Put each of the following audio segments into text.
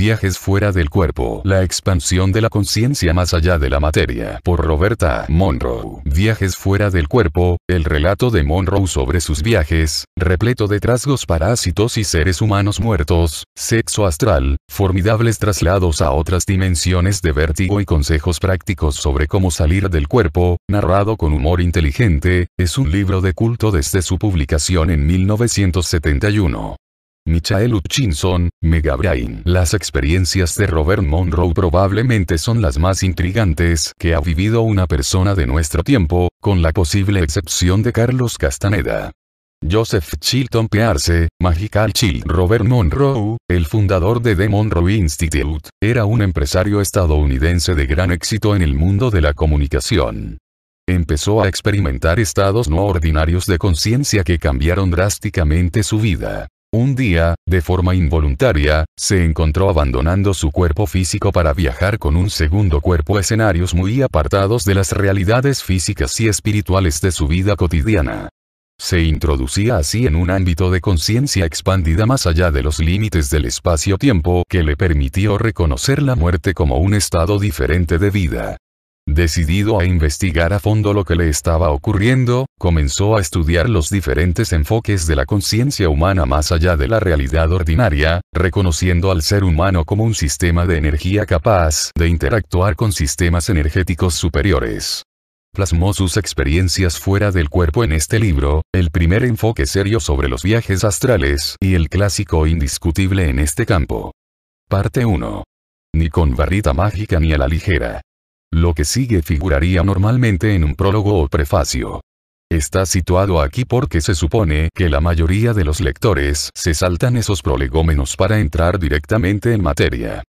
viajes fuera del cuerpo, la expansión de la conciencia más allá de la materia, por Roberta Monroe. Viajes fuera del cuerpo, el relato de Monroe sobre sus viajes, repleto de trasgos parásitos y seres humanos muertos, sexo astral, formidables traslados a otras dimensiones de vértigo y consejos prácticos sobre cómo salir del cuerpo, narrado con humor inteligente, es un libro de culto desde su publicación en 1971. Michael Hutchinson, Megabrain Las experiencias de Robert Monroe probablemente son las más intrigantes que ha vivido una persona de nuestro tiempo, con la posible excepción de Carlos Castaneda. Joseph Chilton Pearce, Magical Chill. Robert Monroe, el fundador de The Monroe Institute, era un empresario estadounidense de gran éxito en el mundo de la comunicación empezó a experimentar estados no ordinarios de conciencia que cambiaron drásticamente su vida. Un día, de forma involuntaria, se encontró abandonando su cuerpo físico para viajar con un segundo cuerpo a escenarios muy apartados de las realidades físicas y espirituales de su vida cotidiana. Se introducía así en un ámbito de conciencia expandida más allá de los límites del espacio-tiempo que le permitió reconocer la muerte como un estado diferente de vida. Decidido a investigar a fondo lo que le estaba ocurriendo, comenzó a estudiar los diferentes enfoques de la conciencia humana más allá de la realidad ordinaria, reconociendo al ser humano como un sistema de energía capaz de interactuar con sistemas energéticos superiores plasmó sus experiencias fuera del cuerpo en este libro, el primer enfoque serio sobre los viajes astrales y el clásico indiscutible en este campo. Parte 1. Ni con barrita mágica ni a la ligera. Lo que sigue figuraría normalmente en un prólogo o prefacio. Está situado aquí porque se supone que la mayoría de los lectores se saltan esos prolegómenos para entrar directamente en materia.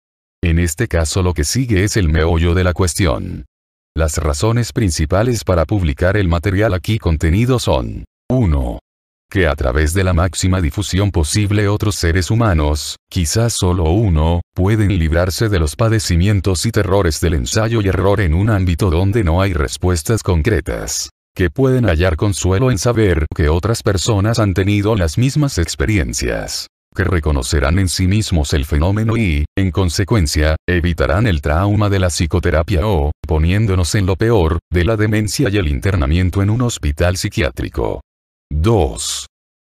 En este caso lo que sigue es el meollo de la cuestión. Las razones principales para publicar el material aquí contenido son 1 que a través de la máxima difusión posible otros seres humanos, quizás solo uno, pueden librarse de los padecimientos y terrores del ensayo y error en un ámbito donde no hay respuestas concretas que pueden hallar consuelo en saber que otras personas han tenido las mismas experiencias, que reconocerán en sí mismos el fenómeno y, en consecuencia, evitarán el trauma de la psicoterapia o, poniéndonos en lo peor, de la demencia y el internamiento en un hospital psiquiátrico. 2.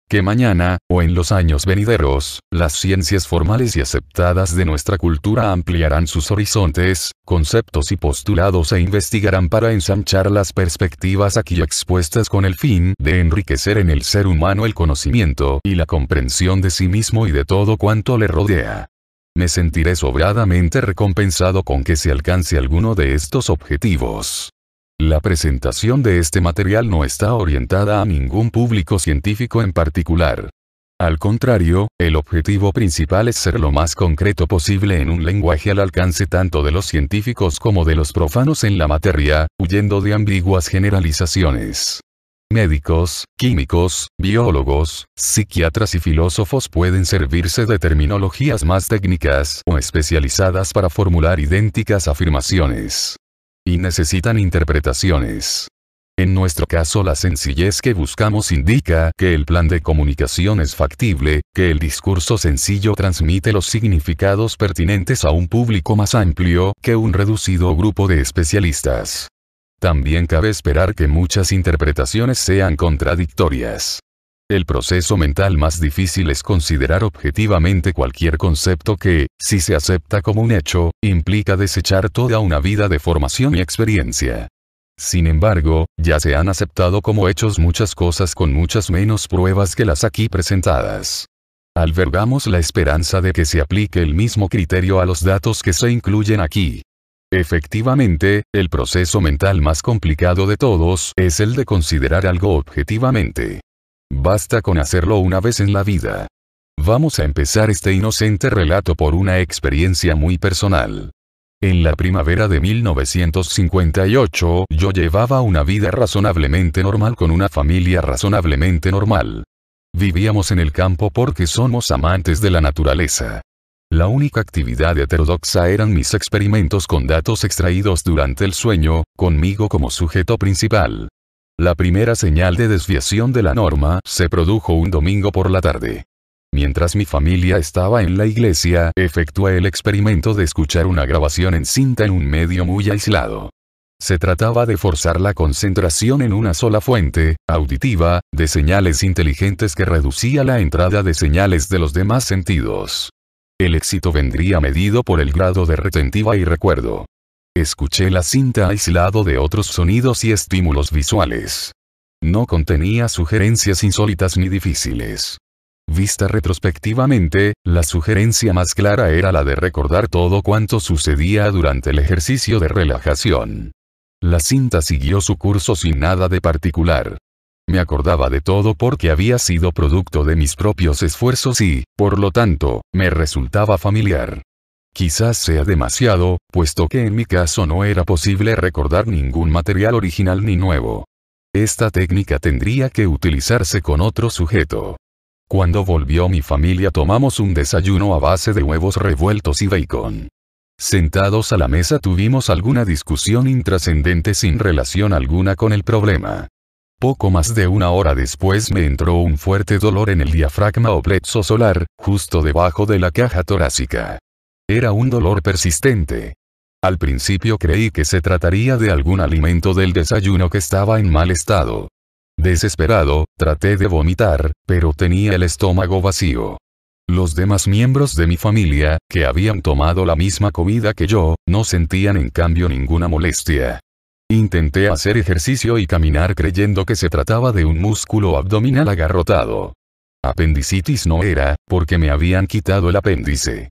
Que mañana, o en los años venideros, las ciencias formales y aceptadas de nuestra cultura ampliarán sus horizontes, conceptos y postulados e investigarán para ensanchar las perspectivas aquí expuestas con el fin de enriquecer en el ser humano el conocimiento y la comprensión de sí mismo y de todo cuanto le rodea. Me sentiré sobradamente recompensado con que se alcance alguno de estos objetivos. La presentación de este material no está orientada a ningún público científico en particular. Al contrario, el objetivo principal es ser lo más concreto posible en un lenguaje al alcance tanto de los científicos como de los profanos en la materia, huyendo de ambiguas generalizaciones. Médicos, químicos, biólogos, psiquiatras y filósofos pueden servirse de terminologías más técnicas o especializadas para formular idénticas afirmaciones y necesitan interpretaciones. En nuestro caso la sencillez que buscamos indica que el plan de comunicación es factible, que el discurso sencillo transmite los significados pertinentes a un público más amplio que un reducido grupo de especialistas. También cabe esperar que muchas interpretaciones sean contradictorias. El proceso mental más difícil es considerar objetivamente cualquier concepto que, si se acepta como un hecho, implica desechar toda una vida de formación y experiencia. Sin embargo, ya se han aceptado como hechos muchas cosas con muchas menos pruebas que las aquí presentadas. Albergamos la esperanza de que se aplique el mismo criterio a los datos que se incluyen aquí. Efectivamente, el proceso mental más complicado de todos es el de considerar algo objetivamente. Basta con hacerlo una vez en la vida. Vamos a empezar este inocente relato por una experiencia muy personal. En la primavera de 1958, yo llevaba una vida razonablemente normal con una familia razonablemente normal. Vivíamos en el campo porque somos amantes de la naturaleza. La única actividad heterodoxa eran mis experimentos con datos extraídos durante el sueño, conmigo como sujeto principal. La primera señal de desviación de la norma se produjo un domingo por la tarde. Mientras mi familia estaba en la iglesia, efectué el experimento de escuchar una grabación en cinta en un medio muy aislado. Se trataba de forzar la concentración en una sola fuente, auditiva, de señales inteligentes que reducía la entrada de señales de los demás sentidos. El éxito vendría medido por el grado de retentiva y recuerdo. Escuché la cinta aislado de otros sonidos y estímulos visuales. No contenía sugerencias insólitas ni difíciles. Vista retrospectivamente, la sugerencia más clara era la de recordar todo cuanto sucedía durante el ejercicio de relajación. La cinta siguió su curso sin nada de particular. Me acordaba de todo porque había sido producto de mis propios esfuerzos y, por lo tanto, me resultaba familiar. Quizás sea demasiado, puesto que en mi caso no era posible recordar ningún material original ni nuevo. Esta técnica tendría que utilizarse con otro sujeto. Cuando volvió mi familia tomamos un desayuno a base de huevos revueltos y bacon. Sentados a la mesa tuvimos alguna discusión intrascendente sin relación alguna con el problema. Poco más de una hora después me entró un fuerte dolor en el diafragma o plexo solar, justo debajo de la caja torácica. Era un dolor persistente. Al principio creí que se trataría de algún alimento del desayuno que estaba en mal estado. Desesperado, traté de vomitar, pero tenía el estómago vacío. Los demás miembros de mi familia, que habían tomado la misma comida que yo, no sentían en cambio ninguna molestia. Intenté hacer ejercicio y caminar creyendo que se trataba de un músculo abdominal agarrotado. Apendicitis no era, porque me habían quitado el apéndice.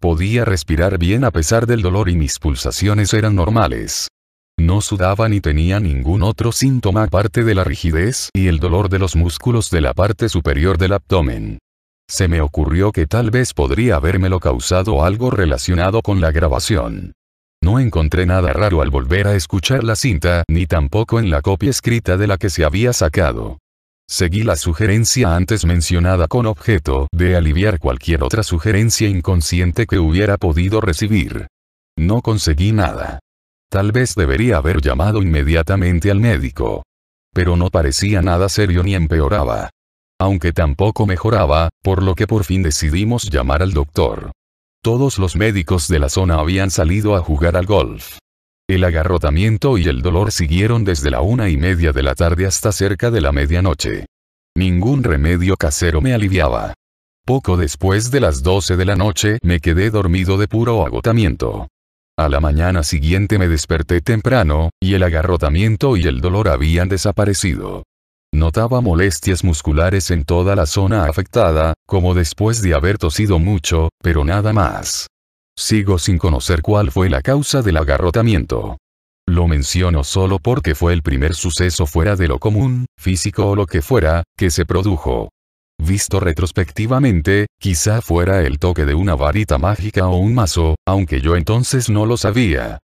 Podía respirar bien a pesar del dolor y mis pulsaciones eran normales. No sudaba ni tenía ningún otro síntoma aparte de la rigidez y el dolor de los músculos de la parte superior del abdomen. Se me ocurrió que tal vez podría habérmelo causado algo relacionado con la grabación. No encontré nada raro al volver a escuchar la cinta, ni tampoco en la copia escrita de la que se había sacado. Seguí la sugerencia antes mencionada con objeto de aliviar cualquier otra sugerencia inconsciente que hubiera podido recibir. No conseguí nada. Tal vez debería haber llamado inmediatamente al médico. Pero no parecía nada serio ni empeoraba. Aunque tampoco mejoraba, por lo que por fin decidimos llamar al doctor. Todos los médicos de la zona habían salido a jugar al golf. El agarrotamiento y el dolor siguieron desde la una y media de la tarde hasta cerca de la medianoche. Ningún remedio casero me aliviaba. Poco después de las 12 de la noche me quedé dormido de puro agotamiento. A la mañana siguiente me desperté temprano, y el agarrotamiento y el dolor habían desaparecido. Notaba molestias musculares en toda la zona afectada, como después de haber tosido mucho, pero nada más. Sigo sin conocer cuál fue la causa del agarrotamiento. Lo menciono solo porque fue el primer suceso fuera de lo común, físico o lo que fuera, que se produjo. Visto retrospectivamente, quizá fuera el toque de una varita mágica o un mazo, aunque yo entonces no lo sabía.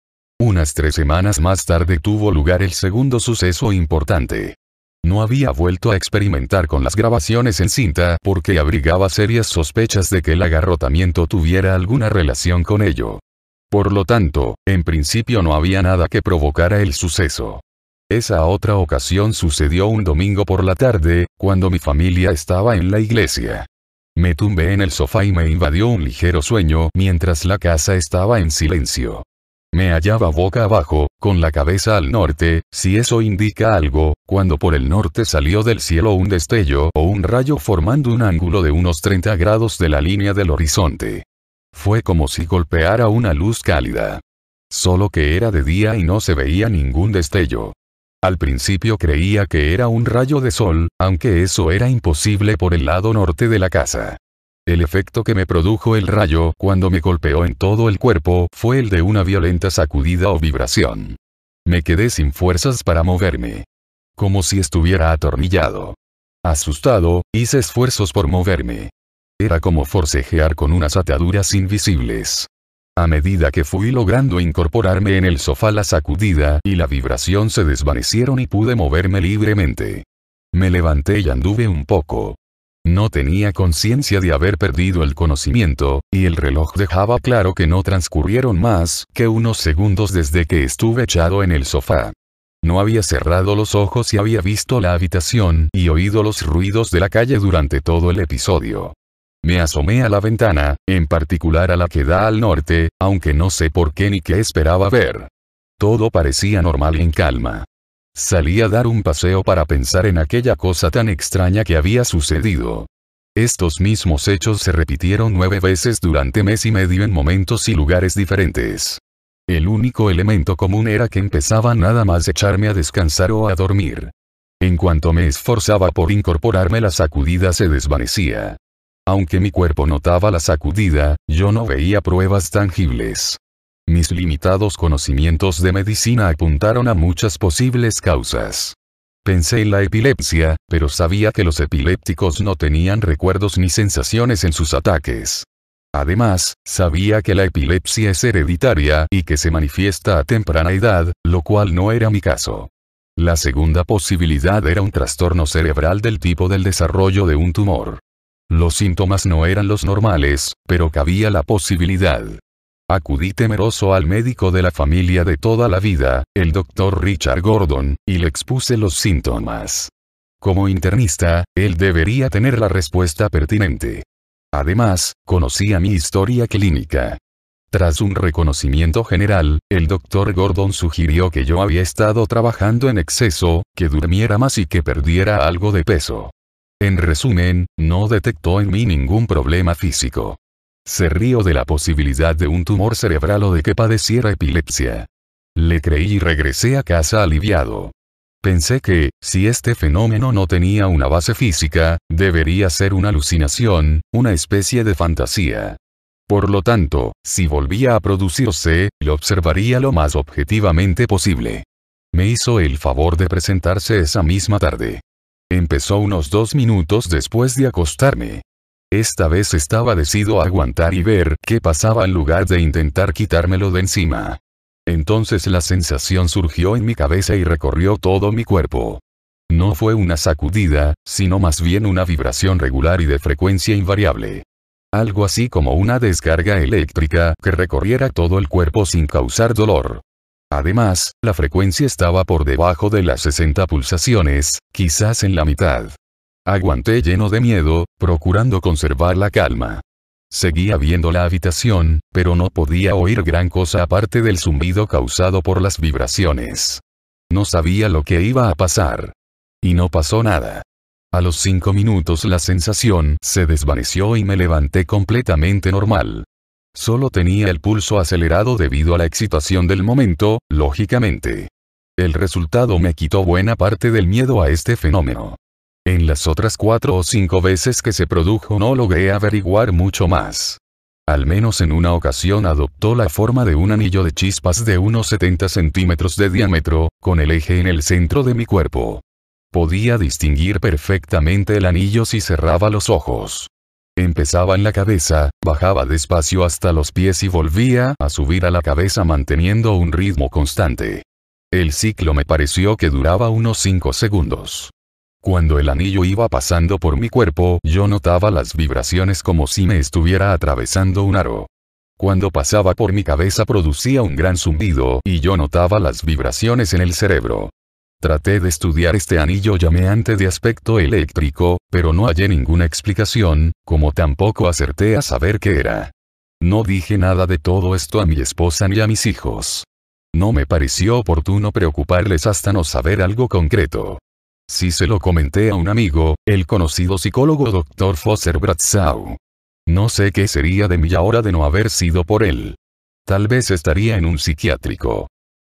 Unas tres semanas más tarde tuvo lugar el segundo suceso importante. No había vuelto a experimentar con las grabaciones en cinta porque abrigaba serias sospechas de que el agarrotamiento tuviera alguna relación con ello. Por lo tanto, en principio no había nada que provocara el suceso. Esa otra ocasión sucedió un domingo por la tarde, cuando mi familia estaba en la iglesia. Me tumbé en el sofá y me invadió un ligero sueño mientras la casa estaba en silencio. Me hallaba boca abajo, con la cabeza al norte, si eso indica algo, cuando por el norte salió del cielo un destello o un rayo formando un ángulo de unos 30 grados de la línea del horizonte. Fue como si golpeara una luz cálida. Solo que era de día y no se veía ningún destello. Al principio creía que era un rayo de sol, aunque eso era imposible por el lado norte de la casa. El efecto que me produjo el rayo cuando me golpeó en todo el cuerpo fue el de una violenta sacudida o vibración. Me quedé sin fuerzas para moverme. Como si estuviera atornillado. Asustado, hice esfuerzos por moverme. Era como forcejear con unas ataduras invisibles. A medida que fui logrando incorporarme en el sofá la sacudida y la vibración se desvanecieron y pude moverme libremente. Me levanté y anduve un poco. No tenía conciencia de haber perdido el conocimiento, y el reloj dejaba claro que no transcurrieron más que unos segundos desde que estuve echado en el sofá. No había cerrado los ojos y había visto la habitación y oído los ruidos de la calle durante todo el episodio. Me asomé a la ventana, en particular a la que da al norte, aunque no sé por qué ni qué esperaba ver. Todo parecía normal y en calma. Salí a dar un paseo para pensar en aquella cosa tan extraña que había sucedido. Estos mismos hechos se repitieron nueve veces durante mes y medio en momentos y lugares diferentes. El único elemento común era que empezaba nada más echarme a descansar o a dormir. En cuanto me esforzaba por incorporarme la sacudida se desvanecía. Aunque mi cuerpo notaba la sacudida, yo no veía pruebas tangibles. Mis limitados conocimientos de medicina apuntaron a muchas posibles causas. Pensé en la epilepsia, pero sabía que los epilépticos no tenían recuerdos ni sensaciones en sus ataques. Además, sabía que la epilepsia es hereditaria y que se manifiesta a temprana edad, lo cual no era mi caso. La segunda posibilidad era un trastorno cerebral del tipo del desarrollo de un tumor. Los síntomas no eran los normales, pero cabía la posibilidad. Acudí temeroso al médico de la familia de toda la vida, el doctor Richard Gordon, y le expuse los síntomas. Como internista, él debería tener la respuesta pertinente. Además, conocía mi historia clínica. Tras un reconocimiento general, el doctor Gordon sugirió que yo había estado trabajando en exceso, que durmiera más y que perdiera algo de peso. En resumen, no detectó en mí ningún problema físico. Se rió de la posibilidad de un tumor cerebral o de que padeciera epilepsia. Le creí y regresé a casa aliviado. Pensé que, si este fenómeno no tenía una base física, debería ser una alucinación, una especie de fantasía. Por lo tanto, si volvía a producirse, lo observaría lo más objetivamente posible. Me hizo el favor de presentarse esa misma tarde. Empezó unos dos minutos después de acostarme. Esta vez estaba decidido a aguantar y ver qué pasaba en lugar de intentar quitármelo de encima. Entonces la sensación surgió en mi cabeza y recorrió todo mi cuerpo. No fue una sacudida, sino más bien una vibración regular y de frecuencia invariable. Algo así como una descarga eléctrica que recorriera todo el cuerpo sin causar dolor. Además, la frecuencia estaba por debajo de las 60 pulsaciones, quizás en la mitad. Aguanté lleno de miedo, procurando conservar la calma. Seguía viendo la habitación, pero no podía oír gran cosa aparte del zumbido causado por las vibraciones. No sabía lo que iba a pasar. Y no pasó nada. A los cinco minutos la sensación se desvaneció y me levanté completamente normal. Solo tenía el pulso acelerado debido a la excitación del momento, lógicamente. El resultado me quitó buena parte del miedo a este fenómeno. En las otras cuatro o cinco veces que se produjo no logré averiguar mucho más. Al menos en una ocasión adoptó la forma de un anillo de chispas de unos 70 centímetros de diámetro, con el eje en el centro de mi cuerpo. Podía distinguir perfectamente el anillo si cerraba los ojos. Empezaba en la cabeza, bajaba despacio hasta los pies y volvía a subir a la cabeza manteniendo un ritmo constante. El ciclo me pareció que duraba unos 5 segundos. Cuando el anillo iba pasando por mi cuerpo, yo notaba las vibraciones como si me estuviera atravesando un aro. Cuando pasaba por mi cabeza producía un gran zumbido, y yo notaba las vibraciones en el cerebro. Traté de estudiar este anillo llameante de aspecto eléctrico, pero no hallé ninguna explicación, como tampoco acerté a saber qué era. No dije nada de todo esto a mi esposa ni a mis hijos. No me pareció oportuno preocuparles hasta no saber algo concreto. Si se lo comenté a un amigo, el conocido psicólogo Dr. Foster bratzau No sé qué sería de mí ahora de no haber sido por él. Tal vez estaría en un psiquiátrico.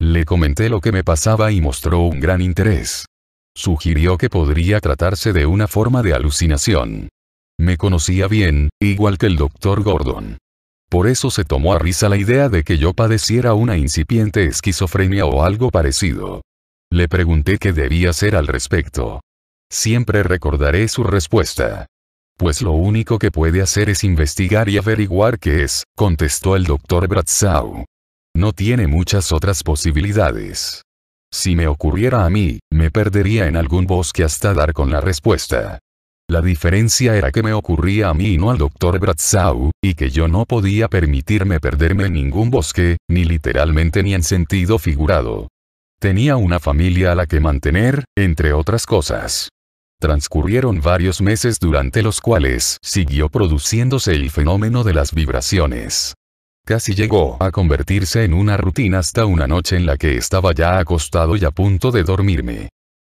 Le comenté lo que me pasaba y mostró un gran interés. Sugirió que podría tratarse de una forma de alucinación. Me conocía bien, igual que el doctor Gordon. Por eso se tomó a risa la idea de que yo padeciera una incipiente esquizofrenia o algo parecido. Le pregunté qué debía hacer al respecto. Siempre recordaré su respuesta. Pues lo único que puede hacer es investigar y averiguar qué es, contestó el doctor Bratzau. No tiene muchas otras posibilidades. Si me ocurriera a mí, me perdería en algún bosque hasta dar con la respuesta. La diferencia era que me ocurría a mí y no al doctor Bratzau, y que yo no podía permitirme perderme en ningún bosque, ni literalmente ni en sentido figurado. Tenía una familia a la que mantener, entre otras cosas. Transcurrieron varios meses durante los cuales siguió produciéndose el fenómeno de las vibraciones. Casi llegó a convertirse en una rutina hasta una noche en la que estaba ya acostado y a punto de dormirme.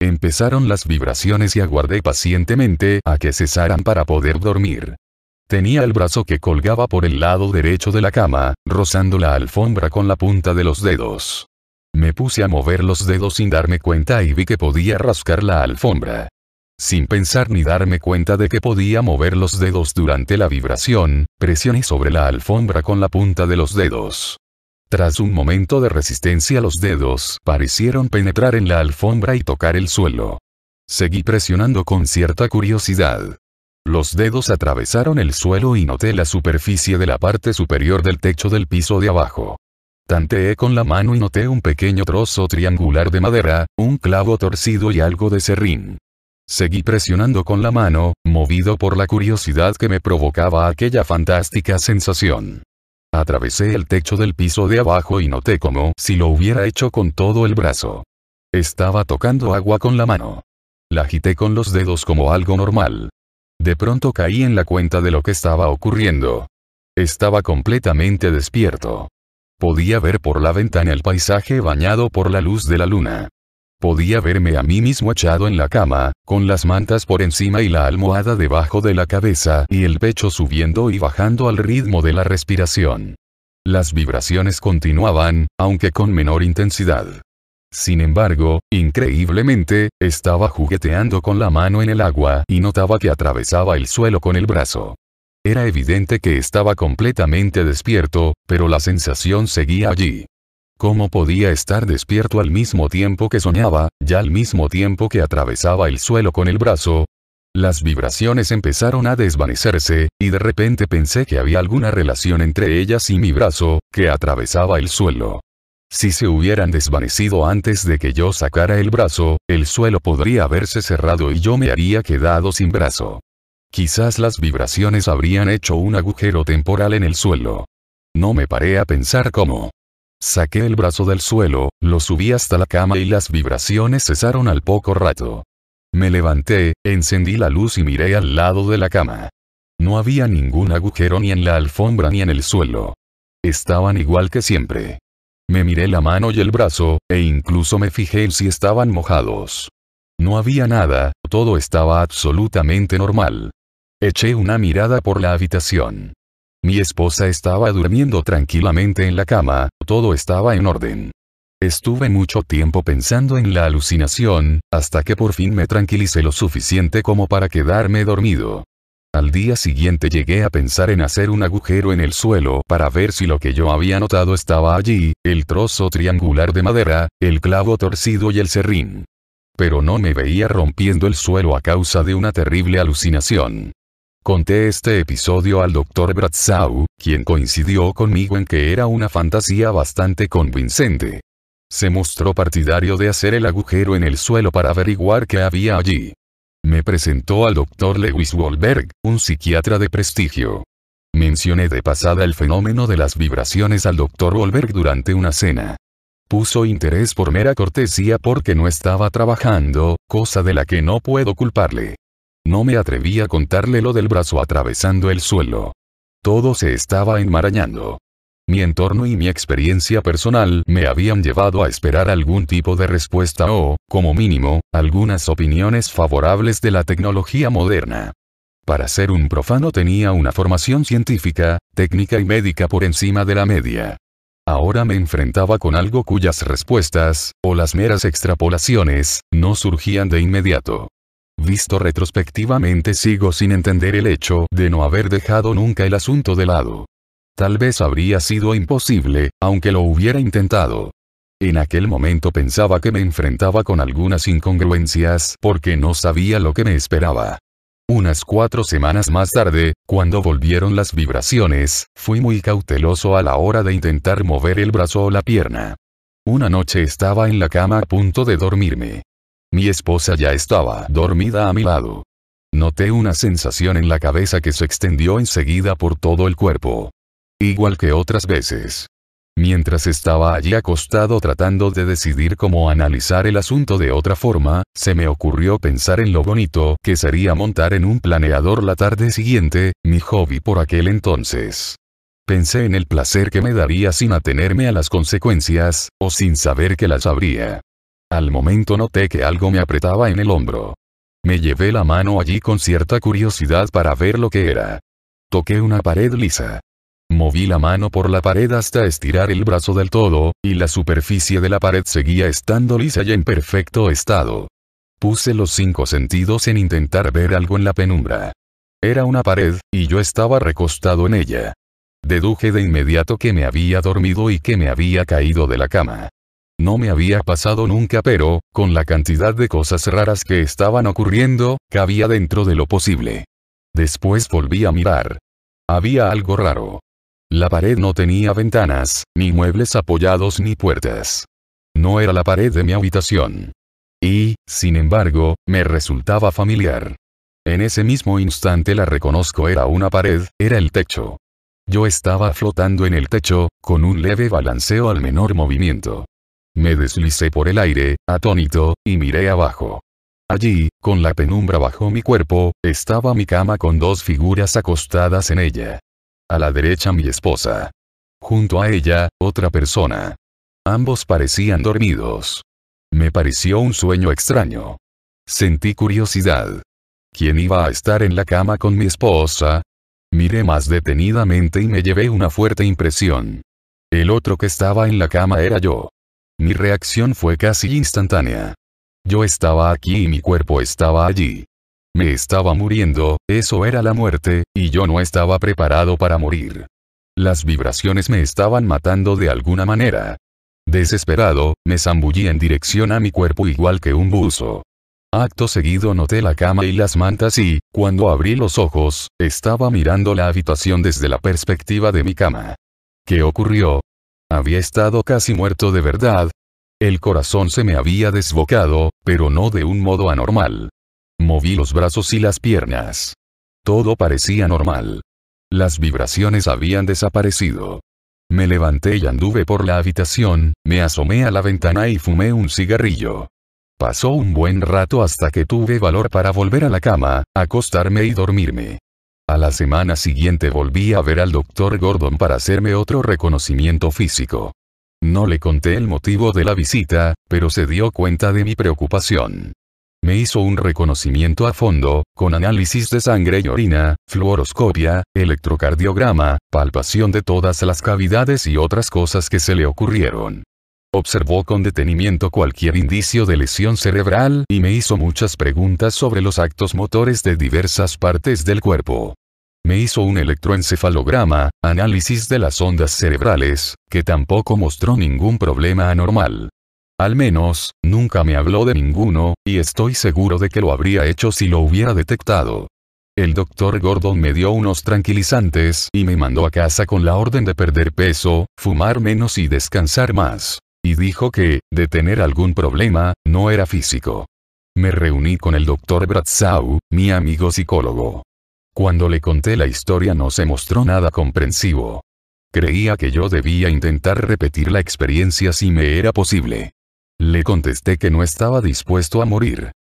Empezaron las vibraciones y aguardé pacientemente a que cesaran para poder dormir. Tenía el brazo que colgaba por el lado derecho de la cama, rozando la alfombra con la punta de los dedos. Me puse a mover los dedos sin darme cuenta y vi que podía rascar la alfombra. Sin pensar ni darme cuenta de que podía mover los dedos durante la vibración, presioné sobre la alfombra con la punta de los dedos. Tras un momento de resistencia los dedos parecieron penetrar en la alfombra y tocar el suelo. Seguí presionando con cierta curiosidad. Los dedos atravesaron el suelo y noté la superficie de la parte superior del techo del piso de abajo. Tanteé con la mano y noté un pequeño trozo triangular de madera, un clavo torcido y algo de serrín. Seguí presionando con la mano, movido por la curiosidad que me provocaba aquella fantástica sensación. Atravesé el techo del piso de abajo y noté como si lo hubiera hecho con todo el brazo. Estaba tocando agua con la mano. La agité con los dedos como algo normal. De pronto caí en la cuenta de lo que estaba ocurriendo. Estaba completamente despierto. Podía ver por la ventana el paisaje bañado por la luz de la luna. Podía verme a mí mismo echado en la cama, con las mantas por encima y la almohada debajo de la cabeza y el pecho subiendo y bajando al ritmo de la respiración. Las vibraciones continuaban, aunque con menor intensidad. Sin embargo, increíblemente, estaba jugueteando con la mano en el agua y notaba que atravesaba el suelo con el brazo. Era evidente que estaba completamente despierto, pero la sensación seguía allí. ¿Cómo podía estar despierto al mismo tiempo que soñaba, ya al mismo tiempo que atravesaba el suelo con el brazo? Las vibraciones empezaron a desvanecerse, y de repente pensé que había alguna relación entre ellas y mi brazo, que atravesaba el suelo. Si se hubieran desvanecido antes de que yo sacara el brazo, el suelo podría haberse cerrado y yo me habría quedado sin brazo. Quizás las vibraciones habrían hecho un agujero temporal en el suelo. No me paré a pensar cómo. Saqué el brazo del suelo, lo subí hasta la cama y las vibraciones cesaron al poco rato. Me levanté, encendí la luz y miré al lado de la cama. No había ningún agujero ni en la alfombra ni en el suelo. Estaban igual que siempre. Me miré la mano y el brazo, e incluso me fijé en si estaban mojados. No había nada, todo estaba absolutamente normal. Eché una mirada por la habitación. Mi esposa estaba durmiendo tranquilamente en la cama, todo estaba en orden. Estuve mucho tiempo pensando en la alucinación, hasta que por fin me tranquilicé lo suficiente como para quedarme dormido. Al día siguiente llegué a pensar en hacer un agujero en el suelo para ver si lo que yo había notado estaba allí, el trozo triangular de madera, el clavo torcido y el serrín pero no me veía rompiendo el suelo a causa de una terrible alucinación. Conté este episodio al doctor Bratzau, quien coincidió conmigo en que era una fantasía bastante convincente. Se mostró partidario de hacer el agujero en el suelo para averiguar qué había allí. Me presentó al doctor Lewis Wolberg, un psiquiatra de prestigio. Mencioné de pasada el fenómeno de las vibraciones al doctor Wolberg durante una cena. Puso interés por mera cortesía porque no estaba trabajando, cosa de la que no puedo culparle. No me atreví a contarle lo del brazo atravesando el suelo. Todo se estaba enmarañando. Mi entorno y mi experiencia personal me habían llevado a esperar algún tipo de respuesta o, como mínimo, algunas opiniones favorables de la tecnología moderna. Para ser un profano tenía una formación científica, técnica y médica por encima de la media. Ahora me enfrentaba con algo cuyas respuestas, o las meras extrapolaciones, no surgían de inmediato. Visto retrospectivamente sigo sin entender el hecho de no haber dejado nunca el asunto de lado. Tal vez habría sido imposible, aunque lo hubiera intentado. En aquel momento pensaba que me enfrentaba con algunas incongruencias porque no sabía lo que me esperaba. Unas cuatro semanas más tarde, cuando volvieron las vibraciones, fui muy cauteloso a la hora de intentar mover el brazo o la pierna. Una noche estaba en la cama a punto de dormirme. Mi esposa ya estaba dormida a mi lado. Noté una sensación en la cabeza que se extendió enseguida por todo el cuerpo. Igual que otras veces, Mientras estaba allí acostado tratando de decidir cómo analizar el asunto de otra forma, se me ocurrió pensar en lo bonito que sería montar en un planeador la tarde siguiente, mi hobby por aquel entonces. Pensé en el placer que me daría sin atenerme a las consecuencias, o sin saber que las habría. Al momento noté que algo me apretaba en el hombro. Me llevé la mano allí con cierta curiosidad para ver lo que era. Toqué una pared lisa. Moví la mano por la pared hasta estirar el brazo del todo, y la superficie de la pared seguía estando lisa y en perfecto estado. Puse los cinco sentidos en intentar ver algo en la penumbra. Era una pared, y yo estaba recostado en ella. Deduje de inmediato que me había dormido y que me había caído de la cama. No me había pasado nunca pero, con la cantidad de cosas raras que estaban ocurriendo, cabía dentro de lo posible. Después volví a mirar. Había algo raro. La pared no tenía ventanas, ni muebles apoyados ni puertas. No era la pared de mi habitación. Y, sin embargo, me resultaba familiar. En ese mismo instante la reconozco era una pared, era el techo. Yo estaba flotando en el techo, con un leve balanceo al menor movimiento. Me deslicé por el aire, atónito, y miré abajo. Allí, con la penumbra bajo mi cuerpo, estaba mi cama con dos figuras acostadas en ella. A la derecha mi esposa. Junto a ella, otra persona. Ambos parecían dormidos. Me pareció un sueño extraño. Sentí curiosidad. ¿Quién iba a estar en la cama con mi esposa? Miré más detenidamente y me llevé una fuerte impresión. El otro que estaba en la cama era yo. Mi reacción fue casi instantánea. Yo estaba aquí y mi cuerpo estaba allí. Me estaba muriendo, eso era la muerte, y yo no estaba preparado para morir. Las vibraciones me estaban matando de alguna manera. Desesperado, me zambullí en dirección a mi cuerpo igual que un buzo. Acto seguido noté la cama y las mantas y, cuando abrí los ojos, estaba mirando la habitación desde la perspectiva de mi cama. ¿Qué ocurrió? Había estado casi muerto de verdad. El corazón se me había desbocado, pero no de un modo anormal. Moví los brazos y las piernas. Todo parecía normal. Las vibraciones habían desaparecido. Me levanté y anduve por la habitación, me asomé a la ventana y fumé un cigarrillo. Pasó un buen rato hasta que tuve valor para volver a la cama, acostarme y dormirme. A la semana siguiente volví a ver al doctor Gordon para hacerme otro reconocimiento físico. No le conté el motivo de la visita, pero se dio cuenta de mi preocupación. Me hizo un reconocimiento a fondo, con análisis de sangre y orina, fluoroscopia, electrocardiograma, palpación de todas las cavidades y otras cosas que se le ocurrieron. Observó con detenimiento cualquier indicio de lesión cerebral y me hizo muchas preguntas sobre los actos motores de diversas partes del cuerpo. Me hizo un electroencefalograma, análisis de las ondas cerebrales, que tampoco mostró ningún problema anormal. Al menos, nunca me habló de ninguno, y estoy seguro de que lo habría hecho si lo hubiera detectado. El doctor Gordon me dio unos tranquilizantes y me mandó a casa con la orden de perder peso, fumar menos y descansar más. Y dijo que, de tener algún problema, no era físico. Me reuní con el doctor Bratzau, mi amigo psicólogo. Cuando le conté la historia no se mostró nada comprensivo. Creía que yo debía intentar repetir la experiencia si me era posible. Le contesté que no estaba dispuesto a morir.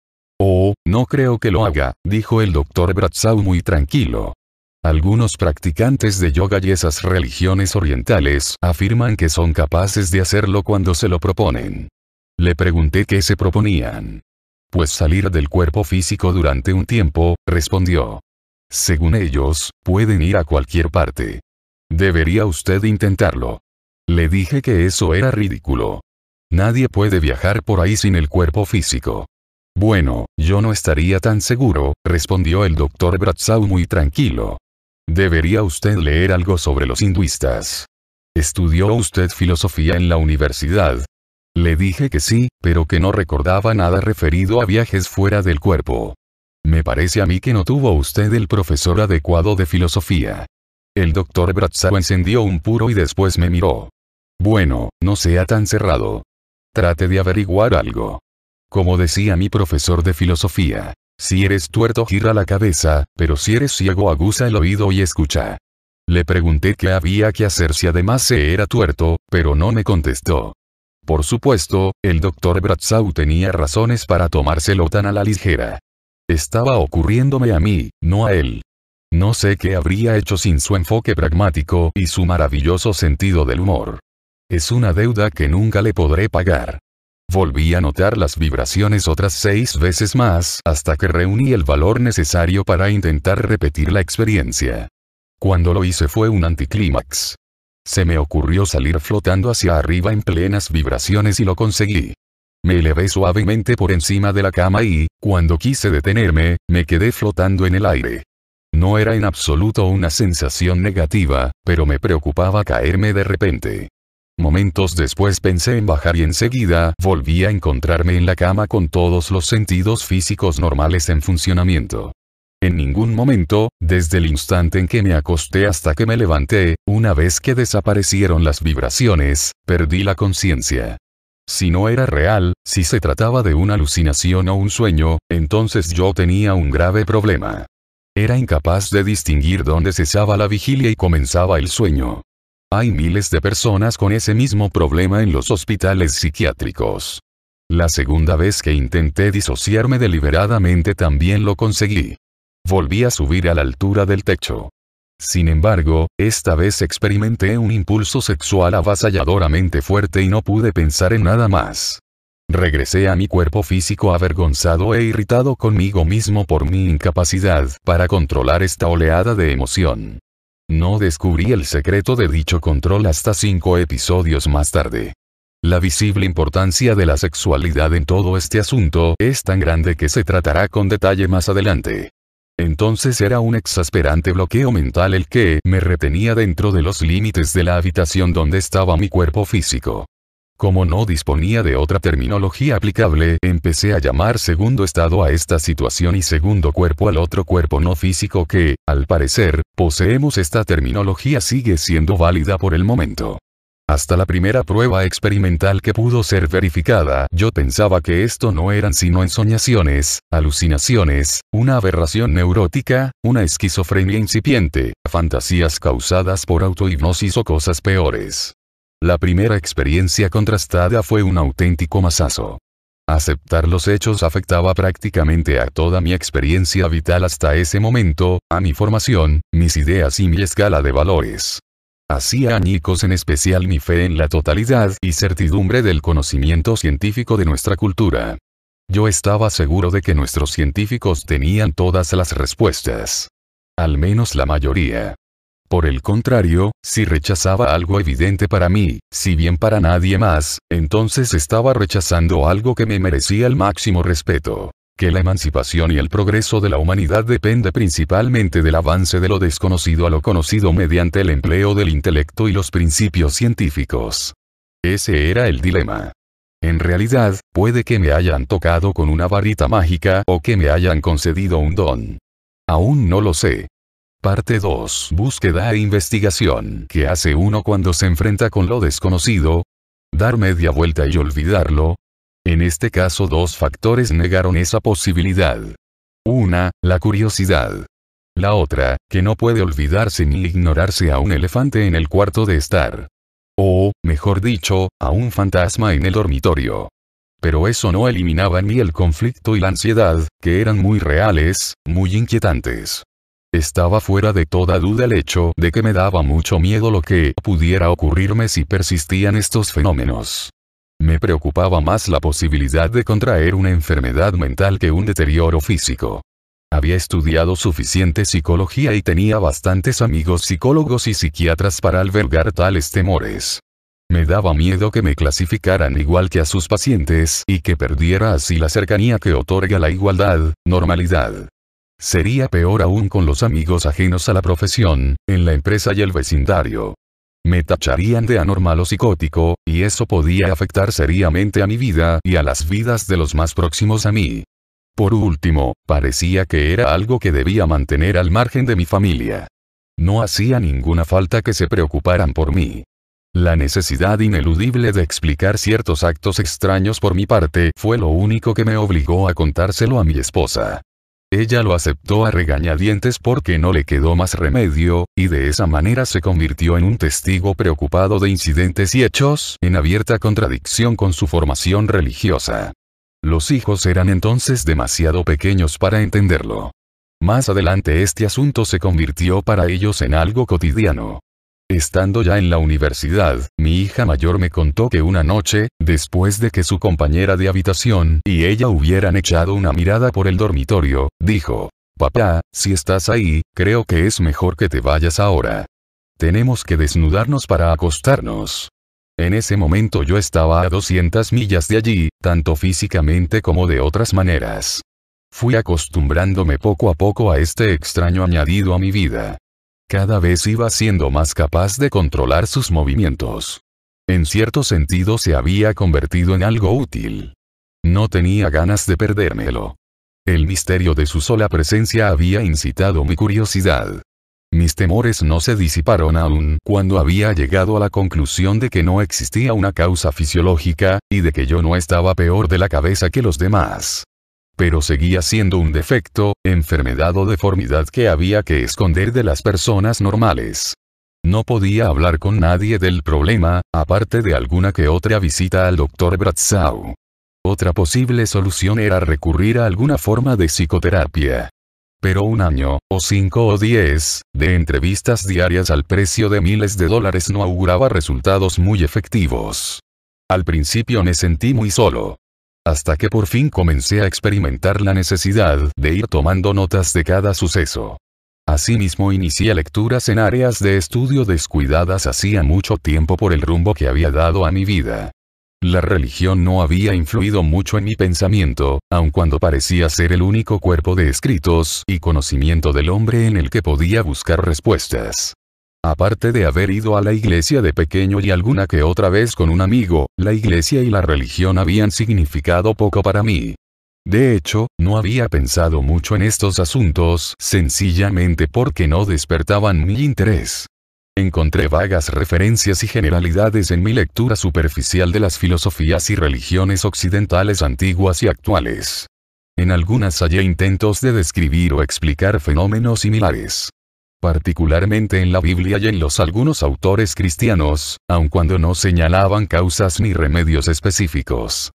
Oh, no creo que lo haga, dijo el doctor Bradshaw muy tranquilo. Algunos practicantes de yoga y esas religiones orientales afirman que son capaces de hacerlo cuando se lo proponen. Le pregunté qué se proponían. Pues salir del cuerpo físico durante un tiempo, respondió. Según ellos, pueden ir a cualquier parte. Debería usted intentarlo. Le dije que eso era ridículo, Nadie puede viajar por ahí sin el cuerpo físico. Bueno, yo no estaría tan seguro, respondió el doctor Bratzau muy tranquilo. Debería usted leer algo sobre los hinduistas. ¿Estudió usted filosofía en la universidad? Le dije que sí, pero que no recordaba nada referido a viajes fuera del cuerpo. Me parece a mí que no tuvo usted el profesor adecuado de filosofía. El doctor Bratzau encendió un puro y después me miró. Bueno, no sea tan cerrado. Trate de averiguar algo. Como decía mi profesor de filosofía, si eres tuerto gira la cabeza, pero si eres ciego aguza el oído y escucha. Le pregunté qué había que hacer si además se era tuerto, pero no me contestó. Por supuesto, el doctor Bratzau tenía razones para tomárselo tan a la ligera. Estaba ocurriéndome a mí, no a él. No sé qué habría hecho sin su enfoque pragmático y su maravilloso sentido del humor. Es una deuda que nunca le podré pagar. Volví a notar las vibraciones otras seis veces más hasta que reuní el valor necesario para intentar repetir la experiencia. Cuando lo hice fue un anticlímax. Se me ocurrió salir flotando hacia arriba en plenas vibraciones y lo conseguí. Me elevé suavemente por encima de la cama y, cuando quise detenerme, me quedé flotando en el aire. No era en absoluto una sensación negativa, pero me preocupaba caerme de repente. Momentos después pensé en bajar y enseguida volví a encontrarme en la cama con todos los sentidos físicos normales en funcionamiento. En ningún momento, desde el instante en que me acosté hasta que me levanté, una vez que desaparecieron las vibraciones, perdí la conciencia. Si no era real, si se trataba de una alucinación o un sueño, entonces yo tenía un grave problema. Era incapaz de distinguir dónde cesaba la vigilia y comenzaba el sueño. Hay miles de personas con ese mismo problema en los hospitales psiquiátricos. La segunda vez que intenté disociarme deliberadamente también lo conseguí. Volví a subir a la altura del techo. Sin embargo, esta vez experimenté un impulso sexual avasalladoramente fuerte y no pude pensar en nada más. Regresé a mi cuerpo físico avergonzado e irritado conmigo mismo por mi incapacidad para controlar esta oleada de emoción. No descubrí el secreto de dicho control hasta cinco episodios más tarde. La visible importancia de la sexualidad en todo este asunto es tan grande que se tratará con detalle más adelante. Entonces era un exasperante bloqueo mental el que me retenía dentro de los límites de la habitación donde estaba mi cuerpo físico. Como no disponía de otra terminología aplicable, empecé a llamar segundo estado a esta situación y segundo cuerpo al otro cuerpo no físico que, al parecer, poseemos esta terminología sigue siendo válida por el momento. Hasta la primera prueba experimental que pudo ser verificada, yo pensaba que esto no eran sino ensoñaciones, alucinaciones, una aberración neurótica, una esquizofrenia incipiente, fantasías causadas por autohipnosis o cosas peores. La primera experiencia contrastada fue un auténtico masazo. Aceptar los hechos afectaba prácticamente a toda mi experiencia vital hasta ese momento, a mi formación, mis ideas y mi escala de valores. Hacía añicos en especial mi fe en la totalidad y certidumbre del conocimiento científico de nuestra cultura. Yo estaba seguro de que nuestros científicos tenían todas las respuestas. Al menos la mayoría. Por el contrario, si rechazaba algo evidente para mí, si bien para nadie más, entonces estaba rechazando algo que me merecía el máximo respeto. Que la emancipación y el progreso de la humanidad depende principalmente del avance de lo desconocido a lo conocido mediante el empleo del intelecto y los principios científicos. Ese era el dilema. En realidad, puede que me hayan tocado con una varita mágica o que me hayan concedido un don. Aún no lo sé. Parte 2. Búsqueda e investigación. ¿Qué hace uno cuando se enfrenta con lo desconocido? Dar media vuelta y olvidarlo. En este caso dos factores negaron esa posibilidad. Una, la curiosidad. La otra, que no puede olvidarse ni ignorarse a un elefante en el cuarto de estar. O, mejor dicho, a un fantasma en el dormitorio. Pero eso no eliminaba ni el conflicto y la ansiedad, que eran muy reales, muy inquietantes. Estaba fuera de toda duda el hecho de que me daba mucho miedo lo que pudiera ocurrirme si persistían estos fenómenos. Me preocupaba más la posibilidad de contraer una enfermedad mental que un deterioro físico. Había estudiado suficiente psicología y tenía bastantes amigos psicólogos y psiquiatras para albergar tales temores. Me daba miedo que me clasificaran igual que a sus pacientes y que perdiera así la cercanía que otorga la igualdad, normalidad. Sería peor aún con los amigos ajenos a la profesión, en la empresa y el vecindario. Me tacharían de anormal o psicótico, y eso podía afectar seriamente a mi vida y a las vidas de los más próximos a mí. Por último, parecía que era algo que debía mantener al margen de mi familia. No hacía ninguna falta que se preocuparan por mí. La necesidad ineludible de explicar ciertos actos extraños por mi parte fue lo único que me obligó a contárselo a mi esposa. Ella lo aceptó a regañadientes porque no le quedó más remedio, y de esa manera se convirtió en un testigo preocupado de incidentes y hechos, en abierta contradicción con su formación religiosa. Los hijos eran entonces demasiado pequeños para entenderlo. Más adelante este asunto se convirtió para ellos en algo cotidiano. Estando ya en la universidad, mi hija mayor me contó que una noche, después de que su compañera de habitación y ella hubieran echado una mirada por el dormitorio, dijo, Papá, si estás ahí, creo que es mejor que te vayas ahora. Tenemos que desnudarnos para acostarnos. En ese momento yo estaba a 200 millas de allí, tanto físicamente como de otras maneras. Fui acostumbrándome poco a poco a este extraño añadido a mi vida cada vez iba siendo más capaz de controlar sus movimientos. En cierto sentido se había convertido en algo útil. No tenía ganas de perdérmelo. El misterio de su sola presencia había incitado mi curiosidad. Mis temores no se disiparon aún cuando había llegado a la conclusión de que no existía una causa fisiológica, y de que yo no estaba peor de la cabeza que los demás pero seguía siendo un defecto, enfermedad o deformidad que había que esconder de las personas normales. No podía hablar con nadie del problema, aparte de alguna que otra visita al doctor Bratzau. Otra posible solución era recurrir a alguna forma de psicoterapia. Pero un año, o cinco o diez, de entrevistas diarias al precio de miles de dólares no auguraba resultados muy efectivos. Al principio me sentí muy solo hasta que por fin comencé a experimentar la necesidad de ir tomando notas de cada suceso. Asimismo inicié lecturas en áreas de estudio descuidadas hacía mucho tiempo por el rumbo que había dado a mi vida. La religión no había influido mucho en mi pensamiento, aun cuando parecía ser el único cuerpo de escritos y conocimiento del hombre en el que podía buscar respuestas. Aparte de haber ido a la iglesia de pequeño y alguna que otra vez con un amigo, la iglesia y la religión habían significado poco para mí. De hecho, no había pensado mucho en estos asuntos, sencillamente porque no despertaban mi interés. Encontré vagas referencias y generalidades en mi lectura superficial de las filosofías y religiones occidentales antiguas y actuales. En algunas hallé intentos de describir o explicar fenómenos similares particularmente en la Biblia y en los algunos autores cristianos, aun cuando no señalaban causas ni remedios específicos.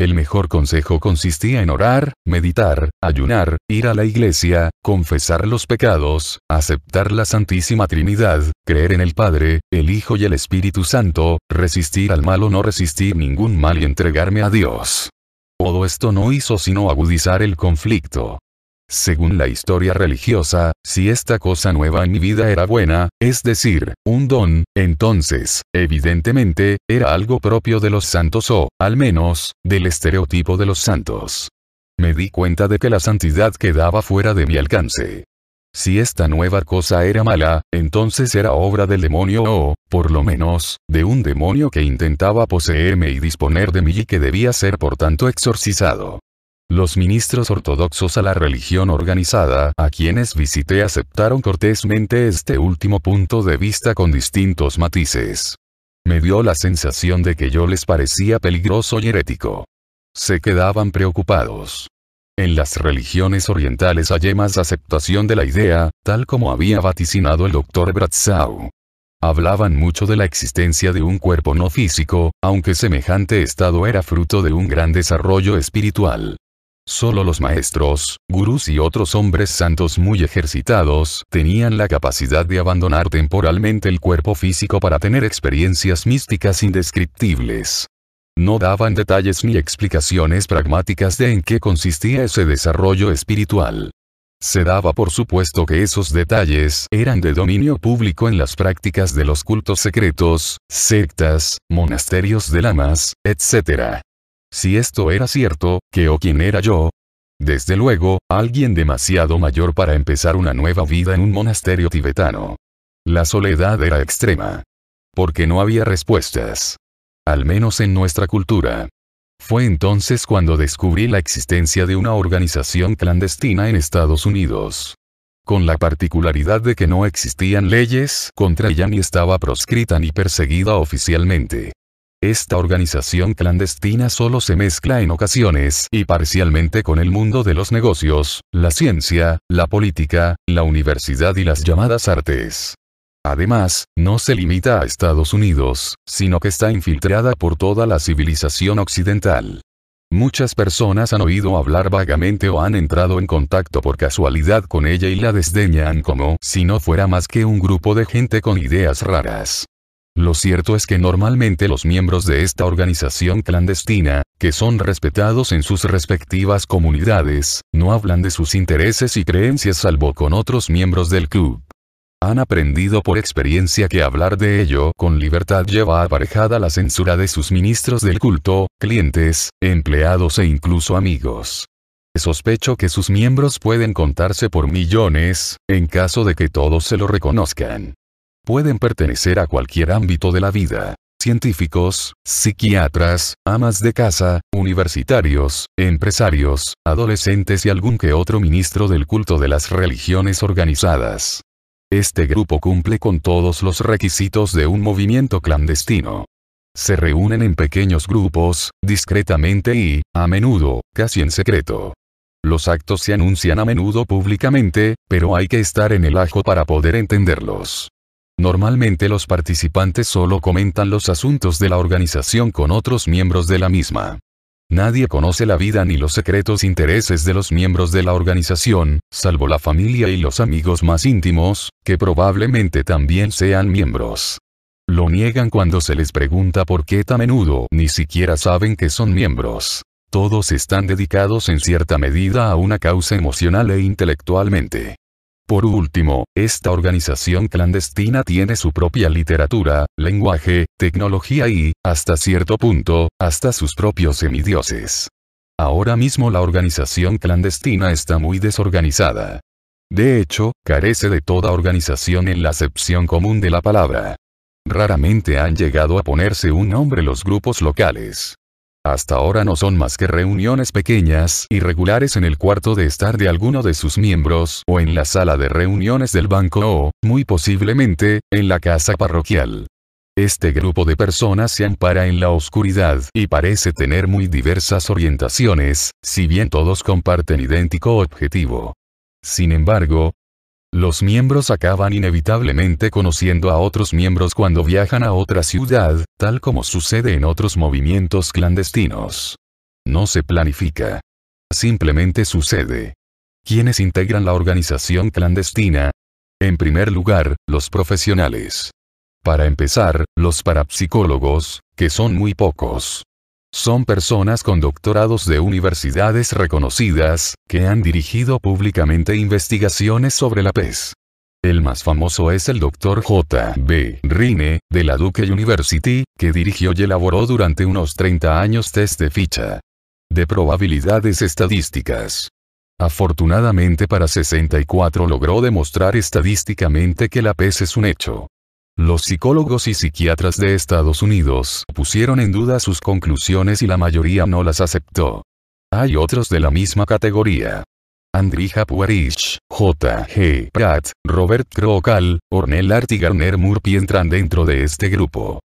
El mejor consejo consistía en orar, meditar, ayunar, ir a la iglesia, confesar los pecados, aceptar la Santísima Trinidad, creer en el Padre, el Hijo y el Espíritu Santo, resistir al mal o no resistir ningún mal y entregarme a Dios. Todo esto no hizo sino agudizar el conflicto según la historia religiosa, si esta cosa nueva en mi vida era buena, es decir, un don, entonces, evidentemente, era algo propio de los santos o, al menos, del estereotipo de los santos. Me di cuenta de que la santidad quedaba fuera de mi alcance. Si esta nueva cosa era mala, entonces era obra del demonio o, por lo menos, de un demonio que intentaba poseerme y disponer de mí y que debía ser por tanto exorcizado. Los ministros ortodoxos a la religión organizada a quienes visité aceptaron cortésmente este último punto de vista con distintos matices. Me dio la sensación de que yo les parecía peligroso y herético. Se quedaban preocupados. En las religiones orientales hallé más aceptación de la idea, tal como había vaticinado el doctor Bratzau. Hablaban mucho de la existencia de un cuerpo no físico, aunque semejante estado era fruto de un gran desarrollo espiritual sólo los maestros, gurús y otros hombres santos muy ejercitados tenían la capacidad de abandonar temporalmente el cuerpo físico para tener experiencias místicas indescriptibles. No daban detalles ni explicaciones pragmáticas de en qué consistía ese desarrollo espiritual. Se daba por supuesto que esos detalles eran de dominio público en las prácticas de los cultos secretos, sectas, monasterios de lamas, etc. Si esto era cierto, ¿qué o quién era yo? Desde luego, alguien demasiado mayor para empezar una nueva vida en un monasterio tibetano. La soledad era extrema. Porque no había respuestas. Al menos en nuestra cultura. Fue entonces cuando descubrí la existencia de una organización clandestina en Estados Unidos. Con la particularidad de que no existían leyes contra ella ni estaba proscrita ni perseguida oficialmente. Esta organización clandestina solo se mezcla en ocasiones y parcialmente con el mundo de los negocios, la ciencia, la política, la universidad y las llamadas artes. Además, no se limita a Estados Unidos, sino que está infiltrada por toda la civilización occidental. Muchas personas han oído hablar vagamente o han entrado en contacto por casualidad con ella y la desdeñan como si no fuera más que un grupo de gente con ideas raras. Lo cierto es que normalmente los miembros de esta organización clandestina, que son respetados en sus respectivas comunidades, no hablan de sus intereses y creencias salvo con otros miembros del club. Han aprendido por experiencia que hablar de ello con libertad lleva aparejada la censura de sus ministros del culto, clientes, empleados e incluso amigos. Sospecho que sus miembros pueden contarse por millones, en caso de que todos se lo reconozcan. Pueden pertenecer a cualquier ámbito de la vida. Científicos, psiquiatras, amas de casa, universitarios, empresarios, adolescentes y algún que otro ministro del culto de las religiones organizadas. Este grupo cumple con todos los requisitos de un movimiento clandestino. Se reúnen en pequeños grupos, discretamente y, a menudo, casi en secreto. Los actos se anuncian a menudo públicamente, pero hay que estar en el ajo para poder entenderlos. Normalmente los participantes solo comentan los asuntos de la organización con otros miembros de la misma. Nadie conoce la vida ni los secretos e intereses de los miembros de la organización, salvo la familia y los amigos más íntimos, que probablemente también sean miembros. Lo niegan cuando se les pregunta por qué tan menudo ni siquiera saben que son miembros. Todos están dedicados en cierta medida a una causa emocional e intelectualmente. Por último, esta organización clandestina tiene su propia literatura, lenguaje, tecnología y, hasta cierto punto, hasta sus propios semidioses. Ahora mismo la organización clandestina está muy desorganizada. De hecho, carece de toda organización en la acepción común de la palabra. Raramente han llegado a ponerse un nombre los grupos locales. Hasta ahora no son más que reuniones pequeñas y regulares en el cuarto de estar de alguno de sus miembros o en la sala de reuniones del banco o, muy posiblemente, en la casa parroquial. Este grupo de personas se ampara en la oscuridad y parece tener muy diversas orientaciones, si bien todos comparten idéntico objetivo. Sin embargo, los miembros acaban inevitablemente conociendo a otros miembros cuando viajan a otra ciudad, tal como sucede en otros movimientos clandestinos. No se planifica. Simplemente sucede. ¿Quiénes integran la organización clandestina? En primer lugar, los profesionales. Para empezar, los parapsicólogos, que son muy pocos. Son personas con doctorados de universidades reconocidas, que han dirigido públicamente investigaciones sobre la pez. El más famoso es el Dr. J. B. Rine, de la Duke University, que dirigió y elaboró durante unos 30 años test de ficha de probabilidades estadísticas. Afortunadamente para 64 logró demostrar estadísticamente que la pez es un hecho los psicólogos y psiquiatras de Estados Unidos pusieron en duda sus conclusiones y la mayoría no las aceptó. Hay otros de la misma categoría. Andrija J. J.G. Pratt, Robert Crocal, Ornell Art y Garner Murphy entran dentro de este grupo.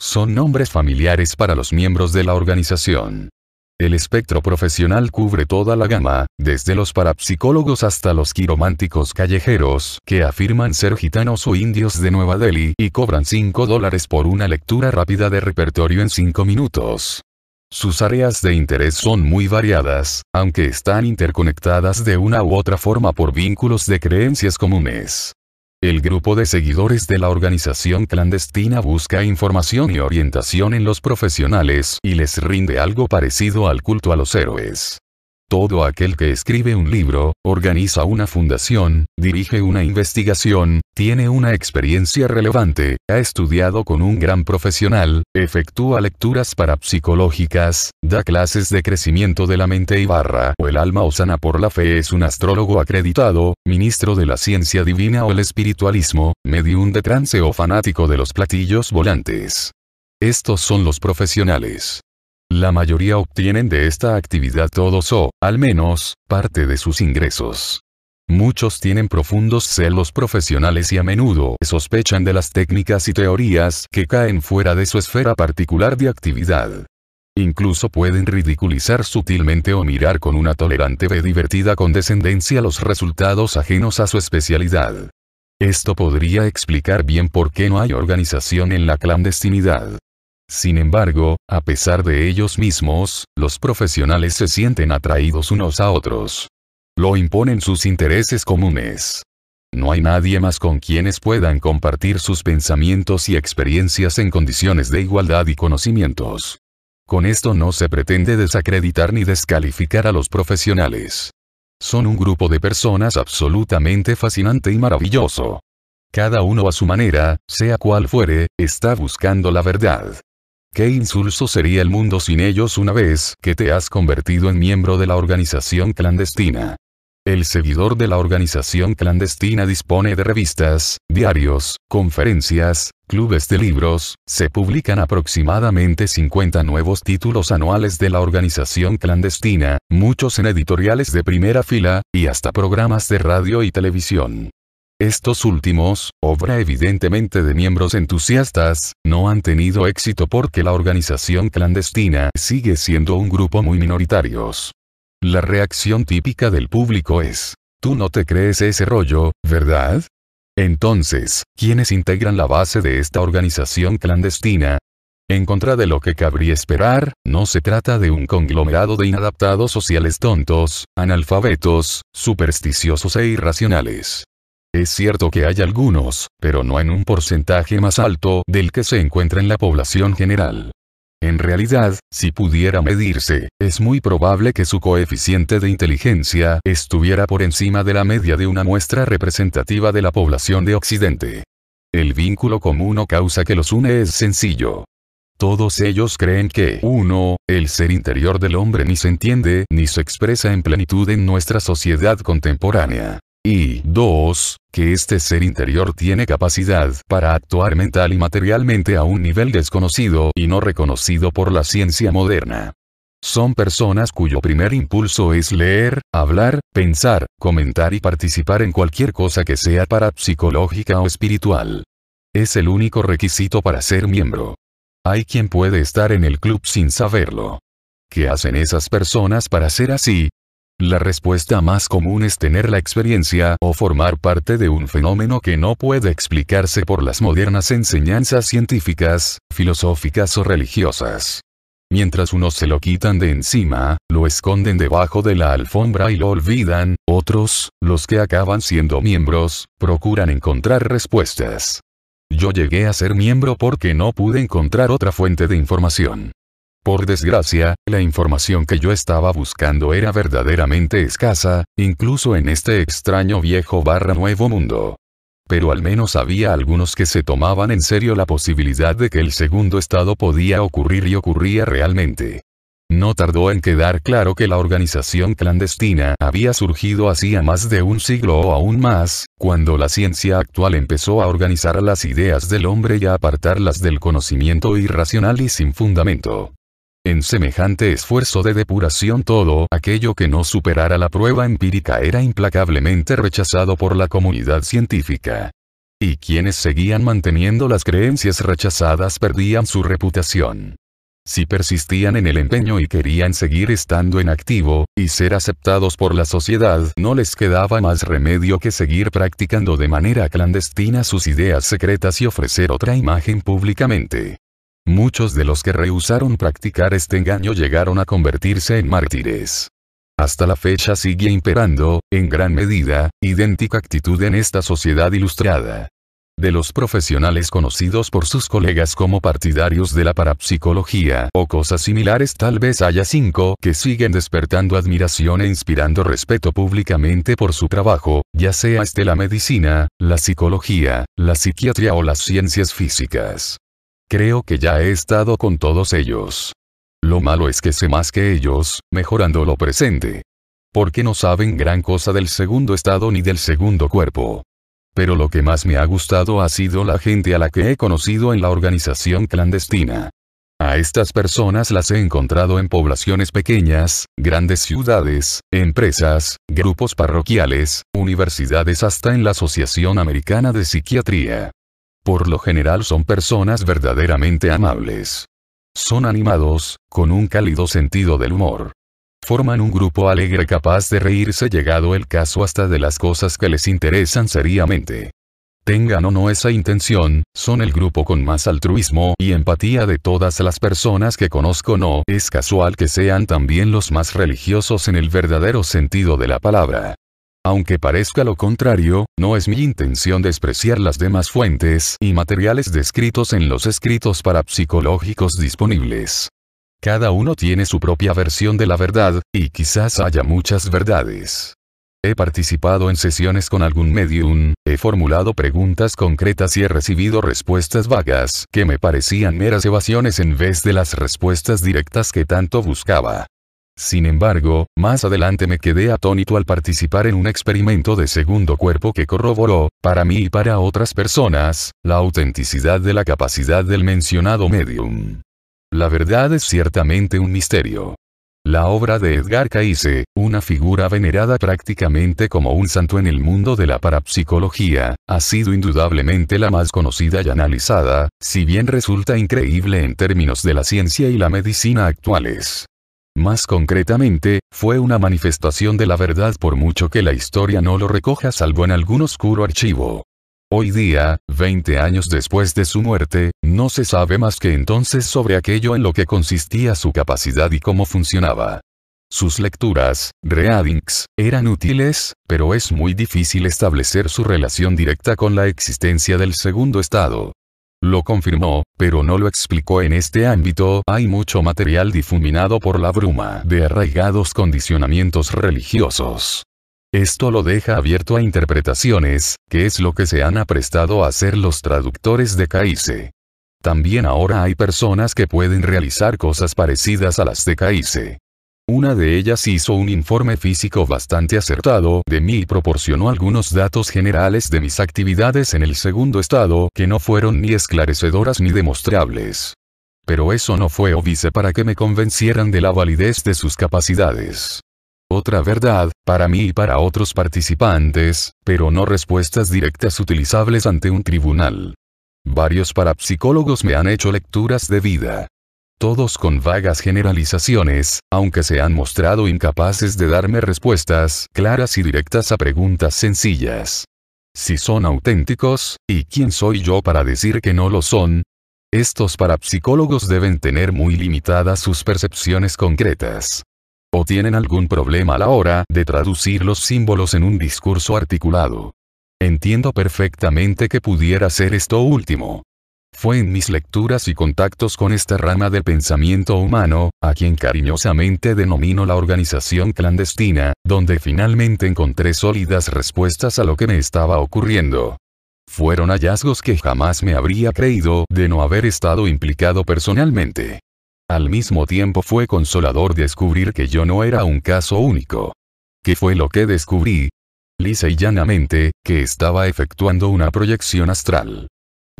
Son nombres familiares para los miembros de la organización. El espectro profesional cubre toda la gama, desde los parapsicólogos hasta los quirománticos callejeros que afirman ser gitanos o indios de Nueva Delhi y cobran 5 dólares por una lectura rápida de repertorio en 5 minutos. Sus áreas de interés son muy variadas, aunque están interconectadas de una u otra forma por vínculos de creencias comunes. El grupo de seguidores de la organización clandestina busca información y orientación en los profesionales y les rinde algo parecido al culto a los héroes. Todo aquel que escribe un libro, organiza una fundación, dirige una investigación, tiene una experiencia relevante, ha estudiado con un gran profesional, efectúa lecturas parapsicológicas, da clases de crecimiento de la mente y barra o el alma o sana por la fe es un astrólogo acreditado, ministro de la ciencia divina o el espiritualismo, medium de trance o fanático de los platillos volantes. Estos son los profesionales. La mayoría obtienen de esta actividad todos o, al menos, parte de sus ingresos. Muchos tienen profundos celos profesionales y a menudo sospechan de las técnicas y teorías que caen fuera de su esfera particular de actividad. Incluso pueden ridiculizar sutilmente o mirar con una tolerante ve divertida condescendencia los resultados ajenos a su especialidad. Esto podría explicar bien por qué no hay organización en la clandestinidad. Sin embargo, a pesar de ellos mismos, los profesionales se sienten atraídos unos a otros. Lo imponen sus intereses comunes. No hay nadie más con quienes puedan compartir sus pensamientos y experiencias en condiciones de igualdad y conocimientos. Con esto no se pretende desacreditar ni descalificar a los profesionales. Son un grupo de personas absolutamente fascinante y maravilloso. Cada uno a su manera, sea cual fuere, está buscando la verdad. Qué insulso sería el mundo sin ellos una vez que te has convertido en miembro de la organización clandestina. El seguidor de la organización clandestina dispone de revistas, diarios, conferencias, clubes de libros, se publican aproximadamente 50 nuevos títulos anuales de la organización clandestina, muchos en editoriales de primera fila, y hasta programas de radio y televisión. Estos últimos, obra evidentemente de miembros entusiastas, no han tenido éxito porque la organización clandestina sigue siendo un grupo muy minoritarios. La reacción típica del público es, tú no te crees ese rollo, ¿verdad? Entonces, ¿quiénes integran la base de esta organización clandestina? En contra de lo que cabría esperar, no se trata de un conglomerado de inadaptados sociales tontos, analfabetos, supersticiosos e irracionales. Es cierto que hay algunos, pero no en un porcentaje más alto del que se encuentra en la población general. En realidad, si pudiera medirse, es muy probable que su coeficiente de inteligencia estuviera por encima de la media de una muestra representativa de la población de Occidente. El vínculo común o causa que los une es sencillo. Todos ellos creen que 1. El ser interior del hombre ni se entiende ni se expresa en plenitud en nuestra sociedad contemporánea. Y 2. Que este ser interior tiene capacidad para actuar mental y materialmente a un nivel desconocido y no reconocido por la ciencia moderna. Son personas cuyo primer impulso es leer, hablar, pensar, comentar y participar en cualquier cosa que sea para psicológica o espiritual. Es el único requisito para ser miembro. Hay quien puede estar en el club sin saberlo. ¿Qué hacen esas personas para ser así? La respuesta más común es tener la experiencia o formar parte de un fenómeno que no puede explicarse por las modernas enseñanzas científicas, filosóficas o religiosas. Mientras unos se lo quitan de encima, lo esconden debajo de la alfombra y lo olvidan, otros, los que acaban siendo miembros, procuran encontrar respuestas. Yo llegué a ser miembro porque no pude encontrar otra fuente de información. Por desgracia, la información que yo estaba buscando era verdaderamente escasa, incluso en este extraño viejo barra nuevo mundo. Pero al menos había algunos que se tomaban en serio la posibilidad de que el segundo estado podía ocurrir y ocurría realmente. No tardó en quedar claro que la organización clandestina había surgido hacía más de un siglo o aún más, cuando la ciencia actual empezó a organizar las ideas del hombre y a apartarlas del conocimiento irracional y sin fundamento. En semejante esfuerzo de depuración todo aquello que no superara la prueba empírica era implacablemente rechazado por la comunidad científica. Y quienes seguían manteniendo las creencias rechazadas perdían su reputación. Si persistían en el empeño y querían seguir estando en activo, y ser aceptados por la sociedad, no les quedaba más remedio que seguir practicando de manera clandestina sus ideas secretas y ofrecer otra imagen públicamente. Muchos de los que rehusaron practicar este engaño llegaron a convertirse en mártires. Hasta la fecha sigue imperando, en gran medida, idéntica actitud en esta sociedad ilustrada. De los profesionales conocidos por sus colegas como partidarios de la parapsicología o cosas similares tal vez haya cinco que siguen despertando admiración e inspirando respeto públicamente por su trabajo, ya sea este la medicina, la psicología, la psiquiatría o las ciencias físicas. Creo que ya he estado con todos ellos. Lo malo es que sé más que ellos, mejorando lo presente. Porque no saben gran cosa del segundo estado ni del segundo cuerpo. Pero lo que más me ha gustado ha sido la gente a la que he conocido en la organización clandestina. A estas personas las he encontrado en poblaciones pequeñas, grandes ciudades, empresas, grupos parroquiales, universidades hasta en la Asociación Americana de Psiquiatría. Por lo general son personas verdaderamente amables. Son animados, con un cálido sentido del humor. Forman un grupo alegre capaz de reírse llegado el caso hasta de las cosas que les interesan seriamente. Tengan o no esa intención, son el grupo con más altruismo y empatía de todas las personas que conozco. No es casual que sean también los más religiosos en el verdadero sentido de la palabra. Aunque parezca lo contrario, no es mi intención despreciar las demás fuentes y materiales descritos en los escritos parapsicológicos disponibles. Cada uno tiene su propia versión de la verdad, y quizás haya muchas verdades. He participado en sesiones con algún medium, he formulado preguntas concretas y he recibido respuestas vagas que me parecían meras evasiones en vez de las respuestas directas que tanto buscaba. Sin embargo, más adelante me quedé atónito al participar en un experimento de segundo cuerpo que corroboró, para mí y para otras personas, la autenticidad de la capacidad del mencionado medium. La verdad es ciertamente un misterio. La obra de Edgar Cayce, una figura venerada prácticamente como un santo en el mundo de la parapsicología, ha sido indudablemente la más conocida y analizada, si bien resulta increíble en términos de la ciencia y la medicina actuales. Más concretamente, fue una manifestación de la verdad por mucho que la historia no lo recoja salvo en algún oscuro archivo. Hoy día, 20 años después de su muerte, no se sabe más que entonces sobre aquello en lo que consistía su capacidad y cómo funcionaba. Sus lecturas, readings, eran útiles, pero es muy difícil establecer su relación directa con la existencia del segundo estado. Lo confirmó, pero no lo explicó en este ámbito, hay mucho material difuminado por la bruma de arraigados condicionamientos religiosos. Esto lo deja abierto a interpretaciones, que es lo que se han aprestado a hacer los traductores de Caice. También ahora hay personas que pueden realizar cosas parecidas a las de Caice. Una de ellas hizo un informe físico bastante acertado de mí y proporcionó algunos datos generales de mis actividades en el segundo estado que no fueron ni esclarecedoras ni demostrables. Pero eso no fue óbice para que me convencieran de la validez de sus capacidades. Otra verdad, para mí y para otros participantes, pero no respuestas directas utilizables ante un tribunal. Varios parapsicólogos me han hecho lecturas de vida todos con vagas generalizaciones, aunque se han mostrado incapaces de darme respuestas claras y directas a preguntas sencillas. Si son auténticos, ¿y quién soy yo para decir que no lo son? Estos parapsicólogos deben tener muy limitadas sus percepciones concretas. O tienen algún problema a la hora de traducir los símbolos en un discurso articulado. Entiendo perfectamente que pudiera ser esto último, fue en mis lecturas y contactos con esta rama del pensamiento humano, a quien cariñosamente denomino la organización clandestina, donde finalmente encontré sólidas respuestas a lo que me estaba ocurriendo. Fueron hallazgos que jamás me habría creído de no haber estado implicado personalmente. Al mismo tiempo fue consolador descubrir que yo no era un caso único. ¿Qué fue lo que descubrí? Lisa y llanamente, que estaba efectuando una proyección astral.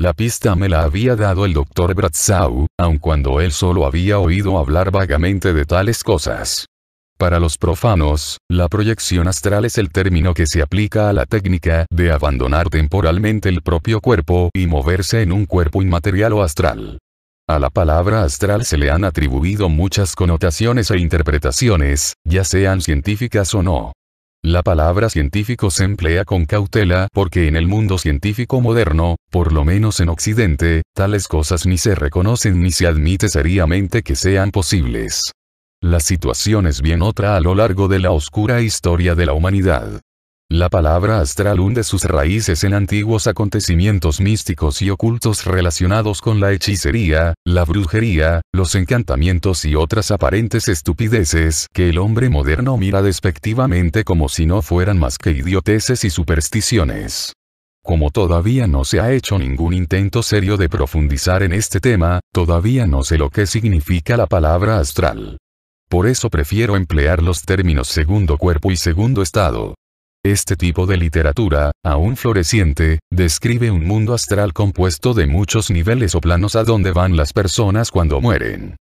La pista me la había dado el doctor Bratzau, aun cuando él solo había oído hablar vagamente de tales cosas. Para los profanos, la proyección astral es el término que se aplica a la técnica de abandonar temporalmente el propio cuerpo y moverse en un cuerpo inmaterial o astral. A la palabra astral se le han atribuido muchas connotaciones e interpretaciones, ya sean científicas o no. La palabra científico se emplea con cautela porque en el mundo científico moderno, por lo menos en Occidente, tales cosas ni se reconocen ni se admite seriamente que sean posibles. La situación es bien otra a lo largo de la oscura historia de la humanidad. La palabra astral hunde sus raíces en antiguos acontecimientos místicos y ocultos relacionados con la hechicería, la brujería, los encantamientos y otras aparentes estupideces que el hombre moderno mira despectivamente como si no fueran más que idioteces y supersticiones. Como todavía no se ha hecho ningún intento serio de profundizar en este tema, todavía no sé lo que significa la palabra astral. Por eso prefiero emplear los términos segundo cuerpo y segundo estado. Este tipo de literatura, aún floreciente, describe un mundo astral compuesto de muchos niveles o planos a donde van las personas cuando mueren.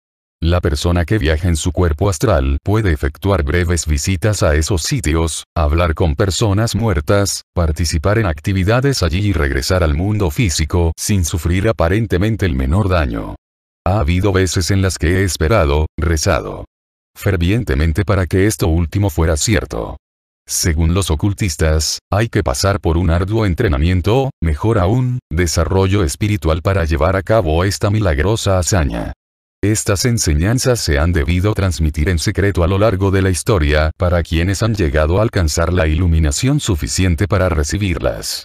La persona que viaja en su cuerpo astral puede efectuar breves visitas a esos sitios, hablar con personas muertas, participar en actividades allí y regresar al mundo físico sin sufrir aparentemente el menor daño. Ha habido veces en las que he esperado, rezado fervientemente para que esto último fuera cierto. Según los ocultistas, hay que pasar por un arduo entrenamiento o, mejor aún, desarrollo espiritual para llevar a cabo esta milagrosa hazaña. Estas enseñanzas se han debido transmitir en secreto a lo largo de la historia para quienes han llegado a alcanzar la iluminación suficiente para recibirlas.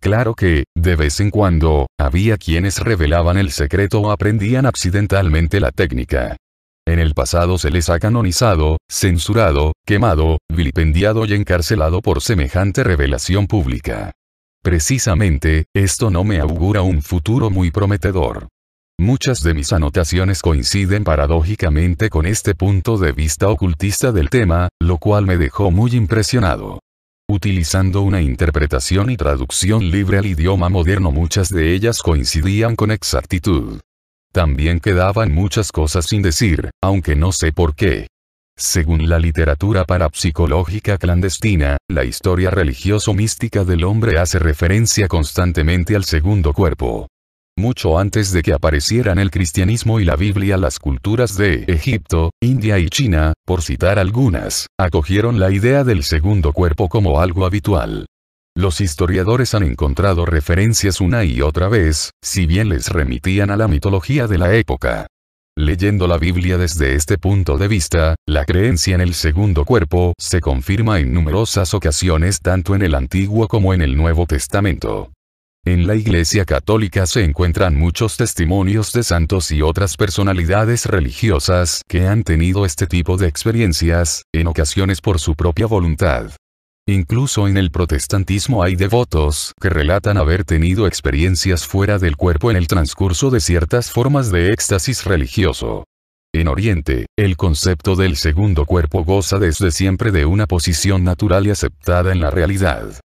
Claro que, de vez en cuando, había quienes revelaban el secreto o aprendían accidentalmente la técnica. En el pasado se les ha canonizado, censurado, quemado, vilipendiado y encarcelado por semejante revelación pública. Precisamente, esto no me augura un futuro muy prometedor. Muchas de mis anotaciones coinciden paradójicamente con este punto de vista ocultista del tema, lo cual me dejó muy impresionado. Utilizando una interpretación y traducción libre al idioma moderno muchas de ellas coincidían con exactitud. También quedaban muchas cosas sin decir, aunque no sé por qué. Según la literatura parapsicológica clandestina, la historia religioso-mística del hombre hace referencia constantemente al segundo cuerpo. Mucho antes de que aparecieran el cristianismo y la Biblia, las culturas de Egipto, India y China, por citar algunas, acogieron la idea del segundo cuerpo como algo habitual. Los historiadores han encontrado referencias una y otra vez, si bien les remitían a la mitología de la época. Leyendo la Biblia desde este punto de vista, la creencia en el segundo cuerpo se confirma en numerosas ocasiones tanto en el Antiguo como en el Nuevo Testamento. En la Iglesia Católica se encuentran muchos testimonios de santos y otras personalidades religiosas que han tenido este tipo de experiencias, en ocasiones por su propia voluntad. Incluso en el protestantismo hay devotos que relatan haber tenido experiencias fuera del cuerpo en el transcurso de ciertas formas de éxtasis religioso. En Oriente, el concepto del segundo cuerpo goza desde siempre de una posición natural y aceptada en la realidad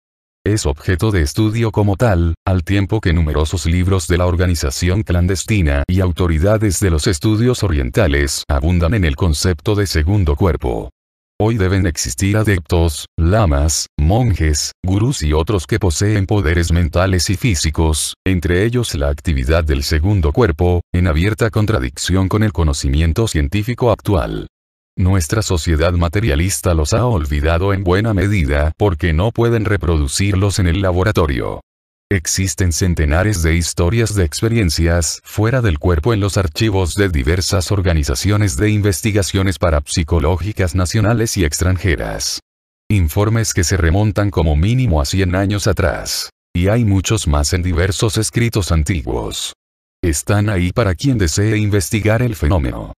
es objeto de estudio como tal, al tiempo que numerosos libros de la organización clandestina y autoridades de los estudios orientales abundan en el concepto de segundo cuerpo. Hoy deben existir adeptos, lamas, monjes, gurús y otros que poseen poderes mentales y físicos, entre ellos la actividad del segundo cuerpo, en abierta contradicción con el conocimiento científico actual. Nuestra sociedad materialista los ha olvidado en buena medida porque no pueden reproducirlos en el laboratorio. Existen centenares de historias de experiencias fuera del cuerpo en los archivos de diversas organizaciones de investigaciones parapsicológicas nacionales y extranjeras. Informes que se remontan como mínimo a 100 años atrás. Y hay muchos más en diversos escritos antiguos. Están ahí para quien desee investigar el fenómeno.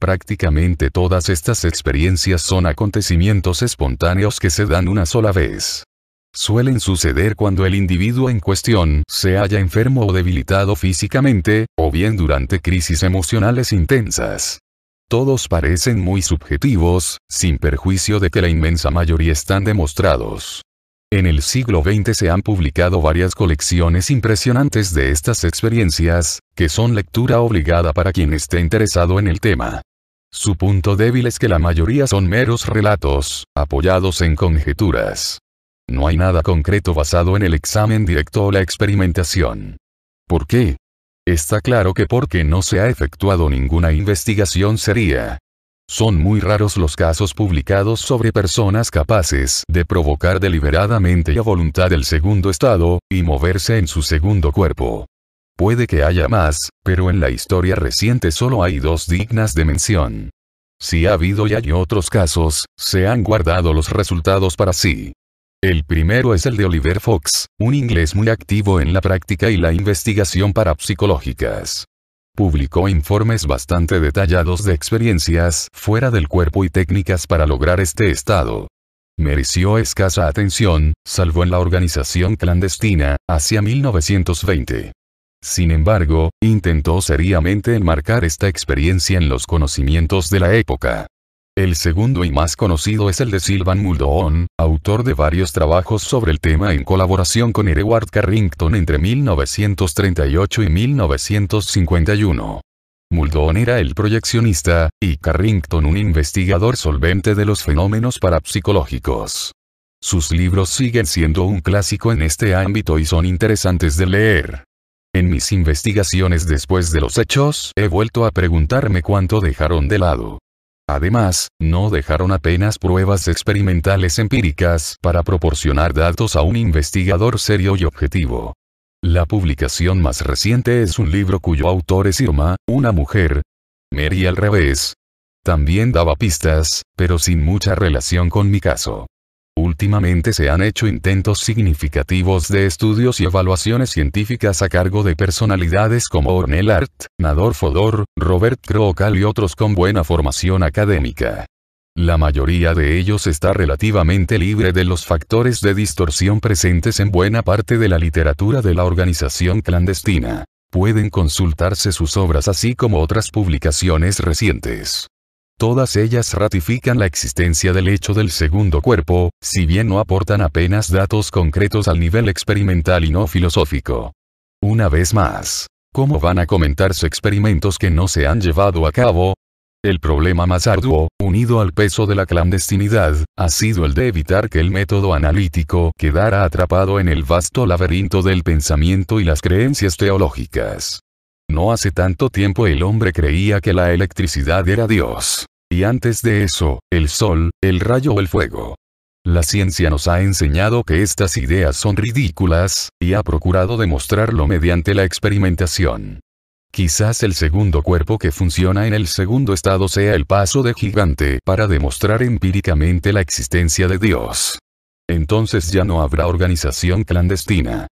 Prácticamente todas estas experiencias son acontecimientos espontáneos que se dan una sola vez suelen suceder cuando el individuo en cuestión se haya enfermo o debilitado físicamente, o bien durante crisis emocionales intensas. Todos parecen muy subjetivos, sin perjuicio de que la inmensa mayoría están demostrados. En el siglo XX se han publicado varias colecciones impresionantes de estas experiencias, que son lectura obligada para quien esté interesado en el tema. Su punto débil es que la mayoría son meros relatos, apoyados en conjeturas. No hay nada concreto basado en el examen directo o la experimentación. ¿Por qué? Está claro que porque no se ha efectuado ninguna investigación sería. Son muy raros los casos publicados sobre personas capaces de provocar deliberadamente la a voluntad el segundo estado, y moverse en su segundo cuerpo. Puede que haya más, pero en la historia reciente solo hay dos dignas de mención. Si ha habido y hay otros casos, se han guardado los resultados para sí. El primero es el de Oliver Fox, un inglés muy activo en la práctica y la investigación parapsicológicas. Publicó informes bastante detallados de experiencias fuera del cuerpo y técnicas para lograr este estado. Mereció escasa atención, salvo en la organización clandestina, hacia 1920. Sin embargo, intentó seriamente enmarcar esta experiencia en los conocimientos de la época. El segundo y más conocido es el de Silvan Muldoon, autor de varios trabajos sobre el tema en colaboración con Edward Carrington entre 1938 y 1951. Muldoon era el proyeccionista, y Carrington un investigador solvente de los fenómenos parapsicológicos. Sus libros siguen siendo un clásico en este ámbito y son interesantes de leer. En mis investigaciones después de los hechos he vuelto a preguntarme cuánto dejaron de lado Además, no dejaron apenas pruebas experimentales empíricas para proporcionar datos a un investigador serio y objetivo. La publicación más reciente es un libro cuyo autor es Irma, una mujer. Mary al revés. También daba pistas, pero sin mucha relación con mi caso. Últimamente se han hecho intentos significativos de estudios y evaluaciones científicas a cargo de personalidades como Ornel Art, Nador Fodor, Robert Crocal y otros con buena formación académica. La mayoría de ellos está relativamente libre de los factores de distorsión presentes en buena parte de la literatura de la organización clandestina. Pueden consultarse sus obras así como otras publicaciones recientes. Todas ellas ratifican la existencia del hecho del segundo cuerpo, si bien no aportan apenas datos concretos al nivel experimental y no filosófico. Una vez más, ¿cómo van a comentarse experimentos que no se han llevado a cabo? El problema más arduo, unido al peso de la clandestinidad, ha sido el de evitar que el método analítico quedara atrapado en el vasto laberinto del pensamiento y las creencias teológicas. No hace tanto tiempo el hombre creía que la electricidad era Dios. Y antes de eso, el sol, el rayo o el fuego. La ciencia nos ha enseñado que estas ideas son ridículas, y ha procurado demostrarlo mediante la experimentación. Quizás el segundo cuerpo que funciona en el segundo estado sea el paso de gigante para demostrar empíricamente la existencia de Dios. Entonces ya no habrá organización clandestina.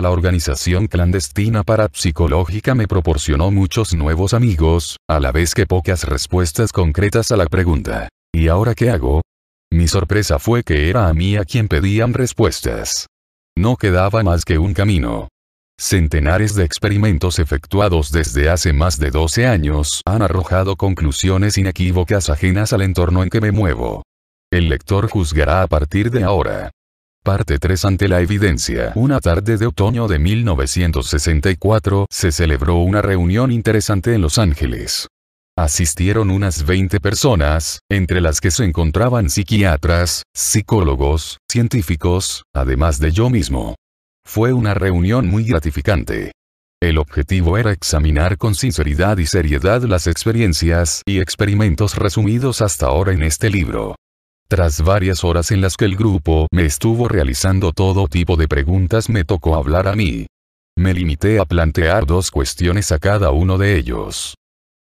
La organización clandestina parapsicológica me proporcionó muchos nuevos amigos, a la vez que pocas respuestas concretas a la pregunta. ¿Y ahora qué hago? Mi sorpresa fue que era a mí a quien pedían respuestas. No quedaba más que un camino. Centenares de experimentos efectuados desde hace más de 12 años han arrojado conclusiones inequívocas ajenas al entorno en que me muevo. El lector juzgará a partir de ahora. Parte 3 Ante la evidencia. Una tarde de otoño de 1964, se celebró una reunión interesante en Los Ángeles. Asistieron unas 20 personas, entre las que se encontraban psiquiatras, psicólogos, científicos, además de yo mismo. Fue una reunión muy gratificante. El objetivo era examinar con sinceridad y seriedad las experiencias y experimentos resumidos hasta ahora en este libro. Tras varias horas en las que el grupo me estuvo realizando todo tipo de preguntas me tocó hablar a mí. Me limité a plantear dos cuestiones a cada uno de ellos.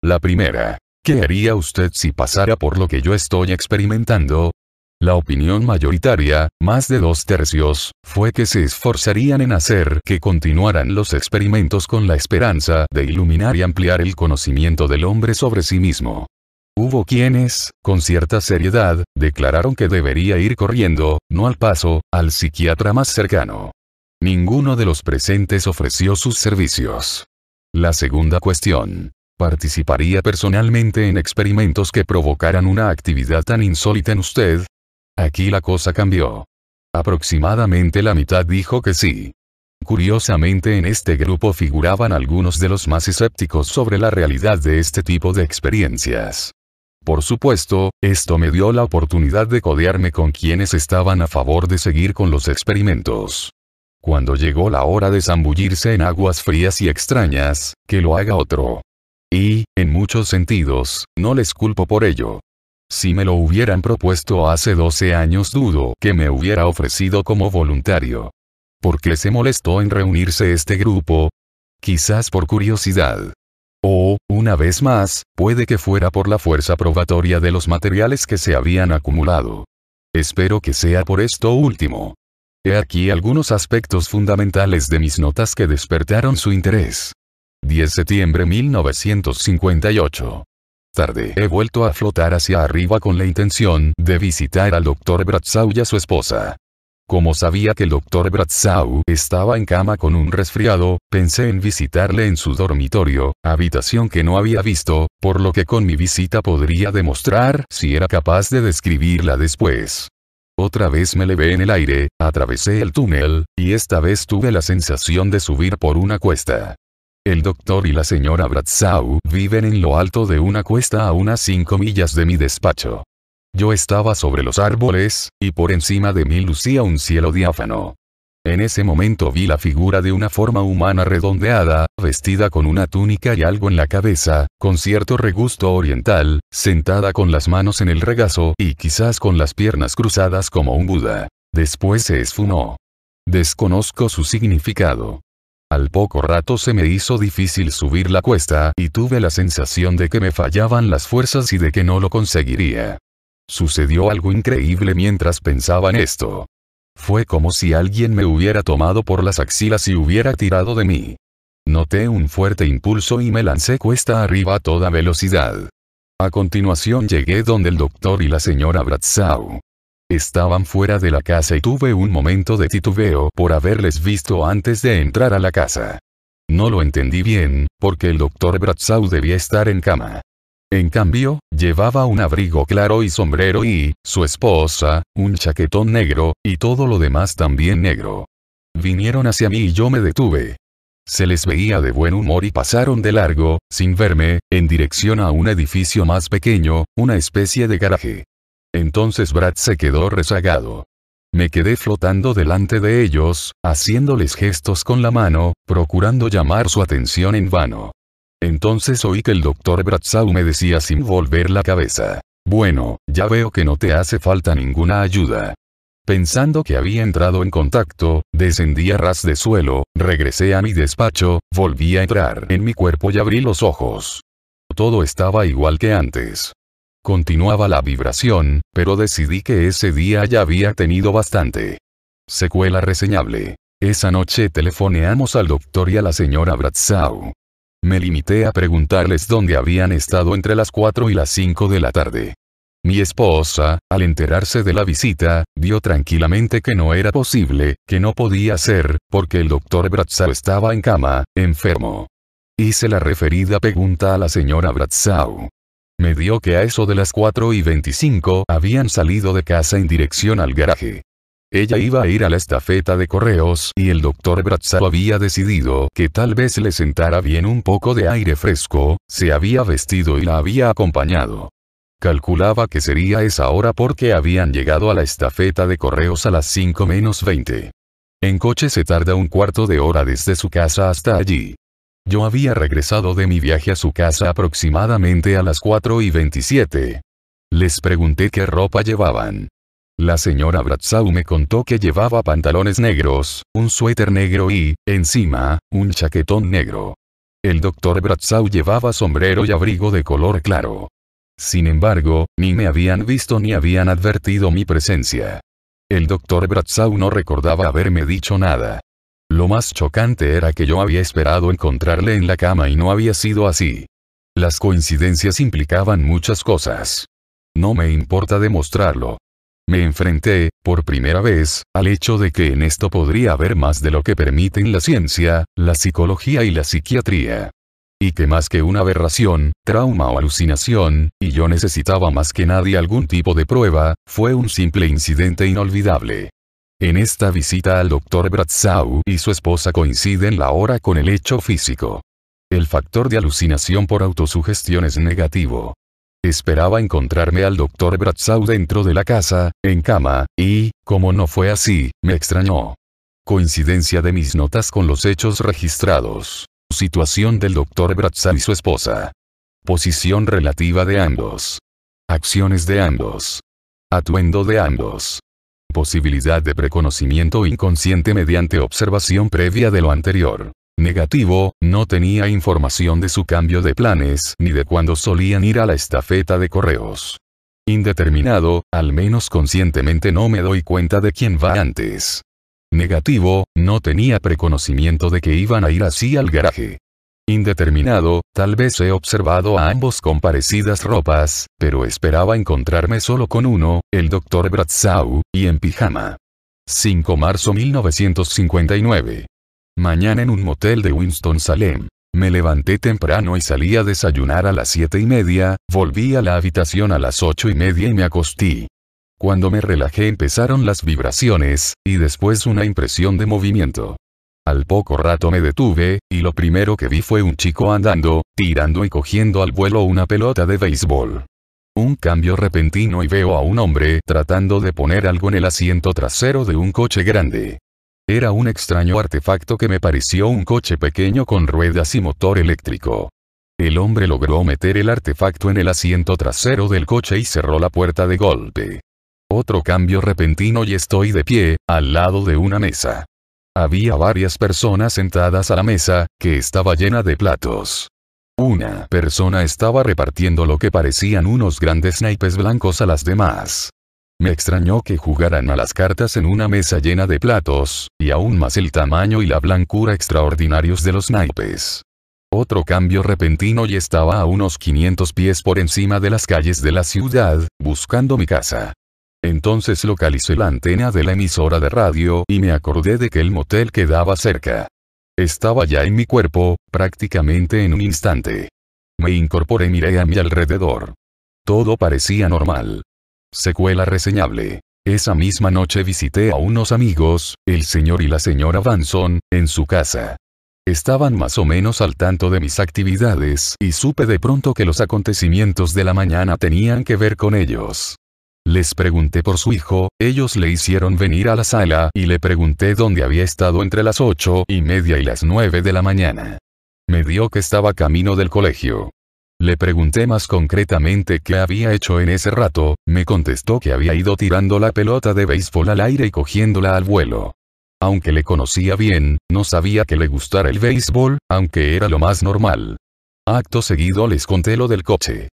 La primera, ¿qué haría usted si pasara por lo que yo estoy experimentando? La opinión mayoritaria, más de dos tercios, fue que se esforzarían en hacer que continuaran los experimentos con la esperanza de iluminar y ampliar el conocimiento del hombre sobre sí mismo. Hubo quienes, con cierta seriedad, declararon que debería ir corriendo, no al paso, al psiquiatra más cercano. Ninguno de los presentes ofreció sus servicios. La segunda cuestión. ¿Participaría personalmente en experimentos que provocaran una actividad tan insólita en usted? Aquí la cosa cambió. Aproximadamente la mitad dijo que sí. Curiosamente en este grupo figuraban algunos de los más escépticos sobre la realidad de este tipo de experiencias. Por supuesto, esto me dio la oportunidad de codearme con quienes estaban a favor de seguir con los experimentos. Cuando llegó la hora de zambullirse en aguas frías y extrañas, que lo haga otro. Y, en muchos sentidos, no les culpo por ello. Si me lo hubieran propuesto hace 12 años dudo que me hubiera ofrecido como voluntario. ¿Por qué se molestó en reunirse este grupo? Quizás por curiosidad. O, una vez más, puede que fuera por la fuerza probatoria de los materiales que se habían acumulado. Espero que sea por esto último. He aquí algunos aspectos fundamentales de mis notas que despertaron su interés. 10 septiembre 1958. Tarde he vuelto a flotar hacia arriba con la intención de visitar al doctor Bratzau y a su esposa. Como sabía que el doctor Bratzau estaba en cama con un resfriado, pensé en visitarle en su dormitorio, habitación que no había visto, por lo que con mi visita podría demostrar si era capaz de describirla después. Otra vez me levé en el aire, atravesé el túnel, y esta vez tuve la sensación de subir por una cuesta. El doctor y la señora Bratzau viven en lo alto de una cuesta a unas 5 millas de mi despacho. Yo estaba sobre los árboles, y por encima de mí lucía un cielo diáfano. En ese momento vi la figura de una forma humana redondeada, vestida con una túnica y algo en la cabeza, con cierto regusto oriental, sentada con las manos en el regazo y quizás con las piernas cruzadas como un Buda. Después se esfumó. Desconozco su significado. Al poco rato se me hizo difícil subir la cuesta y tuve la sensación de que me fallaban las fuerzas y de que no lo conseguiría. Sucedió algo increíble mientras pensaba en esto. Fue como si alguien me hubiera tomado por las axilas y hubiera tirado de mí. Noté un fuerte impulso y me lancé cuesta arriba a toda velocidad. A continuación llegué donde el doctor y la señora Bratzau Estaban fuera de la casa y tuve un momento de titubeo por haberles visto antes de entrar a la casa. No lo entendí bien, porque el doctor Bratzau debía estar en cama. En cambio, llevaba un abrigo claro y sombrero y, su esposa, un chaquetón negro, y todo lo demás también negro. Vinieron hacia mí y yo me detuve. Se les veía de buen humor y pasaron de largo, sin verme, en dirección a un edificio más pequeño, una especie de garaje. Entonces Brad se quedó rezagado. Me quedé flotando delante de ellos, haciéndoles gestos con la mano, procurando llamar su atención en vano. Entonces oí que el doctor Bratzau me decía sin volver la cabeza. Bueno, ya veo que no te hace falta ninguna ayuda. Pensando que había entrado en contacto, descendí a ras de suelo, regresé a mi despacho, volví a entrar en mi cuerpo y abrí los ojos. Todo estaba igual que antes. Continuaba la vibración, pero decidí que ese día ya había tenido bastante. Secuela reseñable. Esa noche telefoneamos al doctor y a la señora Bratzau. Me limité a preguntarles dónde habían estado entre las 4 y las 5 de la tarde. Mi esposa, al enterarse de la visita, vio tranquilamente que no era posible, que no podía ser, porque el doctor Bratzau estaba en cama, enfermo. Hice la referida pregunta a la señora Bratzau. Me dio que a eso de las 4 y 25 habían salido de casa en dirección al garaje. Ella iba a ir a la estafeta de correos y el doctor Bratzau había decidido que tal vez le sentara bien un poco de aire fresco, se había vestido y la había acompañado. Calculaba que sería esa hora porque habían llegado a la estafeta de correos a las 5 menos 20. En coche se tarda un cuarto de hora desde su casa hasta allí. Yo había regresado de mi viaje a su casa aproximadamente a las 4 y 27. Les pregunté qué ropa llevaban. La señora Bratzau me contó que llevaba pantalones negros, un suéter negro y, encima, un chaquetón negro. El doctor Bratzau llevaba sombrero y abrigo de color claro. Sin embargo, ni me habían visto ni habían advertido mi presencia. El doctor Bratzau no recordaba haberme dicho nada. Lo más chocante era que yo había esperado encontrarle en la cama y no había sido así. Las coincidencias implicaban muchas cosas. No me importa demostrarlo, me enfrenté, por primera vez, al hecho de que en esto podría haber más de lo que permiten la ciencia, la psicología y la psiquiatría. Y que más que una aberración, trauma o alucinación, y yo necesitaba más que nadie algún tipo de prueba, fue un simple incidente inolvidable. En esta visita al doctor Bratzau y su esposa coinciden la hora con el hecho físico. El factor de alucinación por autosugestión es negativo. Esperaba encontrarme al doctor Bratzau dentro de la casa, en cama, y, como no fue así, me extrañó. Coincidencia de mis notas con los hechos registrados. Situación del doctor Bratzau y su esposa. Posición relativa de ambos. Acciones de ambos. Atuendo de ambos. Posibilidad de preconocimiento inconsciente mediante observación previa de lo anterior. Negativo, no tenía información de su cambio de planes ni de cuándo solían ir a la estafeta de correos. Indeterminado, al menos conscientemente no me doy cuenta de quién va antes. Negativo, no tenía preconocimiento de que iban a ir así al garaje. Indeterminado, tal vez he observado a ambos con parecidas ropas, pero esperaba encontrarme solo con uno, el doctor Bratzau, y en pijama. 5 marzo 1959 mañana en un motel de Winston-Salem. Me levanté temprano y salí a desayunar a las siete y media, volví a la habitación a las ocho y media y me acostí. Cuando me relajé empezaron las vibraciones, y después una impresión de movimiento. Al poco rato me detuve, y lo primero que vi fue un chico andando, tirando y cogiendo al vuelo una pelota de béisbol. Un cambio repentino y veo a un hombre tratando de poner algo en el asiento trasero de un coche grande. Era un extraño artefacto que me pareció un coche pequeño con ruedas y motor eléctrico. El hombre logró meter el artefacto en el asiento trasero del coche y cerró la puerta de golpe. Otro cambio repentino y estoy de pie, al lado de una mesa. Había varias personas sentadas a la mesa, que estaba llena de platos. Una persona estaba repartiendo lo que parecían unos grandes naipes blancos a las demás. Me extrañó que jugaran a las cartas en una mesa llena de platos, y aún más el tamaño y la blancura extraordinarios de los naipes. Otro cambio repentino y estaba a unos 500 pies por encima de las calles de la ciudad, buscando mi casa. Entonces localicé la antena de la emisora de radio y me acordé de que el motel quedaba cerca. Estaba ya en mi cuerpo, prácticamente en un instante. Me incorporé y miré a mi alrededor. Todo parecía normal. Secuela reseñable. Esa misma noche visité a unos amigos, el señor y la señora Vanson, en su casa. Estaban más o menos al tanto de mis actividades y supe de pronto que los acontecimientos de la mañana tenían que ver con ellos. Les pregunté por su hijo, ellos le hicieron venir a la sala y le pregunté dónde había estado entre las ocho y media y las nueve de la mañana. Me dio que estaba camino del colegio. Le pregunté más concretamente qué había hecho en ese rato, me contestó que había ido tirando la pelota de béisbol al aire y cogiéndola al vuelo. Aunque le conocía bien, no sabía que le gustara el béisbol, aunque era lo más normal. Acto seguido les conté lo del coche.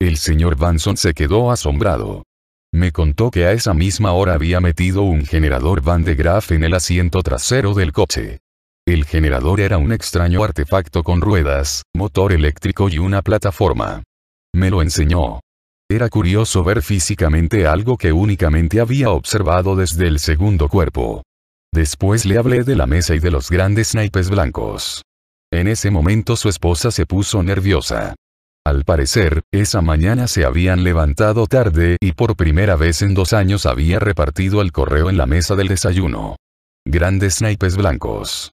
El señor Vanson se quedó asombrado. Me contó que a esa misma hora había metido un generador Van de Graaf en el asiento trasero del coche. El generador era un extraño artefacto con ruedas, motor eléctrico y una plataforma. Me lo enseñó. Era curioso ver físicamente algo que únicamente había observado desde el segundo cuerpo. Después le hablé de la mesa y de los grandes naipes blancos. En ese momento su esposa se puso nerviosa. Al parecer, esa mañana se habían levantado tarde y por primera vez en dos años había repartido el correo en la mesa del desayuno. Grandes naipes blancos.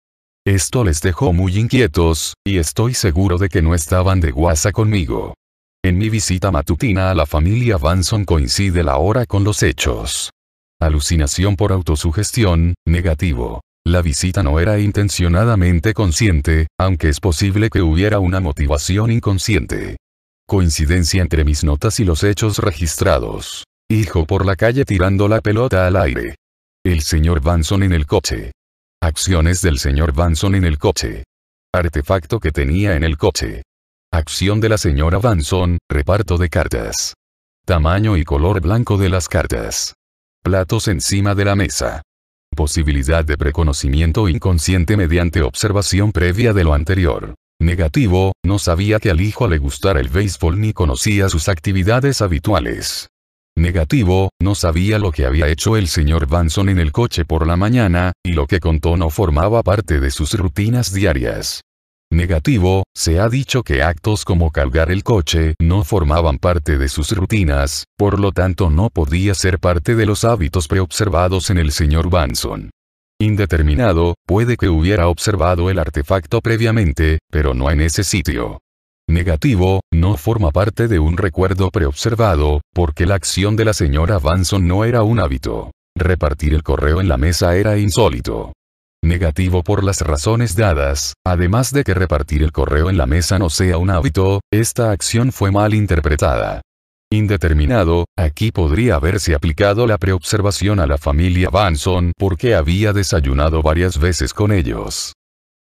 Esto les dejó muy inquietos, y estoy seguro de que no estaban de guasa conmigo. En mi visita matutina a la familia Vanson coincide la hora con los hechos. Alucinación por autosugestión, negativo. La visita no era intencionadamente consciente, aunque es posible que hubiera una motivación inconsciente. Coincidencia entre mis notas y los hechos registrados. Hijo por la calle tirando la pelota al aire. El señor Vanson en el coche. Acciones del señor Vanson en el coche. Artefacto que tenía en el coche. Acción de la señora Vanson, reparto de cartas. Tamaño y color blanco de las cartas. Platos encima de la mesa. Posibilidad de preconocimiento inconsciente mediante observación previa de lo anterior. Negativo, no sabía que al hijo le gustara el béisbol ni conocía sus actividades habituales. Negativo, no sabía lo que había hecho el señor Banson en el coche por la mañana, y lo que contó no formaba parte de sus rutinas diarias. Negativo, se ha dicho que actos como cargar el coche no formaban parte de sus rutinas, por lo tanto no podía ser parte de los hábitos preobservados en el señor Banson. Indeterminado, puede que hubiera observado el artefacto previamente, pero no en ese sitio negativo, no forma parte de un recuerdo preobservado, porque la acción de la señora Vanson no era un hábito. Repartir el correo en la mesa era insólito. Negativo por las razones dadas, además de que repartir el correo en la mesa no sea un hábito, esta acción fue mal interpretada. Indeterminado, aquí podría haberse aplicado la preobservación a la familia Vanson porque había desayunado varias veces con ellos.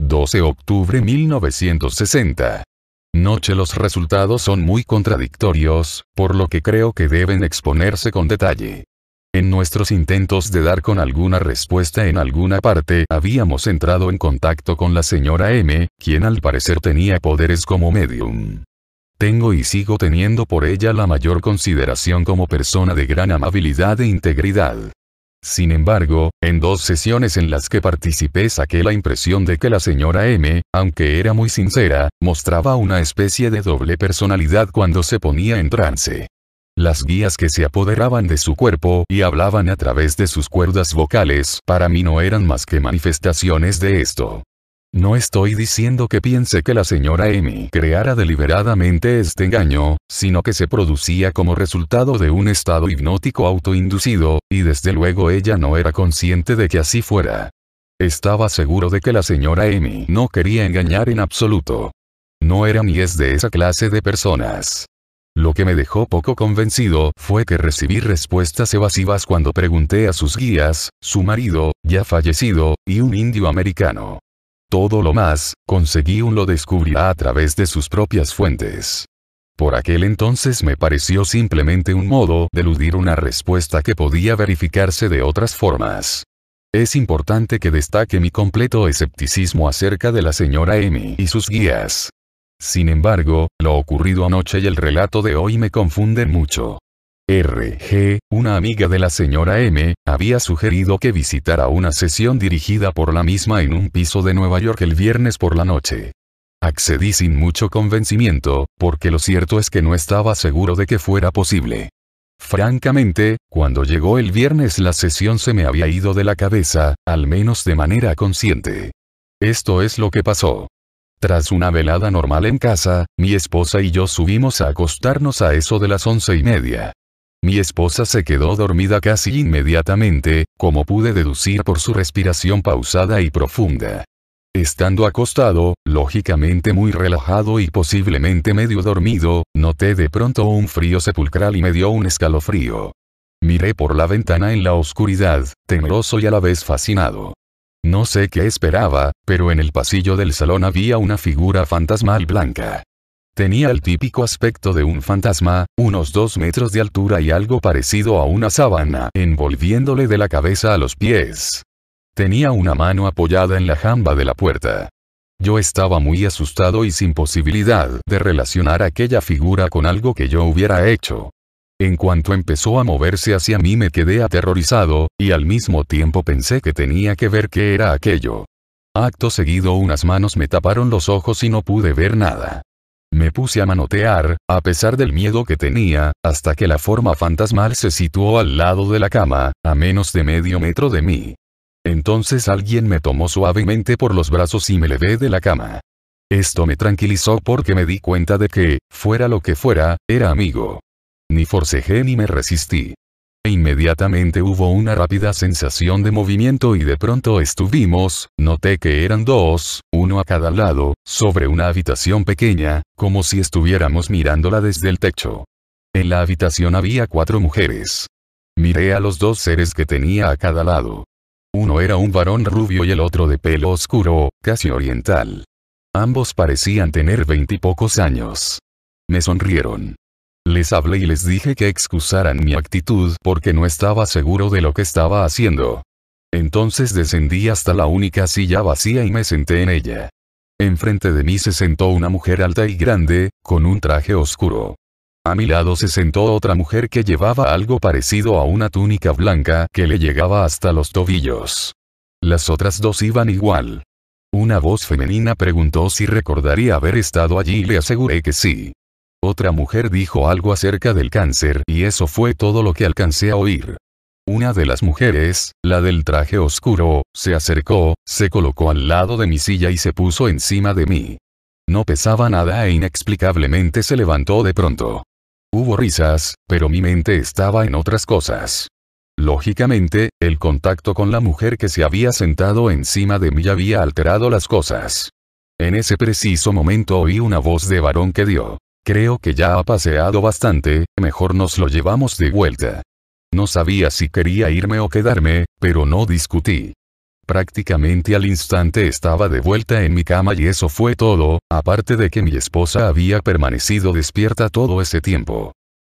12 octubre 1960 noche los resultados son muy contradictorios, por lo que creo que deben exponerse con detalle. En nuestros intentos de dar con alguna respuesta en alguna parte habíamos entrado en contacto con la señora M, quien al parecer tenía poderes como medium. Tengo y sigo teniendo por ella la mayor consideración como persona de gran amabilidad e integridad. Sin embargo, en dos sesiones en las que participé saqué la impresión de que la señora M, aunque era muy sincera, mostraba una especie de doble personalidad cuando se ponía en trance. Las guías que se apoderaban de su cuerpo y hablaban a través de sus cuerdas vocales para mí no eran más que manifestaciones de esto. No estoy diciendo que piense que la señora Amy creara deliberadamente este engaño, sino que se producía como resultado de un estado hipnótico autoinducido, y desde luego ella no era consciente de que así fuera. Estaba seguro de que la señora Amy no quería engañar en absoluto. No era ni es de esa clase de personas. Lo que me dejó poco convencido fue que recibí respuestas evasivas cuando pregunté a sus guías, su marido, ya fallecido, y un indio americano. Todo lo más, conseguí un lo descubrirá a través de sus propias fuentes. Por aquel entonces me pareció simplemente un modo de eludir una respuesta que podía verificarse de otras formas. Es importante que destaque mi completo escepticismo acerca de la señora Amy y sus guías. Sin embargo, lo ocurrido anoche y el relato de hoy me confunden mucho. RG, una amiga de la señora M, había sugerido que visitara una sesión dirigida por la misma en un piso de Nueva York el viernes por la noche. Accedí sin mucho convencimiento, porque lo cierto es que no estaba seguro de que fuera posible. Francamente, cuando llegó el viernes la sesión se me había ido de la cabeza, al menos de manera consciente. Esto es lo que pasó. Tras una velada normal en casa, mi esposa y yo subimos a acostarnos a eso de las once y media. Mi esposa se quedó dormida casi inmediatamente, como pude deducir por su respiración pausada y profunda. Estando acostado, lógicamente muy relajado y posiblemente medio dormido, noté de pronto un frío sepulcral y me dio un escalofrío. Miré por la ventana en la oscuridad, temeroso y a la vez fascinado. No sé qué esperaba, pero en el pasillo del salón había una figura fantasmal blanca. Tenía el típico aspecto de un fantasma, unos dos metros de altura y algo parecido a una sábana envolviéndole de la cabeza a los pies. Tenía una mano apoyada en la jamba de la puerta. Yo estaba muy asustado y sin posibilidad de relacionar aquella figura con algo que yo hubiera hecho. En cuanto empezó a moverse hacia mí me quedé aterrorizado, y al mismo tiempo pensé que tenía que ver qué era aquello. Acto seguido unas manos me taparon los ojos y no pude ver nada. Me puse a manotear, a pesar del miedo que tenía, hasta que la forma fantasmal se situó al lado de la cama, a menos de medio metro de mí. Entonces alguien me tomó suavemente por los brazos y me levé de la cama. Esto me tranquilizó porque me di cuenta de que, fuera lo que fuera, era amigo. Ni forcejé ni me resistí. E inmediatamente hubo una rápida sensación de movimiento y de pronto estuvimos, noté que eran dos, uno a cada lado, sobre una habitación pequeña, como si estuviéramos mirándola desde el techo. En la habitación había cuatro mujeres. Miré a los dos seres que tenía a cada lado. Uno era un varón rubio y el otro de pelo oscuro, casi oriental. Ambos parecían tener veintipocos años. Me sonrieron. Les hablé y les dije que excusaran mi actitud porque no estaba seguro de lo que estaba haciendo. Entonces descendí hasta la única silla vacía y me senté en ella. Enfrente de mí se sentó una mujer alta y grande, con un traje oscuro. A mi lado se sentó otra mujer que llevaba algo parecido a una túnica blanca que le llegaba hasta los tobillos. Las otras dos iban igual. Una voz femenina preguntó si recordaría haber estado allí y le aseguré que sí. Otra mujer dijo algo acerca del cáncer y eso fue todo lo que alcancé a oír. Una de las mujeres, la del traje oscuro, se acercó, se colocó al lado de mi silla y se puso encima de mí. No pesaba nada e inexplicablemente se levantó de pronto. Hubo risas, pero mi mente estaba en otras cosas. Lógicamente, el contacto con la mujer que se había sentado encima de mí había alterado las cosas. En ese preciso momento oí una voz de varón que dio. Creo que ya ha paseado bastante, mejor nos lo llevamos de vuelta. No sabía si quería irme o quedarme, pero no discutí. Prácticamente al instante estaba de vuelta en mi cama y eso fue todo, aparte de que mi esposa había permanecido despierta todo ese tiempo.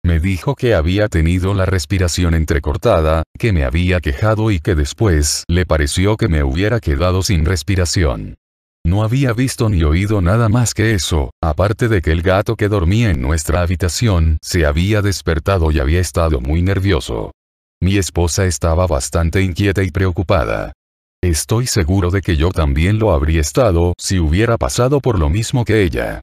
Me dijo que había tenido la respiración entrecortada, que me había quejado y que después le pareció que me hubiera quedado sin respiración. No había visto ni oído nada más que eso, aparte de que el gato que dormía en nuestra habitación se había despertado y había estado muy nervioso. Mi esposa estaba bastante inquieta y preocupada. Estoy seguro de que yo también lo habría estado si hubiera pasado por lo mismo que ella.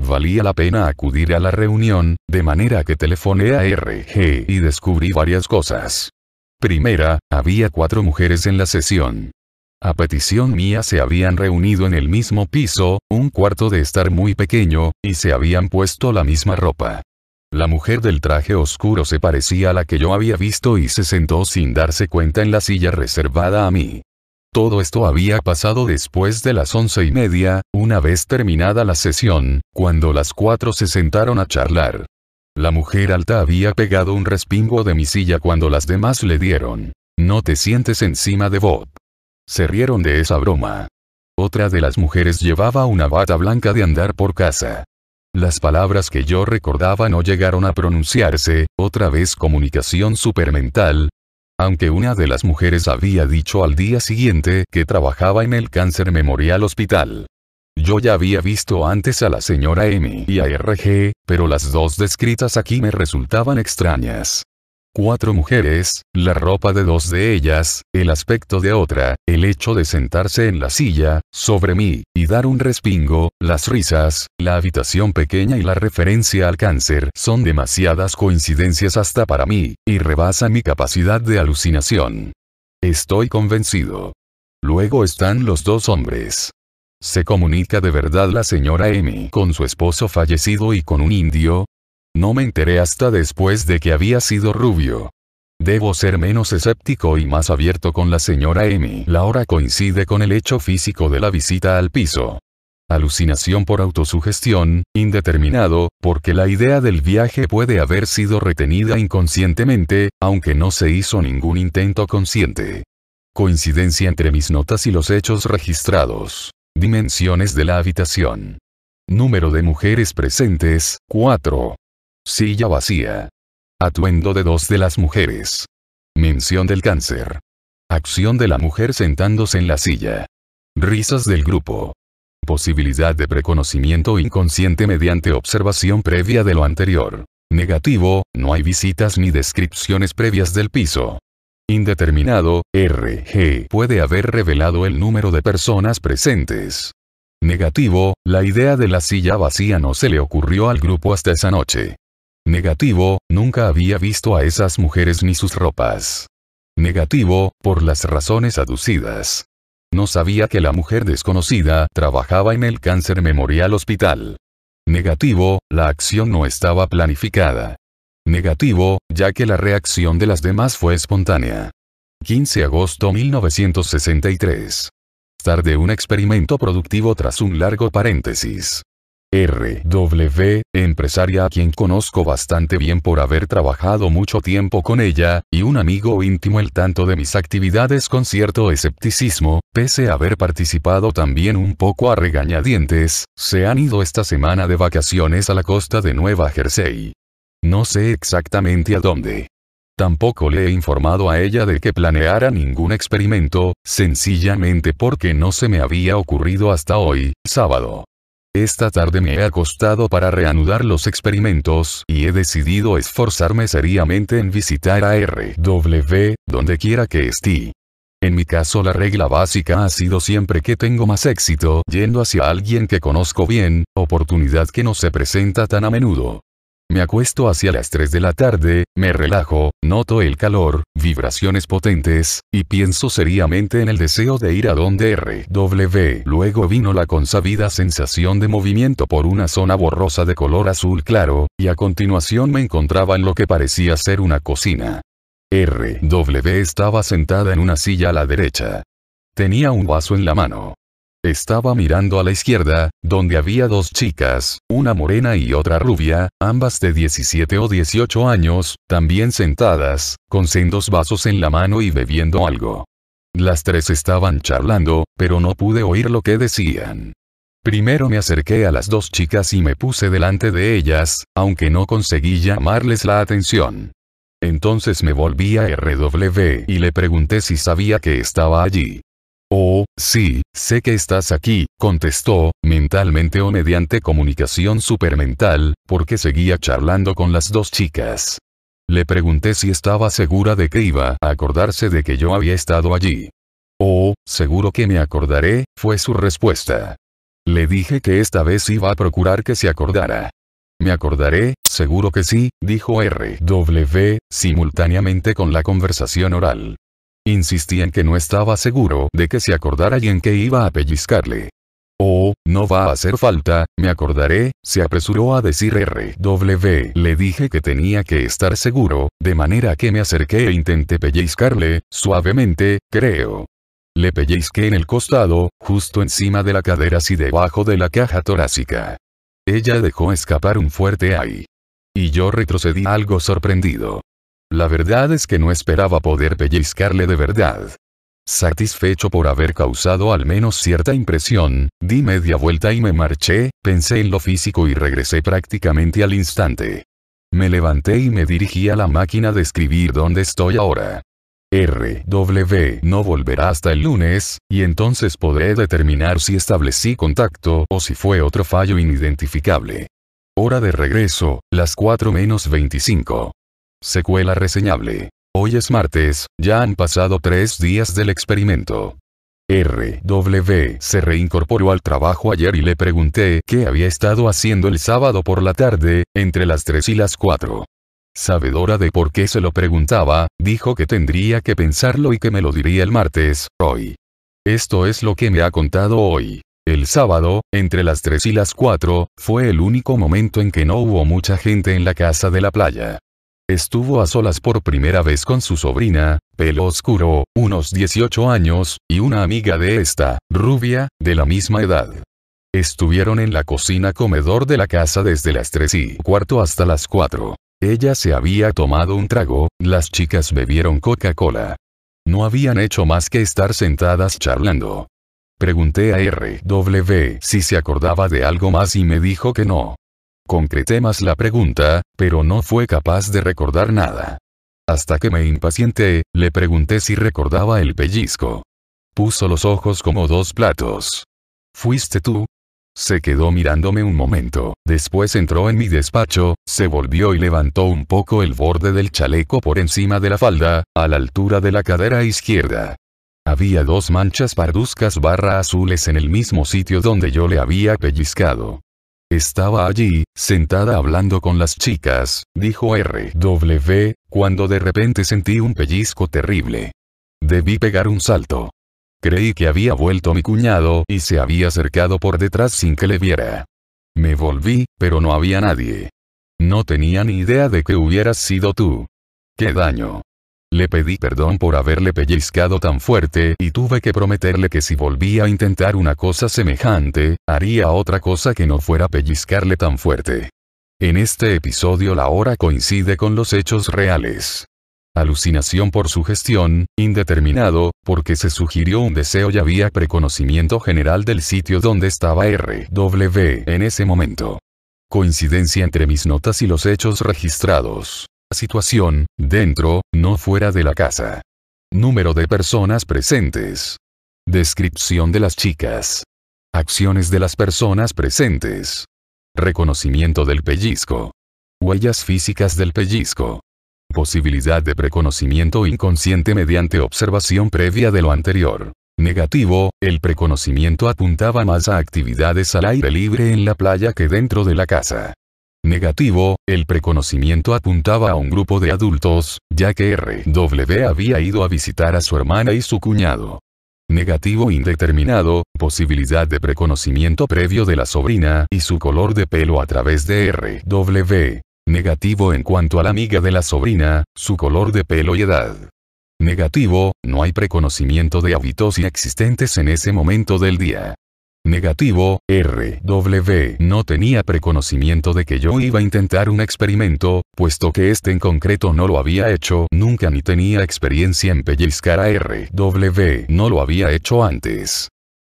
Valía la pena acudir a la reunión, de manera que telefoné a RG y descubrí varias cosas. Primera, había cuatro mujeres en la sesión. A petición mía se habían reunido en el mismo piso, un cuarto de estar muy pequeño, y se habían puesto la misma ropa. La mujer del traje oscuro se parecía a la que yo había visto y se sentó sin darse cuenta en la silla reservada a mí. Todo esto había pasado después de las once y media, una vez terminada la sesión, cuando las cuatro se sentaron a charlar. La mujer alta había pegado un respingo de mi silla cuando las demás le dieron. No te sientes encima de Bob. Se rieron de esa broma. Otra de las mujeres llevaba una bata blanca de andar por casa. Las palabras que yo recordaba no llegaron a pronunciarse, otra vez comunicación supermental. Aunque una de las mujeres había dicho al día siguiente que trabajaba en el Cáncer Memorial Hospital. Yo ya había visto antes a la señora M y a RG, pero las dos descritas aquí me resultaban extrañas cuatro mujeres, la ropa de dos de ellas, el aspecto de otra, el hecho de sentarse en la silla, sobre mí, y dar un respingo, las risas, la habitación pequeña y la referencia al cáncer son demasiadas coincidencias hasta para mí, y rebasan mi capacidad de alucinación. Estoy convencido. Luego están los dos hombres. Se comunica de verdad la señora M con su esposo fallecido y con un indio, no me enteré hasta después de que había sido rubio. Debo ser menos escéptico y más abierto con la señora Amy. La hora coincide con el hecho físico de la visita al piso. Alucinación por autosugestión, indeterminado, porque la idea del viaje puede haber sido retenida inconscientemente, aunque no se hizo ningún intento consciente. Coincidencia entre mis notas y los hechos registrados. Dimensiones de la habitación. Número de mujeres presentes, 4. Silla vacía. Atuendo de dos de las mujeres. Mención del cáncer. Acción de la mujer sentándose en la silla. Risas del grupo. Posibilidad de preconocimiento inconsciente mediante observación previa de lo anterior. Negativo, no hay visitas ni descripciones previas del piso. Indeterminado, RG puede haber revelado el número de personas presentes. Negativo, la idea de la silla vacía no se le ocurrió al grupo hasta esa noche. Negativo, nunca había visto a esas mujeres ni sus ropas. Negativo, por las razones aducidas. No sabía que la mujer desconocida trabajaba en el Cáncer Memorial Hospital. Negativo, la acción no estaba planificada. Negativo, ya que la reacción de las demás fue espontánea. 15 de agosto 1963. Tarde un experimento productivo tras un largo paréntesis. RW, empresaria a quien conozco bastante bien por haber trabajado mucho tiempo con ella, y un amigo íntimo el tanto de mis actividades con cierto escepticismo, pese a haber participado también un poco a regañadientes, se han ido esta semana de vacaciones a la costa de Nueva Jersey. No sé exactamente a dónde. Tampoco le he informado a ella de que planeara ningún experimento, sencillamente porque no se me había ocurrido hasta hoy, sábado. Esta tarde me he acostado para reanudar los experimentos y he decidido esforzarme seriamente en visitar a RW, donde quiera que esté. En mi caso la regla básica ha sido siempre que tengo más éxito yendo hacia alguien que conozco bien, oportunidad que no se presenta tan a menudo. Me acuesto hacia las 3 de la tarde, me relajo, noto el calor, vibraciones potentes, y pienso seriamente en el deseo de ir a donde RW. Luego vino la consabida sensación de movimiento por una zona borrosa de color azul claro, y a continuación me encontraba en lo que parecía ser una cocina. RW estaba sentada en una silla a la derecha. Tenía un vaso en la mano. Estaba mirando a la izquierda, donde había dos chicas, una morena y otra rubia, ambas de 17 o 18 años, también sentadas, con sendos vasos en la mano y bebiendo algo. Las tres estaban charlando, pero no pude oír lo que decían. Primero me acerqué a las dos chicas y me puse delante de ellas, aunque no conseguí llamarles la atención. Entonces me volví a RW y le pregunté si sabía que estaba allí. Oh, sí, sé que estás aquí, contestó, mentalmente o mediante comunicación supermental, porque seguía charlando con las dos chicas. Le pregunté si estaba segura de que iba a acordarse de que yo había estado allí. Oh, seguro que me acordaré, fue su respuesta. Le dije que esta vez iba a procurar que se acordara. Me acordaré, seguro que sí, dijo R.W., simultáneamente con la conversación oral. Insistí en que no estaba seguro de que se acordara y en que iba a pellizcarle. Oh, no va a hacer falta, me acordaré, se apresuró a decir RW. Le dije que tenía que estar seguro, de manera que me acerqué e intenté pellizcarle, suavemente, creo. Le pellizqué en el costado, justo encima de la cadera y debajo de la caja torácica. Ella dejó escapar un fuerte ay. Y yo retrocedí algo sorprendido. La verdad es que no esperaba poder pellizcarle de verdad. Satisfecho por haber causado al menos cierta impresión, di media vuelta y me marché, pensé en lo físico y regresé prácticamente al instante. Me levanté y me dirigí a la máquina de escribir dónde estoy ahora. RW no volverá hasta el lunes, y entonces podré determinar si establecí contacto o si fue otro fallo inidentificable. Hora de regreso, las 4 menos 25. Secuela reseñable. Hoy es martes, ya han pasado tres días del experimento. RW se reincorporó al trabajo ayer y le pregunté qué había estado haciendo el sábado por la tarde, entre las 3 y las 4. Sabedora de por qué se lo preguntaba, dijo que tendría que pensarlo y que me lo diría el martes, hoy. Esto es lo que me ha contado hoy. El sábado, entre las 3 y las 4, fue el único momento en que no hubo mucha gente en la casa de la playa. Estuvo a solas por primera vez con su sobrina, pelo oscuro, unos 18 años, y una amiga de esta, rubia, de la misma edad. Estuvieron en la cocina comedor de la casa desde las 3 y cuarto hasta las 4. Ella se había tomado un trago, las chicas bebieron Coca-Cola. No habían hecho más que estar sentadas charlando. Pregunté a RW si se acordaba de algo más y me dijo que no. Concreté más la pregunta, pero no fue capaz de recordar nada. Hasta que me impacienté, le pregunté si recordaba el pellizco. Puso los ojos como dos platos. ¿Fuiste tú? Se quedó mirándome un momento, después entró en mi despacho, se volvió y levantó un poco el borde del chaleco por encima de la falda, a la altura de la cadera izquierda. Había dos manchas parduscas barra azules en el mismo sitio donde yo le había pellizcado. Estaba allí, sentada hablando con las chicas, dijo R.W., cuando de repente sentí un pellizco terrible. Debí pegar un salto. Creí que había vuelto mi cuñado y se había acercado por detrás sin que le viera. Me volví, pero no había nadie. No tenía ni idea de que hubieras sido tú. ¡Qué daño! Le pedí perdón por haberle pellizcado tan fuerte y tuve que prometerle que si volvía a intentar una cosa semejante, haría otra cosa que no fuera pellizcarle tan fuerte. En este episodio la hora coincide con los hechos reales. Alucinación por sugestión, indeterminado, porque se sugirió un deseo y había preconocimiento general del sitio donde estaba RW en ese momento. Coincidencia entre mis notas y los hechos registrados situación, dentro, no fuera de la casa. Número de personas presentes. Descripción de las chicas. Acciones de las personas presentes. Reconocimiento del pellizco. Huellas físicas del pellizco. Posibilidad de preconocimiento inconsciente mediante observación previa de lo anterior. Negativo, el preconocimiento apuntaba más a actividades al aire libre en la playa que dentro de la casa. Negativo, el preconocimiento apuntaba a un grupo de adultos, ya que RW había ido a visitar a su hermana y su cuñado. Negativo indeterminado, posibilidad de preconocimiento previo de la sobrina y su color de pelo a través de RW. Negativo en cuanto a la amiga de la sobrina, su color de pelo y edad. Negativo, no hay preconocimiento de hábitos y existentes en ese momento del día. Negativo, RW no tenía preconocimiento de que yo iba a intentar un experimento, puesto que este en concreto no lo había hecho nunca ni tenía experiencia en pellizcar a RW, no lo había hecho antes.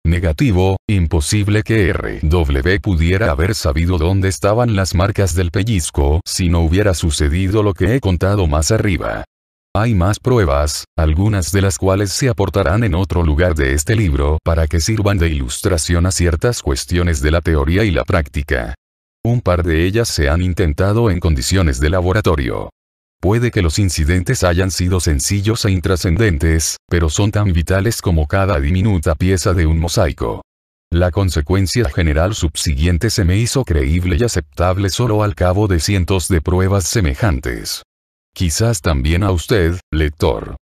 Negativo, imposible que RW pudiera haber sabido dónde estaban las marcas del pellizco si no hubiera sucedido lo que he contado más arriba. Hay más pruebas, algunas de las cuales se aportarán en otro lugar de este libro para que sirvan de ilustración a ciertas cuestiones de la teoría y la práctica. Un par de ellas se han intentado en condiciones de laboratorio. Puede que los incidentes hayan sido sencillos e intrascendentes, pero son tan vitales como cada diminuta pieza de un mosaico. La consecuencia general subsiguiente se me hizo creíble y aceptable solo al cabo de cientos de pruebas semejantes. Quizás también a usted, lector.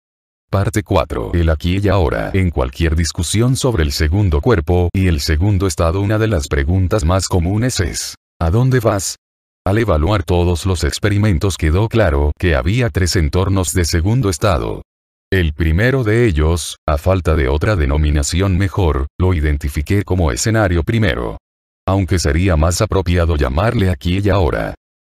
Parte 4. El aquí y ahora. En cualquier discusión sobre el segundo cuerpo y el segundo estado, una de las preguntas más comunes es, ¿a dónde vas? Al evaluar todos los experimentos quedó claro que había tres entornos de segundo estado. El primero de ellos, a falta de otra denominación mejor, lo identifiqué como escenario primero. Aunque sería más apropiado llamarle aquí y ahora.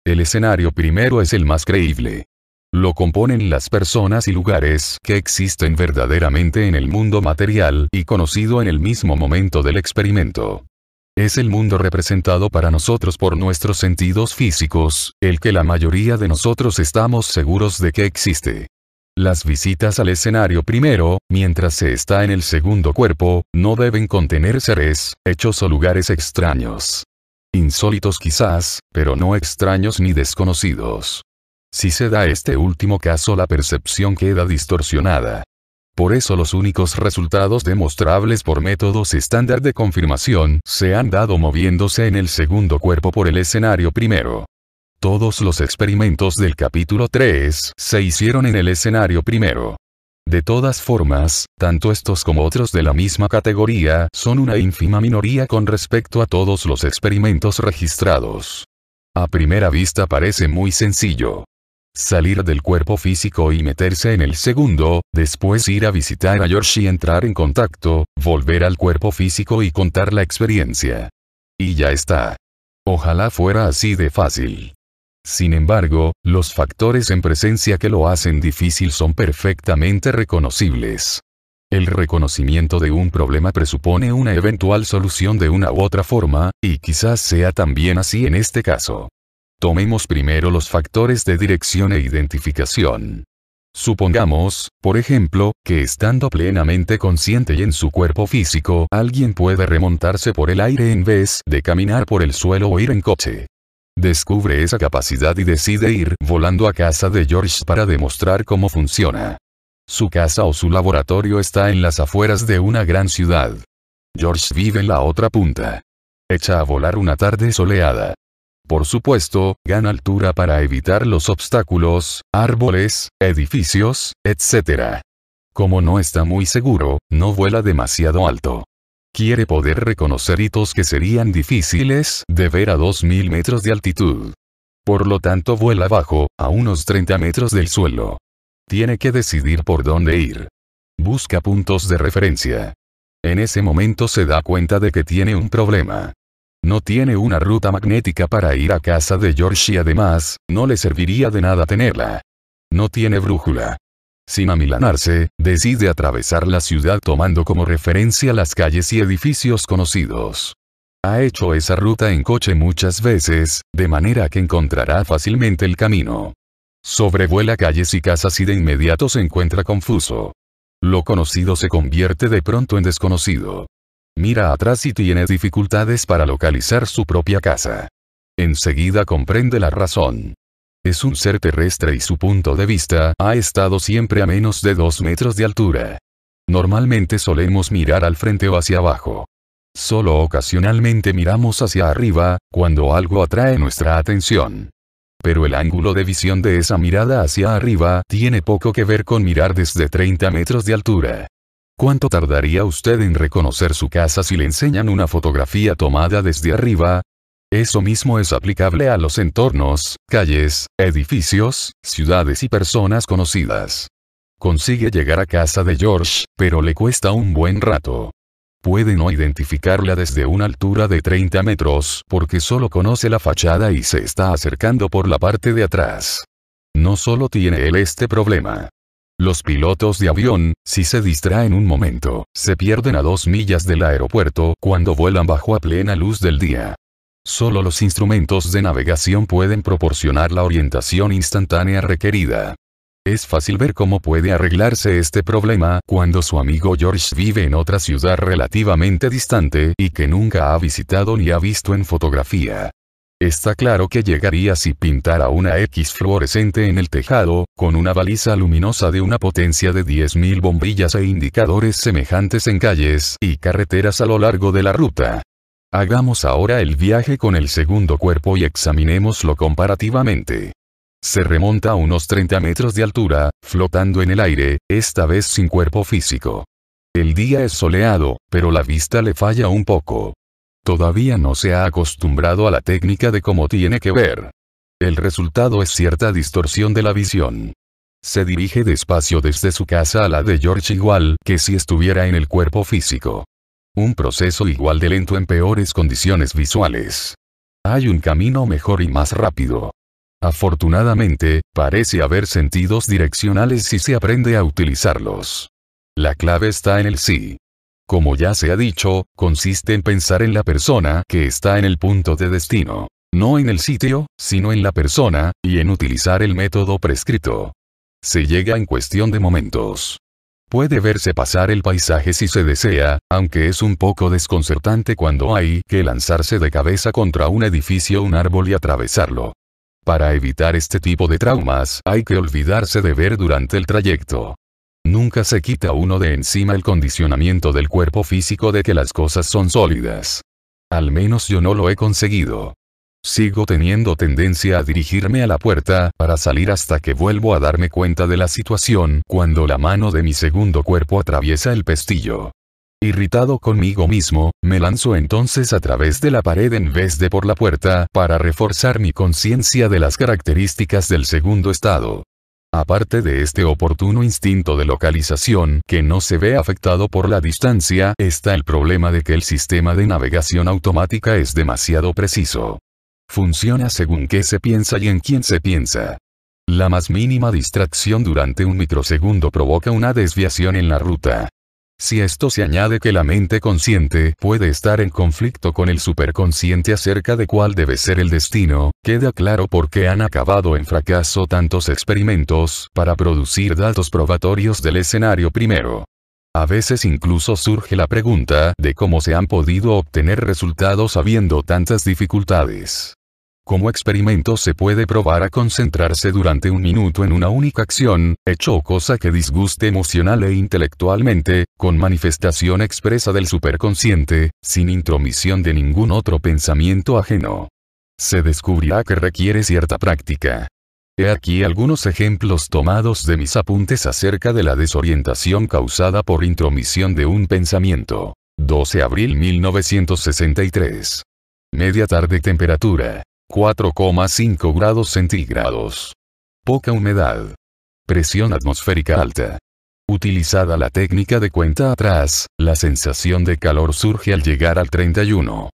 El escenario primero es el más creíble. Lo componen las personas y lugares que existen verdaderamente en el mundo material y conocido en el mismo momento del experimento. Es el mundo representado para nosotros por nuestros sentidos físicos, el que la mayoría de nosotros estamos seguros de que existe. Las visitas al escenario primero, mientras se está en el segundo cuerpo, no deben contener seres, hechos o lugares extraños. Insólitos quizás, pero no extraños ni desconocidos. Si se da este último caso la percepción queda distorsionada. Por eso los únicos resultados demostrables por métodos estándar de confirmación se han dado moviéndose en el segundo cuerpo por el escenario primero. Todos los experimentos del capítulo 3 se hicieron en el escenario primero. De todas formas, tanto estos como otros de la misma categoría son una ínfima minoría con respecto a todos los experimentos registrados. A primera vista parece muy sencillo salir del cuerpo físico y meterse en el segundo, después ir a visitar a George y entrar en contacto, volver al cuerpo físico y contar la experiencia. Y ya está. Ojalá fuera así de fácil. Sin embargo, los factores en presencia que lo hacen difícil son perfectamente reconocibles. El reconocimiento de un problema presupone una eventual solución de una u otra forma, y quizás sea también así en este caso. Tomemos primero los factores de dirección e identificación. Supongamos, por ejemplo, que estando plenamente consciente y en su cuerpo físico, alguien puede remontarse por el aire en vez de caminar por el suelo o ir en coche. Descubre esa capacidad y decide ir volando a casa de George para demostrar cómo funciona. Su casa o su laboratorio está en las afueras de una gran ciudad. George vive en la otra punta. Echa a volar una tarde soleada. Por supuesto, gana altura para evitar los obstáculos, árboles, edificios, etc. Como no está muy seguro, no vuela demasiado alto. Quiere poder reconocer hitos que serían difíciles de ver a 2.000 metros de altitud. Por lo tanto vuela abajo, a unos 30 metros del suelo. Tiene que decidir por dónde ir. Busca puntos de referencia. En ese momento se da cuenta de que tiene un problema. No tiene una ruta magnética para ir a casa de George y además, no le serviría de nada tenerla. No tiene brújula. Sin amilanarse, decide atravesar la ciudad tomando como referencia las calles y edificios conocidos. Ha hecho esa ruta en coche muchas veces, de manera que encontrará fácilmente el camino. Sobrevuela calles y casas y de inmediato se encuentra confuso. Lo conocido se convierte de pronto en desconocido mira atrás y tiene dificultades para localizar su propia casa. Enseguida comprende la razón. Es un ser terrestre y su punto de vista ha estado siempre a menos de 2 metros de altura. Normalmente solemos mirar al frente o hacia abajo. Solo ocasionalmente miramos hacia arriba, cuando algo atrae nuestra atención. Pero el ángulo de visión de esa mirada hacia arriba tiene poco que ver con mirar desde 30 metros de altura. ¿Cuánto tardaría usted en reconocer su casa si le enseñan una fotografía tomada desde arriba? Eso mismo es aplicable a los entornos, calles, edificios, ciudades y personas conocidas. Consigue llegar a casa de George, pero le cuesta un buen rato. Puede no identificarla desde una altura de 30 metros porque solo conoce la fachada y se está acercando por la parte de atrás. No solo tiene él este problema. Los pilotos de avión, si se distraen un momento, se pierden a dos millas del aeropuerto cuando vuelan bajo a plena luz del día. Solo los instrumentos de navegación pueden proporcionar la orientación instantánea requerida. Es fácil ver cómo puede arreglarse este problema cuando su amigo George vive en otra ciudad relativamente distante y que nunca ha visitado ni ha visto en fotografía. Está claro que llegaría si pintara una X fluorescente en el tejado, con una baliza luminosa de una potencia de 10.000 bombillas e indicadores semejantes en calles y carreteras a lo largo de la ruta. Hagamos ahora el viaje con el segundo cuerpo y examinémoslo comparativamente. Se remonta a unos 30 metros de altura, flotando en el aire, esta vez sin cuerpo físico. El día es soleado, pero la vista le falla un poco. Todavía no se ha acostumbrado a la técnica de cómo tiene que ver. El resultado es cierta distorsión de la visión. Se dirige despacio desde su casa a la de George igual que si estuviera en el cuerpo físico. Un proceso igual de lento en peores condiciones visuales. Hay un camino mejor y más rápido. Afortunadamente, parece haber sentidos direccionales si se aprende a utilizarlos. La clave está en el sí como ya se ha dicho, consiste en pensar en la persona que está en el punto de destino. No en el sitio, sino en la persona, y en utilizar el método prescrito. Se llega en cuestión de momentos. Puede verse pasar el paisaje si se desea, aunque es un poco desconcertante cuando hay que lanzarse de cabeza contra un edificio o un árbol y atravesarlo. Para evitar este tipo de traumas hay que olvidarse de ver durante el trayecto. Nunca se quita uno de encima el condicionamiento del cuerpo físico de que las cosas son sólidas. Al menos yo no lo he conseguido. Sigo teniendo tendencia a dirigirme a la puerta para salir hasta que vuelvo a darme cuenta de la situación cuando la mano de mi segundo cuerpo atraviesa el pestillo. Irritado conmigo mismo, me lanzo entonces a través de la pared en vez de por la puerta para reforzar mi conciencia de las características del segundo estado. Aparte de este oportuno instinto de localización que no se ve afectado por la distancia, está el problema de que el sistema de navegación automática es demasiado preciso. Funciona según qué se piensa y en quién se piensa. La más mínima distracción durante un microsegundo provoca una desviación en la ruta. Si esto se añade que la mente consciente puede estar en conflicto con el superconsciente acerca de cuál debe ser el destino, queda claro por qué han acabado en fracaso tantos experimentos para producir datos probatorios del escenario primero. A veces incluso surge la pregunta de cómo se han podido obtener resultados habiendo tantas dificultades. Como experimento se puede probar a concentrarse durante un minuto en una única acción, hecho o cosa que disguste emocional e intelectualmente, con manifestación expresa del superconsciente, sin intromisión de ningún otro pensamiento ajeno. Se descubrirá que requiere cierta práctica. He aquí algunos ejemplos tomados de mis apuntes acerca de la desorientación causada por intromisión de un pensamiento. 12 abril 1963. Media tarde temperatura 4,5 grados centígrados. Poca humedad. Presión atmosférica alta. Utilizada la técnica de cuenta atrás, la sensación de calor surge al llegar al 31.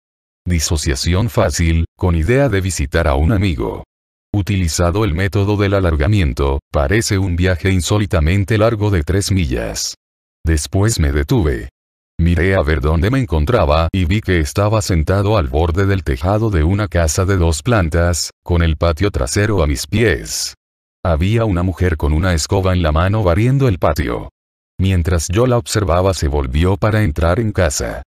Disociación fácil, con idea de visitar a un amigo. Utilizado el método del alargamiento, parece un viaje insólitamente largo de 3 millas. Después me detuve, Miré a ver dónde me encontraba y vi que estaba sentado al borde del tejado de una casa de dos plantas, con el patio trasero a mis pies. Había una mujer con una escoba en la mano barriendo el patio. Mientras yo la observaba se volvió para entrar en casa.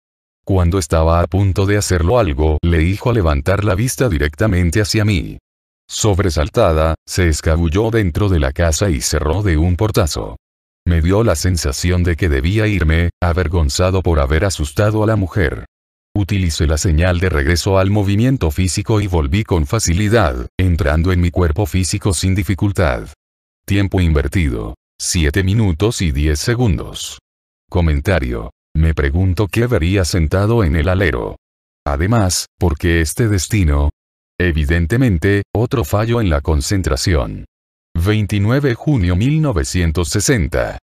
Cuando estaba a punto de hacerlo algo, le dijo levantar la vista directamente hacia mí. Sobresaltada, se escabulló dentro de la casa y cerró de un portazo. Me dio la sensación de que debía irme, avergonzado por haber asustado a la mujer. Utilicé la señal de regreso al movimiento físico y volví con facilidad, entrando en mi cuerpo físico sin dificultad. Tiempo invertido. 7 minutos y 10 segundos. Comentario. Me pregunto qué vería sentado en el alero. Además, ¿por qué este destino? Evidentemente, otro fallo en la concentración. 29 de junio 1960.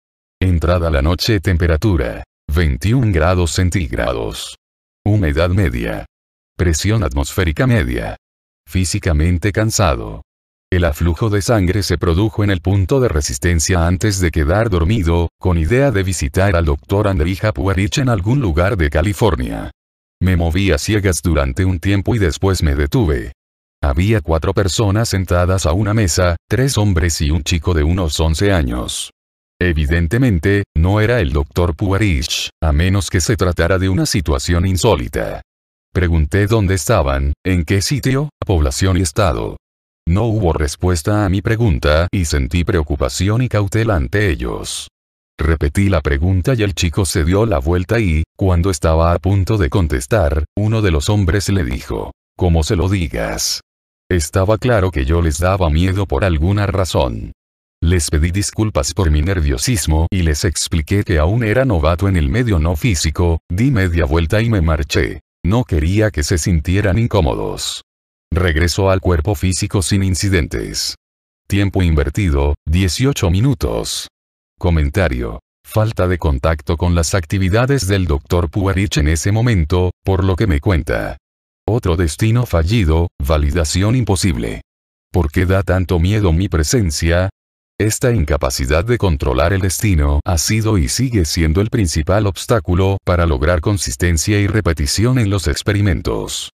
Entrada la noche temperatura. 21 grados centígrados. Humedad media. Presión atmosférica media. Físicamente cansado. El aflujo de sangre se produjo en el punto de resistencia antes de quedar dormido, con idea de visitar al doctor Andrija Puarich en algún lugar de California. Me moví a ciegas durante un tiempo y después me detuve. Había cuatro personas sentadas a una mesa, tres hombres y un chico de unos 11 años. Evidentemente, no era el doctor Puarich, a menos que se tratara de una situación insólita. Pregunté dónde estaban, en qué sitio, población y estado. No hubo respuesta a mi pregunta y sentí preocupación y cautela ante ellos. Repetí la pregunta y el chico se dio la vuelta y, cuando estaba a punto de contestar, uno de los hombres le dijo, ¿Cómo se lo digas, estaba claro que yo les daba miedo por alguna razón. Les pedí disculpas por mi nerviosismo y les expliqué que aún era novato en el medio no físico, di media vuelta y me marché. No quería que se sintieran incómodos. Regresó al cuerpo físico sin incidentes. Tiempo invertido, 18 minutos. Comentario. Falta de contacto con las actividades del Dr. Puarich en ese momento, por lo que me cuenta. Otro destino fallido, validación imposible. ¿Por qué da tanto miedo mi presencia? Esta incapacidad de controlar el destino ha sido y sigue siendo el principal obstáculo para lograr consistencia y repetición en los experimentos.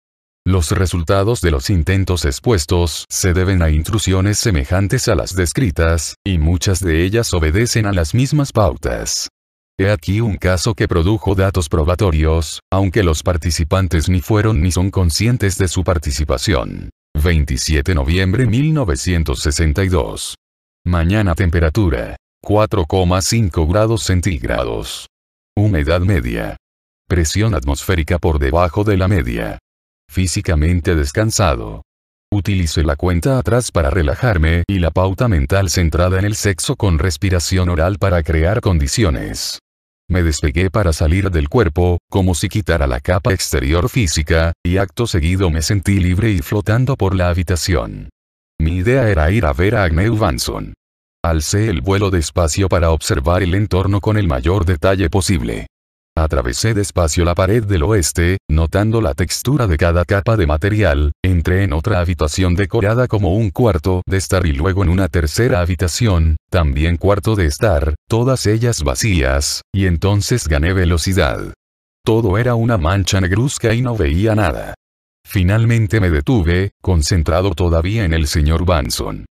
Los resultados de los intentos expuestos se deben a intrusiones semejantes a las descritas, y muchas de ellas obedecen a las mismas pautas. He aquí un caso que produjo datos probatorios, aunque los participantes ni fueron ni son conscientes de su participación. 27 de noviembre 1962. Mañana temperatura. 4,5 grados centígrados. Humedad media. Presión atmosférica por debajo de la media. Físicamente descansado. Utilice la cuenta atrás para relajarme y la pauta mental centrada en el sexo con respiración oral para crear condiciones. Me despegué para salir del cuerpo, como si quitara la capa exterior física, y acto seguido me sentí libre y flotando por la habitación. Mi idea era ir a ver a Agnew Vanson. Alcé el vuelo despacio para observar el entorno con el mayor detalle posible. Atravesé despacio la pared del oeste, notando la textura de cada capa de material, entré en otra habitación decorada como un cuarto de estar y luego en una tercera habitación, también cuarto de estar, todas ellas vacías, y entonces gané velocidad. Todo era una mancha negruzca y no veía nada. Finalmente me detuve, concentrado todavía en el señor Banson.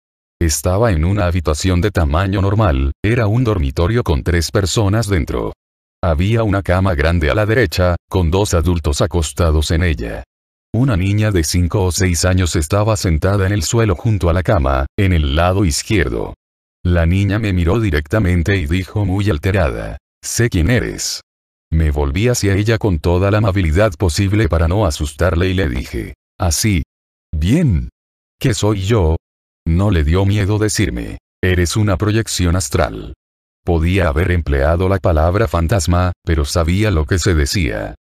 Estaba en una habitación de tamaño normal, era un dormitorio con tres personas dentro. Había una cama grande a la derecha, con dos adultos acostados en ella. Una niña de 5 o 6 años estaba sentada en el suelo junto a la cama, en el lado izquierdo. La niña me miró directamente y dijo muy alterada, Sé quién eres. Me volví hacia ella con toda la amabilidad posible para no asustarle y le dije, Así. Bien. ¿Qué soy yo? No le dio miedo decirme, Eres una proyección astral. Podía haber empleado la palabra fantasma, pero sabía lo que se decía.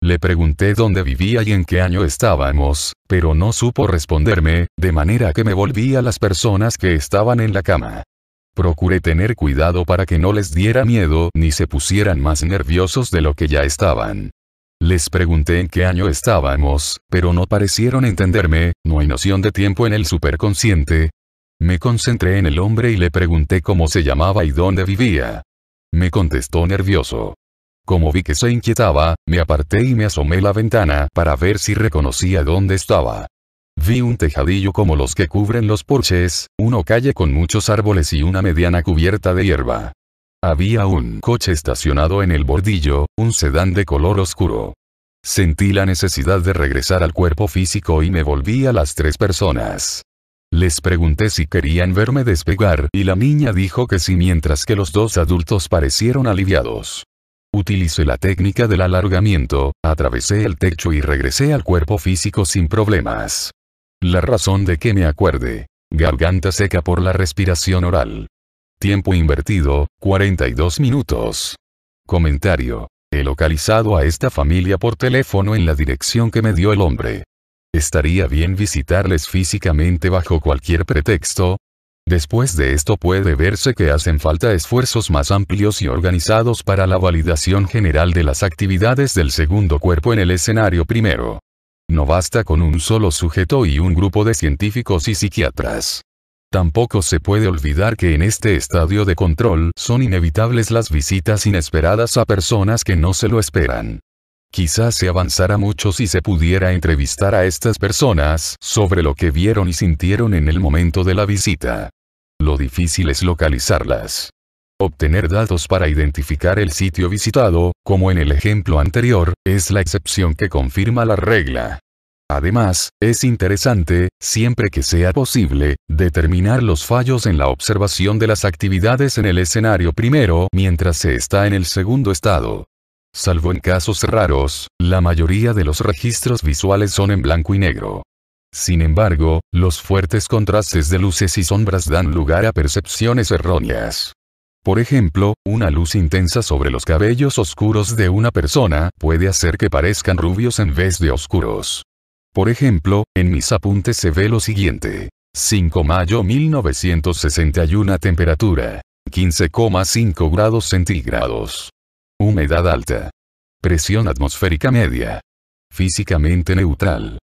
Le pregunté dónde vivía y en qué año estábamos, pero no supo responderme, de manera que me volví a las personas que estaban en la cama. Procuré tener cuidado para que no les diera miedo ni se pusieran más nerviosos de lo que ya estaban. Les pregunté en qué año estábamos, pero no parecieron entenderme, no hay noción de tiempo en el superconsciente, me concentré en el hombre y le pregunté cómo se llamaba y dónde vivía. Me contestó nervioso. Como vi que se inquietaba, me aparté y me asomé la ventana para ver si reconocía dónde estaba. Vi un tejadillo como los que cubren los porches, una calle con muchos árboles y una mediana cubierta de hierba. Había un coche estacionado en el bordillo, un sedán de color oscuro. Sentí la necesidad de regresar al cuerpo físico y me volví a las tres personas. Les pregunté si querían verme despegar y la niña dijo que sí mientras que los dos adultos parecieron aliviados. Utilicé la técnica del alargamiento, atravesé el techo y regresé al cuerpo físico sin problemas. La razón de que me acuerde. Garganta seca por la respiración oral. Tiempo invertido, 42 minutos. Comentario. He localizado a esta familia por teléfono en la dirección que me dio el hombre. ¿Estaría bien visitarles físicamente bajo cualquier pretexto? Después de esto puede verse que hacen falta esfuerzos más amplios y organizados para la validación general de las actividades del segundo cuerpo en el escenario primero. No basta con un solo sujeto y un grupo de científicos y psiquiatras. Tampoco se puede olvidar que en este estadio de control son inevitables las visitas inesperadas a personas que no se lo esperan. Quizás se avanzara mucho si se pudiera entrevistar a estas personas sobre lo que vieron y sintieron en el momento de la visita. Lo difícil es localizarlas. Obtener datos para identificar el sitio visitado, como en el ejemplo anterior, es la excepción que confirma la regla. Además, es interesante, siempre que sea posible, determinar los fallos en la observación de las actividades en el escenario primero mientras se está en el segundo estado. Salvo en casos raros, la mayoría de los registros visuales son en blanco y negro. Sin embargo, los fuertes contrastes de luces y sombras dan lugar a percepciones erróneas. Por ejemplo, una luz intensa sobre los cabellos oscuros de una persona puede hacer que parezcan rubios en vez de oscuros. Por ejemplo, en mis apuntes se ve lo siguiente. 5 mayo 1961 temperatura. 15,5 grados centígrados. Humedad alta. Presión atmosférica media. Físicamente neutral.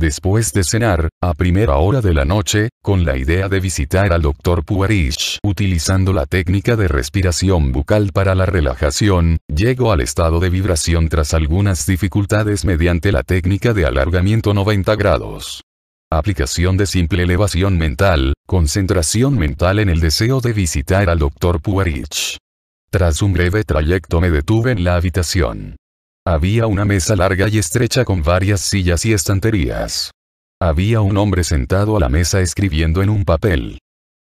Después de cenar, a primera hora de la noche, con la idea de visitar al Dr. Puarich utilizando la técnica de respiración bucal para la relajación, llego al estado de vibración tras algunas dificultades mediante la técnica de alargamiento 90 grados. Aplicación de simple elevación mental, concentración mental en el deseo de visitar al Dr. Puarich. Tras un breve trayecto me detuve en la habitación. Había una mesa larga y estrecha con varias sillas y estanterías. Había un hombre sentado a la mesa escribiendo en un papel.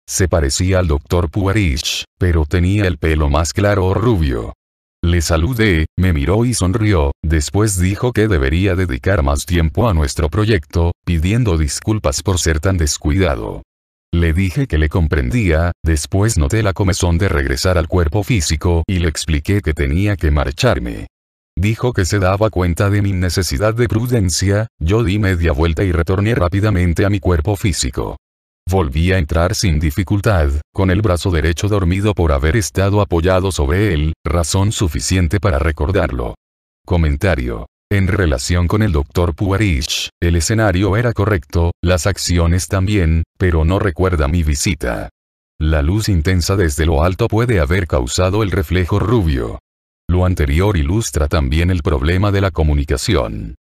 Se parecía al doctor Puarish, pero tenía el pelo más claro o rubio. Le saludé, me miró y sonrió, después dijo que debería dedicar más tiempo a nuestro proyecto, pidiendo disculpas por ser tan descuidado. Le dije que le comprendía, después noté la comezón de regresar al cuerpo físico y le expliqué que tenía que marcharme. Dijo que se daba cuenta de mi necesidad de prudencia, yo di media vuelta y retorné rápidamente a mi cuerpo físico. Volví a entrar sin dificultad, con el brazo derecho dormido por haber estado apoyado sobre él, razón suficiente para recordarlo. Comentario. En relación con el Dr. Puarish, el escenario era correcto, las acciones también, pero no recuerda mi visita. La luz intensa desde lo alto puede haber causado el reflejo rubio. Lo anterior ilustra también el problema de la comunicación.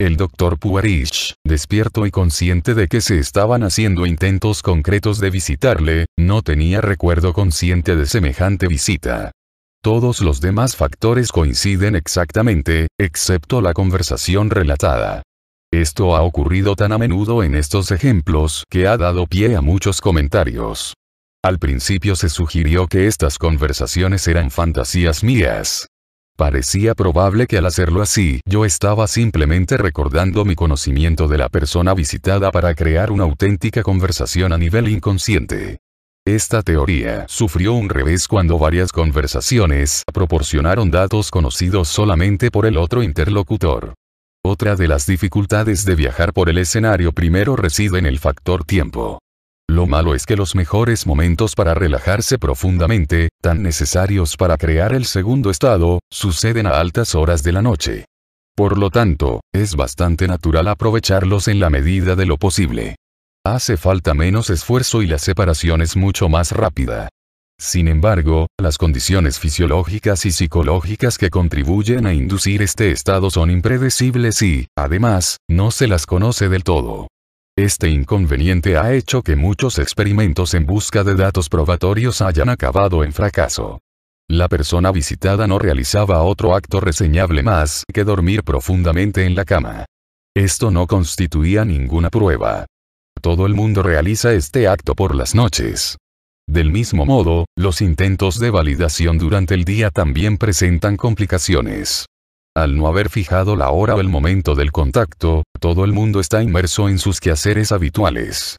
El doctor Puarish, despierto y consciente de que se estaban haciendo intentos concretos de visitarle, no tenía recuerdo consciente de semejante visita. Todos los demás factores coinciden exactamente, excepto la conversación relatada. Esto ha ocurrido tan a menudo en estos ejemplos que ha dado pie a muchos comentarios. Al principio se sugirió que estas conversaciones eran fantasías mías. Parecía probable que al hacerlo así, yo estaba simplemente recordando mi conocimiento de la persona visitada para crear una auténtica conversación a nivel inconsciente. Esta teoría sufrió un revés cuando varias conversaciones proporcionaron datos conocidos solamente por el otro interlocutor. Otra de las dificultades de viajar por el escenario primero reside en el factor tiempo. Lo malo es que los mejores momentos para relajarse profundamente, tan necesarios para crear el segundo estado, suceden a altas horas de la noche. Por lo tanto, es bastante natural aprovecharlos en la medida de lo posible. Hace falta menos esfuerzo y la separación es mucho más rápida. Sin embargo, las condiciones fisiológicas y psicológicas que contribuyen a inducir este estado son impredecibles y, además, no se las conoce del todo. Este inconveniente ha hecho que muchos experimentos en busca de datos probatorios hayan acabado en fracaso. La persona visitada no realizaba otro acto reseñable más que dormir profundamente en la cama. Esto no constituía ninguna prueba. Todo el mundo realiza este acto por las noches. Del mismo modo, los intentos de validación durante el día también presentan complicaciones. Al no haber fijado la hora o el momento del contacto, todo el mundo está inmerso en sus quehaceres habituales.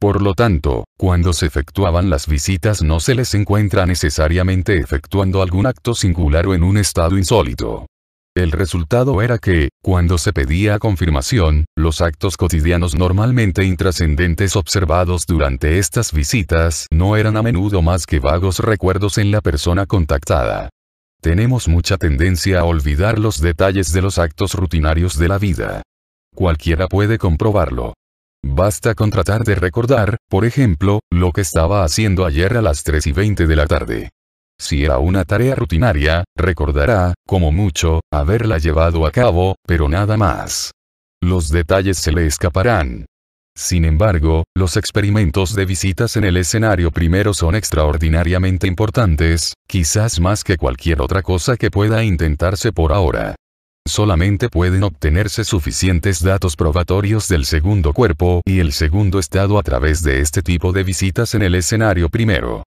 Por lo tanto, cuando se efectuaban las visitas no se les encuentra necesariamente efectuando algún acto singular o en un estado insólito. El resultado era que, cuando se pedía confirmación, los actos cotidianos normalmente intrascendentes observados durante estas visitas no eran a menudo más que vagos recuerdos en la persona contactada. Tenemos mucha tendencia a olvidar los detalles de los actos rutinarios de la vida. Cualquiera puede comprobarlo. Basta con tratar de recordar, por ejemplo, lo que estaba haciendo ayer a las 3 y 20 de la tarde. Si era una tarea rutinaria, recordará, como mucho, haberla llevado a cabo, pero nada más. Los detalles se le escaparán. Sin embargo, los experimentos de visitas en el escenario primero son extraordinariamente importantes, quizás más que cualquier otra cosa que pueda intentarse por ahora. Solamente pueden obtenerse suficientes datos probatorios del segundo cuerpo y el segundo estado a través de este tipo de visitas en el escenario primero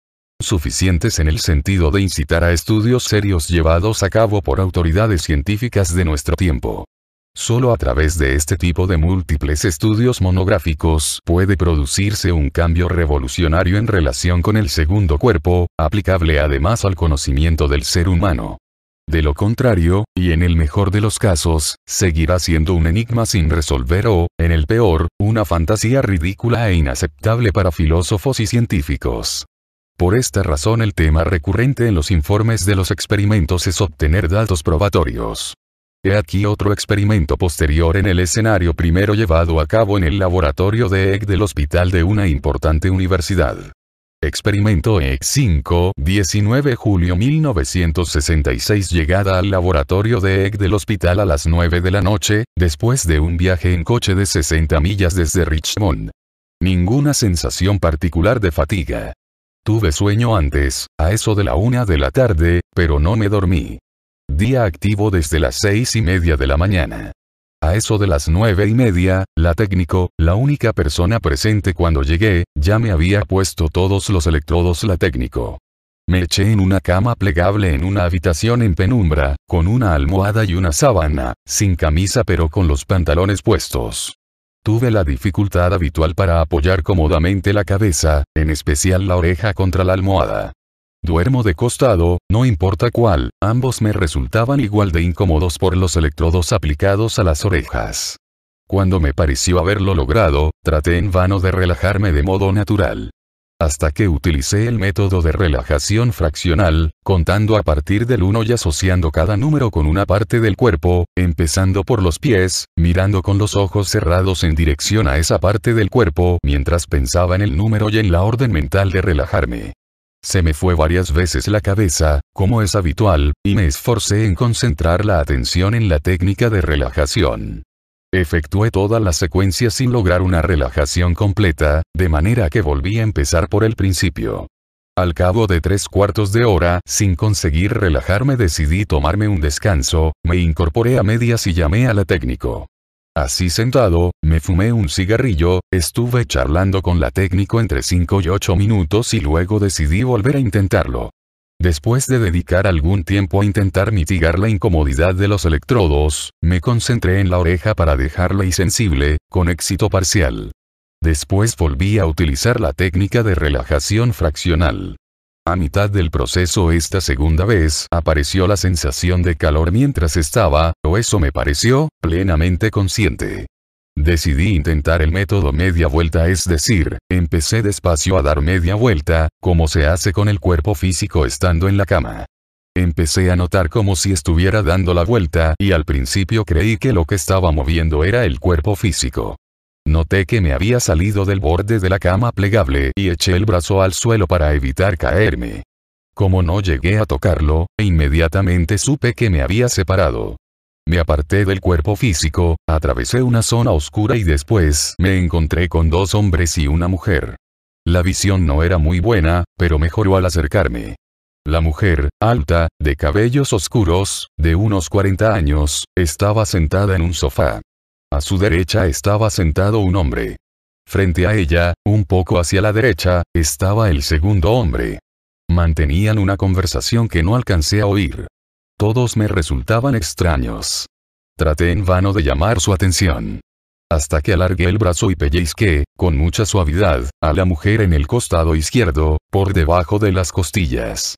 suficientes en el sentido de incitar a estudios serios llevados a cabo por autoridades científicas de nuestro tiempo. Solo a través de este tipo de múltiples estudios monográficos puede producirse un cambio revolucionario en relación con el segundo cuerpo, aplicable además al conocimiento del ser humano. De lo contrario, y en el mejor de los casos, seguirá siendo un enigma sin resolver o, en el peor, una fantasía ridícula e inaceptable para filósofos y científicos. Por esta razón el tema recurrente en los informes de los experimentos es obtener datos probatorios. He aquí otro experimento posterior en el escenario primero llevado a cabo en el laboratorio de Egg del hospital de una importante universidad. Experimento EEC 5, 19 julio 1966 Llegada al laboratorio de Egg del hospital a las 9 de la noche, después de un viaje en coche de 60 millas desde Richmond. Ninguna sensación particular de fatiga. Tuve sueño antes, a eso de la una de la tarde, pero no me dormí. Día activo desde las seis y media de la mañana. A eso de las nueve y media, la técnico, la única persona presente cuando llegué, ya me había puesto todos los electrodos la técnico. Me eché en una cama plegable en una habitación en penumbra, con una almohada y una sábana, sin camisa pero con los pantalones puestos. Tuve la dificultad habitual para apoyar cómodamente la cabeza, en especial la oreja contra la almohada. Duermo de costado, no importa cuál, ambos me resultaban igual de incómodos por los electrodos aplicados a las orejas. Cuando me pareció haberlo logrado, traté en vano de relajarme de modo natural hasta que utilicé el método de relajación fraccional, contando a partir del 1 y asociando cada número con una parte del cuerpo, empezando por los pies, mirando con los ojos cerrados en dirección a esa parte del cuerpo mientras pensaba en el número y en la orden mental de relajarme. Se me fue varias veces la cabeza, como es habitual, y me esforcé en concentrar la atención en la técnica de relajación. Efectué toda la secuencia sin lograr una relajación completa, de manera que volví a empezar por el principio. Al cabo de tres cuartos de hora, sin conseguir relajarme decidí tomarme un descanso, me incorporé a medias y llamé a la técnico. Así sentado, me fumé un cigarrillo, estuve charlando con la técnico entre cinco y ocho minutos y luego decidí volver a intentarlo. Después de dedicar algún tiempo a intentar mitigar la incomodidad de los electrodos, me concentré en la oreja para dejarla insensible, con éxito parcial. Después volví a utilizar la técnica de relajación fraccional. A mitad del proceso esta segunda vez apareció la sensación de calor mientras estaba, o eso me pareció, plenamente consciente. Decidí intentar el método media vuelta, es decir, empecé despacio a dar media vuelta, como se hace con el cuerpo físico estando en la cama. Empecé a notar como si estuviera dando la vuelta y al principio creí que lo que estaba moviendo era el cuerpo físico. Noté que me había salido del borde de la cama plegable y eché el brazo al suelo para evitar caerme. Como no llegué a tocarlo, inmediatamente supe que me había separado. Me aparté del cuerpo físico, atravesé una zona oscura y después me encontré con dos hombres y una mujer. La visión no era muy buena, pero mejoró al acercarme. La mujer, alta, de cabellos oscuros, de unos 40 años, estaba sentada en un sofá. A su derecha estaba sentado un hombre. Frente a ella, un poco hacia la derecha, estaba el segundo hombre. Mantenían una conversación que no alcancé a oír. Todos me resultaban extraños. Traté en vano de llamar su atención. Hasta que alargué el brazo y pellizqué, con mucha suavidad, a la mujer en el costado izquierdo, por debajo de las costillas.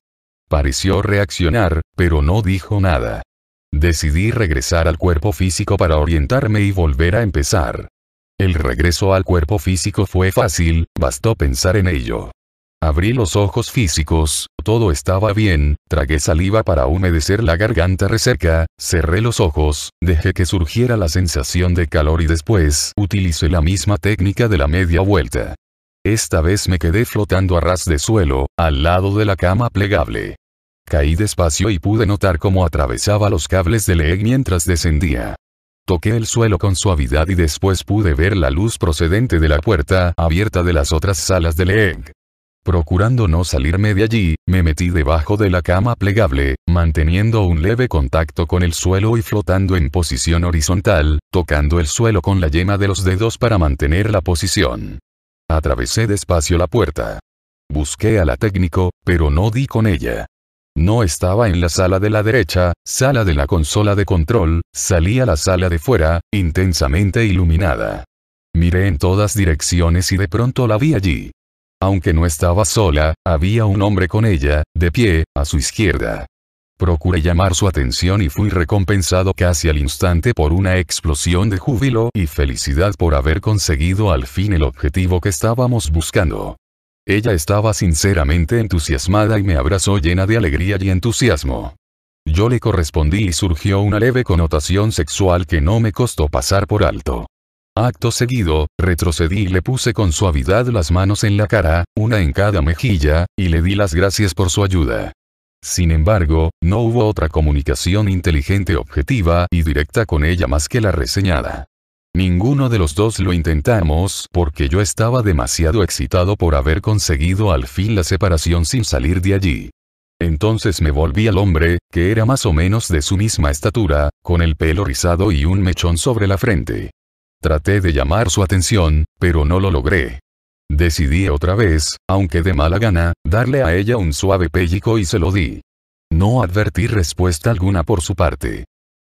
Pareció reaccionar, pero no dijo nada. Decidí regresar al cuerpo físico para orientarme y volver a empezar. El regreso al cuerpo físico fue fácil, bastó pensar en ello. Abrí los ojos físicos, todo estaba bien, tragué saliva para humedecer la garganta reseca, cerré los ojos, dejé que surgiera la sensación de calor y después utilicé la misma técnica de la media vuelta. Esta vez me quedé flotando a ras de suelo, al lado de la cama plegable. Caí despacio y pude notar cómo atravesaba los cables de Leeg mientras descendía. Toqué el suelo con suavidad y después pude ver la luz procedente de la puerta abierta de las otras salas de Leeg. Procurando no salirme de allí, me metí debajo de la cama plegable, manteniendo un leve contacto con el suelo y flotando en posición horizontal, tocando el suelo con la yema de los dedos para mantener la posición. Atravesé despacio la puerta. Busqué a la técnico, pero no di con ella. No estaba en la sala de la derecha, sala de la consola de control, salí a la sala de fuera, intensamente iluminada. Miré en todas direcciones y de pronto la vi allí. Aunque no estaba sola, había un hombre con ella, de pie, a su izquierda. Procuré llamar su atención y fui recompensado casi al instante por una explosión de júbilo y felicidad por haber conseguido al fin el objetivo que estábamos buscando. Ella estaba sinceramente entusiasmada y me abrazó llena de alegría y entusiasmo. Yo le correspondí y surgió una leve connotación sexual que no me costó pasar por alto. Acto seguido, retrocedí y le puse con suavidad las manos en la cara, una en cada mejilla, y le di las gracias por su ayuda. Sin embargo, no hubo otra comunicación inteligente objetiva y directa con ella más que la reseñada. Ninguno de los dos lo intentamos porque yo estaba demasiado excitado por haber conseguido al fin la separación sin salir de allí. Entonces me volví al hombre, que era más o menos de su misma estatura, con el pelo rizado y un mechón sobre la frente. Traté de llamar su atención, pero no lo logré. Decidí otra vez, aunque de mala gana, darle a ella un suave pellico y se lo di. No advertí respuesta alguna por su parte.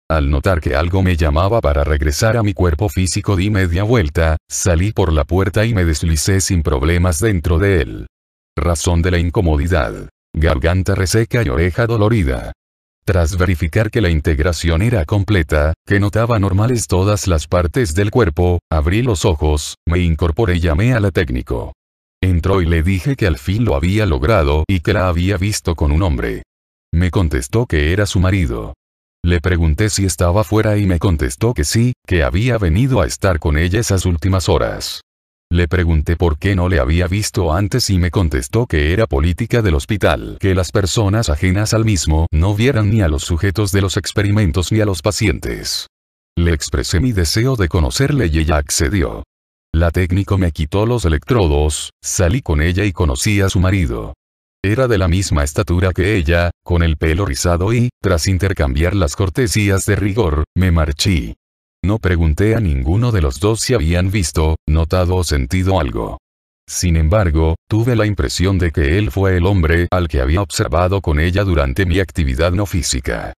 Al notar que algo me llamaba para regresar a mi cuerpo físico di media vuelta, salí por la puerta y me deslicé sin problemas dentro de él. Razón de la incomodidad. Garganta reseca y oreja dolorida. Tras verificar que la integración era completa, que notaba normales todas las partes del cuerpo, abrí los ojos, me incorporé y llamé a la técnico. Entró y le dije que al fin lo había logrado y que la había visto con un hombre. Me contestó que era su marido. Le pregunté si estaba fuera y me contestó que sí, que había venido a estar con ella esas últimas horas. Le pregunté por qué no le había visto antes y me contestó que era política del hospital que las personas ajenas al mismo no vieran ni a los sujetos de los experimentos ni a los pacientes. Le expresé mi deseo de conocerle y ella accedió. La técnico me quitó los electrodos, salí con ella y conocí a su marido. Era de la misma estatura que ella, con el pelo rizado y, tras intercambiar las cortesías de rigor, me marché. No pregunté a ninguno de los dos si habían visto, notado o sentido algo. Sin embargo, tuve la impresión de que él fue el hombre al que había observado con ella durante mi actividad no física.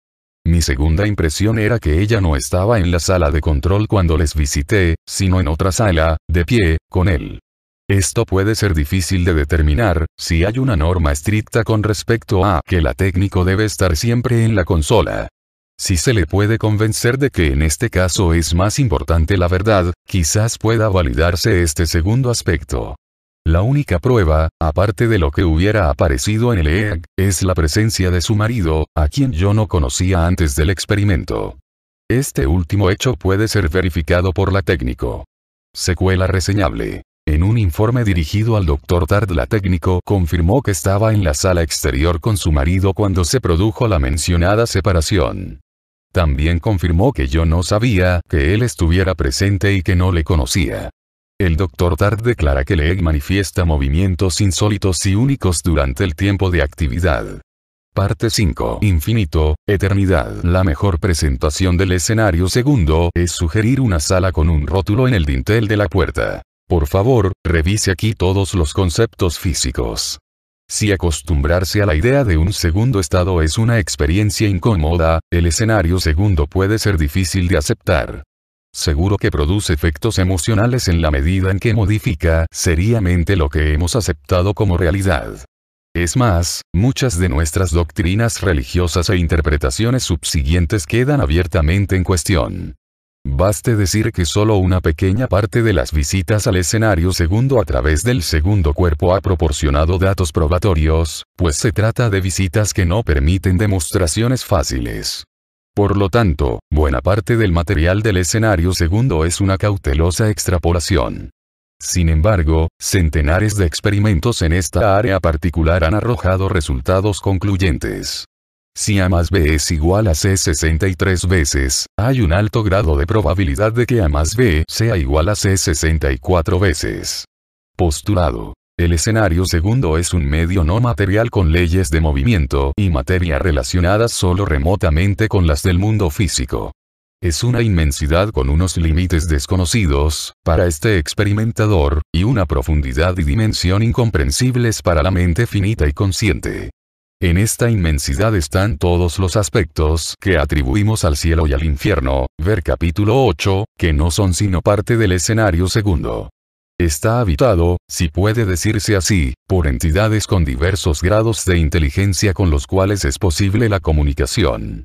Mi segunda impresión era que ella no estaba en la sala de control cuando les visité, sino en otra sala, de pie, con él. Esto puede ser difícil de determinar, si hay una norma estricta con respecto a que la técnico debe estar siempre en la consola. Si se le puede convencer de que en este caso es más importante la verdad, quizás pueda validarse este segundo aspecto. La única prueba, aparte de lo que hubiera aparecido en el EEG, es la presencia de su marido, a quien yo no conocía antes del experimento. Este último hecho puede ser verificado por la técnico. Secuela reseñable. En un informe dirigido al doctor Tard, la técnico confirmó que estaba en la sala exterior con su marido cuando se produjo la mencionada separación. También confirmó que yo no sabía que él estuviera presente y que no le conocía. El doctor Tart declara que Leeg manifiesta movimientos insólitos y únicos durante el tiempo de actividad. Parte 5. Infinito, eternidad. La mejor presentación del escenario segundo es sugerir una sala con un rótulo en el dintel de la puerta. Por favor, revise aquí todos los conceptos físicos. Si acostumbrarse a la idea de un segundo estado es una experiencia incómoda, el escenario segundo puede ser difícil de aceptar. Seguro que produce efectos emocionales en la medida en que modifica seriamente lo que hemos aceptado como realidad. Es más, muchas de nuestras doctrinas religiosas e interpretaciones subsiguientes quedan abiertamente en cuestión. Baste decir que solo una pequeña parte de las visitas al escenario segundo a través del segundo cuerpo ha proporcionado datos probatorios, pues se trata de visitas que no permiten demostraciones fáciles. Por lo tanto, buena parte del material del escenario segundo es una cautelosa extrapolación. Sin embargo, centenares de experimentos en esta área particular han arrojado resultados concluyentes. Si A más B es igual a C 63 veces, hay un alto grado de probabilidad de que A más B sea igual a C 64 veces. Postulado. El escenario segundo es un medio no material con leyes de movimiento y materia relacionadas solo remotamente con las del mundo físico. Es una inmensidad con unos límites desconocidos, para este experimentador, y una profundidad y dimensión incomprensibles para la mente finita y consciente. En esta inmensidad están todos los aspectos que atribuimos al cielo y al infierno, ver capítulo 8, que no son sino parte del escenario segundo. Está habitado, si puede decirse así, por entidades con diversos grados de inteligencia con los cuales es posible la comunicación.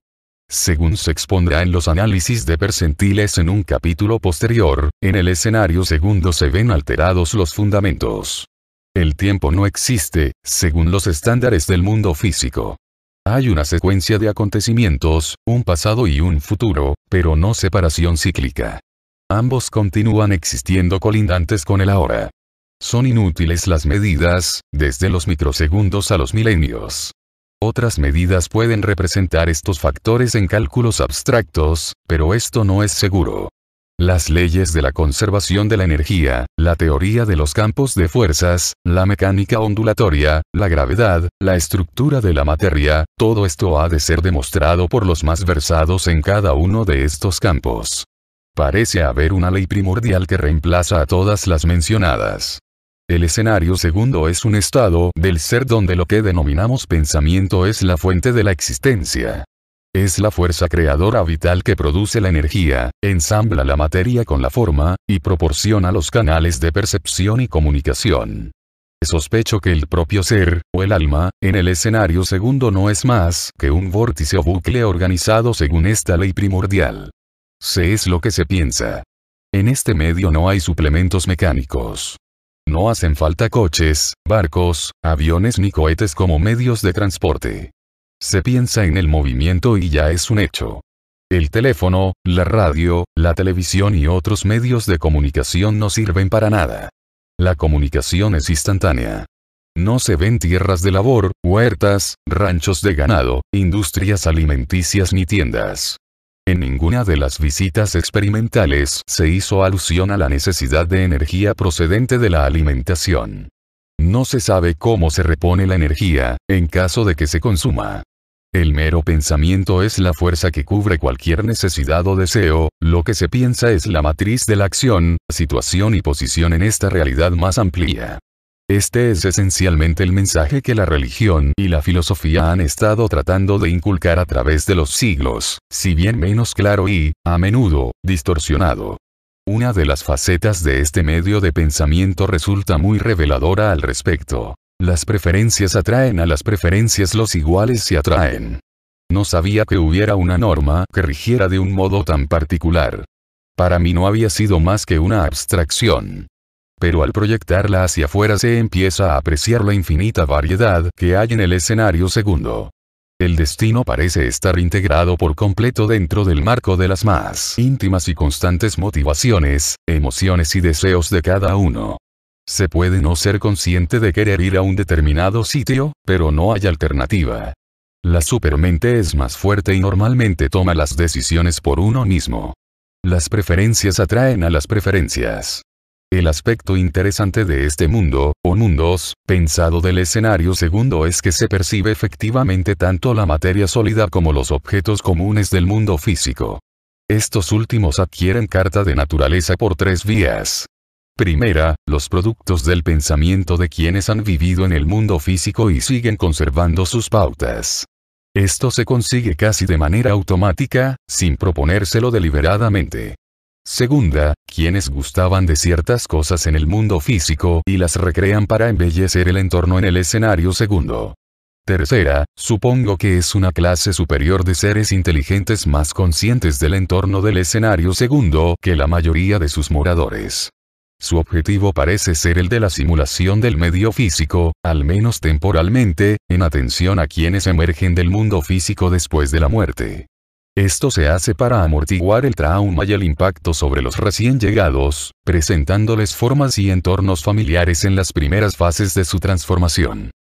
Según se expondrá en los análisis de percentiles en un capítulo posterior, en el escenario segundo se ven alterados los fundamentos. El tiempo no existe, según los estándares del mundo físico. Hay una secuencia de acontecimientos, un pasado y un futuro, pero no separación cíclica. Ambos continúan existiendo colindantes con el ahora. Son inútiles las medidas, desde los microsegundos a los milenios. Otras medidas pueden representar estos factores en cálculos abstractos, pero esto no es seguro las leyes de la conservación de la energía, la teoría de los campos de fuerzas, la mecánica ondulatoria, la gravedad, la estructura de la materia, todo esto ha de ser demostrado por los más versados en cada uno de estos campos. Parece haber una ley primordial que reemplaza a todas las mencionadas. El escenario segundo es un estado del ser donde lo que denominamos pensamiento es la fuente de la existencia. Es la fuerza creadora vital que produce la energía, ensambla la materia con la forma, y proporciona los canales de percepción y comunicación. Sospecho que el propio ser, o el alma, en el escenario segundo no es más que un vórtice o bucle organizado según esta ley primordial. Se es lo que se piensa. En este medio no hay suplementos mecánicos. No hacen falta coches, barcos, aviones ni cohetes como medios de transporte. Se piensa en el movimiento y ya es un hecho. El teléfono, la radio, la televisión y otros medios de comunicación no sirven para nada. La comunicación es instantánea. No se ven tierras de labor, huertas, ranchos de ganado, industrias alimenticias ni tiendas. En ninguna de las visitas experimentales se hizo alusión a la necesidad de energía procedente de la alimentación. No se sabe cómo se repone la energía, en caso de que se consuma. El mero pensamiento es la fuerza que cubre cualquier necesidad o deseo, lo que se piensa es la matriz de la acción, situación y posición en esta realidad más amplia. Este es esencialmente el mensaje que la religión y la filosofía han estado tratando de inculcar a través de los siglos, si bien menos claro y, a menudo, distorsionado. Una de las facetas de este medio de pensamiento resulta muy reveladora al respecto. Las preferencias atraen a las preferencias, los iguales se atraen. No sabía que hubiera una norma que rigiera de un modo tan particular. Para mí no había sido más que una abstracción. Pero al proyectarla hacia afuera se empieza a apreciar la infinita variedad que hay en el escenario segundo. El destino parece estar integrado por completo dentro del marco de las más íntimas y constantes motivaciones, emociones y deseos de cada uno. Se puede no ser consciente de querer ir a un determinado sitio, pero no hay alternativa. La supermente es más fuerte y normalmente toma las decisiones por uno mismo. Las preferencias atraen a las preferencias. El aspecto interesante de este mundo, o mundos, pensado del escenario segundo es que se percibe efectivamente tanto la materia sólida como los objetos comunes del mundo físico. Estos últimos adquieren carta de naturaleza por tres vías. Primera, los productos del pensamiento de quienes han vivido en el mundo físico y siguen conservando sus pautas. Esto se consigue casi de manera automática, sin proponérselo deliberadamente. Segunda, quienes gustaban de ciertas cosas en el mundo físico y las recrean para embellecer el entorno en el escenario segundo. Tercera, supongo que es una clase superior de seres inteligentes más conscientes del entorno del escenario segundo que la mayoría de sus moradores. Su objetivo parece ser el de la simulación del medio físico, al menos temporalmente, en atención a quienes emergen del mundo físico después de la muerte. Esto se hace para amortiguar el trauma y el impacto sobre los recién llegados, presentándoles formas y entornos familiares en las primeras fases de su transformación.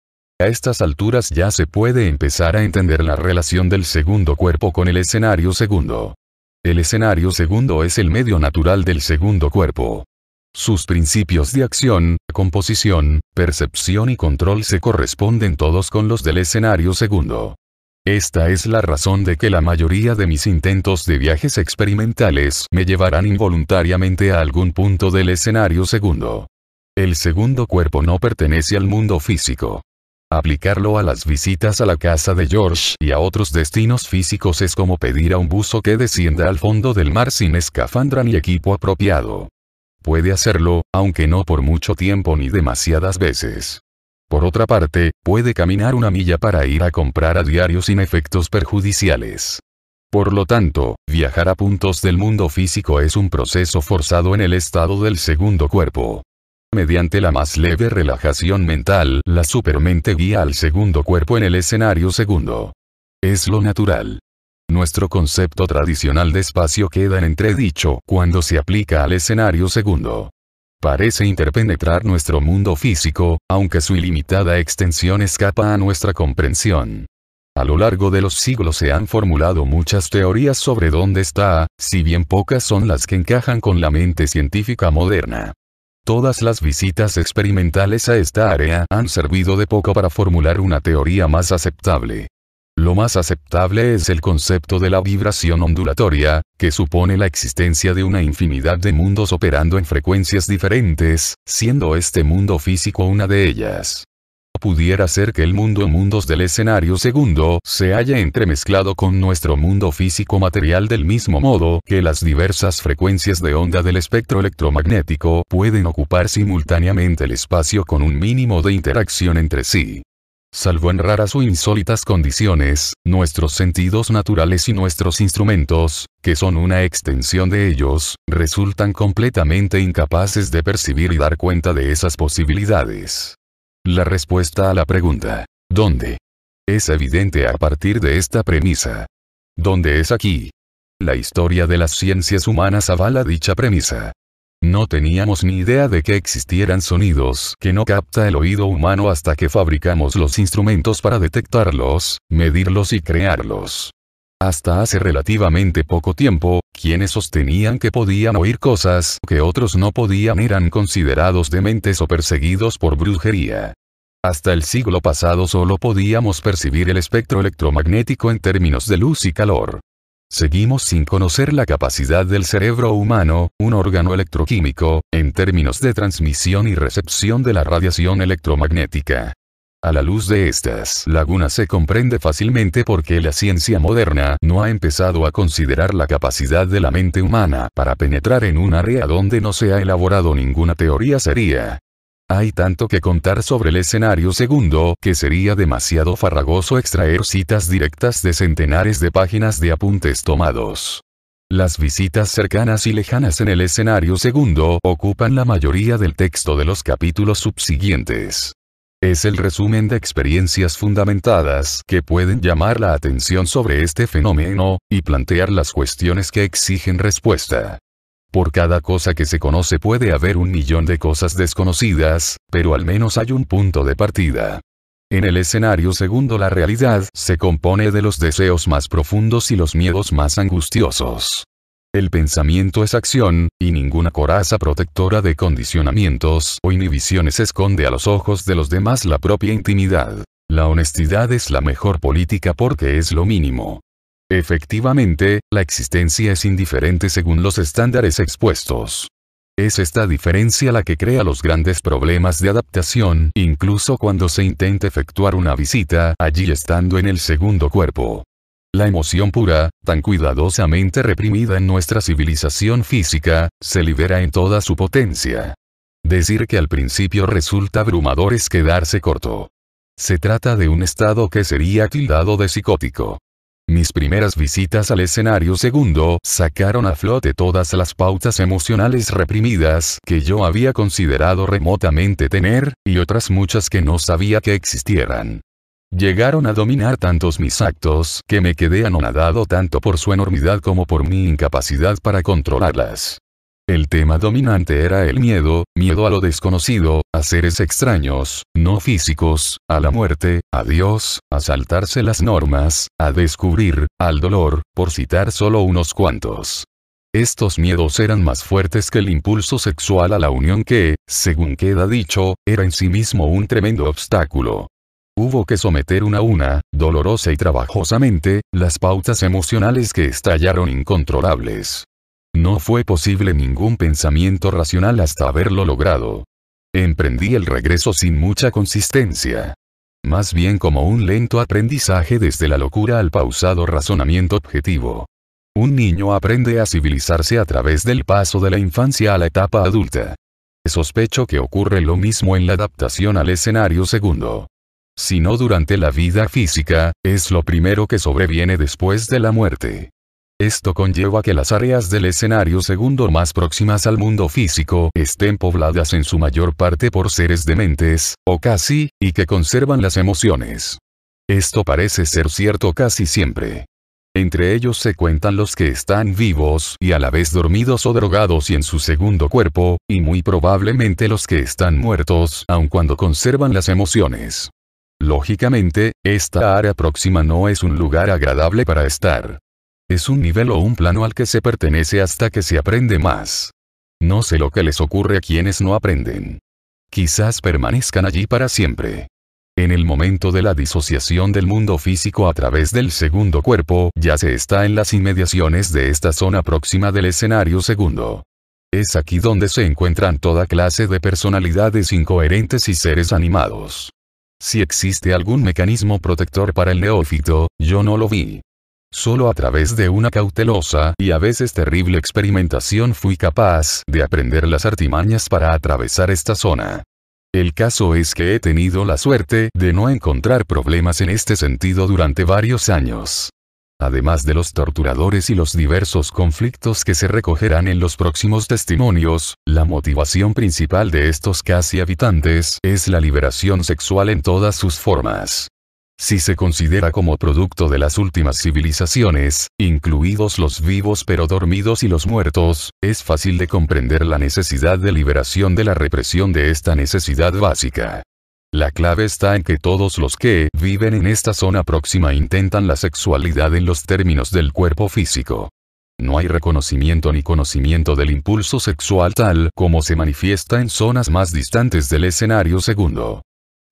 A estas alturas ya se puede empezar a entender la relación del segundo cuerpo con el escenario segundo. El escenario segundo es el medio natural del segundo cuerpo. Sus principios de acción, composición, percepción y control se corresponden todos con los del escenario segundo. Esta es la razón de que la mayoría de mis intentos de viajes experimentales me llevarán involuntariamente a algún punto del escenario segundo. El segundo cuerpo no pertenece al mundo físico. Aplicarlo a las visitas a la casa de George y a otros destinos físicos es como pedir a un buzo que descienda al fondo del mar sin escafandra ni equipo apropiado. Puede hacerlo, aunque no por mucho tiempo ni demasiadas veces. Por otra parte, puede caminar una milla para ir a comprar a diario sin efectos perjudiciales. Por lo tanto, viajar a puntos del mundo físico es un proceso forzado en el estado del segundo cuerpo. Mediante la más leve relajación mental, la supermente guía al segundo cuerpo en el escenario segundo. Es lo natural. Nuestro concepto tradicional de espacio queda en entredicho cuando se aplica al escenario segundo parece interpenetrar nuestro mundo físico, aunque su ilimitada extensión escapa a nuestra comprensión. A lo largo de los siglos se han formulado muchas teorías sobre dónde está, si bien pocas son las que encajan con la mente científica moderna. Todas las visitas experimentales a esta área han servido de poco para formular una teoría más aceptable. Lo más aceptable es el concepto de la vibración ondulatoria, que supone la existencia de una infinidad de mundos operando en frecuencias diferentes, siendo este mundo físico una de ellas. Pudiera ser que el mundo mundos del escenario segundo se haya entremezclado con nuestro mundo físico material del mismo modo que las diversas frecuencias de onda del espectro electromagnético pueden ocupar simultáneamente el espacio con un mínimo de interacción entre sí. Salvo en raras o insólitas condiciones, nuestros sentidos naturales y nuestros instrumentos, que son una extensión de ellos, resultan completamente incapaces de percibir y dar cuenta de esas posibilidades. La respuesta a la pregunta, ¿dónde? Es evidente a partir de esta premisa. ¿Dónde es aquí? La historia de las ciencias humanas avala dicha premisa. No teníamos ni idea de que existieran sonidos que no capta el oído humano hasta que fabricamos los instrumentos para detectarlos, medirlos y crearlos. Hasta hace relativamente poco tiempo, quienes sostenían que podían oír cosas que otros no podían eran considerados dementes o perseguidos por brujería. Hasta el siglo pasado solo podíamos percibir el espectro electromagnético en términos de luz y calor. Seguimos sin conocer la capacidad del cerebro humano, un órgano electroquímico, en términos de transmisión y recepción de la radiación electromagnética. A la luz de estas lagunas se comprende fácilmente por qué la ciencia moderna no ha empezado a considerar la capacidad de la mente humana para penetrar en un área donde no se ha elaborado ninguna teoría seria. Hay tanto que contar sobre el escenario segundo que sería demasiado farragoso extraer citas directas de centenares de páginas de apuntes tomados. Las visitas cercanas y lejanas en el escenario segundo ocupan la mayoría del texto de los capítulos subsiguientes. Es el resumen de experiencias fundamentadas que pueden llamar la atención sobre este fenómeno, y plantear las cuestiones que exigen respuesta. Por cada cosa que se conoce puede haber un millón de cosas desconocidas, pero al menos hay un punto de partida. En el escenario segundo la realidad se compone de los deseos más profundos y los miedos más angustiosos. El pensamiento es acción, y ninguna coraza protectora de condicionamientos o inhibiciones esconde a los ojos de los demás la propia intimidad. La honestidad es la mejor política porque es lo mínimo. Efectivamente, la existencia es indiferente según los estándares expuestos. Es esta diferencia la que crea los grandes problemas de adaptación, incluso cuando se intenta efectuar una visita allí estando en el segundo cuerpo. La emoción pura, tan cuidadosamente reprimida en nuestra civilización física, se libera en toda su potencia. Decir que al principio resulta abrumador es quedarse corto. Se trata de un estado que sería tildado de psicótico. Mis primeras visitas al escenario segundo sacaron a flote todas las pautas emocionales reprimidas que yo había considerado remotamente tener, y otras muchas que no sabía que existieran. Llegaron a dominar tantos mis actos que me quedé anonadado tanto por su enormidad como por mi incapacidad para controlarlas. El tema dominante era el miedo, miedo a lo desconocido, a seres extraños, no físicos, a la muerte, a Dios, a saltarse las normas, a descubrir, al dolor, por citar solo unos cuantos. Estos miedos eran más fuertes que el impulso sexual a la unión que, según queda dicho, era en sí mismo un tremendo obstáculo. Hubo que someter una a una, dolorosa y trabajosamente, las pautas emocionales que estallaron incontrolables. No fue posible ningún pensamiento racional hasta haberlo logrado. Emprendí el regreso sin mucha consistencia. Más bien como un lento aprendizaje desde la locura al pausado razonamiento objetivo. Un niño aprende a civilizarse a través del paso de la infancia a la etapa adulta. Sospecho que ocurre lo mismo en la adaptación al escenario segundo. Si no durante la vida física, es lo primero que sobreviene después de la muerte. Esto conlleva que las áreas del escenario segundo más próximas al mundo físico estén pobladas en su mayor parte por seres dementes, o casi, y que conservan las emociones. Esto parece ser cierto casi siempre. Entre ellos se cuentan los que están vivos y a la vez dormidos o drogados y en su segundo cuerpo, y muy probablemente los que están muertos aun cuando conservan las emociones. Lógicamente, esta área próxima no es un lugar agradable para estar. Es un nivel o un plano al que se pertenece hasta que se aprende más. No sé lo que les ocurre a quienes no aprenden. Quizás permanezcan allí para siempre. En el momento de la disociación del mundo físico a través del segundo cuerpo, ya se está en las inmediaciones de esta zona próxima del escenario segundo. Es aquí donde se encuentran toda clase de personalidades incoherentes y seres animados. Si existe algún mecanismo protector para el neófito, yo no lo vi. Solo a través de una cautelosa y a veces terrible experimentación fui capaz de aprender las artimañas para atravesar esta zona. El caso es que he tenido la suerte de no encontrar problemas en este sentido durante varios años. Además de los torturadores y los diversos conflictos que se recogerán en los próximos testimonios, la motivación principal de estos casi habitantes es la liberación sexual en todas sus formas. Si se considera como producto de las últimas civilizaciones, incluidos los vivos pero dormidos y los muertos, es fácil de comprender la necesidad de liberación de la represión de esta necesidad básica. La clave está en que todos los que viven en esta zona próxima intentan la sexualidad en los términos del cuerpo físico. No hay reconocimiento ni conocimiento del impulso sexual tal como se manifiesta en zonas más distantes del escenario segundo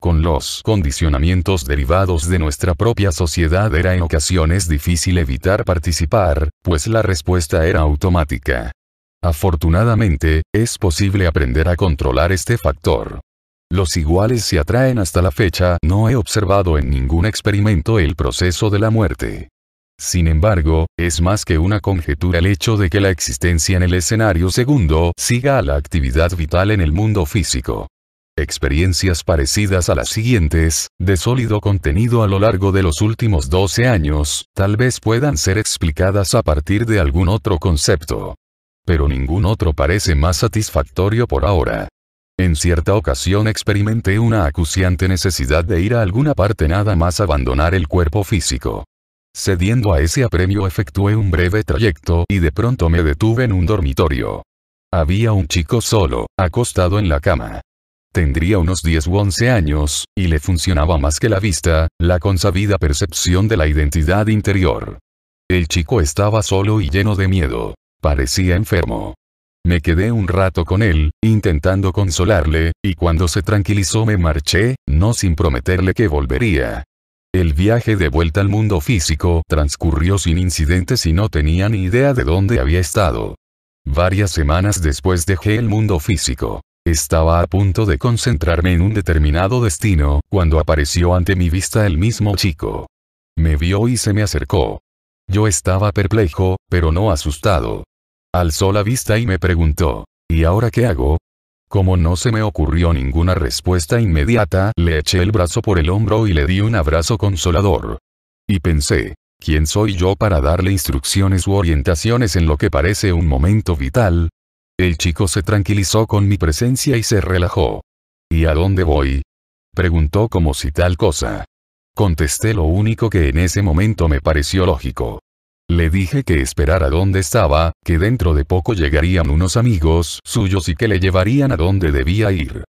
con los condicionamientos derivados de nuestra propia sociedad era en ocasiones difícil evitar participar, pues la respuesta era automática. Afortunadamente, es posible aprender a controlar este factor. Los iguales se atraen hasta la fecha, no he observado en ningún experimento el proceso de la muerte. Sin embargo, es más que una conjetura el hecho de que la existencia en el escenario segundo siga a la actividad vital en el mundo físico. Experiencias parecidas a las siguientes, de sólido contenido a lo largo de los últimos 12 años, tal vez puedan ser explicadas a partir de algún otro concepto. Pero ningún otro parece más satisfactorio por ahora. En cierta ocasión experimenté una acuciante necesidad de ir a alguna parte nada más abandonar el cuerpo físico. Cediendo a ese apremio efectué un breve trayecto y de pronto me detuve en un dormitorio. Había un chico solo, acostado en la cama. Tendría unos 10 u 11 años, y le funcionaba más que la vista, la consabida percepción de la identidad interior. El chico estaba solo y lleno de miedo. Parecía enfermo. Me quedé un rato con él, intentando consolarle, y cuando se tranquilizó me marché, no sin prometerle que volvería. El viaje de vuelta al mundo físico transcurrió sin incidentes y no tenía ni idea de dónde había estado. Varias semanas después dejé el mundo físico. Estaba a punto de concentrarme en un determinado destino, cuando apareció ante mi vista el mismo chico. Me vio y se me acercó. Yo estaba perplejo, pero no asustado. Alzó la vista y me preguntó, ¿y ahora qué hago? Como no se me ocurrió ninguna respuesta inmediata, le eché el brazo por el hombro y le di un abrazo consolador. Y pensé, ¿quién soy yo para darle instrucciones u orientaciones en lo que parece un momento vital? El chico se tranquilizó con mi presencia y se relajó. ¿Y a dónde voy? Preguntó como si tal cosa. Contesté lo único que en ese momento me pareció lógico. Le dije que esperara donde estaba, que dentro de poco llegarían unos amigos suyos y que le llevarían a donde debía ir.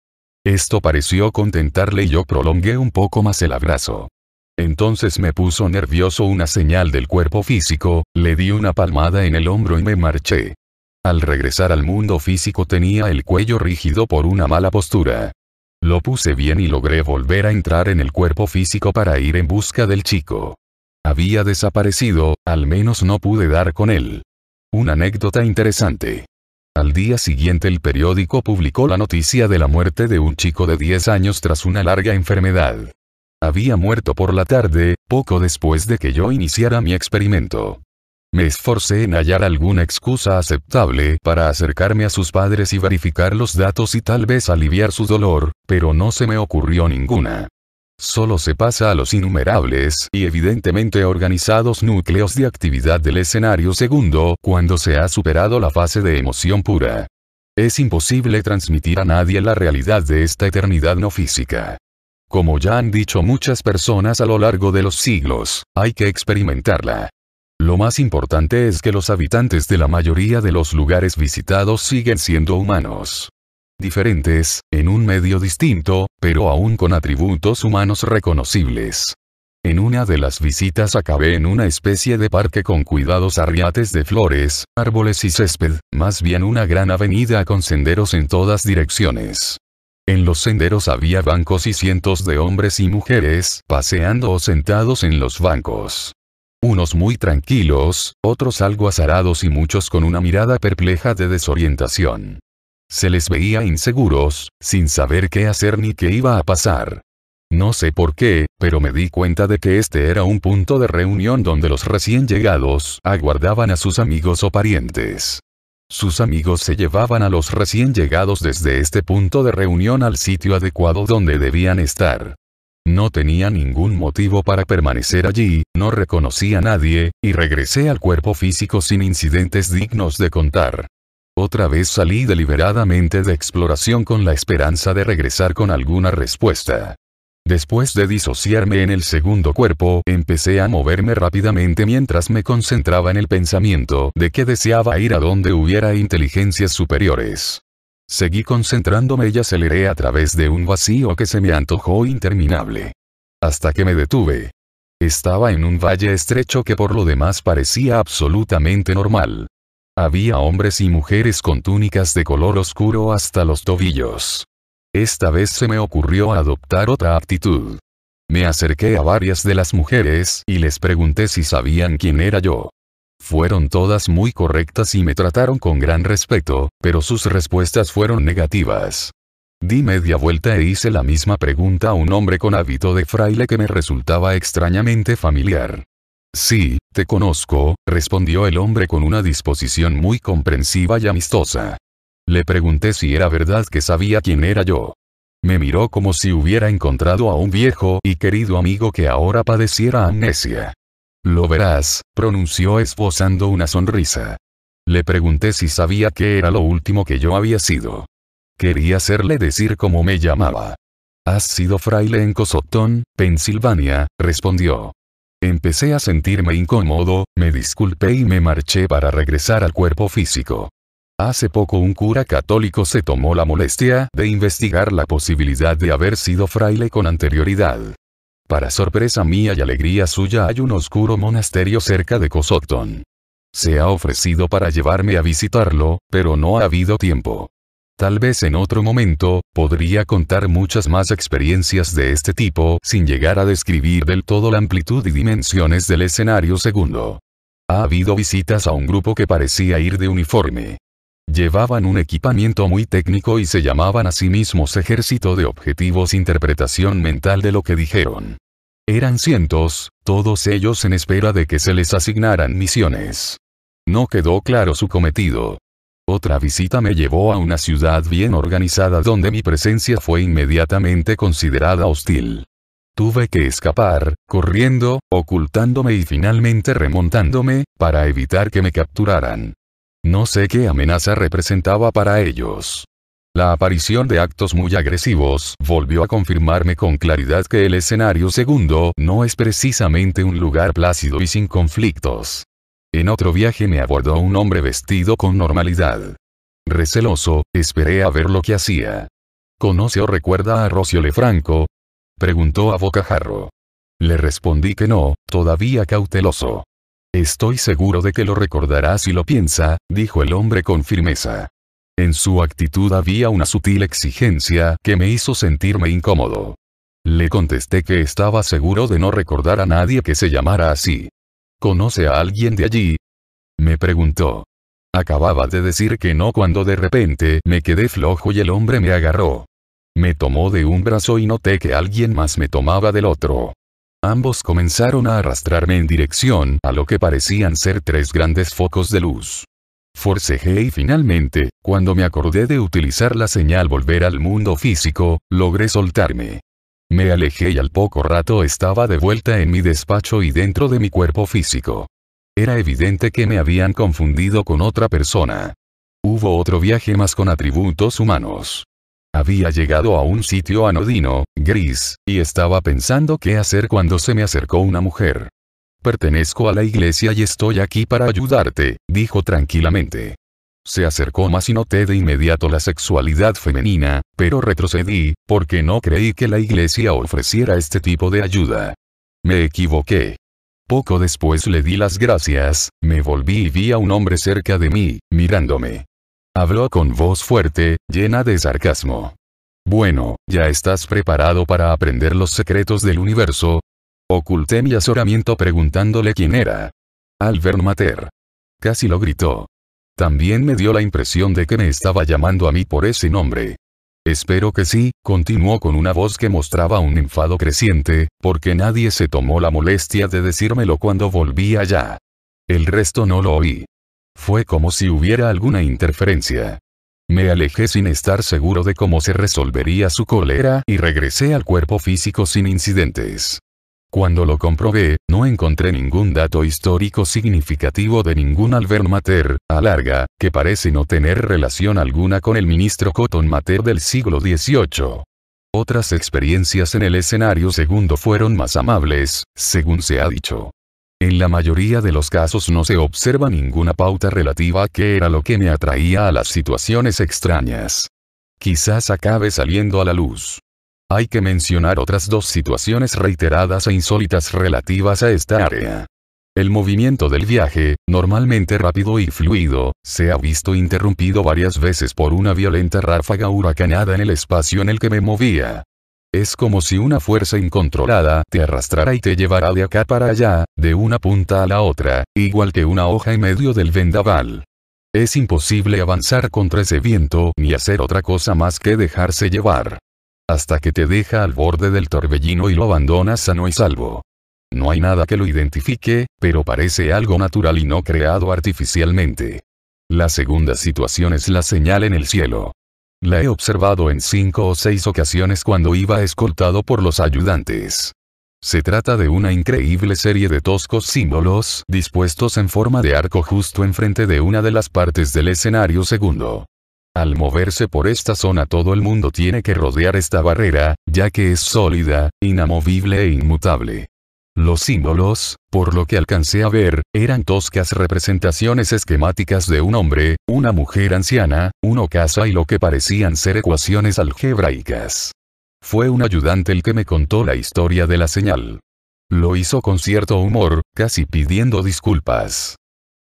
Esto pareció contentarle y yo prolongué un poco más el abrazo. Entonces me puso nervioso una señal del cuerpo físico, le di una palmada en el hombro y me marché. Al regresar al mundo físico tenía el cuello rígido por una mala postura. Lo puse bien y logré volver a entrar en el cuerpo físico para ir en busca del chico. Había desaparecido, al menos no pude dar con él. Una anécdota interesante. Al día siguiente el periódico publicó la noticia de la muerte de un chico de 10 años tras una larga enfermedad. Había muerto por la tarde, poco después de que yo iniciara mi experimento. Me esforcé en hallar alguna excusa aceptable para acercarme a sus padres y verificar los datos y tal vez aliviar su dolor, pero no se me ocurrió ninguna. Solo se pasa a los innumerables y evidentemente organizados núcleos de actividad del escenario segundo cuando se ha superado la fase de emoción pura. Es imposible transmitir a nadie la realidad de esta eternidad no física. Como ya han dicho muchas personas a lo largo de los siglos, hay que experimentarla. Lo más importante es que los habitantes de la mayoría de los lugares visitados siguen siendo humanos. Diferentes, en un medio distinto, pero aún con atributos humanos reconocibles. En una de las visitas acabé en una especie de parque con cuidados arriates de flores, árboles y césped, más bien una gran avenida con senderos en todas direcciones. En los senderos había bancos y cientos de hombres y mujeres paseando o sentados en los bancos unos muy tranquilos, otros algo azarados y muchos con una mirada perpleja de desorientación. Se les veía inseguros, sin saber qué hacer ni qué iba a pasar. No sé por qué, pero me di cuenta de que este era un punto de reunión donde los recién llegados aguardaban a sus amigos o parientes. Sus amigos se llevaban a los recién llegados desde este punto de reunión al sitio adecuado donde debían estar. No tenía ningún motivo para permanecer allí, no reconocí a nadie, y regresé al cuerpo físico sin incidentes dignos de contar. Otra vez salí deliberadamente de exploración con la esperanza de regresar con alguna respuesta. Después de disociarme en el segundo cuerpo, empecé a moverme rápidamente mientras me concentraba en el pensamiento de que deseaba ir a donde hubiera inteligencias superiores. Seguí concentrándome y aceleré a través de un vacío que se me antojó interminable. Hasta que me detuve. Estaba en un valle estrecho que por lo demás parecía absolutamente normal. Había hombres y mujeres con túnicas de color oscuro hasta los tobillos. Esta vez se me ocurrió adoptar otra actitud. Me acerqué a varias de las mujeres y les pregunté si sabían quién era yo. Fueron todas muy correctas y me trataron con gran respeto, pero sus respuestas fueron negativas. Di media vuelta e hice la misma pregunta a un hombre con hábito de fraile que me resultaba extrañamente familiar. Sí, te conozco, respondió el hombre con una disposición muy comprensiva y amistosa. Le pregunté si era verdad que sabía quién era yo. Me miró como si hubiera encontrado a un viejo y querido amigo que ahora padeciera amnesia. Lo verás, pronunció esbozando una sonrisa. Le pregunté si sabía qué era lo último que yo había sido. Quería hacerle decir cómo me llamaba. Has sido fraile en Cosotón, Pensilvania, respondió. Empecé a sentirme incómodo, me disculpé y me marché para regresar al cuerpo físico. Hace poco un cura católico se tomó la molestia de investigar la posibilidad de haber sido fraile con anterioridad. Para sorpresa mía y alegría suya hay un oscuro monasterio cerca de Kosokton. Se ha ofrecido para llevarme a visitarlo, pero no ha habido tiempo. Tal vez en otro momento, podría contar muchas más experiencias de este tipo sin llegar a describir del todo la amplitud y dimensiones del escenario segundo. Ha habido visitas a un grupo que parecía ir de uniforme. Llevaban un equipamiento muy técnico y se llamaban a sí mismos Ejército de Objetivos Interpretación Mental de lo que dijeron. Eran cientos, todos ellos en espera de que se les asignaran misiones. No quedó claro su cometido. Otra visita me llevó a una ciudad bien organizada donde mi presencia fue inmediatamente considerada hostil. Tuve que escapar, corriendo, ocultándome y finalmente remontándome, para evitar que me capturaran. No sé qué amenaza representaba para ellos. La aparición de actos muy agresivos volvió a confirmarme con claridad que el escenario segundo no es precisamente un lugar plácido y sin conflictos. En otro viaje me abordó un hombre vestido con normalidad. Receloso, esperé a ver lo que hacía. ¿Conoce o recuerda a Rocio Lefranco? Preguntó a Bocajarro. Le respondí que no, todavía cauteloso. Estoy seguro de que lo recordará si lo piensa, dijo el hombre con firmeza. En su actitud había una sutil exigencia que me hizo sentirme incómodo. Le contesté que estaba seguro de no recordar a nadie que se llamara así. ¿Conoce a alguien de allí? Me preguntó. Acababa de decir que no cuando de repente me quedé flojo y el hombre me agarró. Me tomó de un brazo y noté que alguien más me tomaba del otro. Ambos comenzaron a arrastrarme en dirección a lo que parecían ser tres grandes focos de luz. Forcejé y finalmente, cuando me acordé de utilizar la señal volver al mundo físico, logré soltarme. Me alejé y al poco rato estaba de vuelta en mi despacho y dentro de mi cuerpo físico. Era evidente que me habían confundido con otra persona. Hubo otro viaje más con atributos humanos. Había llegado a un sitio anodino, gris, y estaba pensando qué hacer cuando se me acercó una mujer. Pertenezco a la iglesia y estoy aquí para ayudarte, dijo tranquilamente. Se acercó más y noté de inmediato la sexualidad femenina, pero retrocedí, porque no creí que la iglesia ofreciera este tipo de ayuda. Me equivoqué. Poco después le di las gracias, me volví y vi a un hombre cerca de mí, mirándome. Habló con voz fuerte, llena de sarcasmo. Bueno, ya estás preparado para aprender los secretos del universo, Oculté mi asoramiento preguntándole quién era. Albert Mater. Casi lo gritó. También me dio la impresión de que me estaba llamando a mí por ese nombre. Espero que sí, continuó con una voz que mostraba un enfado creciente, porque nadie se tomó la molestia de decírmelo cuando volví allá. El resto no lo oí. Fue como si hubiera alguna interferencia. Me alejé sin estar seguro de cómo se resolvería su cólera y regresé al cuerpo físico sin incidentes. Cuando lo comprobé, no encontré ningún dato histórico significativo de ningún Albert Mater, a larga, que parece no tener relación alguna con el ministro Cotton Mater del siglo XVIII. Otras experiencias en el escenario segundo fueron más amables, según se ha dicho. En la mayoría de los casos no se observa ninguna pauta relativa a qué era lo que me atraía a las situaciones extrañas. Quizás acabe saliendo a la luz. Hay que mencionar otras dos situaciones reiteradas e insólitas relativas a esta área. El movimiento del viaje, normalmente rápido y fluido, se ha visto interrumpido varias veces por una violenta ráfaga huracanada en el espacio en el que me movía. Es como si una fuerza incontrolada te arrastrara y te llevara de acá para allá, de una punta a la otra, igual que una hoja en medio del vendaval. Es imposible avanzar contra ese viento ni hacer otra cosa más que dejarse llevar hasta que te deja al borde del torbellino y lo abandonas sano y salvo. No hay nada que lo identifique, pero parece algo natural y no creado artificialmente. La segunda situación es la señal en el cielo. La he observado en cinco o seis ocasiones cuando iba escoltado por los ayudantes. Se trata de una increíble serie de toscos símbolos dispuestos en forma de arco justo enfrente de una de las partes del escenario segundo. Al moverse por esta zona todo el mundo tiene que rodear esta barrera, ya que es sólida, inamovible e inmutable. Los símbolos, por lo que alcancé a ver, eran toscas representaciones esquemáticas de un hombre, una mujer anciana, uno casa y lo que parecían ser ecuaciones algebraicas. Fue un ayudante el que me contó la historia de la señal. Lo hizo con cierto humor, casi pidiendo disculpas.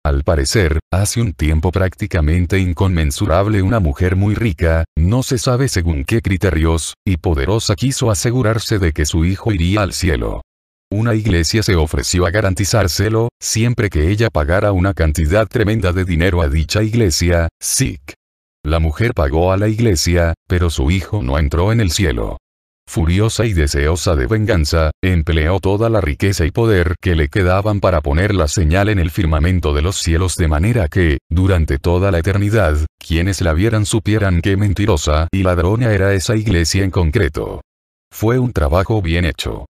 Al parecer, hace un tiempo prácticamente inconmensurable una mujer muy rica, no se sabe según qué criterios, y poderosa quiso asegurarse de que su hijo iría al cielo. Una iglesia se ofreció a garantizárselo, siempre que ella pagara una cantidad tremenda de dinero a dicha iglesia, SIC. La mujer pagó a la iglesia, pero su hijo no entró en el cielo. Furiosa y deseosa de venganza, empleó toda la riqueza y poder que le quedaban para poner la señal en el firmamento de los cielos de manera que, durante toda la eternidad, quienes la vieran supieran qué mentirosa y ladrona era esa iglesia en concreto. Fue un trabajo bien hecho.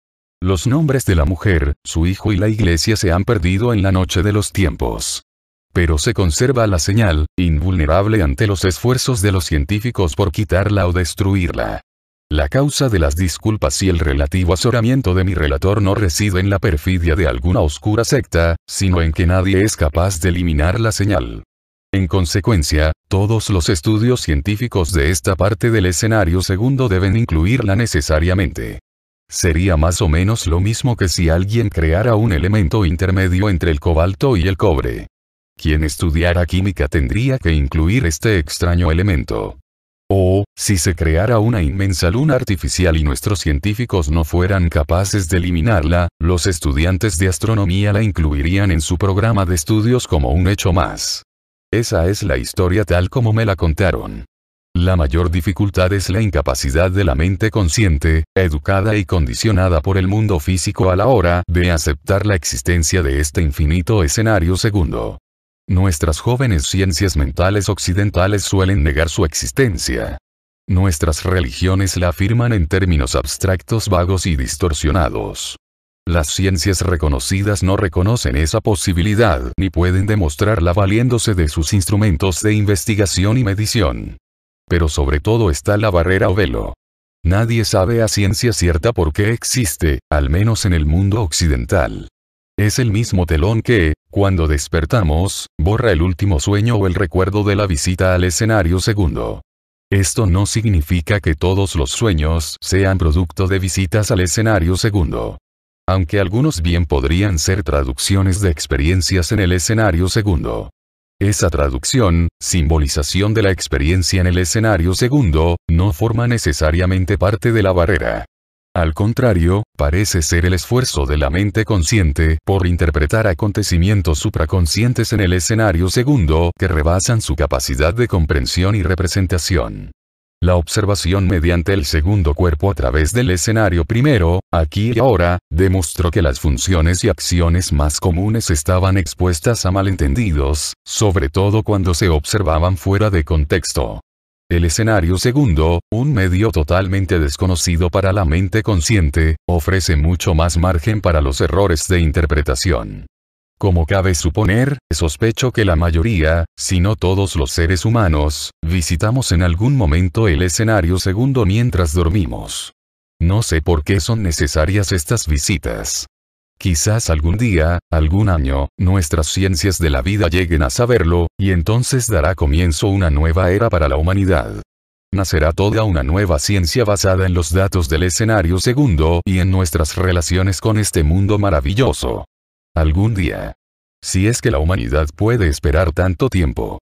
Los nombres de la mujer, su hijo y la iglesia se han perdido en la noche de los tiempos pero se conserva la señal, invulnerable ante los esfuerzos de los científicos por quitarla o destruirla. La causa de las disculpas y el relativo azoramiento de mi relator no reside en la perfidia de alguna oscura secta, sino en que nadie es capaz de eliminar la señal. En consecuencia, todos los estudios científicos de esta parte del escenario segundo deben incluirla necesariamente. Sería más o menos lo mismo que si alguien creara un elemento intermedio entre el cobalto y el cobre. Quien estudiara química tendría que incluir este extraño elemento. O, si se creara una inmensa luna artificial y nuestros científicos no fueran capaces de eliminarla, los estudiantes de astronomía la incluirían en su programa de estudios como un hecho más. Esa es la historia tal como me la contaron. La mayor dificultad es la incapacidad de la mente consciente, educada y condicionada por el mundo físico a la hora de aceptar la existencia de este infinito escenario segundo. Nuestras jóvenes ciencias mentales occidentales suelen negar su existencia. Nuestras religiones la afirman en términos abstractos vagos y distorsionados. Las ciencias reconocidas no reconocen esa posibilidad ni pueden demostrarla valiéndose de sus instrumentos de investigación y medición. Pero sobre todo está la barrera o velo. Nadie sabe a ciencia cierta por qué existe, al menos en el mundo occidental. Es el mismo telón que, cuando despertamos, borra el último sueño o el recuerdo de la visita al escenario segundo. Esto no significa que todos los sueños sean producto de visitas al escenario segundo. Aunque algunos bien podrían ser traducciones de experiencias en el escenario segundo. Esa traducción, simbolización de la experiencia en el escenario segundo, no forma necesariamente parte de la barrera. Al contrario, parece ser el esfuerzo de la mente consciente por interpretar acontecimientos supraconscientes en el escenario segundo que rebasan su capacidad de comprensión y representación. La observación mediante el segundo cuerpo a través del escenario primero, aquí y ahora, demostró que las funciones y acciones más comunes estaban expuestas a malentendidos, sobre todo cuando se observaban fuera de contexto. El escenario segundo, un medio totalmente desconocido para la mente consciente, ofrece mucho más margen para los errores de interpretación. Como cabe suponer, sospecho que la mayoría, si no todos los seres humanos, visitamos en algún momento el escenario segundo mientras dormimos. No sé por qué son necesarias estas visitas. Quizás algún día, algún año, nuestras ciencias de la vida lleguen a saberlo, y entonces dará comienzo una nueva era para la humanidad. Nacerá toda una nueva ciencia basada en los datos del escenario segundo y en nuestras relaciones con este mundo maravilloso. Algún día. Si es que la humanidad puede esperar tanto tiempo.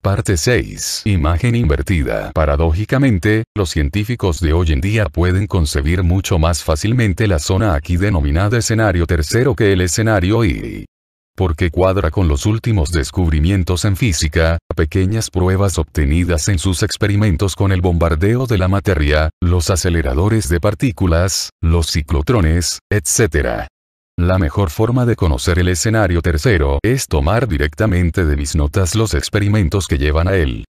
Parte 6. Imagen invertida. Paradójicamente, los científicos de hoy en día pueden concebir mucho más fácilmente la zona aquí denominada escenario tercero que el escenario I. Porque cuadra con los últimos descubrimientos en física, pequeñas pruebas obtenidas en sus experimentos con el bombardeo de la materia, los aceleradores de partículas, los ciclotrones, etc. La mejor forma de conocer el escenario tercero es tomar directamente de mis notas los experimentos que llevan a él.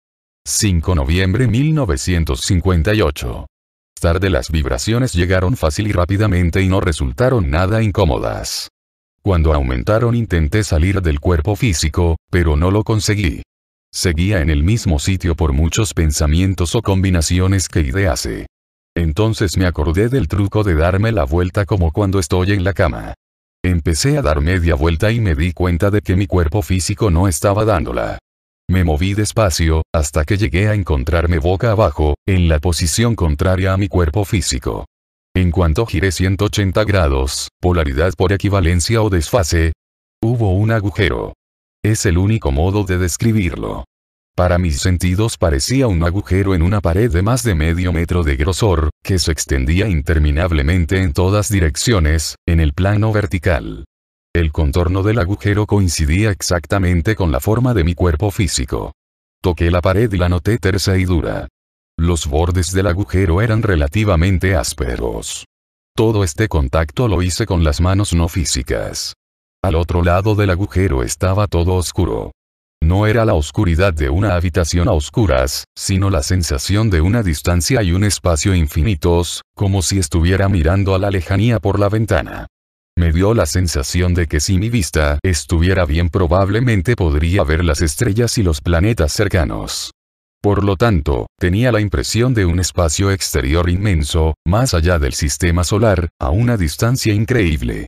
5 noviembre 1958. Tarde las vibraciones llegaron fácil y rápidamente y no resultaron nada incómodas. Cuando aumentaron intenté salir del cuerpo físico, pero no lo conseguí. Seguía en el mismo sitio por muchos pensamientos o combinaciones que idease. Entonces me acordé del truco de darme la vuelta como cuando estoy en la cama. Empecé a dar media vuelta y me di cuenta de que mi cuerpo físico no estaba dándola. Me moví despacio, hasta que llegué a encontrarme boca abajo, en la posición contraria a mi cuerpo físico. En cuanto giré 180 grados, polaridad por equivalencia o desfase, hubo un agujero. Es el único modo de describirlo. Para mis sentidos parecía un agujero en una pared de más de medio metro de grosor, que se extendía interminablemente en todas direcciones, en el plano vertical. El contorno del agujero coincidía exactamente con la forma de mi cuerpo físico. Toqué la pared y la noté tersa y dura. Los bordes del agujero eran relativamente ásperos. Todo este contacto lo hice con las manos no físicas. Al otro lado del agujero estaba todo oscuro. No era la oscuridad de una habitación a oscuras, sino la sensación de una distancia y un espacio infinitos, como si estuviera mirando a la lejanía por la ventana. Me dio la sensación de que si mi vista estuviera bien probablemente podría ver las estrellas y los planetas cercanos. Por lo tanto, tenía la impresión de un espacio exterior inmenso, más allá del sistema solar, a una distancia increíble.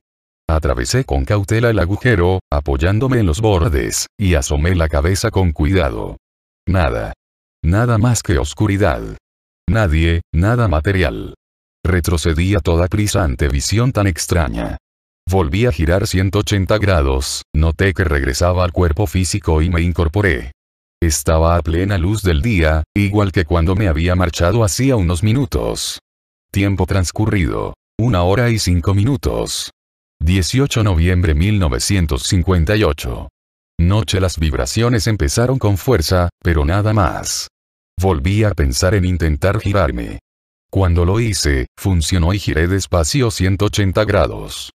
Atravesé con cautela el agujero, apoyándome en los bordes, y asomé la cabeza con cuidado. Nada. Nada más que oscuridad. Nadie, nada material. Retrocedí a toda prisa ante visión tan extraña. Volví a girar 180 grados, noté que regresaba al cuerpo físico y me incorporé. Estaba a plena luz del día, igual que cuando me había marchado hacía unos minutos. Tiempo transcurrido. Una hora y cinco minutos. 18 noviembre 1958. Noche las vibraciones empezaron con fuerza, pero nada más. Volví a pensar en intentar girarme. Cuando lo hice, funcionó y giré despacio 180 grados.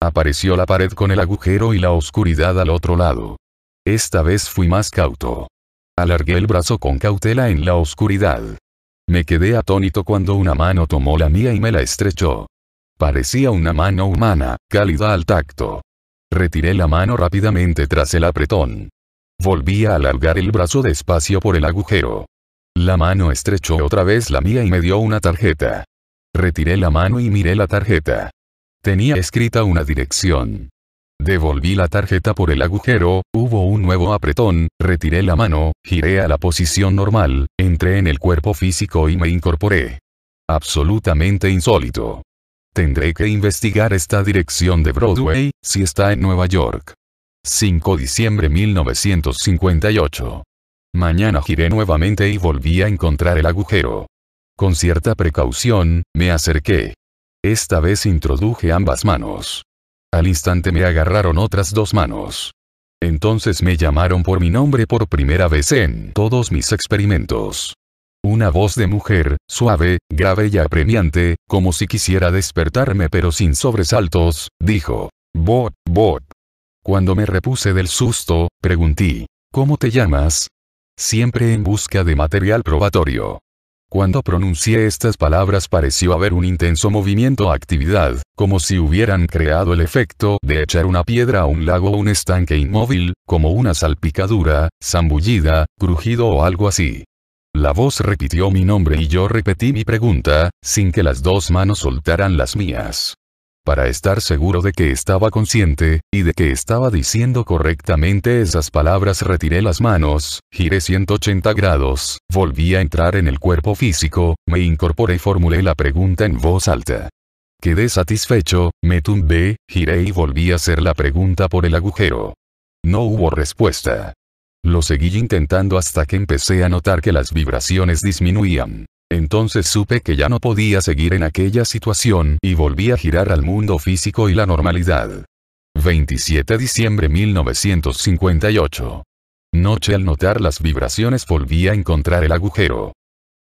Apareció la pared con el agujero y la oscuridad al otro lado. Esta vez fui más cauto. Alargué el brazo con cautela en la oscuridad. Me quedé atónito cuando una mano tomó la mía y me la estrechó. Parecía una mano humana, cálida al tacto. Retiré la mano rápidamente tras el apretón. Volví a alargar el brazo despacio por el agujero. La mano estrechó otra vez la mía y me dio una tarjeta. Retiré la mano y miré la tarjeta. Tenía escrita una dirección. Devolví la tarjeta por el agujero, hubo un nuevo apretón, retiré la mano, giré a la posición normal, entré en el cuerpo físico y me incorporé. Absolutamente insólito. Tendré que investigar esta dirección de Broadway, si está en Nueva York. 5 diciembre 1958. Mañana giré nuevamente y volví a encontrar el agujero. Con cierta precaución, me acerqué. Esta vez introduje ambas manos. Al instante me agarraron otras dos manos. Entonces me llamaron por mi nombre por primera vez en todos mis experimentos. Una voz de mujer, suave, grave y apremiante, como si quisiera despertarme pero sin sobresaltos, dijo. Bot, bot. Cuando me repuse del susto, pregunté. ¿Cómo te llamas? Siempre en busca de material probatorio. Cuando pronuncié estas palabras pareció haber un intenso movimiento o actividad, como si hubieran creado el efecto de echar una piedra a un lago o un estanque inmóvil, como una salpicadura, zambullida, crujido o algo así. La voz repitió mi nombre y yo repetí mi pregunta, sin que las dos manos soltaran las mías. Para estar seguro de que estaba consciente, y de que estaba diciendo correctamente esas palabras retiré las manos, giré 180 grados, volví a entrar en el cuerpo físico, me incorporé y formulé la pregunta en voz alta. Quedé satisfecho, me tumbé, giré y volví a hacer la pregunta por el agujero. No hubo respuesta. Lo seguí intentando hasta que empecé a notar que las vibraciones disminuían. Entonces supe que ya no podía seguir en aquella situación y volví a girar al mundo físico y la normalidad. 27 de diciembre 1958. Noche al notar las vibraciones volví a encontrar el agujero.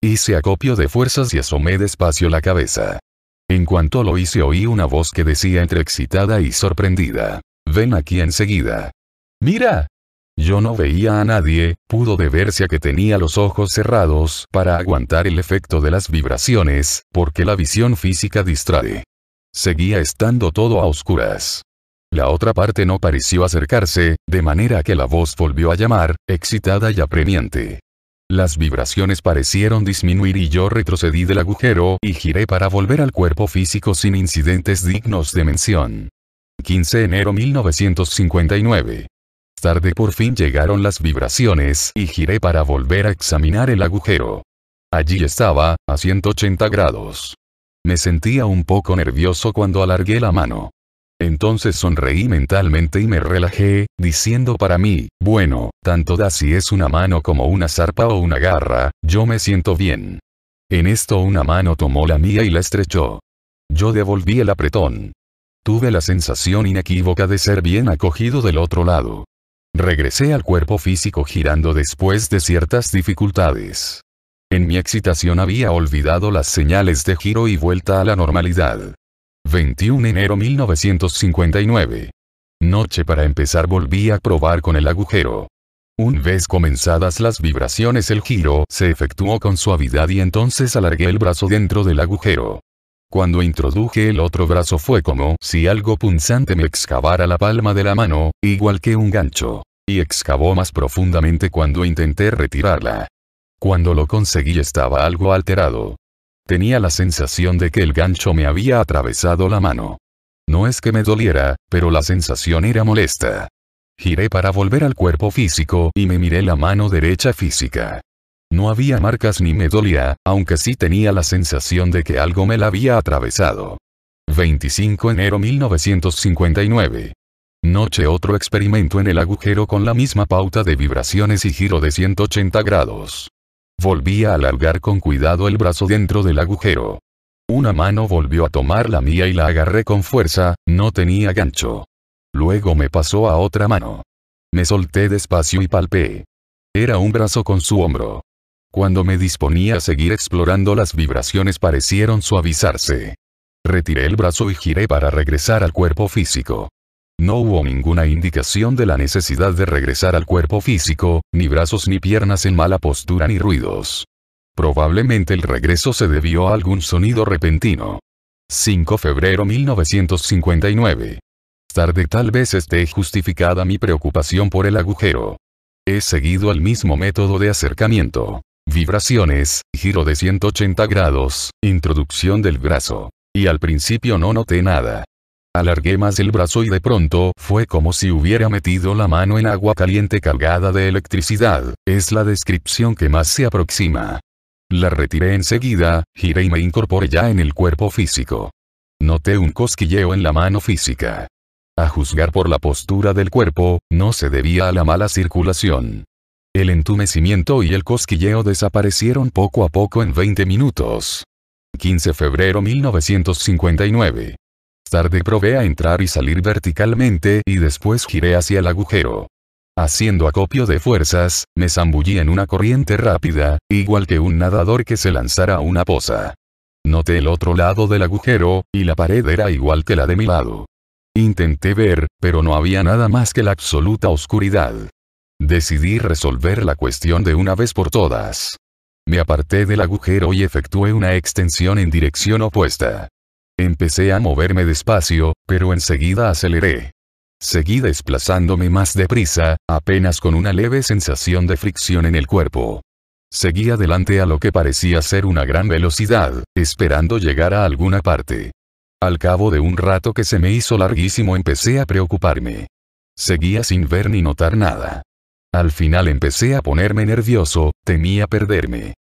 Hice acopio de fuerzas y asomé despacio la cabeza. En cuanto lo hice oí una voz que decía entre excitada y sorprendida. Ven aquí enseguida. Mira, yo no veía a nadie, pudo deberse a que tenía los ojos cerrados para aguantar el efecto de las vibraciones, porque la visión física distrae. Seguía estando todo a oscuras. La otra parte no pareció acercarse, de manera que la voz volvió a llamar, excitada y apremiante. Las vibraciones parecieron disminuir y yo retrocedí del agujero y giré para volver al cuerpo físico sin incidentes dignos de mención. 15 de enero 1959 tarde por fin llegaron las vibraciones y giré para volver a examinar el agujero. Allí estaba, a 180 grados. Me sentía un poco nervioso cuando alargué la mano. Entonces sonreí mentalmente y me relajé, diciendo para mí, bueno, tanto da si es una mano como una zarpa o una garra, yo me siento bien. En esto una mano tomó la mía y la estrechó. Yo devolví el apretón. Tuve la sensación inequívoca de ser bien acogido del otro lado. Regresé al cuerpo físico girando después de ciertas dificultades. En mi excitación había olvidado las señales de giro y vuelta a la normalidad. 21 de enero 1959. Noche para empezar volví a probar con el agujero. Una vez comenzadas las vibraciones el giro se efectuó con suavidad y entonces alargué el brazo dentro del agujero. Cuando introduje el otro brazo fue como si algo punzante me excavara la palma de la mano, igual que un gancho. Y excavó más profundamente cuando intenté retirarla. Cuando lo conseguí estaba algo alterado. Tenía la sensación de que el gancho me había atravesado la mano. No es que me doliera, pero la sensación era molesta. Giré para volver al cuerpo físico y me miré la mano derecha física. No había marcas ni me dolía, aunque sí tenía la sensación de que algo me la había atravesado. 25 enero 1959. Noche otro experimento en el agujero con la misma pauta de vibraciones y giro de 180 grados. Volví a alargar con cuidado el brazo dentro del agujero. Una mano volvió a tomar la mía y la agarré con fuerza, no tenía gancho. Luego me pasó a otra mano. Me solté despacio y palpé. Era un brazo con su hombro. Cuando me disponía a seguir explorando las vibraciones parecieron suavizarse. Retiré el brazo y giré para regresar al cuerpo físico. No hubo ninguna indicación de la necesidad de regresar al cuerpo físico, ni brazos ni piernas en mala postura ni ruidos. Probablemente el regreso se debió a algún sonido repentino. 5 febrero 1959. Tarde tal vez esté justificada mi preocupación por el agujero. He seguido el mismo método de acercamiento. Vibraciones, giro de 180 grados, introducción del brazo. Y al principio no noté nada. Alargué más el brazo y de pronto fue como si hubiera metido la mano en agua caliente cargada de electricidad, es la descripción que más se aproxima. La retiré enseguida, giré y me incorporé ya en el cuerpo físico. Noté un cosquilleo en la mano física. A juzgar por la postura del cuerpo, no se debía a la mala circulación. El entumecimiento y el cosquilleo desaparecieron poco a poco en 20 minutos. 15 de febrero 1959. Tarde probé a entrar y salir verticalmente y después giré hacia el agujero. Haciendo acopio de fuerzas, me zambullí en una corriente rápida, igual que un nadador que se lanzara a una poza. Noté el otro lado del agujero, y la pared era igual que la de mi lado. Intenté ver, pero no había nada más que la absoluta oscuridad. Decidí resolver la cuestión de una vez por todas. Me aparté del agujero y efectué una extensión en dirección opuesta. Empecé a moverme despacio, pero enseguida aceleré. Seguí desplazándome más deprisa, apenas con una leve sensación de fricción en el cuerpo. Seguí adelante a lo que parecía ser una gran velocidad, esperando llegar a alguna parte. Al cabo de un rato que se me hizo larguísimo empecé a preocuparme. Seguía sin ver ni notar nada. Al final empecé a ponerme nervioso, temía perderme.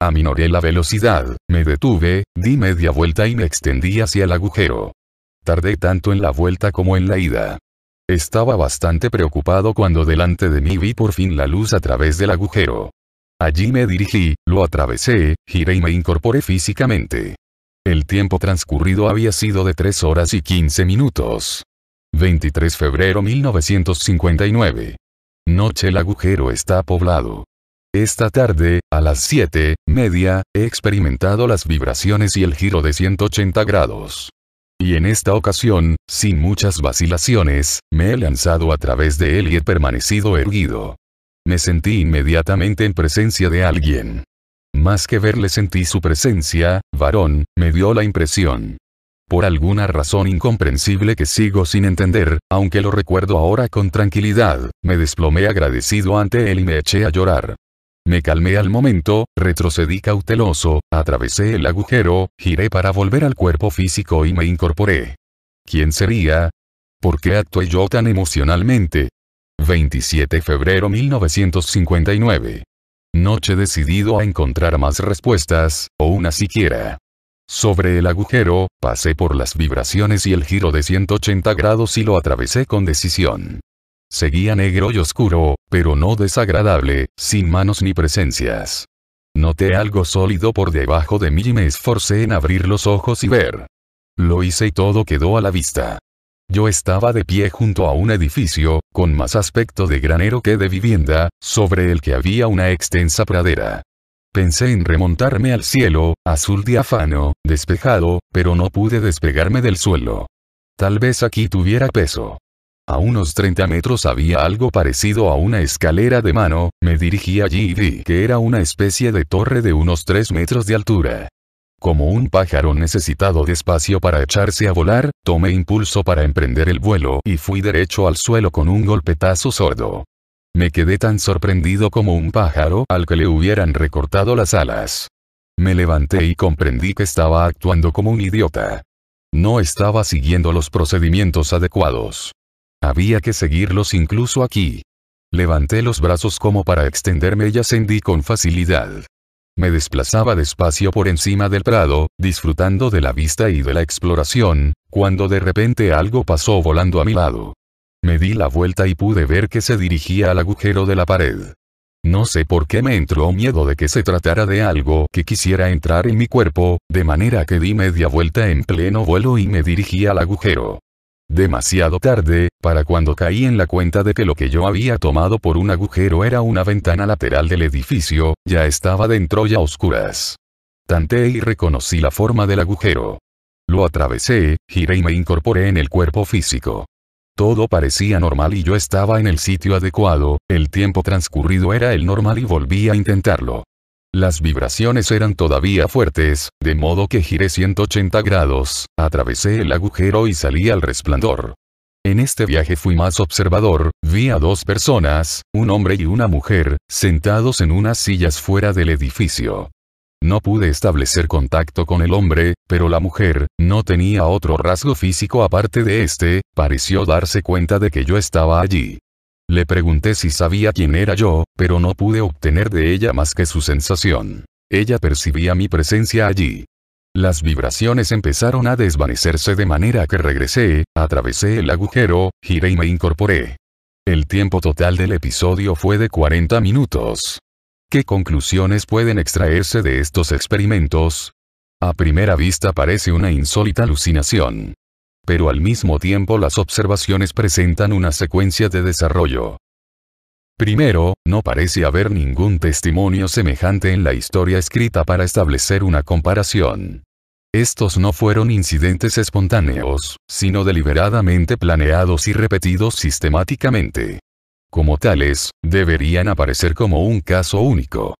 Aminoré la velocidad, me detuve, di media vuelta y me extendí hacia el agujero. Tardé tanto en la vuelta como en la ida. Estaba bastante preocupado cuando delante de mí vi por fin la luz a través del agujero. Allí me dirigí, lo atravesé, giré y me incorporé físicamente. El tiempo transcurrido había sido de 3 horas y 15 minutos. 23 febrero 1959 noche el agujero está poblado. Esta tarde, a las 7, media, he experimentado las vibraciones y el giro de 180 grados. Y en esta ocasión, sin muchas vacilaciones, me he lanzado a través de él y he permanecido erguido. Me sentí inmediatamente en presencia de alguien. Más que verle sentí su presencia, varón, me dio la impresión por alguna razón incomprensible que sigo sin entender, aunque lo recuerdo ahora con tranquilidad, me desplomé agradecido ante él y me eché a llorar. Me calmé al momento, retrocedí cauteloso, atravesé el agujero, giré para volver al cuerpo físico y me incorporé. ¿Quién sería? ¿Por qué actué yo tan emocionalmente? 27 de febrero 1959. Noche decidido a encontrar más respuestas, o una siquiera. Sobre el agujero, pasé por las vibraciones y el giro de 180 grados y lo atravesé con decisión. Seguía negro y oscuro, pero no desagradable, sin manos ni presencias. Noté algo sólido por debajo de mí y me esforcé en abrir los ojos y ver. Lo hice y todo quedó a la vista. Yo estaba de pie junto a un edificio, con más aspecto de granero que de vivienda, sobre el que había una extensa pradera. Pensé en remontarme al cielo, azul diafano, despejado, pero no pude despegarme del suelo. Tal vez aquí tuviera peso. A unos 30 metros había algo parecido a una escalera de mano, me dirigí allí y vi que era una especie de torre de unos 3 metros de altura. Como un pájaro necesitado de espacio para echarse a volar, tomé impulso para emprender el vuelo y fui derecho al suelo con un golpetazo sordo. Me quedé tan sorprendido como un pájaro al que le hubieran recortado las alas. Me levanté y comprendí que estaba actuando como un idiota. No estaba siguiendo los procedimientos adecuados. Había que seguirlos incluso aquí. Levanté los brazos como para extenderme y ascendí con facilidad. Me desplazaba despacio por encima del prado, disfrutando de la vista y de la exploración, cuando de repente algo pasó volando a mi lado. Me di la vuelta y pude ver que se dirigía al agujero de la pared. No sé por qué me entró miedo de que se tratara de algo que quisiera entrar en mi cuerpo, de manera que di media vuelta en pleno vuelo y me dirigí al agujero. Demasiado tarde, para cuando caí en la cuenta de que lo que yo había tomado por un agujero era una ventana lateral del edificio, ya estaba dentro ya oscuras. Tanté y reconocí la forma del agujero. Lo atravesé, giré y me incorporé en el cuerpo físico. Todo parecía normal y yo estaba en el sitio adecuado, el tiempo transcurrido era el normal y volví a intentarlo. Las vibraciones eran todavía fuertes, de modo que giré 180 grados, atravesé el agujero y salí al resplandor. En este viaje fui más observador, vi a dos personas, un hombre y una mujer, sentados en unas sillas fuera del edificio. No pude establecer contacto con el hombre, pero la mujer, no tenía otro rasgo físico aparte de este, pareció darse cuenta de que yo estaba allí. Le pregunté si sabía quién era yo, pero no pude obtener de ella más que su sensación. Ella percibía mi presencia allí. Las vibraciones empezaron a desvanecerse de manera que regresé, atravesé el agujero, giré y me incorporé. El tiempo total del episodio fue de 40 minutos. ¿Qué conclusiones pueden extraerse de estos experimentos? A primera vista parece una insólita alucinación. Pero al mismo tiempo las observaciones presentan una secuencia de desarrollo. Primero, no parece haber ningún testimonio semejante en la historia escrita para establecer una comparación. Estos no fueron incidentes espontáneos, sino deliberadamente planeados y repetidos sistemáticamente como tales, deberían aparecer como un caso único.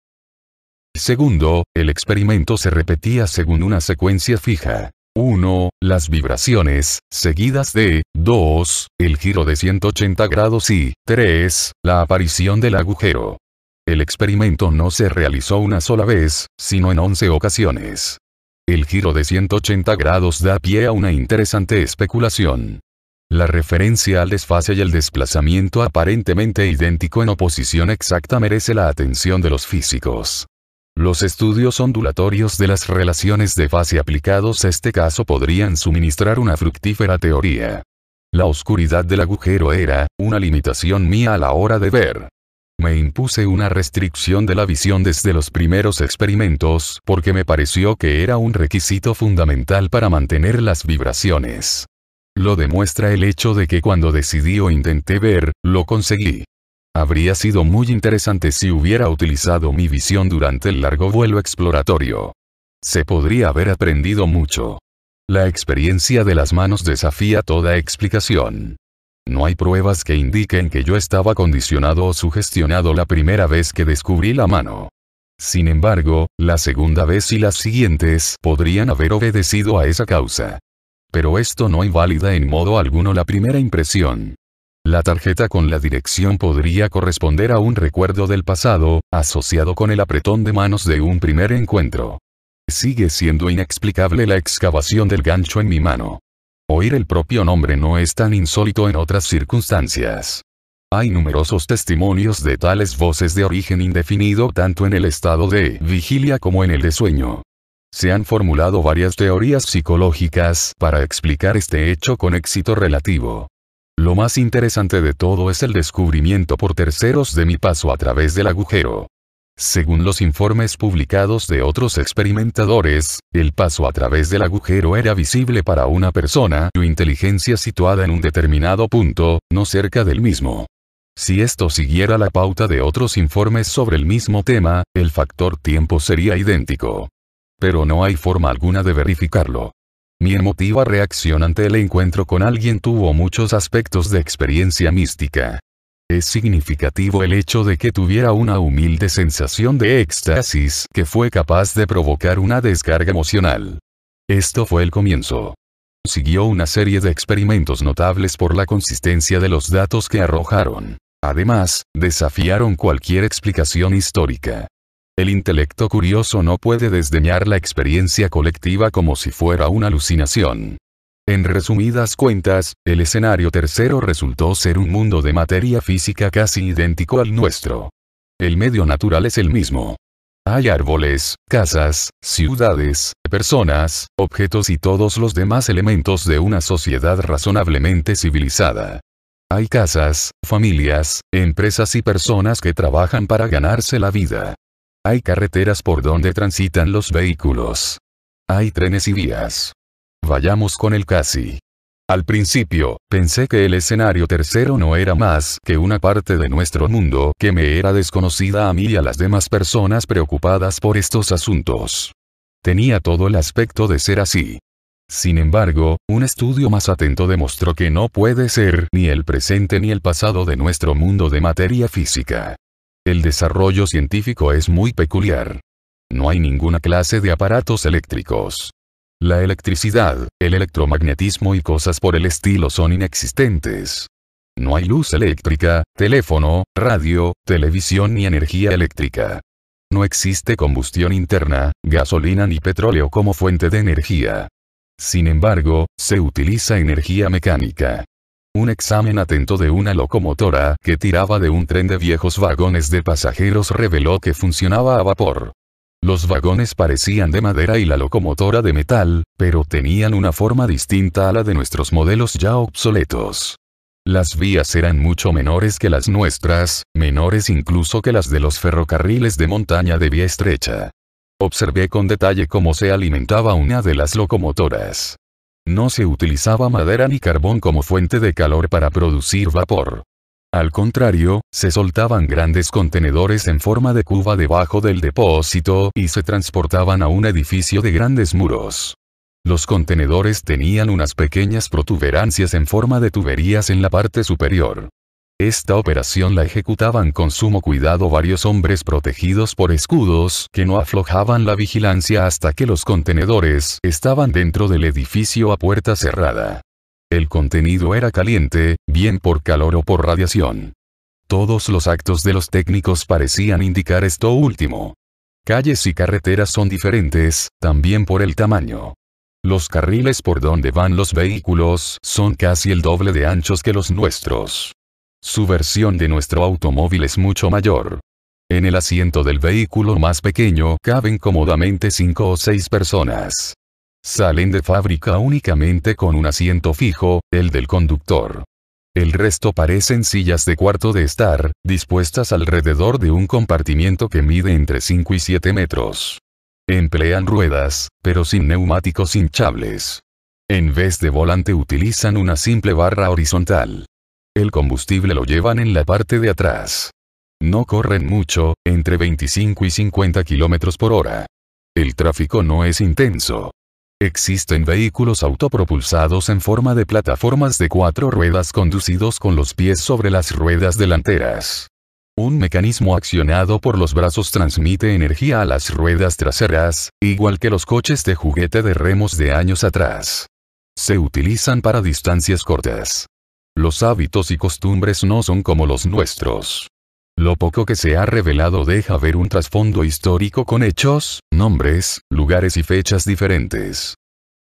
Segundo, el experimento se repetía según una secuencia fija. 1. Las vibraciones, seguidas de 2. El giro de 180 grados y 3. La aparición del agujero. El experimento no se realizó una sola vez, sino en 11 ocasiones. El giro de 180 grados da pie a una interesante especulación. La referencia al desfase y el desplazamiento aparentemente idéntico en oposición exacta merece la atención de los físicos. Los estudios ondulatorios de las relaciones de fase aplicados a este caso podrían suministrar una fructífera teoría. La oscuridad del agujero era, una limitación mía a la hora de ver. Me impuse una restricción de la visión desde los primeros experimentos porque me pareció que era un requisito fundamental para mantener las vibraciones. Lo demuestra el hecho de que cuando decidí o intenté ver, lo conseguí. Habría sido muy interesante si hubiera utilizado mi visión durante el largo vuelo exploratorio. Se podría haber aprendido mucho. La experiencia de las manos desafía toda explicación. No hay pruebas que indiquen que yo estaba condicionado o sugestionado la primera vez que descubrí la mano. Sin embargo, la segunda vez y las siguientes podrían haber obedecido a esa causa. Pero esto no invalida en modo alguno la primera impresión. La tarjeta con la dirección podría corresponder a un recuerdo del pasado, asociado con el apretón de manos de un primer encuentro. Sigue siendo inexplicable la excavación del gancho en mi mano. Oír el propio nombre no es tan insólito en otras circunstancias. Hay numerosos testimonios de tales voces de origen indefinido tanto en el estado de vigilia como en el de sueño. Se han formulado varias teorías psicológicas para explicar este hecho con éxito relativo. Lo más interesante de todo es el descubrimiento por terceros de mi paso a través del agujero. Según los informes publicados de otros experimentadores, el paso a través del agujero era visible para una persona o inteligencia situada en un determinado punto, no cerca del mismo. Si esto siguiera la pauta de otros informes sobre el mismo tema, el factor tiempo sería idéntico. Pero no hay forma alguna de verificarlo. Mi emotiva reacción ante el encuentro con alguien tuvo muchos aspectos de experiencia mística. Es significativo el hecho de que tuviera una humilde sensación de éxtasis que fue capaz de provocar una descarga emocional. Esto fue el comienzo. Siguió una serie de experimentos notables por la consistencia de los datos que arrojaron. Además, desafiaron cualquier explicación histórica. El intelecto curioso no puede desdeñar la experiencia colectiva como si fuera una alucinación. En resumidas cuentas, el escenario tercero resultó ser un mundo de materia física casi idéntico al nuestro. El medio natural es el mismo. Hay árboles, casas, ciudades, personas, objetos y todos los demás elementos de una sociedad razonablemente civilizada. Hay casas, familias, empresas y personas que trabajan para ganarse la vida. Hay carreteras por donde transitan los vehículos. Hay trenes y vías. Vayamos con el casi. Al principio, pensé que el escenario tercero no era más que una parte de nuestro mundo que me era desconocida a mí y a las demás personas preocupadas por estos asuntos. Tenía todo el aspecto de ser así. Sin embargo, un estudio más atento demostró que no puede ser ni el presente ni el pasado de nuestro mundo de materia física. El desarrollo científico es muy peculiar. No hay ninguna clase de aparatos eléctricos. La electricidad, el electromagnetismo y cosas por el estilo son inexistentes. No hay luz eléctrica, teléfono, radio, televisión ni energía eléctrica. No existe combustión interna, gasolina ni petróleo como fuente de energía. Sin embargo, se utiliza energía mecánica un examen atento de una locomotora que tiraba de un tren de viejos vagones de pasajeros reveló que funcionaba a vapor. Los vagones parecían de madera y la locomotora de metal, pero tenían una forma distinta a la de nuestros modelos ya obsoletos. Las vías eran mucho menores que las nuestras, menores incluso que las de los ferrocarriles de montaña de vía estrecha. Observé con detalle cómo se alimentaba una de las locomotoras. No se utilizaba madera ni carbón como fuente de calor para producir vapor. Al contrario, se soltaban grandes contenedores en forma de cuba debajo del depósito y se transportaban a un edificio de grandes muros. Los contenedores tenían unas pequeñas protuberancias en forma de tuberías en la parte superior. Esta operación la ejecutaban con sumo cuidado varios hombres protegidos por escudos que no aflojaban la vigilancia hasta que los contenedores estaban dentro del edificio a puerta cerrada. El contenido era caliente, bien por calor o por radiación. Todos los actos de los técnicos parecían indicar esto último. Calles y carreteras son diferentes, también por el tamaño. Los carriles por donde van los vehículos son casi el doble de anchos que los nuestros. Su versión de nuestro automóvil es mucho mayor. En el asiento del vehículo más pequeño caben cómodamente 5 o 6 personas. Salen de fábrica únicamente con un asiento fijo, el del conductor. El resto parecen sillas de cuarto de estar, dispuestas alrededor de un compartimiento que mide entre 5 y 7 metros. Emplean ruedas, pero sin neumáticos hinchables. En vez de volante utilizan una simple barra horizontal el combustible lo llevan en la parte de atrás. No corren mucho, entre 25 y 50 km por hora. El tráfico no es intenso. Existen vehículos autopropulsados en forma de plataformas de cuatro ruedas conducidos con los pies sobre las ruedas delanteras. Un mecanismo accionado por los brazos transmite energía a las ruedas traseras, igual que los coches de juguete de remos de años atrás. Se utilizan para distancias cortas. Los hábitos y costumbres no son como los nuestros. Lo poco que se ha revelado deja ver un trasfondo histórico con hechos, nombres, lugares y fechas diferentes.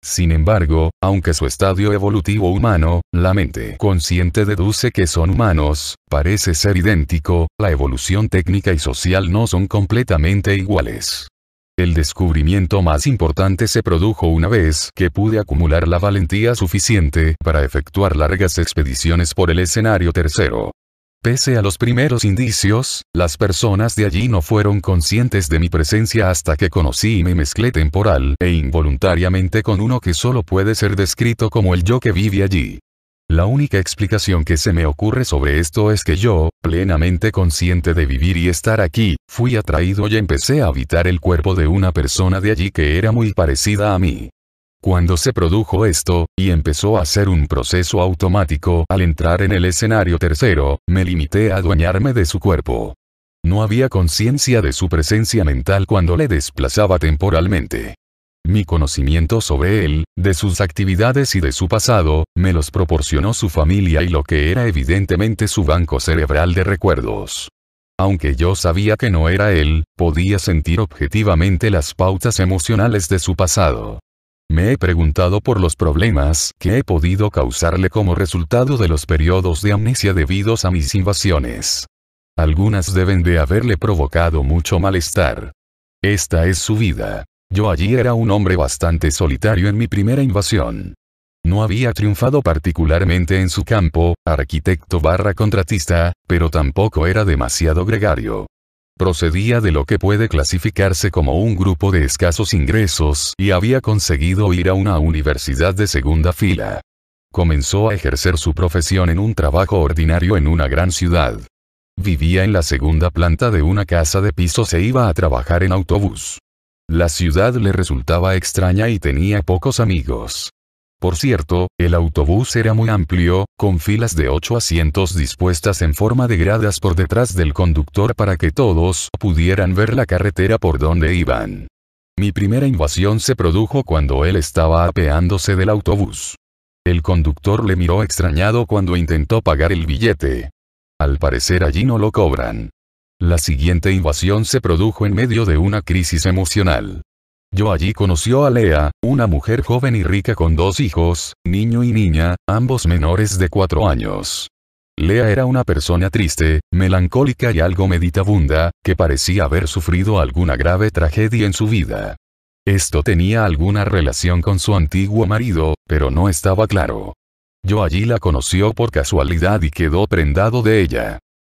Sin embargo, aunque su estadio evolutivo humano, la mente consciente deduce que son humanos, parece ser idéntico, la evolución técnica y social no son completamente iguales. El descubrimiento más importante se produjo una vez que pude acumular la valentía suficiente para efectuar largas expediciones por el escenario tercero. Pese a los primeros indicios, las personas de allí no fueron conscientes de mi presencia hasta que conocí y me mezclé temporal e involuntariamente con uno que solo puede ser descrito como el yo que vive allí. La única explicación que se me ocurre sobre esto es que yo, plenamente consciente de vivir y estar aquí, fui atraído y empecé a habitar el cuerpo de una persona de allí que era muy parecida a mí. Cuando se produjo esto, y empezó a ser un proceso automático al entrar en el escenario tercero, me limité a adueñarme de su cuerpo. No había conciencia de su presencia mental cuando le desplazaba temporalmente. Mi conocimiento sobre él, de sus actividades y de su pasado, me los proporcionó su familia y lo que era evidentemente su banco cerebral de recuerdos. Aunque yo sabía que no era él, podía sentir objetivamente las pautas emocionales de su pasado. Me he preguntado por los problemas que he podido causarle como resultado de los periodos de amnesia debidos a mis invasiones. Algunas deben de haberle provocado mucho malestar. Esta es su vida. Yo allí era un hombre bastante solitario en mi primera invasión. No había triunfado particularmente en su campo, arquitecto barra contratista, pero tampoco era demasiado gregario. Procedía de lo que puede clasificarse como un grupo de escasos ingresos y había conseguido ir a una universidad de segunda fila. Comenzó a ejercer su profesión en un trabajo ordinario en una gran ciudad. Vivía en la segunda planta de una casa de pisos e iba a trabajar en autobús. La ciudad le resultaba extraña y tenía pocos amigos. Por cierto, el autobús era muy amplio, con filas de ocho asientos dispuestas en forma de gradas por detrás del conductor para que todos pudieran ver la carretera por donde iban. Mi primera invasión se produjo cuando él estaba apeándose del autobús. El conductor le miró extrañado cuando intentó pagar el billete. Al parecer allí no lo cobran. La siguiente invasión se produjo en medio de una crisis emocional. Yo allí conoció a Lea, una mujer joven y rica con dos hijos, niño y niña, ambos menores de cuatro años. Lea era una persona triste, melancólica y algo meditabunda, que parecía haber sufrido alguna grave tragedia en su vida. Esto tenía alguna relación con su antiguo marido, pero no estaba claro. Yo allí la conoció por casualidad y quedó prendado de ella.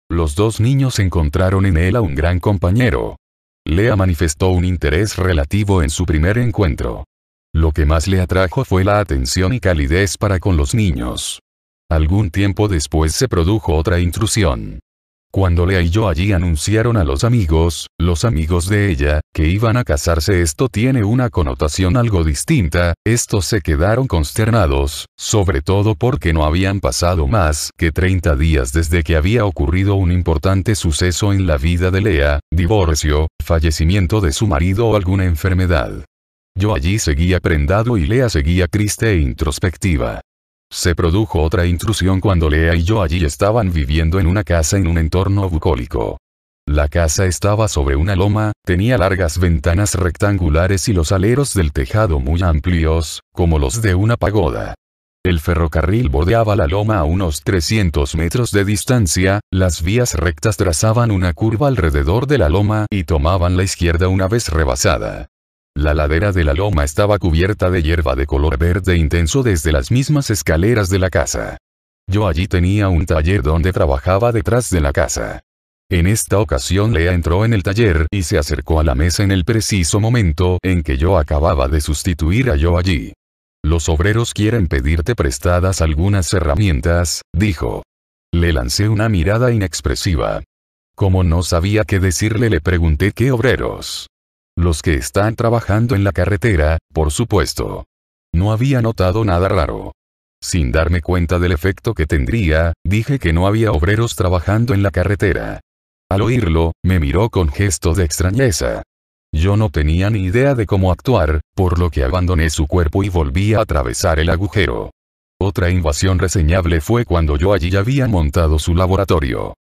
Los dos niños encontraron en él a un gran compañero. Lea manifestó un interés relativo en su primer encuentro. Lo que más le atrajo fue la atención y calidez para con los niños. Algún tiempo después se produjo otra intrusión. Cuando Lea y yo allí anunciaron a los amigos, los amigos de ella, que iban a casarse esto tiene una connotación algo distinta, estos se quedaron consternados, sobre todo porque no habían pasado más que 30 días desde que había ocurrido un importante suceso en la vida de Lea, divorcio, fallecimiento de su marido o alguna enfermedad. Yo allí seguía prendado y Lea seguía triste e introspectiva. Se produjo otra intrusión cuando Lea y yo allí estaban viviendo en una casa en un entorno bucólico. La casa estaba sobre una loma, tenía largas ventanas rectangulares y los aleros del tejado muy amplios, como los de una pagoda. El ferrocarril bordeaba la loma a unos 300 metros de distancia, las vías rectas trazaban una curva alrededor de la loma y tomaban la izquierda una vez rebasada. La ladera de la loma estaba cubierta de hierba de color verde intenso desde las mismas escaleras de la casa. Yo allí tenía un taller donde trabajaba detrás de la casa. En esta ocasión Lea entró en el taller y se acercó a la mesa en el preciso momento en que yo acababa de sustituir a yo allí. Los obreros quieren pedirte prestadas algunas herramientas, dijo. Le lancé una mirada inexpresiva. Como no sabía qué decirle le pregunté qué obreros. Los que están trabajando en la carretera, por supuesto. No había notado nada raro. Sin darme cuenta del efecto que tendría, dije que no había obreros trabajando en la carretera. Al oírlo, me miró con gesto de extrañeza. Yo no tenía ni idea de cómo actuar, por lo que abandoné su cuerpo y volví a atravesar el agujero. Otra invasión reseñable fue cuando yo allí había montado su laboratorio.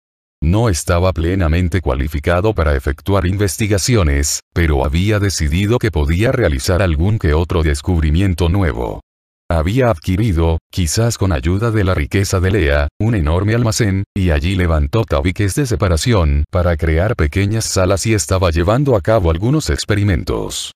No estaba plenamente cualificado para efectuar investigaciones, pero había decidido que podía realizar algún que otro descubrimiento nuevo. Había adquirido, quizás con ayuda de la riqueza de Lea, un enorme almacén, y allí levantó tabiques de separación para crear pequeñas salas y estaba llevando a cabo algunos experimentos.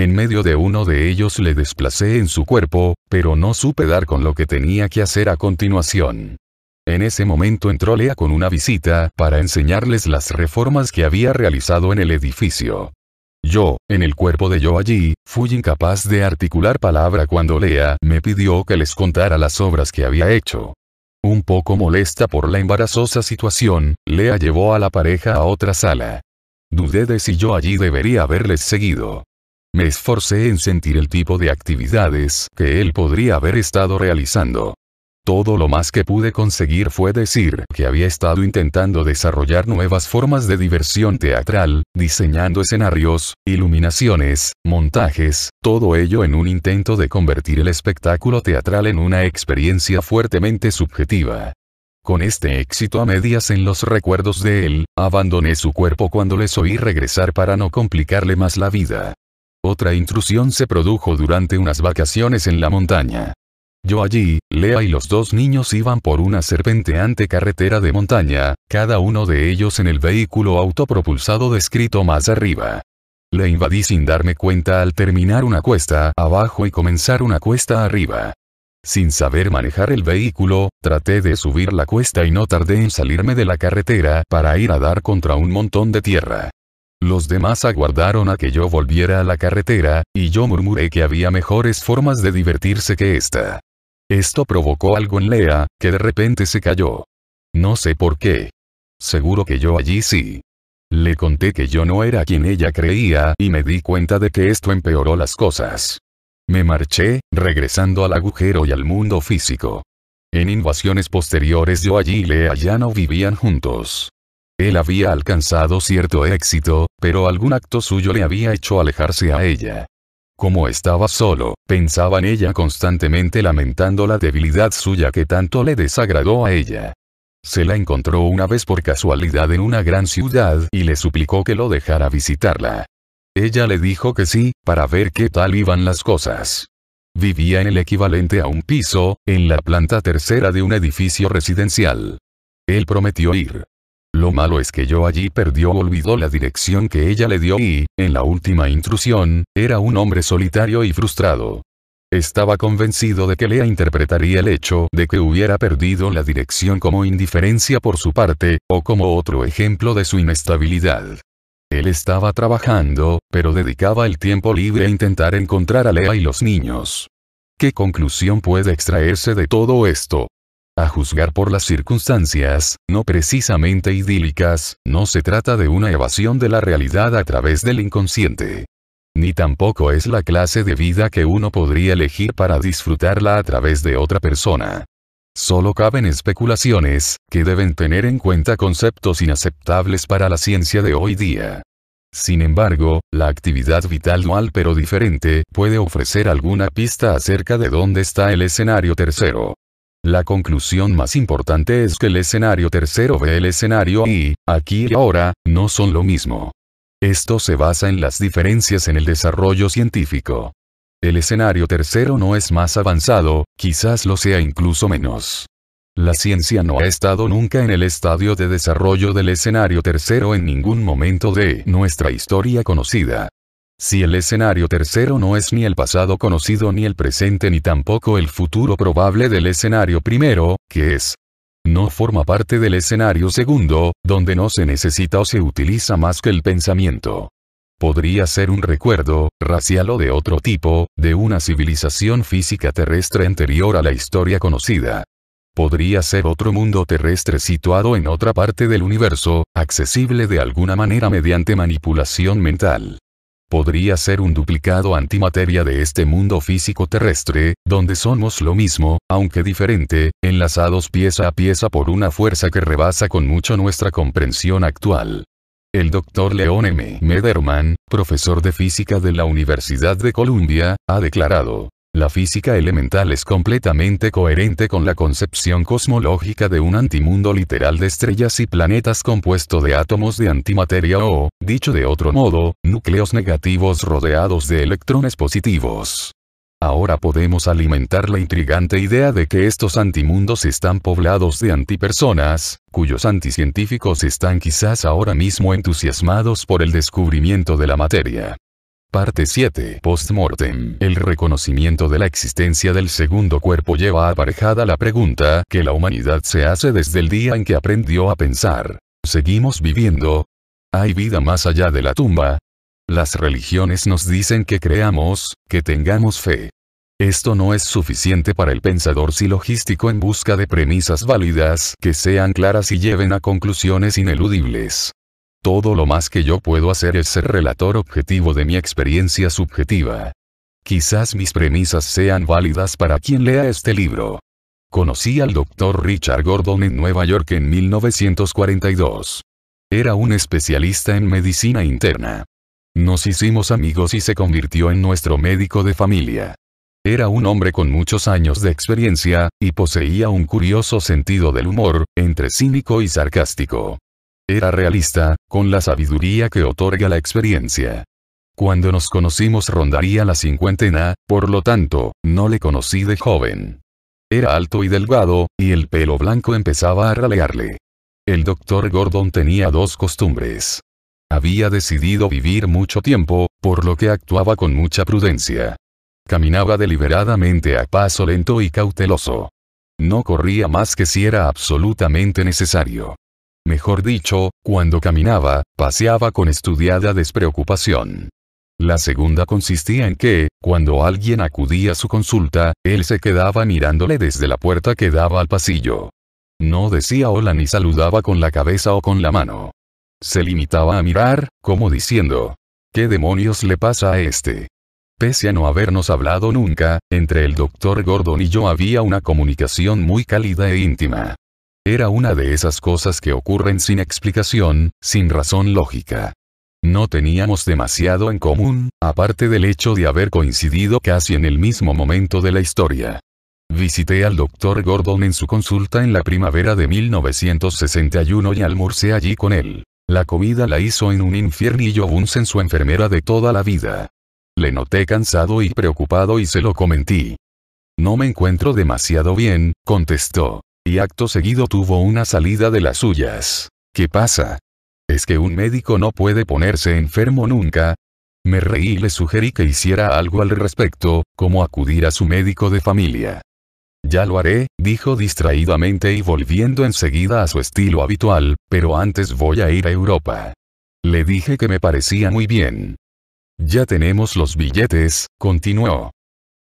En medio de uno de ellos le desplacé en su cuerpo, pero no supe dar con lo que tenía que hacer a continuación. En ese momento entró Lea con una visita para enseñarles las reformas que había realizado en el edificio. Yo, en el cuerpo de yo allí, fui incapaz de articular palabra cuando Lea me pidió que les contara las obras que había hecho. Un poco molesta por la embarazosa situación, Lea llevó a la pareja a otra sala. Dudé de si yo allí debería haberles seguido. Me esforcé en sentir el tipo de actividades que él podría haber estado realizando. Todo lo más que pude conseguir fue decir que había estado intentando desarrollar nuevas formas de diversión teatral, diseñando escenarios, iluminaciones, montajes, todo ello en un intento de convertir el espectáculo teatral en una experiencia fuertemente subjetiva. Con este éxito a medias en los recuerdos de él, abandoné su cuerpo cuando les oí regresar para no complicarle más la vida. Otra intrusión se produjo durante unas vacaciones en la montaña. Yo allí, Lea y los dos niños iban por una serpenteante carretera de montaña, cada uno de ellos en el vehículo autopropulsado descrito más arriba. Le invadí sin darme cuenta al terminar una cuesta abajo y comenzar una cuesta arriba. Sin saber manejar el vehículo, traté de subir la cuesta y no tardé en salirme de la carretera para ir a dar contra un montón de tierra. Los demás aguardaron a que yo volviera a la carretera, y yo murmuré que había mejores formas de divertirse que esta. Esto provocó algo en Lea, que de repente se cayó. No sé por qué. Seguro que yo allí sí. Le conté que yo no era quien ella creía y me di cuenta de que esto empeoró las cosas. Me marché, regresando al agujero y al mundo físico. En invasiones posteriores yo allí y Lea ya no vivían juntos. Él había alcanzado cierto éxito, pero algún acto suyo le había hecho alejarse a ella. Como estaba solo, pensaba en ella constantemente lamentando la debilidad suya que tanto le desagradó a ella. Se la encontró una vez por casualidad en una gran ciudad y le suplicó que lo dejara visitarla. Ella le dijo que sí, para ver qué tal iban las cosas. Vivía en el equivalente a un piso, en la planta tercera de un edificio residencial. Él prometió ir. Lo malo es que yo allí perdió o olvidó la dirección que ella le dio y, en la última intrusión, era un hombre solitario y frustrado. Estaba convencido de que Lea interpretaría el hecho de que hubiera perdido la dirección como indiferencia por su parte, o como otro ejemplo de su inestabilidad. Él estaba trabajando, pero dedicaba el tiempo libre a intentar encontrar a Lea y los niños. ¿Qué conclusión puede extraerse de todo esto? A juzgar por las circunstancias, no precisamente idílicas, no se trata de una evasión de la realidad a través del inconsciente. Ni tampoco es la clase de vida que uno podría elegir para disfrutarla a través de otra persona. Solo caben especulaciones, que deben tener en cuenta conceptos inaceptables para la ciencia de hoy día. Sin embargo, la actividad vital dual pero diferente puede ofrecer alguna pista acerca de dónde está el escenario tercero. La conclusión más importante es que el escenario tercero ve el escenario y, aquí y ahora, no son lo mismo. Esto se basa en las diferencias en el desarrollo científico. El escenario tercero no es más avanzado, quizás lo sea incluso menos. La ciencia no ha estado nunca en el estadio de desarrollo del escenario tercero en ningún momento de nuestra historia conocida. Si el escenario tercero no es ni el pasado conocido ni el presente ni tampoco el futuro probable del escenario primero, que es no forma parte del escenario segundo, donde no se necesita o se utiliza más que el pensamiento. Podría ser un recuerdo, racial o de otro tipo, de una civilización física terrestre anterior a la historia conocida. Podría ser otro mundo terrestre situado en otra parte del universo, accesible de alguna manera mediante manipulación mental podría ser un duplicado antimateria de este mundo físico terrestre, donde somos lo mismo, aunque diferente, enlazados pieza a pieza por una fuerza que rebasa con mucho nuestra comprensión actual. El doctor Leon M. Mederman, profesor de física de la Universidad de Columbia, ha declarado, la física elemental es completamente coherente con la concepción cosmológica de un antimundo literal de estrellas y planetas compuesto de átomos de antimateria o, dicho de otro modo, núcleos negativos rodeados de electrones positivos. Ahora podemos alimentar la intrigante idea de que estos antimundos están poblados de antipersonas, cuyos anticientíficos están quizás ahora mismo entusiasmados por el descubrimiento de la materia. Parte 7. Postmortem. El reconocimiento de la existencia del segundo cuerpo lleva aparejada la pregunta que la humanidad se hace desde el día en que aprendió a pensar. ¿Seguimos viviendo? ¿Hay vida más allá de la tumba? Las religiones nos dicen que creamos, que tengamos fe. Esto no es suficiente para el pensador silogístico en busca de premisas válidas que sean claras y lleven a conclusiones ineludibles. Todo lo más que yo puedo hacer es ser relator objetivo de mi experiencia subjetiva. Quizás mis premisas sean válidas para quien lea este libro. Conocí al doctor Richard Gordon en Nueva York en 1942. Era un especialista en medicina interna. Nos hicimos amigos y se convirtió en nuestro médico de familia. Era un hombre con muchos años de experiencia, y poseía un curioso sentido del humor, entre cínico y sarcástico. Era realista, con la sabiduría que otorga la experiencia. Cuando nos conocimos rondaría la cincuentena, por lo tanto, no le conocí de joven. Era alto y delgado, y el pelo blanco empezaba a ralearle. El doctor Gordon tenía dos costumbres. Había decidido vivir mucho tiempo, por lo que actuaba con mucha prudencia. Caminaba deliberadamente a paso lento y cauteloso. No corría más que si era absolutamente necesario mejor dicho, cuando caminaba, paseaba con estudiada despreocupación. La segunda consistía en que, cuando alguien acudía a su consulta, él se quedaba mirándole desde la puerta que daba al pasillo. No decía hola ni saludaba con la cabeza o con la mano. Se limitaba a mirar, como diciendo, ¿qué demonios le pasa a este? Pese a no habernos hablado nunca, entre el doctor Gordon y yo había una comunicación muy cálida e íntima. Era una de esas cosas que ocurren sin explicación, sin razón lógica. No teníamos demasiado en común, aparte del hecho de haber coincidido casi en el mismo momento de la historia. Visité al doctor Gordon en su consulta en la primavera de 1961 y almorcé allí con él. La comida la hizo en un infiernillo un su enfermera de toda la vida. Le noté cansado y preocupado y se lo comenté. No me encuentro demasiado bien, contestó y acto seguido tuvo una salida de las suyas. ¿Qué pasa? ¿Es que un médico no puede ponerse enfermo nunca? Me reí y le sugerí que hiciera algo al respecto, como acudir a su médico de familia. Ya lo haré, dijo distraídamente y volviendo enseguida a su estilo habitual, pero antes voy a ir a Europa. Le dije que me parecía muy bien. Ya tenemos los billetes, continuó.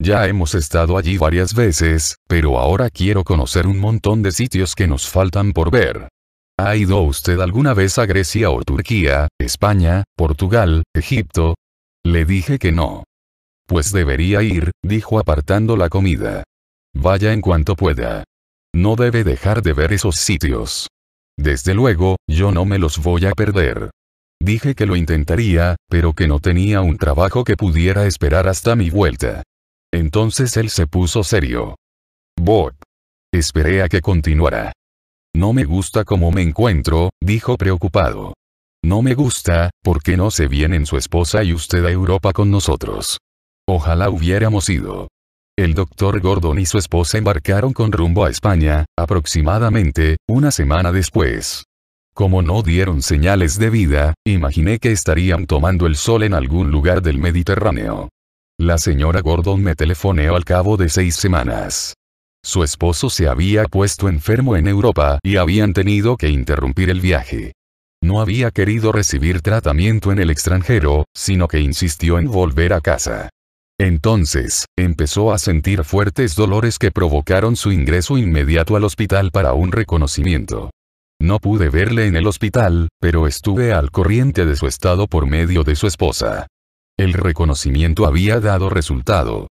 Ya hemos estado allí varias veces, pero ahora quiero conocer un montón de sitios que nos faltan por ver. ¿Ha ido usted alguna vez a Grecia o Turquía, España, Portugal, Egipto? Le dije que no. Pues debería ir, dijo apartando la comida. Vaya en cuanto pueda. No debe dejar de ver esos sitios. Desde luego, yo no me los voy a perder. Dije que lo intentaría, pero que no tenía un trabajo que pudiera esperar hasta mi vuelta. Entonces él se puso serio. Bob. Esperé a que continuara. No me gusta cómo me encuentro, dijo preocupado. No me gusta, porque no se vienen su esposa y usted a Europa con nosotros. Ojalá hubiéramos ido. El doctor Gordon y su esposa embarcaron con rumbo a España, aproximadamente, una semana después. Como no dieron señales de vida, imaginé que estarían tomando el sol en algún lugar del Mediterráneo. La señora Gordon me telefoneó al cabo de seis semanas. Su esposo se había puesto enfermo en Europa y habían tenido que interrumpir el viaje. No había querido recibir tratamiento en el extranjero, sino que insistió en volver a casa. Entonces, empezó a sentir fuertes dolores que provocaron su ingreso inmediato al hospital para un reconocimiento. No pude verle en el hospital, pero estuve al corriente de su estado por medio de su esposa. El reconocimiento había dado resultado.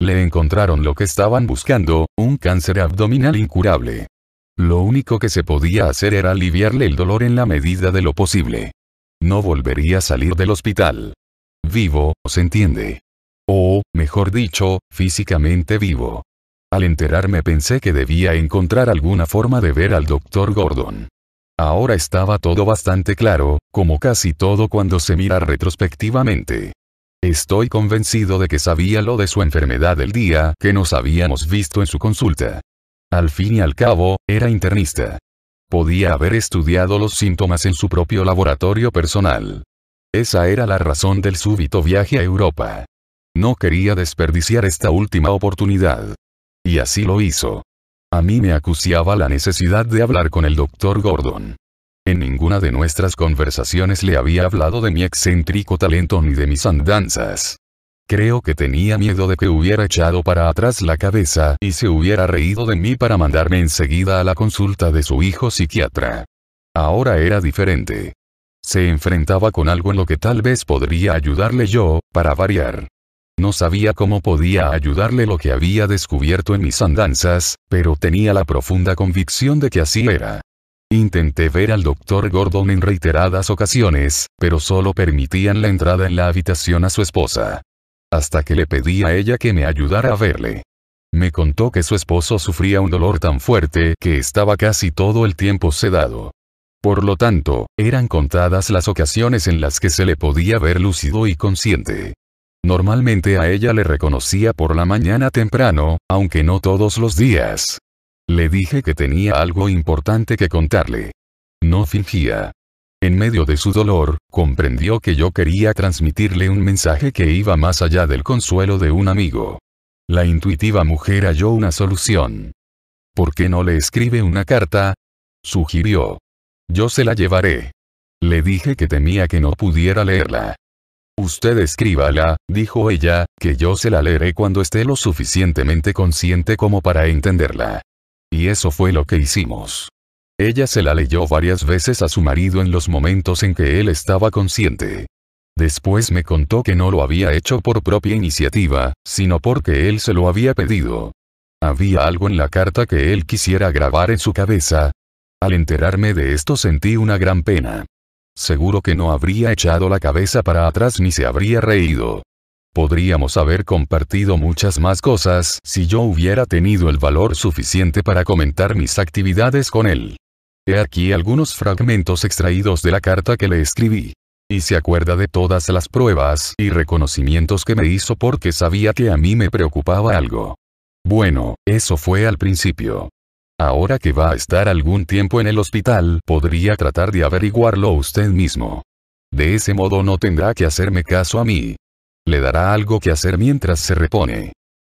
Le encontraron lo que estaban buscando, un cáncer abdominal incurable. Lo único que se podía hacer era aliviarle el dolor en la medida de lo posible. No volvería a salir del hospital. Vivo, se entiende. O, mejor dicho, físicamente vivo. Al enterarme pensé que debía encontrar alguna forma de ver al doctor Gordon. Ahora estaba todo bastante claro, como casi todo cuando se mira retrospectivamente. Estoy convencido de que sabía lo de su enfermedad el día que nos habíamos visto en su consulta. Al fin y al cabo, era internista. Podía haber estudiado los síntomas en su propio laboratorio personal. Esa era la razón del súbito viaje a Europa. No quería desperdiciar esta última oportunidad. Y así lo hizo. A mí me acuciaba la necesidad de hablar con el doctor Gordon. En ninguna de nuestras conversaciones le había hablado de mi excéntrico talento ni de mis andanzas. Creo que tenía miedo de que hubiera echado para atrás la cabeza y se hubiera reído de mí para mandarme enseguida a la consulta de su hijo psiquiatra. Ahora era diferente. Se enfrentaba con algo en lo que tal vez podría ayudarle yo, para variar. No sabía cómo podía ayudarle lo que había descubierto en mis andanzas, pero tenía la profunda convicción de que así era. Intenté ver al doctor Gordon en reiteradas ocasiones, pero solo permitían la entrada en la habitación a su esposa. Hasta que le pedí a ella que me ayudara a verle. Me contó que su esposo sufría un dolor tan fuerte que estaba casi todo el tiempo sedado. Por lo tanto, eran contadas las ocasiones en las que se le podía ver lúcido y consciente. Normalmente a ella le reconocía por la mañana temprano, aunque no todos los días. Le dije que tenía algo importante que contarle. No fingía. En medio de su dolor, comprendió que yo quería transmitirle un mensaje que iba más allá del consuelo de un amigo. La intuitiva mujer halló una solución. ¿Por qué no le escribe una carta? sugirió. Yo se la llevaré. Le dije que temía que no pudiera leerla. Usted escríbala, dijo ella, que yo se la leeré cuando esté lo suficientemente consciente como para entenderla. Y eso fue lo que hicimos. Ella se la leyó varias veces a su marido en los momentos en que él estaba consciente. Después me contó que no lo había hecho por propia iniciativa, sino porque él se lo había pedido. Había algo en la carta que él quisiera grabar en su cabeza. Al enterarme de esto sentí una gran pena. Seguro que no habría echado la cabeza para atrás ni se habría reído. Podríamos haber compartido muchas más cosas si yo hubiera tenido el valor suficiente para comentar mis actividades con él. He aquí algunos fragmentos extraídos de la carta que le escribí. Y se acuerda de todas las pruebas y reconocimientos que me hizo porque sabía que a mí me preocupaba algo. Bueno, eso fue al principio. Ahora que va a estar algún tiempo en el hospital, podría tratar de averiguarlo usted mismo. De ese modo no tendrá que hacerme caso a mí le dará algo que hacer mientras se repone.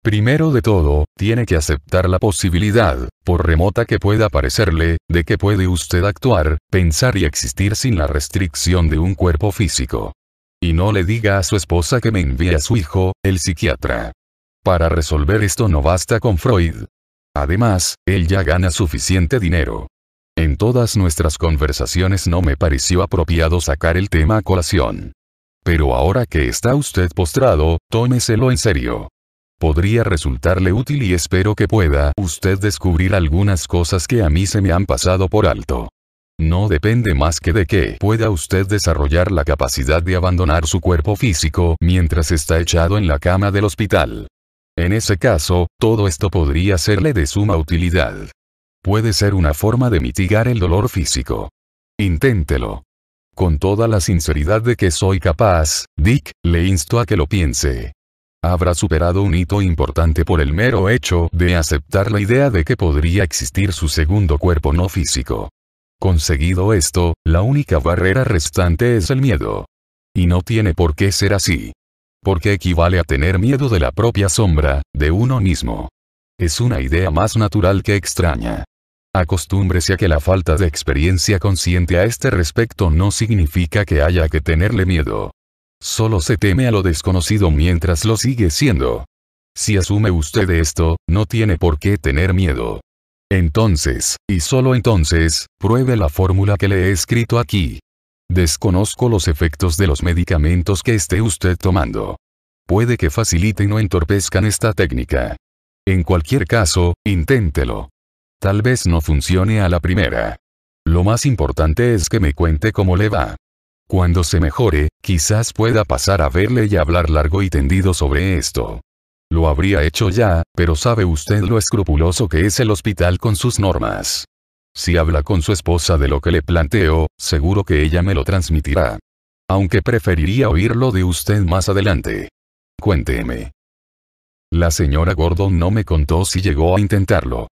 Primero de todo, tiene que aceptar la posibilidad, por remota que pueda parecerle, de que puede usted actuar, pensar y existir sin la restricción de un cuerpo físico. Y no le diga a su esposa que me envíe a su hijo, el psiquiatra. Para resolver esto no basta con Freud. Además, él ya gana suficiente dinero. En todas nuestras conversaciones no me pareció apropiado sacar el tema a colación. Pero ahora que está usted postrado, tómeselo en serio. Podría resultarle útil y espero que pueda usted descubrir algunas cosas que a mí se me han pasado por alto. No depende más que de que pueda usted desarrollar la capacidad de abandonar su cuerpo físico mientras está echado en la cama del hospital. En ese caso, todo esto podría serle de suma utilidad. Puede ser una forma de mitigar el dolor físico. Inténtelo. Con toda la sinceridad de que soy capaz, Dick, le insto a que lo piense. Habrá superado un hito importante por el mero hecho de aceptar la idea de que podría existir su segundo cuerpo no físico. Conseguido esto, la única barrera restante es el miedo. Y no tiene por qué ser así. Porque equivale a tener miedo de la propia sombra, de uno mismo. Es una idea más natural que extraña. Acostúmbrese a que la falta de experiencia consciente a este respecto no significa que haya que tenerle miedo. Solo se teme a lo desconocido mientras lo sigue siendo. Si asume usted esto, no tiene por qué tener miedo. Entonces, y solo entonces, pruebe la fórmula que le he escrito aquí. Desconozco los efectos de los medicamentos que esté usted tomando. Puede que faciliten o entorpezcan esta técnica. En cualquier caso, inténtelo. Tal vez no funcione a la primera. Lo más importante es que me cuente cómo le va. Cuando se mejore, quizás pueda pasar a verle y hablar largo y tendido sobre esto. Lo habría hecho ya, pero sabe usted lo escrupuloso que es el hospital con sus normas. Si habla con su esposa de lo que le planteo, seguro que ella me lo transmitirá. Aunque preferiría oírlo de usted más adelante. Cuénteme. La señora Gordon no me contó si llegó a intentarlo.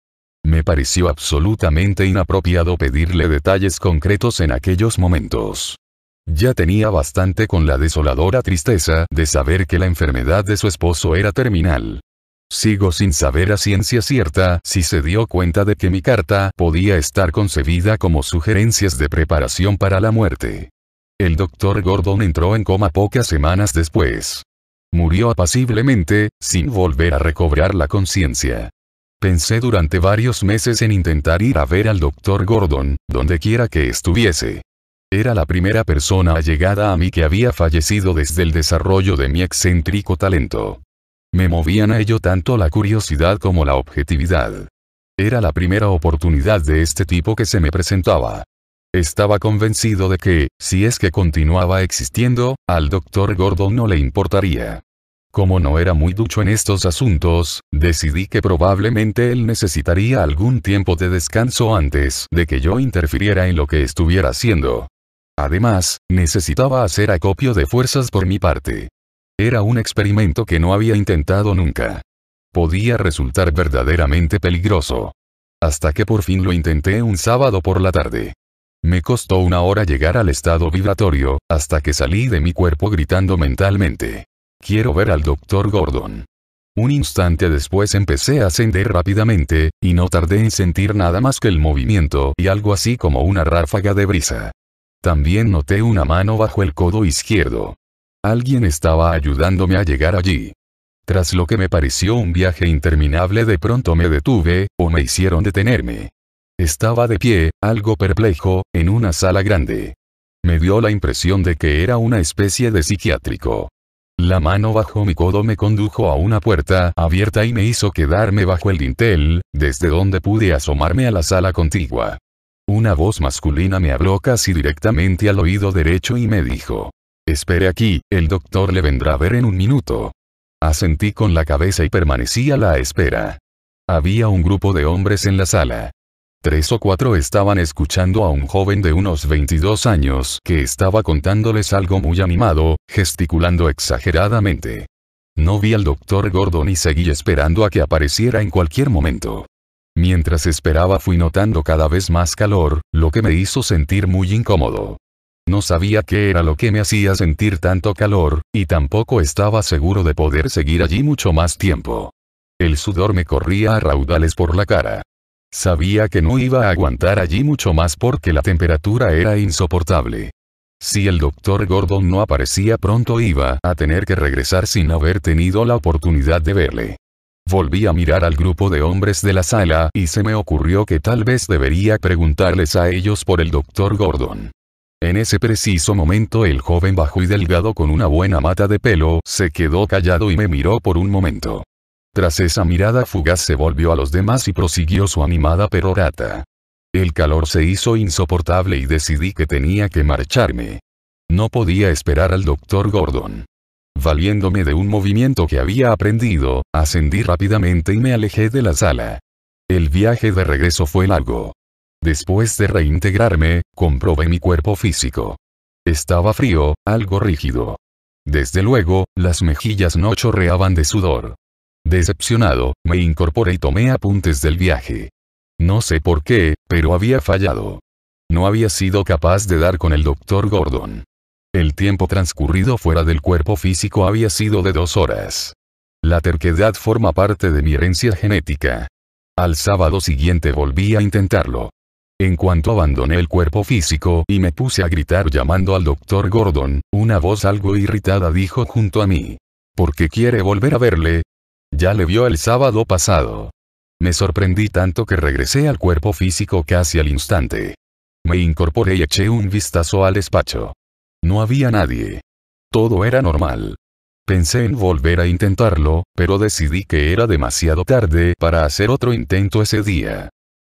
Me pareció absolutamente inapropiado pedirle detalles concretos en aquellos momentos. Ya tenía bastante con la desoladora tristeza de saber que la enfermedad de su esposo era terminal. Sigo sin saber a ciencia cierta si se dio cuenta de que mi carta podía estar concebida como sugerencias de preparación para la muerte. El doctor Gordon entró en coma pocas semanas después. Murió apaciblemente, sin volver a recobrar la conciencia. Pensé durante varios meses en intentar ir a ver al doctor Gordon, donde quiera que estuviese. Era la primera persona allegada a mí que había fallecido desde el desarrollo de mi excéntrico talento. Me movían a ello tanto la curiosidad como la objetividad. Era la primera oportunidad de este tipo que se me presentaba. Estaba convencido de que, si es que continuaba existiendo, al doctor Gordon no le importaría. Como no era muy ducho en estos asuntos, decidí que probablemente él necesitaría algún tiempo de descanso antes de que yo interfiriera en lo que estuviera haciendo. Además, necesitaba hacer acopio de fuerzas por mi parte. Era un experimento que no había intentado nunca. Podía resultar verdaderamente peligroso. Hasta que por fin lo intenté un sábado por la tarde. Me costó una hora llegar al estado vibratorio, hasta que salí de mi cuerpo gritando mentalmente. Quiero ver al doctor Gordon. Un instante después empecé a ascender rápidamente, y no tardé en sentir nada más que el movimiento y algo así como una ráfaga de brisa. También noté una mano bajo el codo izquierdo. Alguien estaba ayudándome a llegar allí. Tras lo que me pareció un viaje interminable de pronto me detuve, o me hicieron detenerme. Estaba de pie, algo perplejo, en una sala grande. Me dio la impresión de que era una especie de psiquiátrico. La mano bajo mi codo me condujo a una puerta abierta y me hizo quedarme bajo el dintel, desde donde pude asomarme a la sala contigua. Una voz masculina me habló casi directamente al oído derecho y me dijo. Espere aquí, el doctor le vendrá a ver en un minuto. Asentí con la cabeza y permanecí a la espera. Había un grupo de hombres en la sala. Tres o cuatro estaban escuchando a un joven de unos 22 años que estaba contándoles algo muy animado, gesticulando exageradamente. No vi al doctor Gordon y seguí esperando a que apareciera en cualquier momento. Mientras esperaba fui notando cada vez más calor, lo que me hizo sentir muy incómodo. No sabía qué era lo que me hacía sentir tanto calor, y tampoco estaba seguro de poder seguir allí mucho más tiempo. El sudor me corría a raudales por la cara. Sabía que no iba a aguantar allí mucho más porque la temperatura era insoportable. Si el doctor Gordon no aparecía pronto iba a tener que regresar sin haber tenido la oportunidad de verle. Volví a mirar al grupo de hombres de la sala y se me ocurrió que tal vez debería preguntarles a ellos por el doctor Gordon. En ese preciso momento el joven bajo y delgado con una buena mata de pelo se quedó callado y me miró por un momento. Tras esa mirada fugaz se volvió a los demás y prosiguió su animada perorata. El calor se hizo insoportable y decidí que tenía que marcharme. No podía esperar al doctor Gordon. Valiéndome de un movimiento que había aprendido, ascendí rápidamente y me alejé de la sala. El viaje de regreso fue largo. Después de reintegrarme, comprobé mi cuerpo físico. Estaba frío, algo rígido. Desde luego, las mejillas no chorreaban de sudor. Decepcionado, me incorporé y tomé apuntes del viaje. No sé por qué, pero había fallado. No había sido capaz de dar con el doctor Gordon. El tiempo transcurrido fuera del cuerpo físico había sido de dos horas. La terquedad forma parte de mi herencia genética. Al sábado siguiente volví a intentarlo. En cuanto abandoné el cuerpo físico y me puse a gritar llamando al doctor Gordon, una voz algo irritada dijo junto a mí. ¿Por qué quiere volver a verle? Ya le vio el sábado pasado. Me sorprendí tanto que regresé al cuerpo físico casi al instante. Me incorporé y eché un vistazo al despacho. No había nadie. Todo era normal. Pensé en volver a intentarlo, pero decidí que era demasiado tarde para hacer otro intento ese día.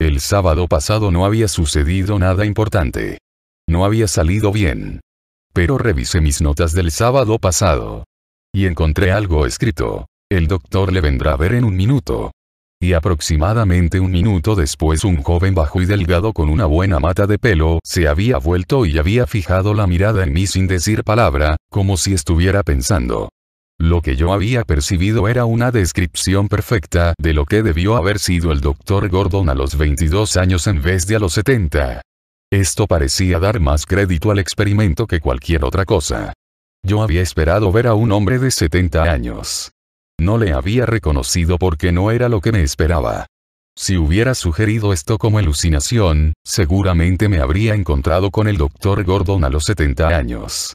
El sábado pasado no había sucedido nada importante. No había salido bien. Pero revisé mis notas del sábado pasado. Y encontré algo escrito. El doctor le vendrá a ver en un minuto. Y aproximadamente un minuto después un joven bajo y delgado con una buena mata de pelo se había vuelto y había fijado la mirada en mí sin decir palabra, como si estuviera pensando. Lo que yo había percibido era una descripción perfecta de lo que debió haber sido el doctor Gordon a los 22 años en vez de a los 70. Esto parecía dar más crédito al experimento que cualquier otra cosa. Yo había esperado ver a un hombre de 70 años no le había reconocido porque no era lo que me esperaba. Si hubiera sugerido esto como alucinación, seguramente me habría encontrado con el doctor Gordon a los 70 años.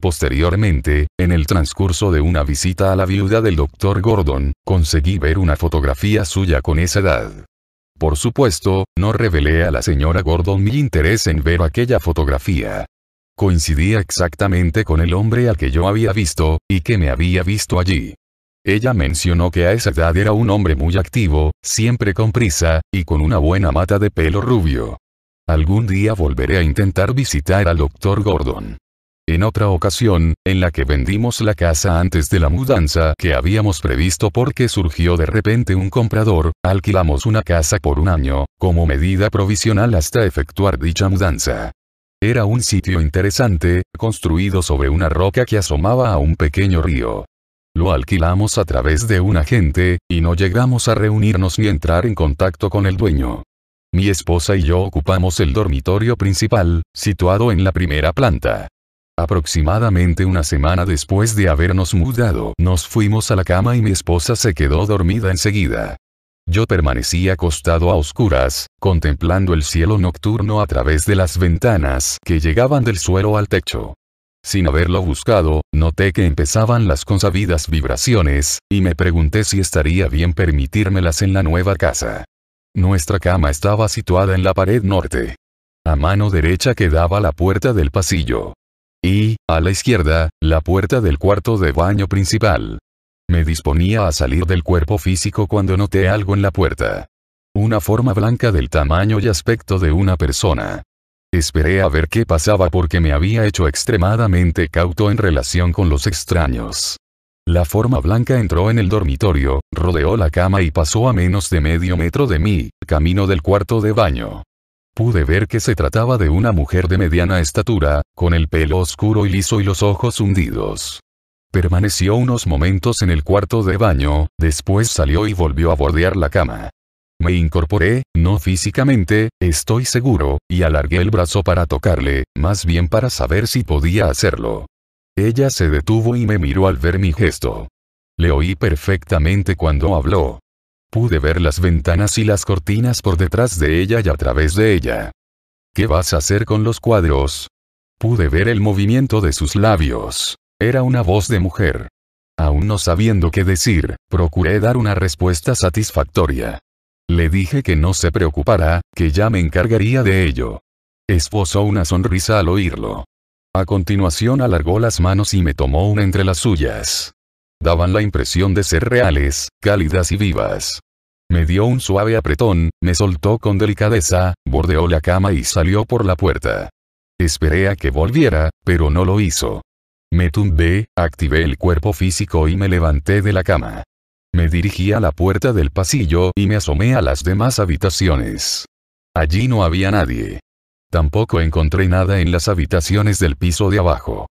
Posteriormente, en el transcurso de una visita a la viuda del doctor Gordon, conseguí ver una fotografía suya con esa edad. Por supuesto, no revelé a la señora Gordon mi interés en ver aquella fotografía. Coincidía exactamente con el hombre al que yo había visto, y que me había visto allí. Ella mencionó que a esa edad era un hombre muy activo, siempre con prisa, y con una buena mata de pelo rubio. Algún día volveré a intentar visitar al doctor Gordon. En otra ocasión, en la que vendimos la casa antes de la mudanza que habíamos previsto porque surgió de repente un comprador, alquilamos una casa por un año, como medida provisional hasta efectuar dicha mudanza. Era un sitio interesante, construido sobre una roca que asomaba a un pequeño río. Lo alquilamos a través de un agente, y no llegamos a reunirnos ni entrar en contacto con el dueño. Mi esposa y yo ocupamos el dormitorio principal, situado en la primera planta. Aproximadamente una semana después de habernos mudado, nos fuimos a la cama y mi esposa se quedó dormida enseguida. Yo permanecí acostado a oscuras, contemplando el cielo nocturno a través de las ventanas que llegaban del suelo al techo. Sin haberlo buscado, noté que empezaban las consabidas vibraciones, y me pregunté si estaría bien permitírmelas en la nueva casa. Nuestra cama estaba situada en la pared norte. A mano derecha quedaba la puerta del pasillo. Y, a la izquierda, la puerta del cuarto de baño principal. Me disponía a salir del cuerpo físico cuando noté algo en la puerta. Una forma blanca del tamaño y aspecto de una persona. Esperé a ver qué pasaba porque me había hecho extremadamente cauto en relación con los extraños. La forma blanca entró en el dormitorio, rodeó la cama y pasó a menos de medio metro de mí, camino del cuarto de baño. Pude ver que se trataba de una mujer de mediana estatura, con el pelo oscuro y liso y los ojos hundidos. Permaneció unos momentos en el cuarto de baño, después salió y volvió a bordear la cama. Me incorporé, no físicamente, estoy seguro, y alargué el brazo para tocarle, más bien para saber si podía hacerlo. Ella se detuvo y me miró al ver mi gesto. Le oí perfectamente cuando habló. Pude ver las ventanas y las cortinas por detrás de ella y a través de ella. ¿Qué vas a hacer con los cuadros? Pude ver el movimiento de sus labios. Era una voz de mujer. Aún no sabiendo qué decir, procuré dar una respuesta satisfactoria. Le dije que no se preocupara, que ya me encargaría de ello. Esposó una sonrisa al oírlo. A continuación alargó las manos y me tomó una entre las suyas. Daban la impresión de ser reales, cálidas y vivas. Me dio un suave apretón, me soltó con delicadeza, bordeó la cama y salió por la puerta. Esperé a que volviera, pero no lo hizo. Me tumbé, activé el cuerpo físico y me levanté de la cama. Me dirigí a la puerta del pasillo y me asomé a las demás habitaciones. Allí no había nadie. Tampoco encontré nada en las habitaciones del piso de abajo.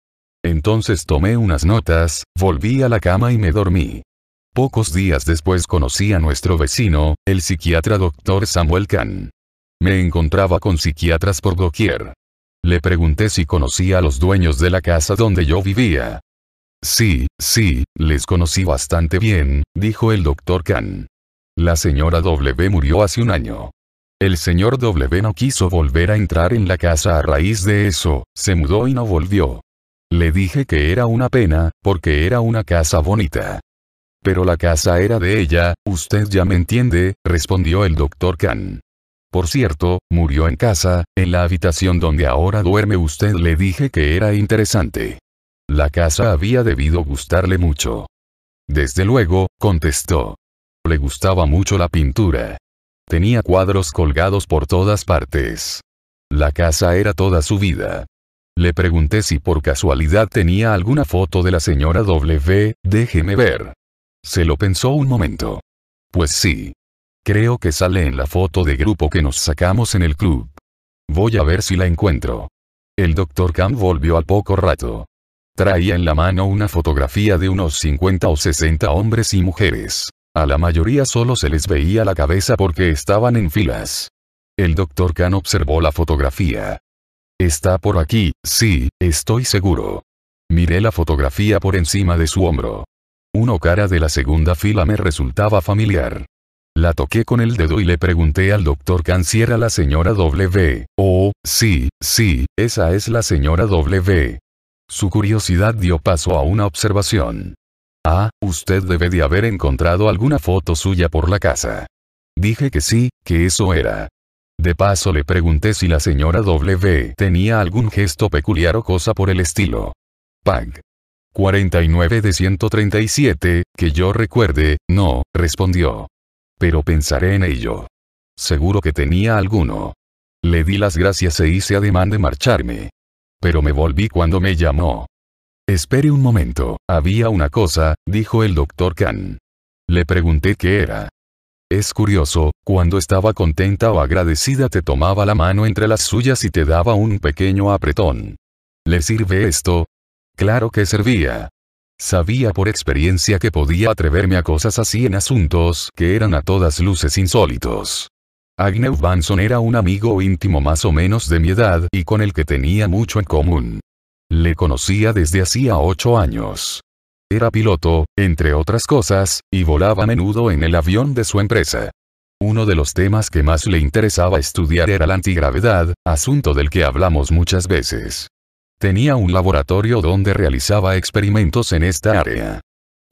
Entonces tomé unas notas, volví a la cama y me dormí. Pocos días después conocí a nuestro vecino, el psiquiatra Dr. Samuel Kahn. Me encontraba con psiquiatras por doquier. Le pregunté si conocía a los dueños de la casa donde yo vivía. Sí, sí, les conocí bastante bien, dijo el doctor Khan. La señora W murió hace un año. El señor W no quiso volver a entrar en la casa a raíz de eso, se mudó y no volvió. Le dije que era una pena, porque era una casa bonita. Pero la casa era de ella, usted ya me entiende, respondió el doctor Khan. Por cierto, murió en casa, en la habitación donde ahora duerme usted le dije que era interesante. La casa había debido gustarle mucho. Desde luego, contestó. Le gustaba mucho la pintura. Tenía cuadros colgados por todas partes. La casa era toda su vida. Le pregunté si por casualidad tenía alguna foto de la señora W, déjeme ver. Se lo pensó un momento. Pues sí. Creo que sale en la foto de grupo que nos sacamos en el club. Voy a ver si la encuentro. El doctor Khan volvió al poco rato. Traía en la mano una fotografía de unos 50 o 60 hombres y mujeres. A la mayoría solo se les veía la cabeza porque estaban en filas. El doctor Khan observó la fotografía. Está por aquí, sí, estoy seguro. Miré la fotografía por encima de su hombro. Uno cara de la segunda fila me resultaba familiar. La toqué con el dedo y le pregunté al doctor Khan si era la señora W. Oh, sí, sí, esa es la señora W. Su curiosidad dio paso a una observación. Ah, usted debe de haber encontrado alguna foto suya por la casa. Dije que sí, que eso era. De paso le pregunté si la señora W tenía algún gesto peculiar o cosa por el estilo. Pag. 49 de 137, que yo recuerde, no, respondió. Pero pensaré en ello. Seguro que tenía alguno. Le di las gracias e hice ademán de marcharme pero me volví cuando me llamó. Espere un momento, había una cosa, dijo el doctor Khan. Le pregunté qué era. Es curioso, cuando estaba contenta o agradecida te tomaba la mano entre las suyas y te daba un pequeño apretón. ¿Le sirve esto? Claro que servía. Sabía por experiencia que podía atreverme a cosas así en asuntos que eran a todas luces insólitos. Agnew Banson era un amigo íntimo más o menos de mi edad y con el que tenía mucho en común. Le conocía desde hacía ocho años. Era piloto, entre otras cosas, y volaba a menudo en el avión de su empresa. Uno de los temas que más le interesaba estudiar era la antigravedad, asunto del que hablamos muchas veces. Tenía un laboratorio donde realizaba experimentos en esta área.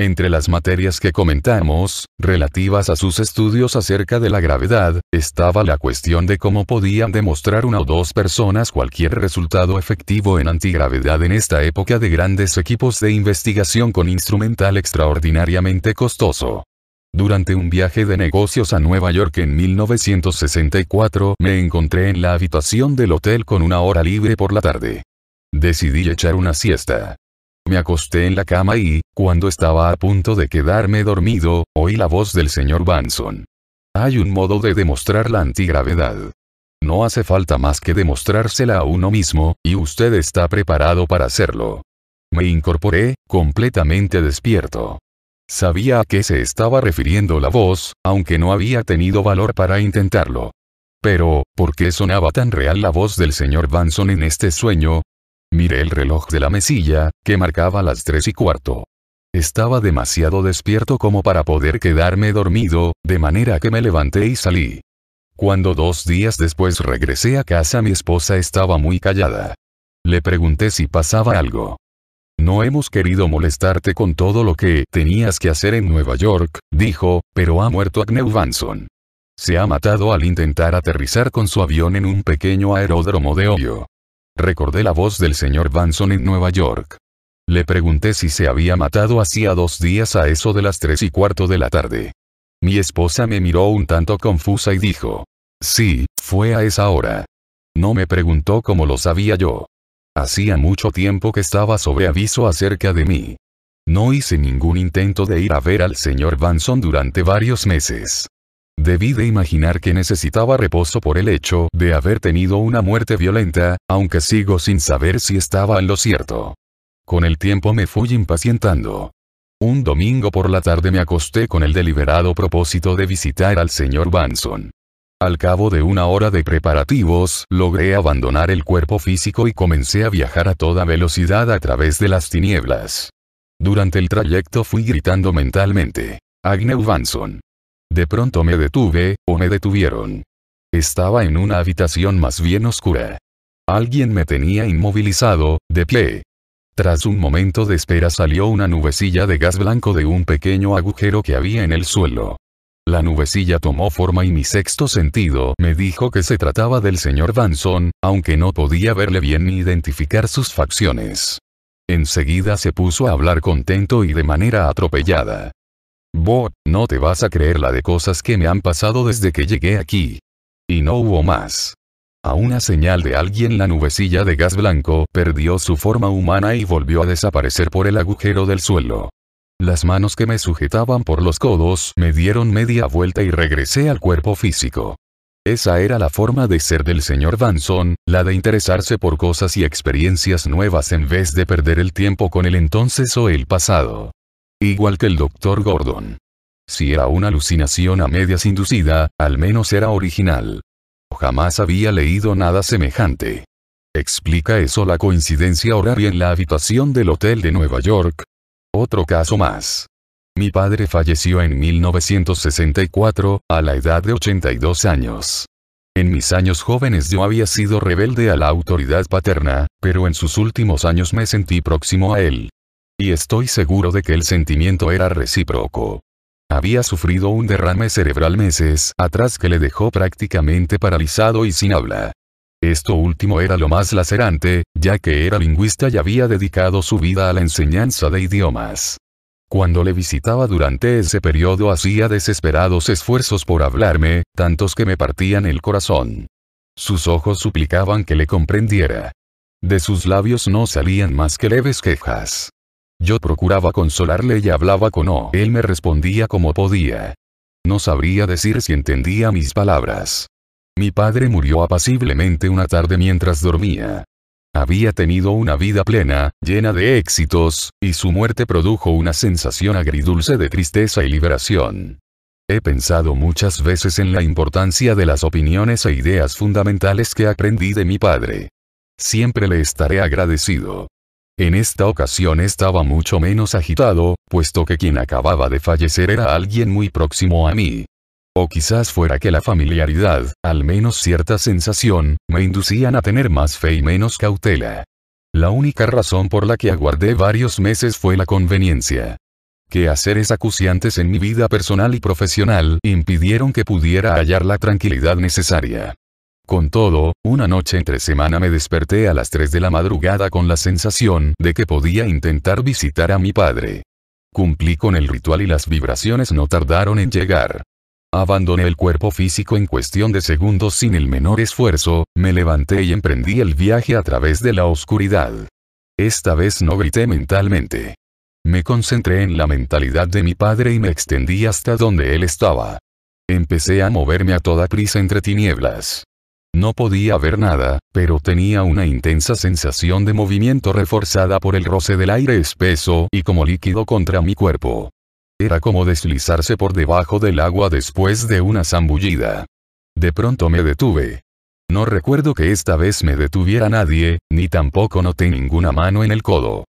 Entre las materias que comentamos, relativas a sus estudios acerca de la gravedad, estaba la cuestión de cómo podían demostrar una o dos personas cualquier resultado efectivo en antigravedad en esta época de grandes equipos de investigación con instrumental extraordinariamente costoso. Durante un viaje de negocios a Nueva York en 1964 me encontré en la habitación del hotel con una hora libre por la tarde. Decidí echar una siesta. Me acosté en la cama y, cuando estaba a punto de quedarme dormido, oí la voz del señor Banson. Hay un modo de demostrar la antigravedad. No hace falta más que demostrársela a uno mismo, y usted está preparado para hacerlo. Me incorporé, completamente despierto. Sabía a qué se estaba refiriendo la voz, aunque no había tenido valor para intentarlo. Pero, ¿por qué sonaba tan real la voz del señor Banson en este sueño? Miré el reloj de la mesilla, que marcaba las tres y cuarto. Estaba demasiado despierto como para poder quedarme dormido, de manera que me levanté y salí. Cuando dos días después regresé a casa mi esposa estaba muy callada. Le pregunté si pasaba algo. No hemos querido molestarte con todo lo que tenías que hacer en Nueva York, dijo, pero ha muerto Agnew Vanson. Se ha matado al intentar aterrizar con su avión en un pequeño aeródromo de Ohio. Recordé la voz del señor Vanson en Nueva York. Le pregunté si se había matado hacía dos días a eso de las tres y cuarto de la tarde. Mi esposa me miró un tanto confusa y dijo, sí, fue a esa hora. No me preguntó cómo lo sabía yo. Hacía mucho tiempo que estaba sobre aviso acerca de mí. No hice ningún intento de ir a ver al señor Vanson durante varios meses. Debí de imaginar que necesitaba reposo por el hecho de haber tenido una muerte violenta, aunque sigo sin saber si estaba en lo cierto. Con el tiempo me fui impacientando. Un domingo por la tarde me acosté con el deliberado propósito de visitar al señor Banson. Al cabo de una hora de preparativos, logré abandonar el cuerpo físico y comencé a viajar a toda velocidad a través de las tinieblas. Durante el trayecto fui gritando mentalmente. Agnew Banson. De pronto me detuve, o me detuvieron. Estaba en una habitación más bien oscura. Alguien me tenía inmovilizado, de pie. Tras un momento de espera salió una nubecilla de gas blanco de un pequeño agujero que había en el suelo. La nubecilla tomó forma y mi sexto sentido me dijo que se trataba del señor Vanson, aunque no podía verle bien ni identificar sus facciones. Enseguida se puso a hablar contento y de manera atropellada. Bo, no te vas a creer la de cosas que me han pasado desde que llegué aquí. Y no hubo más. A una señal de alguien la nubecilla de gas blanco perdió su forma humana y volvió a desaparecer por el agujero del suelo. Las manos que me sujetaban por los codos me dieron media vuelta y regresé al cuerpo físico. Esa era la forma de ser del señor Vanson, la de interesarse por cosas y experiencias nuevas en vez de perder el tiempo con el entonces o el pasado. Igual que el doctor Gordon. Si era una alucinación a medias inducida, al menos era original. Jamás había leído nada semejante. ¿Explica eso la coincidencia horaria en la habitación del hotel de Nueva York? Otro caso más. Mi padre falleció en 1964, a la edad de 82 años. En mis años jóvenes yo había sido rebelde a la autoridad paterna, pero en sus últimos años me sentí próximo a él, y estoy seguro de que el sentimiento era recíproco. Había sufrido un derrame cerebral meses atrás que le dejó prácticamente paralizado y sin habla. Esto último era lo más lacerante, ya que era lingüista y había dedicado su vida a la enseñanza de idiomas. Cuando le visitaba durante ese periodo hacía desesperados esfuerzos por hablarme, tantos que me partían el corazón. Sus ojos suplicaban que le comprendiera. De sus labios no salían más que leves quejas. Yo procuraba consolarle y hablaba con O. Él me respondía como podía. No sabría decir si entendía mis palabras. Mi padre murió apaciblemente una tarde mientras dormía. Había tenido una vida plena, llena de éxitos, y su muerte produjo una sensación agridulce de tristeza y liberación. He pensado muchas veces en la importancia de las opiniones e ideas fundamentales que aprendí de mi padre. Siempre le estaré agradecido. En esta ocasión estaba mucho menos agitado, puesto que quien acababa de fallecer era alguien muy próximo a mí. O quizás fuera que la familiaridad, al menos cierta sensación, me inducían a tener más fe y menos cautela. La única razón por la que aguardé varios meses fue la conveniencia. que haceres acuciantes en mi vida personal y profesional impidieron que pudiera hallar la tranquilidad necesaria. Con todo, una noche entre semana me desperté a las 3 de la madrugada con la sensación de que podía intentar visitar a mi padre. Cumplí con el ritual y las vibraciones no tardaron en llegar. Abandoné el cuerpo físico en cuestión de segundos sin el menor esfuerzo, me levanté y emprendí el viaje a través de la oscuridad. Esta vez no grité mentalmente. Me concentré en la mentalidad de mi padre y me extendí hasta donde él estaba. Empecé a moverme a toda prisa entre tinieblas. No podía ver nada, pero tenía una intensa sensación de movimiento reforzada por el roce del aire espeso y como líquido contra mi cuerpo. Era como deslizarse por debajo del agua después de una zambullida. De pronto me detuve. No recuerdo que esta vez me detuviera nadie, ni tampoco noté ninguna mano en el codo.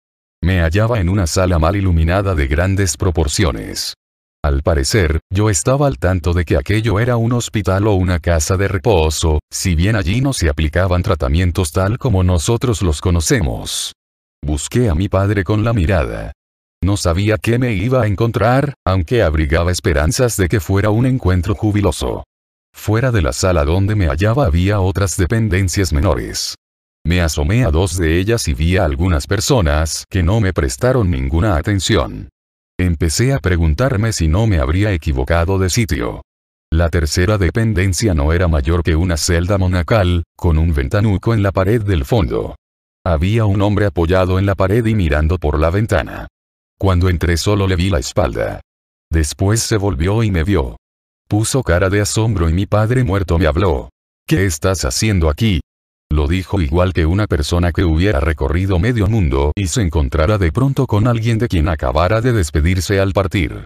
Me hallaba en una sala mal iluminada de grandes proporciones. Al parecer, yo estaba al tanto de que aquello era un hospital o una casa de reposo, si bien allí no se aplicaban tratamientos tal como nosotros los conocemos. Busqué a mi padre con la mirada. No sabía qué me iba a encontrar, aunque abrigaba esperanzas de que fuera un encuentro jubiloso. Fuera de la sala donde me hallaba había otras dependencias menores. Me asomé a dos de ellas y vi a algunas personas que no me prestaron ninguna atención. Empecé a preguntarme si no me habría equivocado de sitio. La tercera dependencia no era mayor que una celda monacal, con un ventanuco en la pared del fondo. Había un hombre apoyado en la pared y mirando por la ventana. Cuando entré solo le vi la espalda. Después se volvió y me vio. Puso cara de asombro y mi padre muerto me habló. ¿Qué estás haciendo aquí? Lo dijo igual que una persona que hubiera recorrido medio mundo y se encontrara de pronto con alguien de quien acabara de despedirse al partir.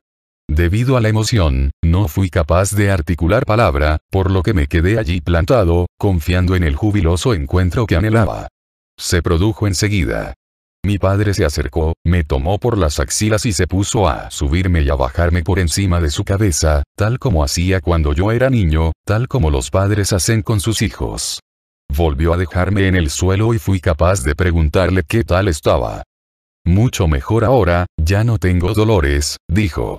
Debido a la emoción, no fui capaz de articular palabra, por lo que me quedé allí plantado, confiando en el jubiloso encuentro que anhelaba. Se produjo enseguida. Mi padre se acercó, me tomó por las axilas y se puso a subirme y a bajarme por encima de su cabeza, tal como hacía cuando yo era niño, tal como los padres hacen con sus hijos volvió a dejarme en el suelo y fui capaz de preguntarle qué tal estaba. Mucho mejor ahora, ya no tengo dolores, dijo.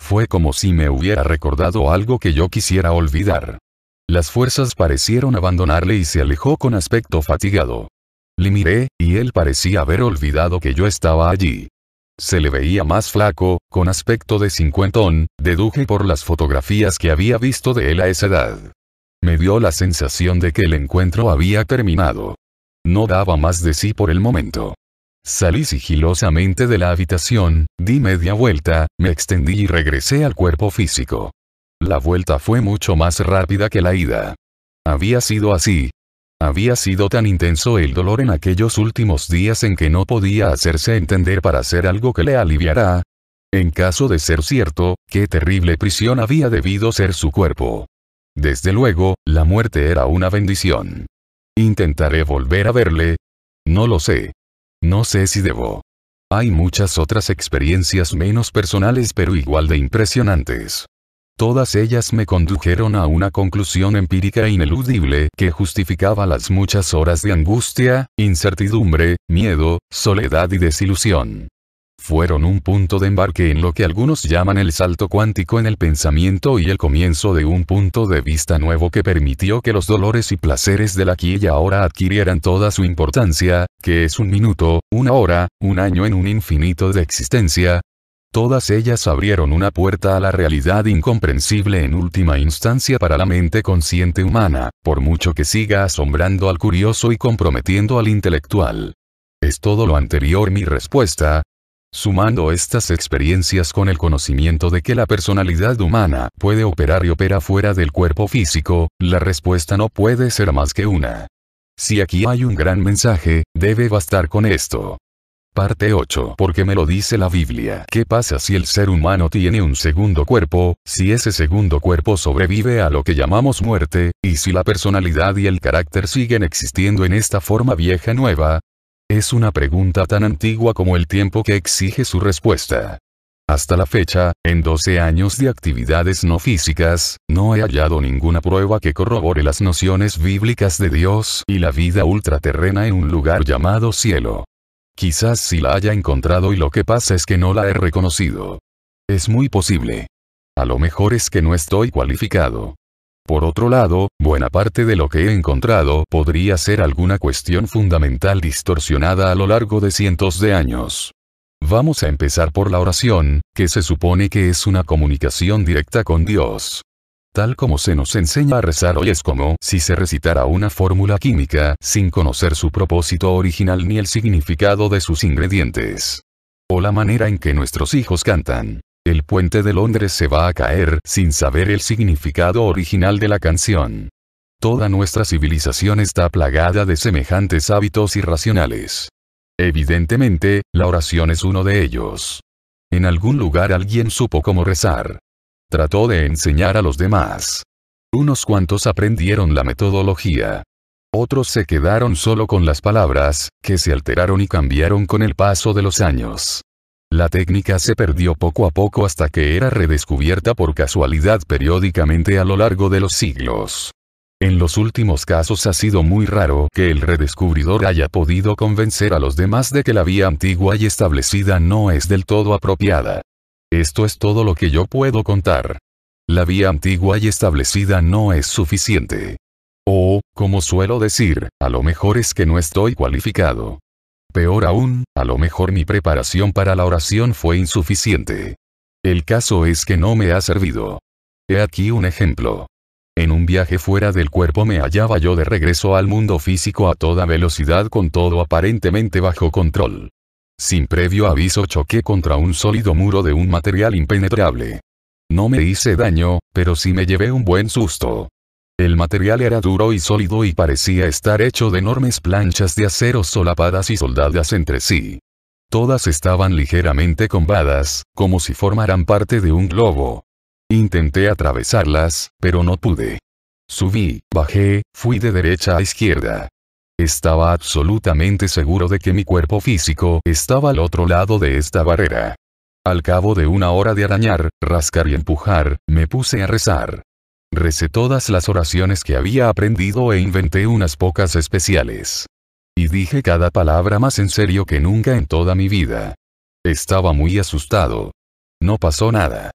Fue como si me hubiera recordado algo que yo quisiera olvidar. Las fuerzas parecieron abandonarle y se alejó con aspecto fatigado. Le miré, y él parecía haber olvidado que yo estaba allí. Se le veía más flaco, con aspecto de cincuentón, deduje por las fotografías que había visto de él a esa edad. Me dio la sensación de que el encuentro había terminado. No daba más de sí por el momento. Salí sigilosamente de la habitación, di media vuelta, me extendí y regresé al cuerpo físico. La vuelta fue mucho más rápida que la ida. Había sido así. Había sido tan intenso el dolor en aquellos últimos días en que no podía hacerse entender para hacer algo que le aliviará. En caso de ser cierto, qué terrible prisión había debido ser su cuerpo. Desde luego, la muerte era una bendición. ¿Intentaré volver a verle? No lo sé. No sé si debo. Hay muchas otras experiencias menos personales pero igual de impresionantes. Todas ellas me condujeron a una conclusión empírica e ineludible que justificaba las muchas horas de angustia, incertidumbre, miedo, soledad y desilusión fueron un punto de embarque en lo que algunos llaman el salto cuántico en el pensamiento y el comienzo de un punto de vista nuevo que permitió que los dolores y placeres la aquí y ahora adquirieran toda su importancia, que es un minuto, una hora, un año en un infinito de existencia, Todas ellas abrieron una puerta a la realidad incomprensible en última instancia para la mente consciente humana, por mucho que siga asombrando al curioso y comprometiendo al intelectual. Es todo lo anterior mi respuesta, Sumando estas experiencias con el conocimiento de que la personalidad humana puede operar y opera fuera del cuerpo físico, la respuesta no puede ser más que una. Si aquí hay un gran mensaje, debe bastar con esto. Parte 8. Porque me lo dice la Biblia. ¿Qué pasa si el ser humano tiene un segundo cuerpo, si ese segundo cuerpo sobrevive a lo que llamamos muerte, y si la personalidad y el carácter siguen existiendo en esta forma vieja nueva? Es una pregunta tan antigua como el tiempo que exige su respuesta. Hasta la fecha, en 12 años de actividades no físicas, no he hallado ninguna prueba que corrobore las nociones bíblicas de Dios y la vida ultraterrena en un lugar llamado cielo. Quizás si la haya encontrado y lo que pasa es que no la he reconocido. Es muy posible. A lo mejor es que no estoy cualificado. Por otro lado, buena parte de lo que he encontrado podría ser alguna cuestión fundamental distorsionada a lo largo de cientos de años. Vamos a empezar por la oración, que se supone que es una comunicación directa con Dios. Tal como se nos enseña a rezar hoy es como si se recitara una fórmula química, sin conocer su propósito original ni el significado de sus ingredientes. O la manera en que nuestros hijos cantan. El puente de Londres se va a caer sin saber el significado original de la canción. Toda nuestra civilización está plagada de semejantes hábitos irracionales. Evidentemente, la oración es uno de ellos. En algún lugar alguien supo cómo rezar. Trató de enseñar a los demás. Unos cuantos aprendieron la metodología. Otros se quedaron solo con las palabras, que se alteraron y cambiaron con el paso de los años. La técnica se perdió poco a poco hasta que era redescubierta por casualidad periódicamente a lo largo de los siglos. En los últimos casos ha sido muy raro que el redescubridor haya podido convencer a los demás de que la vía antigua y establecida no es del todo apropiada. Esto es todo lo que yo puedo contar. La vía antigua y establecida no es suficiente. O, como suelo decir, a lo mejor es que no estoy cualificado. Peor aún, a lo mejor mi preparación para la oración fue insuficiente. El caso es que no me ha servido. He aquí un ejemplo. En un viaje fuera del cuerpo me hallaba yo de regreso al mundo físico a toda velocidad con todo aparentemente bajo control. Sin previo aviso choqué contra un sólido muro de un material impenetrable. No me hice daño, pero sí me llevé un buen susto. El material era duro y sólido y parecía estar hecho de enormes planchas de acero solapadas y soldadas entre sí. Todas estaban ligeramente combadas, como si formaran parte de un globo. Intenté atravesarlas, pero no pude. Subí, bajé, fui de derecha a izquierda. Estaba absolutamente seguro de que mi cuerpo físico estaba al otro lado de esta barrera. Al cabo de una hora de arañar, rascar y empujar, me puse a rezar. Recé todas las oraciones que había aprendido e inventé unas pocas especiales. Y dije cada palabra más en serio que nunca en toda mi vida. Estaba muy asustado. No pasó nada.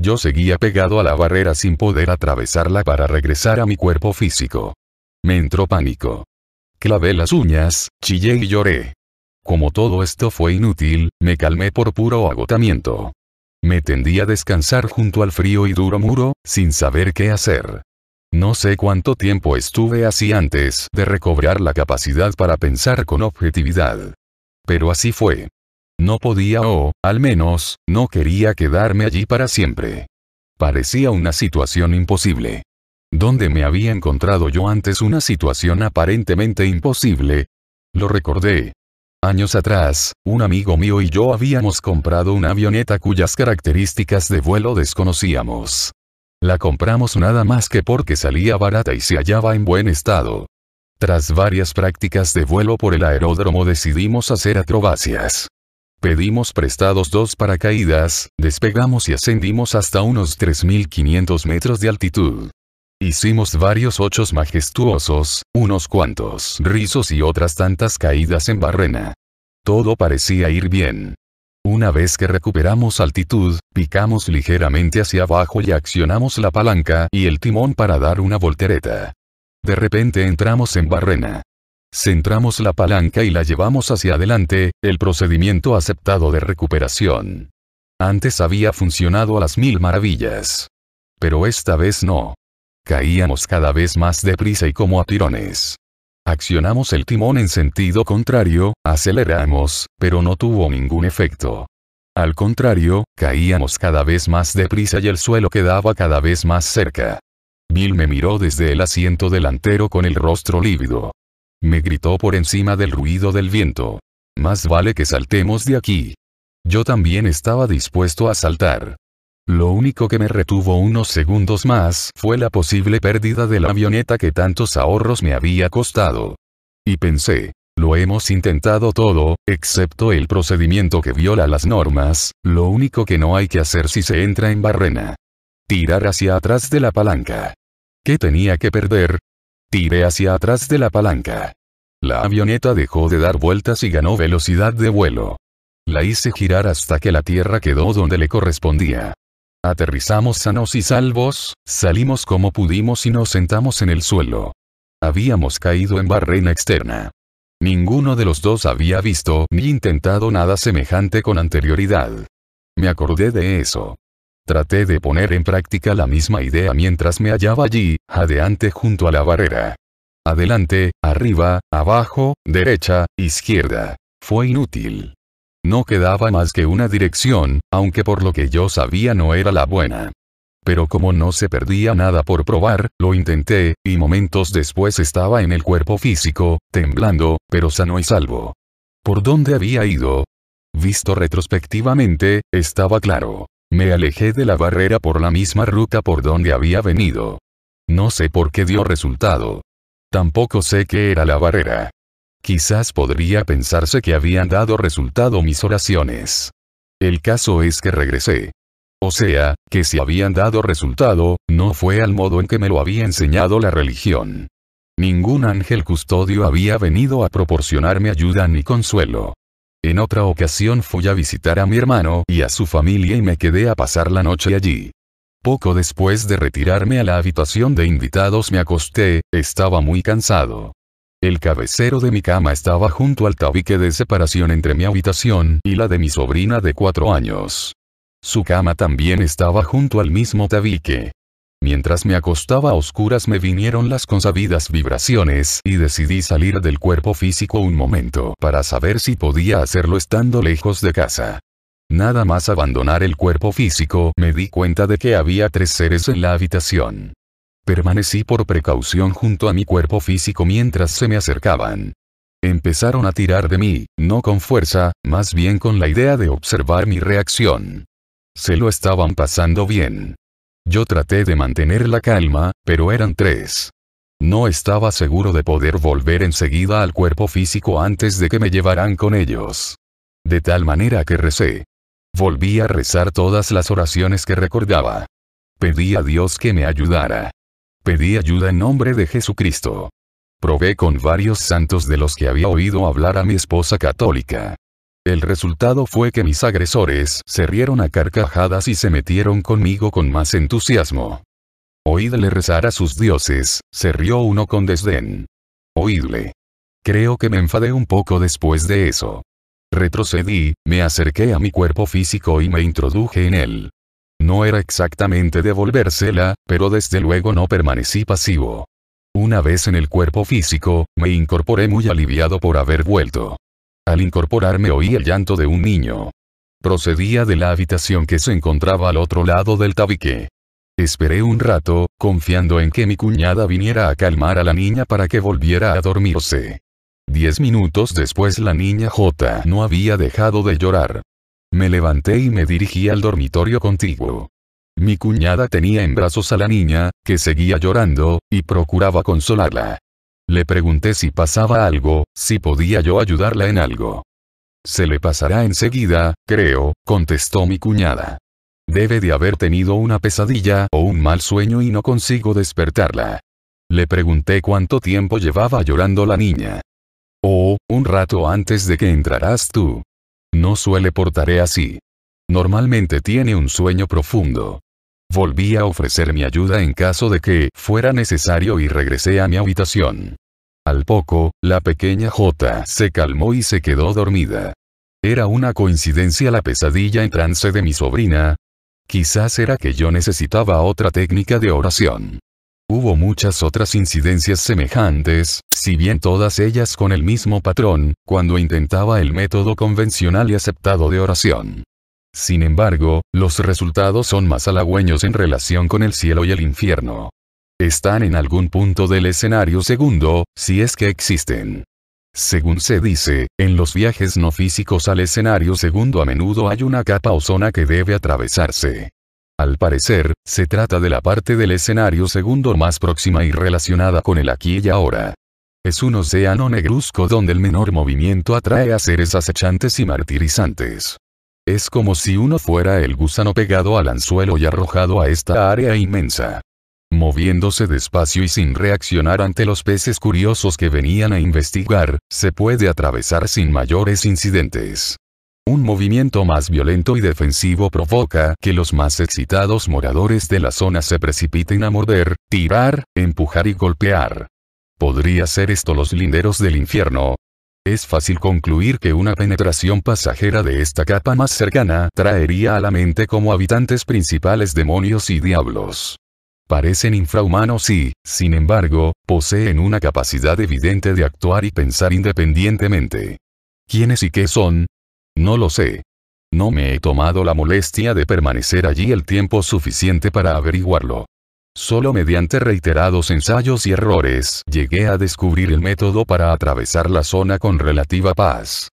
Yo seguía pegado a la barrera sin poder atravesarla para regresar a mi cuerpo físico. Me entró pánico. Clavé las uñas, chillé y lloré. Como todo esto fue inútil, me calmé por puro agotamiento. Me tendía a descansar junto al frío y duro muro, sin saber qué hacer. No sé cuánto tiempo estuve así antes de recobrar la capacidad para pensar con objetividad. Pero así fue. No podía o, al menos, no quería quedarme allí para siempre. Parecía una situación imposible. ¿Dónde me había encontrado yo antes una situación aparentemente imposible? Lo recordé, Años atrás, un amigo mío y yo habíamos comprado una avioneta cuyas características de vuelo desconocíamos. La compramos nada más que porque salía barata y se hallaba en buen estado. Tras varias prácticas de vuelo por el aeródromo decidimos hacer acrobacias. Pedimos prestados dos paracaídas, despegamos y ascendimos hasta unos 3.500 metros de altitud. Hicimos varios ochos majestuosos, unos cuantos rizos y otras tantas caídas en barrena. Todo parecía ir bien. Una vez que recuperamos altitud, picamos ligeramente hacia abajo y accionamos la palanca y el timón para dar una voltereta. De repente entramos en barrena. Centramos la palanca y la llevamos hacia adelante, el procedimiento aceptado de recuperación. Antes había funcionado a las mil maravillas. Pero esta vez no. Caíamos cada vez más deprisa y como a tirones. Accionamos el timón en sentido contrario, aceleramos, pero no tuvo ningún efecto. Al contrario, caíamos cada vez más deprisa y el suelo quedaba cada vez más cerca. Bill me miró desde el asiento delantero con el rostro lívido. Me gritó por encima del ruido del viento. Más vale que saltemos de aquí. Yo también estaba dispuesto a saltar. Lo único que me retuvo unos segundos más fue la posible pérdida de la avioneta que tantos ahorros me había costado. Y pensé, lo hemos intentado todo, excepto el procedimiento que viola las normas, lo único que no hay que hacer si se entra en barrena. Tirar hacia atrás de la palanca. ¿Qué tenía que perder? Tiré hacia atrás de la palanca. La avioneta dejó de dar vueltas y ganó velocidad de vuelo. La hice girar hasta que la tierra quedó donde le correspondía. Aterrizamos sanos y salvos, salimos como pudimos y nos sentamos en el suelo. Habíamos caído en barrena externa. Ninguno de los dos había visto ni intentado nada semejante con anterioridad. Me acordé de eso. Traté de poner en práctica la misma idea mientras me hallaba allí, jadeante junto a la barrera. Adelante, arriba, abajo, derecha, izquierda. Fue inútil. No quedaba más que una dirección, aunque por lo que yo sabía no era la buena. Pero como no se perdía nada por probar, lo intenté, y momentos después estaba en el cuerpo físico, temblando, pero sano y salvo. ¿Por dónde había ido? Visto retrospectivamente, estaba claro. Me alejé de la barrera por la misma ruta por donde había venido. No sé por qué dio resultado. Tampoco sé qué era la barrera. Quizás podría pensarse que habían dado resultado mis oraciones. El caso es que regresé. O sea, que si habían dado resultado, no fue al modo en que me lo había enseñado la religión. Ningún ángel custodio había venido a proporcionarme ayuda ni consuelo. En otra ocasión fui a visitar a mi hermano y a su familia y me quedé a pasar la noche allí. Poco después de retirarme a la habitación de invitados me acosté, estaba muy cansado. El cabecero de mi cama estaba junto al tabique de separación entre mi habitación y la de mi sobrina de cuatro años. Su cama también estaba junto al mismo tabique. Mientras me acostaba a oscuras me vinieron las consabidas vibraciones y decidí salir del cuerpo físico un momento para saber si podía hacerlo estando lejos de casa. Nada más abandonar el cuerpo físico me di cuenta de que había tres seres en la habitación permanecí por precaución junto a mi cuerpo físico mientras se me acercaban. Empezaron a tirar de mí, no con fuerza, más bien con la idea de observar mi reacción. Se lo estaban pasando bien. Yo traté de mantener la calma, pero eran tres. No estaba seguro de poder volver enseguida al cuerpo físico antes de que me llevaran con ellos. De tal manera que recé. Volví a rezar todas las oraciones que recordaba. Pedí a Dios que me ayudara. Pedí ayuda en nombre de Jesucristo. Probé con varios santos de los que había oído hablar a mi esposa católica. El resultado fue que mis agresores se rieron a carcajadas y se metieron conmigo con más entusiasmo. Oídle rezar a sus dioses, se rió uno con desdén. Oídle. Creo que me enfadé un poco después de eso. Retrocedí, me acerqué a mi cuerpo físico y me introduje en él. No era exactamente devolvérsela, pero desde luego no permanecí pasivo. Una vez en el cuerpo físico, me incorporé muy aliviado por haber vuelto. Al incorporarme oí el llanto de un niño. Procedía de la habitación que se encontraba al otro lado del tabique. Esperé un rato, confiando en que mi cuñada viniera a calmar a la niña para que volviera a dormirse. Diez minutos después la niña J no había dejado de llorar. Me levanté y me dirigí al dormitorio contiguo. Mi cuñada tenía en brazos a la niña, que seguía llorando, y procuraba consolarla. Le pregunté si pasaba algo, si podía yo ayudarla en algo. Se le pasará enseguida, creo, contestó mi cuñada. Debe de haber tenido una pesadilla o un mal sueño y no consigo despertarla. Le pregunté cuánto tiempo llevaba llorando la niña. Oh, un rato antes de que entrarás tú. No suele portaré así. Normalmente tiene un sueño profundo. Volví a ofrecer mi ayuda en caso de que fuera necesario y regresé a mi habitación. Al poco, la pequeña J se calmó y se quedó dormida. ¿Era una coincidencia la pesadilla en trance de mi sobrina? Quizás era que yo necesitaba otra técnica de oración. Hubo muchas otras incidencias semejantes, si bien todas ellas con el mismo patrón, cuando intentaba el método convencional y aceptado de oración. Sin embargo, los resultados son más halagüeños en relación con el cielo y el infierno. Están en algún punto del escenario segundo, si es que existen. Según se dice, en los viajes no físicos al escenario segundo a menudo hay una capa o zona que debe atravesarse. Al parecer, se trata de la parte del escenario segundo más próxima y relacionada con el aquí y ahora. Es un océano negruzco donde el menor movimiento atrae a seres acechantes y martirizantes. Es como si uno fuera el gusano pegado al anzuelo y arrojado a esta área inmensa. Moviéndose despacio y sin reaccionar ante los peces curiosos que venían a investigar, se puede atravesar sin mayores incidentes. Un movimiento más violento y defensivo provoca que los más excitados moradores de la zona se precipiten a morder, tirar, empujar y golpear. ¿Podría ser esto los linderos del infierno? Es fácil concluir que una penetración pasajera de esta capa más cercana traería a la mente como habitantes principales demonios y diablos. Parecen infrahumanos y, sin embargo, poseen una capacidad evidente de actuar y pensar independientemente. ¿Quiénes y qué son? No lo sé. No me he tomado la molestia de permanecer allí el tiempo suficiente para averiguarlo. Solo mediante reiterados ensayos y errores llegué a descubrir el método para atravesar la zona con relativa paz.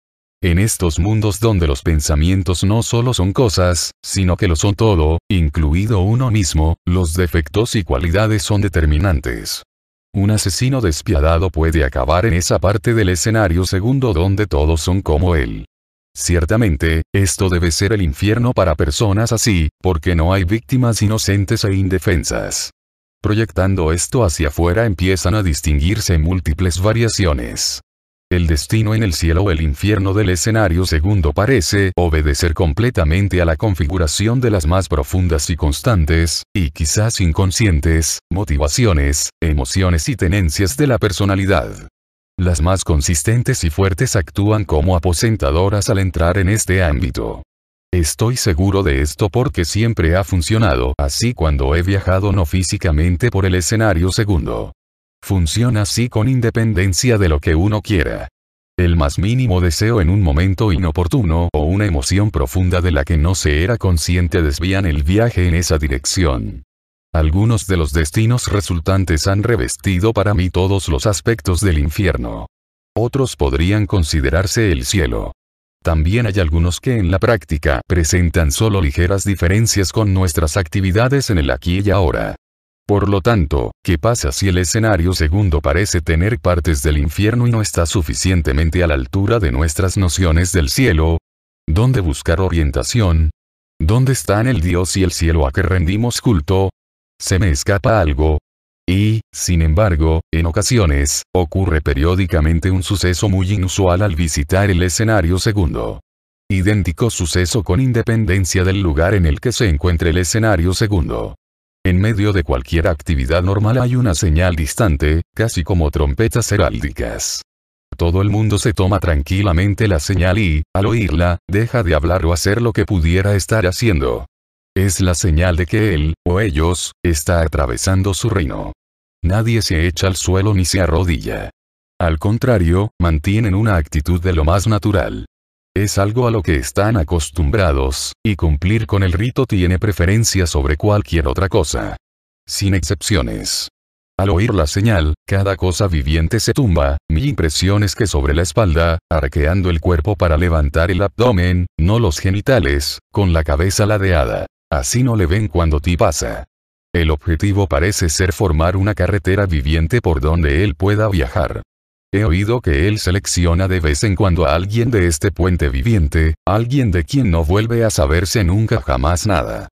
En estos mundos donde los pensamientos no solo son cosas, sino que lo son todo, incluido uno mismo, los defectos y cualidades son determinantes. Un asesino despiadado puede acabar en esa parte del escenario segundo donde todos son como él. Ciertamente, esto debe ser el infierno para personas así, porque no hay víctimas inocentes e indefensas. Proyectando esto hacia afuera empiezan a distinguirse múltiples variaciones. El destino en el cielo o el infierno del escenario segundo parece obedecer completamente a la configuración de las más profundas y constantes, y quizás inconscientes, motivaciones, emociones y tenencias de la personalidad. Las más consistentes y fuertes actúan como aposentadoras al entrar en este ámbito. Estoy seguro de esto porque siempre ha funcionado así cuando he viajado no físicamente por el escenario segundo. Funciona así con independencia de lo que uno quiera. El más mínimo deseo en un momento inoportuno o una emoción profunda de la que no se era consciente desvían el viaje en esa dirección. Algunos de los destinos resultantes han revestido para mí todos los aspectos del infierno. Otros podrían considerarse el cielo. También hay algunos que en la práctica presentan solo ligeras diferencias con nuestras actividades en el aquí y ahora. Por lo tanto, ¿qué pasa si el escenario segundo parece tener partes del infierno y no está suficientemente a la altura de nuestras nociones del cielo? ¿Dónde buscar orientación? ¿Dónde están el Dios y el cielo a que rendimos culto? se me escapa algo. Y, sin embargo, en ocasiones, ocurre periódicamente un suceso muy inusual al visitar el escenario segundo. Idéntico suceso con independencia del lugar en el que se encuentre el escenario segundo. En medio de cualquier actividad normal hay una señal distante, casi como trompetas heráldicas. Todo el mundo se toma tranquilamente la señal y, al oírla, deja de hablar o hacer lo que pudiera estar haciendo. Es la señal de que él, o ellos, está atravesando su reino. Nadie se echa al suelo ni se arrodilla. Al contrario, mantienen una actitud de lo más natural. Es algo a lo que están acostumbrados, y cumplir con el rito tiene preferencia sobre cualquier otra cosa. Sin excepciones. Al oír la señal, cada cosa viviente se tumba, mi impresión es que sobre la espalda, arqueando el cuerpo para levantar el abdomen, no los genitales, con la cabeza ladeada. Así no le ven cuando ti pasa. El objetivo parece ser formar una carretera viviente por donde él pueda viajar. He oído que él selecciona de vez en cuando a alguien de este puente viviente, alguien de quien no vuelve a saberse nunca jamás nada.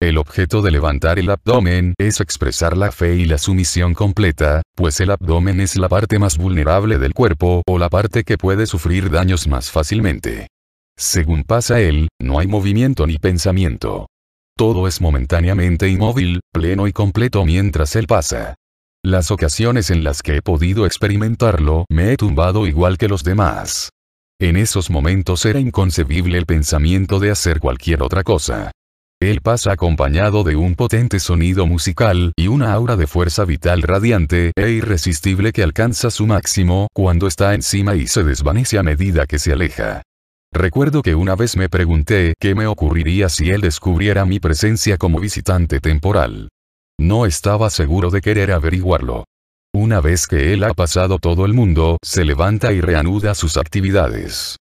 El objeto de levantar el abdomen es expresar la fe y la sumisión completa, pues el abdomen es la parte más vulnerable del cuerpo o la parte que puede sufrir daños más fácilmente. Según pasa él, no hay movimiento ni pensamiento. Todo es momentáneamente inmóvil, pleno y completo mientras él pasa. Las ocasiones en las que he podido experimentarlo me he tumbado igual que los demás. En esos momentos era inconcebible el pensamiento de hacer cualquier otra cosa. Él pasa acompañado de un potente sonido musical y una aura de fuerza vital radiante e irresistible que alcanza su máximo cuando está encima y se desvanece a medida que se aleja. Recuerdo que una vez me pregunté qué me ocurriría si él descubriera mi presencia como visitante temporal. No estaba seguro de querer averiguarlo. Una vez que él ha pasado todo el mundo, se levanta y reanuda sus actividades.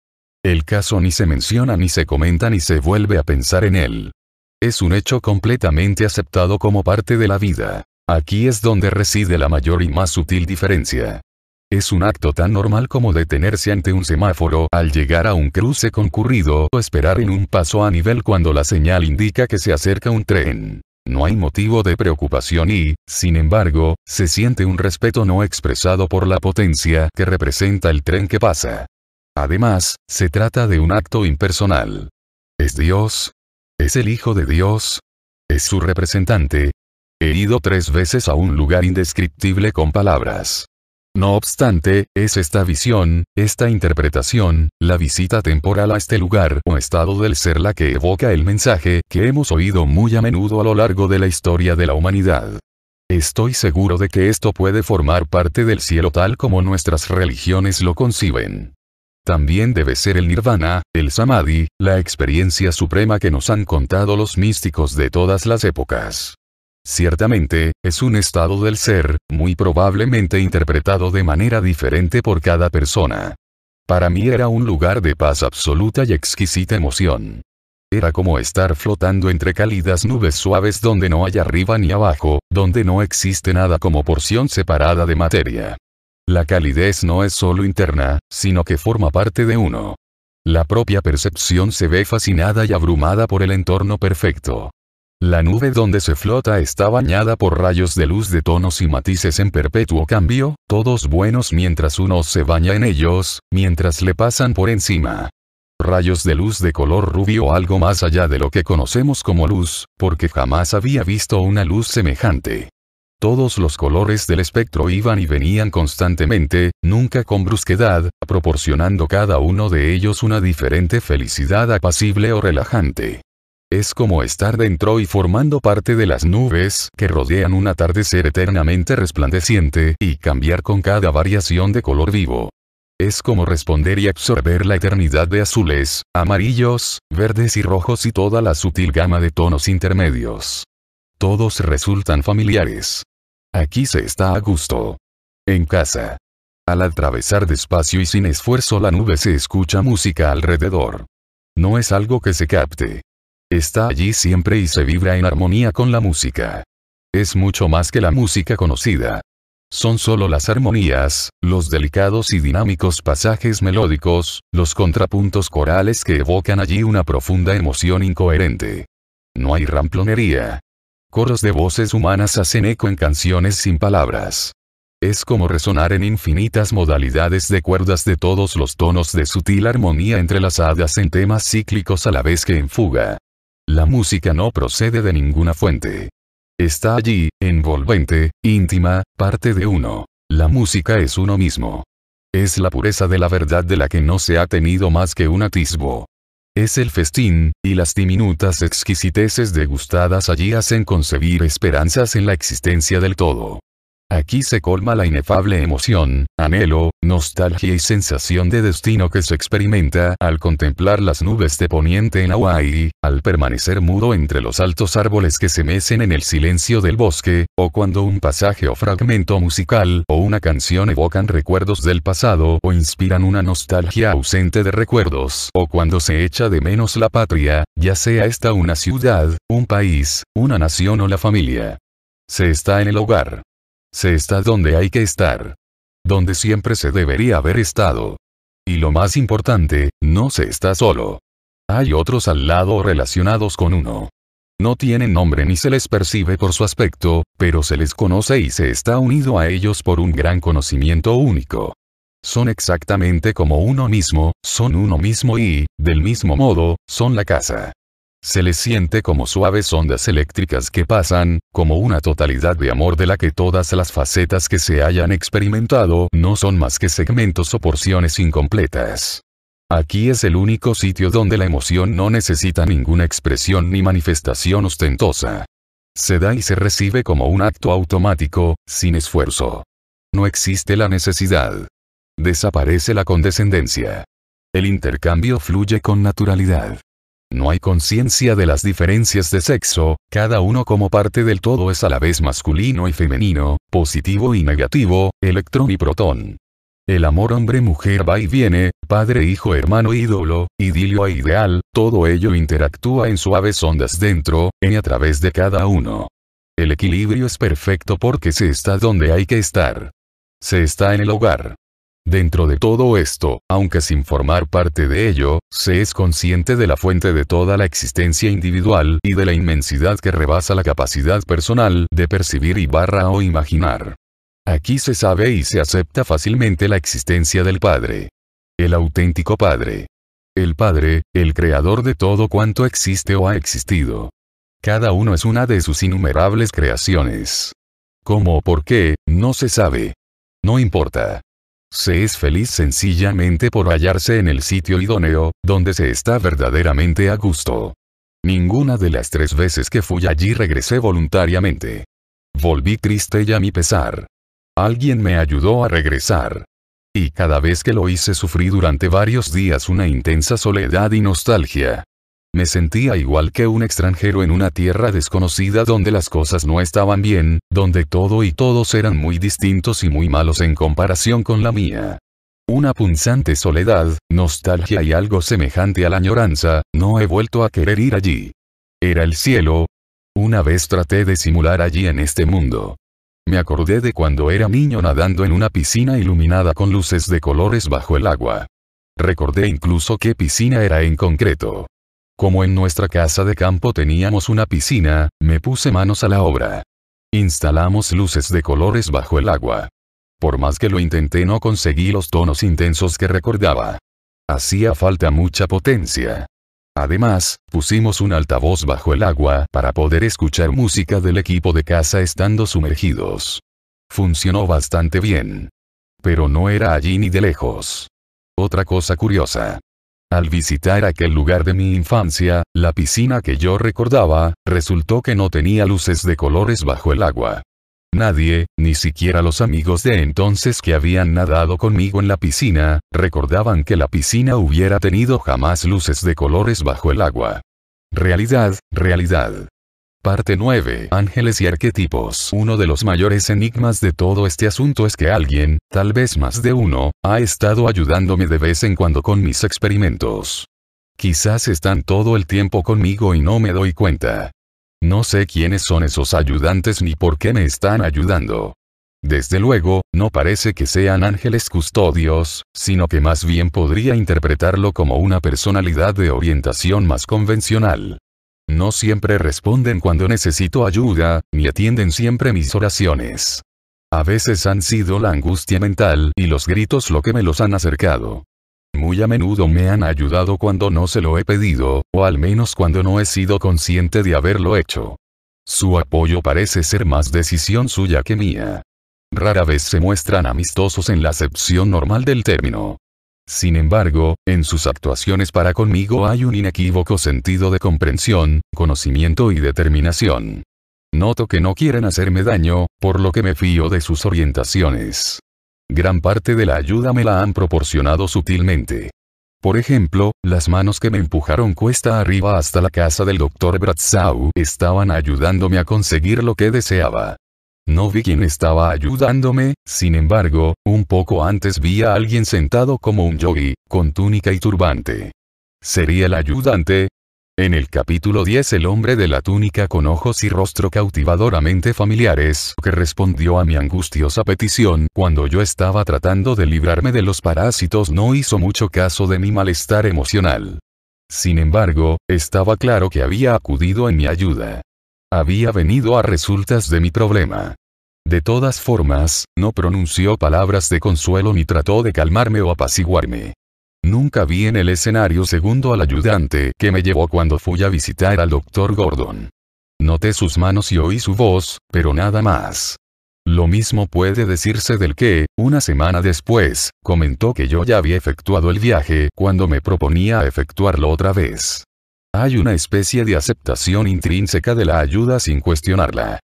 El caso ni se menciona ni se comenta ni se vuelve a pensar en él. Es un hecho completamente aceptado como parte de la vida. Aquí es donde reside la mayor y más sutil diferencia. Es un acto tan normal como detenerse ante un semáforo al llegar a un cruce concurrido o esperar en un paso a nivel cuando la señal indica que se acerca un tren. No hay motivo de preocupación y, sin embargo, se siente un respeto no expresado por la potencia que representa el tren que pasa. Además, se trata de un acto impersonal. Es Dios. Es el Hijo de Dios. Es su representante. He ido tres veces a un lugar indescriptible con palabras. No obstante, es esta visión, esta interpretación, la visita temporal a este lugar o estado del ser la que evoca el mensaje que hemos oído muy a menudo a lo largo de la historia de la humanidad. Estoy seguro de que esto puede formar parte del cielo tal como nuestras religiones lo conciben. También debe ser el nirvana, el samadhi, la experiencia suprema que nos han contado los místicos de todas las épocas. Ciertamente, es un estado del ser, muy probablemente interpretado de manera diferente por cada persona. Para mí era un lugar de paz absoluta y exquisita emoción. Era como estar flotando entre cálidas nubes suaves donde no hay arriba ni abajo, donde no existe nada como porción separada de materia. La calidez no es solo interna, sino que forma parte de uno. La propia percepción se ve fascinada y abrumada por el entorno perfecto. La nube donde se flota está bañada por rayos de luz de tonos y matices en perpetuo cambio, todos buenos mientras uno se baña en ellos, mientras le pasan por encima. Rayos de luz de color rubio algo más allá de lo que conocemos como luz, porque jamás había visto una luz semejante. Todos los colores del espectro iban y venían constantemente, nunca con brusquedad, proporcionando cada uno de ellos una diferente felicidad apacible o relajante. Es como estar dentro y formando parte de las nubes que rodean un atardecer eternamente resplandeciente y cambiar con cada variación de color vivo. Es como responder y absorber la eternidad de azules, amarillos, verdes y rojos y toda la sutil gama de tonos intermedios. Todos resultan familiares. Aquí se está a gusto. En casa. Al atravesar despacio y sin esfuerzo la nube se escucha música alrededor. No es algo que se capte, Está allí siempre y se vibra en armonía con la música. Es mucho más que la música conocida. Son solo las armonías, los delicados y dinámicos pasajes melódicos, los contrapuntos corales que evocan allí una profunda emoción incoherente. No hay ramplonería. Coros de voces humanas hacen eco en canciones sin palabras. Es como resonar en infinitas modalidades de cuerdas de todos los tonos de sutil armonía entrelazadas en temas cíclicos a la vez que en fuga. La música no procede de ninguna fuente. Está allí, envolvente, íntima, parte de uno. La música es uno mismo. Es la pureza de la verdad de la que no se ha tenido más que un atisbo. Es el festín, y las diminutas exquisiteces degustadas allí hacen concebir esperanzas en la existencia del todo. Aquí se colma la inefable emoción, anhelo, nostalgia y sensación de destino que se experimenta al contemplar las nubes de poniente en Hawái, al permanecer mudo entre los altos árboles que se mecen en el silencio del bosque, o cuando un pasaje o fragmento musical o una canción evocan recuerdos del pasado o inspiran una nostalgia ausente de recuerdos, o cuando se echa de menos la patria, ya sea esta una ciudad, un país, una nación o la familia. Se está en el hogar. Se está donde hay que estar. Donde siempre se debería haber estado. Y lo más importante, no se está solo. Hay otros al lado relacionados con uno. No tienen nombre ni se les percibe por su aspecto, pero se les conoce y se está unido a ellos por un gran conocimiento único. Son exactamente como uno mismo, son uno mismo y, del mismo modo, son la casa. Se le siente como suaves ondas eléctricas que pasan, como una totalidad de amor de la que todas las facetas que se hayan experimentado no son más que segmentos o porciones incompletas. Aquí es el único sitio donde la emoción no necesita ninguna expresión ni manifestación ostentosa. Se da y se recibe como un acto automático, sin esfuerzo. No existe la necesidad. Desaparece la condescendencia. El intercambio fluye con naturalidad. No hay conciencia de las diferencias de sexo, cada uno como parte del todo es a la vez masculino y femenino, positivo y negativo, electrón y protón. El amor hombre-mujer va y viene, padre-hijo, hermano-ídolo, idilio e ideal, todo ello interactúa en suaves ondas dentro, y a través de cada uno. El equilibrio es perfecto porque se está donde hay que estar. Se está en el hogar. Dentro de todo esto, aunque sin formar parte de ello, se es consciente de la fuente de toda la existencia individual y de la inmensidad que rebasa la capacidad personal de percibir y barra o imaginar. Aquí se sabe y se acepta fácilmente la existencia del Padre. El auténtico Padre. El Padre, el creador de todo cuanto existe o ha existido. Cada uno es una de sus innumerables creaciones. ¿Cómo o por qué? No se sabe. No importa. Se es feliz sencillamente por hallarse en el sitio idóneo, donde se está verdaderamente a gusto. Ninguna de las tres veces que fui allí regresé voluntariamente. Volví triste y a mi pesar. Alguien me ayudó a regresar. Y cada vez que lo hice sufrí durante varios días una intensa soledad y nostalgia. Me sentía igual que un extranjero en una tierra desconocida donde las cosas no estaban bien, donde todo y todos eran muy distintos y muy malos en comparación con la mía. Una punzante soledad, nostalgia y algo semejante a la añoranza, no he vuelto a querer ir allí. Era el cielo. Una vez traté de simular allí en este mundo. Me acordé de cuando era niño nadando en una piscina iluminada con luces de colores bajo el agua. Recordé incluso qué piscina era en concreto. Como en nuestra casa de campo teníamos una piscina, me puse manos a la obra. Instalamos luces de colores bajo el agua. Por más que lo intenté no conseguí los tonos intensos que recordaba. Hacía falta mucha potencia. Además, pusimos un altavoz bajo el agua para poder escuchar música del equipo de casa estando sumergidos. Funcionó bastante bien. Pero no era allí ni de lejos. Otra cosa curiosa. Al visitar aquel lugar de mi infancia, la piscina que yo recordaba, resultó que no tenía luces de colores bajo el agua. Nadie, ni siquiera los amigos de entonces que habían nadado conmigo en la piscina, recordaban que la piscina hubiera tenido jamás luces de colores bajo el agua. Realidad, realidad. Parte 9. Ángeles y arquetipos. Uno de los mayores enigmas de todo este asunto es que alguien, tal vez más de uno, ha estado ayudándome de vez en cuando con mis experimentos. Quizás están todo el tiempo conmigo y no me doy cuenta. No sé quiénes son esos ayudantes ni por qué me están ayudando. Desde luego, no parece que sean ángeles custodios, sino que más bien podría interpretarlo como una personalidad de orientación más convencional. No siempre responden cuando necesito ayuda, ni atienden siempre mis oraciones. A veces han sido la angustia mental y los gritos lo que me los han acercado. Muy a menudo me han ayudado cuando no se lo he pedido, o al menos cuando no he sido consciente de haberlo hecho. Su apoyo parece ser más decisión suya que mía. Rara vez se muestran amistosos en la acepción normal del término. Sin embargo, en sus actuaciones para conmigo hay un inequívoco sentido de comprensión, conocimiento y determinación. Noto que no quieren hacerme daño, por lo que me fío de sus orientaciones. Gran parte de la ayuda me la han proporcionado sutilmente. Por ejemplo, las manos que me empujaron cuesta arriba hasta la casa del doctor Bratzau estaban ayudándome a conseguir lo que deseaba. No vi quién estaba ayudándome, sin embargo, un poco antes vi a alguien sentado como un yogi, con túnica y turbante. ¿Sería el ayudante? En el capítulo 10 el hombre de la túnica con ojos y rostro cautivadoramente familiares que respondió a mi angustiosa petición cuando yo estaba tratando de librarme de los parásitos no hizo mucho caso de mi malestar emocional. Sin embargo, estaba claro que había acudido en mi ayuda. Había venido a resultas de mi problema. De todas formas, no pronunció palabras de consuelo ni trató de calmarme o apaciguarme. Nunca vi en el escenario segundo al ayudante que me llevó cuando fui a visitar al doctor Gordon. Noté sus manos y oí su voz, pero nada más. Lo mismo puede decirse del que, una semana después, comentó que yo ya había efectuado el viaje cuando me proponía efectuarlo otra vez. Hay una especie de aceptación intrínseca de la ayuda sin cuestionarla.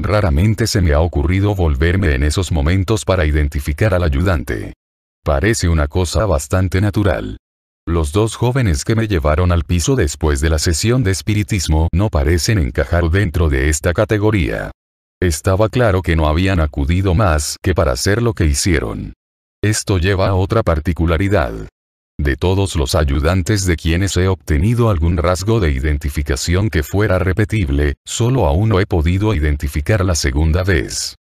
Raramente se me ha ocurrido volverme en esos momentos para identificar al ayudante. Parece una cosa bastante natural. Los dos jóvenes que me llevaron al piso después de la sesión de espiritismo no parecen encajar dentro de esta categoría. Estaba claro que no habían acudido más que para hacer lo que hicieron. Esto lleva a otra particularidad de todos los ayudantes de quienes he obtenido algún rasgo de identificación que fuera repetible, solo a uno he podido identificar la segunda vez.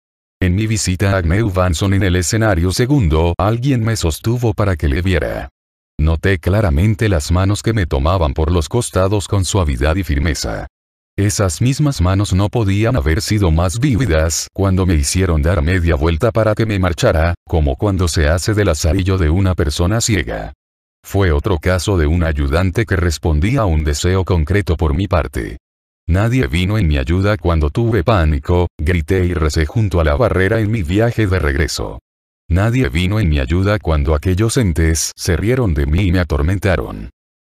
En mi visita a Agnew Vanson en el escenario segundo, alguien me sostuvo para que le viera. Noté claramente las manos que me tomaban por los costados con suavidad y firmeza. Esas mismas manos no podían haber sido más vívidas cuando me hicieron dar media vuelta para que me marchara, como cuando se hace del azarillo de una persona ciega. Fue otro caso de un ayudante que respondía a un deseo concreto por mi parte. Nadie vino en mi ayuda cuando tuve pánico, grité y recé junto a la barrera en mi viaje de regreso. Nadie vino en mi ayuda cuando aquellos entes se rieron de mí y me atormentaron.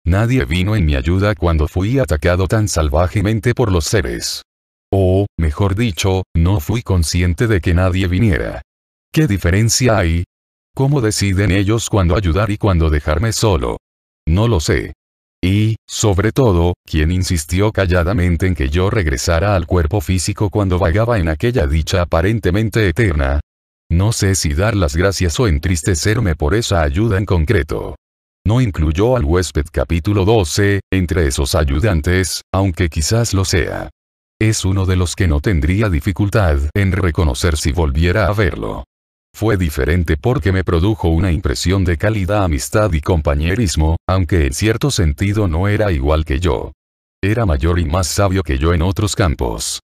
Nadie vino en mi ayuda cuando fui atacado tan salvajemente por los seres. O, mejor dicho, no fui consciente de que nadie viniera. ¿Qué diferencia hay? ¿Cómo deciden ellos cuándo ayudar y cuándo dejarme solo? No lo sé. Y, sobre todo, quien insistió calladamente en que yo regresara al cuerpo físico cuando vagaba en aquella dicha aparentemente eterna. No sé si dar las gracias o entristecerme por esa ayuda en concreto. No incluyó al huésped capítulo 12, entre esos ayudantes, aunque quizás lo sea. Es uno de los que no tendría dificultad en reconocer si volviera a verlo. Fue diferente porque me produjo una impresión de cálida amistad y compañerismo, aunque en cierto sentido no era igual que yo. Era mayor y más sabio que yo en otros campos.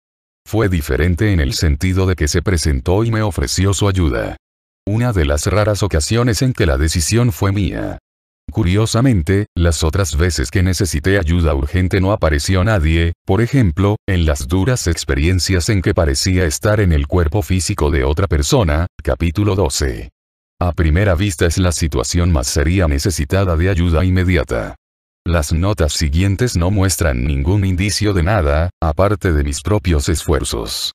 Fue diferente en el sentido de que se presentó y me ofreció su ayuda. Una de las raras ocasiones en que la decisión fue mía. Curiosamente, las otras veces que necesité ayuda urgente no apareció nadie, por ejemplo, en las duras experiencias en que parecía estar en el cuerpo físico de otra persona, capítulo 12. A primera vista es la situación más seria necesitada de ayuda inmediata. Las notas siguientes no muestran ningún indicio de nada, aparte de mis propios esfuerzos.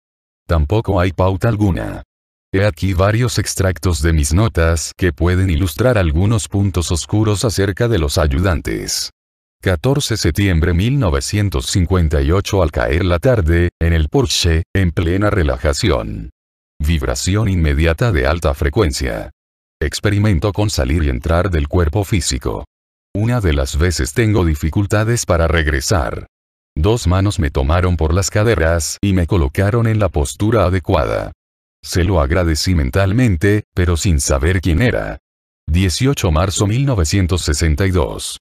Tampoco hay pauta alguna aquí varios extractos de mis notas que pueden ilustrar algunos puntos oscuros acerca de los ayudantes. 14 de septiembre 1958 al caer la tarde, en el Porsche, en plena relajación. Vibración inmediata de alta frecuencia. Experimento con salir y entrar del cuerpo físico. Una de las veces tengo dificultades para regresar. Dos manos me tomaron por las caderas y me colocaron en la postura adecuada. Se lo agradecí mentalmente, pero sin saber quién era. 18 marzo 1962.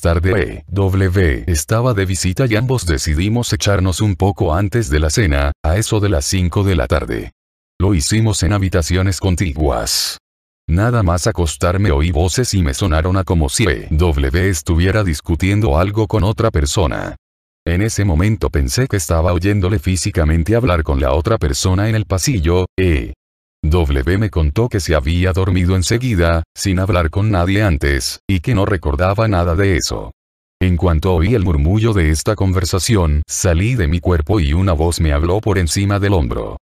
Tarde W eh, estaba de visita y ambos decidimos echarnos un poco antes de la cena, a eso de las 5 de la tarde. Lo hicimos en habitaciones contiguas. Nada más acostarme oí voces y me sonaron a como si W eh, estuviera discutiendo algo con otra persona. En ese momento pensé que estaba oyéndole físicamente hablar con la otra persona en el pasillo, E. W me contó que se había dormido enseguida, sin hablar con nadie antes, y que no recordaba nada de eso. En cuanto oí el murmullo de esta conversación, salí de mi cuerpo y una voz me habló por encima del hombro.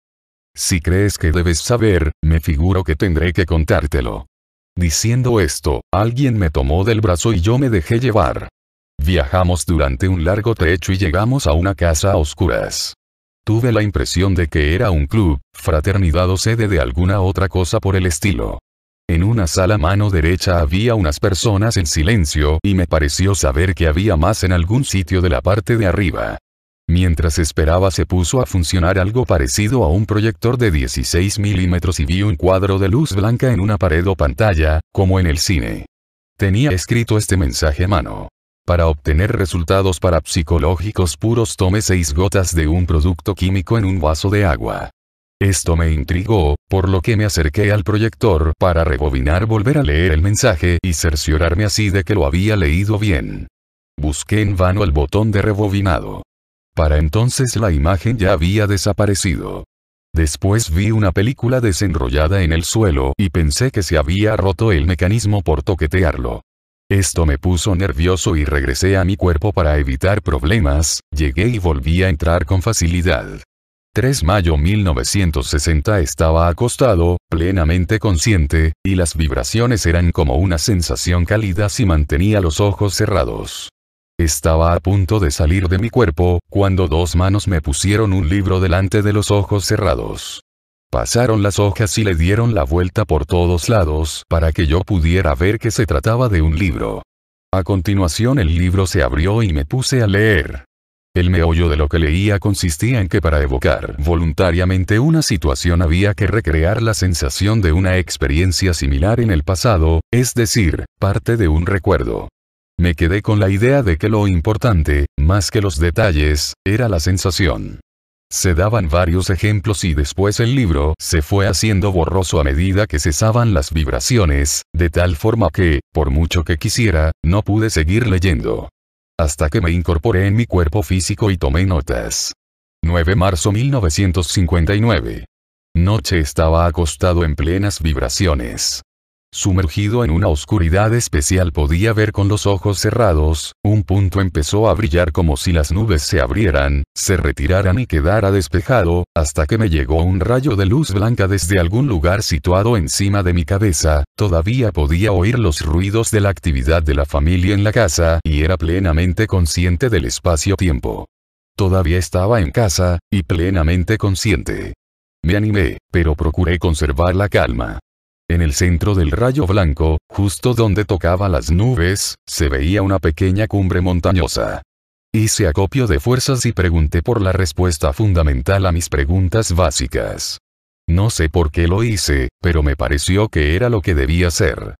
Si crees que debes saber, me figuro que tendré que contártelo. Diciendo esto, alguien me tomó del brazo y yo me dejé llevar. Viajamos durante un largo trecho y llegamos a una casa a oscuras. Tuve la impresión de que era un club, fraternidad o sede de alguna otra cosa por el estilo. En una sala mano derecha había unas personas en silencio y me pareció saber que había más en algún sitio de la parte de arriba. Mientras esperaba se puso a funcionar algo parecido a un proyector de 16 milímetros y vi un cuadro de luz blanca en una pared o pantalla, como en el cine. Tenía escrito este mensaje a mano. Para obtener resultados parapsicológicos puros tome seis gotas de un producto químico en un vaso de agua. Esto me intrigó, por lo que me acerqué al proyector para rebobinar, volver a leer el mensaje y cerciorarme así de que lo había leído bien. Busqué en vano el botón de rebobinado. Para entonces la imagen ya había desaparecido. Después vi una película desenrollada en el suelo y pensé que se había roto el mecanismo por toquetearlo. Esto me puso nervioso y regresé a mi cuerpo para evitar problemas, llegué y volví a entrar con facilidad. 3 mayo 1960 estaba acostado, plenamente consciente, y las vibraciones eran como una sensación cálida si mantenía los ojos cerrados. Estaba a punto de salir de mi cuerpo, cuando dos manos me pusieron un libro delante de los ojos cerrados. Pasaron las hojas y le dieron la vuelta por todos lados para que yo pudiera ver que se trataba de un libro. A continuación el libro se abrió y me puse a leer. El meollo de lo que leía consistía en que para evocar voluntariamente una situación había que recrear la sensación de una experiencia similar en el pasado, es decir, parte de un recuerdo. Me quedé con la idea de que lo importante, más que los detalles, era la sensación. Se daban varios ejemplos y después el libro se fue haciendo borroso a medida que cesaban las vibraciones, de tal forma que, por mucho que quisiera, no pude seguir leyendo. Hasta que me incorporé en mi cuerpo físico y tomé notas. 9 de marzo 1959. Noche estaba acostado en plenas vibraciones. Sumergido en una oscuridad especial podía ver con los ojos cerrados, un punto empezó a brillar como si las nubes se abrieran, se retiraran y quedara despejado, hasta que me llegó un rayo de luz blanca desde algún lugar situado encima de mi cabeza, todavía podía oír los ruidos de la actividad de la familia en la casa y era plenamente consciente del espacio-tiempo. Todavía estaba en casa, y plenamente consciente. Me animé, pero procuré conservar la calma. En el centro del rayo blanco, justo donde tocaba las nubes, se veía una pequeña cumbre montañosa. Hice acopio de fuerzas y pregunté por la respuesta fundamental a mis preguntas básicas. No sé por qué lo hice, pero me pareció que era lo que debía ser.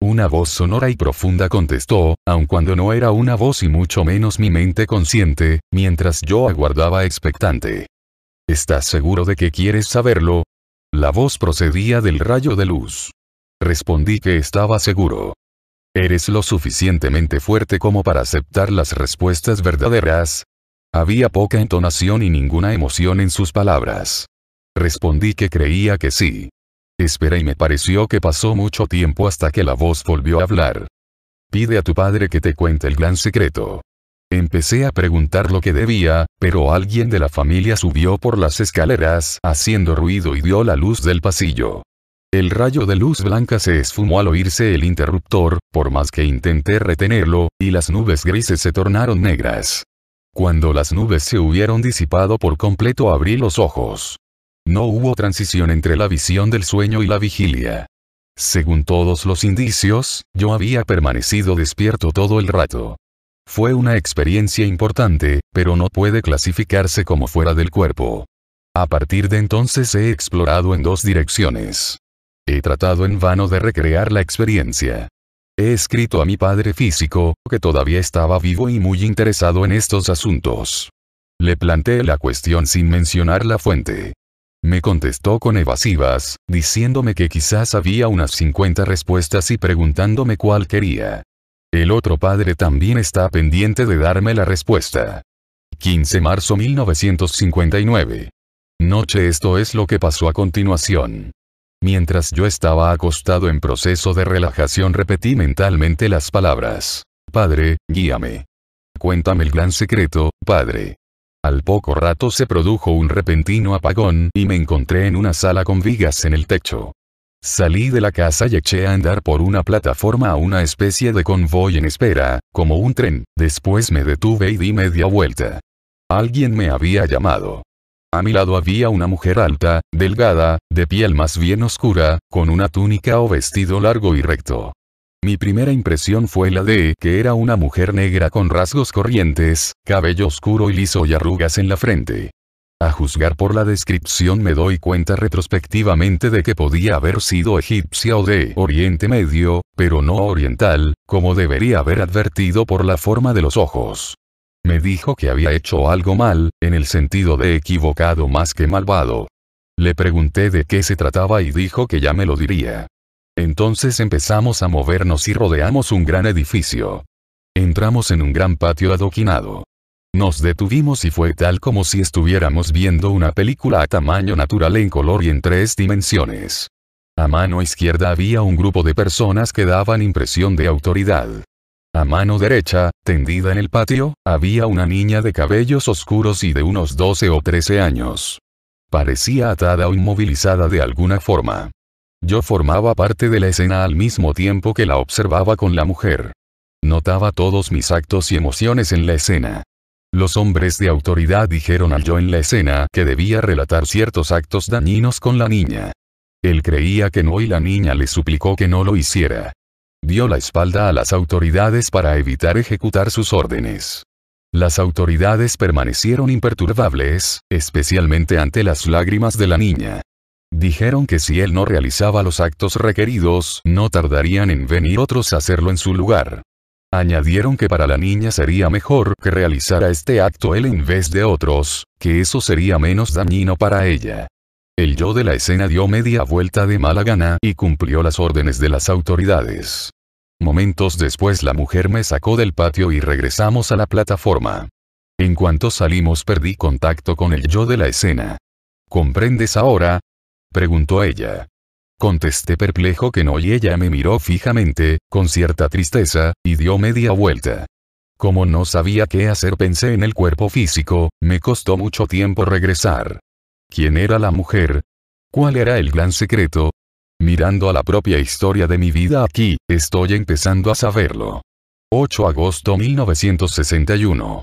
Una voz sonora y profunda contestó, aun cuando no era una voz y mucho menos mi mente consciente, mientras yo aguardaba expectante. ¿Estás seguro de que quieres saberlo? La voz procedía del rayo de luz. Respondí que estaba seguro. ¿Eres lo suficientemente fuerte como para aceptar las respuestas verdaderas? Había poca entonación y ninguna emoción en sus palabras. Respondí que creía que sí. Esperé y me pareció que pasó mucho tiempo hasta que la voz volvió a hablar. Pide a tu padre que te cuente el gran secreto. Empecé a preguntar lo que debía, pero alguien de la familia subió por las escaleras haciendo ruido y dio la luz del pasillo. El rayo de luz blanca se esfumó al oírse el interruptor, por más que intenté retenerlo, y las nubes grises se tornaron negras. Cuando las nubes se hubieron disipado por completo abrí los ojos. No hubo transición entre la visión del sueño y la vigilia. Según todos los indicios, yo había permanecido despierto todo el rato. Fue una experiencia importante, pero no puede clasificarse como fuera del cuerpo. A partir de entonces he explorado en dos direcciones. He tratado en vano de recrear la experiencia. He escrito a mi padre físico, que todavía estaba vivo y muy interesado en estos asuntos. Le planteé la cuestión sin mencionar la fuente. Me contestó con evasivas, diciéndome que quizás había unas 50 respuestas y preguntándome cuál quería. El otro padre también está pendiente de darme la respuesta. 15 marzo 1959. Noche esto es lo que pasó a continuación. Mientras yo estaba acostado en proceso de relajación repetí mentalmente las palabras. Padre, guíame. Cuéntame el gran secreto, padre. Al poco rato se produjo un repentino apagón y me encontré en una sala con vigas en el techo. Salí de la casa y eché a andar por una plataforma a una especie de convoy en espera, como un tren, después me detuve y di media vuelta. Alguien me había llamado. A mi lado había una mujer alta, delgada, de piel más bien oscura, con una túnica o vestido largo y recto. Mi primera impresión fue la de que era una mujer negra con rasgos corrientes, cabello oscuro y liso y arrugas en la frente. A juzgar por la descripción me doy cuenta retrospectivamente de que podía haber sido egipcia o de Oriente Medio, pero no oriental, como debería haber advertido por la forma de los ojos. Me dijo que había hecho algo mal, en el sentido de equivocado más que malvado. Le pregunté de qué se trataba y dijo que ya me lo diría. Entonces empezamos a movernos y rodeamos un gran edificio. Entramos en un gran patio adoquinado. Nos detuvimos y fue tal como si estuviéramos viendo una película a tamaño natural en color y en tres dimensiones. A mano izquierda había un grupo de personas que daban impresión de autoridad. A mano derecha, tendida en el patio, había una niña de cabellos oscuros y de unos 12 o 13 años. Parecía atada o inmovilizada de alguna forma. Yo formaba parte de la escena al mismo tiempo que la observaba con la mujer. Notaba todos mis actos y emociones en la escena. Los hombres de autoridad dijeron al yo en la escena que debía relatar ciertos actos dañinos con la niña. Él creía que no y la niña le suplicó que no lo hiciera. Dio la espalda a las autoridades para evitar ejecutar sus órdenes. Las autoridades permanecieron imperturbables, especialmente ante las lágrimas de la niña. Dijeron que si él no realizaba los actos requeridos, no tardarían en venir otros a hacerlo en su lugar. Añadieron que para la niña sería mejor que realizara este acto él en vez de otros, que eso sería menos dañino para ella. El yo de la escena dio media vuelta de mala gana y cumplió las órdenes de las autoridades. Momentos después la mujer me sacó del patio y regresamos a la plataforma. En cuanto salimos perdí contacto con el yo de la escena. ¿Comprendes ahora? Preguntó ella. Contesté perplejo que no y ella me miró fijamente, con cierta tristeza, y dio media vuelta. Como no sabía qué hacer pensé en el cuerpo físico, me costó mucho tiempo regresar. ¿Quién era la mujer? ¿Cuál era el gran secreto? Mirando a la propia historia de mi vida aquí, estoy empezando a saberlo. 8 agosto 1961.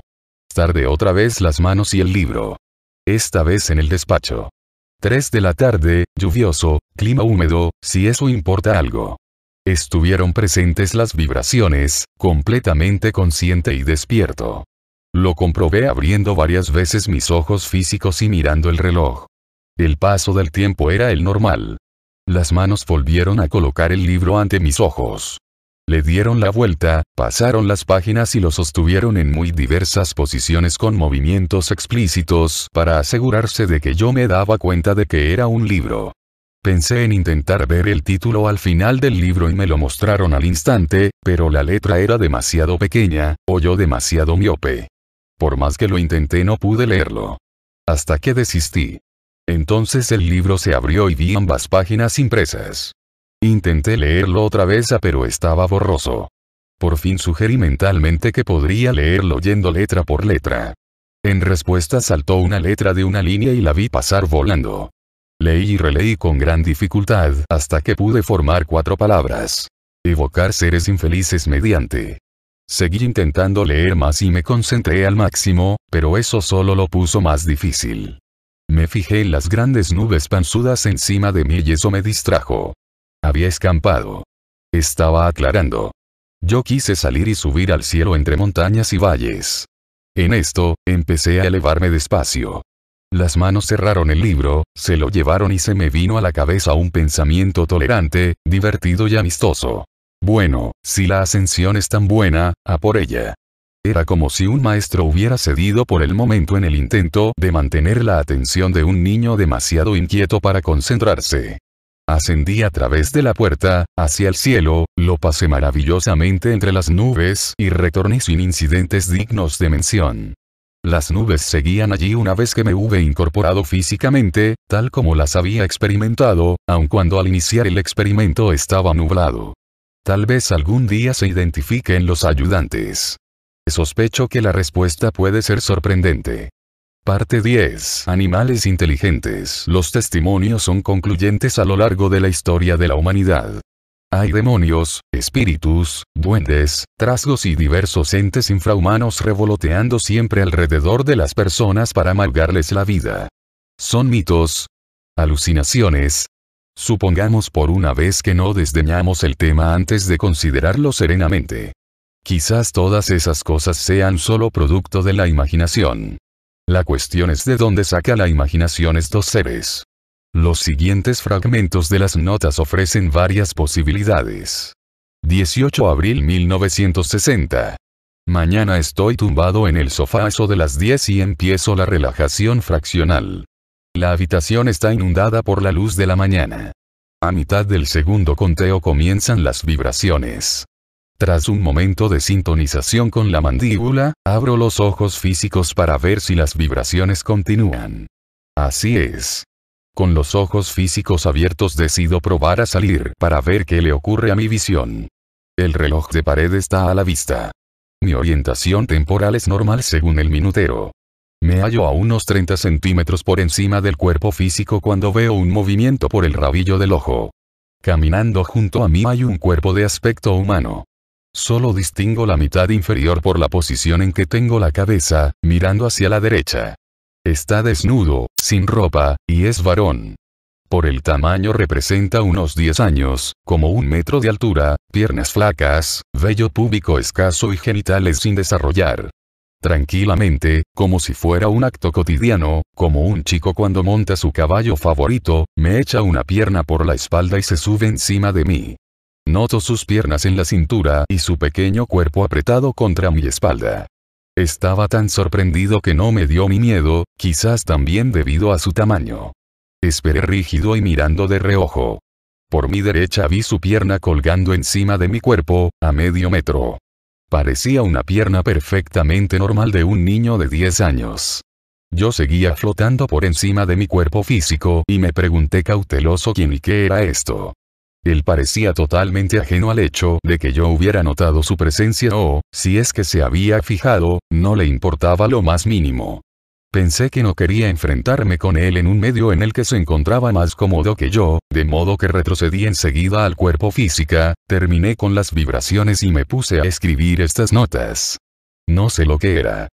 Tarde otra vez las manos y el libro. Esta vez en el despacho. 3 de la tarde, lluvioso, clima húmedo, si eso importa algo. Estuvieron presentes las vibraciones, completamente consciente y despierto. Lo comprobé abriendo varias veces mis ojos físicos y mirando el reloj. El paso del tiempo era el normal. Las manos volvieron a colocar el libro ante mis ojos. Le dieron la vuelta, pasaron las páginas y lo sostuvieron en muy diversas posiciones con movimientos explícitos para asegurarse de que yo me daba cuenta de que era un libro. Pensé en intentar ver el título al final del libro y me lo mostraron al instante, pero la letra era demasiado pequeña, o yo demasiado miope. Por más que lo intenté no pude leerlo. Hasta que desistí. Entonces el libro se abrió y vi ambas páginas impresas. Intenté leerlo otra vez ah, pero estaba borroso. Por fin sugerí mentalmente que podría leerlo yendo letra por letra. En respuesta saltó una letra de una línea y la vi pasar volando. Leí y releí con gran dificultad hasta que pude formar cuatro palabras. Evocar seres infelices mediante. Seguí intentando leer más y me concentré al máximo, pero eso solo lo puso más difícil. Me fijé en las grandes nubes panzudas encima de mí y eso me distrajo. Había escampado. Estaba aclarando. Yo quise salir y subir al cielo entre montañas y valles. En esto, empecé a elevarme despacio. Las manos cerraron el libro, se lo llevaron y se me vino a la cabeza un pensamiento tolerante, divertido y amistoso. Bueno, si la ascensión es tan buena, a por ella. Era como si un maestro hubiera cedido por el momento en el intento de mantener la atención de un niño demasiado inquieto para concentrarse. Ascendí a través de la puerta, hacia el cielo, lo pasé maravillosamente entre las nubes y retorné sin incidentes dignos de mención. Las nubes seguían allí una vez que me hube incorporado físicamente, tal como las había experimentado, aun cuando al iniciar el experimento estaba nublado. Tal vez algún día se identifiquen los ayudantes. Sospecho que la respuesta puede ser sorprendente. Parte 10. Animales inteligentes. Los testimonios son concluyentes a lo largo de la historia de la humanidad. Hay demonios, espíritus, duendes, trasgos y diversos entes infrahumanos revoloteando siempre alrededor de las personas para amargarles la vida. Son mitos, alucinaciones. Supongamos por una vez que no desdeñamos el tema antes de considerarlo serenamente. Quizás todas esas cosas sean solo producto de la imaginación. La cuestión es de dónde saca la imaginación estos seres. Los siguientes fragmentos de las notas ofrecen varias posibilidades. 18 de abril 1960. Mañana estoy tumbado en el sofá eso de las 10 y empiezo la relajación fraccional. La habitación está inundada por la luz de la mañana. A mitad del segundo conteo comienzan las vibraciones. Tras un momento de sintonización con la mandíbula, abro los ojos físicos para ver si las vibraciones continúan. Así es. Con los ojos físicos abiertos decido probar a salir para ver qué le ocurre a mi visión. El reloj de pared está a la vista. Mi orientación temporal es normal según el minutero. Me hallo a unos 30 centímetros por encima del cuerpo físico cuando veo un movimiento por el rabillo del ojo. Caminando junto a mí hay un cuerpo de aspecto humano. Solo distingo la mitad inferior por la posición en que tengo la cabeza, mirando hacia la derecha. Está desnudo, sin ropa, y es varón. Por el tamaño representa unos 10 años, como un metro de altura, piernas flacas, vello púbico escaso y genitales sin desarrollar. Tranquilamente, como si fuera un acto cotidiano, como un chico cuando monta su caballo favorito, me echa una pierna por la espalda y se sube encima de mí. Noto sus piernas en la cintura y su pequeño cuerpo apretado contra mi espalda. Estaba tan sorprendido que no me dio mi miedo, quizás también debido a su tamaño. Esperé rígido y mirando de reojo. Por mi derecha vi su pierna colgando encima de mi cuerpo, a medio metro. Parecía una pierna perfectamente normal de un niño de 10 años. Yo seguía flotando por encima de mi cuerpo físico y me pregunté cauteloso quién y qué era esto. Él parecía totalmente ajeno al hecho de que yo hubiera notado su presencia o, si es que se había fijado, no le importaba lo más mínimo. Pensé que no quería enfrentarme con él en un medio en el que se encontraba más cómodo que yo, de modo que retrocedí enseguida al cuerpo física, terminé con las vibraciones y me puse a escribir estas notas. No sé lo que era.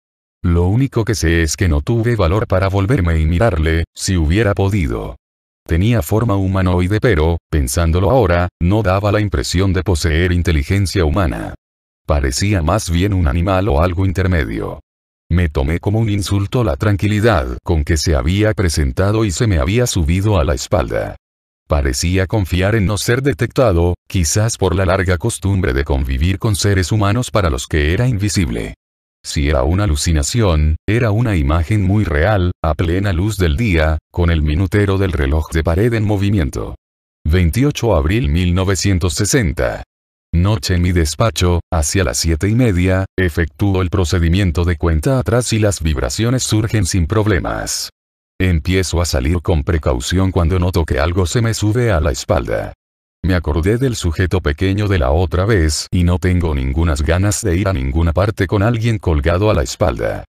Lo único que sé es que no tuve valor para volverme y mirarle, si hubiera podido. Tenía forma humanoide pero, pensándolo ahora, no daba la impresión de poseer inteligencia humana. Parecía más bien un animal o algo intermedio. Me tomé como un insulto la tranquilidad con que se había presentado y se me había subido a la espalda. Parecía confiar en no ser detectado, quizás por la larga costumbre de convivir con seres humanos para los que era invisible. Si era una alucinación, era una imagen muy real, a plena luz del día, con el minutero del reloj de pared en movimiento. 28 de abril 1960. Noche en mi despacho, hacia las 7 y media, efectúo el procedimiento de cuenta atrás y las vibraciones surgen sin problemas. Empiezo a salir con precaución cuando noto que algo se me sube a la espalda. Me acordé del sujeto pequeño de la otra vez y no tengo ningunas ganas de ir a ninguna parte con alguien colgado a la espalda.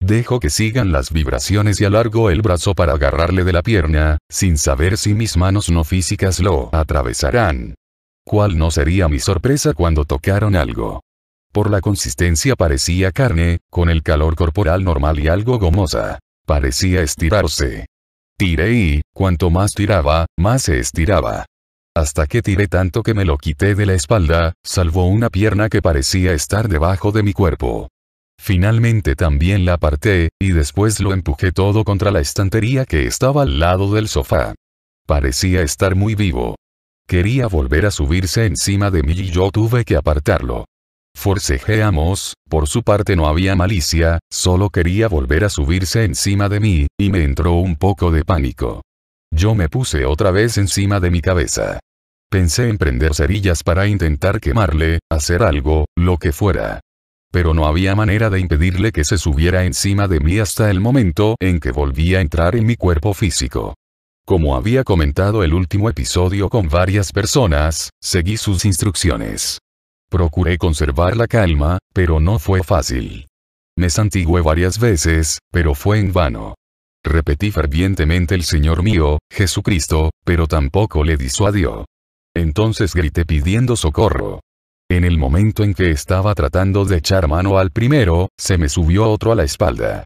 Dejo que sigan las vibraciones y alargo el brazo para agarrarle de la pierna, sin saber si mis manos no físicas lo atravesarán. ¿Cuál no sería mi sorpresa cuando tocaron algo? Por la consistencia parecía carne, con el calor corporal normal y algo gomosa. Parecía estirarse. Tiré y, cuanto más tiraba, más se estiraba. Hasta que tiré tanto que me lo quité de la espalda, salvo una pierna que parecía estar debajo de mi cuerpo. Finalmente también la aparté, y después lo empujé todo contra la estantería que estaba al lado del sofá. Parecía estar muy vivo. Quería volver a subirse encima de mí y yo tuve que apartarlo. Forcejeamos, por su parte no había malicia, solo quería volver a subirse encima de mí, y me entró un poco de pánico. Yo me puse otra vez encima de mi cabeza. Pensé en prender cerillas para intentar quemarle, hacer algo, lo que fuera. Pero no había manera de impedirle que se subiera encima de mí hasta el momento en que volví a entrar en mi cuerpo físico. Como había comentado el último episodio con varias personas, seguí sus instrucciones. Procuré conservar la calma, pero no fue fácil. Me santigué varias veces, pero fue en vano. Repetí fervientemente el Señor mío, Jesucristo, pero tampoco le disuadió. Entonces grité pidiendo socorro. En el momento en que estaba tratando de echar mano al primero, se me subió otro a la espalda.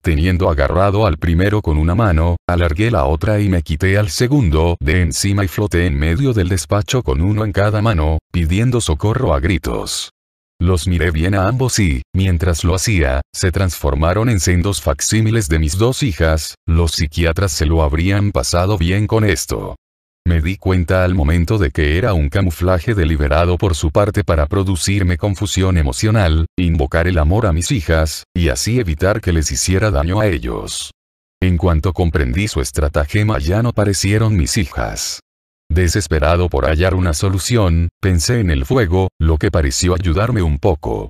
Teniendo agarrado al primero con una mano, alargué la otra y me quité al segundo de encima y floté en medio del despacho con uno en cada mano, pidiendo socorro a gritos. Los miré bien a ambos y, mientras lo hacía, se transformaron en sendos facsímiles de mis dos hijas, los psiquiatras se lo habrían pasado bien con esto. Me di cuenta al momento de que era un camuflaje deliberado por su parte para producirme confusión emocional, invocar el amor a mis hijas, y así evitar que les hiciera daño a ellos. En cuanto comprendí su estratagema ya no parecieron mis hijas. Desesperado por hallar una solución, pensé en el fuego, lo que pareció ayudarme un poco.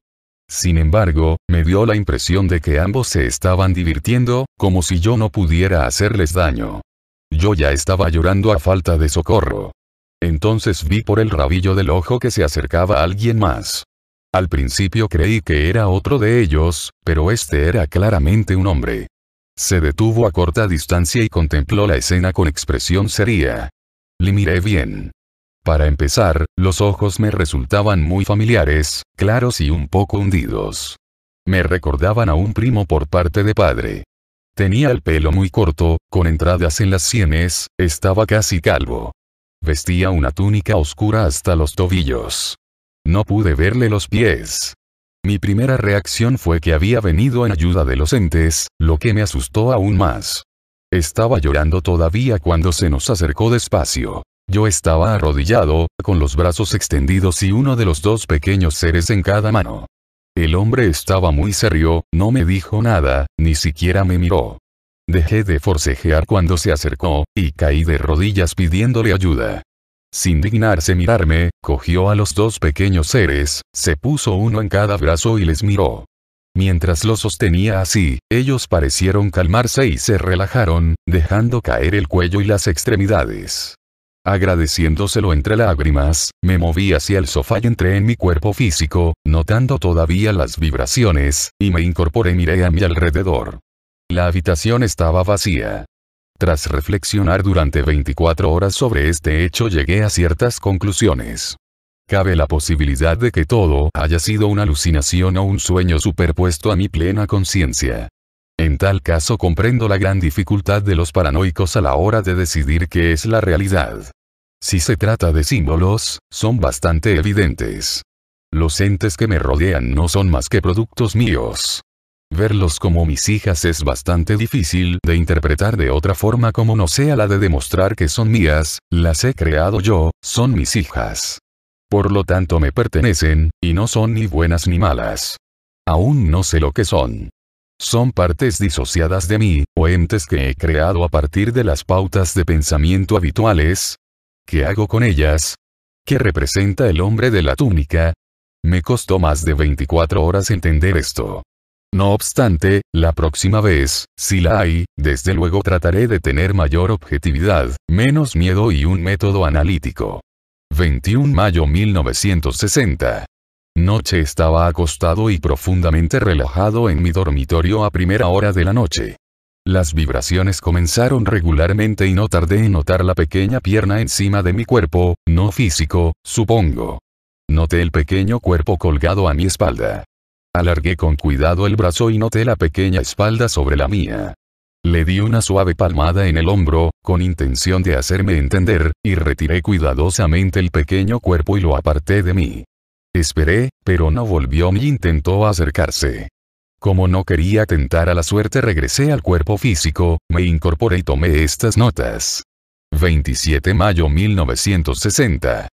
Sin embargo, me dio la impresión de que ambos se estaban divirtiendo, como si yo no pudiera hacerles daño. Yo ya estaba llorando a falta de socorro. Entonces vi por el rabillo del ojo que se acercaba alguien más. Al principio creí que era otro de ellos, pero este era claramente un hombre. Se detuvo a corta distancia y contempló la escena con expresión seria. Le miré bien. Para empezar, los ojos me resultaban muy familiares, claros y un poco hundidos. Me recordaban a un primo por parte de padre. Tenía el pelo muy corto, con entradas en las sienes, estaba casi calvo. Vestía una túnica oscura hasta los tobillos. No pude verle los pies. Mi primera reacción fue que había venido en ayuda de los entes, lo que me asustó aún más. Estaba llorando todavía cuando se nos acercó despacio. Yo estaba arrodillado, con los brazos extendidos y uno de los dos pequeños seres en cada mano. El hombre estaba muy serio, no me dijo nada, ni siquiera me miró. Dejé de forcejear cuando se acercó, y caí de rodillas pidiéndole ayuda. Sin dignarse mirarme, cogió a los dos pequeños seres, se puso uno en cada brazo y les miró. Mientras lo sostenía así, ellos parecieron calmarse y se relajaron, dejando caer el cuello y las extremidades. Agradeciéndoselo entre lágrimas, me moví hacia el sofá y entré en mi cuerpo físico, notando todavía las vibraciones, y me incorporé y miré a mi alrededor. La habitación estaba vacía. Tras reflexionar durante 24 horas sobre este hecho llegué a ciertas conclusiones. Cabe la posibilidad de que todo haya sido una alucinación o un sueño superpuesto a mi plena conciencia. En tal caso comprendo la gran dificultad de los paranoicos a la hora de decidir qué es la realidad. Si se trata de símbolos, son bastante evidentes. Los entes que me rodean no son más que productos míos. Verlos como mis hijas es bastante difícil de interpretar de otra forma como no sea la de demostrar que son mías, las he creado yo, son mis hijas. Por lo tanto me pertenecen, y no son ni buenas ni malas. Aún no sé lo que son. Son partes disociadas de mí, o entes que he creado a partir de las pautas de pensamiento habituales. ¿Qué hago con ellas? ¿Qué representa el hombre de la túnica? Me costó más de 24 horas entender esto. No obstante, la próxima vez, si la hay, desde luego trataré de tener mayor objetividad, menos miedo y un método analítico. 21 Mayo 1960 Noche estaba acostado y profundamente relajado en mi dormitorio a primera hora de la noche. Las vibraciones comenzaron regularmente y no tardé en notar la pequeña pierna encima de mi cuerpo, no físico, supongo. Noté el pequeño cuerpo colgado a mi espalda. Alargué con cuidado el brazo y noté la pequeña espalda sobre la mía. Le di una suave palmada en el hombro, con intención de hacerme entender, y retiré cuidadosamente el pequeño cuerpo y lo aparté de mí. Esperé, pero no volvió ni intentó acercarse. Como no quería tentar a la suerte regresé al cuerpo físico, me incorporé y tomé estas notas. 27 mayo 1960.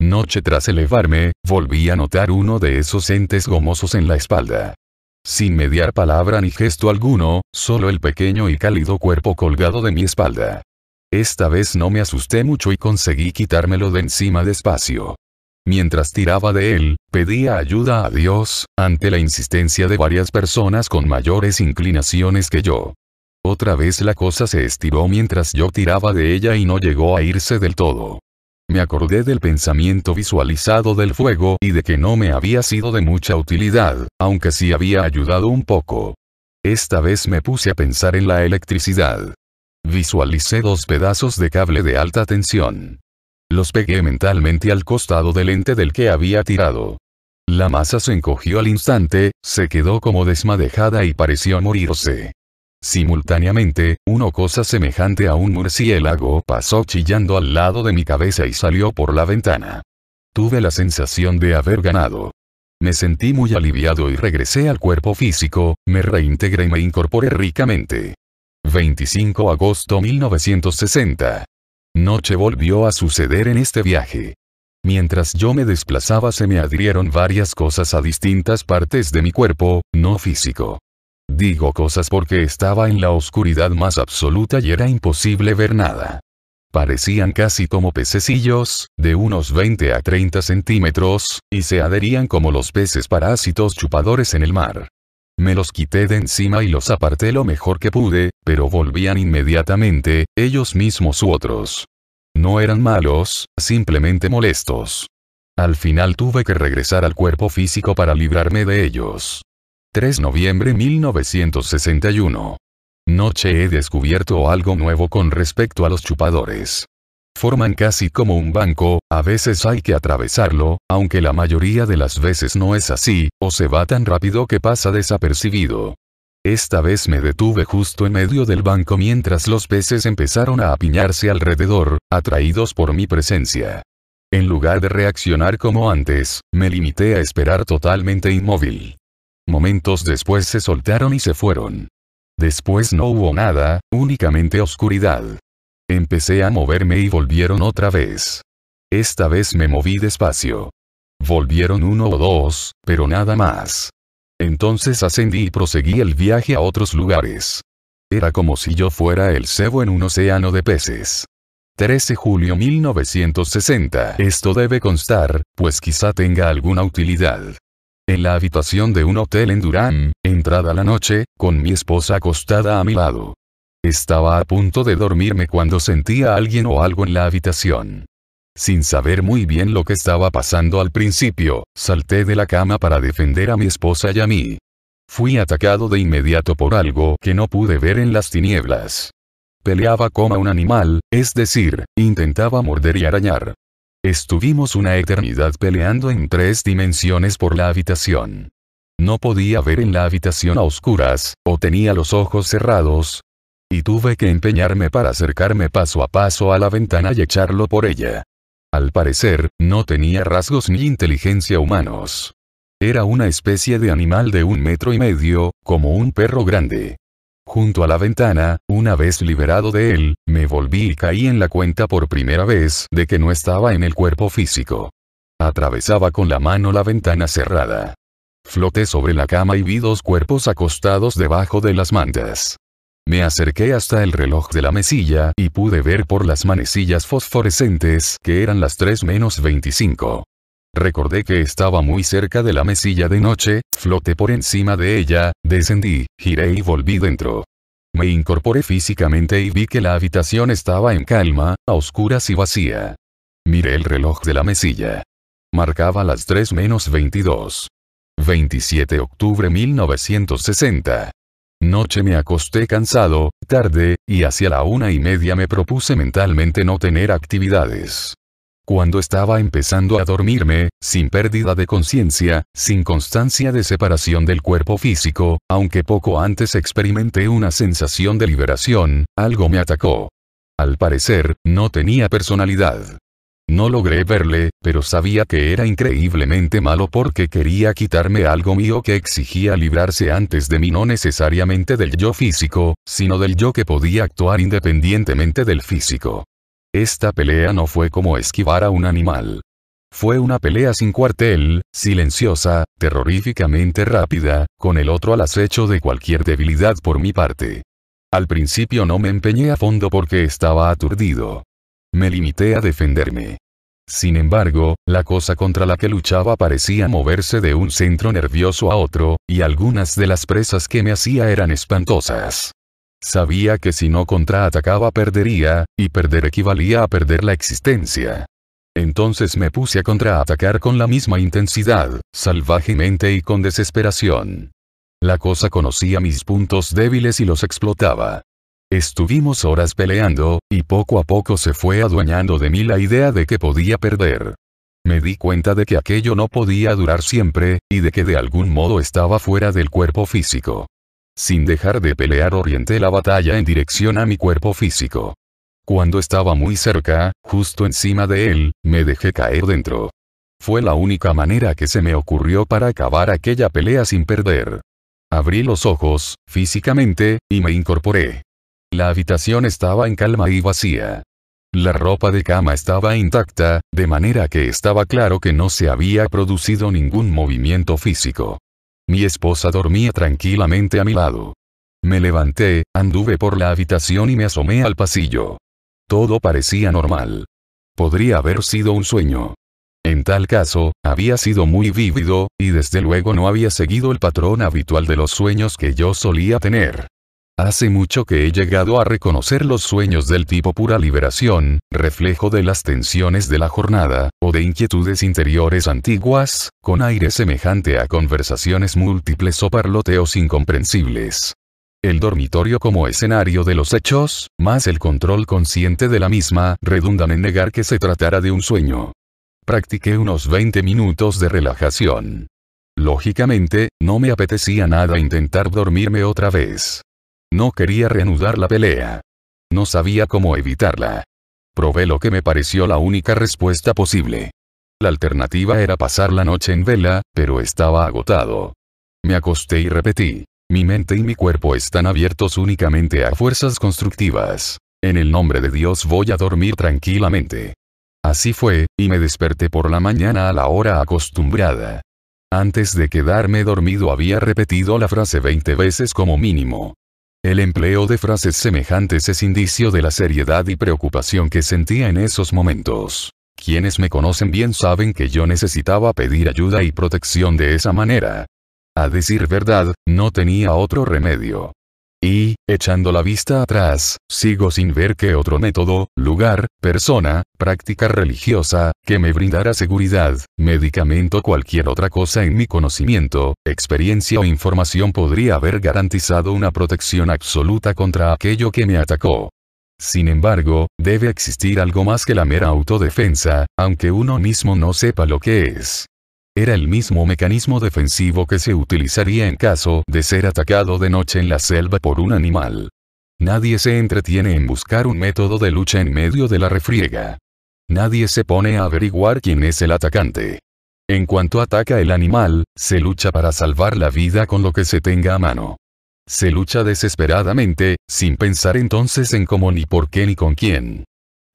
Noche tras elevarme, volví a notar uno de esos entes gomosos en la espalda. Sin mediar palabra ni gesto alguno, solo el pequeño y cálido cuerpo colgado de mi espalda. Esta vez no me asusté mucho y conseguí quitármelo de encima despacio. Mientras tiraba de él, pedía ayuda a Dios, ante la insistencia de varias personas con mayores inclinaciones que yo. Otra vez la cosa se estiró mientras yo tiraba de ella y no llegó a irse del todo. Me acordé del pensamiento visualizado del fuego y de que no me había sido de mucha utilidad, aunque sí había ayudado un poco. Esta vez me puse a pensar en la electricidad. Visualicé dos pedazos de cable de alta tensión. Los pegué mentalmente al costado del ente del que había tirado. La masa se encogió al instante, se quedó como desmadejada y pareció morirse. Simultáneamente, una cosa semejante a un murciélago pasó chillando al lado de mi cabeza y salió por la ventana. Tuve la sensación de haber ganado. Me sentí muy aliviado y regresé al cuerpo físico, me reintegré y me incorporé ricamente. 25 agosto 1960. Noche volvió a suceder en este viaje. Mientras yo me desplazaba se me adhirieron varias cosas a distintas partes de mi cuerpo, no físico. Digo cosas porque estaba en la oscuridad más absoluta y era imposible ver nada. Parecían casi como pececillos, de unos 20 a 30 centímetros, y se adherían como los peces parásitos chupadores en el mar. Me los quité de encima y los aparté lo mejor que pude, pero volvían inmediatamente, ellos mismos u otros. No eran malos, simplemente molestos. Al final tuve que regresar al cuerpo físico para librarme de ellos. 3 noviembre 1961. Noche he descubierto algo nuevo con respecto a los chupadores forman casi como un banco, a veces hay que atravesarlo, aunque la mayoría de las veces no es así, o se va tan rápido que pasa desapercibido. Esta vez me detuve justo en medio del banco mientras los peces empezaron a apiñarse alrededor, atraídos por mi presencia. En lugar de reaccionar como antes, me limité a esperar totalmente inmóvil. Momentos después se soltaron y se fueron. Después no hubo nada, únicamente oscuridad. Empecé a moverme y volvieron otra vez. Esta vez me moví despacio. Volvieron uno o dos, pero nada más. Entonces ascendí y proseguí el viaje a otros lugares. Era como si yo fuera el cebo en un océano de peces. 13 julio 1960. Esto debe constar, pues quizá tenga alguna utilidad. En la habitación de un hotel en Durán, entrada la noche, con mi esposa acostada a mi lado. Estaba a punto de dormirme cuando sentía a alguien o algo en la habitación. Sin saber muy bien lo que estaba pasando al principio, salté de la cama para defender a mi esposa y a mí. Fui atacado de inmediato por algo que no pude ver en las tinieblas. Peleaba como un animal, es decir, intentaba morder y arañar. Estuvimos una eternidad peleando en tres dimensiones por la habitación. No podía ver en la habitación a oscuras, o tenía los ojos cerrados, y tuve que empeñarme para acercarme paso a paso a la ventana y echarlo por ella. Al parecer, no tenía rasgos ni inteligencia humanos. Era una especie de animal de un metro y medio, como un perro grande. Junto a la ventana, una vez liberado de él, me volví y caí en la cuenta por primera vez de que no estaba en el cuerpo físico. Atravesaba con la mano la ventana cerrada. Floté sobre la cama y vi dos cuerpos acostados debajo de las mantas. Me acerqué hasta el reloj de la mesilla y pude ver por las manecillas fosforescentes que eran las 3 menos 25. Recordé que estaba muy cerca de la mesilla de noche, floté por encima de ella, descendí, giré y volví dentro. Me incorporé físicamente y vi que la habitación estaba en calma, a oscuras y vacía. Miré el reloj de la mesilla. Marcaba las 3 menos 22. 27 de octubre 1960. Noche me acosté cansado, tarde, y hacia la una y media me propuse mentalmente no tener actividades. Cuando estaba empezando a dormirme, sin pérdida de conciencia, sin constancia de separación del cuerpo físico, aunque poco antes experimenté una sensación de liberación, algo me atacó. Al parecer, no tenía personalidad. No logré verle, pero sabía que era increíblemente malo porque quería quitarme algo mío que exigía librarse antes de mí no necesariamente del yo físico, sino del yo que podía actuar independientemente del físico. Esta pelea no fue como esquivar a un animal. Fue una pelea sin cuartel, silenciosa, terroríficamente rápida, con el otro al acecho de cualquier debilidad por mi parte. Al principio no me empeñé a fondo porque estaba aturdido. Me limité a defenderme. Sin embargo, la cosa contra la que luchaba parecía moverse de un centro nervioso a otro, y algunas de las presas que me hacía eran espantosas. Sabía que si no contraatacaba perdería, y perder equivalía a perder la existencia. Entonces me puse a contraatacar con la misma intensidad, salvajemente y con desesperación. La cosa conocía mis puntos débiles y los explotaba. Estuvimos horas peleando, y poco a poco se fue adueñando de mí la idea de que podía perder. Me di cuenta de que aquello no podía durar siempre, y de que de algún modo estaba fuera del cuerpo físico. Sin dejar de pelear orienté la batalla en dirección a mi cuerpo físico. Cuando estaba muy cerca, justo encima de él, me dejé caer dentro. Fue la única manera que se me ocurrió para acabar aquella pelea sin perder. Abrí los ojos, físicamente, y me incorporé. La habitación estaba en calma y vacía. La ropa de cama estaba intacta, de manera que estaba claro que no se había producido ningún movimiento físico. Mi esposa dormía tranquilamente a mi lado. Me levanté, anduve por la habitación y me asomé al pasillo. Todo parecía normal. Podría haber sido un sueño. En tal caso, había sido muy vívido, y desde luego no había seguido el patrón habitual de los sueños que yo solía tener. Hace mucho que he llegado a reconocer los sueños del tipo pura liberación, reflejo de las tensiones de la jornada, o de inquietudes interiores antiguas, con aire semejante a conversaciones múltiples o parloteos incomprensibles. El dormitorio como escenario de los hechos, más el control consciente de la misma, redundan en negar que se tratara de un sueño. Practiqué unos 20 minutos de relajación. Lógicamente, no me apetecía nada intentar dormirme otra vez. No quería reanudar la pelea. No sabía cómo evitarla. Probé lo que me pareció la única respuesta posible. La alternativa era pasar la noche en vela, pero estaba agotado. Me acosté y repetí. Mi mente y mi cuerpo están abiertos únicamente a fuerzas constructivas. En el nombre de Dios voy a dormir tranquilamente. Así fue, y me desperté por la mañana a la hora acostumbrada. Antes de quedarme dormido había repetido la frase 20 veces como mínimo. El empleo de frases semejantes es indicio de la seriedad y preocupación que sentía en esos momentos. Quienes me conocen bien saben que yo necesitaba pedir ayuda y protección de esa manera. A decir verdad, no tenía otro remedio. Y, echando la vista atrás, sigo sin ver qué otro método, lugar, persona, práctica religiosa, que me brindara seguridad, medicamento o cualquier otra cosa en mi conocimiento, experiencia o información podría haber garantizado una protección absoluta contra aquello que me atacó. Sin embargo, debe existir algo más que la mera autodefensa, aunque uno mismo no sepa lo que es. Era el mismo mecanismo defensivo que se utilizaría en caso de ser atacado de noche en la selva por un animal. Nadie se entretiene en buscar un método de lucha en medio de la refriega. Nadie se pone a averiguar quién es el atacante. En cuanto ataca el animal, se lucha para salvar la vida con lo que se tenga a mano. Se lucha desesperadamente, sin pensar entonces en cómo ni por qué ni con quién.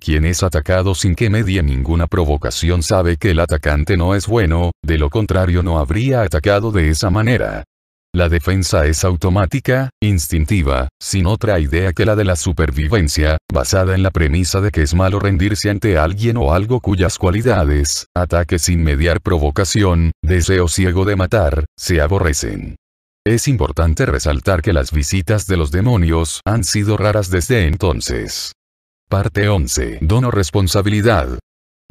Quien es atacado sin que medie ninguna provocación sabe que el atacante no es bueno, de lo contrario no habría atacado de esa manera. La defensa es automática, instintiva, sin otra idea que la de la supervivencia, basada en la premisa de que es malo rendirse ante alguien o algo cuyas cualidades, ataque sin mediar provocación, deseo ciego de matar, se aborrecen. Es importante resaltar que las visitas de los demonios han sido raras desde entonces. Parte 11. Dono responsabilidad.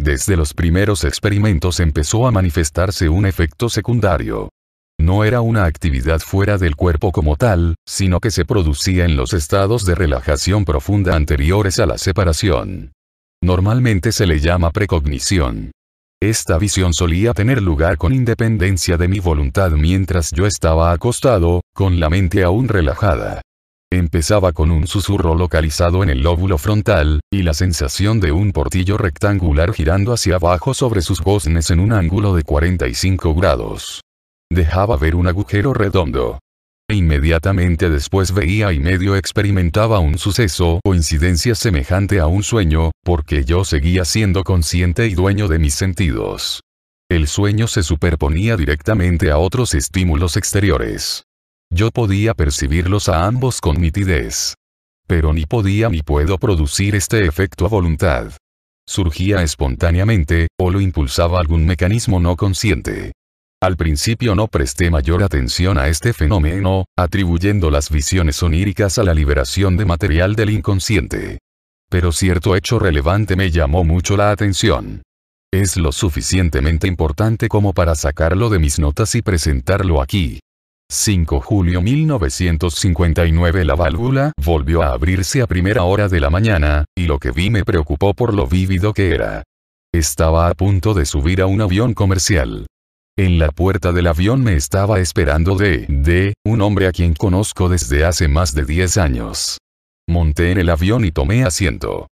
Desde los primeros experimentos empezó a manifestarse un efecto secundario. No era una actividad fuera del cuerpo como tal, sino que se producía en los estados de relajación profunda anteriores a la separación. Normalmente se le llama precognición. Esta visión solía tener lugar con independencia de mi voluntad mientras yo estaba acostado, con la mente aún relajada. Empezaba con un susurro localizado en el lóbulo frontal, y la sensación de un portillo rectangular girando hacia abajo sobre sus bosnes en un ángulo de 45 grados. Dejaba ver un agujero redondo. E inmediatamente después veía y medio experimentaba un suceso o incidencia semejante a un sueño, porque yo seguía siendo consciente y dueño de mis sentidos. El sueño se superponía directamente a otros estímulos exteriores. Yo podía percibirlos a ambos con nitidez. Pero ni podía ni puedo producir este efecto a voluntad. Surgía espontáneamente, o lo impulsaba algún mecanismo no consciente. Al principio no presté mayor atención a este fenómeno, atribuyendo las visiones oníricas a la liberación de material del inconsciente. Pero cierto hecho relevante me llamó mucho la atención. Es lo suficientemente importante como para sacarlo de mis notas y presentarlo aquí. 5 julio 1959 la válvula volvió a abrirse a primera hora de la mañana, y lo que vi me preocupó por lo vívido que era. Estaba a punto de subir a un avión comercial. En la puerta del avión me estaba esperando D. D, un hombre a quien conozco desde hace más de 10 años. Monté en el avión y tomé asiento.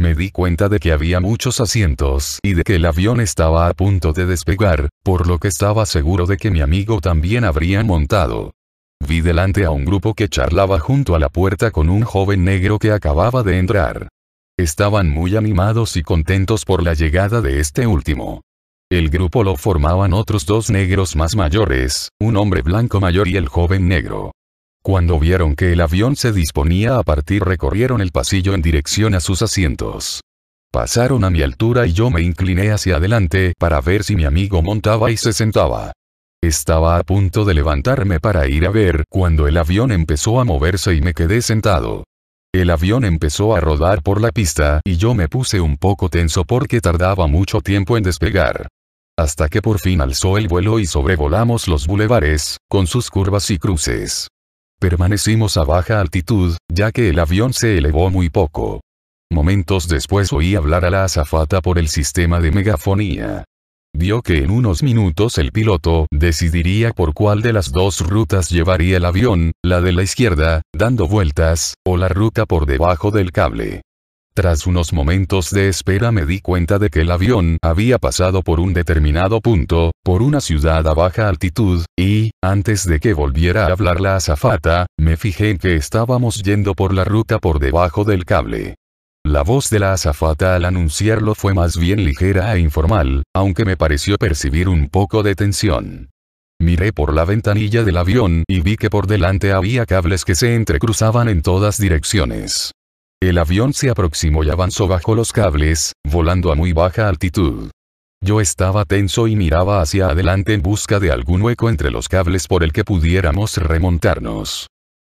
Me di cuenta de que había muchos asientos y de que el avión estaba a punto de despegar, por lo que estaba seguro de que mi amigo también habría montado. Vi delante a un grupo que charlaba junto a la puerta con un joven negro que acababa de entrar. Estaban muy animados y contentos por la llegada de este último. El grupo lo formaban otros dos negros más mayores, un hombre blanco mayor y el joven negro. Cuando vieron que el avión se disponía a partir recorrieron el pasillo en dirección a sus asientos. Pasaron a mi altura y yo me incliné hacia adelante para ver si mi amigo montaba y se sentaba. Estaba a punto de levantarme para ir a ver cuando el avión empezó a moverse y me quedé sentado. El avión empezó a rodar por la pista y yo me puse un poco tenso porque tardaba mucho tiempo en despegar. Hasta que por fin alzó el vuelo y sobrevolamos los bulevares, con sus curvas y cruces. Permanecimos a baja altitud, ya que el avión se elevó muy poco. Momentos después oí hablar a la azafata por el sistema de megafonía. Vio que en unos minutos el piloto decidiría por cuál de las dos rutas llevaría el avión, la de la izquierda, dando vueltas, o la ruta por debajo del cable. Tras unos momentos de espera me di cuenta de que el avión había pasado por un determinado punto, por una ciudad a baja altitud, y, antes de que volviera a hablar la azafata, me fijé en que estábamos yendo por la ruta por debajo del cable. La voz de la azafata al anunciarlo fue más bien ligera e informal, aunque me pareció percibir un poco de tensión. Miré por la ventanilla del avión y vi que por delante había cables que se entrecruzaban en todas direcciones. El avión se aproximó y avanzó bajo los cables, volando a muy baja altitud. Yo estaba tenso y miraba hacia adelante en busca de algún hueco entre los cables por el que pudiéramos remontarnos.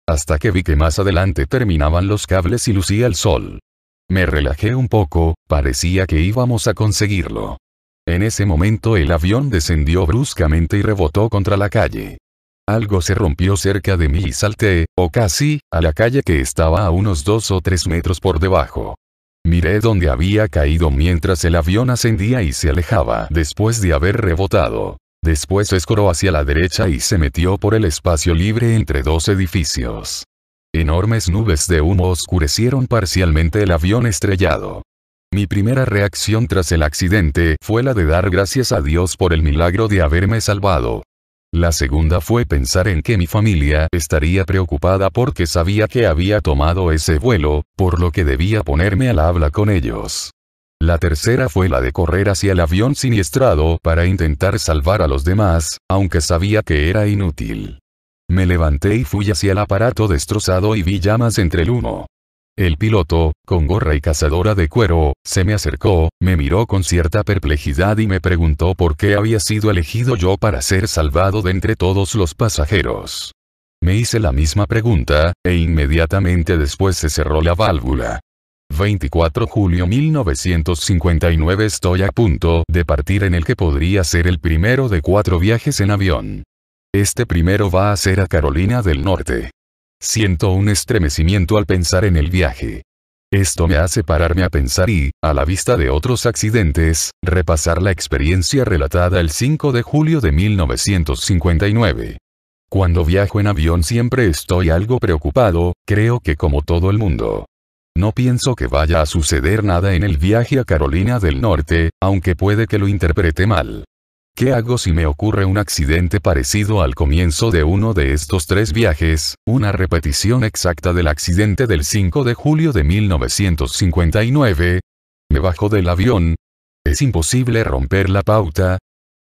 Hasta que vi que más adelante terminaban los cables y lucía el sol. Me relajé un poco, parecía que íbamos a conseguirlo. En ese momento el avión descendió bruscamente y rebotó contra la calle algo se rompió cerca de mí y salté, o casi, a la calle que estaba a unos dos o tres metros por debajo. Miré donde había caído mientras el avión ascendía y se alejaba después de haber rebotado. Después escoró hacia la derecha y se metió por el espacio libre entre dos edificios. Enormes nubes de humo oscurecieron parcialmente el avión estrellado. Mi primera reacción tras el accidente fue la de dar gracias a Dios por el milagro de haberme salvado, la segunda fue pensar en que mi familia estaría preocupada porque sabía que había tomado ese vuelo, por lo que debía ponerme al habla con ellos. La tercera fue la de correr hacia el avión siniestrado para intentar salvar a los demás, aunque sabía que era inútil. Me levanté y fui hacia el aparato destrozado y vi llamas entre el humo. El piloto, con gorra y cazadora de cuero, se me acercó, me miró con cierta perplejidad y me preguntó por qué había sido elegido yo para ser salvado de entre todos los pasajeros. Me hice la misma pregunta, e inmediatamente después se cerró la válvula. 24 julio 1959 Estoy a punto de partir en el que podría ser el primero de cuatro viajes en avión. Este primero va a ser a Carolina del Norte. Siento un estremecimiento al pensar en el viaje. Esto me hace pararme a pensar y, a la vista de otros accidentes, repasar la experiencia relatada el 5 de julio de 1959. Cuando viajo en avión siempre estoy algo preocupado, creo que como todo el mundo. No pienso que vaya a suceder nada en el viaje a Carolina del Norte, aunque puede que lo interprete mal. ¿Qué hago si me ocurre un accidente parecido al comienzo de uno de estos tres viajes, una repetición exacta del accidente del 5 de julio de 1959? Me bajo del avión. Es imposible romper la pauta.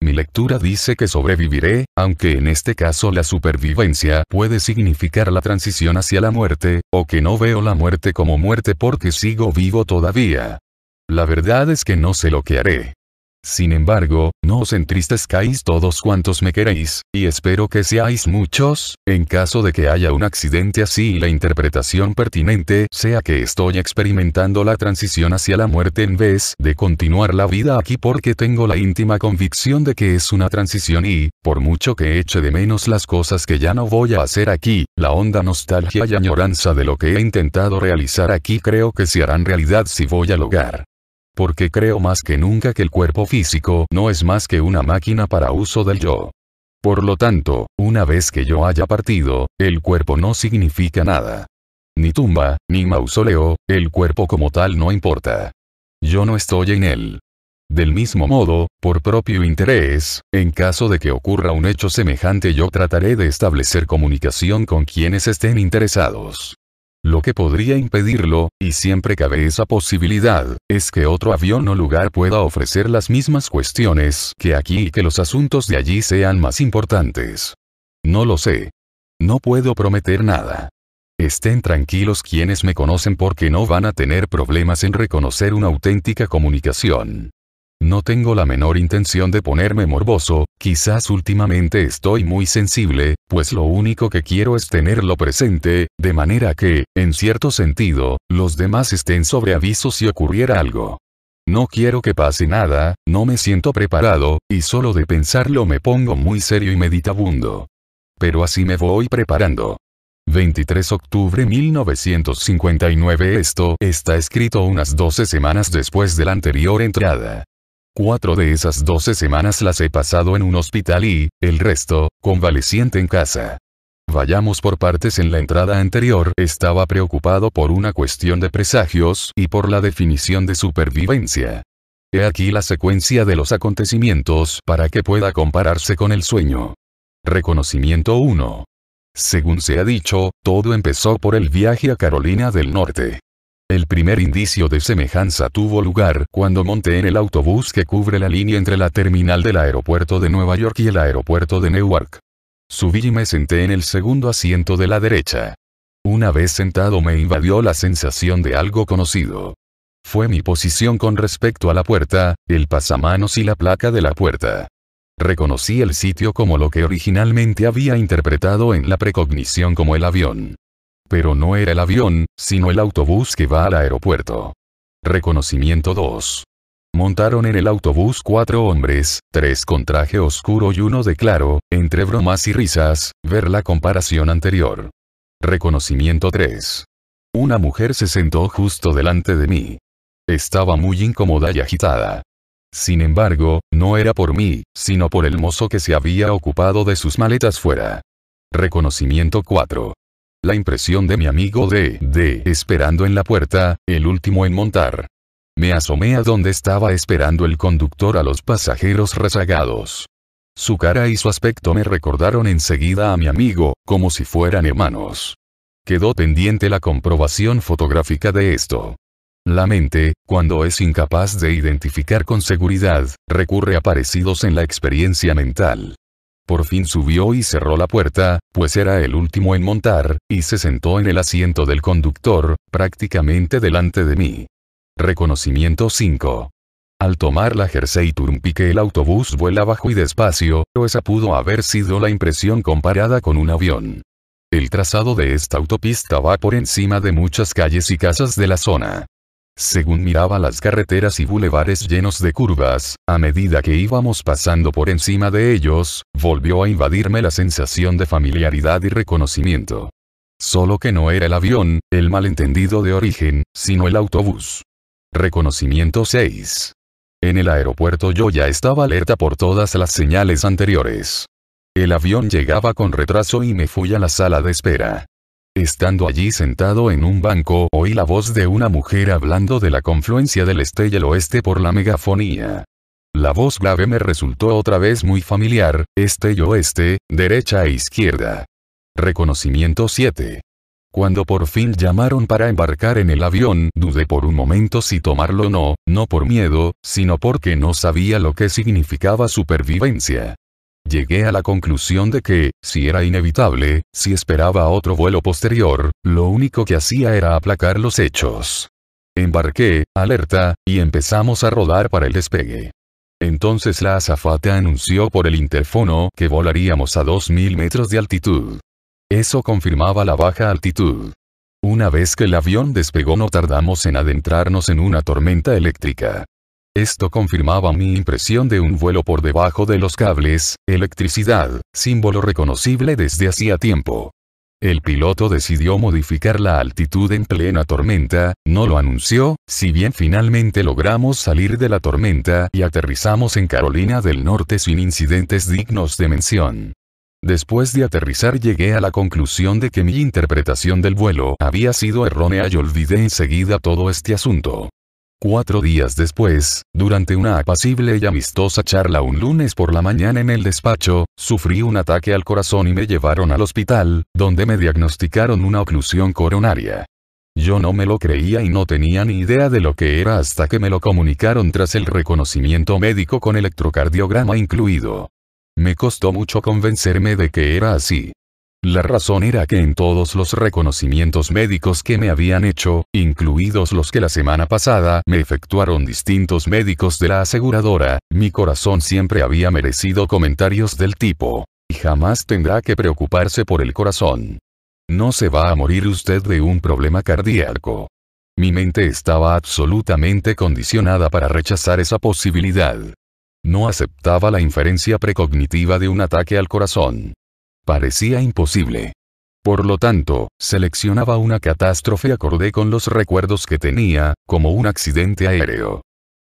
Mi lectura dice que sobreviviré, aunque en este caso la supervivencia puede significar la transición hacia la muerte, o que no veo la muerte como muerte porque sigo vivo todavía. La verdad es que no sé lo que haré. Sin embargo, no os entristezcáis todos cuantos me queréis, y espero que seáis muchos, en caso de que haya un accidente así y la interpretación pertinente sea que estoy experimentando la transición hacia la muerte en vez de continuar la vida aquí porque tengo la íntima convicción de que es una transición y, por mucho que eche de menos las cosas que ya no voy a hacer aquí, la honda nostalgia y añoranza de lo que he intentado realizar aquí creo que se harán realidad si voy al hogar. Porque creo más que nunca que el cuerpo físico no es más que una máquina para uso del yo. Por lo tanto, una vez que yo haya partido, el cuerpo no significa nada. Ni tumba, ni mausoleo, el cuerpo como tal no importa. Yo no estoy en él. Del mismo modo, por propio interés, en caso de que ocurra un hecho semejante yo trataré de establecer comunicación con quienes estén interesados. Lo que podría impedirlo, y siempre cabe esa posibilidad, es que otro avión o lugar pueda ofrecer las mismas cuestiones que aquí y que los asuntos de allí sean más importantes. No lo sé. No puedo prometer nada. Estén tranquilos quienes me conocen porque no van a tener problemas en reconocer una auténtica comunicación. No tengo la menor intención de ponerme morboso, quizás últimamente estoy muy sensible, pues lo único que quiero es tenerlo presente, de manera que, en cierto sentido, los demás estén sobre aviso si ocurriera algo. No quiero que pase nada, no me siento preparado, y solo de pensarlo me pongo muy serio y meditabundo. Pero así me voy preparando. 23 octubre 1959 Esto está escrito unas 12 semanas después de la anterior entrada. Cuatro de esas doce semanas las he pasado en un hospital y, el resto, convaleciente en casa. Vayamos por partes en la entrada anterior, estaba preocupado por una cuestión de presagios y por la definición de supervivencia. He aquí la secuencia de los acontecimientos para que pueda compararse con el sueño. Reconocimiento 1. Según se ha dicho, todo empezó por el viaje a Carolina del Norte. El primer indicio de semejanza tuvo lugar cuando monté en el autobús que cubre la línea entre la terminal del aeropuerto de Nueva York y el aeropuerto de Newark. Subí y me senté en el segundo asiento de la derecha. Una vez sentado me invadió la sensación de algo conocido. Fue mi posición con respecto a la puerta, el pasamanos y la placa de la puerta. Reconocí el sitio como lo que originalmente había interpretado en la precognición como el avión. Pero no era el avión, sino el autobús que va al aeropuerto. Reconocimiento 2. Montaron en el autobús cuatro hombres, tres con traje oscuro y uno de claro, entre bromas y risas, ver la comparación anterior. Reconocimiento 3. Una mujer se sentó justo delante de mí. Estaba muy incómoda y agitada. Sin embargo, no era por mí, sino por el mozo que se había ocupado de sus maletas fuera. Reconocimiento 4. La impresión de mi amigo D. esperando en la puerta, el último en montar. Me asomé a donde estaba esperando el conductor a los pasajeros rezagados. Su cara y su aspecto me recordaron enseguida a mi amigo, como si fueran hermanos. Quedó pendiente la comprobación fotográfica de esto. La mente, cuando es incapaz de identificar con seguridad, recurre a parecidos en la experiencia mental. Por fin subió y cerró la puerta, pues era el último en montar, y se sentó en el asiento del conductor, prácticamente delante de mí. Reconocimiento 5. Al tomar la jersey turnpike el autobús vuela bajo y despacio, esa pudo haber sido la impresión comparada con un avión. El trazado de esta autopista va por encima de muchas calles y casas de la zona. Según miraba las carreteras y bulevares llenos de curvas, a medida que íbamos pasando por encima de ellos, volvió a invadirme la sensación de familiaridad y reconocimiento. Solo que no era el avión, el malentendido de origen, sino el autobús. Reconocimiento 6. En el aeropuerto yo ya estaba alerta por todas las señales anteriores. El avión llegaba con retraso y me fui a la sala de espera. Estando allí sentado en un banco oí la voz de una mujer hablando de la confluencia del este y el oeste por la megafonía. La voz grave me resultó otra vez muy familiar, este y oeste, derecha e izquierda. Reconocimiento 7. Cuando por fin llamaron para embarcar en el avión, dudé por un momento si tomarlo o no, no por miedo, sino porque no sabía lo que significaba supervivencia. Llegué a la conclusión de que, si era inevitable, si esperaba otro vuelo posterior, lo único que hacía era aplacar los hechos. Embarqué, alerta, y empezamos a rodar para el despegue. Entonces la azafata anunció por el interfono que volaríamos a 2.000 metros de altitud. Eso confirmaba la baja altitud. Una vez que el avión despegó no tardamos en adentrarnos en una tormenta eléctrica. Esto confirmaba mi impresión de un vuelo por debajo de los cables, electricidad, símbolo reconocible desde hacía tiempo. El piloto decidió modificar la altitud en plena tormenta, no lo anunció, si bien finalmente logramos salir de la tormenta y aterrizamos en Carolina del Norte sin incidentes dignos de mención. Después de aterrizar llegué a la conclusión de que mi interpretación del vuelo había sido errónea y olvidé enseguida todo este asunto. Cuatro días después, durante una apacible y amistosa charla un lunes por la mañana en el despacho, sufrí un ataque al corazón y me llevaron al hospital, donde me diagnosticaron una oclusión coronaria. Yo no me lo creía y no tenía ni idea de lo que era hasta que me lo comunicaron tras el reconocimiento médico con electrocardiograma incluido. Me costó mucho convencerme de que era así. La razón era que en todos los reconocimientos médicos que me habían hecho, incluidos los que la semana pasada me efectuaron distintos médicos de la aseguradora, mi corazón siempre había merecido comentarios del tipo, y jamás tendrá que preocuparse por el corazón. No se va a morir usted de un problema cardíaco. Mi mente estaba absolutamente condicionada para rechazar esa posibilidad. No aceptaba la inferencia precognitiva de un ataque al corazón parecía imposible. Por lo tanto, seleccionaba una catástrofe acorde con los recuerdos que tenía, como un accidente aéreo.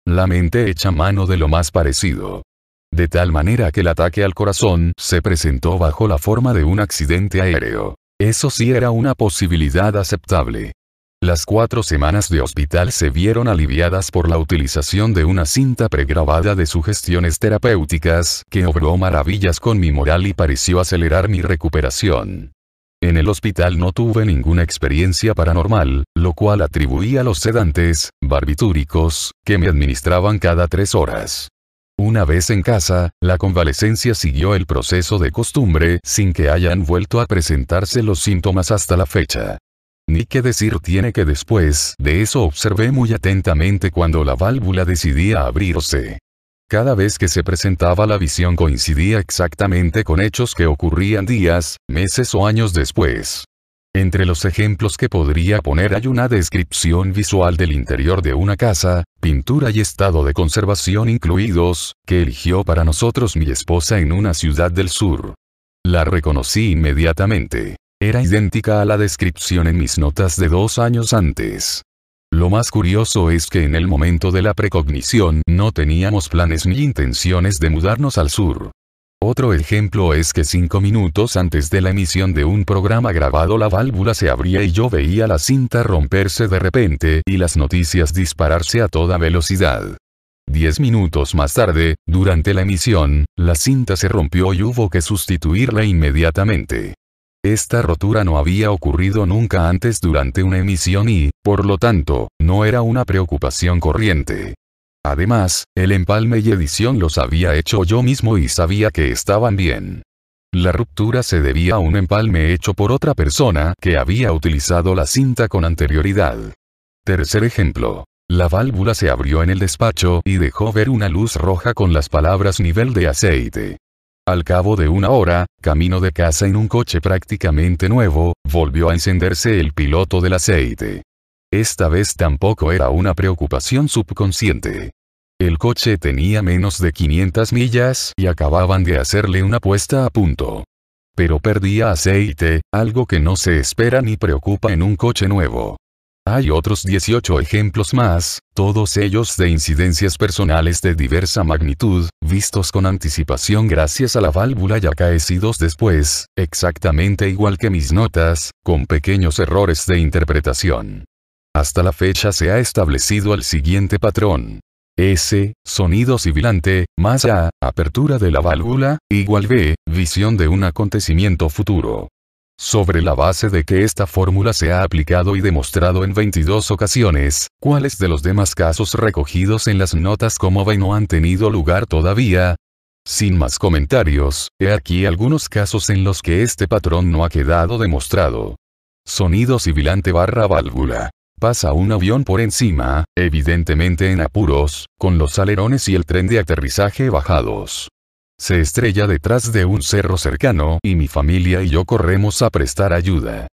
La mente echa mano de lo más parecido. De tal manera que el ataque al corazón se presentó bajo la forma de un accidente aéreo. Eso sí era una posibilidad aceptable. Las cuatro semanas de hospital se vieron aliviadas por la utilización de una cinta pregrabada de sugestiones terapéuticas, que obró maravillas con mi moral y pareció acelerar mi recuperación. En el hospital no tuve ninguna experiencia paranormal, lo cual atribuí a los sedantes, barbitúricos, que me administraban cada tres horas. Una vez en casa, la convalecencia siguió el proceso de costumbre sin que hayan vuelto a presentarse los síntomas hasta la fecha. Ni qué decir tiene que después de eso observé muy atentamente cuando la válvula decidía abrirse. Cada vez que se presentaba la visión coincidía exactamente con hechos que ocurrían días, meses o años después. Entre los ejemplos que podría poner hay una descripción visual del interior de una casa, pintura y estado de conservación incluidos, que eligió para nosotros mi esposa en una ciudad del sur. La reconocí inmediatamente era idéntica a la descripción en mis notas de dos años antes. Lo más curioso es que en el momento de la precognición no teníamos planes ni intenciones de mudarnos al sur. Otro ejemplo es que cinco minutos antes de la emisión de un programa grabado la válvula se abría y yo veía la cinta romperse de repente y las noticias dispararse a toda velocidad. Diez minutos más tarde, durante la emisión, la cinta se rompió y hubo que sustituirla inmediatamente. Esta rotura no había ocurrido nunca antes durante una emisión y, por lo tanto, no era una preocupación corriente. Además, el empalme y edición los había hecho yo mismo y sabía que estaban bien. La ruptura se debía a un empalme hecho por otra persona que había utilizado la cinta con anterioridad. Tercer ejemplo. La válvula se abrió en el despacho y dejó ver una luz roja con las palabras nivel de aceite. Al cabo de una hora, camino de casa en un coche prácticamente nuevo, volvió a encenderse el piloto del aceite. Esta vez tampoco era una preocupación subconsciente. El coche tenía menos de 500 millas y acababan de hacerle una puesta a punto. Pero perdía aceite, algo que no se espera ni preocupa en un coche nuevo. Hay otros 18 ejemplos más, todos ellos de incidencias personales de diversa magnitud, vistos con anticipación gracias a la válvula y acaecidos después, exactamente igual que mis notas, con pequeños errores de interpretación. Hasta la fecha se ha establecido el siguiente patrón. S, sonido sibilante, más A, apertura de la válvula, igual B, visión de un acontecimiento futuro sobre la base de que esta fórmula se ha aplicado y demostrado en 22 ocasiones, cuáles de los demás casos recogidos en las notas como ve no han tenido lugar todavía. Sin más comentarios, he aquí algunos casos en los que este patrón no ha quedado demostrado. Sonido sibilante barra válvula. Pasa un avión por encima, evidentemente en apuros, con los alerones y el tren de aterrizaje bajados. Se estrella detrás de un cerro cercano y mi familia y yo corremos a prestar ayuda.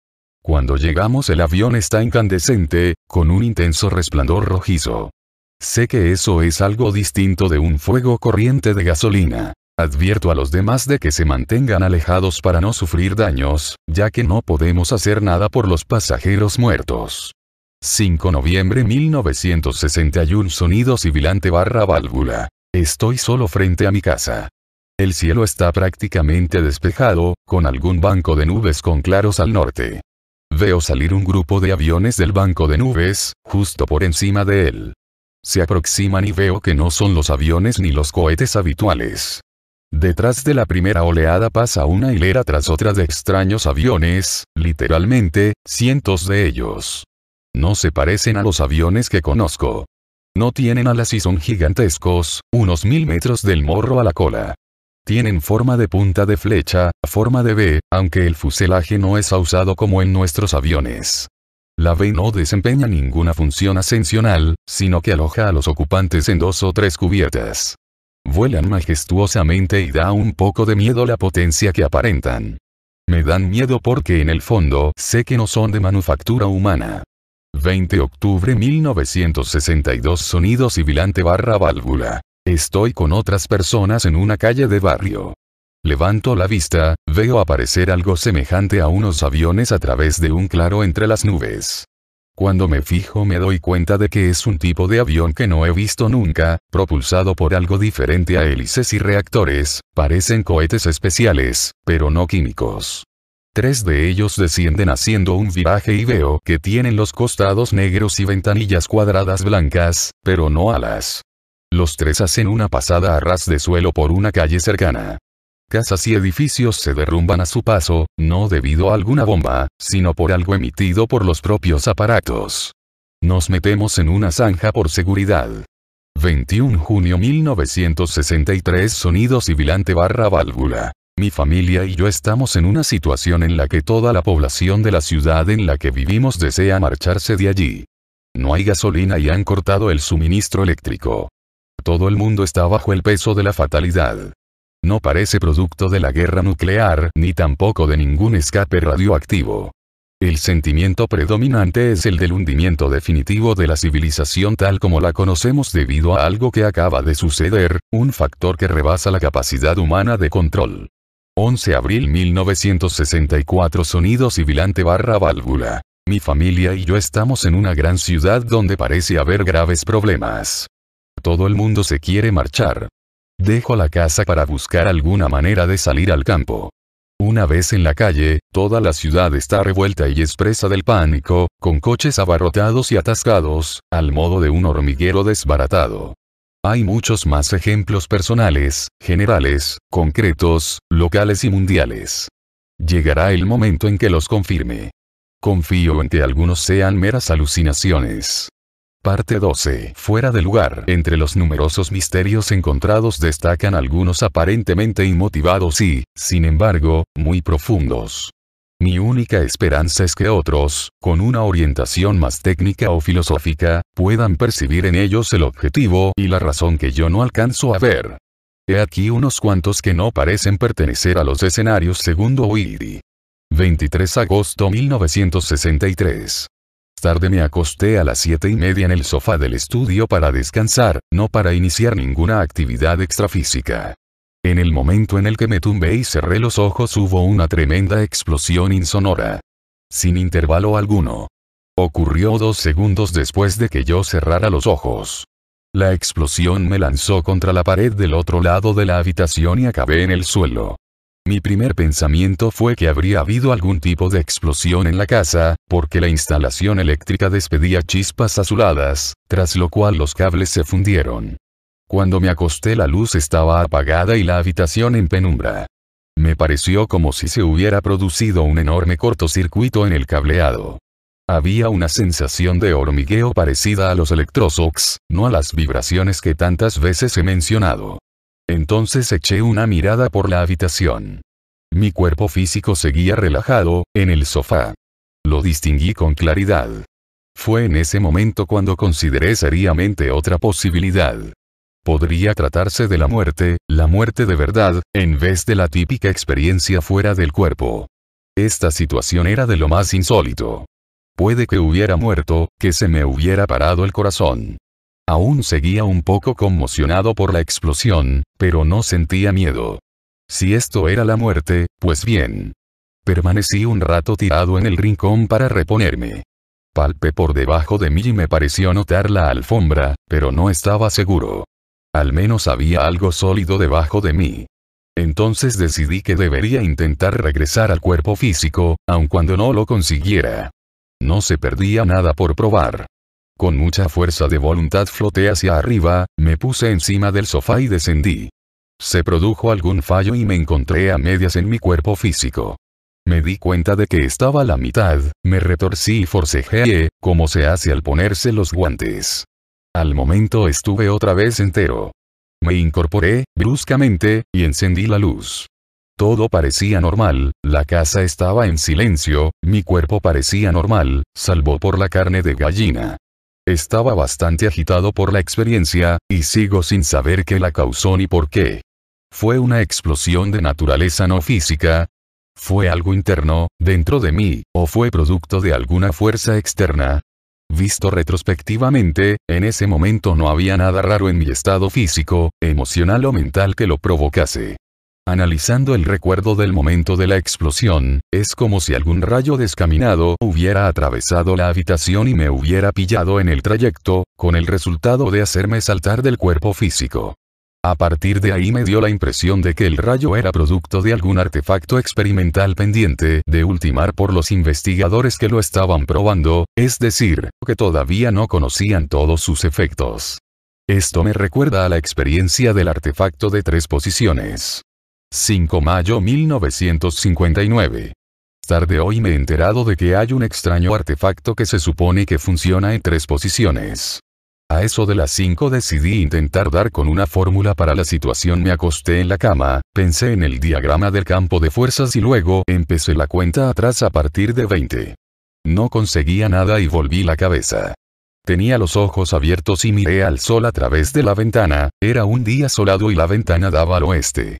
Cuando llegamos el avión está incandescente, con un intenso resplandor rojizo. Sé que eso es algo distinto de un fuego corriente de gasolina. Advierto a los demás de que se mantengan alejados para no sufrir daños, ya que no podemos hacer nada por los pasajeros muertos. 5 noviembre 1961 Sonido sibilante barra válvula. Estoy solo frente a mi casa. El cielo está prácticamente despejado, con algún banco de nubes con claros al norte. Veo salir un grupo de aviones del banco de nubes, justo por encima de él. Se aproximan y veo que no son los aviones ni los cohetes habituales. Detrás de la primera oleada pasa una hilera tras otra de extraños aviones, literalmente, cientos de ellos. No se parecen a los aviones que conozco. No tienen alas y son gigantescos, unos mil metros del morro a la cola. Tienen forma de punta de flecha, forma de B, aunque el fuselaje no es usado como en nuestros aviones. La B no desempeña ninguna función ascensional, sino que aloja a los ocupantes en dos o tres cubiertas. Vuelan majestuosamente y da un poco de miedo la potencia que aparentan. Me dan miedo porque en el fondo sé que no son de manufactura humana. 20 octubre 1962 Sonido sibilante barra válvula. Estoy con otras personas en una calle de barrio. Levanto la vista, veo aparecer algo semejante a unos aviones a través de un claro entre las nubes. Cuando me fijo me doy cuenta de que es un tipo de avión que no he visto nunca, propulsado por algo diferente a hélices y reactores, parecen cohetes especiales, pero no químicos. Tres de ellos descienden haciendo un viraje y veo que tienen los costados negros y ventanillas cuadradas blancas, pero no alas. Los tres hacen una pasada a ras de suelo por una calle cercana. Casas y edificios se derrumban a su paso, no debido a alguna bomba, sino por algo emitido por los propios aparatos. Nos metemos en una zanja por seguridad. 21 junio 1963 Sonido sibilante barra válvula. Mi familia y yo estamos en una situación en la que toda la población de la ciudad en la que vivimos desea marcharse de allí. No hay gasolina y han cortado el suministro eléctrico. Todo el mundo está bajo el peso de la fatalidad. No parece producto de la guerra nuclear ni tampoco de ningún escape radioactivo. El sentimiento predominante es el del hundimiento definitivo de la civilización tal como la conocemos debido a algo que acaba de suceder, un factor que rebasa la capacidad humana de control. 11 de abril 1964 Sonido civilante barra válvula. Mi familia y yo estamos en una gran ciudad donde parece haber graves problemas. Todo el mundo se quiere marchar. Dejo la casa para buscar alguna manera de salir al campo. Una vez en la calle, toda la ciudad está revuelta y expresa del pánico, con coches abarrotados y atascados, al modo de un hormiguero desbaratado. Hay muchos más ejemplos personales, generales, concretos, locales y mundiales. Llegará el momento en que los confirme. Confío en que algunos sean meras alucinaciones. Parte 12. Fuera de lugar. Entre los numerosos misterios encontrados destacan algunos aparentemente inmotivados y, sin embargo, muy profundos. Mi única esperanza es que otros, con una orientación más técnica o filosófica, puedan percibir en ellos el objetivo y la razón que yo no alcanzo a ver. He aquí unos cuantos que no parecen pertenecer a los escenarios segundo Willy. 23 agosto 1963 tarde me acosté a las siete y media en el sofá del estudio para descansar, no para iniciar ninguna actividad extrafísica. En el momento en el que me tumbé y cerré los ojos hubo una tremenda explosión insonora. Sin intervalo alguno. Ocurrió dos segundos después de que yo cerrara los ojos. La explosión me lanzó contra la pared del otro lado de la habitación y acabé en el suelo. Mi primer pensamiento fue que habría habido algún tipo de explosión en la casa, porque la instalación eléctrica despedía chispas azuladas, tras lo cual los cables se fundieron. Cuando me acosté la luz estaba apagada y la habitación en penumbra. Me pareció como si se hubiera producido un enorme cortocircuito en el cableado. Había una sensación de hormigueo parecida a los electroshocks, no a las vibraciones que tantas veces he mencionado. Entonces eché una mirada por la habitación. Mi cuerpo físico seguía relajado, en el sofá. Lo distinguí con claridad. Fue en ese momento cuando consideré seriamente otra posibilidad. Podría tratarse de la muerte, la muerte de verdad, en vez de la típica experiencia fuera del cuerpo. Esta situación era de lo más insólito. Puede que hubiera muerto, que se me hubiera parado el corazón. Aún seguía un poco conmocionado por la explosión, pero no sentía miedo. Si esto era la muerte, pues bien. Permanecí un rato tirado en el rincón para reponerme. Palpé por debajo de mí y me pareció notar la alfombra, pero no estaba seguro. Al menos había algo sólido debajo de mí. Entonces decidí que debería intentar regresar al cuerpo físico, aun cuando no lo consiguiera. No se perdía nada por probar. Con mucha fuerza de voluntad floté hacia arriba, me puse encima del sofá y descendí. Se produjo algún fallo y me encontré a medias en mi cuerpo físico. Me di cuenta de que estaba a la mitad, me retorcí y forcejeé, como se hace al ponerse los guantes. Al momento estuve otra vez entero. Me incorporé, bruscamente, y encendí la luz. Todo parecía normal, la casa estaba en silencio, mi cuerpo parecía normal, salvo por la carne de gallina. Estaba bastante agitado por la experiencia, y sigo sin saber qué la causó ni por qué. ¿Fue una explosión de naturaleza no física? ¿Fue algo interno, dentro de mí, o fue producto de alguna fuerza externa? Visto retrospectivamente, en ese momento no había nada raro en mi estado físico, emocional o mental que lo provocase. Analizando el recuerdo del momento de la explosión, es como si algún rayo descaminado hubiera atravesado la habitación y me hubiera pillado en el trayecto, con el resultado de hacerme saltar del cuerpo físico. A partir de ahí me dio la impresión de que el rayo era producto de algún artefacto experimental pendiente de ultimar por los investigadores que lo estaban probando, es decir, que todavía no conocían todos sus efectos. Esto me recuerda a la experiencia del artefacto de tres posiciones. 5 mayo 1959. Tarde hoy me he enterado de que hay un extraño artefacto que se supone que funciona en tres posiciones. A eso de las 5 decidí intentar dar con una fórmula para la situación. Me acosté en la cama, pensé en el diagrama del campo de fuerzas y luego empecé la cuenta atrás a partir de 20. No conseguía nada y volví la cabeza. Tenía los ojos abiertos y miré al sol a través de la ventana, era un día solado y la ventana daba al oeste.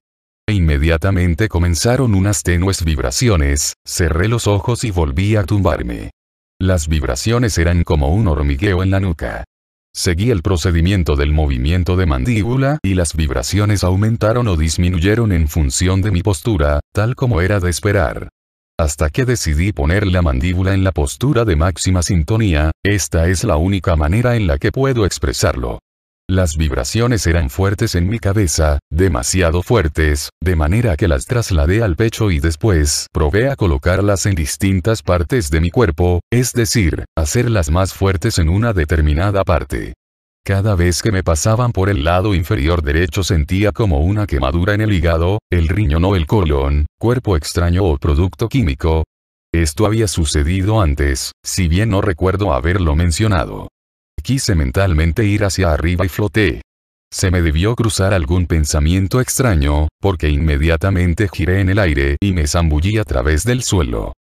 E inmediatamente comenzaron unas tenues vibraciones, cerré los ojos y volví a tumbarme. Las vibraciones eran como un hormigueo en la nuca. Seguí el procedimiento del movimiento de mandíbula y las vibraciones aumentaron o disminuyeron en función de mi postura, tal como era de esperar. Hasta que decidí poner la mandíbula en la postura de máxima sintonía, esta es la única manera en la que puedo expresarlo. Las vibraciones eran fuertes en mi cabeza, demasiado fuertes, de manera que las trasladé al pecho y después probé a colocarlas en distintas partes de mi cuerpo, es decir, hacerlas más fuertes en una determinada parte. Cada vez que me pasaban por el lado inferior derecho sentía como una quemadura en el hígado, el riñón o el colon, cuerpo extraño o producto químico. Esto había sucedido antes, si bien no recuerdo haberlo mencionado. Quise mentalmente ir hacia arriba y floté. Se me debió cruzar algún pensamiento extraño, porque inmediatamente giré en el aire y me zambullí a través del suelo.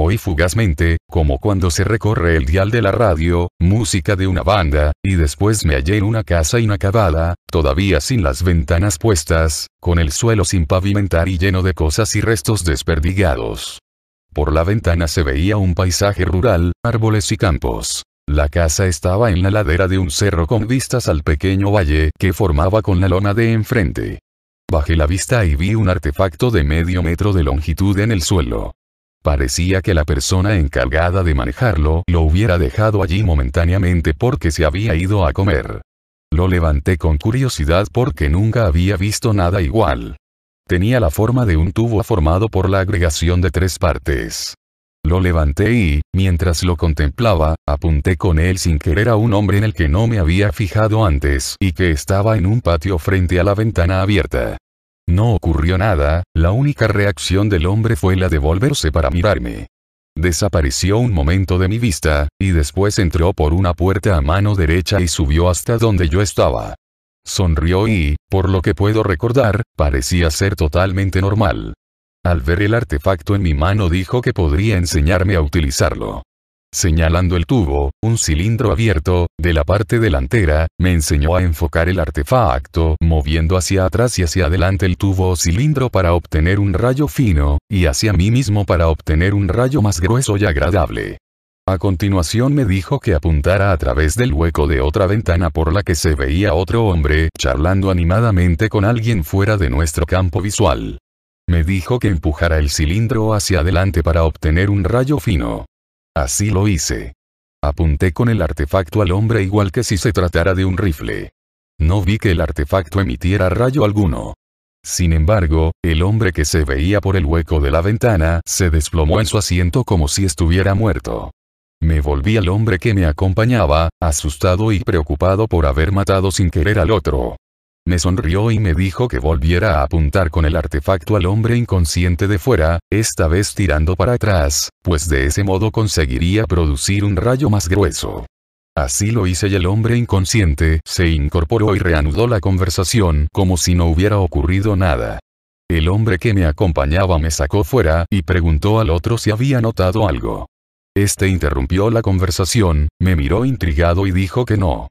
Oí fugazmente, como cuando se recorre el dial de la radio, música de una banda, y después me hallé en una casa inacabada, todavía sin las ventanas puestas, con el suelo sin pavimentar y lleno de cosas y restos desperdigados. Por la ventana se veía un paisaje rural, árboles y campos. La casa estaba en la ladera de un cerro con vistas al pequeño valle que formaba con la lona de enfrente. Bajé la vista y vi un artefacto de medio metro de longitud en el suelo. Parecía que la persona encargada de manejarlo lo hubiera dejado allí momentáneamente porque se había ido a comer. Lo levanté con curiosidad porque nunca había visto nada igual. Tenía la forma de un tubo formado por la agregación de tres partes. Lo levanté y, mientras lo contemplaba, apunté con él sin querer a un hombre en el que no me había fijado antes y que estaba en un patio frente a la ventana abierta. No ocurrió nada, la única reacción del hombre fue la de volverse para mirarme. Desapareció un momento de mi vista, y después entró por una puerta a mano derecha y subió hasta donde yo estaba. Sonrió y, por lo que puedo recordar, parecía ser totalmente normal. Al ver el artefacto en mi mano dijo que podría enseñarme a utilizarlo. Señalando el tubo, un cilindro abierto, de la parte delantera, me enseñó a enfocar el artefacto, moviendo hacia atrás y hacia adelante el tubo o cilindro para obtener un rayo fino, y hacia mí mismo para obtener un rayo más grueso y agradable. A continuación me dijo que apuntara a través del hueco de otra ventana por la que se veía otro hombre charlando animadamente con alguien fuera de nuestro campo visual. Me dijo que empujara el cilindro hacia adelante para obtener un rayo fino. Así lo hice. Apunté con el artefacto al hombre igual que si se tratara de un rifle. No vi que el artefacto emitiera rayo alguno. Sin embargo, el hombre que se veía por el hueco de la ventana se desplomó en su asiento como si estuviera muerto. Me volví al hombre que me acompañaba, asustado y preocupado por haber matado sin querer al otro. Me sonrió y me dijo que volviera a apuntar con el artefacto al hombre inconsciente de fuera, esta vez tirando para atrás, pues de ese modo conseguiría producir un rayo más grueso. Así lo hice y el hombre inconsciente se incorporó y reanudó la conversación como si no hubiera ocurrido nada. El hombre que me acompañaba me sacó fuera y preguntó al otro si había notado algo. Este interrumpió la conversación, me miró intrigado y dijo que no.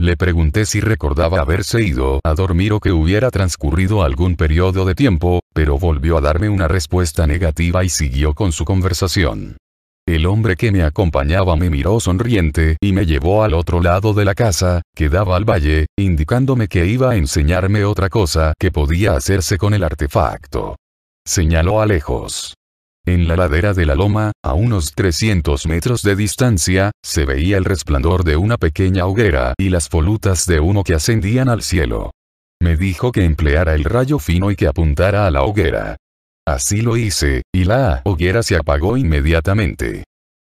Le pregunté si recordaba haberse ido a dormir o que hubiera transcurrido algún periodo de tiempo, pero volvió a darme una respuesta negativa y siguió con su conversación. El hombre que me acompañaba me miró sonriente y me llevó al otro lado de la casa, que daba al valle, indicándome que iba a enseñarme otra cosa que podía hacerse con el artefacto. Señaló a lejos. En la ladera de la loma, a unos 300 metros de distancia, se veía el resplandor de una pequeña hoguera y las volutas de humo que ascendían al cielo. Me dijo que empleara el rayo fino y que apuntara a la hoguera. Así lo hice, y la hoguera se apagó inmediatamente.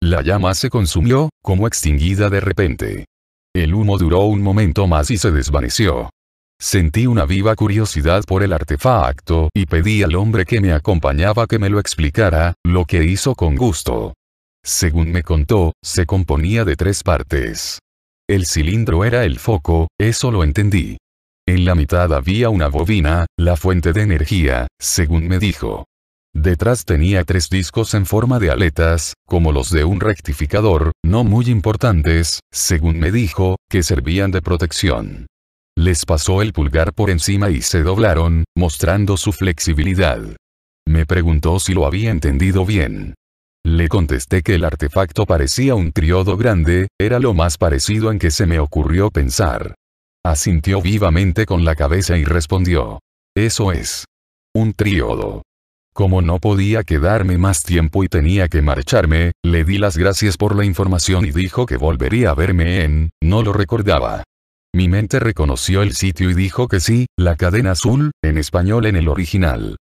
La llama se consumió, como extinguida de repente. El humo duró un momento más y se desvaneció. Sentí una viva curiosidad por el artefacto y pedí al hombre que me acompañaba que me lo explicara, lo que hizo con gusto. Según me contó, se componía de tres partes. El cilindro era el foco, eso lo entendí. En la mitad había una bobina, la fuente de energía, según me dijo. Detrás tenía tres discos en forma de aletas, como los de un rectificador, no muy importantes, según me dijo, que servían de protección. Les pasó el pulgar por encima y se doblaron, mostrando su flexibilidad. Me preguntó si lo había entendido bien. Le contesté que el artefacto parecía un triodo grande, era lo más parecido en que se me ocurrió pensar. Asintió vivamente con la cabeza y respondió. Eso es. Un triodo. Como no podía quedarme más tiempo y tenía que marcharme, le di las gracias por la información y dijo que volvería a verme en, no lo recordaba. Mi mente reconoció el sitio y dijo que sí, la cadena azul, en español en el original.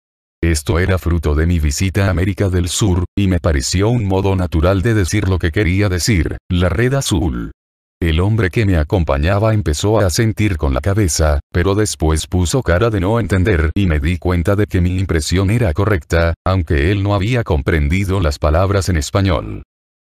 Esto era fruto de mi visita a América del Sur, y me pareció un modo natural de decir lo que quería decir, la red azul. El hombre que me acompañaba empezó a sentir con la cabeza, pero después puso cara de no entender y me di cuenta de que mi impresión era correcta, aunque él no había comprendido las palabras en español.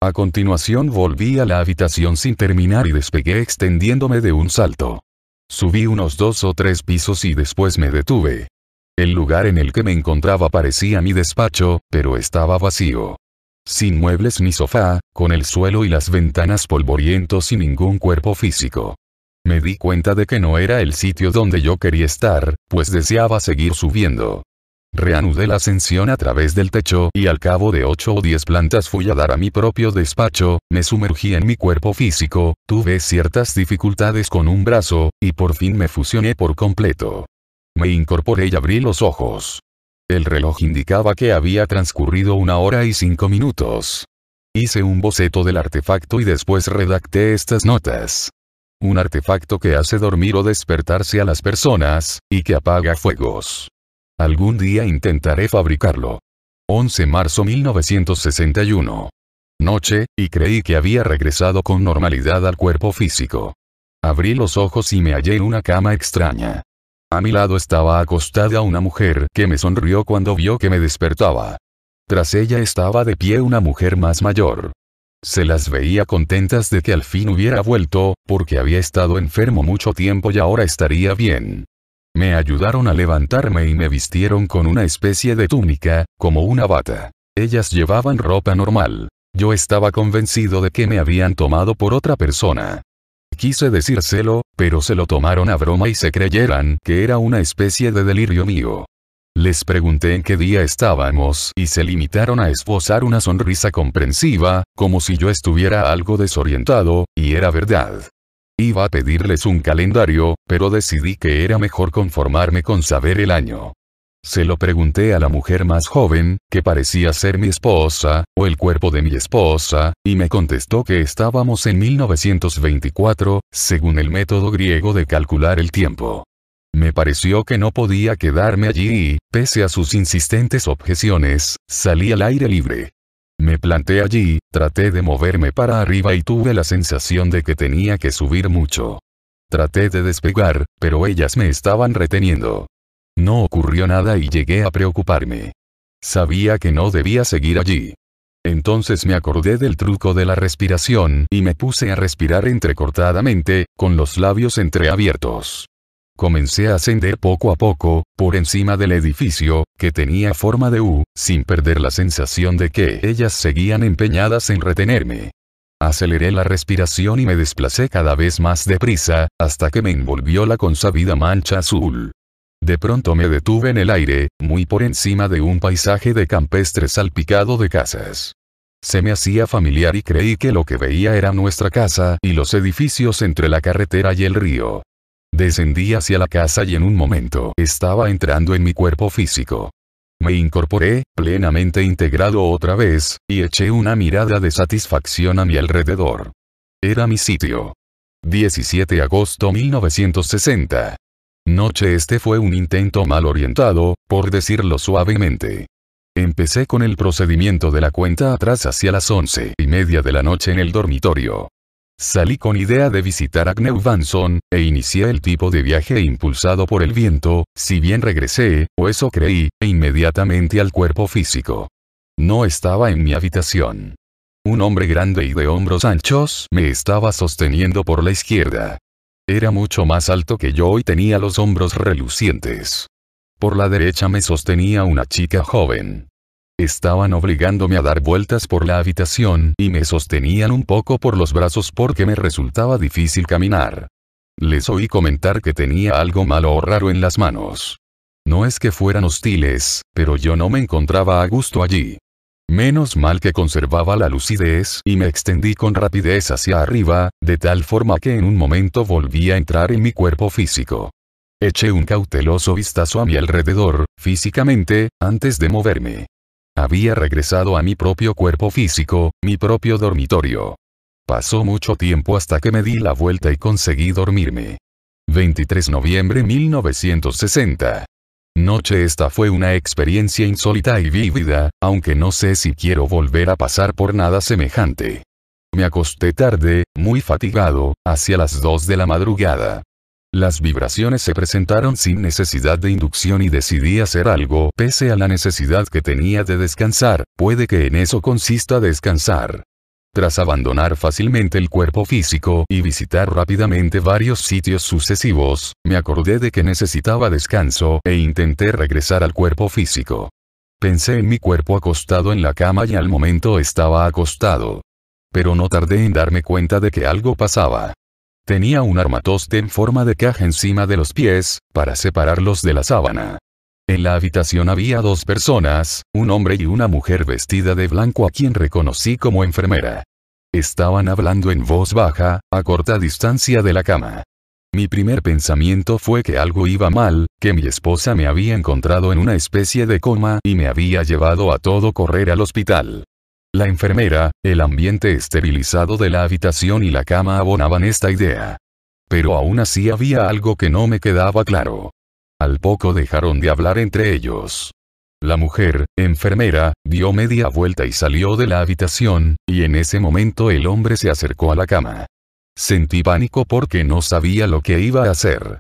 A continuación volví a la habitación sin terminar y despegué extendiéndome de un salto. Subí unos dos o tres pisos y después me detuve. El lugar en el que me encontraba parecía mi despacho, pero estaba vacío. Sin muebles ni sofá, con el suelo y las ventanas polvorientos y ningún cuerpo físico. Me di cuenta de que no era el sitio donde yo quería estar, pues deseaba seguir subiendo. Reanudé la ascensión a través del techo y al cabo de ocho o diez plantas fui a dar a mi propio despacho, me sumergí en mi cuerpo físico, tuve ciertas dificultades con un brazo, y por fin me fusioné por completo. Me incorporé y abrí los ojos. El reloj indicaba que había transcurrido una hora y cinco minutos. Hice un boceto del artefacto y después redacté estas notas. Un artefacto que hace dormir o despertarse a las personas, y que apaga fuegos. Algún día intentaré fabricarlo. 11 marzo 1961. Noche, y creí que había regresado con normalidad al cuerpo físico. Abrí los ojos y me hallé en una cama extraña. A mi lado estaba acostada una mujer que me sonrió cuando vio que me despertaba. Tras ella estaba de pie una mujer más mayor. Se las veía contentas de que al fin hubiera vuelto, porque había estado enfermo mucho tiempo y ahora estaría bien. Me ayudaron a levantarme y me vistieron con una especie de túnica, como una bata. Ellas llevaban ropa normal. Yo estaba convencido de que me habían tomado por otra persona. Quise decírselo, pero se lo tomaron a broma y se creyeran que era una especie de delirio mío. Les pregunté en qué día estábamos y se limitaron a esbozar una sonrisa comprensiva, como si yo estuviera algo desorientado, y era verdad. Iba a pedirles un calendario, pero decidí que era mejor conformarme con saber el año. Se lo pregunté a la mujer más joven, que parecía ser mi esposa, o el cuerpo de mi esposa, y me contestó que estábamos en 1924, según el método griego de calcular el tiempo. Me pareció que no podía quedarme allí y, pese a sus insistentes objeciones, salí al aire libre. Me planté allí, traté de moverme para arriba y tuve la sensación de que tenía que subir mucho. Traté de despegar, pero ellas me estaban reteniendo. No ocurrió nada y llegué a preocuparme. Sabía que no debía seguir allí. Entonces me acordé del truco de la respiración y me puse a respirar entrecortadamente, con los labios entreabiertos. Comencé a ascender poco a poco, por encima del edificio, que tenía forma de U, sin perder la sensación de que ellas seguían empeñadas en retenerme. Aceleré la respiración y me desplacé cada vez más deprisa, hasta que me envolvió la consabida mancha azul. De pronto me detuve en el aire, muy por encima de un paisaje de campestre salpicado de casas. Se me hacía familiar y creí que lo que veía era nuestra casa y los edificios entre la carretera y el río. Descendí hacia la casa y en un momento estaba entrando en mi cuerpo físico. Me incorporé, plenamente integrado otra vez, y eché una mirada de satisfacción a mi alrededor. Era mi sitio. 17 de agosto 1960. Noche este fue un intento mal orientado, por decirlo suavemente. Empecé con el procedimiento de la cuenta atrás hacia las once y media de la noche en el dormitorio. Salí con idea de visitar a e inicié el tipo de viaje impulsado por el viento, si bien regresé, pues o eso creí, e inmediatamente al cuerpo físico. No estaba en mi habitación. Un hombre grande y de hombros anchos me estaba sosteniendo por la izquierda. Era mucho más alto que yo y tenía los hombros relucientes. Por la derecha me sostenía una chica joven. Estaban obligándome a dar vueltas por la habitación y me sostenían un poco por los brazos porque me resultaba difícil caminar. Les oí comentar que tenía algo malo o raro en las manos. No es que fueran hostiles, pero yo no me encontraba a gusto allí. Menos mal que conservaba la lucidez y me extendí con rapidez hacia arriba, de tal forma que en un momento volví a entrar en mi cuerpo físico. Eché un cauteloso vistazo a mi alrededor, físicamente, antes de moverme. Había regresado a mi propio cuerpo físico, mi propio dormitorio. Pasó mucho tiempo hasta que me di la vuelta y conseguí dormirme. 23 noviembre 1960. Noche esta fue una experiencia insólita y vívida, aunque no sé si quiero volver a pasar por nada semejante. Me acosté tarde, muy fatigado, hacia las 2 de la madrugada. Las vibraciones se presentaron sin necesidad de inducción y decidí hacer algo pese a la necesidad que tenía de descansar, puede que en eso consista descansar. Tras abandonar fácilmente el cuerpo físico y visitar rápidamente varios sitios sucesivos, me acordé de que necesitaba descanso e intenté regresar al cuerpo físico. Pensé en mi cuerpo acostado en la cama y al momento estaba acostado. Pero no tardé en darme cuenta de que algo pasaba. Tenía un armatoste en forma de caja encima de los pies, para separarlos de la sábana. En la habitación había dos personas, un hombre y una mujer vestida de blanco a quien reconocí como enfermera. Estaban hablando en voz baja, a corta distancia de la cama. Mi primer pensamiento fue que algo iba mal, que mi esposa me había encontrado en una especie de coma y me había llevado a todo correr al hospital. La enfermera, el ambiente esterilizado de la habitación y la cama abonaban esta idea. Pero aún así había algo que no me quedaba claro. Al poco dejaron de hablar entre ellos. La mujer, enfermera, dio media vuelta y salió de la habitación, y en ese momento el hombre se acercó a la cama. Sentí pánico porque no sabía lo que iba a hacer.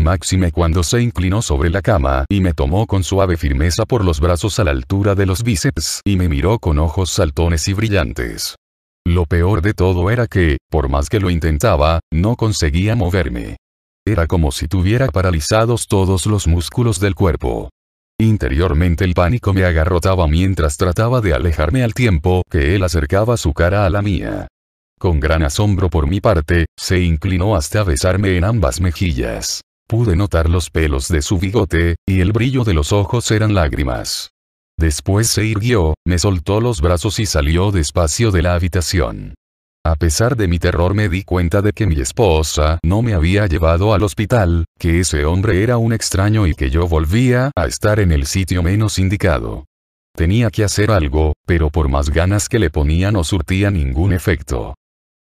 Máxime cuando se inclinó sobre la cama y me tomó con suave firmeza por los brazos a la altura de los bíceps y me miró con ojos saltones y brillantes. Lo peor de todo era que, por más que lo intentaba, no conseguía moverme. Era como si tuviera paralizados todos los músculos del cuerpo. Interiormente el pánico me agarrotaba mientras trataba de alejarme al tiempo que él acercaba su cara a la mía. Con gran asombro por mi parte, se inclinó hasta besarme en ambas mejillas. Pude notar los pelos de su bigote, y el brillo de los ojos eran lágrimas. Después se irguió, me soltó los brazos y salió despacio de la habitación. A pesar de mi terror me di cuenta de que mi esposa no me había llevado al hospital, que ese hombre era un extraño y que yo volvía a estar en el sitio menos indicado. Tenía que hacer algo, pero por más ganas que le ponía no surtía ningún efecto.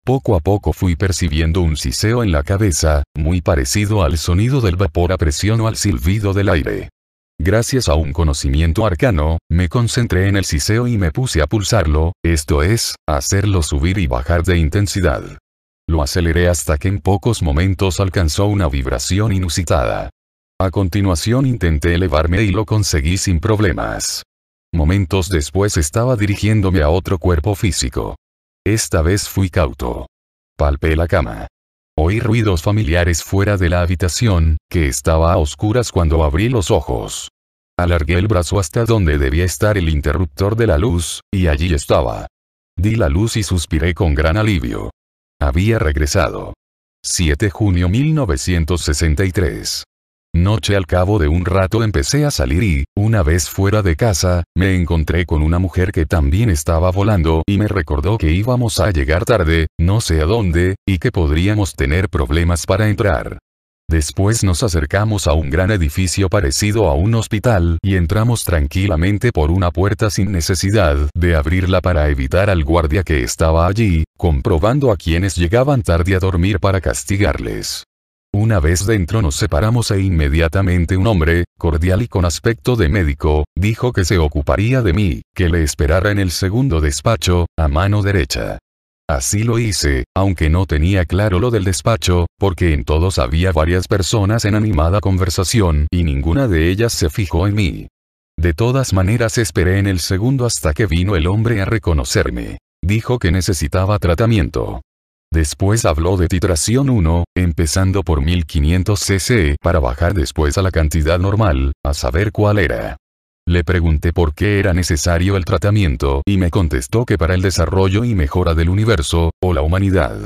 Poco a poco fui percibiendo un siseo en la cabeza, muy parecido al sonido del vapor a presión o al silbido del aire. Gracias a un conocimiento arcano, me concentré en el siseo y me puse a pulsarlo, esto es, hacerlo subir y bajar de intensidad. Lo aceleré hasta que en pocos momentos alcanzó una vibración inusitada. A continuación intenté elevarme y lo conseguí sin problemas. Momentos después estaba dirigiéndome a otro cuerpo físico. Esta vez fui cauto. Palpé la cama. Oí ruidos familiares fuera de la habitación, que estaba a oscuras cuando abrí los ojos. Alargué el brazo hasta donde debía estar el interruptor de la luz, y allí estaba. Di la luz y suspiré con gran alivio. Había regresado. 7 junio 1963. Noche al cabo de un rato empecé a salir y, una vez fuera de casa, me encontré con una mujer que también estaba volando y me recordó que íbamos a llegar tarde, no sé a dónde, y que podríamos tener problemas para entrar. Después nos acercamos a un gran edificio parecido a un hospital y entramos tranquilamente por una puerta sin necesidad de abrirla para evitar al guardia que estaba allí, comprobando a quienes llegaban tarde a dormir para castigarles. Una vez dentro nos separamos e inmediatamente un hombre, cordial y con aspecto de médico, dijo que se ocuparía de mí, que le esperara en el segundo despacho, a mano derecha. Así lo hice, aunque no tenía claro lo del despacho, porque en todos había varias personas en animada conversación y ninguna de ellas se fijó en mí. De todas maneras esperé en el segundo hasta que vino el hombre a reconocerme. Dijo que necesitaba tratamiento. Después habló de titración 1, empezando por 1500 cc para bajar después a la cantidad normal, a saber cuál era. Le pregunté por qué era necesario el tratamiento y me contestó que para el desarrollo y mejora del universo, o la humanidad.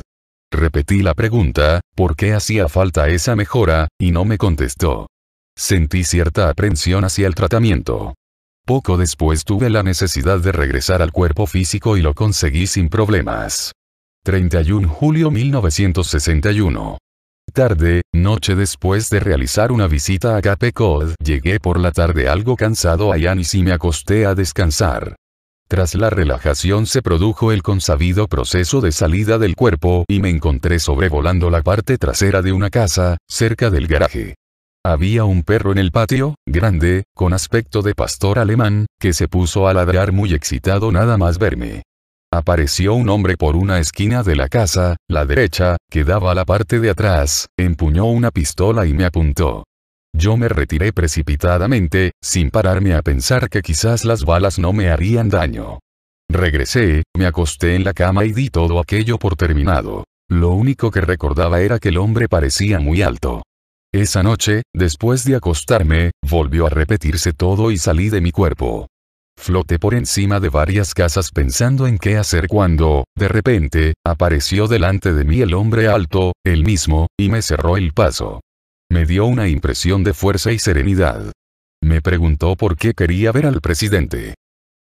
Repetí la pregunta, ¿por qué hacía falta esa mejora? y no me contestó. Sentí cierta aprensión hacia el tratamiento. Poco después tuve la necesidad de regresar al cuerpo físico y lo conseguí sin problemas. 31 julio 1961. Tarde, noche después de realizar una visita a Cape Cod, llegué por la tarde algo cansado a Yanis y me acosté a descansar. Tras la relajación se produjo el consabido proceso de salida del cuerpo y me encontré sobrevolando la parte trasera de una casa, cerca del garaje. Había un perro en el patio, grande, con aspecto de pastor alemán, que se puso a ladrar muy excitado nada más verme. Apareció un hombre por una esquina de la casa, la derecha, que daba a la parte de atrás, empuñó una pistola y me apuntó. Yo me retiré precipitadamente, sin pararme a pensar que quizás las balas no me harían daño. Regresé, me acosté en la cama y di todo aquello por terminado. Lo único que recordaba era que el hombre parecía muy alto. Esa noche, después de acostarme, volvió a repetirse todo y salí de mi cuerpo. Floté por encima de varias casas pensando en qué hacer cuando, de repente, apareció delante de mí el hombre alto, el mismo, y me cerró el paso. Me dio una impresión de fuerza y serenidad. Me preguntó por qué quería ver al presidente.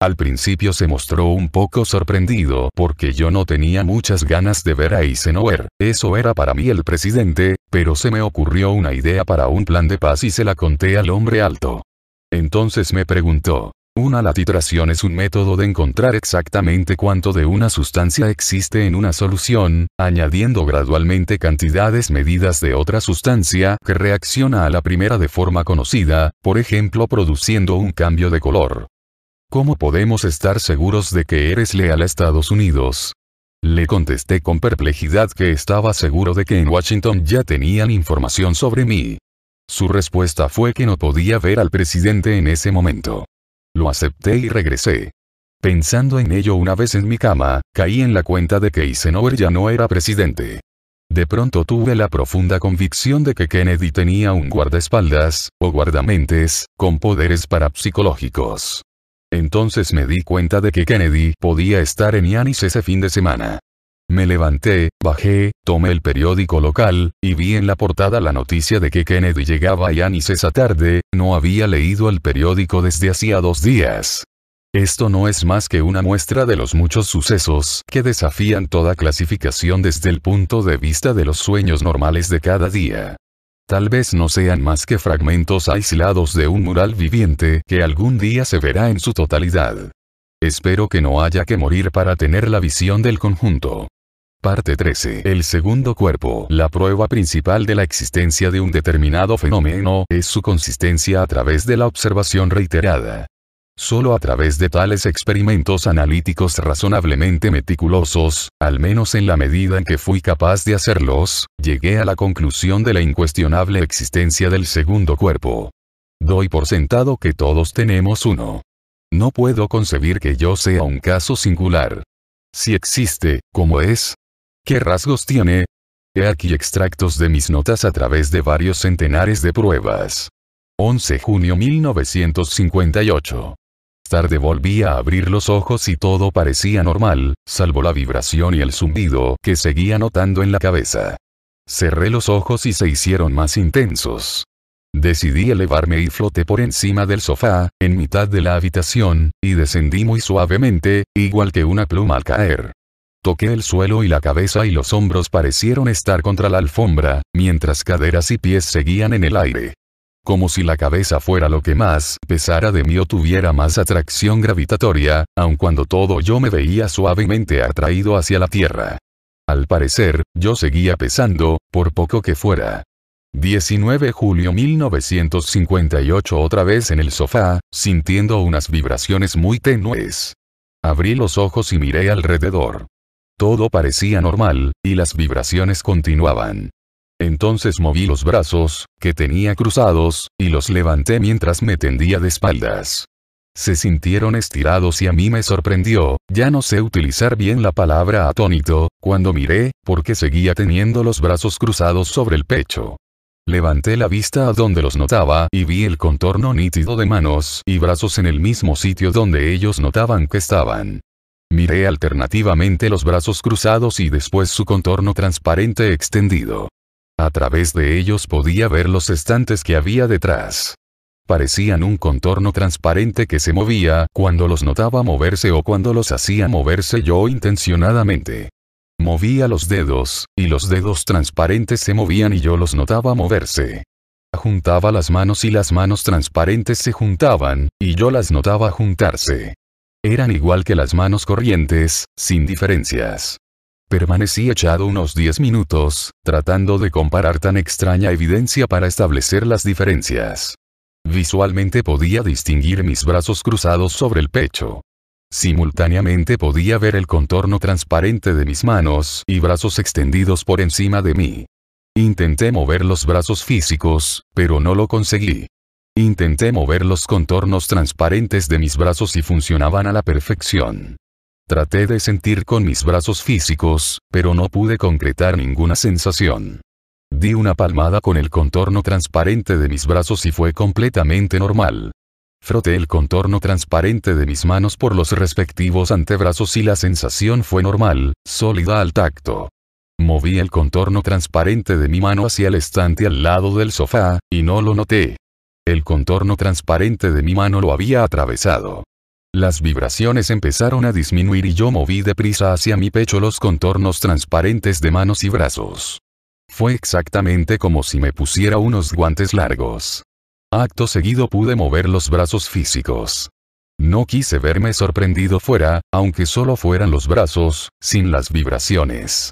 Al principio se mostró un poco sorprendido porque yo no tenía muchas ganas de ver a Eisenhower, eso era para mí el presidente, pero se me ocurrió una idea para un plan de paz y se la conté al hombre alto. Entonces me preguntó, una latitración es un método de encontrar exactamente cuánto de una sustancia existe en una solución, añadiendo gradualmente cantidades medidas de otra sustancia que reacciona a la primera de forma conocida, por ejemplo produciendo un cambio de color. ¿Cómo podemos estar seguros de que eres leal a Estados Unidos? Le contesté con perplejidad que estaba seguro de que en Washington ya tenían información sobre mí. Su respuesta fue que no podía ver al presidente en ese momento. Lo acepté y regresé. Pensando en ello una vez en mi cama, caí en la cuenta de que Eisenhower ya no era presidente. De pronto tuve la profunda convicción de que Kennedy tenía un guardaespaldas, o guardamentes, con poderes parapsicológicos. Entonces me di cuenta de que Kennedy podía estar en Yanis ese fin de semana. Me levanté, bajé, tomé el periódico local, y vi en la portada la noticia de que Kennedy llegaba a Yanis esa tarde, no había leído el periódico desde hacía dos días. Esto no es más que una muestra de los muchos sucesos que desafían toda clasificación desde el punto de vista de los sueños normales de cada día. Tal vez no sean más que fragmentos aislados de un mural viviente que algún día se verá en su totalidad. Espero que no haya que morir para tener la visión del conjunto. Parte 13. El segundo cuerpo. La prueba principal de la existencia de un determinado fenómeno es su consistencia a través de la observación reiterada. Solo a través de tales experimentos analíticos razonablemente meticulosos, al menos en la medida en que fui capaz de hacerlos, llegué a la conclusión de la incuestionable existencia del segundo cuerpo. Doy por sentado que todos tenemos uno. No puedo concebir que yo sea un caso singular. Si existe, como es, ¿Qué rasgos tiene? He aquí extractos de mis notas a través de varios centenares de pruebas. 11 junio 1958. Tarde volví a abrir los ojos y todo parecía normal, salvo la vibración y el zumbido que seguía notando en la cabeza. Cerré los ojos y se hicieron más intensos. Decidí elevarme y floté por encima del sofá, en mitad de la habitación, y descendí muy suavemente, igual que una pluma al caer. Toqué el suelo y la cabeza y los hombros parecieron estar contra la alfombra, mientras caderas y pies seguían en el aire. Como si la cabeza fuera lo que más pesara de mí o tuviera más atracción gravitatoria, aun cuando todo yo me veía suavemente atraído hacia la tierra. Al parecer, yo seguía pesando, por poco que fuera. 19 de julio 1958 otra vez en el sofá, sintiendo unas vibraciones muy tenues. Abrí los ojos y miré alrededor. Todo parecía normal, y las vibraciones continuaban. Entonces moví los brazos, que tenía cruzados, y los levanté mientras me tendía de espaldas. Se sintieron estirados y a mí me sorprendió, ya no sé utilizar bien la palabra atónito, cuando miré, porque seguía teniendo los brazos cruzados sobre el pecho. Levanté la vista a donde los notaba y vi el contorno nítido de manos y brazos en el mismo sitio donde ellos notaban que estaban. Miré alternativamente los brazos cruzados y después su contorno transparente extendido. A través de ellos podía ver los estantes que había detrás. Parecían un contorno transparente que se movía cuando los notaba moverse o cuando los hacía moverse yo intencionadamente. Movía los dedos, y los dedos transparentes se movían y yo los notaba moverse. Juntaba las manos y las manos transparentes se juntaban, y yo las notaba juntarse. Eran igual que las manos corrientes, sin diferencias. Permanecí echado unos 10 minutos, tratando de comparar tan extraña evidencia para establecer las diferencias. Visualmente podía distinguir mis brazos cruzados sobre el pecho. Simultáneamente podía ver el contorno transparente de mis manos y brazos extendidos por encima de mí. Intenté mover los brazos físicos, pero no lo conseguí. Intenté mover los contornos transparentes de mis brazos y funcionaban a la perfección. Traté de sentir con mis brazos físicos, pero no pude concretar ninguna sensación. Di una palmada con el contorno transparente de mis brazos y fue completamente normal. Froté el contorno transparente de mis manos por los respectivos antebrazos y la sensación fue normal, sólida al tacto. Moví el contorno transparente de mi mano hacia el estante al lado del sofá, y no lo noté. El contorno transparente de mi mano lo había atravesado. Las vibraciones empezaron a disminuir y yo moví deprisa hacia mi pecho los contornos transparentes de manos y brazos. Fue exactamente como si me pusiera unos guantes largos. Acto seguido pude mover los brazos físicos. No quise verme sorprendido fuera, aunque solo fueran los brazos, sin las vibraciones.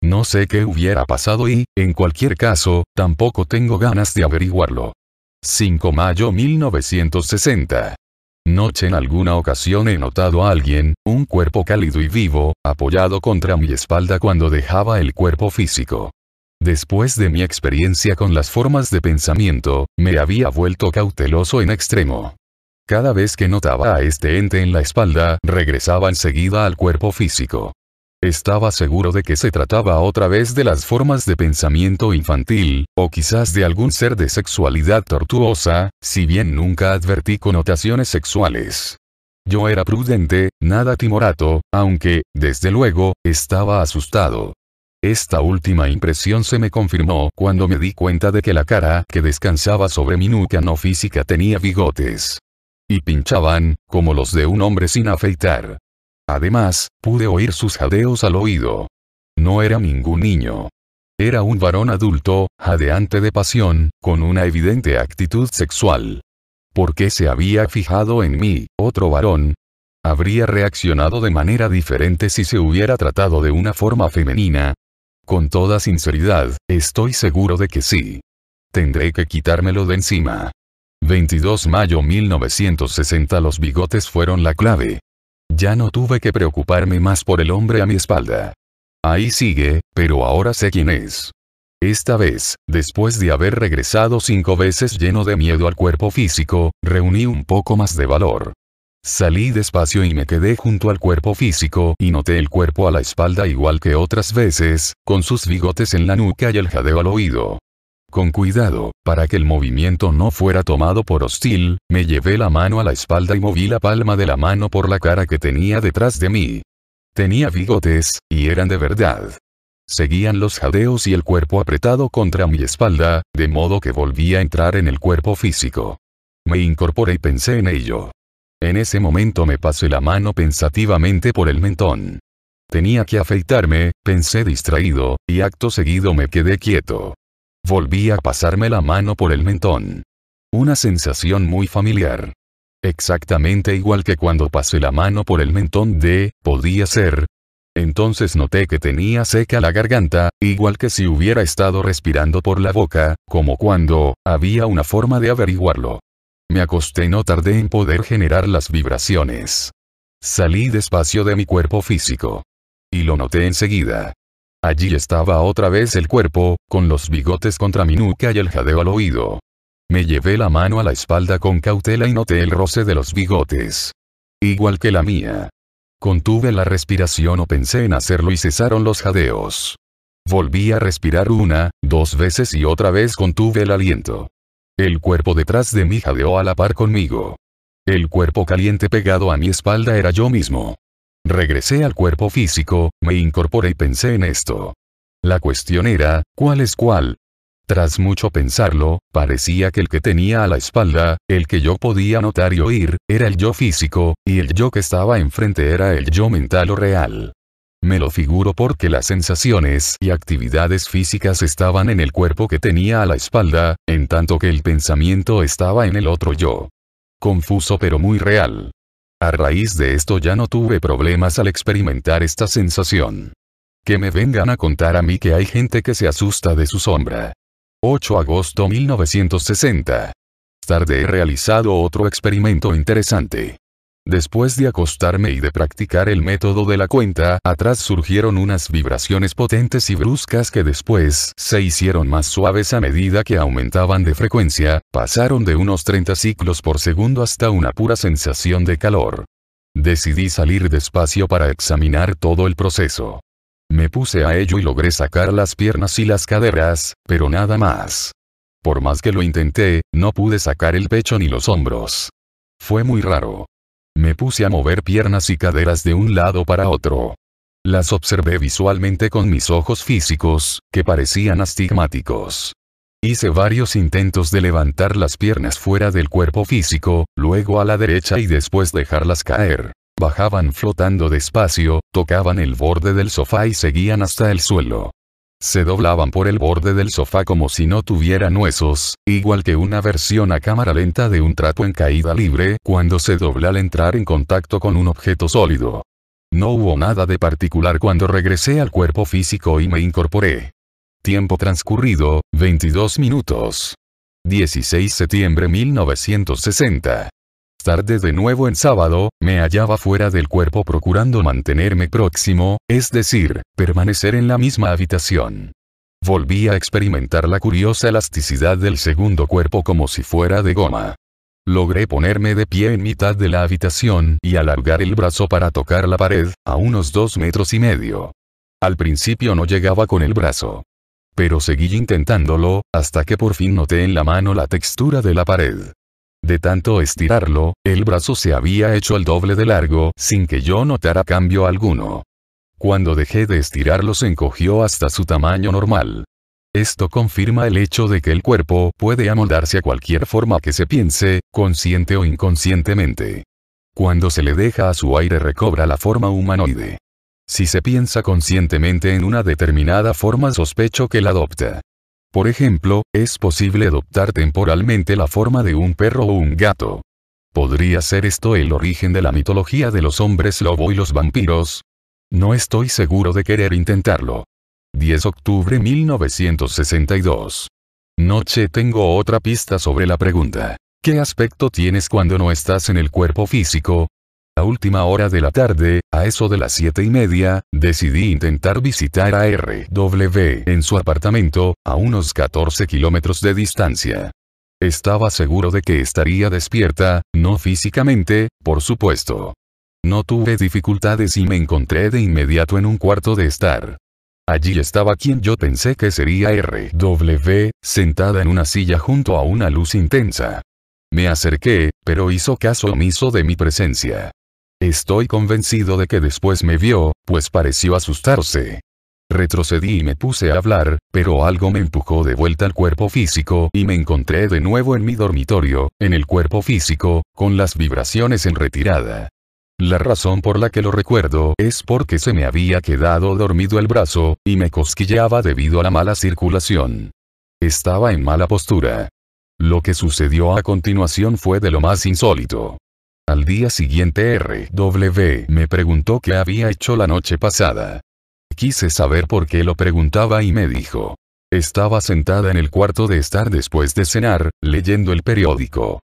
No sé qué hubiera pasado y, en cualquier caso, tampoco tengo ganas de averiguarlo. 5 mayo 1960. Noche en alguna ocasión he notado a alguien, un cuerpo cálido y vivo, apoyado contra mi espalda cuando dejaba el cuerpo físico. Después de mi experiencia con las formas de pensamiento, me había vuelto cauteloso en extremo. Cada vez que notaba a este ente en la espalda, regresaba enseguida al cuerpo físico. Estaba seguro de que se trataba otra vez de las formas de pensamiento infantil, o quizás de algún ser de sexualidad tortuosa, si bien nunca advertí connotaciones sexuales. Yo era prudente, nada timorato, aunque, desde luego, estaba asustado. Esta última impresión se me confirmó cuando me di cuenta de que la cara que descansaba sobre mi nuca no física tenía bigotes. Y pinchaban, como los de un hombre sin afeitar. Además, pude oír sus jadeos al oído. No era ningún niño. Era un varón adulto, jadeante de pasión, con una evidente actitud sexual. ¿Por qué se había fijado en mí, otro varón? Habría reaccionado de manera diferente si se hubiera tratado de una forma femenina. Con toda sinceridad, estoy seguro de que sí. Tendré que quitármelo de encima. 22 mayo 1960 Los bigotes fueron la clave. Ya no tuve que preocuparme más por el hombre a mi espalda. Ahí sigue, pero ahora sé quién es. Esta vez, después de haber regresado cinco veces lleno de miedo al cuerpo físico, reuní un poco más de valor. Salí despacio y me quedé junto al cuerpo físico y noté el cuerpo a la espalda igual que otras veces, con sus bigotes en la nuca y el jadeo al oído. Con cuidado, para que el movimiento no fuera tomado por hostil, me llevé la mano a la espalda y moví la palma de la mano por la cara que tenía detrás de mí. Tenía bigotes, y eran de verdad. Seguían los jadeos y el cuerpo apretado contra mi espalda, de modo que volví a entrar en el cuerpo físico. Me incorporé y pensé en ello. En ese momento me pasé la mano pensativamente por el mentón. Tenía que afeitarme, pensé distraído, y acto seguido me quedé quieto. Volví a pasarme la mano por el mentón. Una sensación muy familiar. Exactamente igual que cuando pasé la mano por el mentón de, podía ser. Entonces noté que tenía seca la garganta, igual que si hubiera estado respirando por la boca, como cuando, había una forma de averiguarlo. Me acosté y no tardé en poder generar las vibraciones. Salí despacio de mi cuerpo físico. Y lo noté enseguida. Allí estaba otra vez el cuerpo, con los bigotes contra mi nuca y el jadeo al oído. Me llevé la mano a la espalda con cautela y noté el roce de los bigotes. Igual que la mía. Contuve la respiración o pensé en hacerlo y cesaron los jadeos. Volví a respirar una, dos veces y otra vez contuve el aliento. El cuerpo detrás de mí jadeó a la par conmigo. El cuerpo caliente pegado a mi espalda era yo mismo. Regresé al cuerpo físico, me incorporé y pensé en esto. La cuestión era, ¿cuál es cuál? Tras mucho pensarlo, parecía que el que tenía a la espalda, el que yo podía notar y oír, era el yo físico, y el yo que estaba enfrente era el yo mental o real. Me lo figuro porque las sensaciones y actividades físicas estaban en el cuerpo que tenía a la espalda, en tanto que el pensamiento estaba en el otro yo. Confuso pero muy real. A raíz de esto ya no tuve problemas al experimentar esta sensación. Que me vengan a contar a mí que hay gente que se asusta de su sombra. 8 agosto 1960. Tarde he realizado otro experimento interesante. Después de acostarme y de practicar el método de la cuenta atrás surgieron unas vibraciones potentes y bruscas que después se hicieron más suaves a medida que aumentaban de frecuencia, pasaron de unos 30 ciclos por segundo hasta una pura sensación de calor. Decidí salir despacio para examinar todo el proceso. Me puse a ello y logré sacar las piernas y las caderas, pero nada más. Por más que lo intenté, no pude sacar el pecho ni los hombros. Fue muy raro. Me puse a mover piernas y caderas de un lado para otro. Las observé visualmente con mis ojos físicos, que parecían astigmáticos. Hice varios intentos de levantar las piernas fuera del cuerpo físico, luego a la derecha y después dejarlas caer. Bajaban flotando despacio, tocaban el borde del sofá y seguían hasta el suelo. Se doblaban por el borde del sofá como si no tuvieran huesos, igual que una versión a cámara lenta de un trato en caída libre cuando se dobla al entrar en contacto con un objeto sólido. No hubo nada de particular cuando regresé al cuerpo físico y me incorporé. Tiempo transcurrido, 22 minutos. 16 septiembre 1960. Tarde de nuevo en sábado, me hallaba fuera del cuerpo procurando mantenerme próximo, es decir, permanecer en la misma habitación. Volví a experimentar la curiosa elasticidad del segundo cuerpo como si fuera de goma. Logré ponerme de pie en mitad de la habitación y alargar el brazo para tocar la pared, a unos dos metros y medio. Al principio no llegaba con el brazo. Pero seguí intentándolo, hasta que por fin noté en la mano la textura de la pared. De tanto estirarlo, el brazo se había hecho el doble de largo sin que yo notara cambio alguno. Cuando dejé de estirarlo se encogió hasta su tamaño normal. Esto confirma el hecho de que el cuerpo puede amoldarse a cualquier forma que se piense, consciente o inconscientemente. Cuando se le deja a su aire recobra la forma humanoide. Si se piensa conscientemente en una determinada forma sospecho que la adopta. Por ejemplo, es posible adoptar temporalmente la forma de un perro o un gato. ¿Podría ser esto el origen de la mitología de los hombres lobo y los vampiros? No estoy seguro de querer intentarlo. 10 de octubre 1962. Noche tengo otra pista sobre la pregunta. ¿Qué aspecto tienes cuando no estás en el cuerpo físico? A última hora de la tarde, a eso de las siete y media, decidí intentar visitar a RW en su apartamento, a unos 14 kilómetros de distancia. Estaba seguro de que estaría despierta, no físicamente, por supuesto. No tuve dificultades y me encontré de inmediato en un cuarto de estar. Allí estaba quien yo pensé que sería RW, sentada en una silla junto a una luz intensa. Me acerqué, pero hizo caso omiso de mi presencia. Estoy convencido de que después me vio, pues pareció asustarse. Retrocedí y me puse a hablar, pero algo me empujó de vuelta al cuerpo físico y me encontré de nuevo en mi dormitorio, en el cuerpo físico, con las vibraciones en retirada. La razón por la que lo recuerdo es porque se me había quedado dormido el brazo, y me cosquilleaba debido a la mala circulación. Estaba en mala postura. Lo que sucedió a continuación fue de lo más insólito. Al día siguiente RW me preguntó qué había hecho la noche pasada. Quise saber por qué lo preguntaba y me dijo. Estaba sentada en el cuarto de estar después de cenar, leyendo el periódico.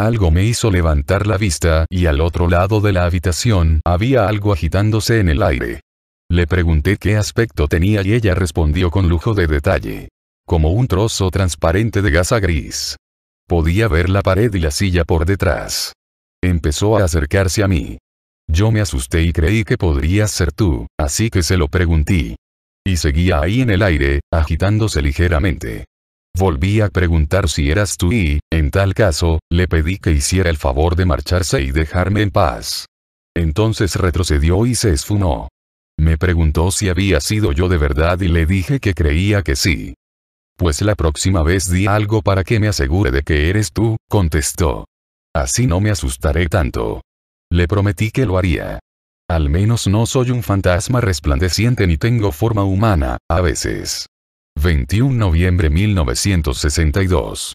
Algo me hizo levantar la vista, y al otro lado de la habitación había algo agitándose en el aire. Le pregunté qué aspecto tenía y ella respondió con lujo de detalle. Como un trozo transparente de gasa gris. Podía ver la pared y la silla por detrás. Empezó a acercarse a mí. Yo me asusté y creí que podrías ser tú, así que se lo pregunté. Y seguía ahí en el aire, agitándose ligeramente. Volví a preguntar si eras tú y, en tal caso, le pedí que hiciera el favor de marcharse y dejarme en paz. Entonces retrocedió y se esfumó. Me preguntó si había sido yo de verdad y le dije que creía que sí. Pues la próxima vez di algo para que me asegure de que eres tú, contestó. Así no me asustaré tanto. Le prometí que lo haría. Al menos no soy un fantasma resplandeciente ni tengo forma humana, a veces. 21 noviembre 1962.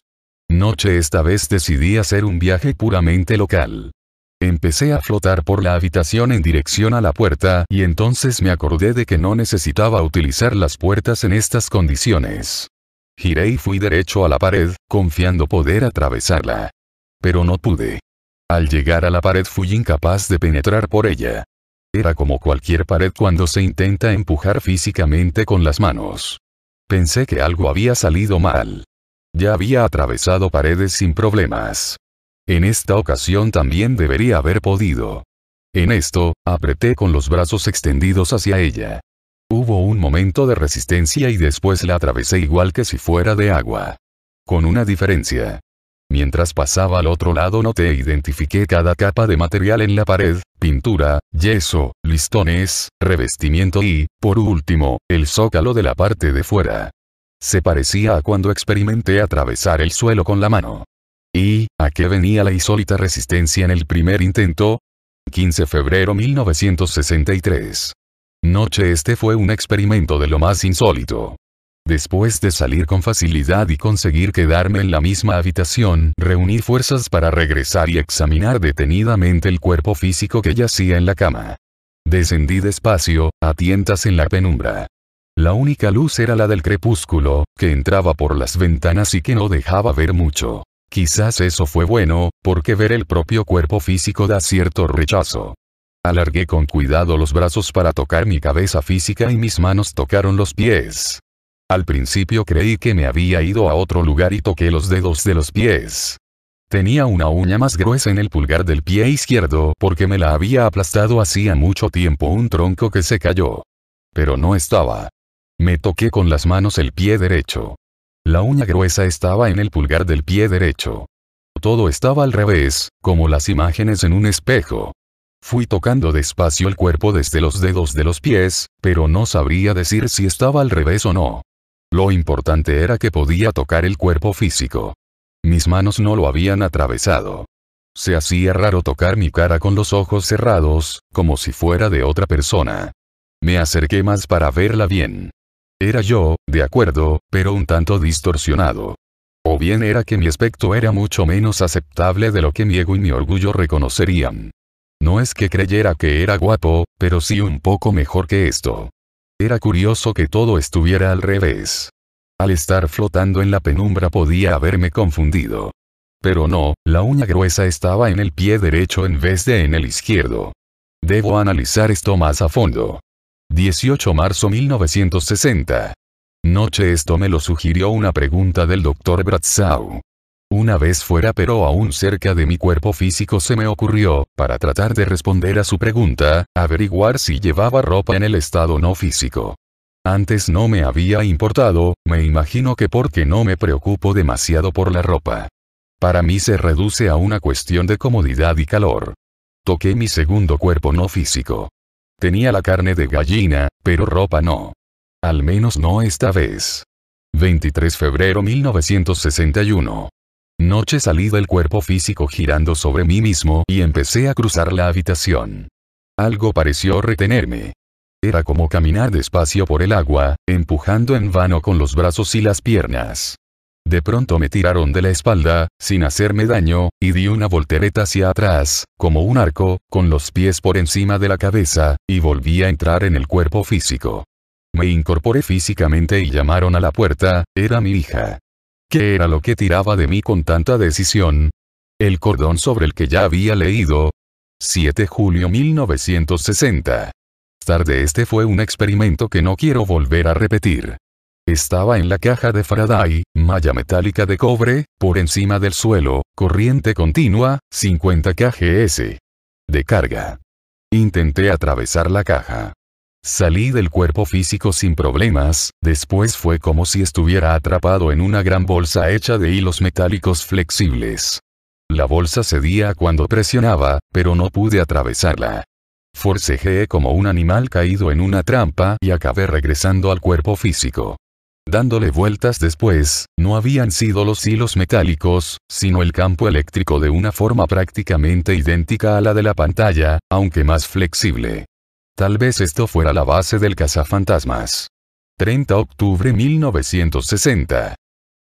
Noche esta vez decidí hacer un viaje puramente local. Empecé a flotar por la habitación en dirección a la puerta y entonces me acordé de que no necesitaba utilizar las puertas en estas condiciones. Giré y fui derecho a la pared, confiando poder atravesarla pero no pude. Al llegar a la pared fui incapaz de penetrar por ella. Era como cualquier pared cuando se intenta empujar físicamente con las manos. Pensé que algo había salido mal. Ya había atravesado paredes sin problemas. En esta ocasión también debería haber podido. En esto, apreté con los brazos extendidos hacia ella. Hubo un momento de resistencia y después la atravesé igual que si fuera de agua. Con una diferencia. Mientras pasaba al otro lado noté e identifiqué cada capa de material en la pared, pintura, yeso, listones, revestimiento y, por último, el zócalo de la parte de fuera. Se parecía a cuando experimenté atravesar el suelo con la mano. ¿Y a qué venía la insólita resistencia en el primer intento? 15 de febrero 1963. Noche este fue un experimento de lo más insólito. Después de salir con facilidad y conseguir quedarme en la misma habitación, reuní fuerzas para regresar y examinar detenidamente el cuerpo físico que yacía en la cama. Descendí despacio, a tientas en la penumbra. La única luz era la del crepúsculo, que entraba por las ventanas y que no dejaba ver mucho. Quizás eso fue bueno, porque ver el propio cuerpo físico da cierto rechazo. Alargué con cuidado los brazos para tocar mi cabeza física y mis manos tocaron los pies. Al principio creí que me había ido a otro lugar y toqué los dedos de los pies. Tenía una uña más gruesa en el pulgar del pie izquierdo porque me la había aplastado hacía mucho tiempo un tronco que se cayó. Pero no estaba. Me toqué con las manos el pie derecho. La uña gruesa estaba en el pulgar del pie derecho. Todo estaba al revés, como las imágenes en un espejo. Fui tocando despacio el cuerpo desde los dedos de los pies, pero no sabría decir si estaba al revés o no. Lo importante era que podía tocar el cuerpo físico. Mis manos no lo habían atravesado. Se hacía raro tocar mi cara con los ojos cerrados, como si fuera de otra persona. Me acerqué más para verla bien. Era yo, de acuerdo, pero un tanto distorsionado. O bien era que mi aspecto era mucho menos aceptable de lo que mi ego y mi orgullo reconocerían. No es que creyera que era guapo, pero sí un poco mejor que esto. Era curioso que todo estuviera al revés. Al estar flotando en la penumbra podía haberme confundido. Pero no, la uña gruesa estaba en el pie derecho en vez de en el izquierdo. Debo analizar esto más a fondo. 18 marzo 1960. Noche esto me lo sugirió una pregunta del doctor Bratzau. Una vez fuera pero aún cerca de mi cuerpo físico se me ocurrió, para tratar de responder a su pregunta, averiguar si llevaba ropa en el estado no físico. Antes no me había importado, me imagino que porque no me preocupo demasiado por la ropa. Para mí se reduce a una cuestión de comodidad y calor. Toqué mi segundo cuerpo no físico. Tenía la carne de gallina, pero ropa no. Al menos no esta vez. 23 febrero 1961. Noche salí del cuerpo físico girando sobre mí mismo y empecé a cruzar la habitación. Algo pareció retenerme. Era como caminar despacio por el agua, empujando en vano con los brazos y las piernas. De pronto me tiraron de la espalda, sin hacerme daño, y di una voltereta hacia atrás, como un arco, con los pies por encima de la cabeza, y volví a entrar en el cuerpo físico. Me incorporé físicamente y llamaron a la puerta, era mi hija. ¿Qué era lo que tiraba de mí con tanta decisión? El cordón sobre el que ya había leído. 7 julio 1960. Tarde este fue un experimento que no quiero volver a repetir. Estaba en la caja de Faraday, malla metálica de cobre, por encima del suelo, corriente continua, 50 kgs. De carga. Intenté atravesar la caja. Salí del cuerpo físico sin problemas, después fue como si estuviera atrapado en una gran bolsa hecha de hilos metálicos flexibles. La bolsa cedía cuando presionaba, pero no pude atravesarla. Forcejeé como un animal caído en una trampa y acabé regresando al cuerpo físico. Dándole vueltas después, no habían sido los hilos metálicos, sino el campo eléctrico de una forma prácticamente idéntica a la de la pantalla, aunque más flexible. Tal vez esto fuera la base del cazafantasmas. 30 octubre 1960.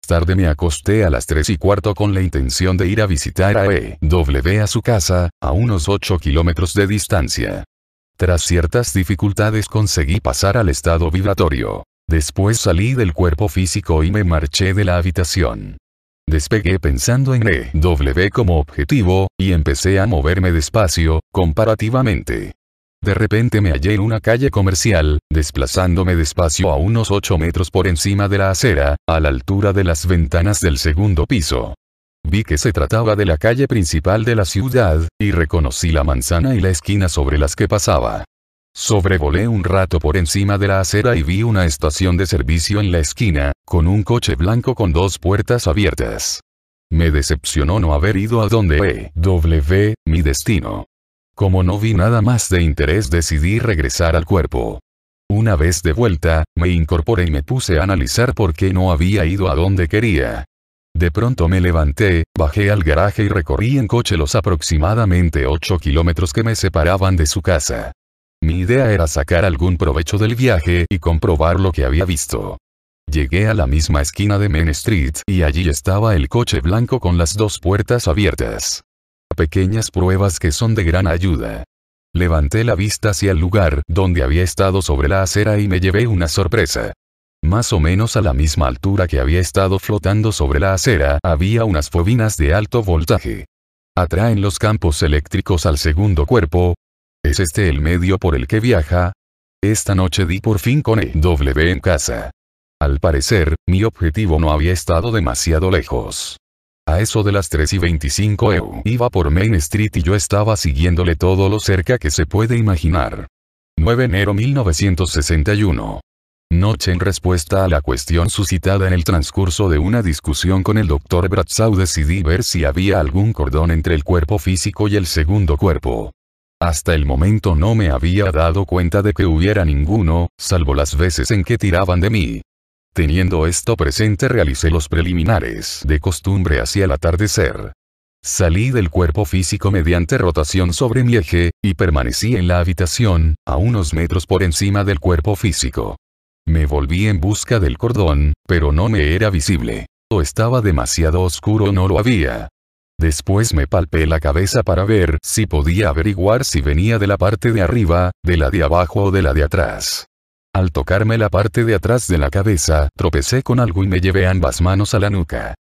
Tarde me acosté a las 3 y cuarto con la intención de ir a visitar a E.W. a su casa, a unos 8 kilómetros de distancia. Tras ciertas dificultades conseguí pasar al estado vibratorio. Después salí del cuerpo físico y me marché de la habitación. Despegué pensando en EW como objetivo, y empecé a moverme despacio, comparativamente. De repente me hallé en una calle comercial, desplazándome despacio a unos 8 metros por encima de la acera, a la altura de las ventanas del segundo piso. Vi que se trataba de la calle principal de la ciudad, y reconocí la manzana y la esquina sobre las que pasaba. Sobrevolé un rato por encima de la acera y vi una estación de servicio en la esquina, con un coche blanco con dos puertas abiertas. Me decepcionó no haber ido a donde e, W, mi destino. Como no vi nada más de interés decidí regresar al cuerpo. Una vez de vuelta, me incorporé y me puse a analizar por qué no había ido a donde quería. De pronto me levanté, bajé al garaje y recorrí en coche los aproximadamente 8 kilómetros que me separaban de su casa. Mi idea era sacar algún provecho del viaje y comprobar lo que había visto. Llegué a la misma esquina de Main Street y allí estaba el coche blanco con las dos puertas abiertas pequeñas pruebas que son de gran ayuda. Levanté la vista hacia el lugar donde había estado sobre la acera y me llevé una sorpresa. Más o menos a la misma altura que había estado flotando sobre la acera, había unas bobinas de alto voltaje. Atraen los campos eléctricos al segundo cuerpo. ¿Es este el medio por el que viaja? Esta noche di por fin con EW en casa. Al parecer, mi objetivo no había estado demasiado lejos. A eso de las 3 y 25 eu iba por Main Street y yo estaba siguiéndole todo lo cerca que se puede imaginar. 9 de enero 1961. Noche en respuesta a la cuestión suscitada en el transcurso de una discusión con el doctor Bratzau decidí ver si había algún cordón entre el cuerpo físico y el segundo cuerpo. Hasta el momento no me había dado cuenta de que hubiera ninguno, salvo las veces en que tiraban de mí. Teniendo esto presente realicé los preliminares de costumbre hacia el atardecer. Salí del cuerpo físico mediante rotación sobre mi eje, y permanecí en la habitación, a unos metros por encima del cuerpo físico. Me volví en busca del cordón, pero no me era visible. O estaba demasiado oscuro o no lo había. Después me palpé la cabeza para ver si podía averiguar si venía de la parte de arriba, de la de abajo o de la de atrás. Al tocarme la parte de atrás de la cabeza, tropecé con algo y me llevé ambas manos a la nuca.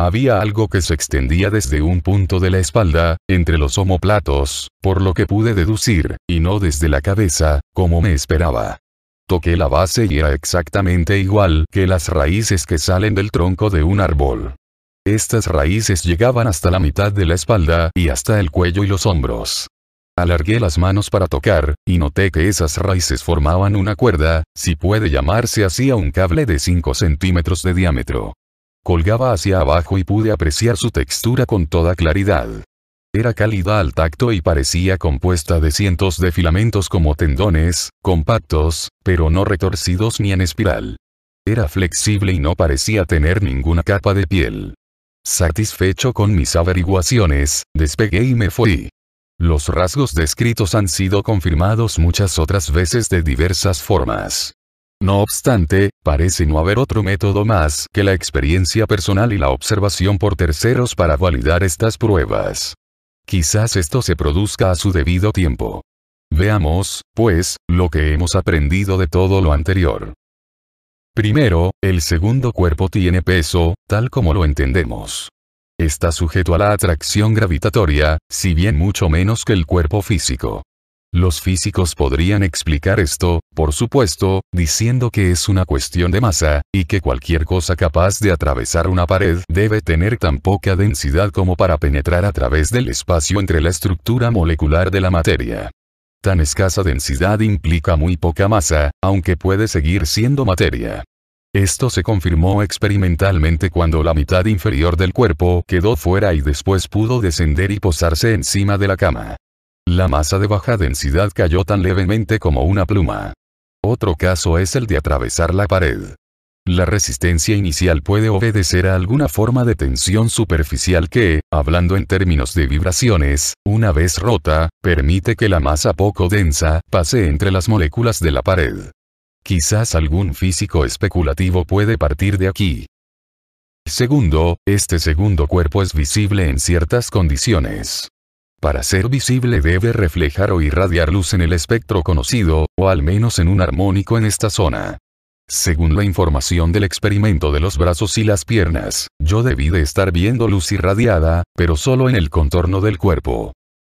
Había algo que se extendía desde un punto de la espalda, entre los homoplatos, por lo que pude deducir, y no desde la cabeza, como me esperaba. Toqué la base y era exactamente igual que las raíces que salen del tronco de un árbol. Estas raíces llegaban hasta la mitad de la espalda y hasta el cuello y los hombros. Alargué las manos para tocar, y noté que esas raíces formaban una cuerda, si puede llamarse así a un cable de 5 centímetros de diámetro. Colgaba hacia abajo y pude apreciar su textura con toda claridad. Era cálida al tacto y parecía compuesta de cientos de filamentos como tendones, compactos, pero no retorcidos ni en espiral. Era flexible y no parecía tener ninguna capa de piel. Satisfecho con mis averiguaciones, despegué y me fui. Los rasgos descritos han sido confirmados muchas otras veces de diversas formas. No obstante, parece no haber otro método más que la experiencia personal y la observación por terceros para validar estas pruebas. Quizás esto se produzca a su debido tiempo. Veamos, pues, lo que hemos aprendido de todo lo anterior. Primero, el segundo cuerpo tiene peso, tal como lo entendemos está sujeto a la atracción gravitatoria, si bien mucho menos que el cuerpo físico. Los físicos podrían explicar esto, por supuesto, diciendo que es una cuestión de masa, y que cualquier cosa capaz de atravesar una pared debe tener tan poca densidad como para penetrar a través del espacio entre la estructura molecular de la materia. Tan escasa densidad implica muy poca masa, aunque puede seguir siendo materia. Esto se confirmó experimentalmente cuando la mitad inferior del cuerpo quedó fuera y después pudo descender y posarse encima de la cama. La masa de baja densidad cayó tan levemente como una pluma. Otro caso es el de atravesar la pared. La resistencia inicial puede obedecer a alguna forma de tensión superficial que, hablando en términos de vibraciones, una vez rota, permite que la masa poco densa pase entre las moléculas de la pared. Quizás algún físico especulativo puede partir de aquí. Segundo, este segundo cuerpo es visible en ciertas condiciones. Para ser visible debe reflejar o irradiar luz en el espectro conocido, o al menos en un armónico en esta zona. Según la información del experimento de los brazos y las piernas, yo debí de estar viendo luz irradiada, pero solo en el contorno del cuerpo.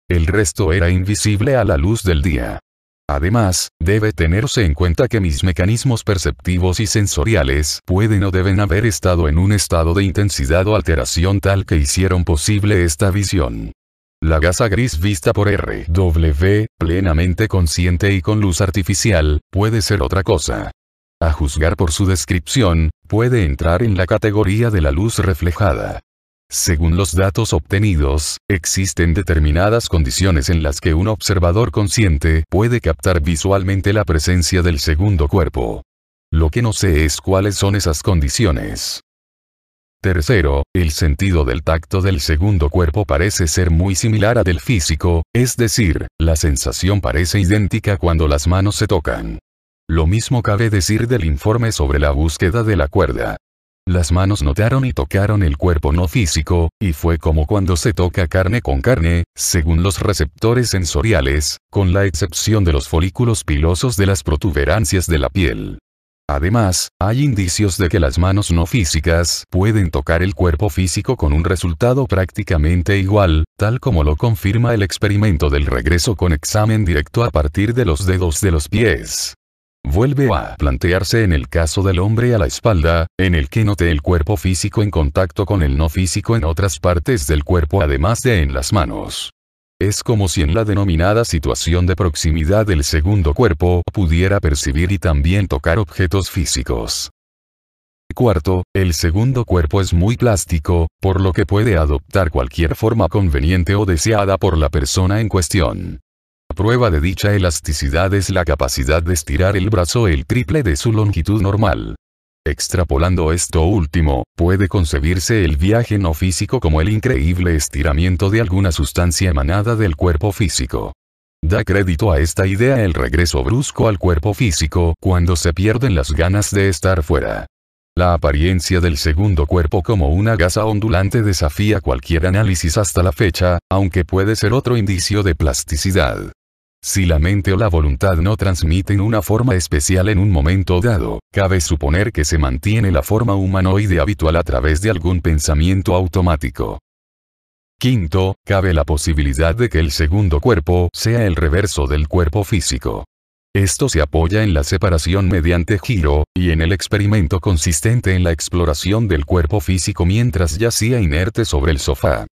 El resto era invisible a la luz del día. Además, debe tenerse en cuenta que mis mecanismos perceptivos y sensoriales pueden o deben haber estado en un estado de intensidad o alteración tal que hicieron posible esta visión. La gasa gris vista por RW, plenamente consciente y con luz artificial, puede ser otra cosa. A juzgar por su descripción, puede entrar en la categoría de la luz reflejada. Según los datos obtenidos, existen determinadas condiciones en las que un observador consciente puede captar visualmente la presencia del segundo cuerpo. Lo que no sé es cuáles son esas condiciones. Tercero, el sentido del tacto del segundo cuerpo parece ser muy similar a del físico, es decir, la sensación parece idéntica cuando las manos se tocan. Lo mismo cabe decir del informe sobre la búsqueda de la cuerda. Las manos notaron y tocaron el cuerpo no físico, y fue como cuando se toca carne con carne, según los receptores sensoriales, con la excepción de los folículos pilosos de las protuberancias de la piel. Además, hay indicios de que las manos no físicas pueden tocar el cuerpo físico con un resultado prácticamente igual, tal como lo confirma el experimento del regreso con examen directo a partir de los dedos de los pies. Vuelve a plantearse en el caso del hombre a la espalda, en el que note el cuerpo físico en contacto con el no físico en otras partes del cuerpo además de en las manos. Es como si en la denominada situación de proximidad el segundo cuerpo pudiera percibir y también tocar objetos físicos. Cuarto, el segundo cuerpo es muy plástico, por lo que puede adoptar cualquier forma conveniente o deseada por la persona en cuestión. Prueba de dicha elasticidad es la capacidad de estirar el brazo el triple de su longitud normal. Extrapolando esto último, puede concebirse el viaje no físico como el increíble estiramiento de alguna sustancia emanada del cuerpo físico. Da crédito a esta idea el regreso brusco al cuerpo físico cuando se pierden las ganas de estar fuera. La apariencia del segundo cuerpo como una gasa ondulante desafía cualquier análisis hasta la fecha, aunque puede ser otro indicio de plasticidad. Si la mente o la voluntad no transmiten una forma especial en un momento dado, cabe suponer que se mantiene la forma humanoide habitual a través de algún pensamiento automático. Quinto, cabe la posibilidad de que el segundo cuerpo sea el reverso del cuerpo físico. Esto se apoya en la separación mediante giro, y en el experimento consistente en la exploración del cuerpo físico mientras yacía inerte sobre el sofá.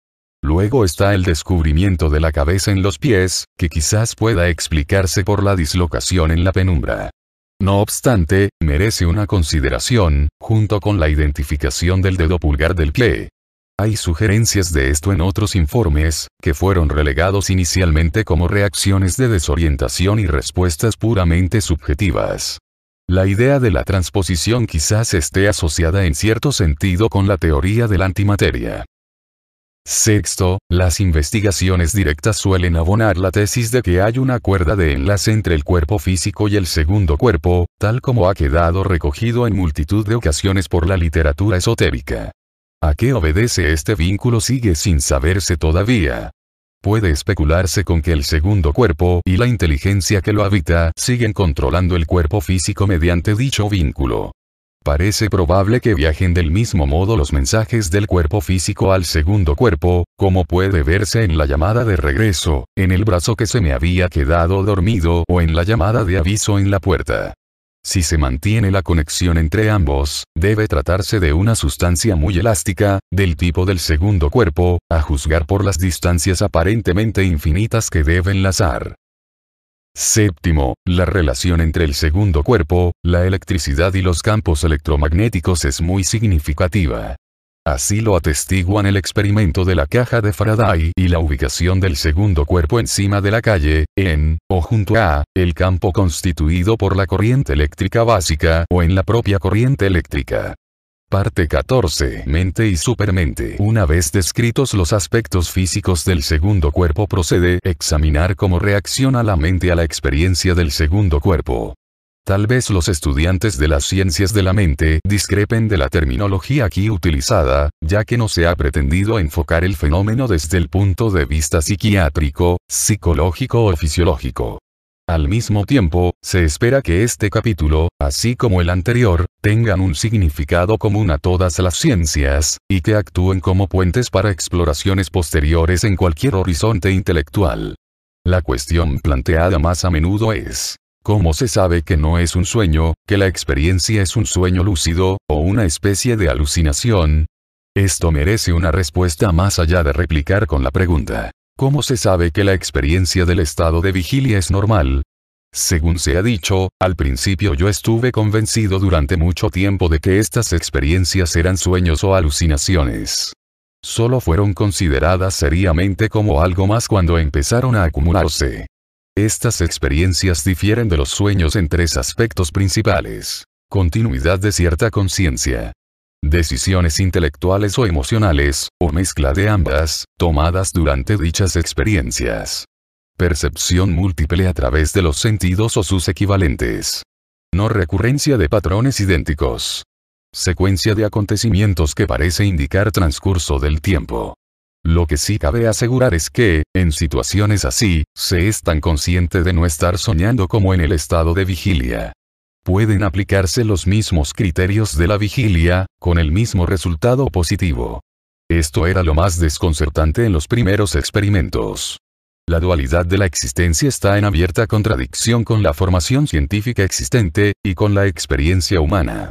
Luego está el descubrimiento de la cabeza en los pies, que quizás pueda explicarse por la dislocación en la penumbra. No obstante, merece una consideración, junto con la identificación del dedo pulgar del pie. Hay sugerencias de esto en otros informes, que fueron relegados inicialmente como reacciones de desorientación y respuestas puramente subjetivas. La idea de la transposición quizás esté asociada en cierto sentido con la teoría de la antimateria. Sexto, las investigaciones directas suelen abonar la tesis de que hay una cuerda de enlace entre el cuerpo físico y el segundo cuerpo, tal como ha quedado recogido en multitud de ocasiones por la literatura esotérica. ¿A qué obedece este vínculo sigue sin saberse todavía? Puede especularse con que el segundo cuerpo y la inteligencia que lo habita siguen controlando el cuerpo físico mediante dicho vínculo. Parece probable que viajen del mismo modo los mensajes del cuerpo físico al segundo cuerpo, como puede verse en la llamada de regreso, en el brazo que se me había quedado dormido o en la llamada de aviso en la puerta. Si se mantiene la conexión entre ambos, debe tratarse de una sustancia muy elástica, del tipo del segundo cuerpo, a juzgar por las distancias aparentemente infinitas que deben enlazar. Séptimo, la relación entre el segundo cuerpo, la electricidad y los campos electromagnéticos es muy significativa. Así lo atestiguan el experimento de la caja de Faraday y la ubicación del segundo cuerpo encima de la calle, en, o junto a, el campo constituido por la corriente eléctrica básica o en la propia corriente eléctrica. Parte 14. Mente y supermente. Una vez descritos los aspectos físicos del segundo cuerpo procede examinar cómo reacciona la mente a la experiencia del segundo cuerpo. Tal vez los estudiantes de las ciencias de la mente discrepen de la terminología aquí utilizada, ya que no se ha pretendido enfocar el fenómeno desde el punto de vista psiquiátrico, psicológico o fisiológico. Al mismo tiempo, se espera que este capítulo, así como el anterior, tengan un significado común a todas las ciencias, y que actúen como puentes para exploraciones posteriores en cualquier horizonte intelectual. La cuestión planteada más a menudo es, ¿Cómo se sabe que no es un sueño, que la experiencia es un sueño lúcido, o una especie de alucinación? Esto merece una respuesta más allá de replicar con la pregunta, ¿Cómo se sabe que la experiencia del estado de vigilia es normal? Según se ha dicho, al principio yo estuve convencido durante mucho tiempo de que estas experiencias eran sueños o alucinaciones. Solo fueron consideradas seriamente como algo más cuando empezaron a acumularse. Estas experiencias difieren de los sueños en tres aspectos principales. Continuidad de cierta conciencia, decisiones intelectuales o emocionales, o mezcla de ambas, tomadas durante dichas experiencias. Percepción múltiple a través de los sentidos o sus equivalentes. No recurrencia de patrones idénticos. Secuencia de acontecimientos que parece indicar transcurso del tiempo. Lo que sí cabe asegurar es que, en situaciones así, se es tan consciente de no estar soñando como en el estado de vigilia pueden aplicarse los mismos criterios de la vigilia, con el mismo resultado positivo. Esto era lo más desconcertante en los primeros experimentos. La dualidad de la existencia está en abierta contradicción con la formación científica existente, y con la experiencia humana.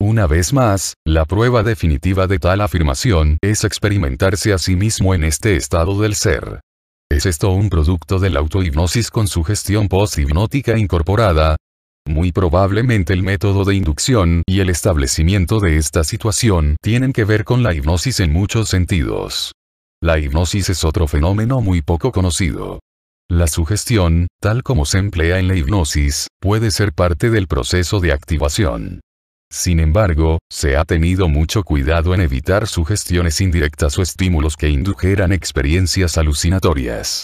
Una vez más, la prueba definitiva de tal afirmación es experimentarse a sí mismo en este estado del ser. ¿Es esto un producto de la autohipnosis con su gestión hipnótica incorporada? Muy probablemente el método de inducción y el establecimiento de esta situación tienen que ver con la hipnosis en muchos sentidos. La hipnosis es otro fenómeno muy poco conocido. La sugestión, tal como se emplea en la hipnosis, puede ser parte del proceso de activación. Sin embargo, se ha tenido mucho cuidado en evitar sugestiones indirectas o estímulos que indujeran experiencias alucinatorias.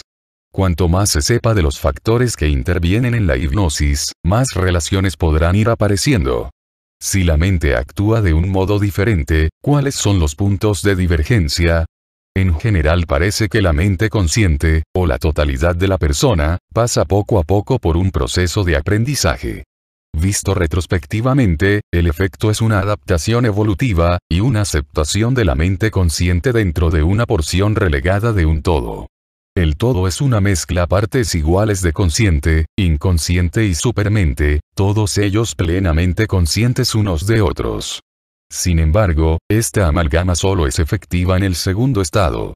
Cuanto más se sepa de los factores que intervienen en la hipnosis, más relaciones podrán ir apareciendo. Si la mente actúa de un modo diferente, ¿cuáles son los puntos de divergencia? En general parece que la mente consciente, o la totalidad de la persona, pasa poco a poco por un proceso de aprendizaje. Visto retrospectivamente, el efecto es una adaptación evolutiva, y una aceptación de la mente consciente dentro de una porción relegada de un todo. El todo es una mezcla a partes iguales de consciente, inconsciente y supermente, todos ellos plenamente conscientes unos de otros. Sin embargo, esta amalgama solo es efectiva en el segundo estado.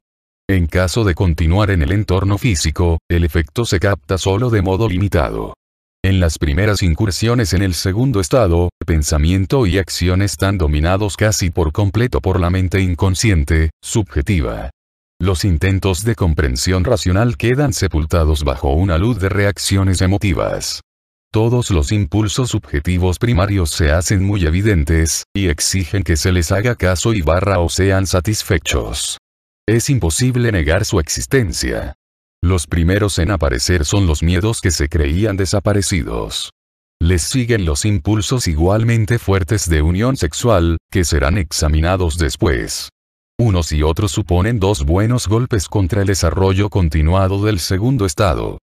En caso de continuar en el entorno físico, el efecto se capta solo de modo limitado. En las primeras incursiones en el segundo estado, pensamiento y acción están dominados casi por completo por la mente inconsciente, subjetiva los intentos de comprensión racional quedan sepultados bajo una luz de reacciones emotivas. Todos los impulsos subjetivos primarios se hacen muy evidentes, y exigen que se les haga caso y barra o sean satisfechos. Es imposible negar su existencia. Los primeros en aparecer son los miedos que se creían desaparecidos. Les siguen los impulsos igualmente fuertes de unión sexual, que serán examinados después unos y otros suponen dos buenos golpes contra el desarrollo continuado del segundo estado.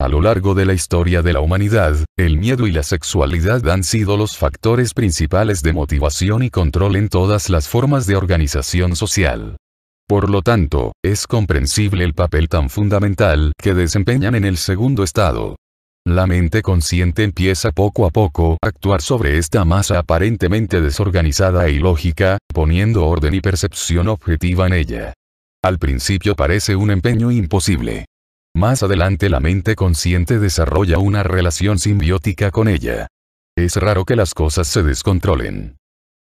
A lo largo de la historia de la humanidad, el miedo y la sexualidad han sido los factores principales de motivación y control en todas las formas de organización social. Por lo tanto, es comprensible el papel tan fundamental que desempeñan en el segundo estado. La mente consciente empieza poco a poco a actuar sobre esta masa aparentemente desorganizada e ilógica, poniendo orden y percepción objetiva en ella. Al principio parece un empeño imposible. Más adelante la mente consciente desarrolla una relación simbiótica con ella. Es raro que las cosas se descontrolen.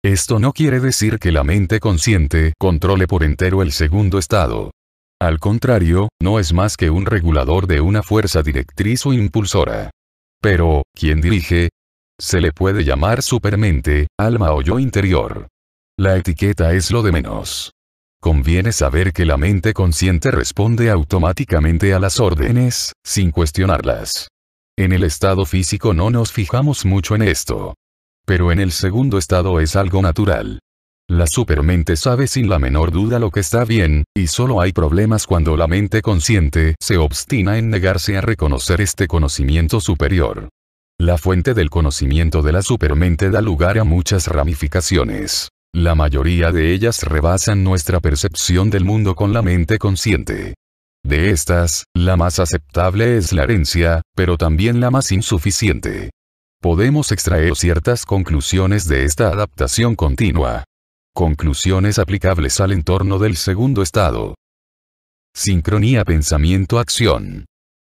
Esto no quiere decir que la mente consciente controle por entero el segundo estado. Al contrario, no es más que un regulador de una fuerza directriz o impulsora. Pero, ¿quién dirige? Se le puede llamar supermente, alma o yo interior. La etiqueta es lo de menos. Conviene saber que la mente consciente responde automáticamente a las órdenes, sin cuestionarlas. En el estado físico no nos fijamos mucho en esto. Pero en el segundo estado es algo natural. La supermente sabe sin la menor duda lo que está bien, y solo hay problemas cuando la mente consciente se obstina en negarse a reconocer este conocimiento superior. La fuente del conocimiento de la supermente da lugar a muchas ramificaciones. La mayoría de ellas rebasan nuestra percepción del mundo con la mente consciente. De estas, la más aceptable es la herencia, pero también la más insuficiente. Podemos extraer ciertas conclusiones de esta adaptación continua. Conclusiones aplicables al entorno del segundo estado. Sincronía pensamiento-acción.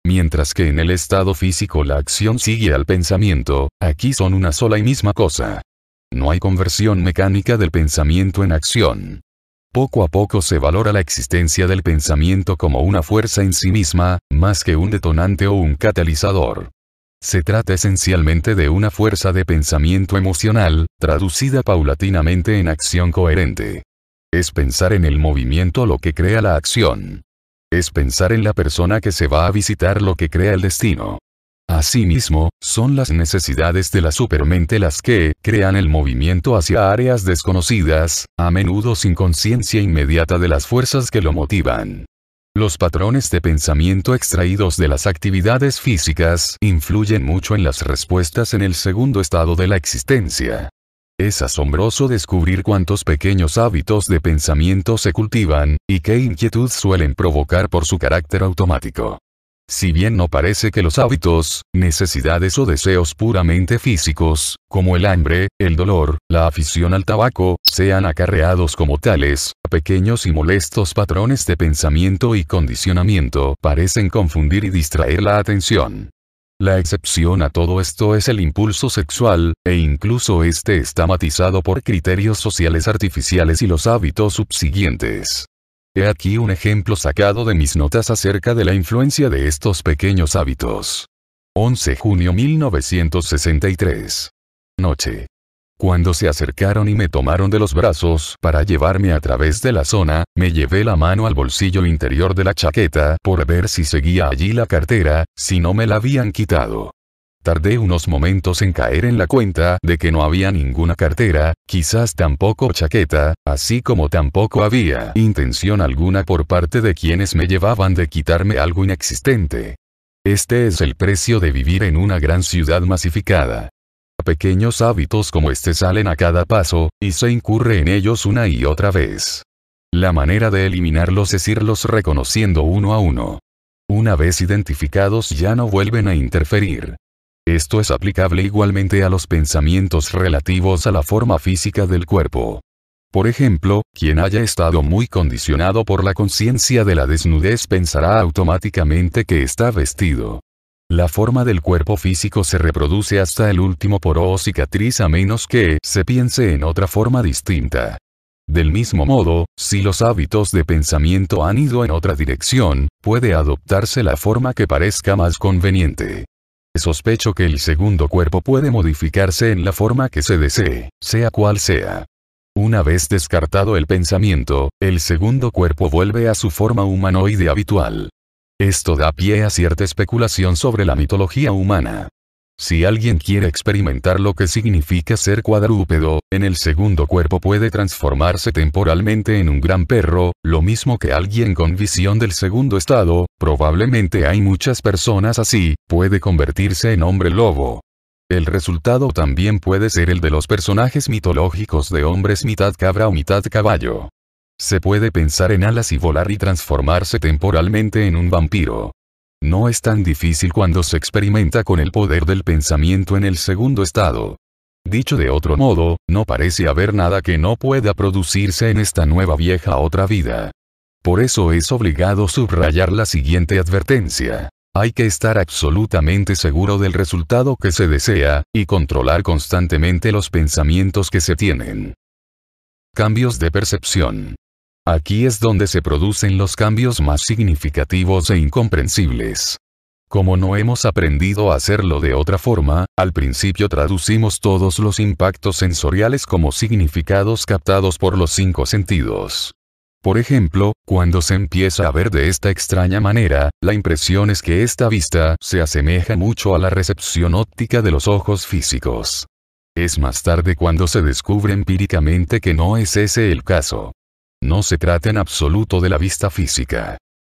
Mientras que en el estado físico la acción sigue al pensamiento, aquí son una sola y misma cosa. No hay conversión mecánica del pensamiento en acción. Poco a poco se valora la existencia del pensamiento como una fuerza en sí misma, más que un detonante o un catalizador. Se trata esencialmente de una fuerza de pensamiento emocional, traducida paulatinamente en acción coherente. Es pensar en el movimiento lo que crea la acción. Es pensar en la persona que se va a visitar lo que crea el destino. Asimismo, son las necesidades de la supermente las que crean el movimiento hacia áreas desconocidas, a menudo sin conciencia inmediata de las fuerzas que lo motivan. Los patrones de pensamiento extraídos de las actividades físicas influyen mucho en las respuestas en el segundo estado de la existencia. Es asombroso descubrir cuántos pequeños hábitos de pensamiento se cultivan, y qué inquietud suelen provocar por su carácter automático. Si bien no parece que los hábitos, necesidades o deseos puramente físicos, como el hambre, el dolor, la afición al tabaco, sean acarreados como tales, pequeños y molestos patrones de pensamiento y condicionamiento parecen confundir y distraer la atención. La excepción a todo esto es el impulso sexual, e incluso este está matizado por criterios sociales artificiales y los hábitos subsiguientes. He aquí un ejemplo sacado de mis notas acerca de la influencia de estos pequeños hábitos. 11 junio 1963. Noche. Cuando se acercaron y me tomaron de los brazos para llevarme a través de la zona, me llevé la mano al bolsillo interior de la chaqueta por ver si seguía allí la cartera, si no me la habían quitado. Tardé unos momentos en caer en la cuenta de que no había ninguna cartera, quizás tampoco chaqueta, así como tampoco había intención alguna por parte de quienes me llevaban de quitarme algo inexistente. Este es el precio de vivir en una gran ciudad masificada. Pequeños hábitos como este salen a cada paso, y se incurre en ellos una y otra vez. La manera de eliminarlos es irlos reconociendo uno a uno. Una vez identificados ya no vuelven a interferir. Esto es aplicable igualmente a los pensamientos relativos a la forma física del cuerpo. Por ejemplo, quien haya estado muy condicionado por la conciencia de la desnudez pensará automáticamente que está vestido. La forma del cuerpo físico se reproduce hasta el último poro o cicatriz a menos que se piense en otra forma distinta. Del mismo modo, si los hábitos de pensamiento han ido en otra dirección, puede adoptarse la forma que parezca más conveniente. Sospecho que el segundo cuerpo puede modificarse en la forma que se desee, sea cual sea. Una vez descartado el pensamiento, el segundo cuerpo vuelve a su forma humanoide habitual. Esto da pie a cierta especulación sobre la mitología humana. Si alguien quiere experimentar lo que significa ser cuadrúpedo, en el segundo cuerpo puede transformarse temporalmente en un gran perro, lo mismo que alguien con visión del segundo estado, probablemente hay muchas personas así, puede convertirse en hombre lobo. El resultado también puede ser el de los personajes mitológicos de hombres mitad cabra o mitad caballo. Se puede pensar en alas y volar y transformarse temporalmente en un vampiro. No es tan difícil cuando se experimenta con el poder del pensamiento en el segundo estado. Dicho de otro modo, no parece haber nada que no pueda producirse en esta nueva vieja otra vida. Por eso es obligado subrayar la siguiente advertencia. Hay que estar absolutamente seguro del resultado que se desea, y controlar constantemente los pensamientos que se tienen. Cambios de percepción. Aquí es donde se producen los cambios más significativos e incomprensibles. Como no hemos aprendido a hacerlo de otra forma, al principio traducimos todos los impactos sensoriales como significados captados por los cinco sentidos. Por ejemplo, cuando se empieza a ver de esta extraña manera, la impresión es que esta vista se asemeja mucho a la recepción óptica de los ojos físicos. Es más tarde cuando se descubre empíricamente que no es ese el caso. No se trata en absoluto de la vista física.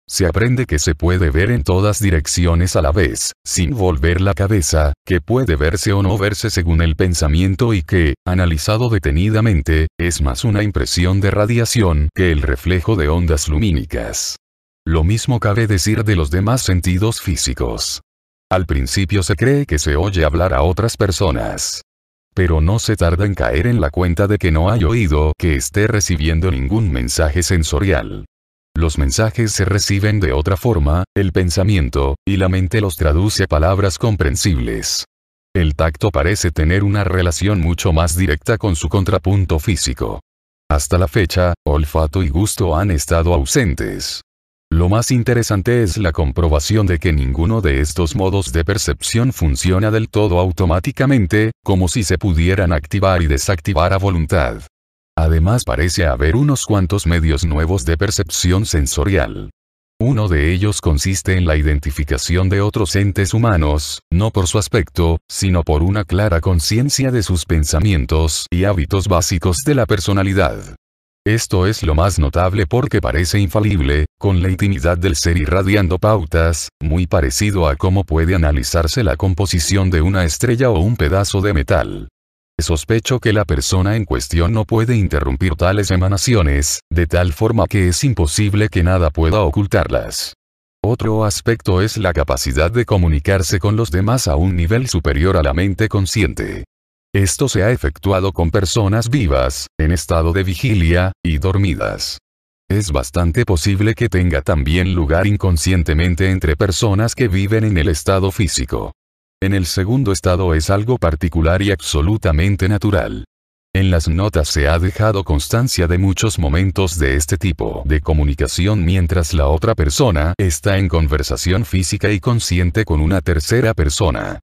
Se aprende que se puede ver en todas direcciones a la vez, sin volver la cabeza, que puede verse o no verse según el pensamiento y que, analizado detenidamente, es más una impresión de radiación que el reflejo de ondas lumínicas. Lo mismo cabe decir de los demás sentidos físicos. Al principio se cree que se oye hablar a otras personas. Pero no se tarda en caer en la cuenta de que no hay oído que esté recibiendo ningún mensaje sensorial. Los mensajes se reciben de otra forma, el pensamiento, y la mente los traduce a palabras comprensibles. El tacto parece tener una relación mucho más directa con su contrapunto físico. Hasta la fecha, olfato y gusto han estado ausentes. Lo más interesante es la comprobación de que ninguno de estos modos de percepción funciona del todo automáticamente, como si se pudieran activar y desactivar a voluntad. Además parece haber unos cuantos medios nuevos de percepción sensorial. Uno de ellos consiste en la identificación de otros entes humanos, no por su aspecto, sino por una clara conciencia de sus pensamientos y hábitos básicos de la personalidad. Esto es lo más notable porque parece infalible, con la intimidad del ser irradiando pautas, muy parecido a cómo puede analizarse la composición de una estrella o un pedazo de metal. Sospecho que la persona en cuestión no puede interrumpir tales emanaciones, de tal forma que es imposible que nada pueda ocultarlas. Otro aspecto es la capacidad de comunicarse con los demás a un nivel superior a la mente consciente. Esto se ha efectuado con personas vivas, en estado de vigilia, y dormidas. Es bastante posible que tenga también lugar inconscientemente entre personas que viven en el estado físico. En el segundo estado es algo particular y absolutamente natural. En las notas se ha dejado constancia de muchos momentos de este tipo de comunicación mientras la otra persona está en conversación física y consciente con una tercera persona.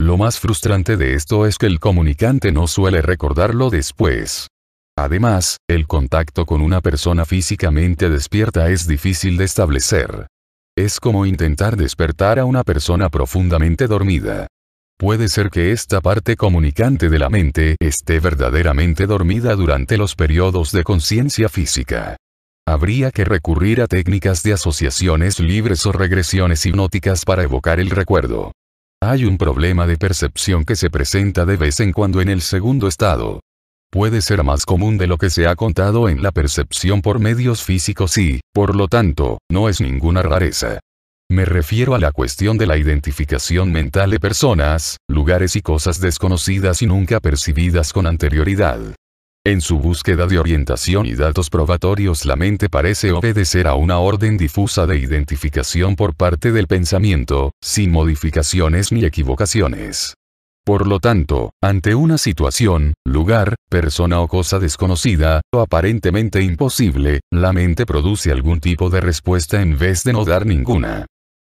Lo más frustrante de esto es que el comunicante no suele recordarlo después. Además, el contacto con una persona físicamente despierta es difícil de establecer. Es como intentar despertar a una persona profundamente dormida. Puede ser que esta parte comunicante de la mente esté verdaderamente dormida durante los periodos de conciencia física. Habría que recurrir a técnicas de asociaciones libres o regresiones hipnóticas para evocar el recuerdo. Hay un problema de percepción que se presenta de vez en cuando en el segundo estado. Puede ser más común de lo que se ha contado en la percepción por medios físicos y, por lo tanto, no es ninguna rareza. Me refiero a la cuestión de la identificación mental de personas, lugares y cosas desconocidas y nunca percibidas con anterioridad. En su búsqueda de orientación y datos probatorios la mente parece obedecer a una orden difusa de identificación por parte del pensamiento, sin modificaciones ni equivocaciones. Por lo tanto, ante una situación, lugar, persona o cosa desconocida, o aparentemente imposible, la mente produce algún tipo de respuesta en vez de no dar ninguna.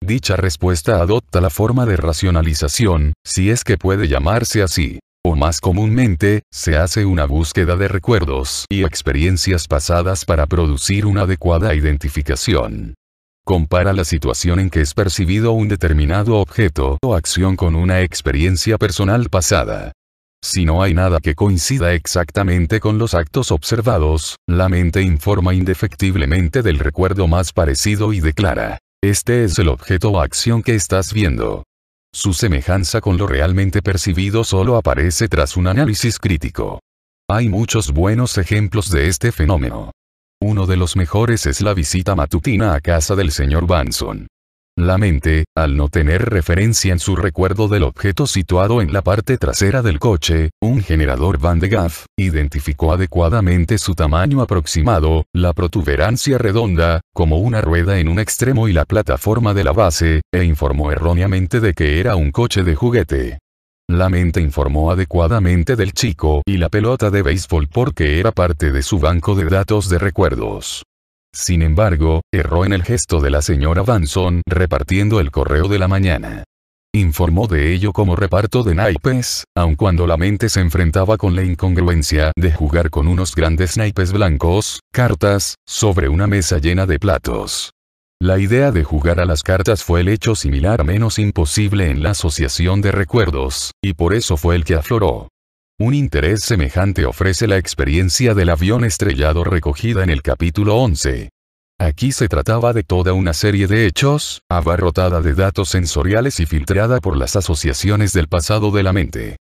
Dicha respuesta adopta la forma de racionalización, si es que puede llamarse así o más comúnmente, se hace una búsqueda de recuerdos y experiencias pasadas para producir una adecuada identificación. Compara la situación en que es percibido un determinado objeto o acción con una experiencia personal pasada. Si no hay nada que coincida exactamente con los actos observados, la mente informa indefectiblemente del recuerdo más parecido y declara, este es el objeto o acción que estás viendo. Su semejanza con lo realmente percibido solo aparece tras un análisis crítico. Hay muchos buenos ejemplos de este fenómeno. Uno de los mejores es la visita matutina a casa del señor Banson. La mente, al no tener referencia en su recuerdo del objeto situado en la parte trasera del coche, un generador Van de Gaff, identificó adecuadamente su tamaño aproximado, la protuberancia redonda, como una rueda en un extremo y la plataforma de la base, e informó erróneamente de que era un coche de juguete. La mente informó adecuadamente del chico y la pelota de béisbol porque era parte de su banco de datos de recuerdos. Sin embargo, erró en el gesto de la señora Vanson repartiendo el correo de la mañana. Informó de ello como reparto de naipes, aun cuando la mente se enfrentaba con la incongruencia de jugar con unos grandes naipes blancos, cartas, sobre una mesa llena de platos. La idea de jugar a las cartas fue el hecho similar menos imposible en la asociación de recuerdos, y por eso fue el que afloró. Un interés semejante ofrece la experiencia del avión estrellado recogida en el capítulo 11. Aquí se trataba de toda una serie de hechos, abarrotada de datos sensoriales y filtrada por las asociaciones del pasado de la mente.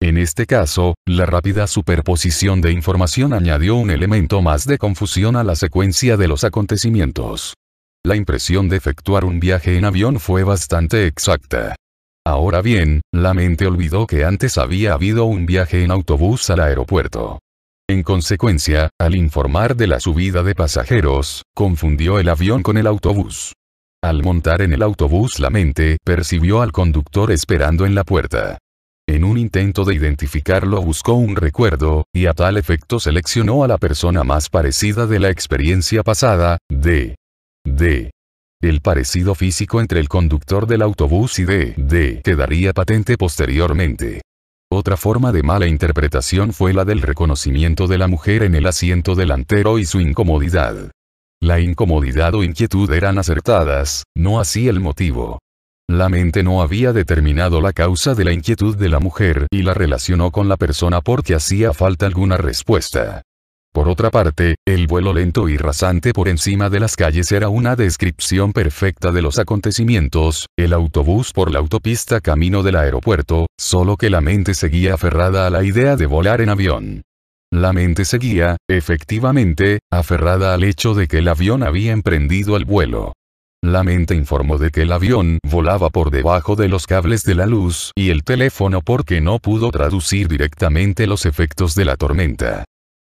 En este caso, la rápida superposición de información añadió un elemento más de confusión a la secuencia de los acontecimientos. La impresión de efectuar un viaje en avión fue bastante exacta. Ahora bien, la mente olvidó que antes había habido un viaje en autobús al aeropuerto. En consecuencia, al informar de la subida de pasajeros, confundió el avión con el autobús. Al montar en el autobús la mente percibió al conductor esperando en la puerta. En un intento de identificarlo buscó un recuerdo, y a tal efecto seleccionó a la persona más parecida de la experiencia pasada, D. D. El parecido físico entre el conductor del autobús y D.D. quedaría patente posteriormente. Otra forma de mala interpretación fue la del reconocimiento de la mujer en el asiento delantero y su incomodidad. La incomodidad o inquietud eran acertadas, no así el motivo. La mente no había determinado la causa de la inquietud de la mujer y la relacionó con la persona porque hacía falta alguna respuesta. Por otra parte, el vuelo lento y rasante por encima de las calles era una descripción perfecta de los acontecimientos, el autobús por la autopista camino del aeropuerto, solo que la mente seguía aferrada a la idea de volar en avión. La mente seguía, efectivamente, aferrada al hecho de que el avión había emprendido el vuelo. La mente informó de que el avión volaba por debajo de los cables de la luz y el teléfono porque no pudo traducir directamente los efectos de la tormenta.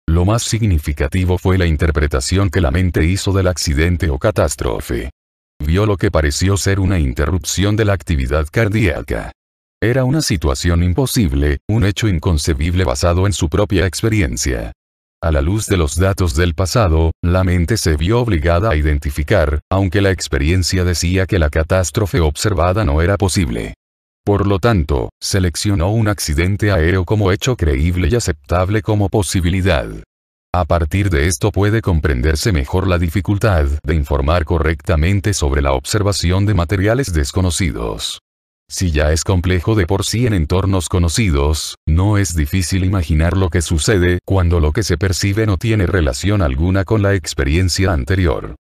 Lo más significativo fue la interpretación que la mente hizo del accidente o catástrofe. Vio lo que pareció ser una interrupción de la actividad cardíaca. Era una situación imposible, un hecho inconcebible basado en su propia experiencia. A la luz de los datos del pasado, la mente se vio obligada a identificar, aunque la experiencia decía que la catástrofe observada no era posible. Por lo tanto, seleccionó un accidente aéreo como hecho creíble y aceptable como posibilidad. A partir de esto puede comprenderse mejor la dificultad de informar correctamente sobre la observación de materiales desconocidos. Si ya es complejo de por sí en entornos conocidos, no es difícil imaginar lo que sucede cuando lo que se percibe no tiene relación alguna con la experiencia anterior.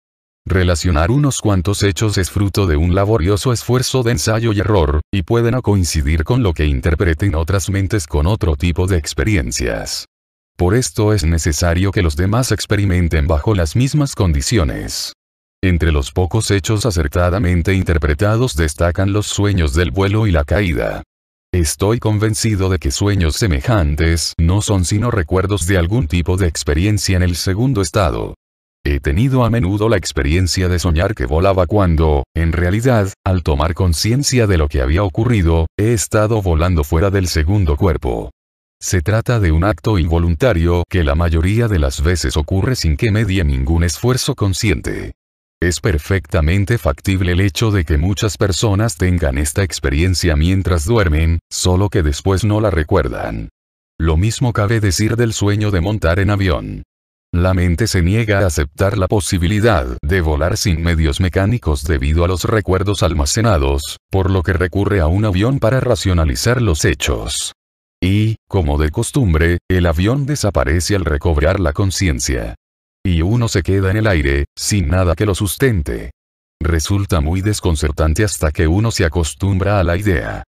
Relacionar unos cuantos hechos es fruto de un laborioso esfuerzo de ensayo y error, y puede no coincidir con lo que interpreten otras mentes con otro tipo de experiencias. Por esto es necesario que los demás experimenten bajo las mismas condiciones. Entre los pocos hechos acertadamente interpretados destacan los sueños del vuelo y la caída. Estoy convencido de que sueños semejantes no son sino recuerdos de algún tipo de experiencia en el segundo estado. He tenido a menudo la experiencia de soñar que volaba cuando, en realidad, al tomar conciencia de lo que había ocurrido, he estado volando fuera del segundo cuerpo. Se trata de un acto involuntario que la mayoría de las veces ocurre sin que medie ningún esfuerzo consciente. Es perfectamente factible el hecho de que muchas personas tengan esta experiencia mientras duermen, solo que después no la recuerdan. Lo mismo cabe decir del sueño de montar en avión. La mente se niega a aceptar la posibilidad de volar sin medios mecánicos debido a los recuerdos almacenados, por lo que recurre a un avión para racionalizar los hechos. Y, como de costumbre, el avión desaparece al recobrar la conciencia. Y uno se queda en el aire, sin nada que lo sustente. Resulta muy desconcertante hasta que uno se acostumbra a la idea.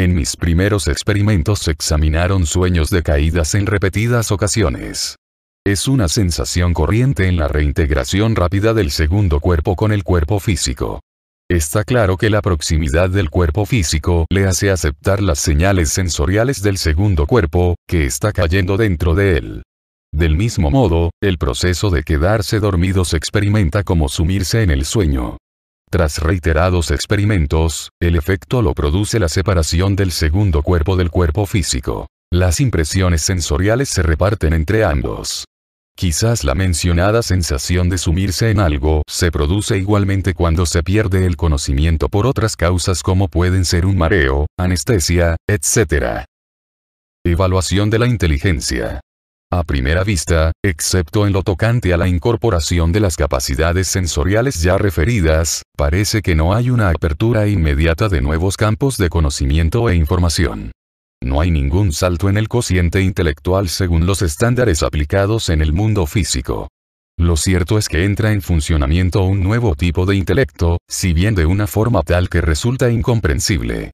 En mis primeros experimentos se examinaron sueños de caídas en repetidas ocasiones. Es una sensación corriente en la reintegración rápida del segundo cuerpo con el cuerpo físico. Está claro que la proximidad del cuerpo físico le hace aceptar las señales sensoriales del segundo cuerpo, que está cayendo dentro de él. Del mismo modo, el proceso de quedarse dormido se experimenta como sumirse en el sueño. Tras reiterados experimentos, el efecto lo produce la separación del segundo cuerpo del cuerpo físico. Las impresiones sensoriales se reparten entre ambos. Quizás la mencionada sensación de sumirse en algo se produce igualmente cuando se pierde el conocimiento por otras causas como pueden ser un mareo, anestesia, etc. Evaluación de la inteligencia. A primera vista, excepto en lo tocante a la incorporación de las capacidades sensoriales ya referidas, parece que no hay una apertura inmediata de nuevos campos de conocimiento e información. No hay ningún salto en el cociente intelectual según los estándares aplicados en el mundo físico. Lo cierto es que entra en funcionamiento un nuevo tipo de intelecto, si bien de una forma tal que resulta incomprensible.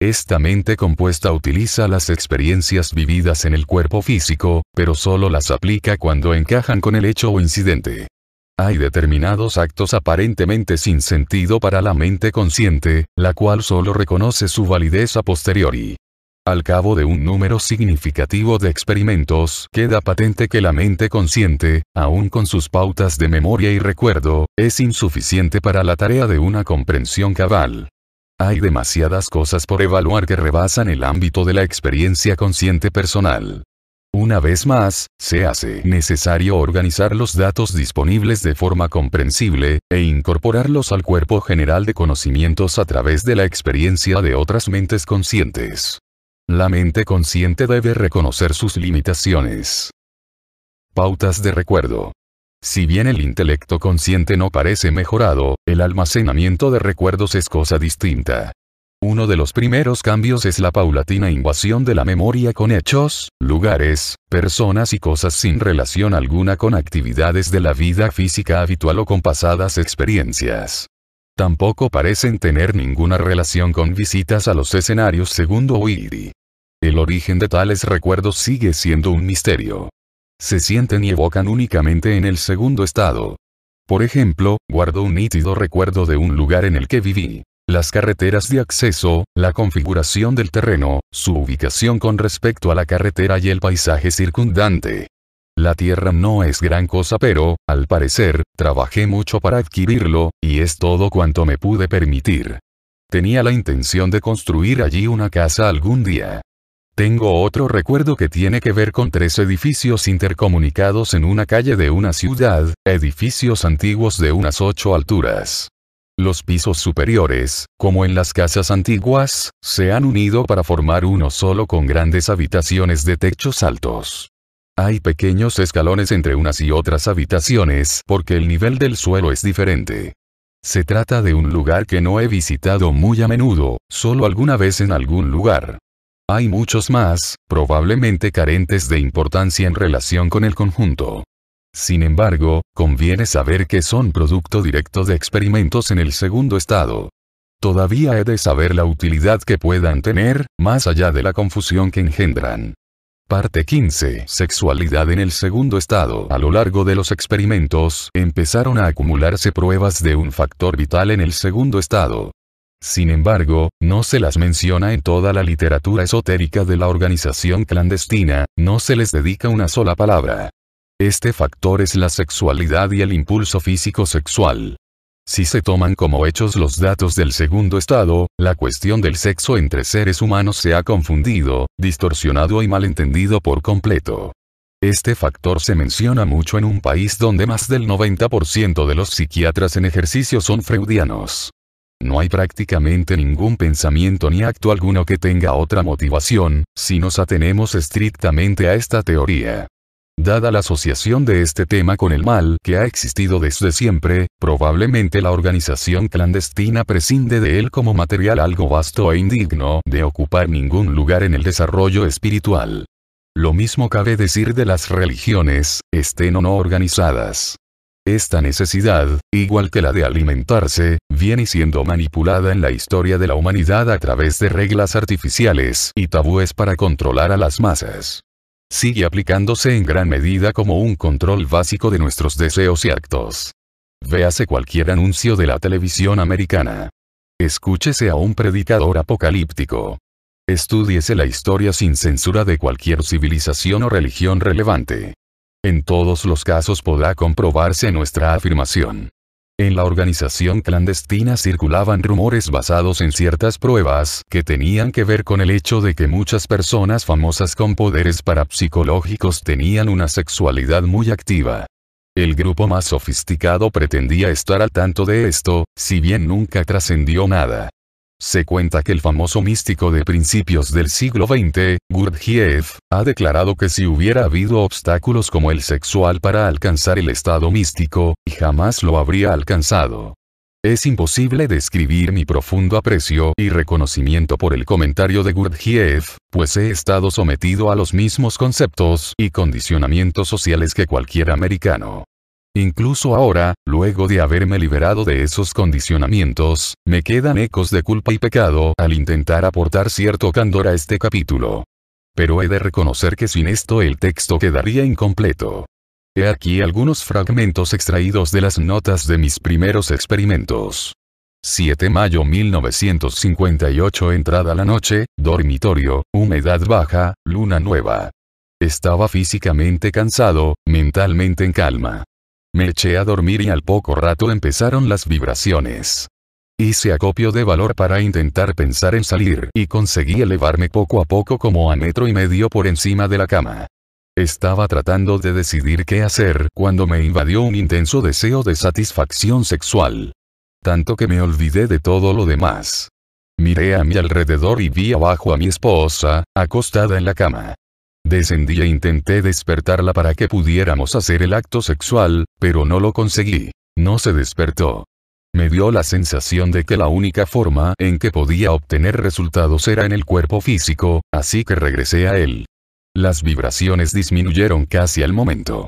Esta mente compuesta utiliza las experiencias vividas en el cuerpo físico, pero solo las aplica cuando encajan con el hecho o incidente. Hay determinados actos aparentemente sin sentido para la mente consciente, la cual solo reconoce su validez a posteriori. Al cabo de un número significativo de experimentos, queda patente que la mente consciente, aun con sus pautas de memoria y recuerdo, es insuficiente para la tarea de una comprensión cabal. Hay demasiadas cosas por evaluar que rebasan el ámbito de la experiencia consciente personal. Una vez más, se hace necesario organizar los datos disponibles de forma comprensible, e incorporarlos al cuerpo general de conocimientos a través de la experiencia de otras mentes conscientes. La mente consciente debe reconocer sus limitaciones. Pautas de recuerdo. Si bien el intelecto consciente no parece mejorado, el almacenamiento de recuerdos es cosa distinta. Uno de los primeros cambios es la paulatina invasión de la memoria con hechos, lugares, personas y cosas sin relación alguna con actividades de la vida física habitual o con pasadas experiencias. Tampoco parecen tener ninguna relación con visitas a los escenarios segundo Willy. El origen de tales recuerdos sigue siendo un misterio. Se sienten y evocan únicamente en el segundo estado. Por ejemplo, guardo un nítido recuerdo de un lugar en el que viví. Las carreteras de acceso, la configuración del terreno, su ubicación con respecto a la carretera y el paisaje circundante la tierra no es gran cosa pero, al parecer, trabajé mucho para adquirirlo, y es todo cuanto me pude permitir. Tenía la intención de construir allí una casa algún día. Tengo otro recuerdo que tiene que ver con tres edificios intercomunicados en una calle de una ciudad, edificios antiguos de unas ocho alturas. Los pisos superiores, como en las casas antiguas, se han unido para formar uno solo con grandes habitaciones de techos altos. Hay pequeños escalones entre unas y otras habitaciones porque el nivel del suelo es diferente. Se trata de un lugar que no he visitado muy a menudo, solo alguna vez en algún lugar. Hay muchos más, probablemente carentes de importancia en relación con el conjunto. Sin embargo, conviene saber que son producto directo de experimentos en el segundo estado. Todavía he de saber la utilidad que puedan tener, más allá de la confusión que engendran. Parte 15. Sexualidad en el segundo estado. A lo largo de los experimentos, empezaron a acumularse pruebas de un factor vital en el segundo estado. Sin embargo, no se las menciona en toda la literatura esotérica de la organización clandestina, no se les dedica una sola palabra. Este factor es la sexualidad y el impulso físico sexual. Si se toman como hechos los datos del segundo estado, la cuestión del sexo entre seres humanos se ha confundido, distorsionado y malentendido por completo. Este factor se menciona mucho en un país donde más del 90% de los psiquiatras en ejercicio son freudianos. No hay prácticamente ningún pensamiento ni acto alguno que tenga otra motivación, si nos atenemos estrictamente a esta teoría. Dada la asociación de este tema con el mal que ha existido desde siempre, probablemente la organización clandestina prescinde de él como material algo vasto e indigno de ocupar ningún lugar en el desarrollo espiritual. Lo mismo cabe decir de las religiones, estén o no organizadas. Esta necesidad, igual que la de alimentarse, viene siendo manipulada en la historia de la humanidad a través de reglas artificiales y tabúes para controlar a las masas sigue aplicándose en gran medida como un control básico de nuestros deseos y actos. Véase cualquier anuncio de la televisión americana. Escúchese a un predicador apocalíptico. Estudiese la historia sin censura de cualquier civilización o religión relevante. En todos los casos podrá comprobarse nuestra afirmación. En la organización clandestina circulaban rumores basados en ciertas pruebas que tenían que ver con el hecho de que muchas personas famosas con poderes parapsicológicos tenían una sexualidad muy activa. El grupo más sofisticado pretendía estar al tanto de esto, si bien nunca trascendió nada. Se cuenta que el famoso místico de principios del siglo XX, Gurdjieff, ha declarado que si hubiera habido obstáculos como el sexual para alcanzar el estado místico, jamás lo habría alcanzado. Es imposible describir mi profundo aprecio y reconocimiento por el comentario de Gurdjieff, pues he estado sometido a los mismos conceptos y condicionamientos sociales que cualquier americano. Incluso ahora, luego de haberme liberado de esos condicionamientos, me quedan ecos de culpa y pecado al intentar aportar cierto candor a este capítulo. Pero he de reconocer que sin esto el texto quedaría incompleto. He aquí algunos fragmentos extraídos de las notas de mis primeros experimentos. 7 mayo 1958 Entrada la noche, dormitorio, humedad baja, luna nueva. Estaba físicamente cansado, mentalmente en calma. Me eché a dormir y al poco rato empezaron las vibraciones. Hice acopio de valor para intentar pensar en salir y conseguí elevarme poco a poco como a metro y medio por encima de la cama. Estaba tratando de decidir qué hacer cuando me invadió un intenso deseo de satisfacción sexual. Tanto que me olvidé de todo lo demás. Miré a mi alrededor y vi abajo a mi esposa, acostada en la cama. Descendí e intenté despertarla para que pudiéramos hacer el acto sexual, pero no lo conseguí. No se despertó. Me dio la sensación de que la única forma en que podía obtener resultados era en el cuerpo físico, así que regresé a él. Las vibraciones disminuyeron casi al momento.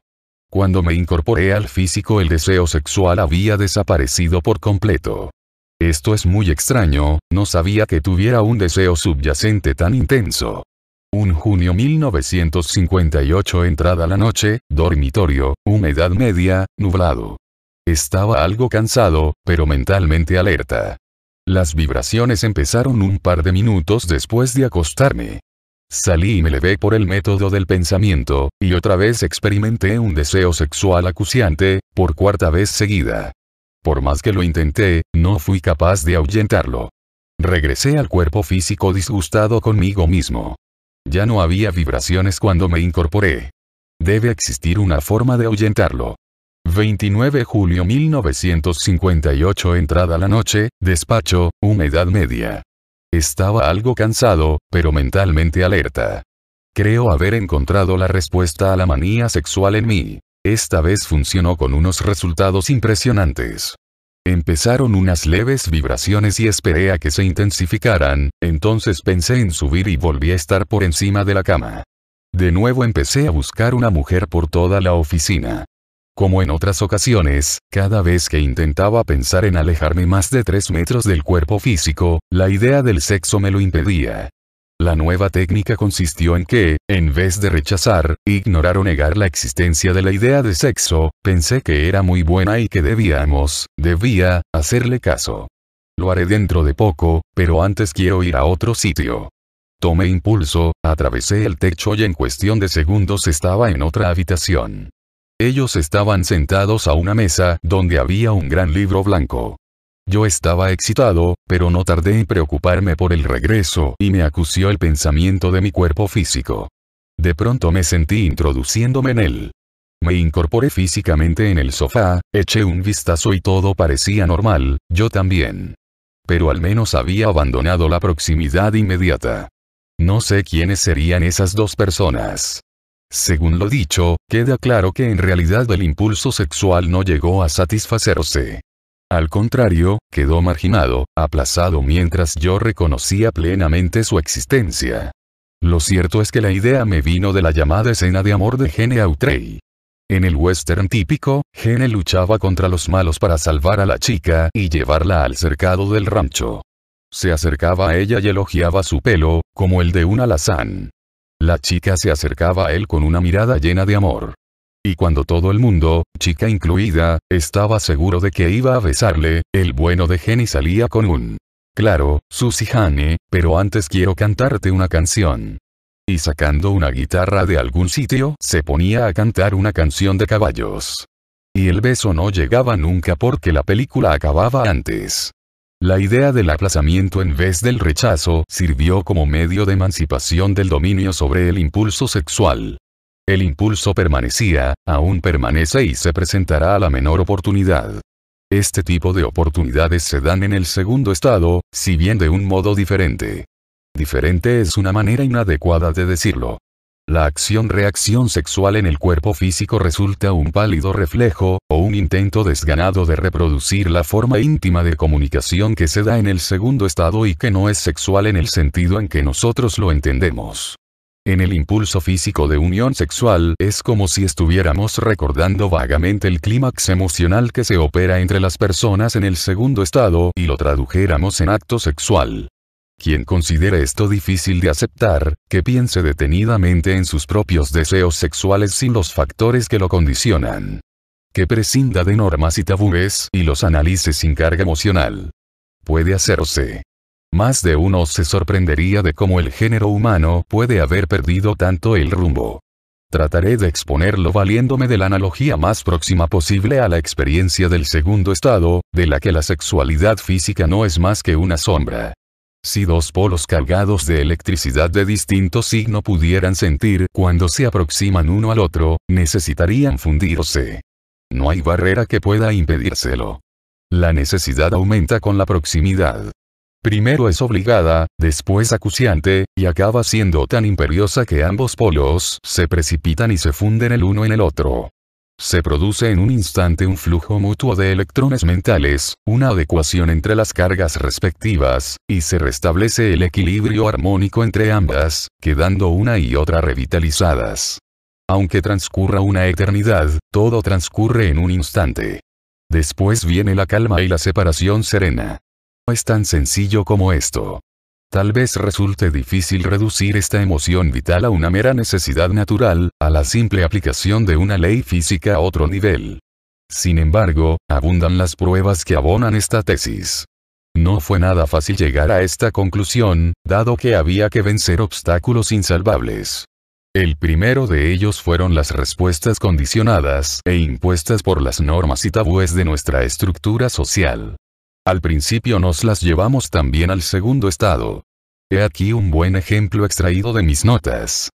Cuando me incorporé al físico el deseo sexual había desaparecido por completo. Esto es muy extraño, no sabía que tuviera un deseo subyacente tan intenso. Un junio 1958 entrada la noche, dormitorio, humedad media, nublado. Estaba algo cansado, pero mentalmente alerta. Las vibraciones empezaron un par de minutos después de acostarme. Salí y me levé por el método del pensamiento, y otra vez experimenté un deseo sexual acuciante, por cuarta vez seguida. Por más que lo intenté, no fui capaz de ahuyentarlo. Regresé al cuerpo físico disgustado conmigo mismo. Ya no había vibraciones cuando me incorporé. Debe existir una forma de ahuyentarlo. 29 de julio 1958 Entrada la noche, despacho, humedad media. Estaba algo cansado, pero mentalmente alerta. Creo haber encontrado la respuesta a la manía sexual en mí. Esta vez funcionó con unos resultados impresionantes. Empezaron unas leves vibraciones y esperé a que se intensificaran, entonces pensé en subir y volví a estar por encima de la cama. De nuevo empecé a buscar una mujer por toda la oficina. Como en otras ocasiones, cada vez que intentaba pensar en alejarme más de 3 metros del cuerpo físico, la idea del sexo me lo impedía. La nueva técnica consistió en que, en vez de rechazar, ignorar o negar la existencia de la idea de sexo, pensé que era muy buena y que debíamos, debía, hacerle caso. Lo haré dentro de poco, pero antes quiero ir a otro sitio. Tomé impulso, atravesé el techo y en cuestión de segundos estaba en otra habitación. Ellos estaban sentados a una mesa donde había un gran libro blanco. Yo estaba excitado, pero no tardé en preocuparme por el regreso y me acució el pensamiento de mi cuerpo físico. De pronto me sentí introduciéndome en él. Me incorporé físicamente en el sofá, eché un vistazo y todo parecía normal, yo también. Pero al menos había abandonado la proximidad inmediata. No sé quiénes serían esas dos personas. Según lo dicho, queda claro que en realidad el impulso sexual no llegó a satisfacerse. Al contrario, quedó marginado, aplazado mientras yo reconocía plenamente su existencia. Lo cierto es que la idea me vino de la llamada escena de amor de Gene Autrey. En el western típico, Gene luchaba contra los malos para salvar a la chica y llevarla al cercado del rancho. Se acercaba a ella y elogiaba su pelo, como el de un alazán. La chica se acercaba a él con una mirada llena de amor. Y cuando todo el mundo, chica incluida, estaba seguro de que iba a besarle, el bueno de Jenny salía con un. Claro, Susie Hane, pero antes quiero cantarte una canción. Y sacando una guitarra de algún sitio, se ponía a cantar una canción de caballos. Y el beso no llegaba nunca porque la película acababa antes. La idea del aplazamiento en vez del rechazo sirvió como medio de emancipación del dominio sobre el impulso sexual. El impulso permanecía, aún permanece y se presentará a la menor oportunidad. Este tipo de oportunidades se dan en el segundo estado, si bien de un modo diferente. Diferente es una manera inadecuada de decirlo. La acción-reacción sexual en el cuerpo físico resulta un pálido reflejo, o un intento desganado de reproducir la forma íntima de comunicación que se da en el segundo estado y que no es sexual en el sentido en que nosotros lo entendemos en el impulso físico de unión sexual es como si estuviéramos recordando vagamente el clímax emocional que se opera entre las personas en el segundo estado y lo tradujéramos en acto sexual. Quien considere esto difícil de aceptar, que piense detenidamente en sus propios deseos sexuales sin los factores que lo condicionan. Que prescinda de normas y tabúes y los analice sin carga emocional. Puede hacerse. Más de uno se sorprendería de cómo el género humano puede haber perdido tanto el rumbo. Trataré de exponerlo valiéndome de la analogía más próxima posible a la experiencia del segundo estado, de la que la sexualidad física no es más que una sombra. Si dos polos cargados de electricidad de distinto signo pudieran sentir cuando se aproximan uno al otro, necesitarían fundirse. No hay barrera que pueda impedírselo. La necesidad aumenta con la proximidad. Primero es obligada, después acuciante, y acaba siendo tan imperiosa que ambos polos se precipitan y se funden el uno en el otro. Se produce en un instante un flujo mutuo de electrones mentales, una adecuación entre las cargas respectivas, y se restablece el equilibrio armónico entre ambas, quedando una y otra revitalizadas. Aunque transcurra una eternidad, todo transcurre en un instante. Después viene la calma y la separación serena es tan sencillo como esto. Tal vez resulte difícil reducir esta emoción vital a una mera necesidad natural, a la simple aplicación de una ley física a otro nivel. Sin embargo, abundan las pruebas que abonan esta tesis. No fue nada fácil llegar a esta conclusión, dado que había que vencer obstáculos insalvables. El primero de ellos fueron las respuestas condicionadas e impuestas por las normas y tabúes de nuestra estructura social. Al principio nos las llevamos también al segundo estado. He aquí un buen ejemplo extraído de mis notas.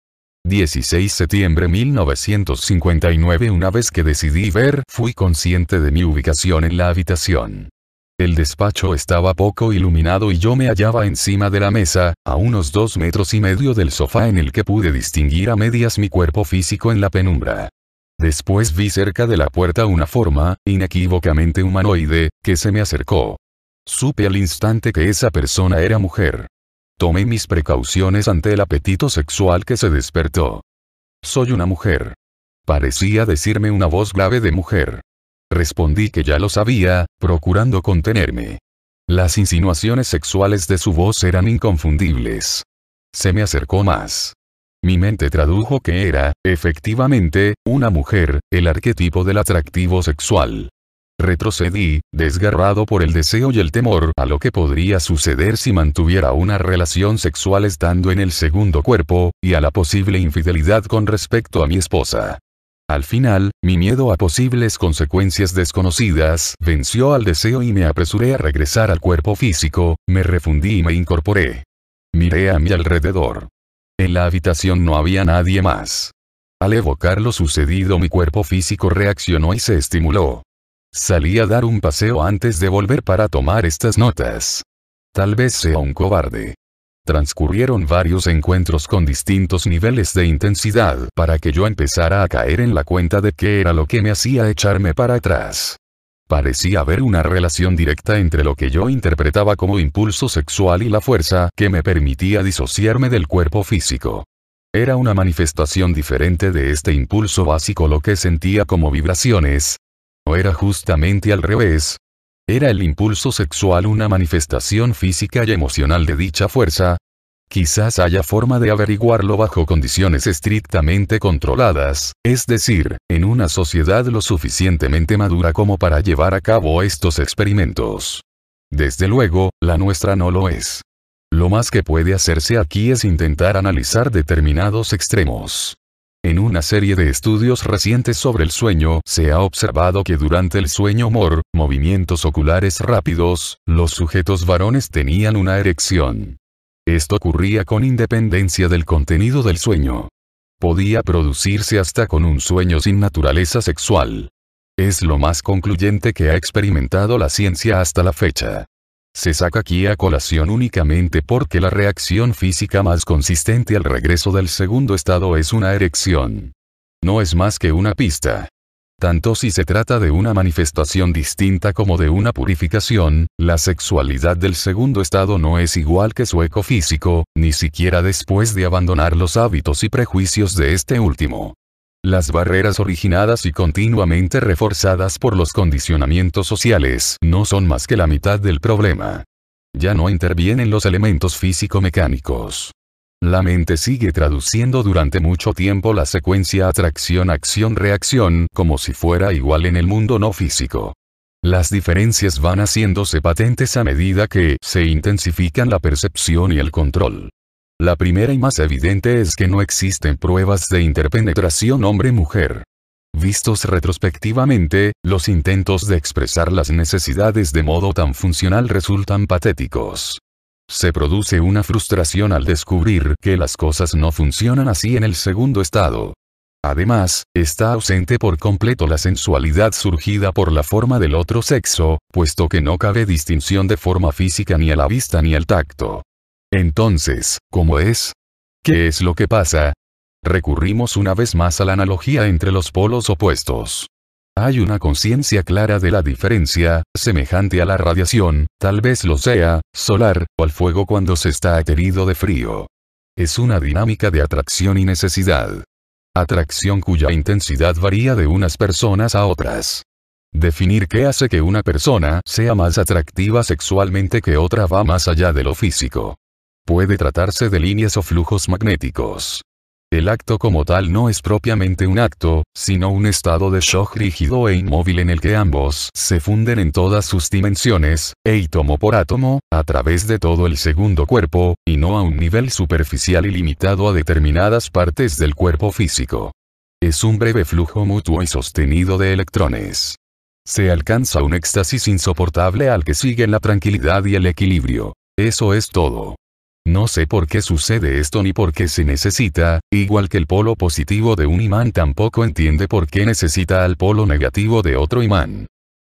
16 septiembre 1959 Una vez que decidí ver, fui consciente de mi ubicación en la habitación. El despacho estaba poco iluminado y yo me hallaba encima de la mesa, a unos dos metros y medio del sofá en el que pude distinguir a medias mi cuerpo físico en la penumbra. Después vi cerca de la puerta una forma, inequívocamente humanoide, que se me acercó. Supe al instante que esa persona era mujer. Tomé mis precauciones ante el apetito sexual que se despertó. Soy una mujer. Parecía decirme una voz grave de mujer. Respondí que ya lo sabía, procurando contenerme. Las insinuaciones sexuales de su voz eran inconfundibles. Se me acercó más. Mi mente tradujo que era, efectivamente, una mujer, el arquetipo del atractivo sexual retrocedí, desgarrado por el deseo y el temor a lo que podría suceder si mantuviera una relación sexual estando en el segundo cuerpo, y a la posible infidelidad con respecto a mi esposa. Al final, mi miedo a posibles consecuencias desconocidas venció al deseo y me apresuré a regresar al cuerpo físico, me refundí y me incorporé. Miré a mi alrededor. En la habitación no había nadie más. Al evocar lo sucedido mi cuerpo físico reaccionó y se estimuló. Salí a dar un paseo antes de volver para tomar estas notas. Tal vez sea un cobarde. Transcurrieron varios encuentros con distintos niveles de intensidad para que yo empezara a caer en la cuenta de qué era lo que me hacía echarme para atrás. Parecía haber una relación directa entre lo que yo interpretaba como impulso sexual y la fuerza que me permitía disociarme del cuerpo físico. Era una manifestación diferente de este impulso básico lo que sentía como vibraciones, ¿No era justamente al revés? ¿Era el impulso sexual una manifestación física y emocional de dicha fuerza? Quizás haya forma de averiguarlo bajo condiciones estrictamente controladas, es decir, en una sociedad lo suficientemente madura como para llevar a cabo estos experimentos. Desde luego, la nuestra no lo es. Lo más que puede hacerse aquí es intentar analizar determinados extremos. En una serie de estudios recientes sobre el sueño, se ha observado que durante el sueño MOR, movimientos oculares rápidos, los sujetos varones tenían una erección. Esto ocurría con independencia del contenido del sueño. Podía producirse hasta con un sueño sin naturaleza sexual. Es lo más concluyente que ha experimentado la ciencia hasta la fecha se saca aquí a colación únicamente porque la reacción física más consistente al regreso del segundo estado es una erección. No es más que una pista. Tanto si se trata de una manifestación distinta como de una purificación, la sexualidad del segundo estado no es igual que su eco físico, ni siquiera después de abandonar los hábitos y prejuicios de este último. Las barreras originadas y continuamente reforzadas por los condicionamientos sociales no son más que la mitad del problema. Ya no intervienen los elementos físico-mecánicos. La mente sigue traduciendo durante mucho tiempo la secuencia atracción-acción-reacción como si fuera igual en el mundo no físico. Las diferencias van haciéndose patentes a medida que se intensifican la percepción y el control. La primera y más evidente es que no existen pruebas de interpenetración hombre-mujer. Vistos retrospectivamente, los intentos de expresar las necesidades de modo tan funcional resultan patéticos. Se produce una frustración al descubrir que las cosas no funcionan así en el segundo estado. Además, está ausente por completo la sensualidad surgida por la forma del otro sexo, puesto que no cabe distinción de forma física ni a la vista ni al tacto. Entonces, ¿cómo es? ¿Qué es lo que pasa? Recurrimos una vez más a la analogía entre los polos opuestos. Hay una conciencia clara de la diferencia, semejante a la radiación, tal vez lo sea, solar, o al fuego cuando se está aterido de frío. Es una dinámica de atracción y necesidad. Atracción cuya intensidad varía de unas personas a otras. Definir qué hace que una persona sea más atractiva sexualmente que otra va más allá de lo físico. Puede tratarse de líneas o flujos magnéticos. El acto como tal no es propiamente un acto, sino un estado de shock rígido e inmóvil en el que ambos se funden en todas sus dimensiones, átomo por átomo, a través de todo el segundo cuerpo, y no a un nivel superficial y limitado a determinadas partes del cuerpo físico. Es un breve flujo mutuo y sostenido de electrones. Se alcanza un éxtasis insoportable al que siguen la tranquilidad y el equilibrio. Eso es todo. No sé por qué sucede esto ni por qué se necesita, igual que el polo positivo de un imán tampoco entiende por qué necesita al polo negativo de otro imán.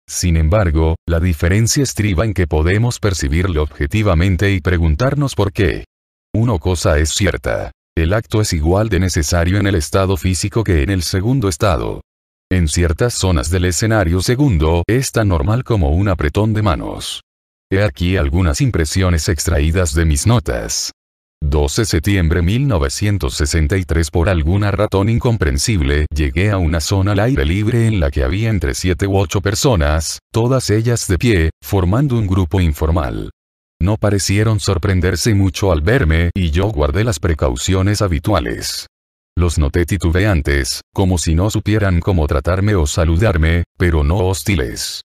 Sin embargo, la diferencia estriba en que podemos percibirlo objetivamente y preguntarnos por qué. Una cosa es cierta. El acto es igual de necesario en el estado físico que en el segundo estado. En ciertas zonas del escenario segundo es tan normal como un apretón de manos. He aquí algunas impresiones extraídas de mis notas. 12 de septiembre 1963 Por alguna ratón incomprensible, llegué a una zona al aire libre en la que había entre 7 u 8 personas, todas ellas de pie, formando un grupo informal. No parecieron sorprenderse mucho al verme, y yo guardé las precauciones habituales. Los noté titubeantes, como si no supieran cómo tratarme o saludarme, pero no hostiles.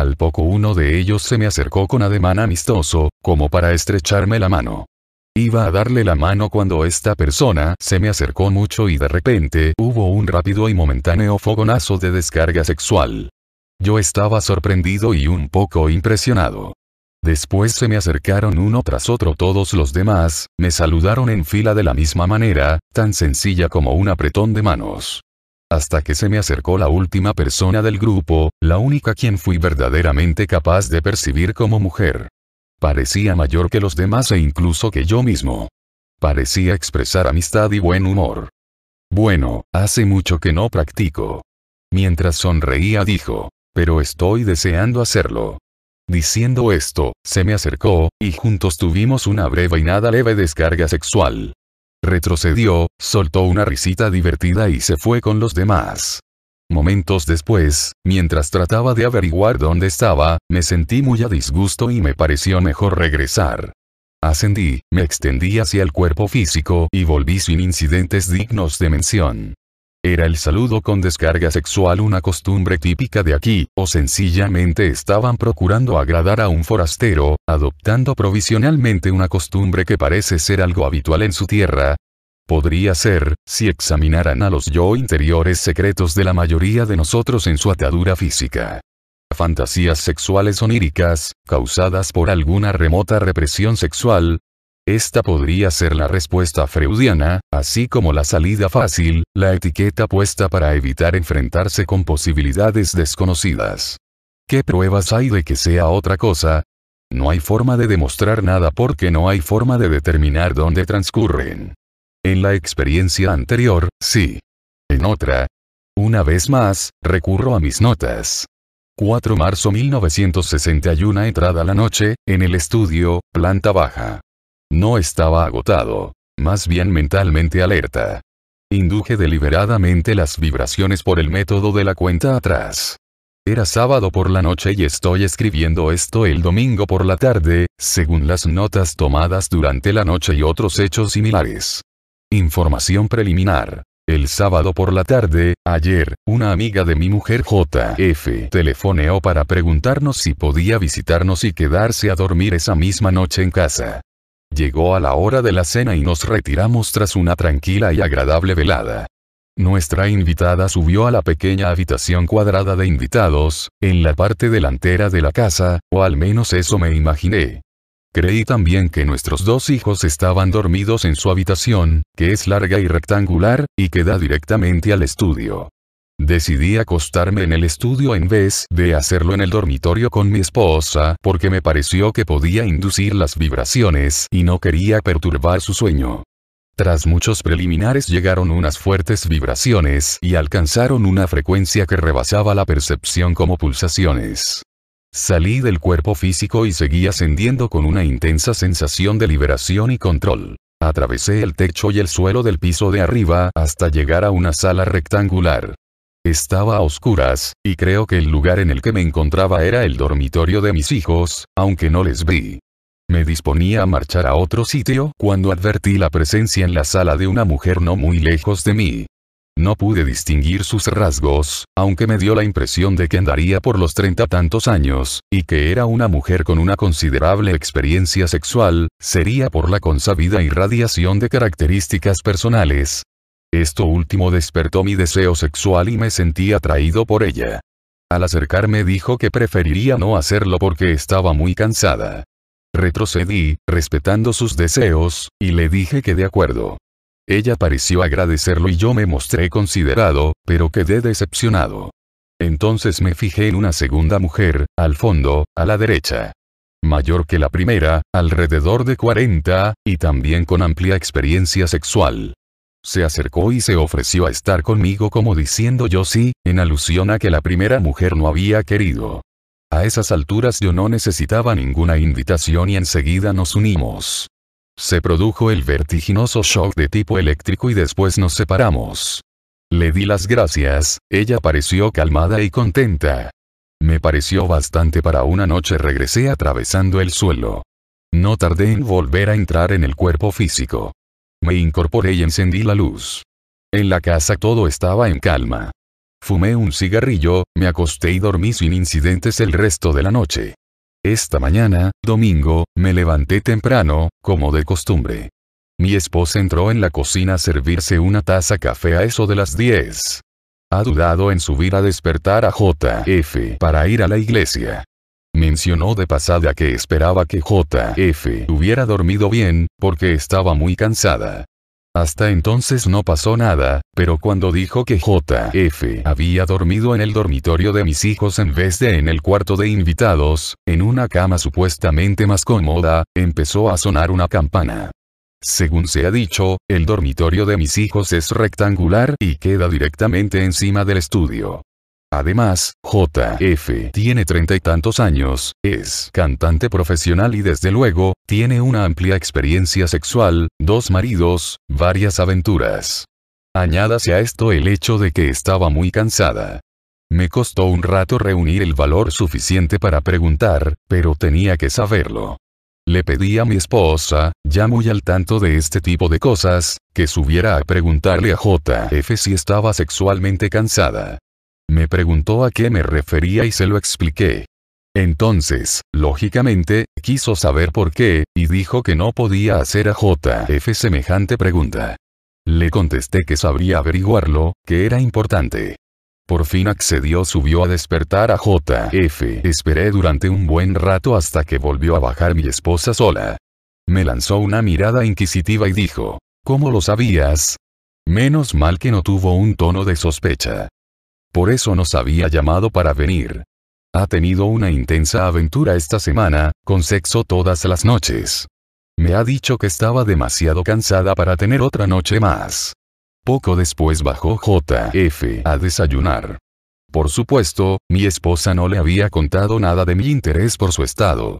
Al poco uno de ellos se me acercó con ademán amistoso, como para estrecharme la mano. Iba a darle la mano cuando esta persona se me acercó mucho y de repente hubo un rápido y momentáneo fogonazo de descarga sexual. Yo estaba sorprendido y un poco impresionado. Después se me acercaron uno tras otro todos los demás, me saludaron en fila de la misma manera, tan sencilla como un apretón de manos hasta que se me acercó la última persona del grupo, la única quien fui verdaderamente capaz de percibir como mujer. Parecía mayor que los demás e incluso que yo mismo. Parecía expresar amistad y buen humor. Bueno, hace mucho que no practico. Mientras sonreía dijo, pero estoy deseando hacerlo. Diciendo esto, se me acercó, y juntos tuvimos una breve y nada leve descarga sexual retrocedió, soltó una risita divertida y se fue con los demás. Momentos después, mientras trataba de averiguar dónde estaba, me sentí muy a disgusto y me pareció mejor regresar. Ascendí, me extendí hacia el cuerpo físico y volví sin incidentes dignos de mención. ¿Era el saludo con descarga sexual una costumbre típica de aquí, o sencillamente estaban procurando agradar a un forastero, adoptando provisionalmente una costumbre que parece ser algo habitual en su tierra? Podría ser, si examinaran a los yo interiores secretos de la mayoría de nosotros en su atadura física. Fantasías sexuales oníricas, causadas por alguna remota represión sexual, esta podría ser la respuesta freudiana, así como la salida fácil, la etiqueta puesta para evitar enfrentarse con posibilidades desconocidas. ¿Qué pruebas hay de que sea otra cosa? No hay forma de demostrar nada porque no hay forma de determinar dónde transcurren. En la experiencia anterior, sí. En otra. Una vez más, recurro a mis notas. 4 marzo 1961 entrada la noche, en el estudio, planta baja. No estaba agotado, más bien mentalmente alerta. Induje deliberadamente las vibraciones por el método de la cuenta atrás. Era sábado por la noche y estoy escribiendo esto el domingo por la tarde, según las notas tomadas durante la noche y otros hechos similares. Información preliminar. El sábado por la tarde, ayer, una amiga de mi mujer JF telefoneó para preguntarnos si podía visitarnos y quedarse a dormir esa misma noche en casa. Llegó a la hora de la cena y nos retiramos tras una tranquila y agradable velada. Nuestra invitada subió a la pequeña habitación cuadrada de invitados, en la parte delantera de la casa, o al menos eso me imaginé. Creí también que nuestros dos hijos estaban dormidos en su habitación, que es larga y rectangular, y que da directamente al estudio. Decidí acostarme en el estudio en vez de hacerlo en el dormitorio con mi esposa porque me pareció que podía inducir las vibraciones y no quería perturbar su sueño. Tras muchos preliminares llegaron unas fuertes vibraciones y alcanzaron una frecuencia que rebasaba la percepción como pulsaciones. Salí del cuerpo físico y seguí ascendiendo con una intensa sensación de liberación y control. Atravesé el techo y el suelo del piso de arriba hasta llegar a una sala rectangular. Estaba a oscuras, y creo que el lugar en el que me encontraba era el dormitorio de mis hijos, aunque no les vi. Me disponía a marchar a otro sitio cuando advertí la presencia en la sala de una mujer no muy lejos de mí. No pude distinguir sus rasgos, aunque me dio la impresión de que andaría por los treinta tantos años, y que era una mujer con una considerable experiencia sexual, sería por la consabida irradiación de características personales, esto último despertó mi deseo sexual y me sentí atraído por ella. Al acercarme dijo que preferiría no hacerlo porque estaba muy cansada. Retrocedí, respetando sus deseos, y le dije que de acuerdo. Ella pareció agradecerlo y yo me mostré considerado, pero quedé decepcionado. Entonces me fijé en una segunda mujer, al fondo, a la derecha. Mayor que la primera, alrededor de 40, y también con amplia experiencia sexual. Se acercó y se ofreció a estar conmigo como diciendo yo sí, en alusión a que la primera mujer no había querido. A esas alturas yo no necesitaba ninguna invitación y enseguida nos unimos. Se produjo el vertiginoso shock de tipo eléctrico y después nos separamos. Le di las gracias, ella pareció calmada y contenta. Me pareció bastante para una noche regresé atravesando el suelo. No tardé en volver a entrar en el cuerpo físico. Me incorporé y encendí la luz. En la casa todo estaba en calma. Fumé un cigarrillo, me acosté y dormí sin incidentes el resto de la noche. Esta mañana, domingo, me levanté temprano, como de costumbre. Mi esposa entró en la cocina a servirse una taza café a eso de las 10. Ha dudado en subir a despertar a JF para ir a la iglesia mencionó de pasada que esperaba que JF hubiera dormido bien, porque estaba muy cansada. Hasta entonces no pasó nada, pero cuando dijo que JF había dormido en el dormitorio de mis hijos en vez de en el cuarto de invitados, en una cama supuestamente más cómoda, empezó a sonar una campana. Según se ha dicho, el dormitorio de mis hijos es rectangular y queda directamente encima del estudio. Además, JF tiene treinta y tantos años, es cantante profesional y desde luego, tiene una amplia experiencia sexual, dos maridos, varias aventuras. Añádase a esto el hecho de que estaba muy cansada. Me costó un rato reunir el valor suficiente para preguntar, pero tenía que saberlo. Le pedí a mi esposa, ya muy al tanto de este tipo de cosas, que subiera a preguntarle a JF si estaba sexualmente cansada. Me preguntó a qué me refería y se lo expliqué. Entonces, lógicamente, quiso saber por qué, y dijo que no podía hacer a JF semejante pregunta. Le contesté que sabría averiguarlo, que era importante. Por fin accedió, subió a despertar a JF. Esperé durante un buen rato hasta que volvió a bajar mi esposa sola. Me lanzó una mirada inquisitiva y dijo, ¿Cómo lo sabías? Menos mal que no tuvo un tono de sospecha. Por eso nos había llamado para venir. Ha tenido una intensa aventura esta semana, con sexo todas las noches. Me ha dicho que estaba demasiado cansada para tener otra noche más. Poco después bajó JF a desayunar. Por supuesto, mi esposa no le había contado nada de mi interés por su estado.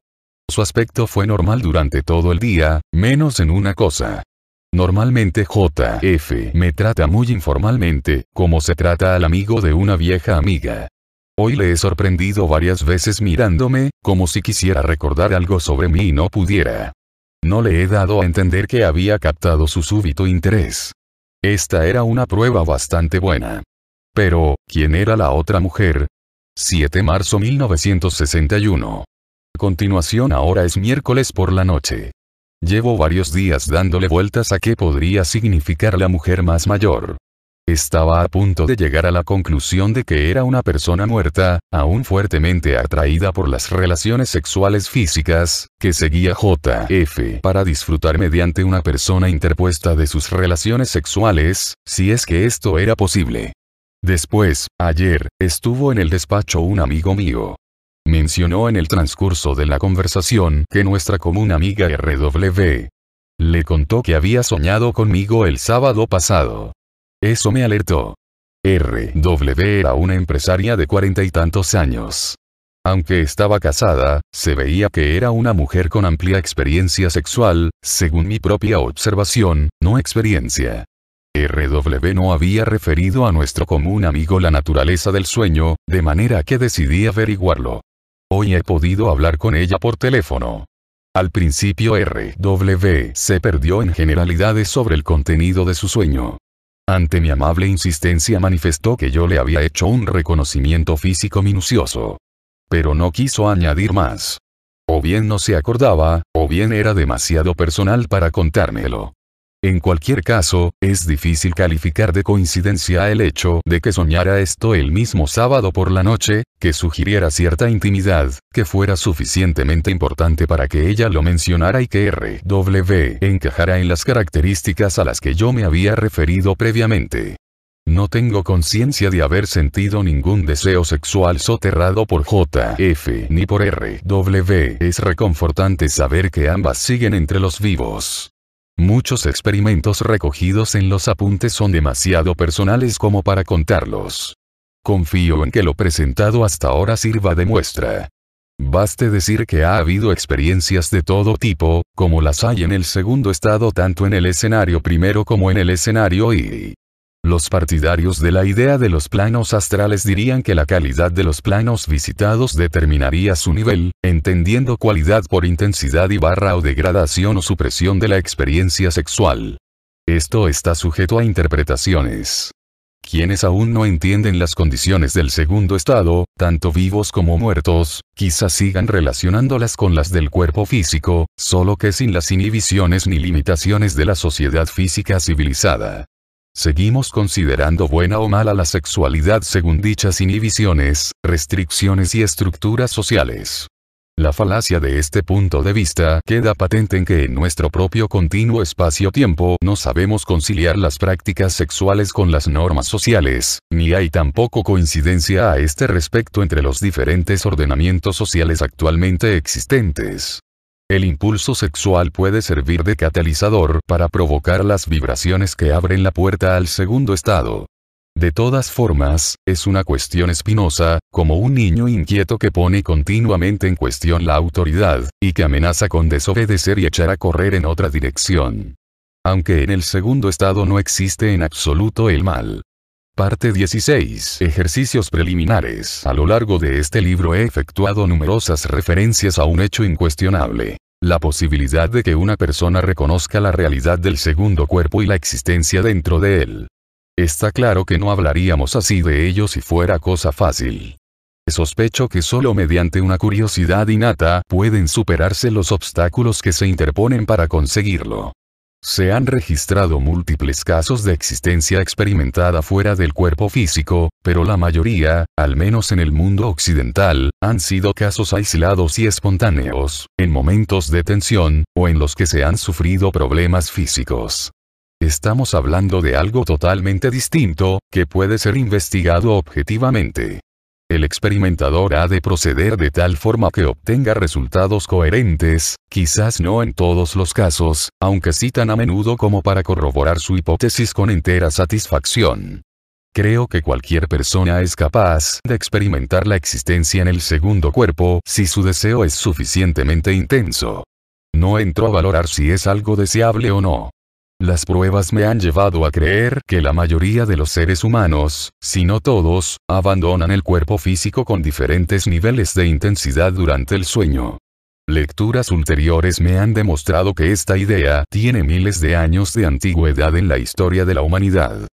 Su aspecto fue normal durante todo el día, menos en una cosa. Normalmente JF me trata muy informalmente, como se trata al amigo de una vieja amiga. Hoy le he sorprendido varias veces mirándome, como si quisiera recordar algo sobre mí y no pudiera. No le he dado a entender que había captado su súbito interés. Esta era una prueba bastante buena. Pero, ¿quién era la otra mujer? 7 de marzo 1961. A continuación ahora es miércoles por la noche. Llevo varios días dándole vueltas a qué podría significar la mujer más mayor. Estaba a punto de llegar a la conclusión de que era una persona muerta, aún fuertemente atraída por las relaciones sexuales físicas, que seguía JF para disfrutar mediante una persona interpuesta de sus relaciones sexuales, si es que esto era posible. Después, ayer, estuvo en el despacho un amigo mío. Mencionó en el transcurso de la conversación que nuestra común amiga RW le contó que había soñado conmigo el sábado pasado. Eso me alertó. RW era una empresaria de cuarenta y tantos años. Aunque estaba casada, se veía que era una mujer con amplia experiencia sexual, según mi propia observación, no experiencia. RW no había referido a nuestro común amigo la naturaleza del sueño, de manera que decidí averiguarlo. Hoy he podido hablar con ella por teléfono. Al principio RW se perdió en generalidades sobre el contenido de su sueño. Ante mi amable insistencia manifestó que yo le había hecho un reconocimiento físico minucioso. Pero no quiso añadir más. O bien no se acordaba, o bien era demasiado personal para contármelo. En cualquier caso, es difícil calificar de coincidencia el hecho de que soñara esto el mismo sábado por la noche, que sugiriera cierta intimidad, que fuera suficientemente importante para que ella lo mencionara y que RW encajara en las características a las que yo me había referido previamente. No tengo conciencia de haber sentido ningún deseo sexual soterrado por JF ni por RW. Es reconfortante saber que ambas siguen entre los vivos. Muchos experimentos recogidos en los apuntes son demasiado personales como para contarlos. Confío en que lo presentado hasta ahora sirva de muestra. Baste decir que ha habido experiencias de todo tipo, como las hay en el segundo estado tanto en el escenario primero como en el escenario y los partidarios de la idea de los planos astrales dirían que la calidad de los planos visitados determinaría su nivel, entendiendo cualidad por intensidad y barra o degradación o supresión de la experiencia sexual. Esto está sujeto a interpretaciones. Quienes aún no entienden las condiciones del segundo estado, tanto vivos como muertos, quizás sigan relacionándolas con las del cuerpo físico, solo que sin las inhibiciones ni limitaciones de la sociedad física civilizada. Seguimos considerando buena o mala la sexualidad según dichas inhibiciones, restricciones y estructuras sociales. La falacia de este punto de vista queda patente en que en nuestro propio continuo espacio-tiempo no sabemos conciliar las prácticas sexuales con las normas sociales, ni hay tampoco coincidencia a este respecto entre los diferentes ordenamientos sociales actualmente existentes. El impulso sexual puede servir de catalizador para provocar las vibraciones que abren la puerta al segundo estado. De todas formas, es una cuestión espinosa, como un niño inquieto que pone continuamente en cuestión la autoridad, y que amenaza con desobedecer y echar a correr en otra dirección. Aunque en el segundo estado no existe en absoluto el mal. Parte 16. Ejercicios preliminares. A lo largo de este libro he efectuado numerosas referencias a un hecho incuestionable. La posibilidad de que una persona reconozca la realidad del segundo cuerpo y la existencia dentro de él. Está claro que no hablaríamos así de ello si fuera cosa fácil. Sospecho que solo mediante una curiosidad innata pueden superarse los obstáculos que se interponen para conseguirlo. Se han registrado múltiples casos de existencia experimentada fuera del cuerpo físico, pero la mayoría, al menos en el mundo occidental, han sido casos aislados y espontáneos, en momentos de tensión, o en los que se han sufrido problemas físicos. Estamos hablando de algo totalmente distinto, que puede ser investigado objetivamente. El experimentador ha de proceder de tal forma que obtenga resultados coherentes, quizás no en todos los casos, aunque sí tan a menudo como para corroborar su hipótesis con entera satisfacción. Creo que cualquier persona es capaz de experimentar la existencia en el segundo cuerpo si su deseo es suficientemente intenso. No entro a valorar si es algo deseable o no. Las pruebas me han llevado a creer que la mayoría de los seres humanos, si no todos, abandonan el cuerpo físico con diferentes niveles de intensidad durante el sueño. Lecturas ulteriores me han demostrado que esta idea tiene miles de años de antigüedad en la historia de la humanidad.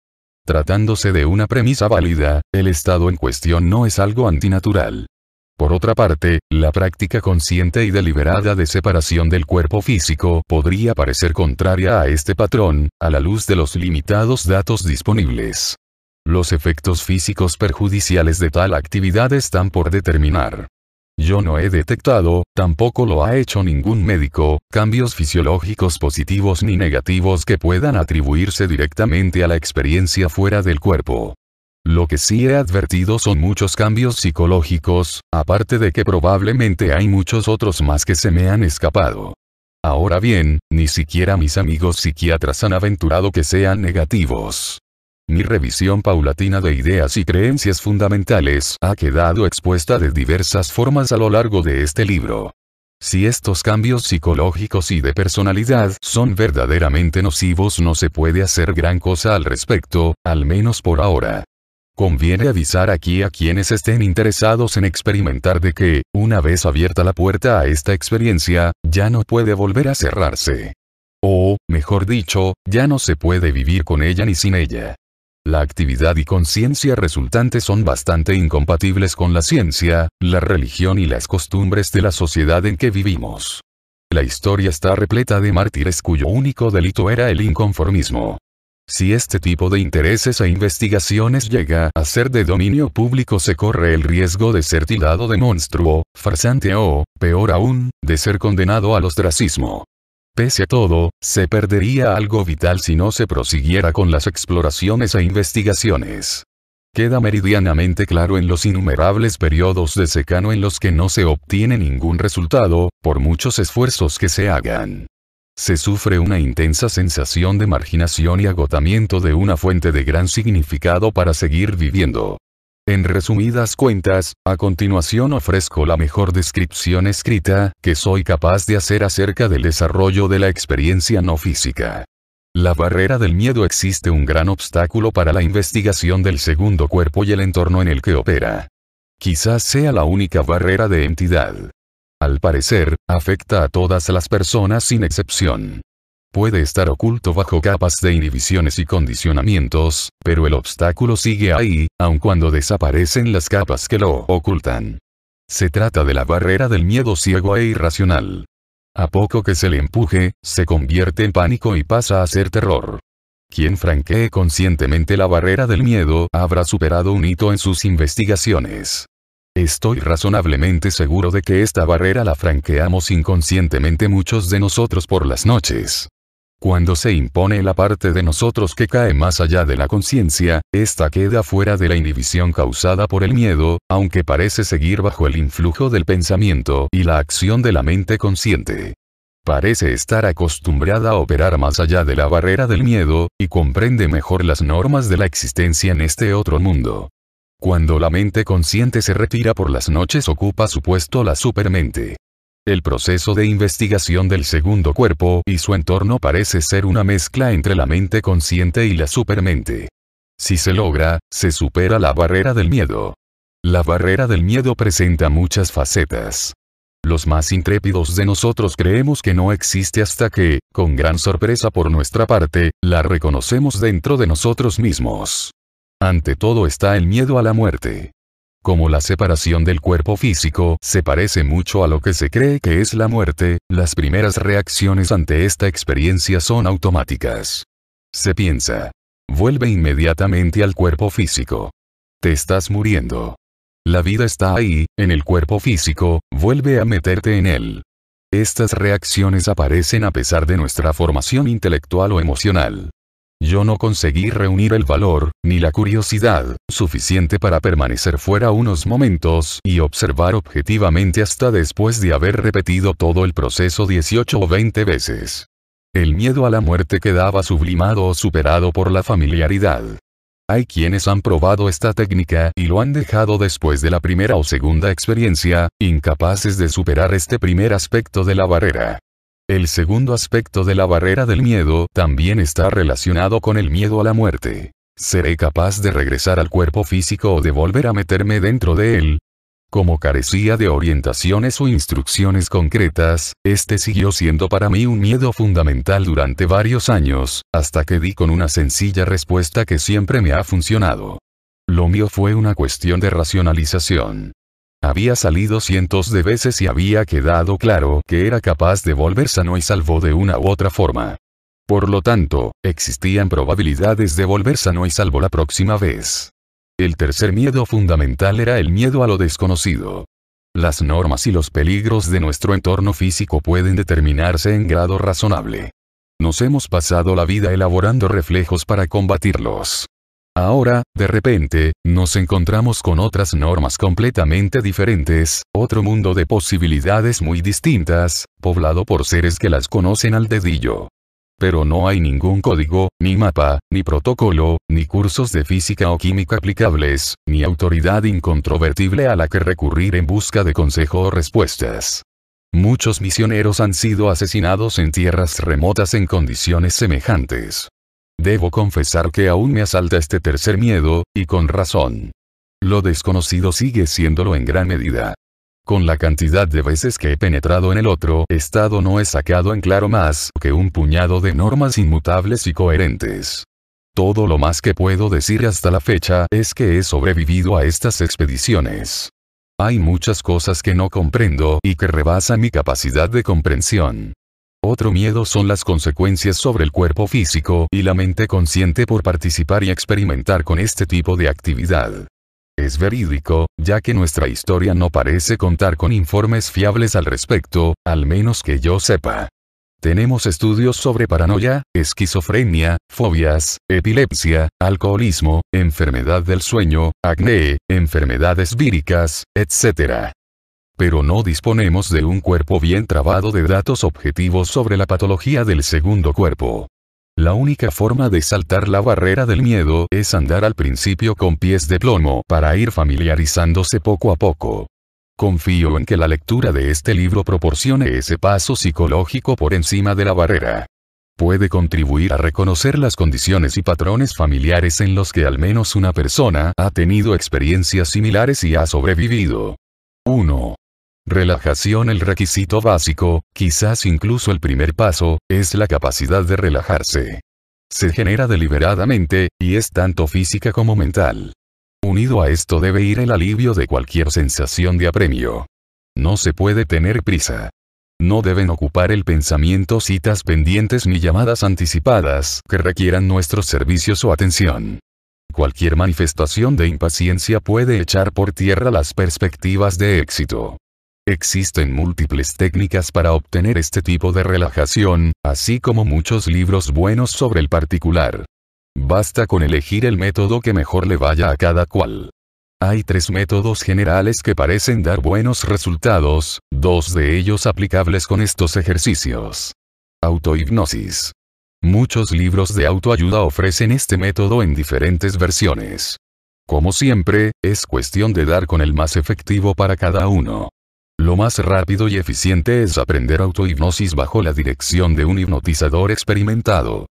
Tratándose de una premisa válida, el estado en cuestión no es algo antinatural. Por otra parte, la práctica consciente y deliberada de separación del cuerpo físico podría parecer contraria a este patrón, a la luz de los limitados datos disponibles. Los efectos físicos perjudiciales de tal actividad están por determinar. Yo no he detectado, tampoco lo ha hecho ningún médico, cambios fisiológicos positivos ni negativos que puedan atribuirse directamente a la experiencia fuera del cuerpo. Lo que sí he advertido son muchos cambios psicológicos, aparte de que probablemente hay muchos otros más que se me han escapado. Ahora bien, ni siquiera mis amigos psiquiatras han aventurado que sean negativos. Mi revisión paulatina de ideas y creencias fundamentales ha quedado expuesta de diversas formas a lo largo de este libro. Si estos cambios psicológicos y de personalidad son verdaderamente nocivos no se puede hacer gran cosa al respecto, al menos por ahora. Conviene avisar aquí a quienes estén interesados en experimentar de que, una vez abierta la puerta a esta experiencia, ya no puede volver a cerrarse. O, mejor dicho, ya no se puede vivir con ella ni sin ella. La actividad y conciencia resultantes son bastante incompatibles con la ciencia, la religión y las costumbres de la sociedad en que vivimos. La historia está repleta de mártires cuyo único delito era el inconformismo. Si este tipo de intereses e investigaciones llega a ser de dominio público se corre el riesgo de ser tildado de monstruo, farsante o, peor aún, de ser condenado al ostracismo. Pese a todo, se perdería algo vital si no se prosiguiera con las exploraciones e investigaciones. Queda meridianamente claro en los innumerables periodos de secano en los que no se obtiene ningún resultado, por muchos esfuerzos que se hagan se sufre una intensa sensación de marginación y agotamiento de una fuente de gran significado para seguir viviendo. En resumidas cuentas, a continuación ofrezco la mejor descripción escrita que soy capaz de hacer acerca del desarrollo de la experiencia no física. La barrera del miedo existe un gran obstáculo para la investigación del segundo cuerpo y el entorno en el que opera. Quizás sea la única barrera de entidad al parecer, afecta a todas las personas sin excepción. Puede estar oculto bajo capas de inhibiciones y condicionamientos, pero el obstáculo sigue ahí, aun cuando desaparecen las capas que lo ocultan. Se trata de la barrera del miedo ciego e irracional. A poco que se le empuje, se convierte en pánico y pasa a ser terror. Quien franquee conscientemente la barrera del miedo habrá superado un hito en sus investigaciones. Estoy razonablemente seguro de que esta barrera la franqueamos inconscientemente muchos de nosotros por las noches. Cuando se impone la parte de nosotros que cae más allá de la conciencia, esta queda fuera de la inhibición causada por el miedo, aunque parece seguir bajo el influjo del pensamiento y la acción de la mente consciente parece estar acostumbrada a operar más allá de la barrera del miedo, y comprende mejor las normas de la existencia en este otro mundo. Cuando la mente consciente se retira por las noches ocupa su puesto la supermente. El proceso de investigación del segundo cuerpo y su entorno parece ser una mezcla entre la mente consciente y la supermente. Si se logra, se supera la barrera del miedo. La barrera del miedo presenta muchas facetas. Los más intrépidos de nosotros creemos que no existe hasta que, con gran sorpresa por nuestra parte, la reconocemos dentro de nosotros mismos. Ante todo está el miedo a la muerte. Como la separación del cuerpo físico se parece mucho a lo que se cree que es la muerte, las primeras reacciones ante esta experiencia son automáticas. Se piensa. Vuelve inmediatamente al cuerpo físico. Te estás muriendo. La vida está ahí, en el cuerpo físico, vuelve a meterte en él. Estas reacciones aparecen a pesar de nuestra formación intelectual o emocional. Yo no conseguí reunir el valor, ni la curiosidad, suficiente para permanecer fuera unos momentos y observar objetivamente hasta después de haber repetido todo el proceso 18 o 20 veces. El miedo a la muerte quedaba sublimado o superado por la familiaridad. Hay quienes han probado esta técnica y lo han dejado después de la primera o segunda experiencia, incapaces de superar este primer aspecto de la barrera. El segundo aspecto de la barrera del miedo también está relacionado con el miedo a la muerte. ¿Seré capaz de regresar al cuerpo físico o de volver a meterme dentro de él? Como carecía de orientaciones o instrucciones concretas, este siguió siendo para mí un miedo fundamental durante varios años, hasta que di con una sencilla respuesta que siempre me ha funcionado. Lo mío fue una cuestión de racionalización. Había salido cientos de veces y había quedado claro que era capaz de volver sano y salvo de una u otra forma. Por lo tanto, existían probabilidades de volver sano y salvo la próxima vez. El tercer miedo fundamental era el miedo a lo desconocido. Las normas y los peligros de nuestro entorno físico pueden determinarse en grado razonable. Nos hemos pasado la vida elaborando reflejos para combatirlos. Ahora, de repente, nos encontramos con otras normas completamente diferentes, otro mundo de posibilidades muy distintas, poblado por seres que las conocen al dedillo. Pero no hay ningún código, ni mapa, ni protocolo, ni cursos de física o química aplicables, ni autoridad incontrovertible a la que recurrir en busca de consejo o respuestas. Muchos misioneros han sido asesinados en tierras remotas en condiciones semejantes. Debo confesar que aún me asalta este tercer miedo, y con razón. Lo desconocido sigue siéndolo en gran medida. Con la cantidad de veces que he penetrado en el otro estado no he sacado en claro más que un puñado de normas inmutables y coherentes. Todo lo más que puedo decir hasta la fecha es que he sobrevivido a estas expediciones. Hay muchas cosas que no comprendo y que rebasan mi capacidad de comprensión. Otro miedo son las consecuencias sobre el cuerpo físico y la mente consciente por participar y experimentar con este tipo de actividad. Es verídico, ya que nuestra historia no parece contar con informes fiables al respecto, al menos que yo sepa. Tenemos estudios sobre paranoia, esquizofrenia, fobias, epilepsia, alcoholismo, enfermedad del sueño, acné, enfermedades víricas, etc pero no disponemos de un cuerpo bien trabado de datos objetivos sobre la patología del segundo cuerpo. La única forma de saltar la barrera del miedo es andar al principio con pies de plomo para ir familiarizándose poco a poco. Confío en que la lectura de este libro proporcione ese paso psicológico por encima de la barrera. Puede contribuir a reconocer las condiciones y patrones familiares en los que al menos una persona ha tenido experiencias similares y ha sobrevivido. 1. Relajación El requisito básico, quizás incluso el primer paso, es la capacidad de relajarse. Se genera deliberadamente, y es tanto física como mental. Unido a esto debe ir el alivio de cualquier sensación de apremio. No se puede tener prisa. No deben ocupar el pensamiento citas pendientes ni llamadas anticipadas que requieran nuestros servicios o atención. Cualquier manifestación de impaciencia puede echar por tierra las perspectivas de éxito. Existen múltiples técnicas para obtener este tipo de relajación, así como muchos libros buenos sobre el particular. Basta con elegir el método que mejor le vaya a cada cual. Hay tres métodos generales que parecen dar buenos resultados, dos de ellos aplicables con estos ejercicios. Autohipnosis. Muchos libros de autoayuda ofrecen este método en diferentes versiones. Como siempre, es cuestión de dar con el más efectivo para cada uno. Lo más rápido y eficiente es aprender autohipnosis bajo la dirección de un hipnotizador experimentado.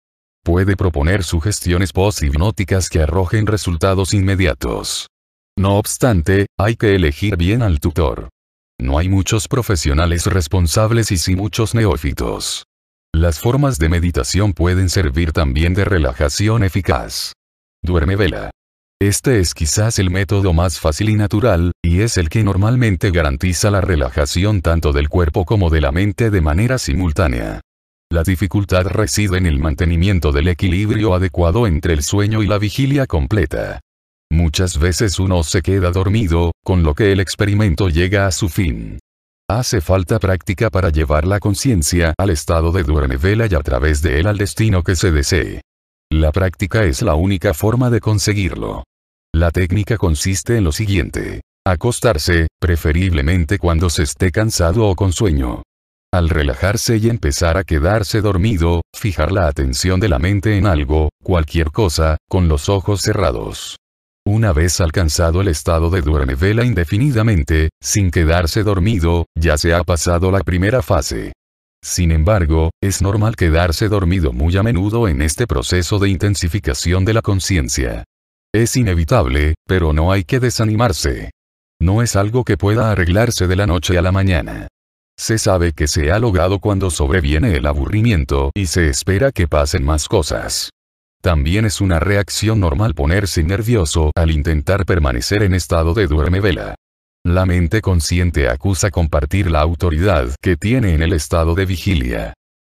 Puede proponer sugestiones post-hipnóticas que arrojen resultados inmediatos. No obstante, hay que elegir bien al tutor. No hay muchos profesionales responsables y sí muchos neófitos. Las formas de meditación pueden servir también de relajación eficaz. Duerme vela. Este es quizás el método más fácil y natural, y es el que normalmente garantiza la relajación tanto del cuerpo como de la mente de manera simultánea. La dificultad reside en el mantenimiento del equilibrio adecuado entre el sueño y la vigilia completa. Muchas veces uno se queda dormido, con lo que el experimento llega a su fin. Hace falta práctica para llevar la conciencia al estado de duermevela y a través de él al destino que se desee. La práctica es la única forma de conseguirlo. La técnica consiste en lo siguiente. Acostarse, preferiblemente cuando se esté cansado o con sueño. Al relajarse y empezar a quedarse dormido, fijar la atención de la mente en algo, cualquier cosa, con los ojos cerrados. Una vez alcanzado el estado de vela indefinidamente, sin quedarse dormido, ya se ha pasado la primera fase. Sin embargo, es normal quedarse dormido muy a menudo en este proceso de intensificación de la conciencia. Es inevitable, pero no hay que desanimarse. No es algo que pueda arreglarse de la noche a la mañana. Se sabe que se ha logrado cuando sobreviene el aburrimiento y se espera que pasen más cosas. También es una reacción normal ponerse nervioso al intentar permanecer en estado de duermevela. La mente consciente acusa compartir la autoridad que tiene en el estado de vigilia.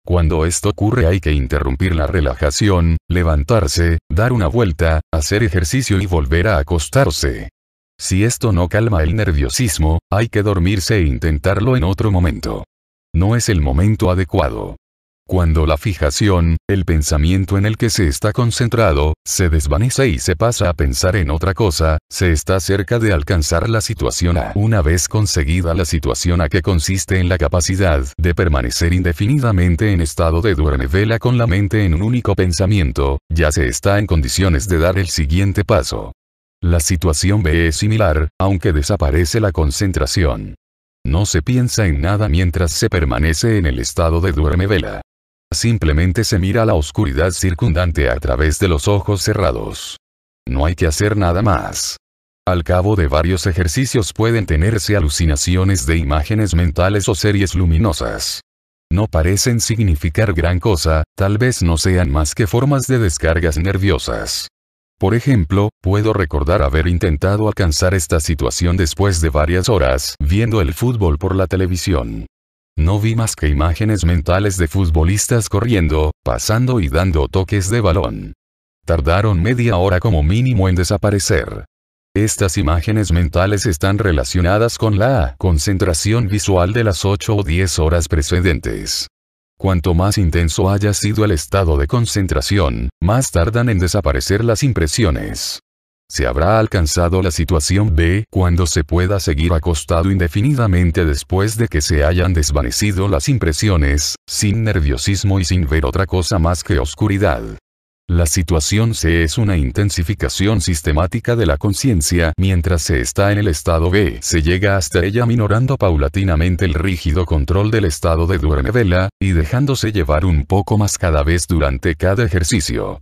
Cuando esto ocurre hay que interrumpir la relajación, levantarse, dar una vuelta, hacer ejercicio y volver a acostarse. Si esto no calma el nerviosismo, hay que dormirse e intentarlo en otro momento. No es el momento adecuado. Cuando la fijación, el pensamiento en el que se está concentrado, se desvanece y se pasa a pensar en otra cosa, se está cerca de alcanzar la situación A. Una vez conseguida la situación A que consiste en la capacidad de permanecer indefinidamente en estado de duermevela con la mente en un único pensamiento, ya se está en condiciones de dar el siguiente paso. La situación B es similar, aunque desaparece la concentración. No se piensa en nada mientras se permanece en el estado de duermevela. Simplemente se mira la oscuridad circundante a través de los ojos cerrados. No hay que hacer nada más. Al cabo de varios ejercicios pueden tenerse alucinaciones de imágenes mentales o series luminosas. No parecen significar gran cosa, tal vez no sean más que formas de descargas nerviosas. Por ejemplo, puedo recordar haber intentado alcanzar esta situación después de varias horas viendo el fútbol por la televisión. No vi más que imágenes mentales de futbolistas corriendo, pasando y dando toques de balón. Tardaron media hora como mínimo en desaparecer. Estas imágenes mentales están relacionadas con la concentración visual de las 8 o 10 horas precedentes. Cuanto más intenso haya sido el estado de concentración, más tardan en desaparecer las impresiones. Se habrá alcanzado la situación B cuando se pueda seguir acostado indefinidamente después de que se hayan desvanecido las impresiones, sin nerviosismo y sin ver otra cosa más que oscuridad. La situación C es una intensificación sistemática de la conciencia mientras se está en el estado B. Se llega hasta ella minorando paulatinamente el rígido control del estado de duerme-vela, y dejándose llevar un poco más cada vez durante cada ejercicio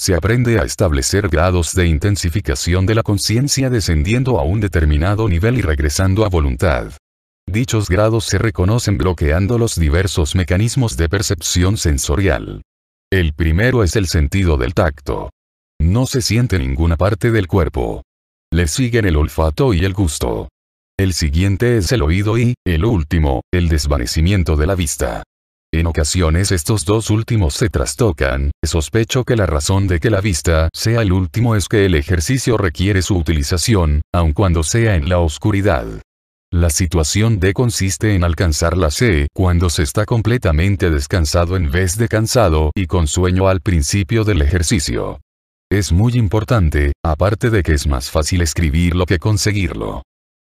se aprende a establecer grados de intensificación de la conciencia descendiendo a un determinado nivel y regresando a voluntad. Dichos grados se reconocen bloqueando los diversos mecanismos de percepción sensorial. El primero es el sentido del tacto. No se siente ninguna parte del cuerpo. Le siguen el olfato y el gusto. El siguiente es el oído y, el último, el desvanecimiento de la vista. En ocasiones estos dos últimos se trastocan, sospecho que la razón de que la vista sea el último es que el ejercicio requiere su utilización, aun cuando sea en la oscuridad. La situación D consiste en alcanzar la C cuando se está completamente descansado en vez de cansado y con sueño al principio del ejercicio. Es muy importante, aparte de que es más fácil escribirlo que conseguirlo.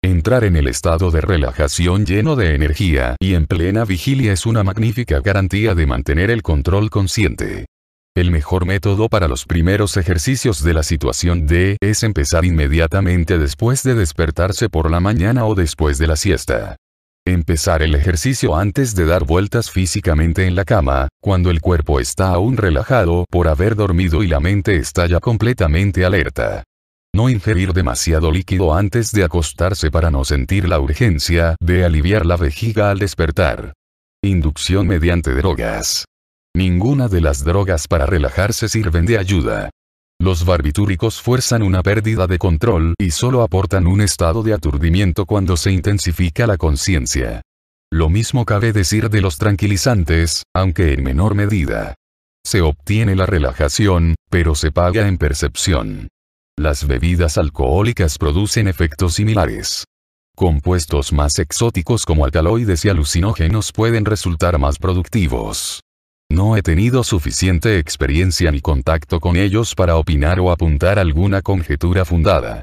Entrar en el estado de relajación lleno de energía y en plena vigilia es una magnífica garantía de mantener el control consciente. El mejor método para los primeros ejercicios de la situación D es empezar inmediatamente después de despertarse por la mañana o después de la siesta. Empezar el ejercicio antes de dar vueltas físicamente en la cama, cuando el cuerpo está aún relajado por haber dormido y la mente está ya completamente alerta. No ingerir demasiado líquido antes de acostarse para no sentir la urgencia de aliviar la vejiga al despertar. Inducción mediante drogas. Ninguna de las drogas para relajarse sirven de ayuda. Los barbitúricos fuerzan una pérdida de control y solo aportan un estado de aturdimiento cuando se intensifica la conciencia. Lo mismo cabe decir de los tranquilizantes, aunque en menor medida. Se obtiene la relajación, pero se paga en percepción. Las bebidas alcohólicas producen efectos similares. Compuestos más exóticos como alcaloides y alucinógenos pueden resultar más productivos. No he tenido suficiente experiencia ni contacto con ellos para opinar o apuntar alguna conjetura fundada.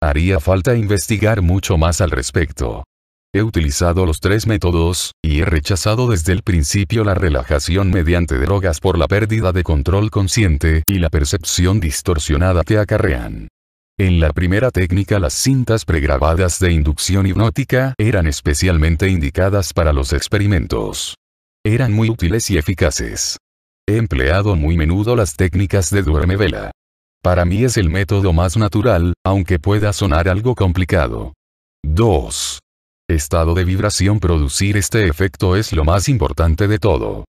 Haría falta investigar mucho más al respecto. He utilizado los tres métodos, y he rechazado desde el principio la relajación mediante drogas por la pérdida de control consciente y la percepción distorsionada que acarrean. En la primera técnica las cintas pregrabadas de inducción hipnótica eran especialmente indicadas para los experimentos. Eran muy útiles y eficaces. He empleado muy menudo las técnicas de duerme vela. Para mí es el método más natural, aunque pueda sonar algo complicado. 2 estado de vibración producir este efecto es lo más importante de todo.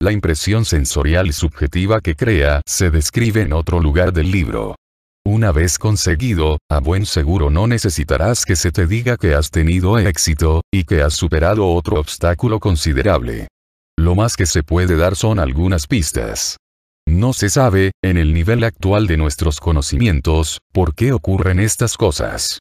La impresión sensorial y subjetiva que crea se describe en otro lugar del libro. Una vez conseguido, a buen seguro no necesitarás que se te diga que has tenido éxito, y que has superado otro obstáculo considerable. Lo más que se puede dar son algunas pistas. No se sabe, en el nivel actual de nuestros conocimientos, por qué ocurren estas cosas.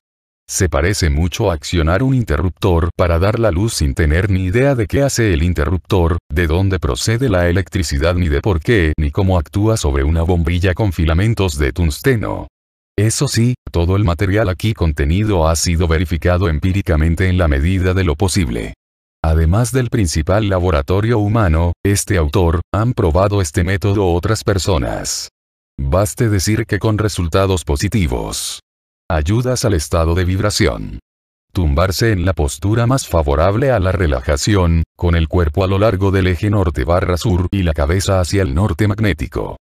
Se parece mucho a accionar un interruptor para dar la luz sin tener ni idea de qué hace el interruptor, de dónde procede la electricidad ni de por qué ni cómo actúa sobre una bombilla con filamentos de tungsteno. Eso sí, todo el material aquí contenido ha sido verificado empíricamente en la medida de lo posible. Además del principal laboratorio humano, este autor, han probado este método otras personas. Baste decir que con resultados positivos. Ayudas al estado de vibración. Tumbarse en la postura más favorable a la relajación, con el cuerpo a lo largo del eje norte barra sur y la cabeza hacia el norte magnético.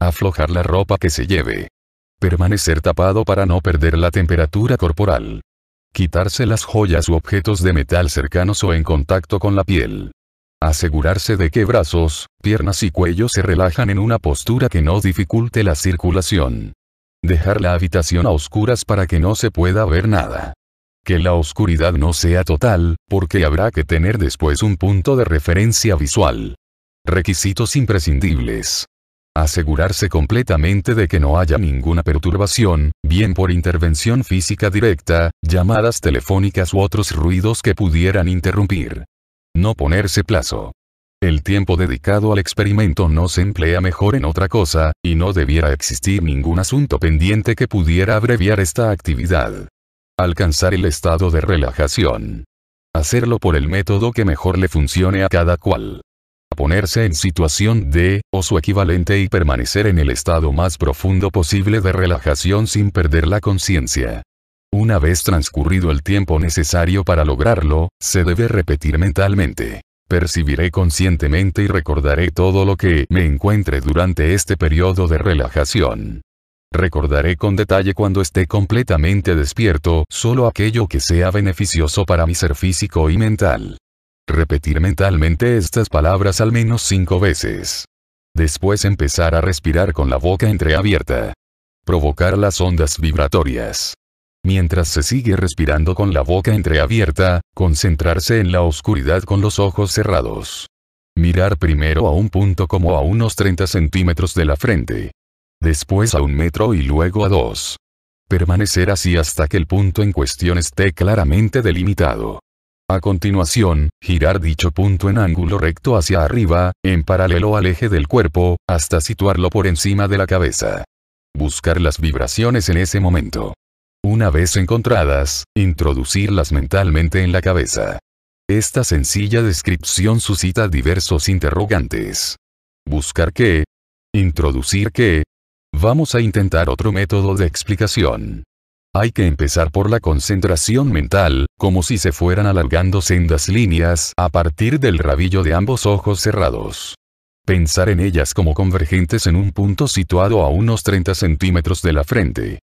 Aflojar la ropa que se lleve. Permanecer tapado para no perder la temperatura corporal. Quitarse las joyas u objetos de metal cercanos o en contacto con la piel. Asegurarse de que brazos, piernas y cuello se relajan en una postura que no dificulte la circulación. Dejar la habitación a oscuras para que no se pueda ver nada. Que la oscuridad no sea total, porque habrá que tener después un punto de referencia visual. Requisitos imprescindibles. Asegurarse completamente de que no haya ninguna perturbación, bien por intervención física directa, llamadas telefónicas u otros ruidos que pudieran interrumpir. No ponerse plazo. El tiempo dedicado al experimento no se emplea mejor en otra cosa, y no debiera existir ningún asunto pendiente que pudiera abreviar esta actividad. Alcanzar el estado de relajación. Hacerlo por el método que mejor le funcione a cada cual. Ponerse en situación de, o su equivalente y permanecer en el estado más profundo posible de relajación sin perder la conciencia. Una vez transcurrido el tiempo necesario para lograrlo, se debe repetir mentalmente. Percibiré conscientemente y recordaré todo lo que me encuentre durante este periodo de relajación. Recordaré con detalle cuando esté completamente despierto solo aquello que sea beneficioso para mi ser físico y mental. Repetir mentalmente estas palabras al menos cinco veces. Después empezar a respirar con la boca entreabierta. Provocar las ondas vibratorias mientras se sigue respirando con la boca entreabierta, concentrarse en la oscuridad con los ojos cerrados. Mirar primero a un punto como a unos 30 centímetros de la frente. Después a un metro y luego a dos. Permanecer así hasta que el punto en cuestión esté claramente delimitado. A continuación, girar dicho punto en ángulo recto hacia arriba, en paralelo al eje del cuerpo, hasta situarlo por encima de la cabeza. Buscar las vibraciones en ese momento. Una vez encontradas, introducirlas mentalmente en la cabeza. Esta sencilla descripción suscita diversos interrogantes. ¿Buscar qué? ¿Introducir qué? Vamos a intentar otro método de explicación. Hay que empezar por la concentración mental, como si se fueran alargando sendas líneas a partir del rabillo de ambos ojos cerrados. Pensar en ellas como convergentes en un punto situado a unos 30 centímetros de la frente.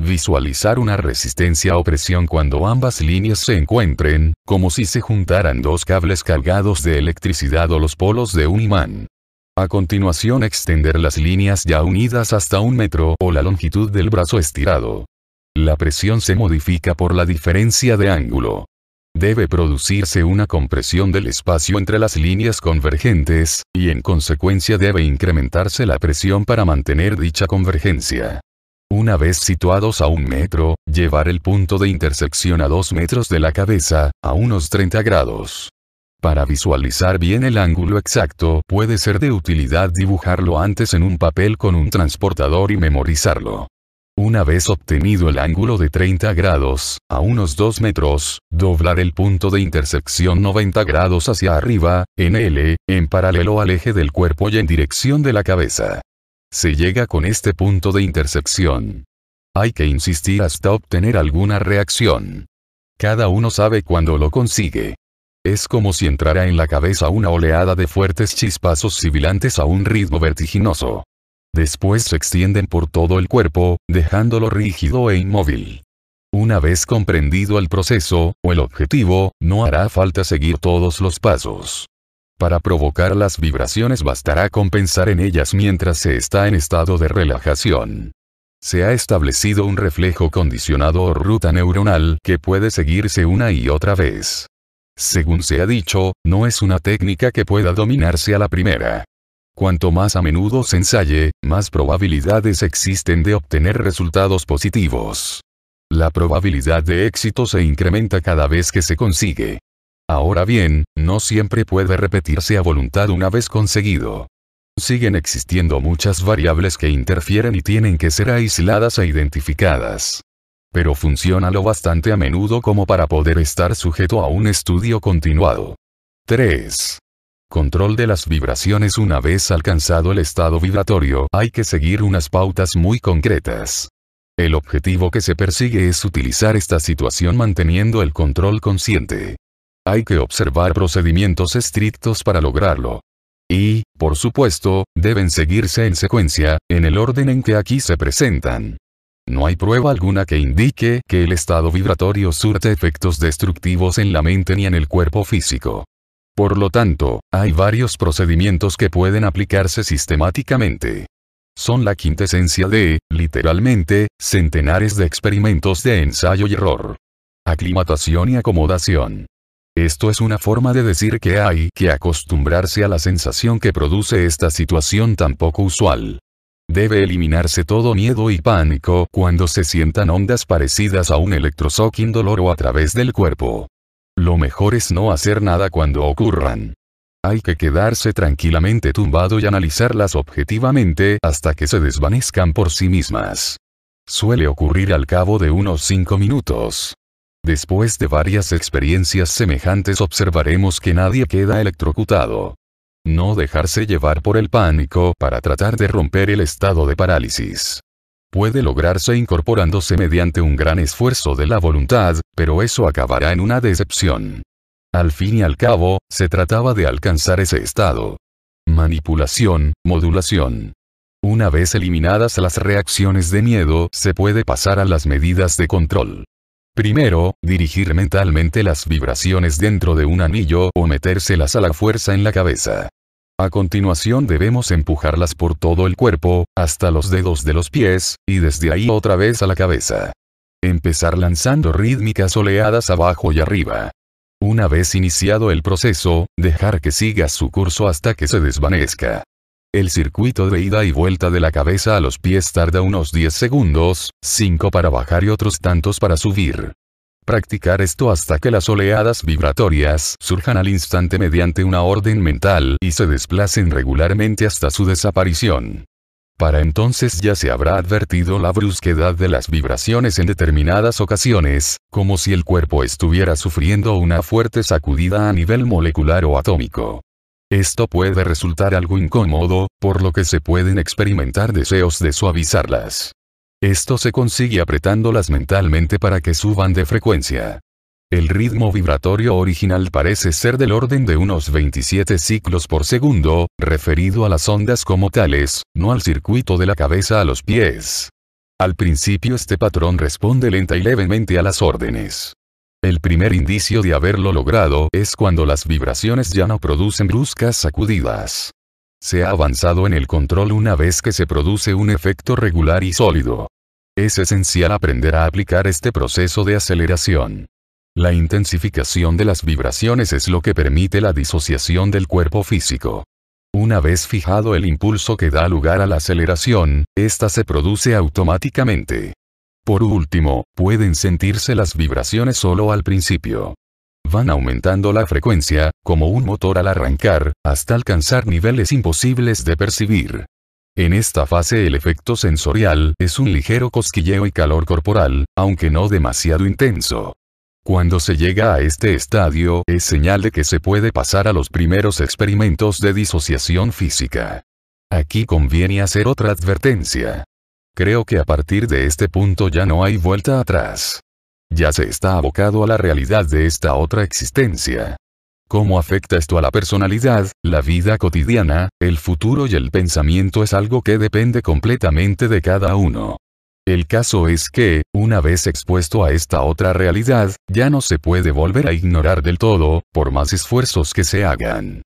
Visualizar una resistencia o presión cuando ambas líneas se encuentren, como si se juntaran dos cables cargados de electricidad o los polos de un imán. A continuación extender las líneas ya unidas hasta un metro o la longitud del brazo estirado. La presión se modifica por la diferencia de ángulo. Debe producirse una compresión del espacio entre las líneas convergentes, y en consecuencia debe incrementarse la presión para mantener dicha convergencia. Una vez situados a un metro, llevar el punto de intersección a 2 metros de la cabeza, a unos 30 grados. Para visualizar bien el ángulo exacto puede ser de utilidad dibujarlo antes en un papel con un transportador y memorizarlo. Una vez obtenido el ángulo de 30 grados, a unos 2 metros, doblar el punto de intersección 90 grados hacia arriba, en L, en paralelo al eje del cuerpo y en dirección de la cabeza. Se llega con este punto de intersección. Hay que insistir hasta obtener alguna reacción. Cada uno sabe cuándo lo consigue. Es como si entrara en la cabeza una oleada de fuertes chispazos sibilantes a un ritmo vertiginoso. Después se extienden por todo el cuerpo, dejándolo rígido e inmóvil. Una vez comprendido el proceso, o el objetivo, no hará falta seguir todos los pasos. Para provocar las vibraciones bastará con pensar en ellas mientras se está en estado de relajación. Se ha establecido un reflejo condicionado o ruta neuronal que puede seguirse una y otra vez. Según se ha dicho, no es una técnica que pueda dominarse a la primera. Cuanto más a menudo se ensaye, más probabilidades existen de obtener resultados positivos. La probabilidad de éxito se incrementa cada vez que se consigue. Ahora bien, no siempre puede repetirse a voluntad una vez conseguido. Siguen existiendo muchas variables que interfieren y tienen que ser aisladas e identificadas. Pero funciona lo bastante a menudo como para poder estar sujeto a un estudio continuado. 3. Control de las vibraciones Una vez alcanzado el estado vibratorio hay que seguir unas pautas muy concretas. El objetivo que se persigue es utilizar esta situación manteniendo el control consciente. Hay que observar procedimientos estrictos para lograrlo. Y, por supuesto, deben seguirse en secuencia, en el orden en que aquí se presentan. No hay prueba alguna que indique que el estado vibratorio surte efectos destructivos en la mente ni en el cuerpo físico. Por lo tanto, hay varios procedimientos que pueden aplicarse sistemáticamente. Son la quintesencia de, literalmente, centenares de experimentos de ensayo y error. Aclimatación y acomodación. Esto es una forma de decir que hay que acostumbrarse a la sensación que produce esta situación tan poco usual. Debe eliminarse todo miedo y pánico cuando se sientan ondas parecidas a un dolor o a través del cuerpo. Lo mejor es no hacer nada cuando ocurran. Hay que quedarse tranquilamente tumbado y analizarlas objetivamente hasta que se desvanezcan por sí mismas. Suele ocurrir al cabo de unos 5 minutos. Después de varias experiencias semejantes observaremos que nadie queda electrocutado. No dejarse llevar por el pánico para tratar de romper el estado de parálisis. Puede lograrse incorporándose mediante un gran esfuerzo de la voluntad, pero eso acabará en una decepción. Al fin y al cabo, se trataba de alcanzar ese estado. Manipulación, modulación. Una vez eliminadas las reacciones de miedo, se puede pasar a las medidas de control. Primero, dirigir mentalmente las vibraciones dentro de un anillo o metérselas a la fuerza en la cabeza. A continuación debemos empujarlas por todo el cuerpo, hasta los dedos de los pies, y desde ahí otra vez a la cabeza. Empezar lanzando rítmicas oleadas abajo y arriba. Una vez iniciado el proceso, dejar que siga su curso hasta que se desvanezca. El circuito de ida y vuelta de la cabeza a los pies tarda unos 10 segundos, 5 para bajar y otros tantos para subir. Practicar esto hasta que las oleadas vibratorias surjan al instante mediante una orden mental y se desplacen regularmente hasta su desaparición. Para entonces ya se habrá advertido la brusquedad de las vibraciones en determinadas ocasiones, como si el cuerpo estuviera sufriendo una fuerte sacudida a nivel molecular o atómico. Esto puede resultar algo incómodo, por lo que se pueden experimentar deseos de suavizarlas. Esto se consigue apretándolas mentalmente para que suban de frecuencia. El ritmo vibratorio original parece ser del orden de unos 27 ciclos por segundo, referido a las ondas como tales, no al circuito de la cabeza a los pies. Al principio este patrón responde lenta y levemente a las órdenes. El primer indicio de haberlo logrado es cuando las vibraciones ya no producen bruscas sacudidas. Se ha avanzado en el control una vez que se produce un efecto regular y sólido. Es esencial aprender a aplicar este proceso de aceleración. La intensificación de las vibraciones es lo que permite la disociación del cuerpo físico. Una vez fijado el impulso que da lugar a la aceleración, ésta se produce automáticamente. Por último, pueden sentirse las vibraciones solo al principio. Van aumentando la frecuencia, como un motor al arrancar, hasta alcanzar niveles imposibles de percibir. En esta fase el efecto sensorial es un ligero cosquilleo y calor corporal, aunque no demasiado intenso. Cuando se llega a este estadio, es señal de que se puede pasar a los primeros experimentos de disociación física. Aquí conviene hacer otra advertencia. Creo que a partir de este punto ya no hay vuelta atrás. Ya se está abocado a la realidad de esta otra existencia. ¿Cómo afecta esto a la personalidad, la vida cotidiana, el futuro y el pensamiento es algo que depende completamente de cada uno? El caso es que, una vez expuesto a esta otra realidad, ya no se puede volver a ignorar del todo, por más esfuerzos que se hagan.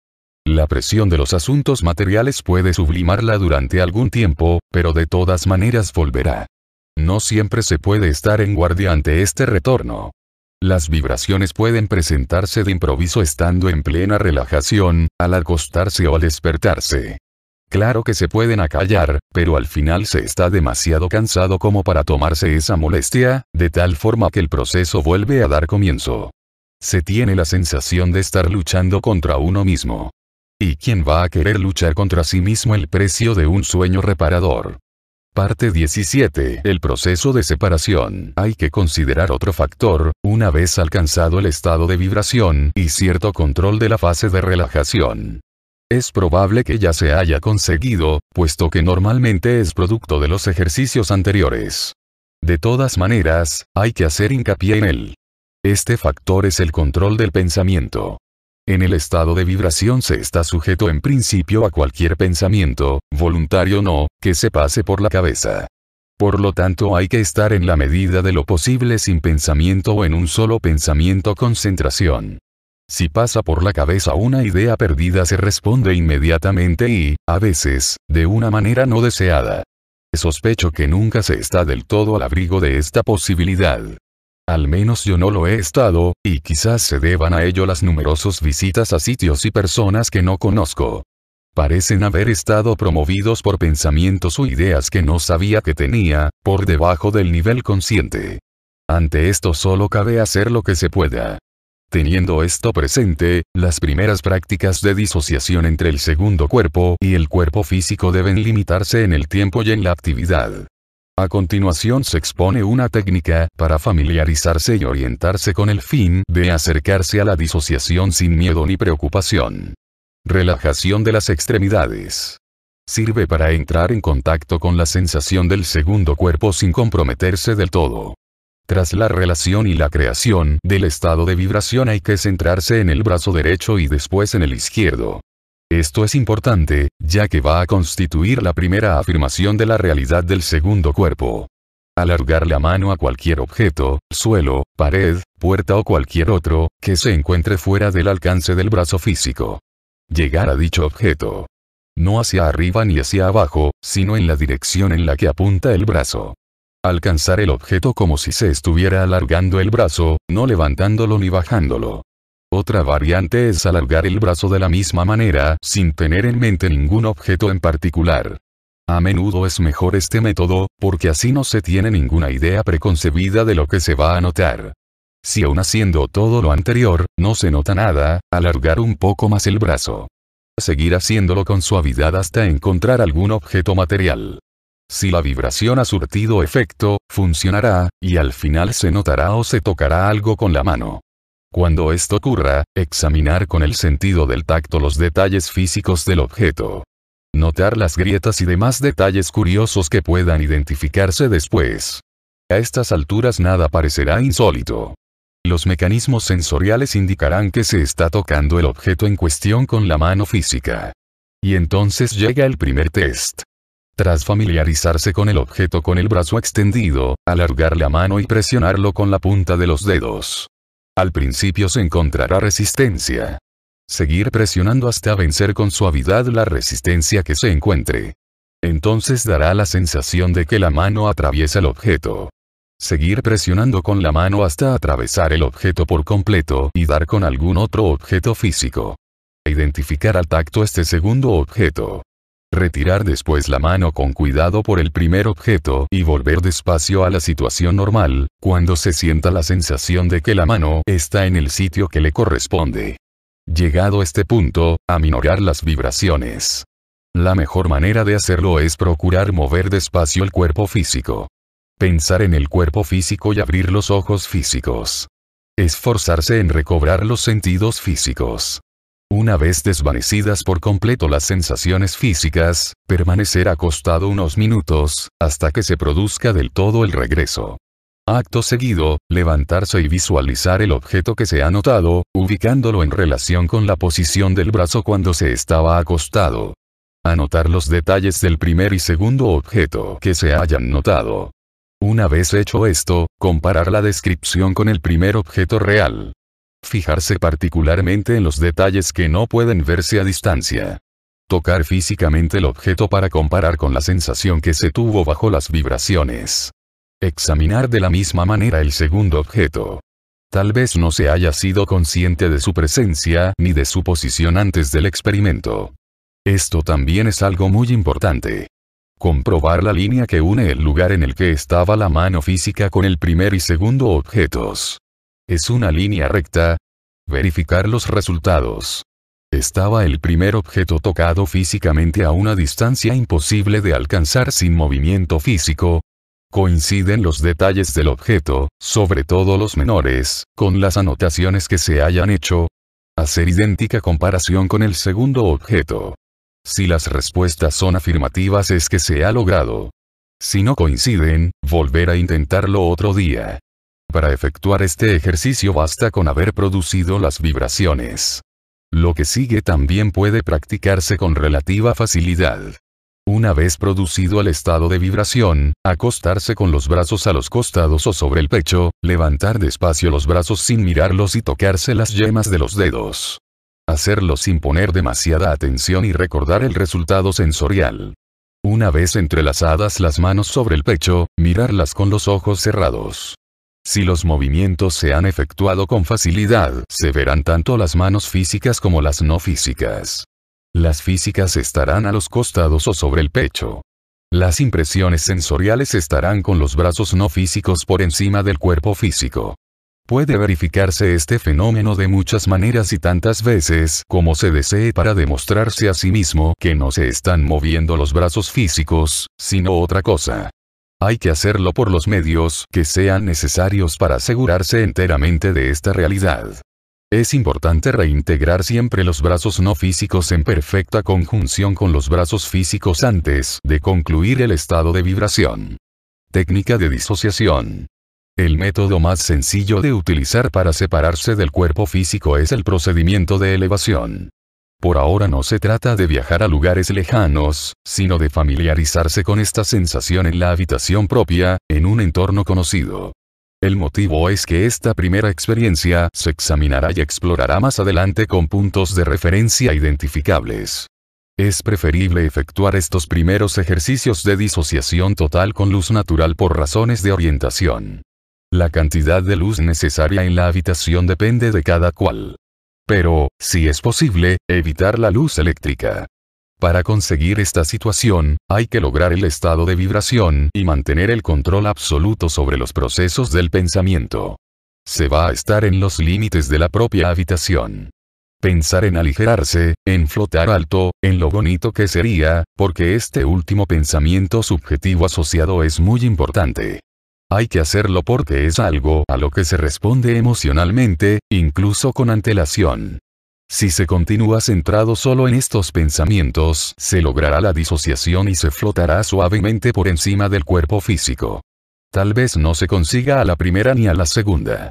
La presión de los asuntos materiales puede sublimarla durante algún tiempo, pero de todas maneras volverá. No siempre se puede estar en guardia ante este retorno. Las vibraciones pueden presentarse de improviso estando en plena relajación, al acostarse o al despertarse. Claro que se pueden acallar, pero al final se está demasiado cansado como para tomarse esa molestia, de tal forma que el proceso vuelve a dar comienzo. Se tiene la sensación de estar luchando contra uno mismo. ¿Y quién va a querer luchar contra sí mismo el precio de un sueño reparador? Parte 17. El proceso de separación. Hay que considerar otro factor, una vez alcanzado el estado de vibración y cierto control de la fase de relajación. Es probable que ya se haya conseguido, puesto que normalmente es producto de los ejercicios anteriores. De todas maneras, hay que hacer hincapié en él. Este factor es el control del pensamiento. En el estado de vibración se está sujeto en principio a cualquier pensamiento, voluntario o no, que se pase por la cabeza. Por lo tanto hay que estar en la medida de lo posible sin pensamiento o en un solo pensamiento concentración. Si pasa por la cabeza una idea perdida se responde inmediatamente y, a veces, de una manera no deseada. Sospecho que nunca se está del todo al abrigo de esta posibilidad. Al menos yo no lo he estado, y quizás se deban a ello las numerosas visitas a sitios y personas que no conozco. Parecen haber estado promovidos por pensamientos o ideas que no sabía que tenía, por debajo del nivel consciente. Ante esto solo cabe hacer lo que se pueda. Teniendo esto presente, las primeras prácticas de disociación entre el segundo cuerpo y el cuerpo físico deben limitarse en el tiempo y en la actividad. A continuación se expone una técnica para familiarizarse y orientarse con el fin de acercarse a la disociación sin miedo ni preocupación. Relajación de las extremidades. Sirve para entrar en contacto con la sensación del segundo cuerpo sin comprometerse del todo. Tras la relación y la creación del estado de vibración hay que centrarse en el brazo derecho y después en el izquierdo. Esto es importante, ya que va a constituir la primera afirmación de la realidad del segundo cuerpo. Alargar la mano a cualquier objeto, suelo, pared, puerta o cualquier otro, que se encuentre fuera del alcance del brazo físico. Llegar a dicho objeto. No hacia arriba ni hacia abajo, sino en la dirección en la que apunta el brazo. Alcanzar el objeto como si se estuviera alargando el brazo, no levantándolo ni bajándolo. Otra variante es alargar el brazo de la misma manera, sin tener en mente ningún objeto en particular. A menudo es mejor este método, porque así no se tiene ninguna idea preconcebida de lo que se va a notar. Si aún haciendo todo lo anterior, no se nota nada, alargar un poco más el brazo. Seguir haciéndolo con suavidad hasta encontrar algún objeto material. Si la vibración ha surtido efecto, funcionará, y al final se notará o se tocará algo con la mano. Cuando esto ocurra, examinar con el sentido del tacto los detalles físicos del objeto. Notar las grietas y demás detalles curiosos que puedan identificarse después. A estas alturas nada parecerá insólito. Los mecanismos sensoriales indicarán que se está tocando el objeto en cuestión con la mano física. Y entonces llega el primer test. Tras familiarizarse con el objeto con el brazo extendido, alargar la mano y presionarlo con la punta de los dedos. Al principio se encontrará resistencia. Seguir presionando hasta vencer con suavidad la resistencia que se encuentre. Entonces dará la sensación de que la mano atraviesa el objeto. Seguir presionando con la mano hasta atravesar el objeto por completo y dar con algún otro objeto físico. Identificar al tacto este segundo objeto. Retirar después la mano con cuidado por el primer objeto y volver despacio a la situación normal, cuando se sienta la sensación de que la mano está en el sitio que le corresponde. Llegado este punto, aminorar las vibraciones. La mejor manera de hacerlo es procurar mover despacio el cuerpo físico. Pensar en el cuerpo físico y abrir los ojos físicos. Esforzarse en recobrar los sentidos físicos. Una vez desvanecidas por completo las sensaciones físicas, permanecer acostado unos minutos, hasta que se produzca del todo el regreso. Acto seguido, levantarse y visualizar el objeto que se ha notado, ubicándolo en relación con la posición del brazo cuando se estaba acostado. Anotar los detalles del primer y segundo objeto que se hayan notado. Una vez hecho esto, comparar la descripción con el primer objeto real fijarse particularmente en los detalles que no pueden verse a distancia. Tocar físicamente el objeto para comparar con la sensación que se tuvo bajo las vibraciones. Examinar de la misma manera el segundo objeto. Tal vez no se haya sido consciente de su presencia ni de su posición antes del experimento. Esto también es algo muy importante. Comprobar la línea que une el lugar en el que estaba la mano física con el primer y segundo objetos. Es una línea recta. Verificar los resultados. Estaba el primer objeto tocado físicamente a una distancia imposible de alcanzar sin movimiento físico. Coinciden los detalles del objeto, sobre todo los menores, con las anotaciones que se hayan hecho. Hacer idéntica comparación con el segundo objeto. Si las respuestas son afirmativas es que se ha logrado. Si no coinciden, volver a intentarlo otro día. Para efectuar este ejercicio basta con haber producido las vibraciones. Lo que sigue también puede practicarse con relativa facilidad. Una vez producido el estado de vibración, acostarse con los brazos a los costados o sobre el pecho, levantar despacio los brazos sin mirarlos y tocarse las yemas de los dedos. Hacerlo sin poner demasiada atención y recordar el resultado sensorial. Una vez entrelazadas las manos sobre el pecho, mirarlas con los ojos cerrados. Si los movimientos se han efectuado con facilidad, se verán tanto las manos físicas como las no físicas. Las físicas estarán a los costados o sobre el pecho. Las impresiones sensoriales estarán con los brazos no físicos por encima del cuerpo físico. Puede verificarse este fenómeno de muchas maneras y tantas veces como se desee para demostrarse a sí mismo que no se están moviendo los brazos físicos, sino otra cosa. Hay que hacerlo por los medios que sean necesarios para asegurarse enteramente de esta realidad. Es importante reintegrar siempre los brazos no físicos en perfecta conjunción con los brazos físicos antes de concluir el estado de vibración. Técnica de disociación. El método más sencillo de utilizar para separarse del cuerpo físico es el procedimiento de elevación. Por ahora no se trata de viajar a lugares lejanos, sino de familiarizarse con esta sensación en la habitación propia, en un entorno conocido. El motivo es que esta primera experiencia se examinará y explorará más adelante con puntos de referencia identificables. Es preferible efectuar estos primeros ejercicios de disociación total con luz natural por razones de orientación. La cantidad de luz necesaria en la habitación depende de cada cual pero, si es posible, evitar la luz eléctrica. Para conseguir esta situación, hay que lograr el estado de vibración y mantener el control absoluto sobre los procesos del pensamiento. Se va a estar en los límites de la propia habitación. Pensar en aligerarse, en flotar alto, en lo bonito que sería, porque este último pensamiento subjetivo asociado es muy importante. Hay que hacerlo porque es algo a lo que se responde emocionalmente, incluso con antelación. Si se continúa centrado solo en estos pensamientos, se logrará la disociación y se flotará suavemente por encima del cuerpo físico. Tal vez no se consiga a la primera ni a la segunda.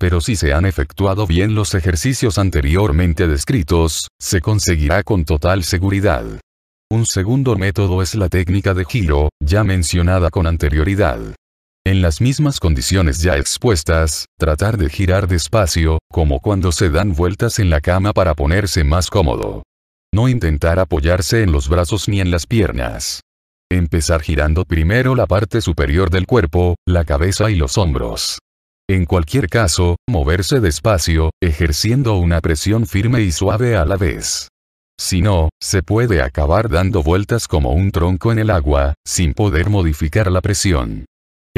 Pero si se han efectuado bien los ejercicios anteriormente descritos, se conseguirá con total seguridad. Un segundo método es la técnica de giro, ya mencionada con anterioridad en las mismas condiciones ya expuestas, tratar de girar despacio, como cuando se dan vueltas en la cama para ponerse más cómodo. No intentar apoyarse en los brazos ni en las piernas. Empezar girando primero la parte superior del cuerpo, la cabeza y los hombros. En cualquier caso, moverse despacio, ejerciendo una presión firme y suave a la vez. Si no, se puede acabar dando vueltas como un tronco en el agua, sin poder modificar la presión.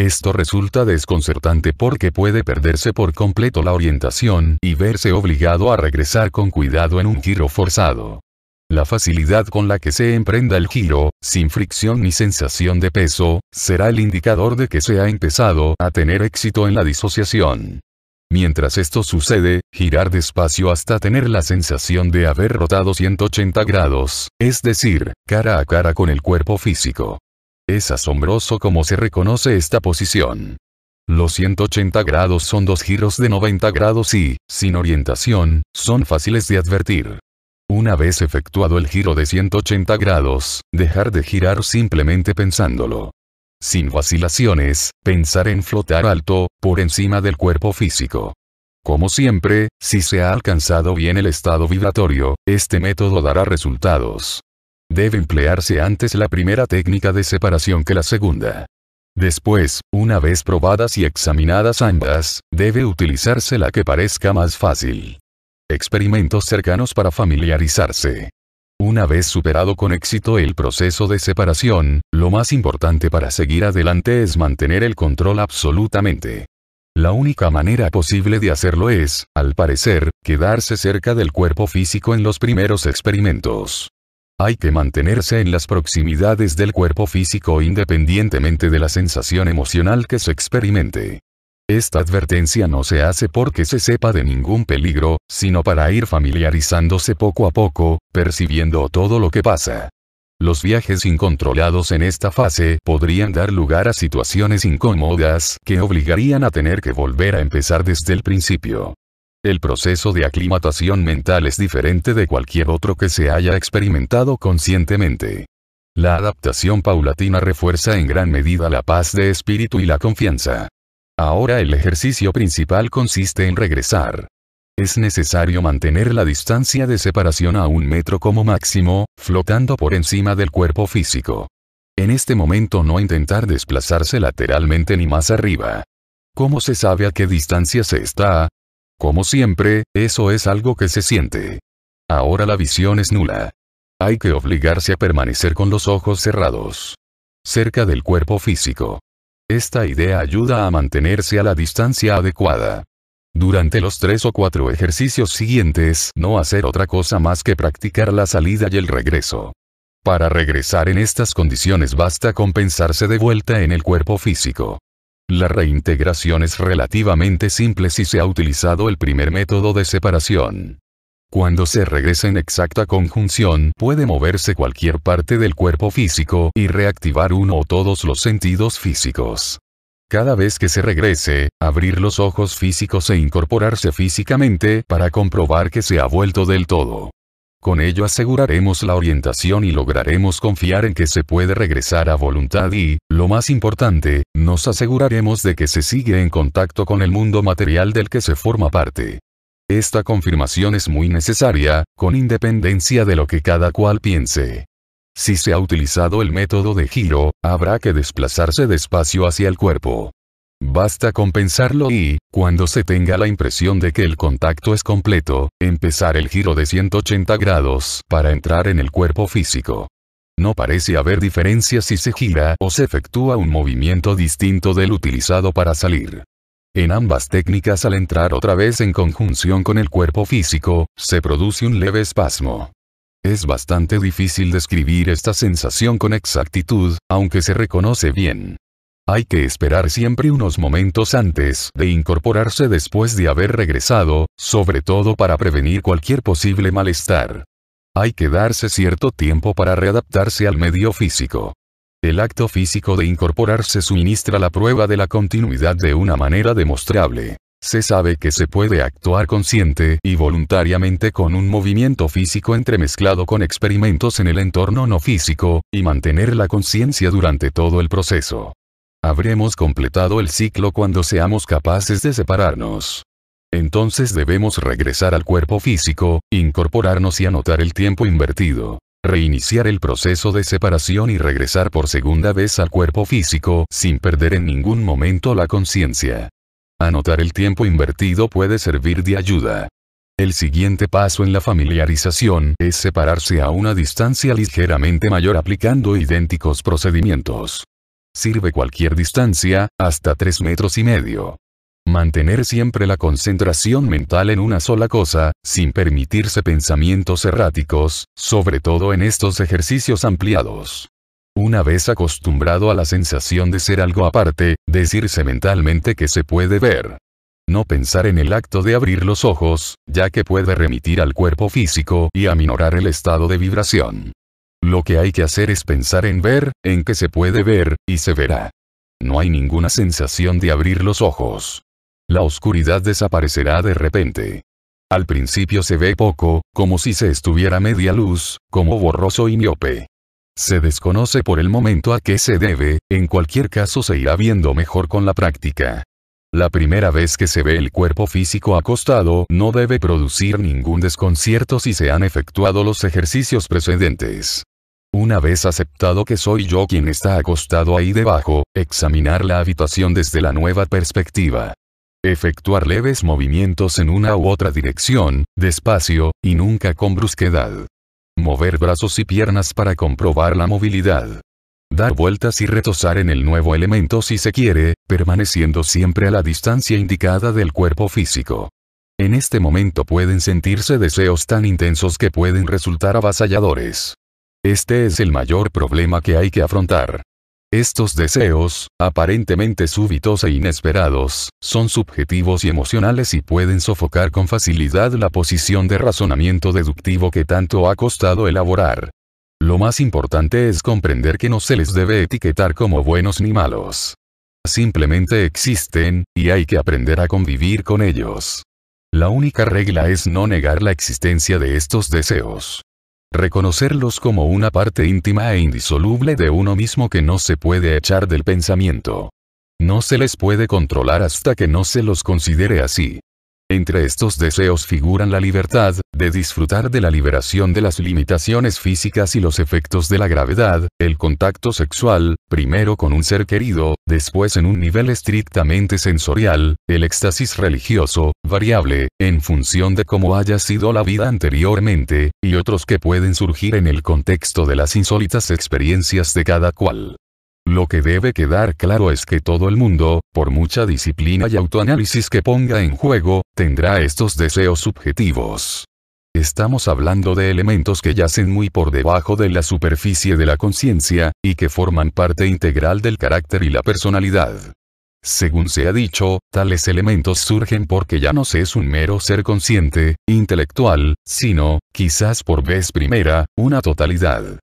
Esto resulta desconcertante porque puede perderse por completo la orientación y verse obligado a regresar con cuidado en un giro forzado. La facilidad con la que se emprenda el giro, sin fricción ni sensación de peso, será el indicador de que se ha empezado a tener éxito en la disociación. Mientras esto sucede, girar despacio hasta tener la sensación de haber rotado 180 grados, es decir, cara a cara con el cuerpo físico. Es asombroso cómo se reconoce esta posición. Los 180 grados son dos giros de 90 grados y, sin orientación, son fáciles de advertir. Una vez efectuado el giro de 180 grados, dejar de girar simplemente pensándolo. Sin vacilaciones, pensar en flotar alto, por encima del cuerpo físico. Como siempre, si se ha alcanzado bien el estado vibratorio, este método dará resultados. Debe emplearse antes la primera técnica de separación que la segunda. Después, una vez probadas y examinadas ambas, debe utilizarse la que parezca más fácil. Experimentos cercanos para familiarizarse. Una vez superado con éxito el proceso de separación, lo más importante para seguir adelante es mantener el control absolutamente. La única manera posible de hacerlo es, al parecer, quedarse cerca del cuerpo físico en los primeros experimentos. Hay que mantenerse en las proximidades del cuerpo físico independientemente de la sensación emocional que se experimente. Esta advertencia no se hace porque se sepa de ningún peligro, sino para ir familiarizándose poco a poco, percibiendo todo lo que pasa. Los viajes incontrolados en esta fase podrían dar lugar a situaciones incómodas que obligarían a tener que volver a empezar desde el principio. El proceso de aclimatación mental es diferente de cualquier otro que se haya experimentado conscientemente. La adaptación paulatina refuerza en gran medida la paz de espíritu y la confianza. Ahora el ejercicio principal consiste en regresar. Es necesario mantener la distancia de separación a un metro como máximo, flotando por encima del cuerpo físico. En este momento no intentar desplazarse lateralmente ni más arriba. ¿Cómo se sabe a qué distancia se está? Como siempre, eso es algo que se siente. Ahora la visión es nula. Hay que obligarse a permanecer con los ojos cerrados. Cerca del cuerpo físico. Esta idea ayuda a mantenerse a la distancia adecuada. Durante los tres o cuatro ejercicios siguientes, no hacer otra cosa más que practicar la salida y el regreso. Para regresar en estas condiciones basta compensarse de vuelta en el cuerpo físico. La reintegración es relativamente simple si se ha utilizado el primer método de separación. Cuando se regresa en exacta conjunción, puede moverse cualquier parte del cuerpo físico y reactivar uno o todos los sentidos físicos. Cada vez que se regrese, abrir los ojos físicos e incorporarse físicamente para comprobar que se ha vuelto del todo. Con ello aseguraremos la orientación y lograremos confiar en que se puede regresar a voluntad y, lo más importante, nos aseguraremos de que se sigue en contacto con el mundo material del que se forma parte. Esta confirmación es muy necesaria, con independencia de lo que cada cual piense. Si se ha utilizado el método de giro, habrá que desplazarse despacio hacia el cuerpo. Basta compensarlo y, cuando se tenga la impresión de que el contacto es completo, empezar el giro de 180 grados para entrar en el cuerpo físico. No parece haber diferencia si se gira o se efectúa un movimiento distinto del utilizado para salir. En ambas técnicas al entrar otra vez en conjunción con el cuerpo físico, se produce un leve espasmo. Es bastante difícil describir esta sensación con exactitud, aunque se reconoce bien. Hay que esperar siempre unos momentos antes de incorporarse después de haber regresado, sobre todo para prevenir cualquier posible malestar hay que darse cierto tiempo para readaptarse al medio físico. El acto físico de incorporarse suministra la prueba de la continuidad de una manera demostrable. Se sabe que se puede actuar consciente y voluntariamente con un movimiento físico entremezclado con experimentos en el entorno no físico, y mantener la conciencia durante todo el proceso. Habremos completado el ciclo cuando seamos capaces de separarnos. Entonces debemos regresar al cuerpo físico, incorporarnos y anotar el tiempo invertido. Reiniciar el proceso de separación y regresar por segunda vez al cuerpo físico sin perder en ningún momento la conciencia. Anotar el tiempo invertido puede servir de ayuda. El siguiente paso en la familiarización es separarse a una distancia ligeramente mayor aplicando idénticos procedimientos. Sirve cualquier distancia, hasta 3 metros y medio. Mantener siempre la concentración mental en una sola cosa, sin permitirse pensamientos erráticos, sobre todo en estos ejercicios ampliados. Una vez acostumbrado a la sensación de ser algo aparte, decirse mentalmente que se puede ver. No pensar en el acto de abrir los ojos, ya que puede remitir al cuerpo físico y aminorar el estado de vibración. Lo que hay que hacer es pensar en ver, en que se puede ver, y se verá. No hay ninguna sensación de abrir los ojos. La oscuridad desaparecerá de repente. Al principio se ve poco, como si se estuviera media luz, como borroso y miope. Se desconoce por el momento a qué se debe, en cualquier caso se irá viendo mejor con la práctica. La primera vez que se ve el cuerpo físico acostado no debe producir ningún desconcierto si se han efectuado los ejercicios precedentes. Una vez aceptado que soy yo quien está acostado ahí debajo, examinar la habitación desde la nueva perspectiva efectuar leves movimientos en una u otra dirección, despacio, y nunca con brusquedad. Mover brazos y piernas para comprobar la movilidad. Dar vueltas y retosar en el nuevo elemento si se quiere, permaneciendo siempre a la distancia indicada del cuerpo físico. En este momento pueden sentirse deseos tan intensos que pueden resultar avasalladores. Este es el mayor problema que hay que afrontar. Estos deseos, aparentemente súbitos e inesperados, son subjetivos y emocionales y pueden sofocar con facilidad la posición de razonamiento deductivo que tanto ha costado elaborar. Lo más importante es comprender que no se les debe etiquetar como buenos ni malos. Simplemente existen, y hay que aprender a convivir con ellos. La única regla es no negar la existencia de estos deseos. Reconocerlos como una parte íntima e indisoluble de uno mismo que no se puede echar del pensamiento. No se les puede controlar hasta que no se los considere así. Entre estos deseos figuran la libertad, de disfrutar de la liberación de las limitaciones físicas y los efectos de la gravedad, el contacto sexual, primero con un ser querido, después en un nivel estrictamente sensorial, el éxtasis religioso, variable, en función de cómo haya sido la vida anteriormente, y otros que pueden surgir en el contexto de las insólitas experiencias de cada cual. Lo que debe quedar claro es que todo el mundo, por mucha disciplina y autoanálisis que ponga en juego, tendrá estos deseos subjetivos. Estamos hablando de elementos que yacen muy por debajo de la superficie de la conciencia, y que forman parte integral del carácter y la personalidad. Según se ha dicho, tales elementos surgen porque ya no se es un mero ser consciente, intelectual, sino, quizás por vez primera, una totalidad.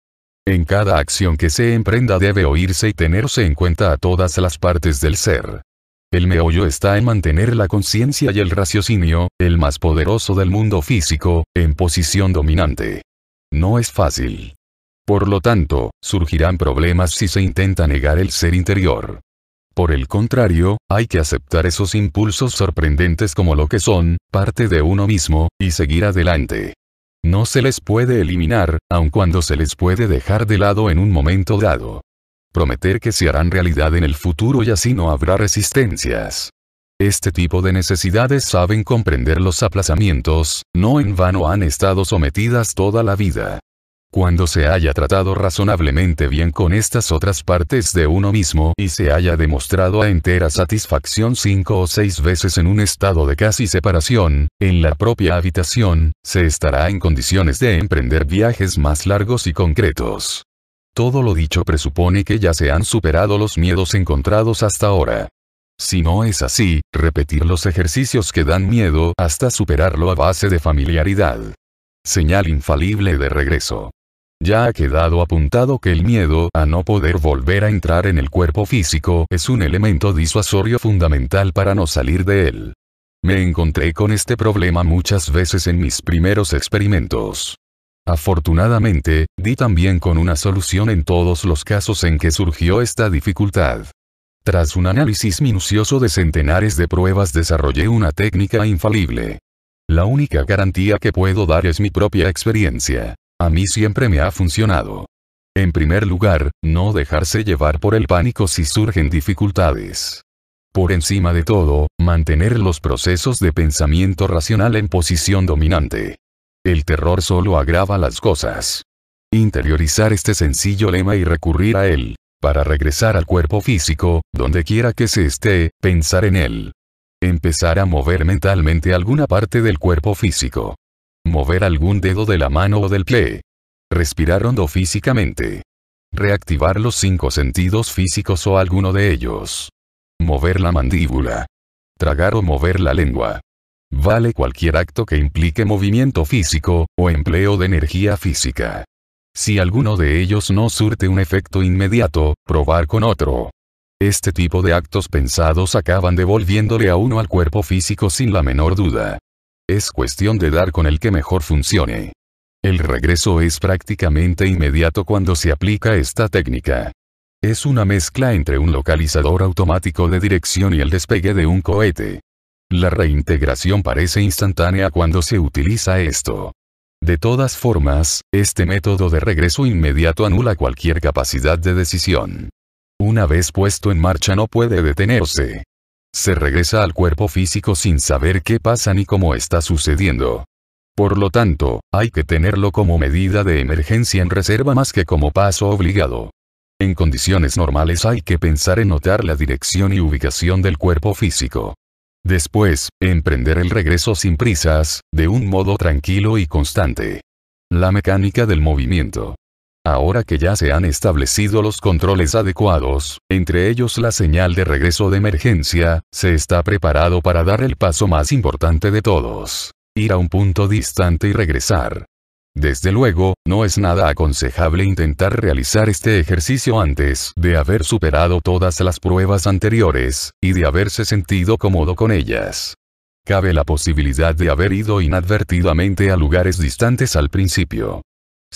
En cada acción que se emprenda debe oírse y tenerse en cuenta a todas las partes del ser. El meollo está en mantener la conciencia y el raciocinio, el más poderoso del mundo físico, en posición dominante. No es fácil. Por lo tanto, surgirán problemas si se intenta negar el ser interior. Por el contrario, hay que aceptar esos impulsos sorprendentes como lo que son, parte de uno mismo, y seguir adelante. No se les puede eliminar, aun cuando se les puede dejar de lado en un momento dado. Prometer que se harán realidad en el futuro y así no habrá resistencias. Este tipo de necesidades saben comprender los aplazamientos, no en vano han estado sometidas toda la vida. Cuando se haya tratado razonablemente bien con estas otras partes de uno mismo y se haya demostrado a entera satisfacción cinco o seis veces en un estado de casi separación, en la propia habitación, se estará en condiciones de emprender viajes más largos y concretos. Todo lo dicho presupone que ya se han superado los miedos encontrados hasta ahora. Si no es así, repetir los ejercicios que dan miedo hasta superarlo a base de familiaridad. Señal infalible de regreso. Ya ha quedado apuntado que el miedo a no poder volver a entrar en el cuerpo físico es un elemento disuasorio fundamental para no salir de él. Me encontré con este problema muchas veces en mis primeros experimentos. Afortunadamente, di también con una solución en todos los casos en que surgió esta dificultad. Tras un análisis minucioso de centenares de pruebas desarrollé una técnica infalible. La única garantía que puedo dar es mi propia experiencia. A mí siempre me ha funcionado. En primer lugar, no dejarse llevar por el pánico si surgen dificultades. Por encima de todo, mantener los procesos de pensamiento racional en posición dominante. El terror solo agrava las cosas. Interiorizar este sencillo lema y recurrir a él. Para regresar al cuerpo físico, donde quiera que se esté, pensar en él. Empezar a mover mentalmente alguna parte del cuerpo físico. Mover algún dedo de la mano o del pie. Respirar hondo físicamente. Reactivar los cinco sentidos físicos o alguno de ellos. Mover la mandíbula. Tragar o mover la lengua. Vale cualquier acto que implique movimiento físico, o empleo de energía física. Si alguno de ellos no surte un efecto inmediato, probar con otro. Este tipo de actos pensados acaban devolviéndole a uno al cuerpo físico sin la menor duda. Es cuestión de dar con el que mejor funcione. El regreso es prácticamente inmediato cuando se aplica esta técnica. Es una mezcla entre un localizador automático de dirección y el despegue de un cohete. La reintegración parece instantánea cuando se utiliza esto. De todas formas, este método de regreso inmediato anula cualquier capacidad de decisión. Una vez puesto en marcha no puede detenerse se regresa al cuerpo físico sin saber qué pasa ni cómo está sucediendo. Por lo tanto, hay que tenerlo como medida de emergencia en reserva más que como paso obligado. En condiciones normales hay que pensar en notar la dirección y ubicación del cuerpo físico. Después, emprender el regreso sin prisas, de un modo tranquilo y constante. La mecánica del movimiento. Ahora que ya se han establecido los controles adecuados, entre ellos la señal de regreso de emergencia, se está preparado para dar el paso más importante de todos. Ir a un punto distante y regresar. Desde luego, no es nada aconsejable intentar realizar este ejercicio antes de haber superado todas las pruebas anteriores, y de haberse sentido cómodo con ellas. Cabe la posibilidad de haber ido inadvertidamente a lugares distantes al principio.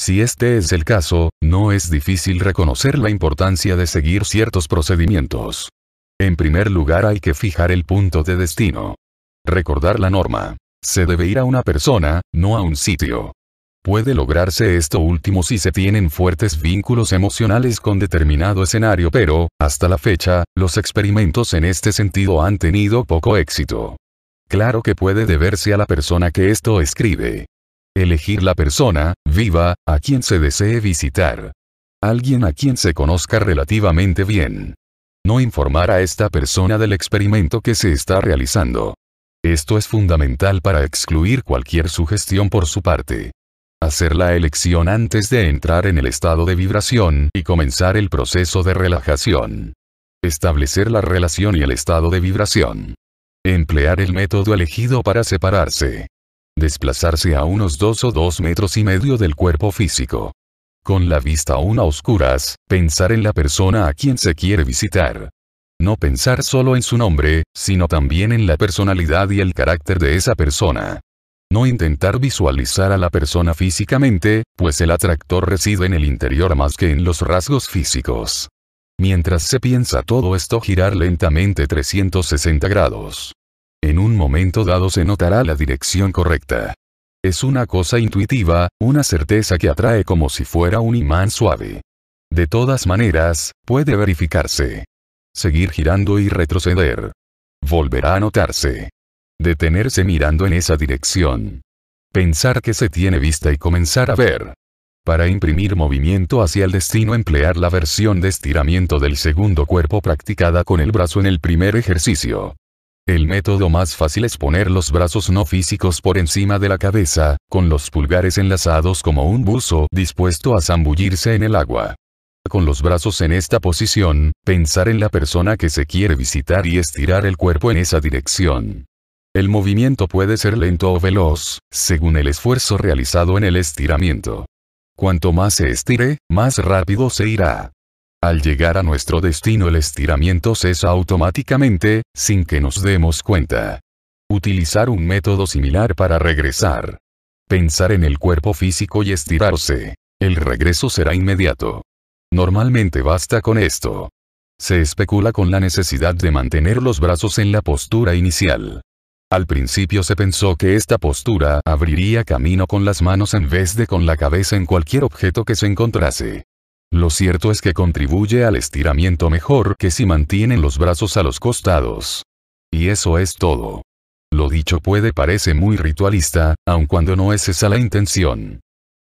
Si este es el caso, no es difícil reconocer la importancia de seguir ciertos procedimientos. En primer lugar hay que fijar el punto de destino. Recordar la norma. Se debe ir a una persona, no a un sitio. Puede lograrse esto último si se tienen fuertes vínculos emocionales con determinado escenario, pero, hasta la fecha, los experimentos en este sentido han tenido poco éxito. Claro que puede deberse a la persona que esto escribe elegir la persona, viva, a quien se desee visitar. Alguien a quien se conozca relativamente bien. No informar a esta persona del experimento que se está realizando. Esto es fundamental para excluir cualquier sugestión por su parte. Hacer la elección antes de entrar en el estado de vibración y comenzar el proceso de relajación. Establecer la relación y el estado de vibración. Emplear el método elegido para separarse desplazarse a unos dos o dos metros y medio del cuerpo físico. Con la vista aún a oscuras, pensar en la persona a quien se quiere visitar. No pensar solo en su nombre, sino también en la personalidad y el carácter de esa persona. No intentar visualizar a la persona físicamente, pues el atractor reside en el interior más que en los rasgos físicos. Mientras se piensa todo esto girar lentamente 360 grados. En un momento dado se notará la dirección correcta. Es una cosa intuitiva, una certeza que atrae como si fuera un imán suave. De todas maneras, puede verificarse. Seguir girando y retroceder. Volverá a notarse. Detenerse mirando en esa dirección. Pensar que se tiene vista y comenzar a ver. Para imprimir movimiento hacia el destino emplear la versión de estiramiento del segundo cuerpo practicada con el brazo en el primer ejercicio. El método más fácil es poner los brazos no físicos por encima de la cabeza, con los pulgares enlazados como un buzo dispuesto a zambullirse en el agua. Con los brazos en esta posición, pensar en la persona que se quiere visitar y estirar el cuerpo en esa dirección. El movimiento puede ser lento o veloz, según el esfuerzo realizado en el estiramiento. Cuanto más se estire, más rápido se irá. Al llegar a nuestro destino el estiramiento cesa automáticamente, sin que nos demos cuenta. Utilizar un método similar para regresar. Pensar en el cuerpo físico y estirarse. El regreso será inmediato. Normalmente basta con esto. Se especula con la necesidad de mantener los brazos en la postura inicial. Al principio se pensó que esta postura abriría camino con las manos en vez de con la cabeza en cualquier objeto que se encontrase. Lo cierto es que contribuye al estiramiento mejor que si mantienen los brazos a los costados. Y eso es todo. Lo dicho puede parecer muy ritualista, aun cuando no es esa la intención.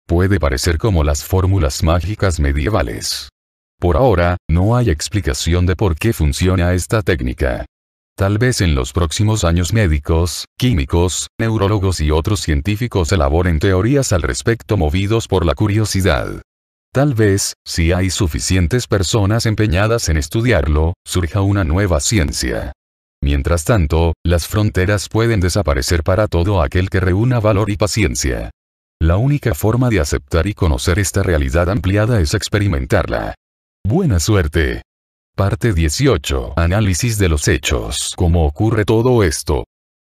Puede parecer como las fórmulas mágicas medievales. Por ahora, no hay explicación de por qué funciona esta técnica. Tal vez en los próximos años médicos, químicos, neurólogos y otros científicos elaboren teorías al respecto movidos por la curiosidad. Tal vez, si hay suficientes personas empeñadas en estudiarlo, surja una nueva ciencia. Mientras tanto, las fronteras pueden desaparecer para todo aquel que reúna valor y paciencia. La única forma de aceptar y conocer esta realidad ampliada es experimentarla. Buena suerte. Parte 18. Análisis de los hechos. ¿Cómo ocurre todo esto?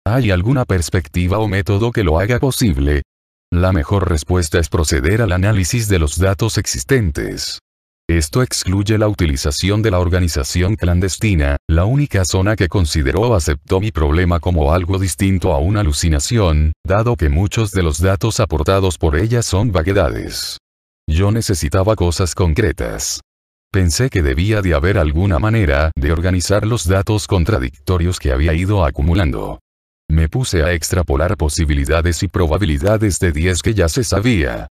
¿Hay alguna perspectiva o método que lo haga posible? La mejor respuesta es proceder al análisis de los datos existentes. Esto excluye la utilización de la organización clandestina, la única zona que consideró o aceptó mi problema como algo distinto a una alucinación, dado que muchos de los datos aportados por ella son vaguedades. Yo necesitaba cosas concretas. Pensé que debía de haber alguna manera de organizar los datos contradictorios que había ido acumulando. Me puse a extrapolar posibilidades y probabilidades de 10 que ya se sabía.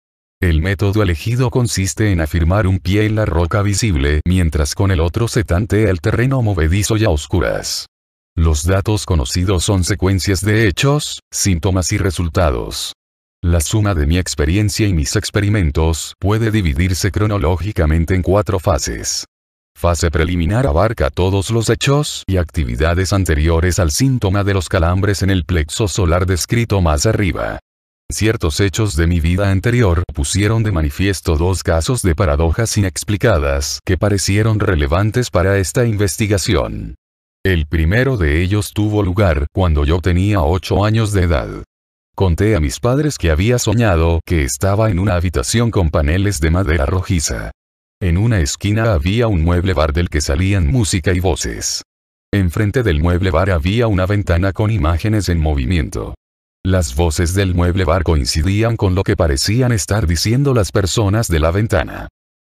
El método elegido consiste en afirmar un pie en la roca visible mientras con el otro se tantea el terreno movedizo y a oscuras. Los datos conocidos son secuencias de hechos, síntomas y resultados. La suma de mi experiencia y mis experimentos puede dividirse cronológicamente en cuatro fases. Fase preliminar abarca todos los hechos y actividades anteriores al síntoma de los calambres en el plexo solar descrito más arriba. Ciertos hechos de mi vida anterior pusieron de manifiesto dos casos de paradojas inexplicadas que parecieron relevantes para esta investigación. El primero de ellos tuvo lugar cuando yo tenía 8 años de edad. Conté a mis padres que había soñado que estaba en una habitación con paneles de madera rojiza. En una esquina había un mueble bar del que salían música y voces. Enfrente del mueble bar había una ventana con imágenes en movimiento. Las voces del mueble bar coincidían con lo que parecían estar diciendo las personas de la ventana.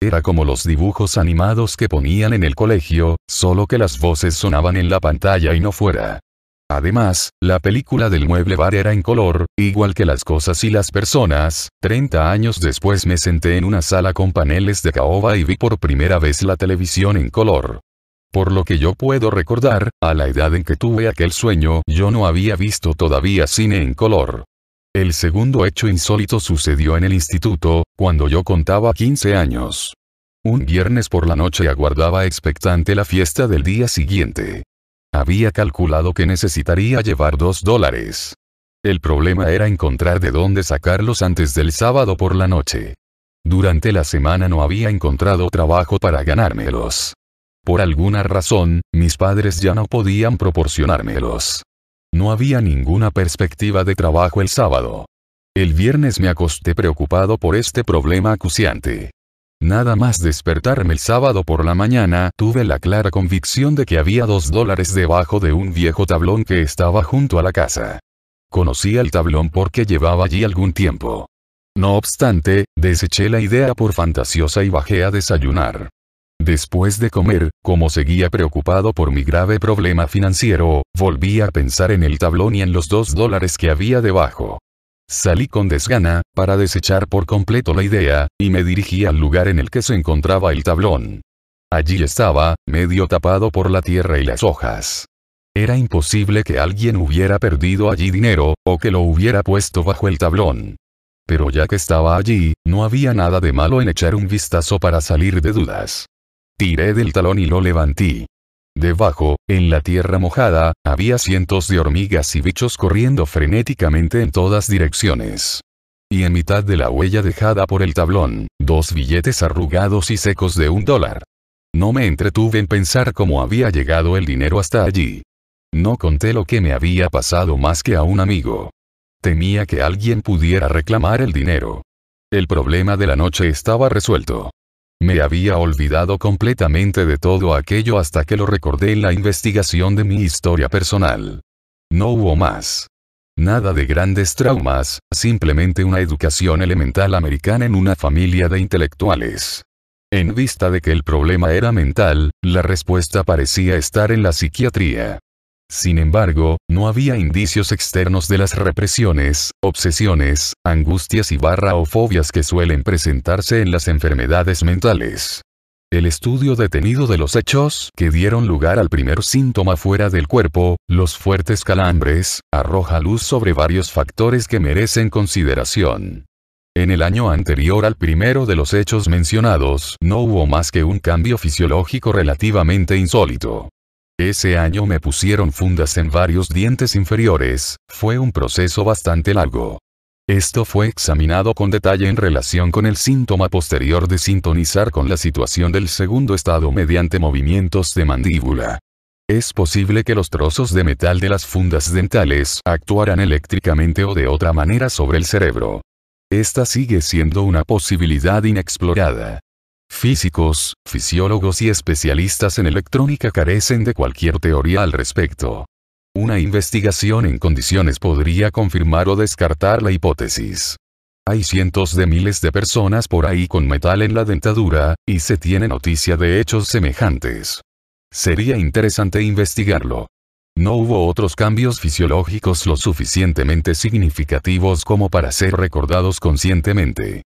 Era como los dibujos animados que ponían en el colegio, solo que las voces sonaban en la pantalla y no fuera. Además, la película del mueble bar era en color, igual que las cosas y las personas. 30 años después me senté en una sala con paneles de caoba y vi por primera vez la televisión en color. Por lo que yo puedo recordar, a la edad en que tuve aquel sueño, yo no había visto todavía cine en color. El segundo hecho insólito sucedió en el instituto, cuando yo contaba 15 años. Un viernes por la noche aguardaba expectante la fiesta del día siguiente. Había calculado que necesitaría llevar dos dólares. El problema era encontrar de dónde sacarlos antes del sábado por la noche. Durante la semana no había encontrado trabajo para ganármelos. Por alguna razón, mis padres ya no podían proporcionármelos. No había ninguna perspectiva de trabajo el sábado. El viernes me acosté preocupado por este problema acuciante. Nada más despertarme el sábado por la mañana, tuve la clara convicción de que había dos dólares debajo de un viejo tablón que estaba junto a la casa. Conocía el tablón porque llevaba allí algún tiempo. No obstante, deseché la idea por fantasiosa y bajé a desayunar. Después de comer, como seguía preocupado por mi grave problema financiero, volví a pensar en el tablón y en los dos dólares que había debajo. Salí con desgana, para desechar por completo la idea, y me dirigí al lugar en el que se encontraba el tablón. Allí estaba, medio tapado por la tierra y las hojas. Era imposible que alguien hubiera perdido allí dinero, o que lo hubiera puesto bajo el tablón. Pero ya que estaba allí, no había nada de malo en echar un vistazo para salir de dudas. Tiré del talón y lo levanté. Debajo, en la tierra mojada, había cientos de hormigas y bichos corriendo frenéticamente en todas direcciones. Y en mitad de la huella dejada por el tablón, dos billetes arrugados y secos de un dólar. No me entretuve en pensar cómo había llegado el dinero hasta allí. No conté lo que me había pasado más que a un amigo. Temía que alguien pudiera reclamar el dinero. El problema de la noche estaba resuelto. Me había olvidado completamente de todo aquello hasta que lo recordé en la investigación de mi historia personal. No hubo más. Nada de grandes traumas, simplemente una educación elemental americana en una familia de intelectuales. En vista de que el problema era mental, la respuesta parecía estar en la psiquiatría. Sin embargo, no había indicios externos de las represiones, obsesiones, angustias y barra o fobias que suelen presentarse en las enfermedades mentales. El estudio detenido de los hechos que dieron lugar al primer síntoma fuera del cuerpo, los fuertes calambres, arroja luz sobre varios factores que merecen consideración. En el año anterior al primero de los hechos mencionados, no hubo más que un cambio fisiológico relativamente insólito. Ese año me pusieron fundas en varios dientes inferiores, fue un proceso bastante largo. Esto fue examinado con detalle en relación con el síntoma posterior de sintonizar con la situación del segundo estado mediante movimientos de mandíbula. Es posible que los trozos de metal de las fundas dentales actuaran eléctricamente o de otra manera sobre el cerebro. Esta sigue siendo una posibilidad inexplorada. Físicos, fisiólogos y especialistas en electrónica carecen de cualquier teoría al respecto. Una investigación en condiciones podría confirmar o descartar la hipótesis. Hay cientos de miles de personas por ahí con metal en la dentadura, y se tiene noticia de hechos semejantes. Sería interesante investigarlo. No hubo otros cambios fisiológicos lo suficientemente significativos como para ser recordados conscientemente.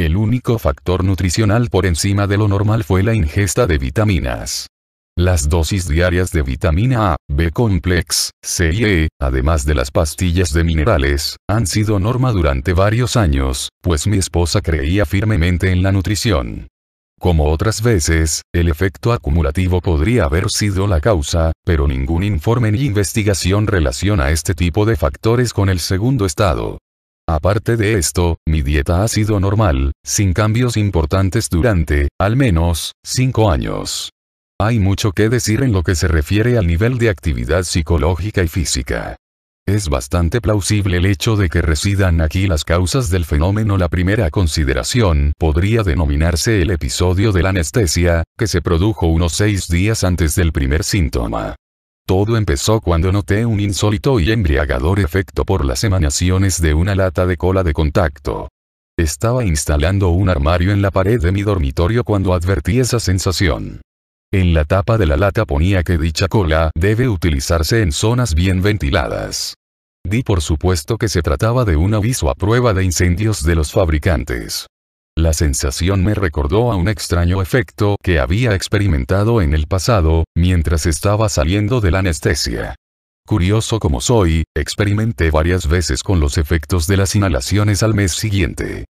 El único factor nutricional por encima de lo normal fue la ingesta de vitaminas. Las dosis diarias de vitamina A, B complex, C y E, además de las pastillas de minerales, han sido norma durante varios años, pues mi esposa creía firmemente en la nutrición. Como otras veces, el efecto acumulativo podría haber sido la causa, pero ningún informe ni investigación relaciona este tipo de factores con el segundo estado. Aparte de esto, mi dieta ha sido normal, sin cambios importantes durante, al menos, 5 años. Hay mucho que decir en lo que se refiere al nivel de actividad psicológica y física. Es bastante plausible el hecho de que residan aquí las causas del fenómeno. La primera consideración podría denominarse el episodio de la anestesia, que se produjo unos seis días antes del primer síntoma. Todo empezó cuando noté un insólito y embriagador efecto por las emanaciones de una lata de cola de contacto. Estaba instalando un armario en la pared de mi dormitorio cuando advertí esa sensación. En la tapa de la lata ponía que dicha cola debe utilizarse en zonas bien ventiladas. Di por supuesto que se trataba de un aviso a prueba de incendios de los fabricantes. La sensación me recordó a un extraño efecto que había experimentado en el pasado, mientras estaba saliendo de la anestesia. Curioso como soy, experimenté varias veces con los efectos de las inhalaciones al mes siguiente.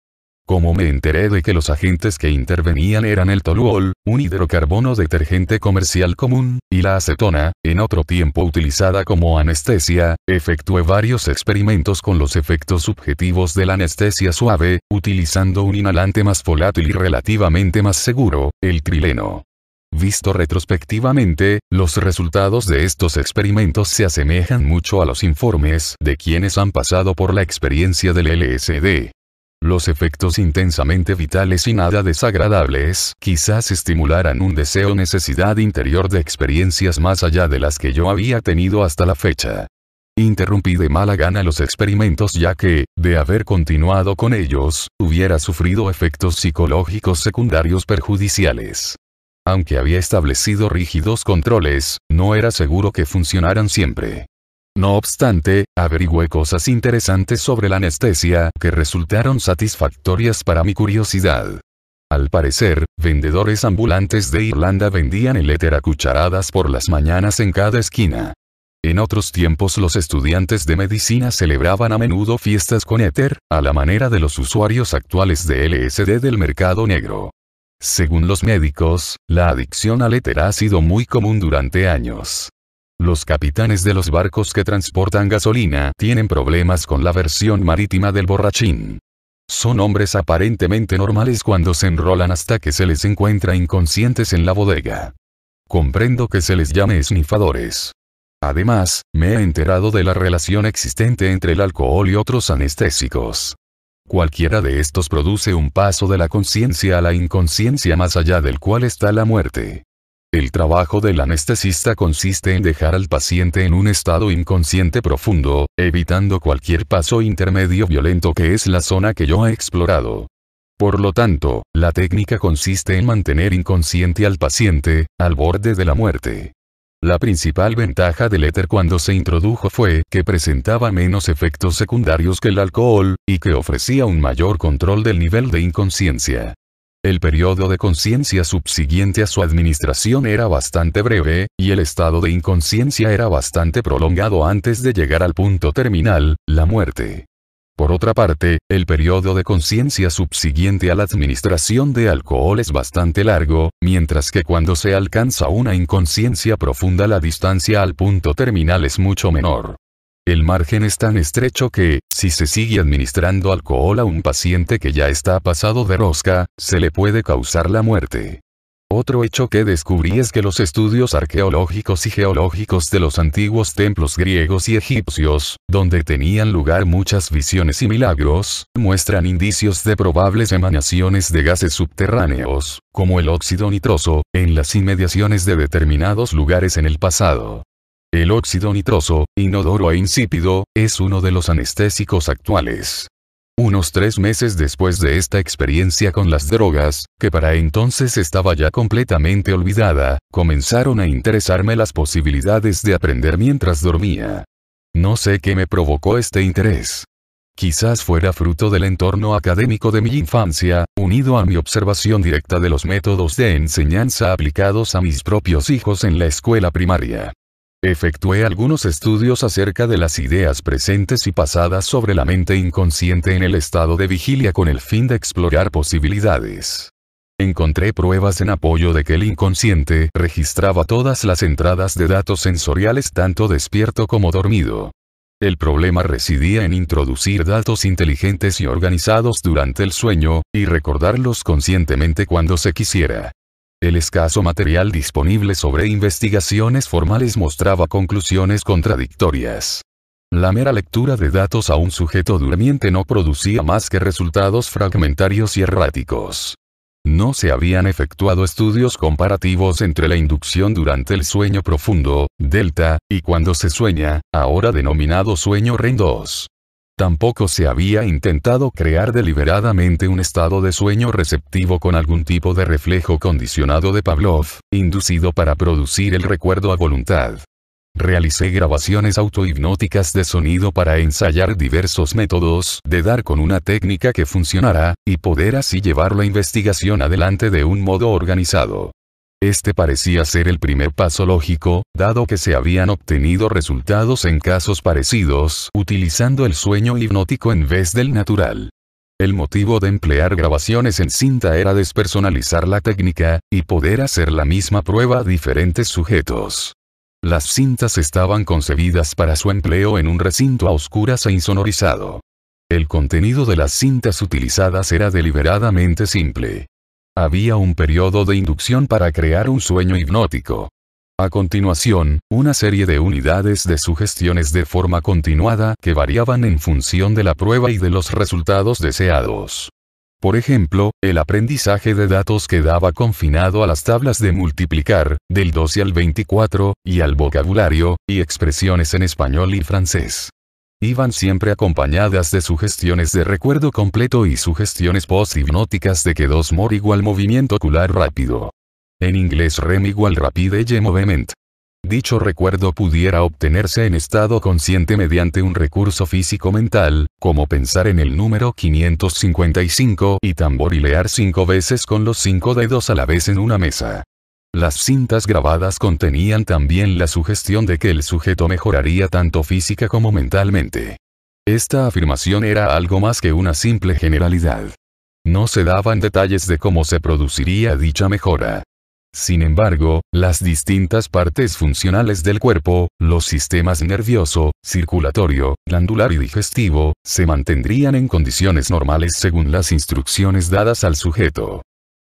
Como me enteré de que los agentes que intervenían eran el toluol, un hidrocarbono detergente comercial común, y la acetona, en otro tiempo utilizada como anestesia, efectué varios experimentos con los efectos subjetivos de la anestesia suave, utilizando un inhalante más volátil y relativamente más seguro, el trileno. Visto retrospectivamente, los resultados de estos experimentos se asemejan mucho a los informes de quienes han pasado por la experiencia del LSD. Los efectos intensamente vitales y nada desagradables quizás estimularan un deseo necesidad interior de experiencias más allá de las que yo había tenido hasta la fecha. Interrumpí de mala gana los experimentos ya que, de haber continuado con ellos, hubiera sufrido efectos psicológicos secundarios perjudiciales. Aunque había establecido rígidos controles, no era seguro que funcionaran siempre. No obstante, averigüé cosas interesantes sobre la anestesia que resultaron satisfactorias para mi curiosidad. Al parecer, vendedores ambulantes de Irlanda vendían el éter a cucharadas por las mañanas en cada esquina. En otros tiempos los estudiantes de medicina celebraban a menudo fiestas con éter, a la manera de los usuarios actuales de LSD del mercado negro. Según los médicos, la adicción al éter ha sido muy común durante años. Los capitanes de los barcos que transportan gasolina tienen problemas con la versión marítima del borrachín. Son hombres aparentemente normales cuando se enrolan hasta que se les encuentra inconscientes en la bodega. Comprendo que se les llame esnifadores. Además, me he enterado de la relación existente entre el alcohol y otros anestésicos. Cualquiera de estos produce un paso de la conciencia a la inconsciencia más allá del cual está la muerte. El trabajo del anestesista consiste en dejar al paciente en un estado inconsciente profundo, evitando cualquier paso intermedio violento que es la zona que yo he explorado. Por lo tanto, la técnica consiste en mantener inconsciente al paciente, al borde de la muerte. La principal ventaja del éter cuando se introdujo fue que presentaba menos efectos secundarios que el alcohol, y que ofrecía un mayor control del nivel de inconsciencia. El periodo de conciencia subsiguiente a su administración era bastante breve, y el estado de inconsciencia era bastante prolongado antes de llegar al punto terminal, la muerte. Por otra parte, el periodo de conciencia subsiguiente a la administración de alcohol es bastante largo, mientras que cuando se alcanza una inconsciencia profunda la distancia al punto terminal es mucho menor. El margen es tan estrecho que, si se sigue administrando alcohol a un paciente que ya está pasado de rosca, se le puede causar la muerte. Otro hecho que descubrí es que los estudios arqueológicos y geológicos de los antiguos templos griegos y egipcios, donde tenían lugar muchas visiones y milagros, muestran indicios de probables emanaciones de gases subterráneos, como el óxido nitroso, en las inmediaciones de determinados lugares en el pasado. El óxido nitroso, inodoro e insípido, es uno de los anestésicos actuales. Unos tres meses después de esta experiencia con las drogas, que para entonces estaba ya completamente olvidada, comenzaron a interesarme las posibilidades de aprender mientras dormía. No sé qué me provocó este interés. Quizás fuera fruto del entorno académico de mi infancia, unido a mi observación directa de los métodos de enseñanza aplicados a mis propios hijos en la escuela primaria. Efectué algunos estudios acerca de las ideas presentes y pasadas sobre la mente inconsciente en el estado de vigilia con el fin de explorar posibilidades. Encontré pruebas en apoyo de que el inconsciente registraba todas las entradas de datos sensoriales tanto despierto como dormido. El problema residía en introducir datos inteligentes y organizados durante el sueño, y recordarlos conscientemente cuando se quisiera. El escaso material disponible sobre investigaciones formales mostraba conclusiones contradictorias. La mera lectura de datos a un sujeto durmiente no producía más que resultados fragmentarios y erráticos. No se habían efectuado estudios comparativos entre la inducción durante el sueño profundo, delta, y cuando se sueña, ahora denominado sueño REM 2. Tampoco se había intentado crear deliberadamente un estado de sueño receptivo con algún tipo de reflejo condicionado de Pavlov, inducido para producir el recuerdo a voluntad. Realicé grabaciones autohipnóticas de sonido para ensayar diversos métodos de dar con una técnica que funcionara, y poder así llevar la investigación adelante de un modo organizado. Este parecía ser el primer paso lógico, dado que se habían obtenido resultados en casos parecidos utilizando el sueño hipnótico en vez del natural. El motivo de emplear grabaciones en cinta era despersonalizar la técnica, y poder hacer la misma prueba a diferentes sujetos. Las cintas estaban concebidas para su empleo en un recinto a oscuras e insonorizado. El contenido de las cintas utilizadas era deliberadamente simple. Había un periodo de inducción para crear un sueño hipnótico. A continuación, una serie de unidades de sugestiones de forma continuada que variaban en función de la prueba y de los resultados deseados. Por ejemplo, el aprendizaje de datos quedaba confinado a las tablas de multiplicar, del 12 al 24, y al vocabulario, y expresiones en español y francés. Iban siempre acompañadas de sugestiones de recuerdo completo y sugestiones post de que dos mor igual movimiento ocular rápido. En inglés REM igual Rapid Eye Movement. Dicho recuerdo pudiera obtenerse en estado consciente mediante un recurso físico-mental, como pensar en el número 555 y tamborilear cinco veces con los cinco dedos a la vez en una mesa. Las cintas grabadas contenían también la sugestión de que el sujeto mejoraría tanto física como mentalmente. Esta afirmación era algo más que una simple generalidad. No se daban detalles de cómo se produciría dicha mejora. Sin embargo, las distintas partes funcionales del cuerpo, los sistemas nervioso, circulatorio, glandular y digestivo, se mantendrían en condiciones normales según las instrucciones dadas al sujeto.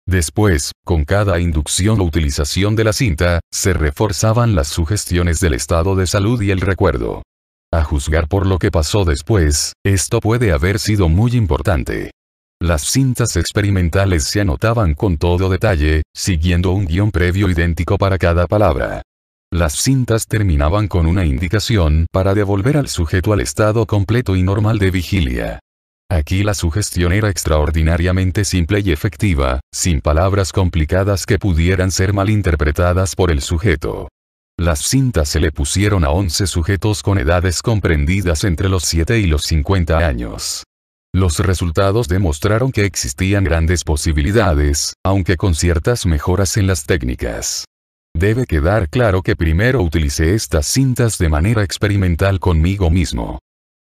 Después, con cada inducción o utilización de la cinta, se reforzaban las sugestiones del estado de salud y el recuerdo. A juzgar por lo que pasó después, esto puede haber sido muy importante. Las cintas experimentales se anotaban con todo detalle, siguiendo un guión previo idéntico para cada palabra. Las cintas terminaban con una indicación para devolver al sujeto al estado completo y normal de vigilia. Aquí la sugestión era extraordinariamente simple y efectiva, sin palabras complicadas que pudieran ser malinterpretadas por el sujeto. Las cintas se le pusieron a 11 sujetos con edades comprendidas entre los 7 y los 50 años. Los resultados demostraron que existían grandes posibilidades, aunque con ciertas mejoras en las técnicas. Debe quedar claro que primero utilicé estas cintas de manera experimental conmigo mismo.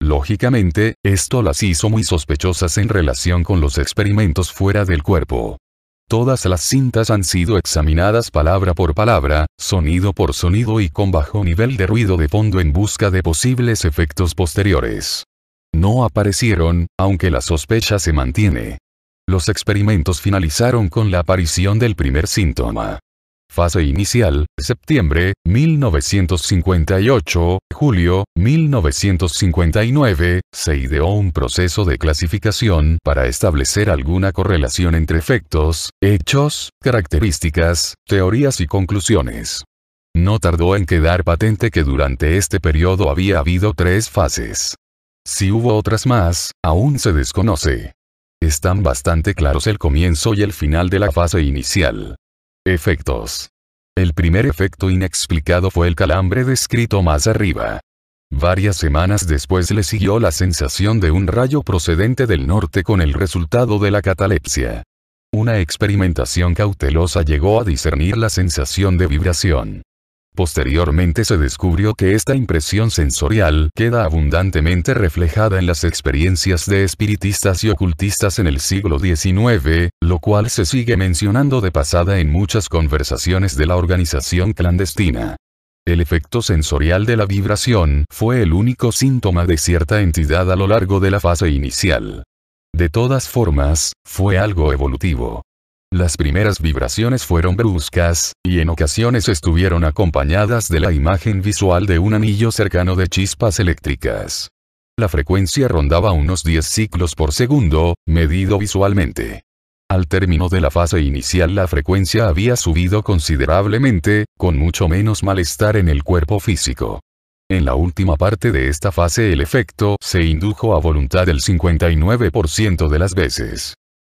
Lógicamente, esto las hizo muy sospechosas en relación con los experimentos fuera del cuerpo. Todas las cintas han sido examinadas palabra por palabra, sonido por sonido y con bajo nivel de ruido de fondo en busca de posibles efectos posteriores. No aparecieron, aunque la sospecha se mantiene. Los experimentos finalizaron con la aparición del primer síntoma. Fase inicial, septiembre, 1958, julio, 1959, se ideó un proceso de clasificación para establecer alguna correlación entre efectos, hechos, características, teorías y conclusiones. No tardó en quedar patente que durante este periodo había habido tres fases. Si hubo otras más, aún se desconoce. Están bastante claros el comienzo y el final de la fase inicial. Efectos. El primer efecto inexplicado fue el calambre descrito más arriba. Varias semanas después le siguió la sensación de un rayo procedente del norte con el resultado de la catalepsia. Una experimentación cautelosa llegó a discernir la sensación de vibración. Posteriormente se descubrió que esta impresión sensorial queda abundantemente reflejada en las experiencias de espiritistas y ocultistas en el siglo XIX, lo cual se sigue mencionando de pasada en muchas conversaciones de la organización clandestina. El efecto sensorial de la vibración fue el único síntoma de cierta entidad a lo largo de la fase inicial. De todas formas, fue algo evolutivo. Las primeras vibraciones fueron bruscas, y en ocasiones estuvieron acompañadas de la imagen visual de un anillo cercano de chispas eléctricas. La frecuencia rondaba unos 10 ciclos por segundo, medido visualmente. Al término de la fase inicial la frecuencia había subido considerablemente, con mucho menos malestar en el cuerpo físico. En la última parte de esta fase el efecto se indujo a voluntad el 59% de las veces.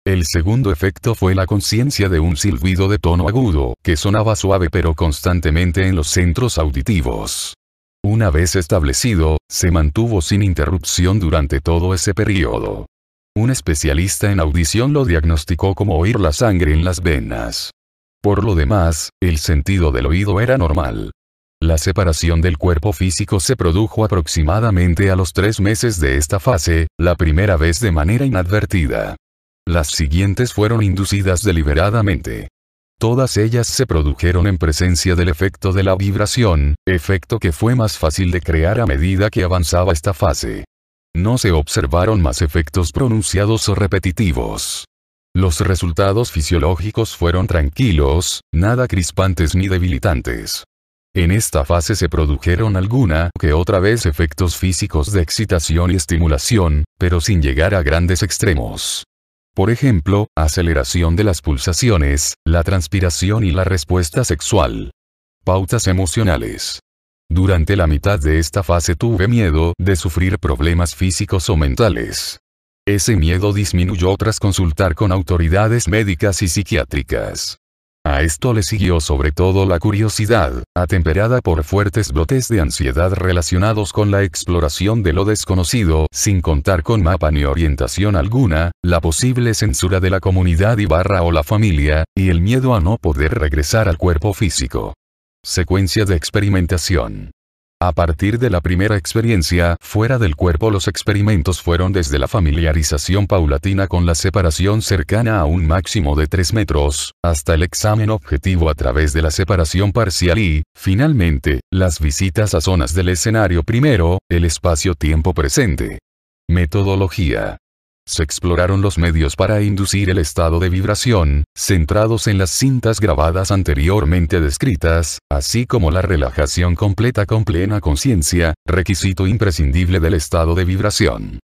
El segundo efecto fue la conciencia de un silbido de tono agudo, que sonaba suave pero constantemente en los centros auditivos. Una vez establecido, se mantuvo sin interrupción durante todo ese periodo. Un especialista en audición lo diagnosticó como oír la sangre en las venas. Por lo demás, el sentido del oído era normal. La separación del cuerpo físico se produjo aproximadamente a los tres meses de esta fase, la primera vez de manera inadvertida. Las siguientes fueron inducidas deliberadamente. Todas ellas se produjeron en presencia del efecto de la vibración, efecto que fue más fácil de crear a medida que avanzaba esta fase. No se observaron más efectos pronunciados o repetitivos. Los resultados fisiológicos fueron tranquilos, nada crispantes ni debilitantes. En esta fase se produjeron alguna que otra vez efectos físicos de excitación y estimulación, pero sin llegar a grandes extremos. Por ejemplo, aceleración de las pulsaciones, la transpiración y la respuesta sexual. Pautas emocionales. Durante la mitad de esta fase tuve miedo de sufrir problemas físicos o mentales. Ese miedo disminuyó tras consultar con autoridades médicas y psiquiátricas. A esto le siguió sobre todo la curiosidad, atemperada por fuertes brotes de ansiedad relacionados con la exploración de lo desconocido, sin contar con mapa ni orientación alguna, la posible censura de la comunidad y o la familia, y el miedo a no poder regresar al cuerpo físico. Secuencia de experimentación. A partir de la primera experiencia fuera del cuerpo los experimentos fueron desde la familiarización paulatina con la separación cercana a un máximo de 3 metros, hasta el examen objetivo a través de la separación parcial y, finalmente, las visitas a zonas del escenario primero, el espacio-tiempo presente. Metodología se exploraron los medios para inducir el estado de vibración, centrados en las cintas grabadas anteriormente descritas, así como la relajación completa con plena conciencia, requisito imprescindible del estado de vibración.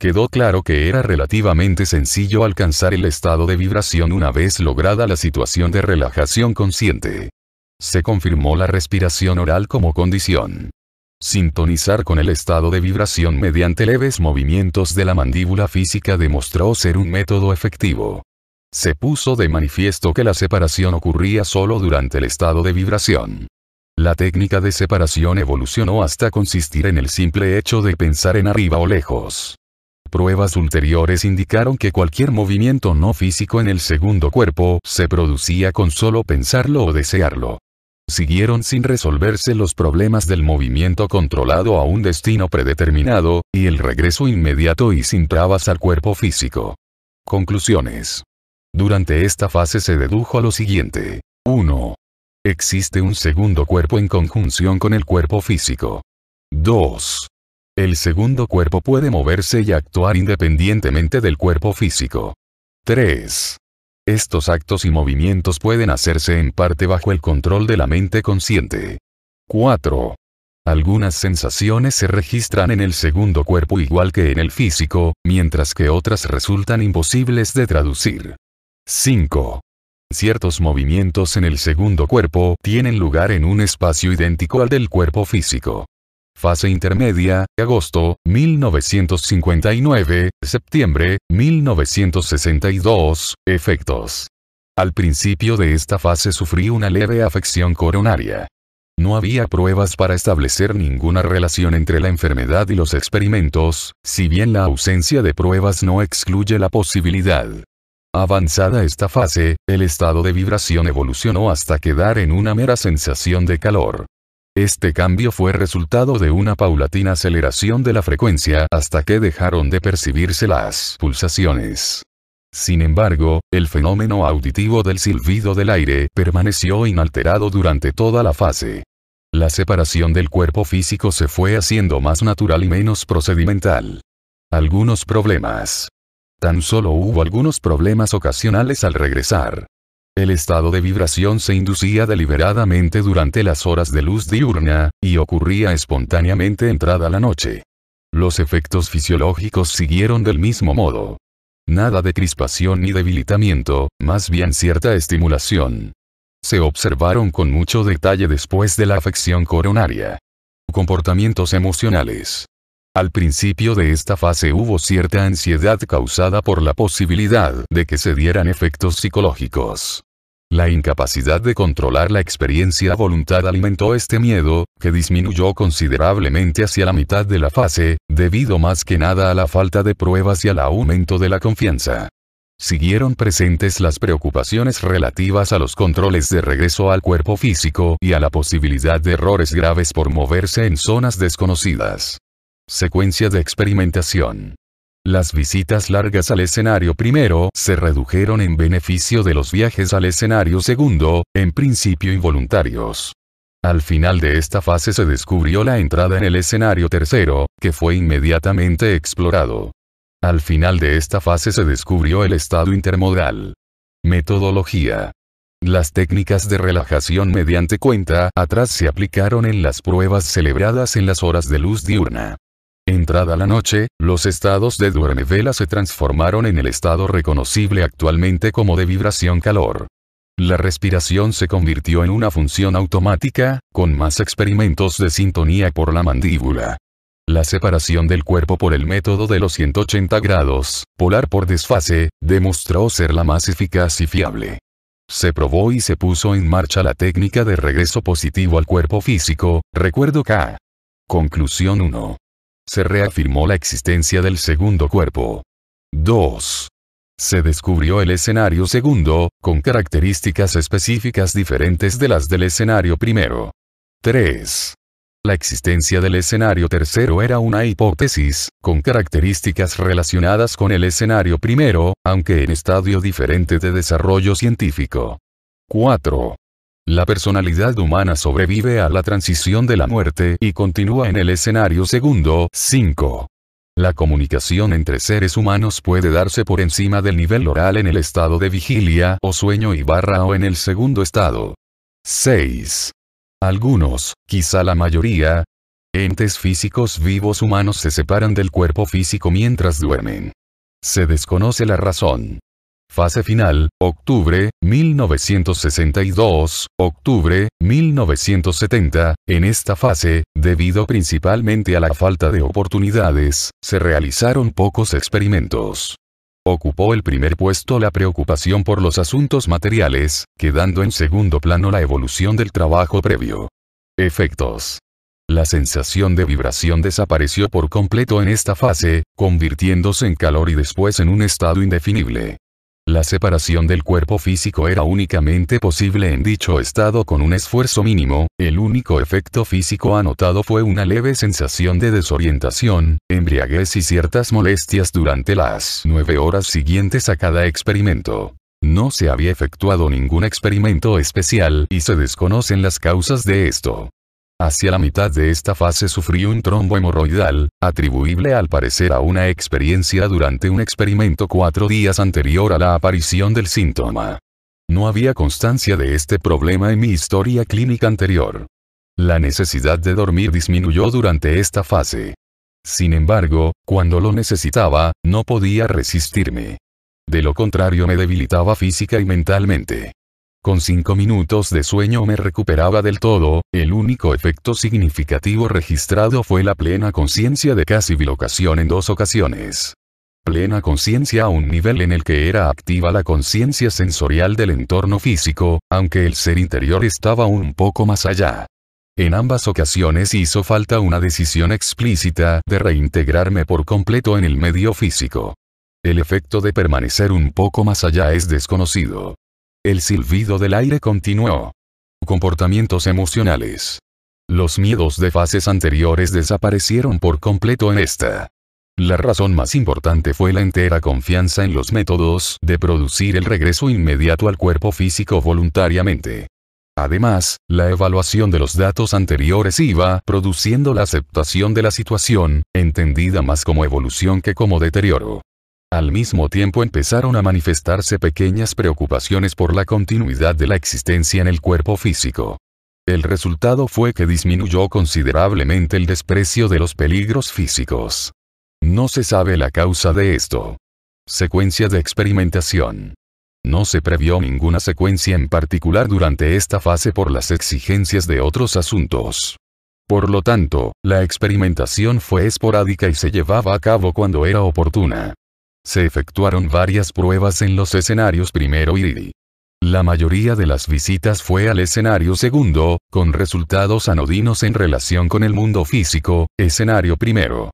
Quedó claro que era relativamente sencillo alcanzar el estado de vibración una vez lograda la situación de relajación consciente. Se confirmó la respiración oral como condición. Sintonizar con el estado de vibración mediante leves movimientos de la mandíbula física demostró ser un método efectivo. Se puso de manifiesto que la separación ocurría solo durante el estado de vibración. La técnica de separación evolucionó hasta consistir en el simple hecho de pensar en arriba o lejos. Pruebas ulteriores indicaron que cualquier movimiento no físico en el segundo cuerpo se producía con solo pensarlo o desearlo siguieron sin resolverse los problemas del movimiento controlado a un destino predeterminado, y el regreso inmediato y sin trabas al cuerpo físico. Conclusiones. Durante esta fase se dedujo lo siguiente. 1. Existe un segundo cuerpo en conjunción con el cuerpo físico. 2. El segundo cuerpo puede moverse y actuar independientemente del cuerpo físico. 3. Estos actos y movimientos pueden hacerse en parte bajo el control de la mente consciente. 4. Algunas sensaciones se registran en el segundo cuerpo igual que en el físico, mientras que otras resultan imposibles de traducir. 5. Ciertos movimientos en el segundo cuerpo tienen lugar en un espacio idéntico al del cuerpo físico. Fase intermedia, agosto, 1959, septiembre, 1962, efectos. Al principio de esta fase sufrí una leve afección coronaria. No había pruebas para establecer ninguna relación entre la enfermedad y los experimentos, si bien la ausencia de pruebas no excluye la posibilidad. Avanzada esta fase, el estado de vibración evolucionó hasta quedar en una mera sensación de calor. Este cambio fue resultado de una paulatina aceleración de la frecuencia hasta que dejaron de percibirse las pulsaciones. Sin embargo, el fenómeno auditivo del silbido del aire permaneció inalterado durante toda la fase. La separación del cuerpo físico se fue haciendo más natural y menos procedimental. Algunos problemas. Tan solo hubo algunos problemas ocasionales al regresar. El estado de vibración se inducía deliberadamente durante las horas de luz diurna, y ocurría espontáneamente entrada la noche. Los efectos fisiológicos siguieron del mismo modo. Nada de crispación ni debilitamiento, más bien cierta estimulación. Se observaron con mucho detalle después de la afección coronaria. Comportamientos emocionales. Al principio de esta fase hubo cierta ansiedad causada por la posibilidad de que se dieran efectos psicológicos. La incapacidad de controlar la experiencia a voluntad alimentó este miedo, que disminuyó considerablemente hacia la mitad de la fase, debido más que nada a la falta de pruebas y al aumento de la confianza. Siguieron presentes las preocupaciones relativas a los controles de regreso al cuerpo físico y a la posibilidad de errores graves por moverse en zonas desconocidas. Secuencia de experimentación. Las visitas largas al escenario primero se redujeron en beneficio de los viajes al escenario segundo, en principio involuntarios. Al final de esta fase se descubrió la entrada en el escenario tercero, que fue inmediatamente explorado. Al final de esta fase se descubrió el estado intermodal. Metodología. Las técnicas de relajación mediante cuenta atrás se aplicaron en las pruebas celebradas en las horas de luz diurna. Entrada la noche, los estados de duerme-vela se transformaron en el estado reconocible actualmente como de vibración calor. La respiración se convirtió en una función automática, con más experimentos de sintonía por la mandíbula. La separación del cuerpo por el método de los 180 grados, polar por desfase, demostró ser la más eficaz y fiable. Se probó y se puso en marcha la técnica de regreso positivo al cuerpo físico, recuerdo K. Conclusión 1 se reafirmó la existencia del segundo cuerpo. 2. Se descubrió el escenario segundo, con características específicas diferentes de las del escenario primero. 3. La existencia del escenario tercero era una hipótesis, con características relacionadas con el escenario primero, aunque en estadio diferente de desarrollo científico. 4. La personalidad humana sobrevive a la transición de la muerte y continúa en el escenario segundo, 5. La comunicación entre seres humanos puede darse por encima del nivel oral en el estado de vigilia o sueño y barra o en el segundo estado. 6. Algunos, quizá la mayoría, entes físicos vivos humanos se separan del cuerpo físico mientras duermen. Se desconoce la razón. Fase final, octubre 1962, octubre 1970. En esta fase, debido principalmente a la falta de oportunidades, se realizaron pocos experimentos. Ocupó el primer puesto la preocupación por los asuntos materiales, quedando en segundo plano la evolución del trabajo previo. Efectos. La sensación de vibración desapareció por completo en esta fase, convirtiéndose en calor y después en un estado indefinible. La separación del cuerpo físico era únicamente posible en dicho estado con un esfuerzo mínimo, el único efecto físico anotado fue una leve sensación de desorientación, embriaguez y ciertas molestias durante las nueve horas siguientes a cada experimento. No se había efectuado ningún experimento especial y se desconocen las causas de esto. Hacia la mitad de esta fase sufrí un trombo hemorroidal, atribuible al parecer a una experiencia durante un experimento cuatro días anterior a la aparición del síntoma. No había constancia de este problema en mi historia clínica anterior. La necesidad de dormir disminuyó durante esta fase. Sin embargo, cuando lo necesitaba, no podía resistirme. De lo contrario me debilitaba física y mentalmente. Con cinco minutos de sueño me recuperaba del todo, el único efecto significativo registrado fue la plena conciencia de casi bilocación en dos ocasiones. Plena conciencia a un nivel en el que era activa la conciencia sensorial del entorno físico, aunque el ser interior estaba un poco más allá. En ambas ocasiones hizo falta una decisión explícita de reintegrarme por completo en el medio físico. El efecto de permanecer un poco más allá es desconocido. El silbido del aire continuó. Comportamientos emocionales. Los miedos de fases anteriores desaparecieron por completo en esta. La razón más importante fue la entera confianza en los métodos de producir el regreso inmediato al cuerpo físico voluntariamente. Además, la evaluación de los datos anteriores iba produciendo la aceptación de la situación, entendida más como evolución que como deterioro. Al mismo tiempo empezaron a manifestarse pequeñas preocupaciones por la continuidad de la existencia en el cuerpo físico. El resultado fue que disminuyó considerablemente el desprecio de los peligros físicos. No se sabe la causa de esto. Secuencia de experimentación. No se previó ninguna secuencia en particular durante esta fase por las exigencias de otros asuntos. Por lo tanto, la experimentación fue esporádica y se llevaba a cabo cuando era oportuna. Se efectuaron varias pruebas en los escenarios primero y la mayoría de las visitas fue al escenario segundo, con resultados anodinos en relación con el mundo físico, escenario primero.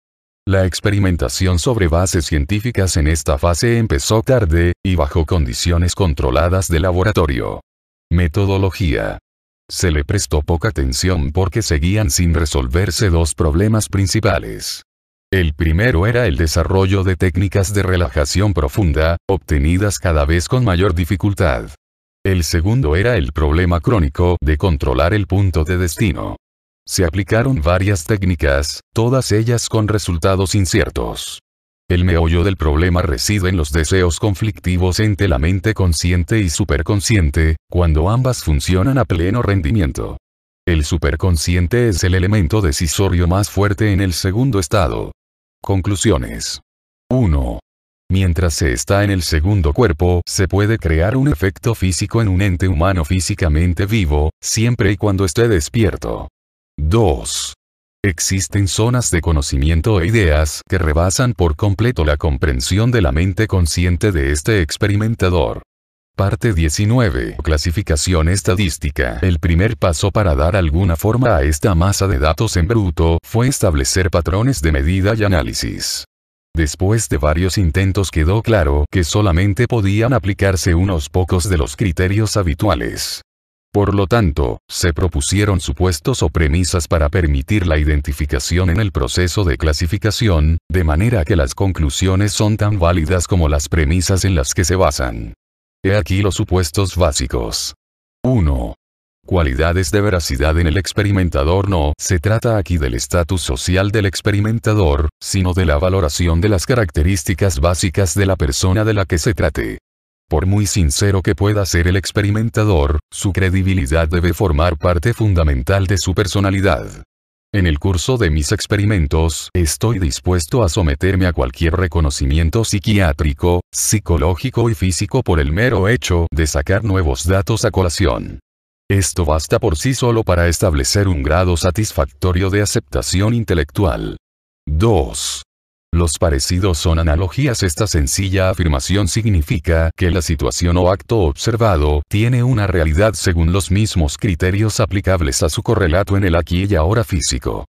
La experimentación sobre bases científicas en esta fase empezó tarde, y bajo condiciones controladas de laboratorio. Metodología. Se le prestó poca atención porque seguían sin resolverse dos problemas principales. El primero era el desarrollo de técnicas de relajación profunda, obtenidas cada vez con mayor dificultad. El segundo era el problema crónico de controlar el punto de destino. Se aplicaron varias técnicas, todas ellas con resultados inciertos. El meollo del problema reside en los deseos conflictivos entre la mente consciente y superconsciente, cuando ambas funcionan a pleno rendimiento. El superconsciente es el elemento decisorio más fuerte en el segundo estado, Conclusiones. 1. Mientras se está en el segundo cuerpo, se puede crear un efecto físico en un ente humano físicamente vivo, siempre y cuando esté despierto. 2. Existen zonas de conocimiento e ideas que rebasan por completo la comprensión de la mente consciente de este experimentador. Parte 19. Clasificación estadística. El primer paso para dar alguna forma a esta masa de datos en bruto fue establecer patrones de medida y análisis. Después de varios intentos quedó claro que solamente podían aplicarse unos pocos de los criterios habituales. Por lo tanto, se propusieron supuestos o premisas para permitir la identificación en el proceso de clasificación, de manera que las conclusiones son tan válidas como las premisas en las que se basan. He aquí los supuestos básicos. 1. Cualidades de veracidad en el experimentador No se trata aquí del estatus social del experimentador, sino de la valoración de las características básicas de la persona de la que se trate. Por muy sincero que pueda ser el experimentador, su credibilidad debe formar parte fundamental de su personalidad. En el curso de mis experimentos, estoy dispuesto a someterme a cualquier reconocimiento psiquiátrico, psicológico y físico por el mero hecho de sacar nuevos datos a colación. Esto basta por sí solo para establecer un grado satisfactorio de aceptación intelectual. 2. Los parecidos son analogías. Esta sencilla afirmación significa que la situación o acto observado tiene una realidad según los mismos criterios aplicables a su correlato en el aquí y ahora físico.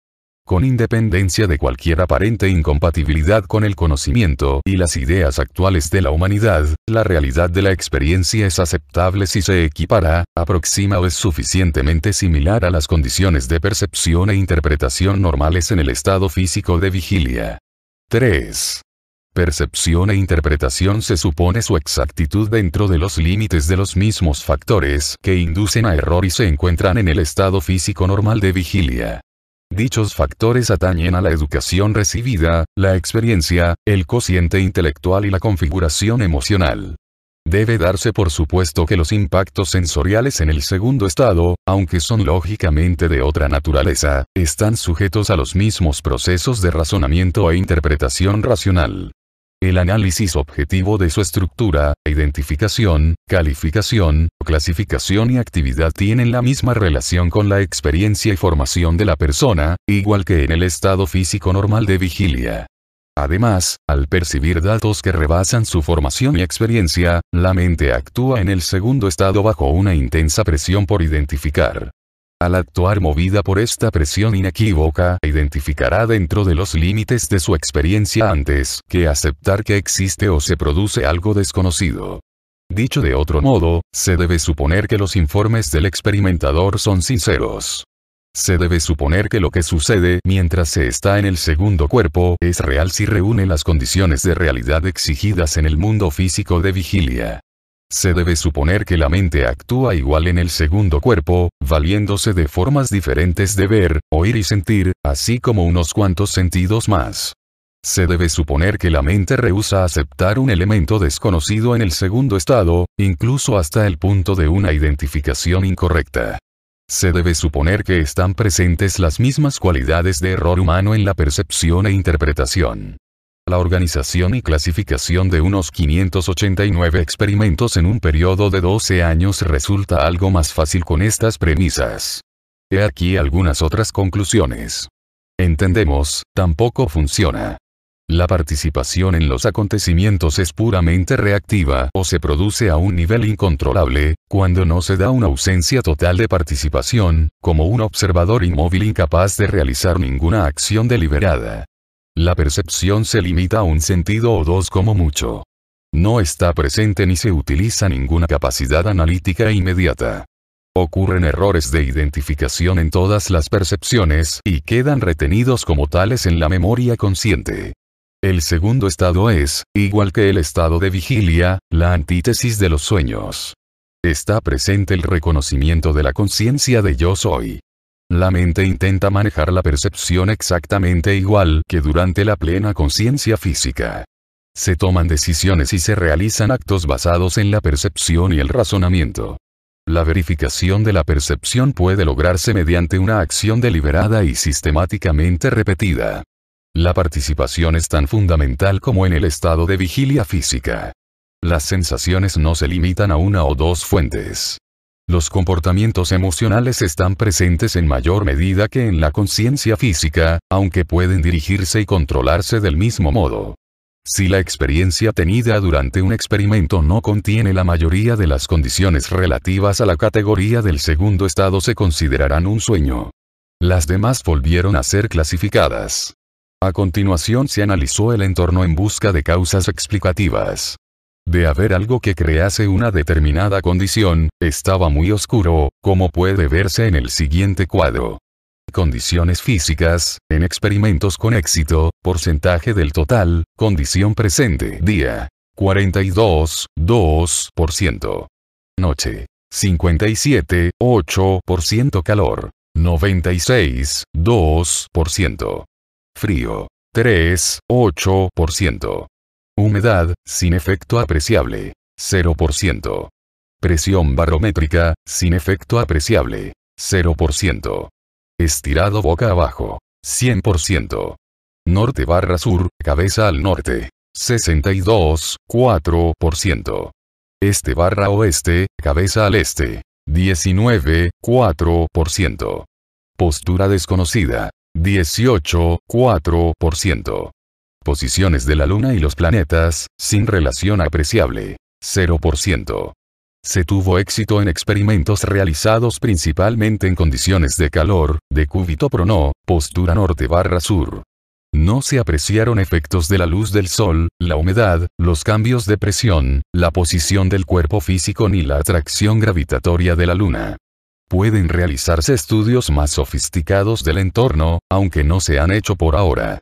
Con independencia de cualquier aparente incompatibilidad con el conocimiento y las ideas actuales de la humanidad, la realidad de la experiencia es aceptable si se equipara, aproxima o es suficientemente similar a las condiciones de percepción e interpretación normales en el estado físico de vigilia. 3. Percepción e interpretación se supone su exactitud dentro de los límites de los mismos factores que inducen a error y se encuentran en el estado físico normal de vigilia. Dichos factores atañen a la educación recibida, la experiencia, el cociente intelectual y la configuración emocional debe darse por supuesto que los impactos sensoriales en el segundo estado, aunque son lógicamente de otra naturaleza, están sujetos a los mismos procesos de razonamiento e interpretación racional. El análisis objetivo de su estructura, identificación, calificación, clasificación y actividad tienen la misma relación con la experiencia y formación de la persona, igual que en el estado físico normal de vigilia. Además, al percibir datos que rebasan su formación y experiencia, la mente actúa en el segundo estado bajo una intensa presión por identificar. Al actuar movida por esta presión inequívoca, identificará dentro de los límites de su experiencia antes que aceptar que existe o se produce algo desconocido. Dicho de otro modo, se debe suponer que los informes del experimentador son sinceros. Se debe suponer que lo que sucede mientras se está en el segundo cuerpo es real si reúne las condiciones de realidad exigidas en el mundo físico de vigilia. Se debe suponer que la mente actúa igual en el segundo cuerpo, valiéndose de formas diferentes de ver, oír y sentir, así como unos cuantos sentidos más. Se debe suponer que la mente rehúsa aceptar un elemento desconocido en el segundo estado, incluso hasta el punto de una identificación incorrecta. Se debe suponer que están presentes las mismas cualidades de error humano en la percepción e interpretación. La organización y clasificación de unos 589 experimentos en un periodo de 12 años resulta algo más fácil con estas premisas. He aquí algunas otras conclusiones. Entendemos, tampoco funciona. La participación en los acontecimientos es puramente reactiva o se produce a un nivel incontrolable, cuando no se da una ausencia total de participación, como un observador inmóvil incapaz de realizar ninguna acción deliberada. La percepción se limita a un sentido o dos como mucho. No está presente ni se utiliza ninguna capacidad analítica inmediata. Ocurren errores de identificación en todas las percepciones y quedan retenidos como tales en la memoria consciente. El segundo estado es, igual que el estado de vigilia, la antítesis de los sueños. Está presente el reconocimiento de la conciencia de yo soy. La mente intenta manejar la percepción exactamente igual que durante la plena conciencia física. Se toman decisiones y se realizan actos basados en la percepción y el razonamiento. La verificación de la percepción puede lograrse mediante una acción deliberada y sistemáticamente repetida. La participación es tan fundamental como en el estado de vigilia física. Las sensaciones no se limitan a una o dos fuentes. Los comportamientos emocionales están presentes en mayor medida que en la conciencia física, aunque pueden dirigirse y controlarse del mismo modo. Si la experiencia tenida durante un experimento no contiene la mayoría de las condiciones relativas a la categoría del segundo estado se considerarán un sueño. Las demás volvieron a ser clasificadas. A continuación se analizó el entorno en busca de causas explicativas. De haber algo que crease una determinada condición, estaba muy oscuro, como puede verse en el siguiente cuadro. Condiciones físicas, en experimentos con éxito, porcentaje del total, condición presente, día. 42, 2%. Noche. 57, 8% calor. 96, 2% frío. 3,8%. Humedad, sin efecto apreciable. 0%. Presión barométrica, sin efecto apreciable. 0%. Estirado boca abajo. 100%. Norte barra sur, cabeza al norte. 62,4%, Este barra oeste, cabeza al este. 19, 4%. Postura desconocida. 18,4%. Posiciones de la Luna y los planetas, sin relación apreciable. 0%. Se tuvo éxito en experimentos realizados principalmente en condiciones de calor, de cúbito prono, postura norte barra sur. No se apreciaron efectos de la luz del sol, la humedad, los cambios de presión, la posición del cuerpo físico ni la atracción gravitatoria de la luna pueden realizarse estudios más sofisticados del entorno, aunque no se han hecho por ahora.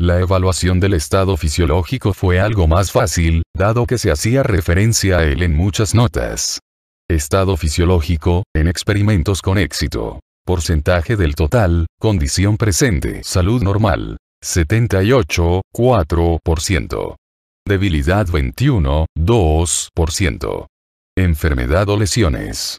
La evaluación del estado fisiológico fue algo más fácil, dado que se hacía referencia a él en muchas notas. Estado fisiológico, en experimentos con éxito. Porcentaje del total, condición presente, salud normal. 78,4%. Debilidad 2% Enfermedad o lesiones.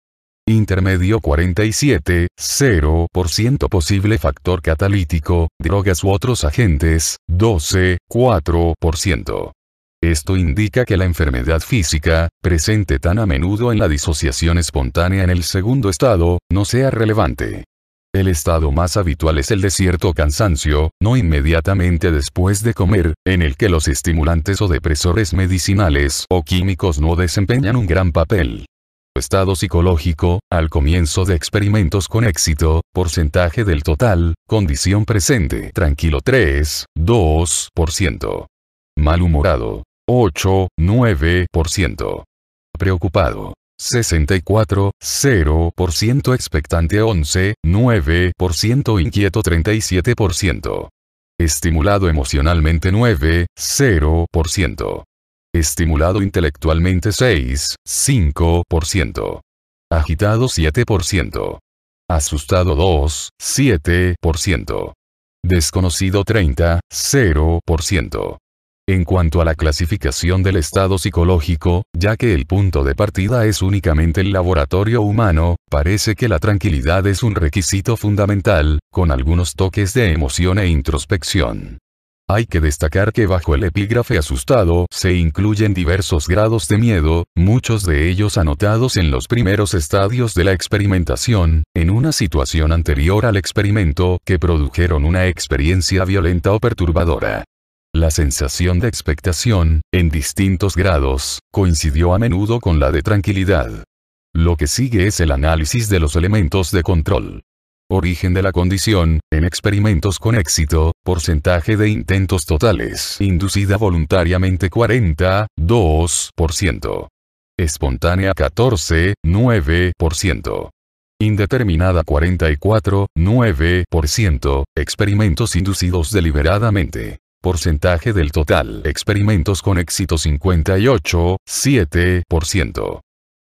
Intermedio 47, 0% posible factor catalítico, drogas u otros agentes, 12, 4%. Esto indica que la enfermedad física, presente tan a menudo en la disociación espontánea en el segundo estado, no sea relevante. El estado más habitual es el de cierto cansancio, no inmediatamente después de comer, en el que los estimulantes o depresores medicinales o químicos no desempeñan un gran papel estado psicológico, al comienzo de experimentos con éxito, porcentaje del total, condición presente, tranquilo 3, 2%. Malhumorado, 8, 9%. Preocupado, 64, 0%. Expectante 11, 9%. Inquieto 37%. Estimulado emocionalmente 9, 0%. Estimulado intelectualmente 6,5%. Agitado 7%. Asustado 2,7%. Desconocido 30,0%. En cuanto a la clasificación del estado psicológico, ya que el punto de partida es únicamente el laboratorio humano, parece que la tranquilidad es un requisito fundamental, con algunos toques de emoción e introspección. Hay que destacar que bajo el epígrafe asustado se incluyen diversos grados de miedo, muchos de ellos anotados en los primeros estadios de la experimentación, en una situación anterior al experimento que produjeron una experiencia violenta o perturbadora. La sensación de expectación, en distintos grados, coincidió a menudo con la de tranquilidad. Lo que sigue es el análisis de los elementos de control origen de la condición, en experimentos con éxito, porcentaje de intentos totales inducida voluntariamente 40, 2%. Espontánea 14, 9%. Indeterminada 44, 9%. Experimentos inducidos deliberadamente. Porcentaje del total. Experimentos con éxito 58, 7%.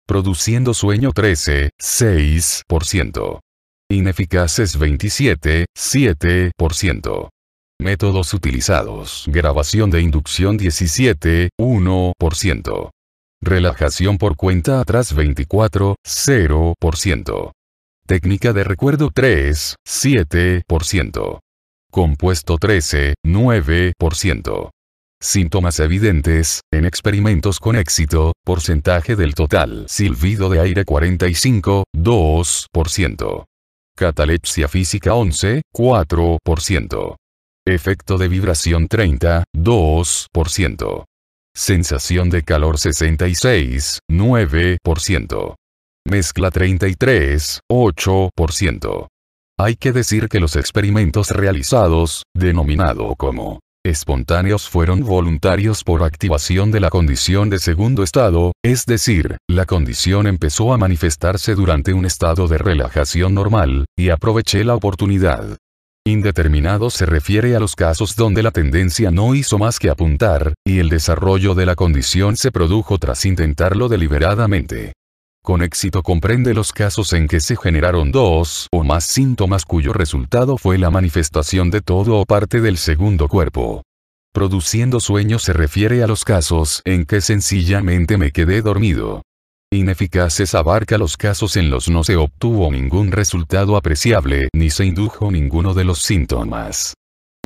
Produciendo sueño 13, 6%. Ineficaces 7%. Métodos utilizados. Grabación de inducción 17 1%. Relajación por cuenta atrás 24 0%. Técnica de recuerdo 3, 7%. Compuesto 13, 9%. Síntomas evidentes, en experimentos con éxito, porcentaje del total. Silbido de aire 45, 2%. Catalepsia física 11, 4%. Efecto de vibración 30, 2%. Sensación de calor 66, 9%. Mezcla 33, 8%. Hay que decir que los experimentos realizados, denominado como espontáneos fueron voluntarios por activación de la condición de segundo estado, es decir, la condición empezó a manifestarse durante un estado de relajación normal, y aproveché la oportunidad. Indeterminado se refiere a los casos donde la tendencia no hizo más que apuntar, y el desarrollo de la condición se produjo tras intentarlo deliberadamente con éxito comprende los casos en que se generaron dos o más síntomas cuyo resultado fue la manifestación de todo o parte del segundo cuerpo. Produciendo sueño se refiere a los casos en que sencillamente me quedé dormido. Ineficaces abarca los casos en los no se obtuvo ningún resultado apreciable ni se indujo ninguno de los síntomas.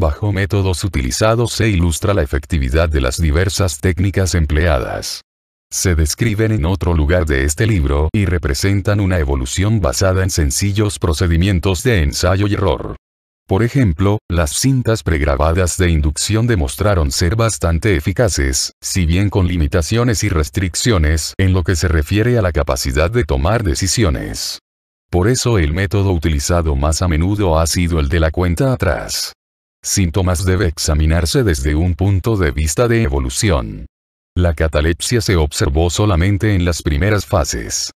Bajo métodos utilizados se ilustra la efectividad de las diversas técnicas empleadas se describen en otro lugar de este libro y representan una evolución basada en sencillos procedimientos de ensayo y error. Por ejemplo, las cintas pregrabadas de inducción demostraron ser bastante eficaces, si bien con limitaciones y restricciones en lo que se refiere a la capacidad de tomar decisiones. Por eso el método utilizado más a menudo ha sido el de la cuenta atrás. Síntomas debe examinarse desde un punto de vista de evolución. La catalepsia se observó solamente en las primeras fases.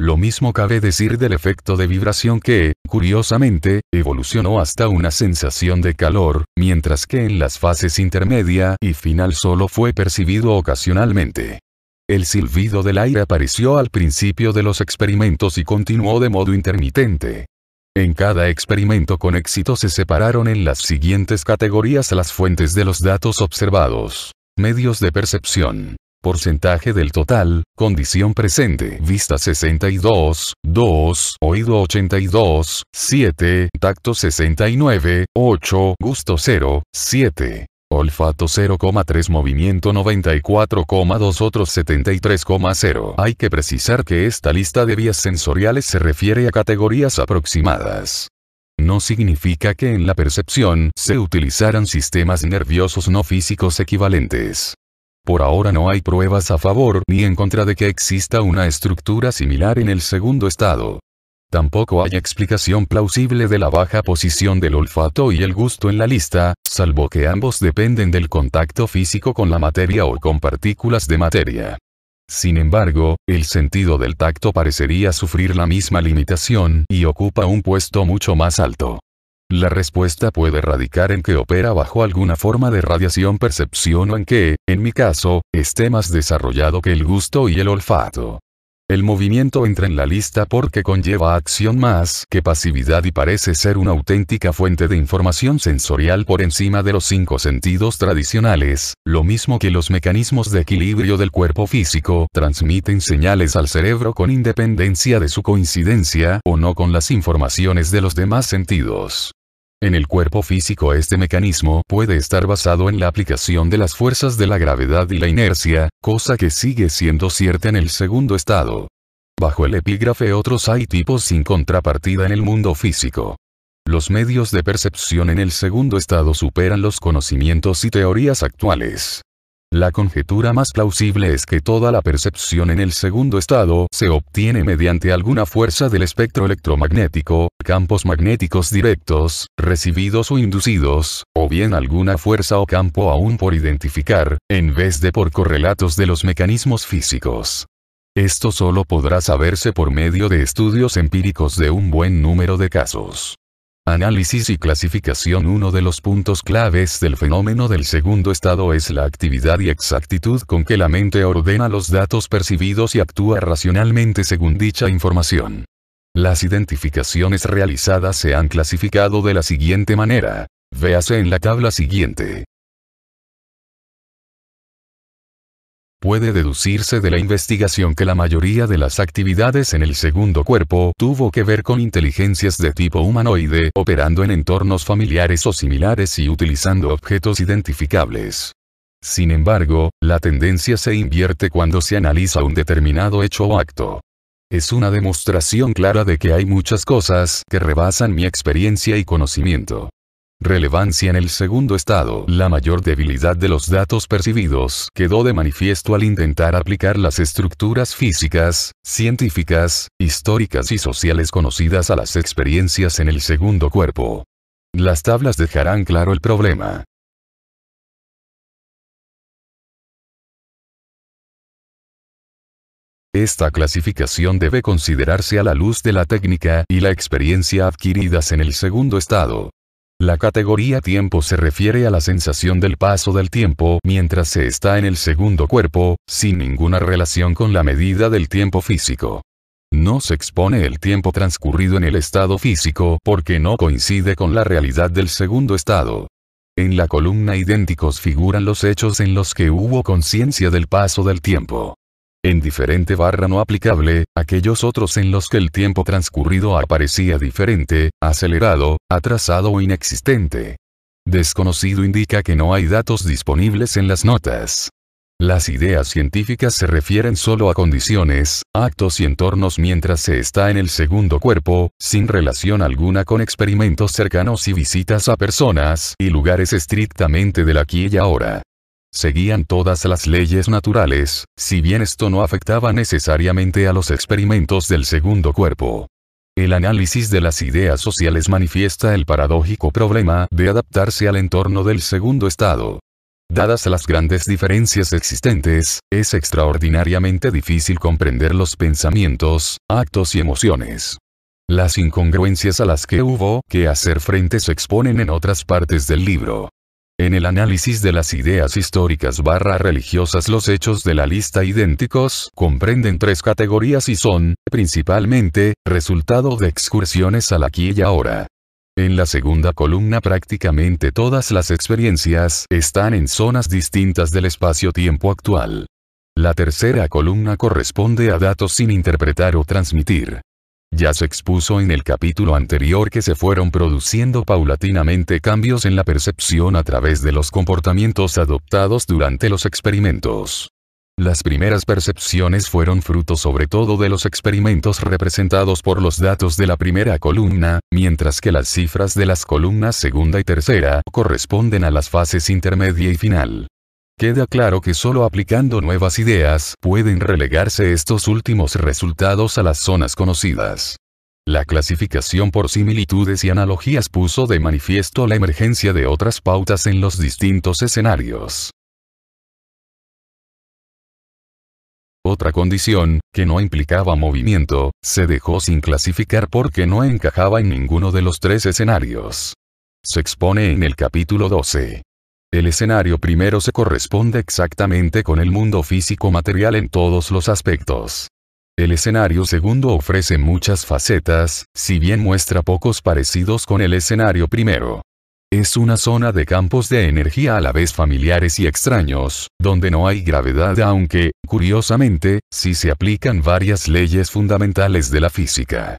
Lo mismo cabe decir del efecto de vibración que, curiosamente, evolucionó hasta una sensación de calor, mientras que en las fases intermedia y final solo fue percibido ocasionalmente. El silbido del aire apareció al principio de los experimentos y continuó de modo intermitente. En cada experimento con éxito se separaron en las siguientes categorías las fuentes de los datos observados. Medios de percepción. Porcentaje del total, condición presente, vista 62, 2, oído 82, 7, tacto 69, 8, gusto 0, 7. Olfato 0,3 movimiento 94,2 otros 73,0 Hay que precisar que esta lista de vías sensoriales se refiere a categorías aproximadas. No significa que en la percepción se utilizaran sistemas nerviosos no físicos equivalentes. Por ahora no hay pruebas a favor ni en contra de que exista una estructura similar en el segundo estado. Tampoco hay explicación plausible de la baja posición del olfato y el gusto en la lista, salvo que ambos dependen del contacto físico con la materia o con partículas de materia. Sin embargo, el sentido del tacto parecería sufrir la misma limitación y ocupa un puesto mucho más alto. La respuesta puede radicar en que opera bajo alguna forma de radiación percepción o en que, en mi caso, esté más desarrollado que el gusto y el olfato. El movimiento entra en la lista porque conlleva acción más que pasividad y parece ser una auténtica fuente de información sensorial por encima de los cinco sentidos tradicionales, lo mismo que los mecanismos de equilibrio del cuerpo físico transmiten señales al cerebro con independencia de su coincidencia o no con las informaciones de los demás sentidos. En el cuerpo físico este mecanismo puede estar basado en la aplicación de las fuerzas de la gravedad y la inercia, cosa que sigue siendo cierta en el segundo estado. Bajo el epígrafe otros hay tipos sin contrapartida en el mundo físico. Los medios de percepción en el segundo estado superan los conocimientos y teorías actuales. La conjetura más plausible es que toda la percepción en el segundo estado se obtiene mediante alguna fuerza del espectro electromagnético, campos magnéticos directos, recibidos o inducidos, o bien alguna fuerza o campo aún por identificar, en vez de por correlatos de los mecanismos físicos. Esto solo podrá saberse por medio de estudios empíricos de un buen número de casos. Análisis y clasificación Uno de los puntos claves del fenómeno del segundo estado es la actividad y exactitud con que la mente ordena los datos percibidos y actúa racionalmente según dicha información. Las identificaciones realizadas se han clasificado de la siguiente manera. Véase en la tabla siguiente. Puede deducirse de la investigación que la mayoría de las actividades en el segundo cuerpo tuvo que ver con inteligencias de tipo humanoide operando en entornos familiares o similares y utilizando objetos identificables. Sin embargo, la tendencia se invierte cuando se analiza un determinado hecho o acto. Es una demostración clara de que hay muchas cosas que rebasan mi experiencia y conocimiento. Relevancia en el segundo estado. La mayor debilidad de los datos percibidos quedó de manifiesto al intentar aplicar las estructuras físicas, científicas, históricas y sociales conocidas a las experiencias en el segundo cuerpo. Las tablas dejarán claro el problema. Esta clasificación debe considerarse a la luz de la técnica y la experiencia adquiridas en el segundo estado. La categoría tiempo se refiere a la sensación del paso del tiempo mientras se está en el segundo cuerpo, sin ninguna relación con la medida del tiempo físico. No se expone el tiempo transcurrido en el estado físico porque no coincide con la realidad del segundo estado. En la columna idénticos figuran los hechos en los que hubo conciencia del paso del tiempo en diferente barra no aplicable, aquellos otros en los que el tiempo transcurrido aparecía diferente, acelerado, atrasado o inexistente. Desconocido indica que no hay datos disponibles en las notas. Las ideas científicas se refieren solo a condiciones, actos y entornos mientras se está en el segundo cuerpo, sin relación alguna con experimentos cercanos y visitas a personas y lugares estrictamente del aquí y ahora. Seguían todas las leyes naturales, si bien esto no afectaba necesariamente a los experimentos del segundo cuerpo. El análisis de las ideas sociales manifiesta el paradójico problema de adaptarse al entorno del segundo estado. Dadas las grandes diferencias existentes, es extraordinariamente difícil comprender los pensamientos, actos y emociones. Las incongruencias a las que hubo que hacer frente se exponen en otras partes del libro. En el análisis de las ideas históricas barra religiosas los hechos de la lista idénticos comprenden tres categorías y son, principalmente, resultado de excursiones al aquí y ahora. En la segunda columna prácticamente todas las experiencias están en zonas distintas del espacio-tiempo actual. La tercera columna corresponde a datos sin interpretar o transmitir. Ya se expuso en el capítulo anterior que se fueron produciendo paulatinamente cambios en la percepción a través de los comportamientos adoptados durante los experimentos. Las primeras percepciones fueron fruto sobre todo de los experimentos representados por los datos de la primera columna, mientras que las cifras de las columnas segunda y tercera corresponden a las fases intermedia y final. Queda claro que solo aplicando nuevas ideas pueden relegarse estos últimos resultados a las zonas conocidas. La clasificación por similitudes y analogías puso de manifiesto la emergencia de otras pautas en los distintos escenarios. Otra condición, que no implicaba movimiento, se dejó sin clasificar porque no encajaba en ninguno de los tres escenarios. Se expone en el capítulo 12. El escenario primero se corresponde exactamente con el mundo físico material en todos los aspectos. El escenario segundo ofrece muchas facetas, si bien muestra pocos parecidos con el escenario primero. Es una zona de campos de energía a la vez familiares y extraños, donde no hay gravedad aunque, curiosamente, sí se aplican varias leyes fundamentales de la física.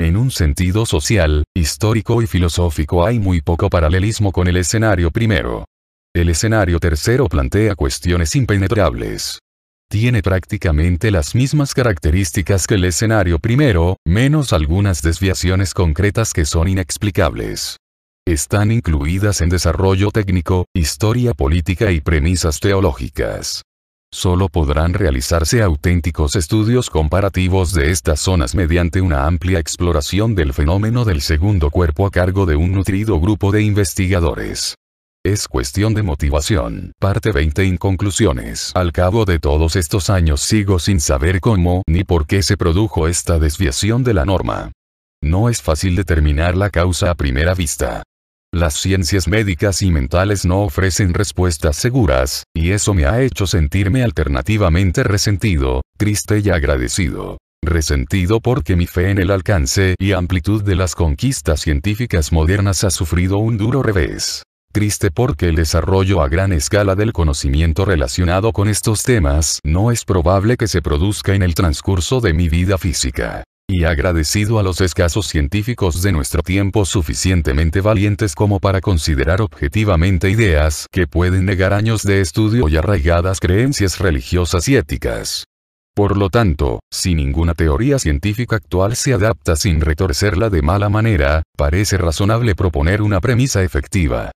En un sentido social, histórico y filosófico hay muy poco paralelismo con el escenario primero. El escenario tercero plantea cuestiones impenetrables. Tiene prácticamente las mismas características que el escenario primero, menos algunas desviaciones concretas que son inexplicables. Están incluidas en desarrollo técnico, historia política y premisas teológicas. Solo podrán realizarse auténticos estudios comparativos de estas zonas mediante una amplia exploración del fenómeno del segundo cuerpo a cargo de un nutrido grupo de investigadores. Es cuestión de motivación. Parte 20 Inconclusiones. Al cabo de todos estos años sigo sin saber cómo ni por qué se produjo esta desviación de la norma. No es fácil determinar la causa a primera vista. Las ciencias médicas y mentales no ofrecen respuestas seguras, y eso me ha hecho sentirme alternativamente resentido, triste y agradecido. Resentido porque mi fe en el alcance y amplitud de las conquistas científicas modernas ha sufrido un duro revés. Triste porque el desarrollo a gran escala del conocimiento relacionado con estos temas no es probable que se produzca en el transcurso de mi vida física. Y agradecido a los escasos científicos de nuestro tiempo suficientemente valientes como para considerar objetivamente ideas que pueden negar años de estudio y arraigadas creencias religiosas y éticas. Por lo tanto, si ninguna teoría científica actual se adapta sin retorcerla de mala manera, parece razonable proponer una premisa efectiva.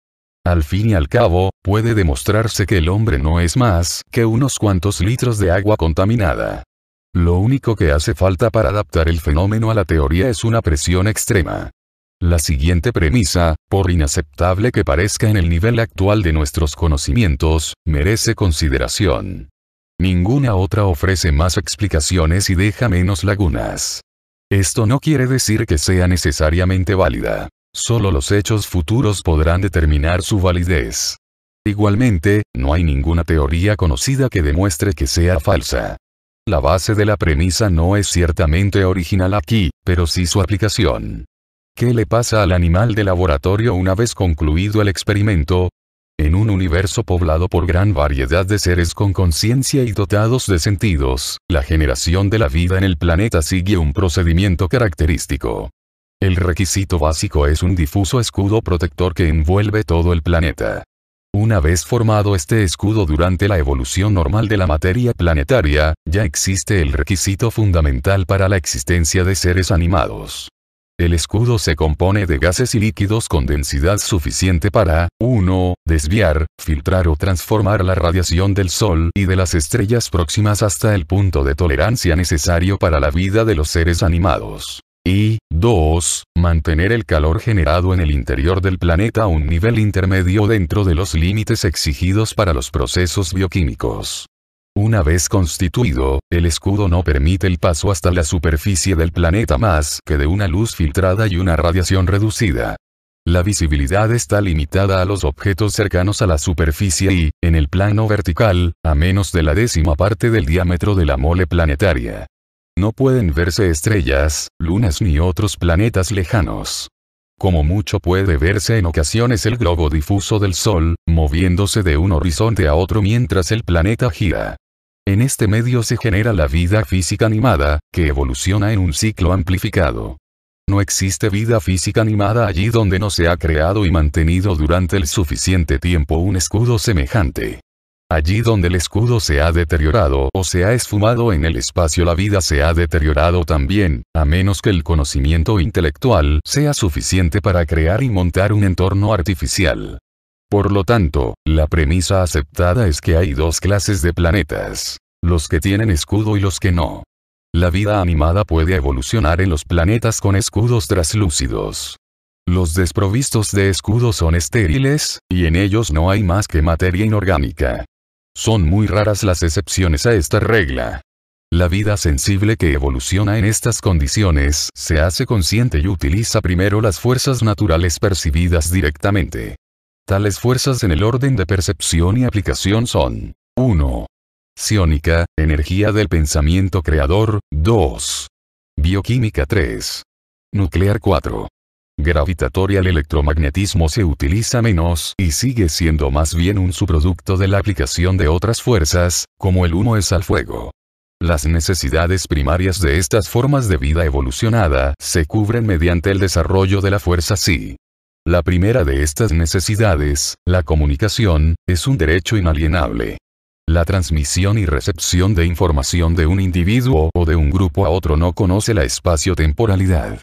Al fin y al cabo, puede demostrarse que el hombre no es más que unos cuantos litros de agua contaminada. Lo único que hace falta para adaptar el fenómeno a la teoría es una presión extrema. La siguiente premisa, por inaceptable que parezca en el nivel actual de nuestros conocimientos, merece consideración. Ninguna otra ofrece más explicaciones y deja menos lagunas. Esto no quiere decir que sea necesariamente válida. Solo los hechos futuros podrán determinar su validez. Igualmente, no hay ninguna teoría conocida que demuestre que sea falsa. La base de la premisa no es ciertamente original aquí, pero sí su aplicación. ¿Qué le pasa al animal de laboratorio una vez concluido el experimento? En un universo poblado por gran variedad de seres con conciencia y dotados de sentidos, la generación de la vida en el planeta sigue un procedimiento característico. El requisito básico es un difuso escudo protector que envuelve todo el planeta. Una vez formado este escudo durante la evolución normal de la materia planetaria, ya existe el requisito fundamental para la existencia de seres animados. El escudo se compone de gases y líquidos con densidad suficiente para, uno, Desviar, filtrar o transformar la radiación del Sol y de las estrellas próximas hasta el punto de tolerancia necesario para la vida de los seres animados. Y, 2. Mantener el calor generado en el interior del planeta a un nivel intermedio dentro de los límites exigidos para los procesos bioquímicos. Una vez constituido, el escudo no permite el paso hasta la superficie del planeta más que de una luz filtrada y una radiación reducida. La visibilidad está limitada a los objetos cercanos a la superficie y, en el plano vertical, a menos de la décima parte del diámetro de la mole planetaria. No pueden verse estrellas, lunas ni otros planetas lejanos. Como mucho puede verse en ocasiones el globo difuso del Sol, moviéndose de un horizonte a otro mientras el planeta gira. En este medio se genera la vida física animada, que evoluciona en un ciclo amplificado. No existe vida física animada allí donde no se ha creado y mantenido durante el suficiente tiempo un escudo semejante. Allí donde el escudo se ha deteriorado o se ha esfumado en el espacio la vida se ha deteriorado también, a menos que el conocimiento intelectual sea suficiente para crear y montar un entorno artificial. Por lo tanto, la premisa aceptada es que hay dos clases de planetas. Los que tienen escudo y los que no. La vida animada puede evolucionar en los planetas con escudos traslúcidos. Los desprovistos de escudo son estériles, y en ellos no hay más que materia inorgánica. Son muy raras las excepciones a esta regla. La vida sensible que evoluciona en estas condiciones se hace consciente y utiliza primero las fuerzas naturales percibidas directamente. Tales fuerzas en el orden de percepción y aplicación son 1. Psiónica, energía del pensamiento creador, 2. Bioquímica 3. Nuclear 4 gravitatoria el electromagnetismo se utiliza menos y sigue siendo más bien un subproducto de la aplicación de otras fuerzas, como el humo es al fuego. Las necesidades primarias de estas formas de vida evolucionada se cubren mediante el desarrollo de la fuerza sí. La primera de estas necesidades, la comunicación, es un derecho inalienable. La transmisión y recepción de información de un individuo o de un grupo a otro no conoce la espacio-temporalidad.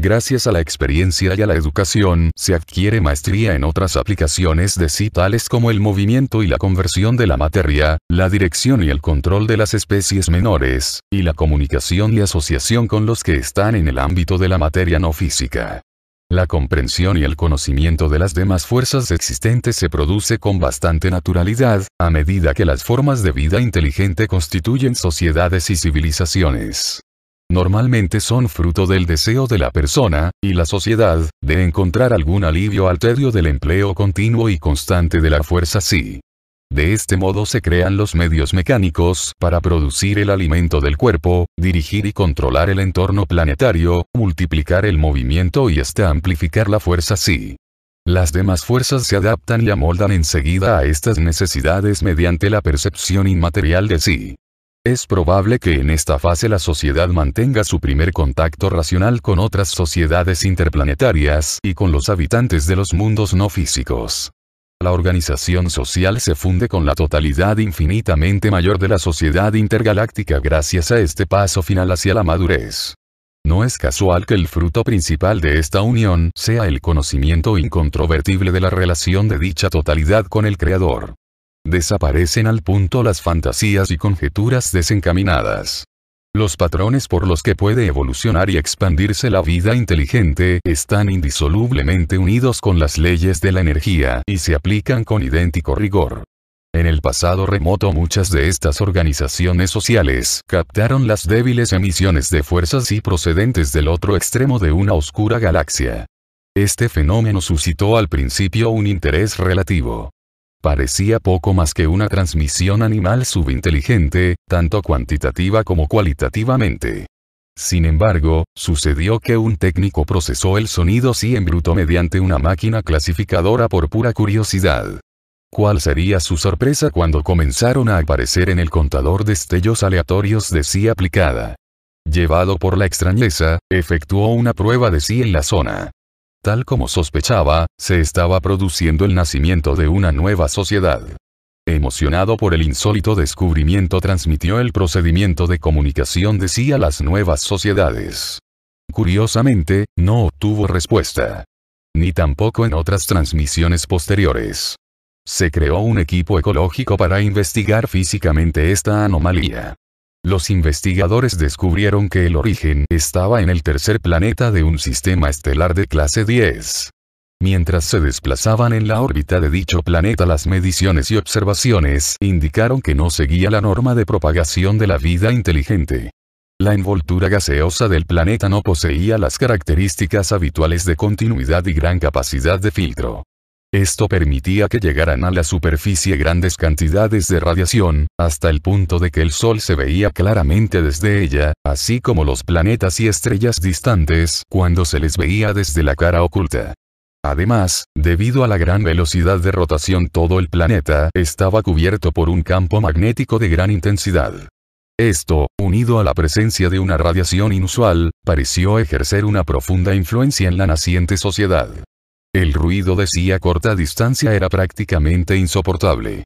Gracias a la experiencia y a la educación, se adquiere maestría en otras aplicaciones de sí tales como el movimiento y la conversión de la materia, la dirección y el control de las especies menores, y la comunicación y asociación con los que están en el ámbito de la materia no física. La comprensión y el conocimiento de las demás fuerzas existentes se produce con bastante naturalidad, a medida que las formas de vida inteligente constituyen sociedades y civilizaciones normalmente son fruto del deseo de la persona, y la sociedad, de encontrar algún alivio al tedio del empleo continuo y constante de la fuerza sí. De este modo se crean los medios mecánicos para producir el alimento del cuerpo, dirigir y controlar el entorno planetario, multiplicar el movimiento y hasta amplificar la fuerza sí. Las demás fuerzas se adaptan y amoldan enseguida a estas necesidades mediante la percepción inmaterial de sí. Es probable que en esta fase la sociedad mantenga su primer contacto racional con otras sociedades interplanetarias y con los habitantes de los mundos no físicos. La organización social se funde con la totalidad infinitamente mayor de la sociedad intergaláctica gracias a este paso final hacia la madurez. No es casual que el fruto principal de esta unión sea el conocimiento incontrovertible de la relación de dicha totalidad con el Creador. Desaparecen al punto las fantasías y conjeturas desencaminadas. Los patrones por los que puede evolucionar y expandirse la vida inteligente están indisolublemente unidos con las leyes de la energía y se aplican con idéntico rigor. En el pasado remoto muchas de estas organizaciones sociales captaron las débiles emisiones de fuerzas y procedentes del otro extremo de una oscura galaxia. Este fenómeno suscitó al principio un interés relativo. Parecía poco más que una transmisión animal subinteligente, tanto cuantitativa como cualitativamente. Sin embargo, sucedió que un técnico procesó el sonido si en bruto mediante una máquina clasificadora por pura curiosidad. ¿Cuál sería su sorpresa cuando comenzaron a aparecer en el contador destellos aleatorios de sí aplicada? Llevado por la extrañeza, efectuó una prueba de sí en la zona tal como sospechaba, se estaba produciendo el nacimiento de una nueva sociedad. Emocionado por el insólito descubrimiento transmitió el procedimiento de comunicación de sí a las nuevas sociedades. Curiosamente, no obtuvo respuesta. Ni tampoco en otras transmisiones posteriores. Se creó un equipo ecológico para investigar físicamente esta anomalía. Los investigadores descubrieron que el origen estaba en el tercer planeta de un sistema estelar de clase 10. Mientras se desplazaban en la órbita de dicho planeta las mediciones y observaciones indicaron que no seguía la norma de propagación de la vida inteligente. La envoltura gaseosa del planeta no poseía las características habituales de continuidad y gran capacidad de filtro. Esto permitía que llegaran a la superficie grandes cantidades de radiación, hasta el punto de que el Sol se veía claramente desde ella, así como los planetas y estrellas distantes cuando se les veía desde la cara oculta. Además, debido a la gran velocidad de rotación todo el planeta estaba cubierto por un campo magnético de gran intensidad. Esto, unido a la presencia de una radiación inusual, pareció ejercer una profunda influencia en la naciente sociedad. El ruido de sí a corta distancia era prácticamente insoportable.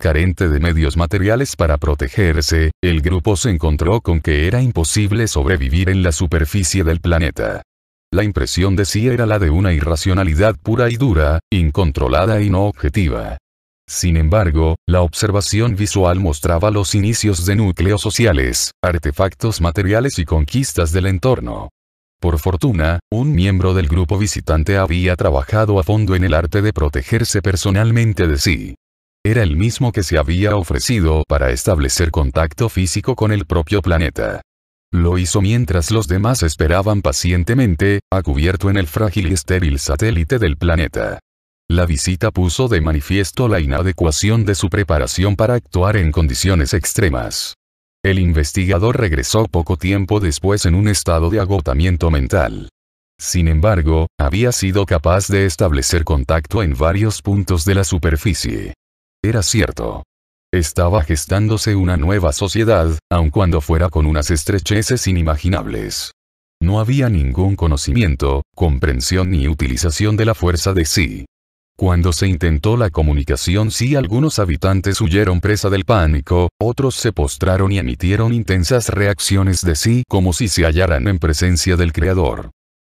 Carente de medios materiales para protegerse, el grupo se encontró con que era imposible sobrevivir en la superficie del planeta. La impresión de sí era la de una irracionalidad pura y dura, incontrolada y no objetiva. Sin embargo, la observación visual mostraba los inicios de núcleos sociales, artefactos materiales y conquistas del entorno. Por fortuna, un miembro del grupo visitante había trabajado a fondo en el arte de protegerse personalmente de sí. Era el mismo que se había ofrecido para establecer contacto físico con el propio planeta. Lo hizo mientras los demás esperaban pacientemente, a cubierto en el frágil y estéril satélite del planeta. La visita puso de manifiesto la inadecuación de su preparación para actuar en condiciones extremas. El investigador regresó poco tiempo después en un estado de agotamiento mental. Sin embargo, había sido capaz de establecer contacto en varios puntos de la superficie. Era cierto. Estaba gestándose una nueva sociedad, aun cuando fuera con unas estrecheces inimaginables. No había ningún conocimiento, comprensión ni utilización de la fuerza de sí. Cuando se intentó la comunicación sí algunos habitantes huyeron presa del pánico, otros se postraron y emitieron intensas reacciones de sí como si se hallaran en presencia del Creador.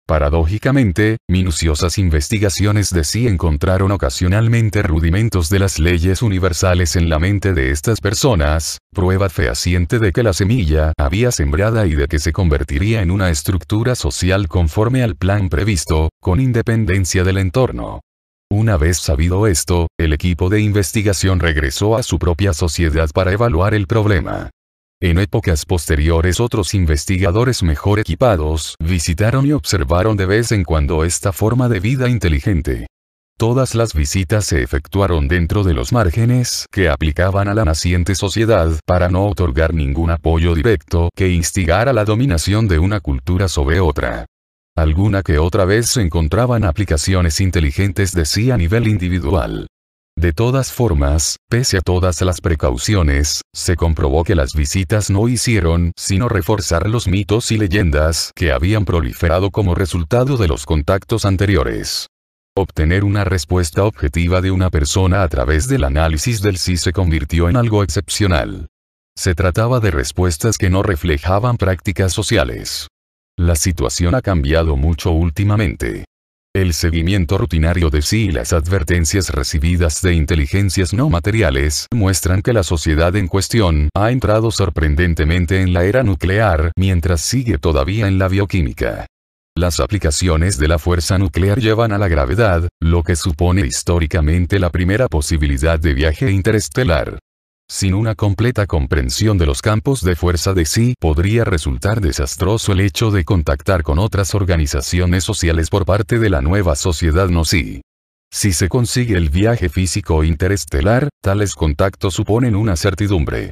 Paradójicamente, minuciosas investigaciones de sí encontraron ocasionalmente rudimentos de las leyes universales en la mente de estas personas, prueba fehaciente de que la semilla había sembrada y de que se convertiría en una estructura social conforme al plan previsto, con independencia del entorno. Una vez sabido esto, el equipo de investigación regresó a su propia sociedad para evaluar el problema. En épocas posteriores otros investigadores mejor equipados visitaron y observaron de vez en cuando esta forma de vida inteligente. Todas las visitas se efectuaron dentro de los márgenes que aplicaban a la naciente sociedad para no otorgar ningún apoyo directo que instigara la dominación de una cultura sobre otra. Alguna que otra vez se encontraban aplicaciones inteligentes de sí a nivel individual. De todas formas, pese a todas las precauciones, se comprobó que las visitas no hicieron sino reforzar los mitos y leyendas que habían proliferado como resultado de los contactos anteriores. Obtener una respuesta objetiva de una persona a través del análisis del sí se convirtió en algo excepcional. Se trataba de respuestas que no reflejaban prácticas sociales. La situación ha cambiado mucho últimamente. El seguimiento rutinario de sí y las advertencias recibidas de inteligencias no materiales muestran que la sociedad en cuestión ha entrado sorprendentemente en la era nuclear mientras sigue todavía en la bioquímica. Las aplicaciones de la fuerza nuclear llevan a la gravedad, lo que supone históricamente la primera posibilidad de viaje interestelar. Sin una completa comprensión de los campos de fuerza de sí podría resultar desastroso el hecho de contactar con otras organizaciones sociales por parte de la nueva sociedad no sí. Si se consigue el viaje físico interestelar, tales contactos suponen una certidumbre.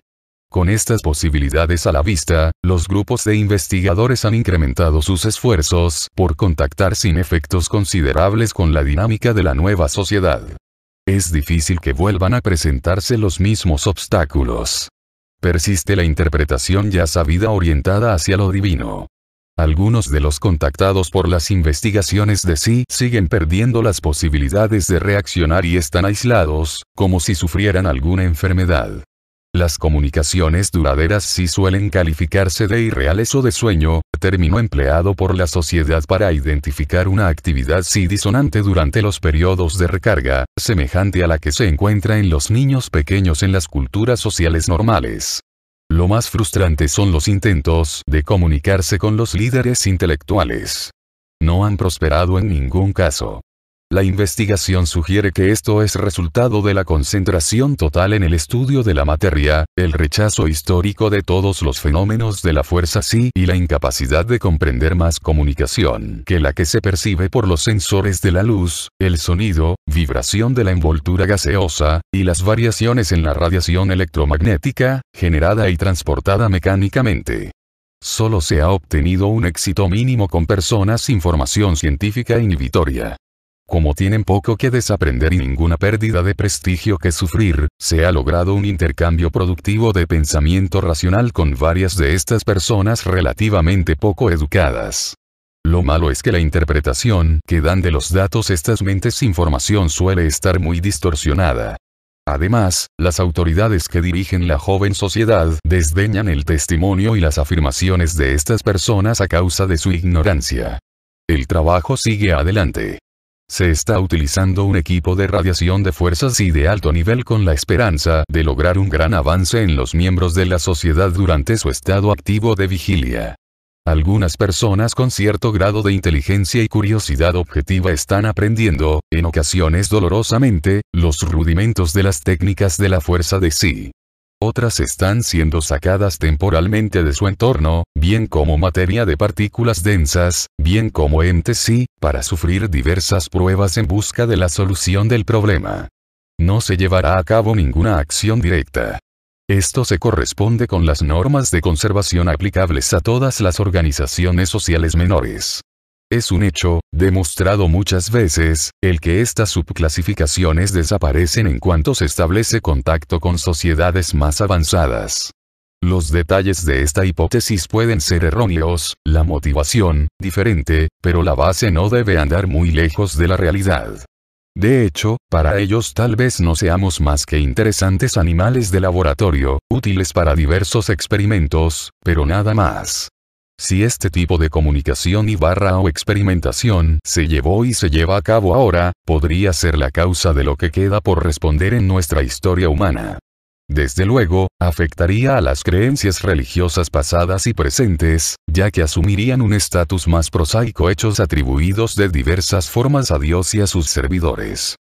Con estas posibilidades a la vista, los grupos de investigadores han incrementado sus esfuerzos por contactar sin efectos considerables con la dinámica de la nueva sociedad es difícil que vuelvan a presentarse los mismos obstáculos. Persiste la interpretación ya sabida orientada hacia lo divino. Algunos de los contactados por las investigaciones de sí siguen perdiendo las posibilidades de reaccionar y están aislados, como si sufrieran alguna enfermedad. Las comunicaciones duraderas sí suelen calificarse de irreales o de sueño, término empleado por la sociedad para identificar una actividad sí disonante durante los periodos de recarga, semejante a la que se encuentra en los niños pequeños en las culturas sociales normales. Lo más frustrante son los intentos de comunicarse con los líderes intelectuales. No han prosperado en ningún caso. La investigación sugiere que esto es resultado de la concentración total en el estudio de la materia, el rechazo histórico de todos los fenómenos de la fuerza sí y la incapacidad de comprender más comunicación que la que se percibe por los sensores de la luz, el sonido, vibración de la envoltura gaseosa, y las variaciones en la radiación electromagnética, generada y transportada mecánicamente. Solo se ha obtenido un éxito mínimo con personas sin formación científica inhibitoria. Como tienen poco que desaprender y ninguna pérdida de prestigio que sufrir, se ha logrado un intercambio productivo de pensamiento racional con varias de estas personas relativamente poco educadas. Lo malo es que la interpretación que dan de los datos estas mentes información suele estar muy distorsionada. Además, las autoridades que dirigen la joven sociedad desdeñan el testimonio y las afirmaciones de estas personas a causa de su ignorancia. El trabajo sigue adelante. Se está utilizando un equipo de radiación de fuerzas y de alto nivel con la esperanza de lograr un gran avance en los miembros de la sociedad durante su estado activo de vigilia. Algunas personas con cierto grado de inteligencia y curiosidad objetiva están aprendiendo, en ocasiones dolorosamente, los rudimentos de las técnicas de la fuerza de sí otras están siendo sacadas temporalmente de su entorno, bien como materia de partículas densas, bien como ente sí, para sufrir diversas pruebas en busca de la solución del problema. No se llevará a cabo ninguna acción directa. Esto se corresponde con las normas de conservación aplicables a todas las organizaciones sociales menores es un hecho, demostrado muchas veces, el que estas subclasificaciones desaparecen en cuanto se establece contacto con sociedades más avanzadas. Los detalles de esta hipótesis pueden ser erróneos, la motivación, diferente, pero la base no debe andar muy lejos de la realidad. De hecho, para ellos tal vez no seamos más que interesantes animales de laboratorio, útiles para diversos experimentos, pero nada más. Si este tipo de comunicación y barra o experimentación se llevó y se lleva a cabo ahora, podría ser la causa de lo que queda por responder en nuestra historia humana. Desde luego, afectaría a las creencias religiosas pasadas y presentes, ya que asumirían un estatus más prosaico hechos atribuidos de diversas formas a Dios y a sus servidores.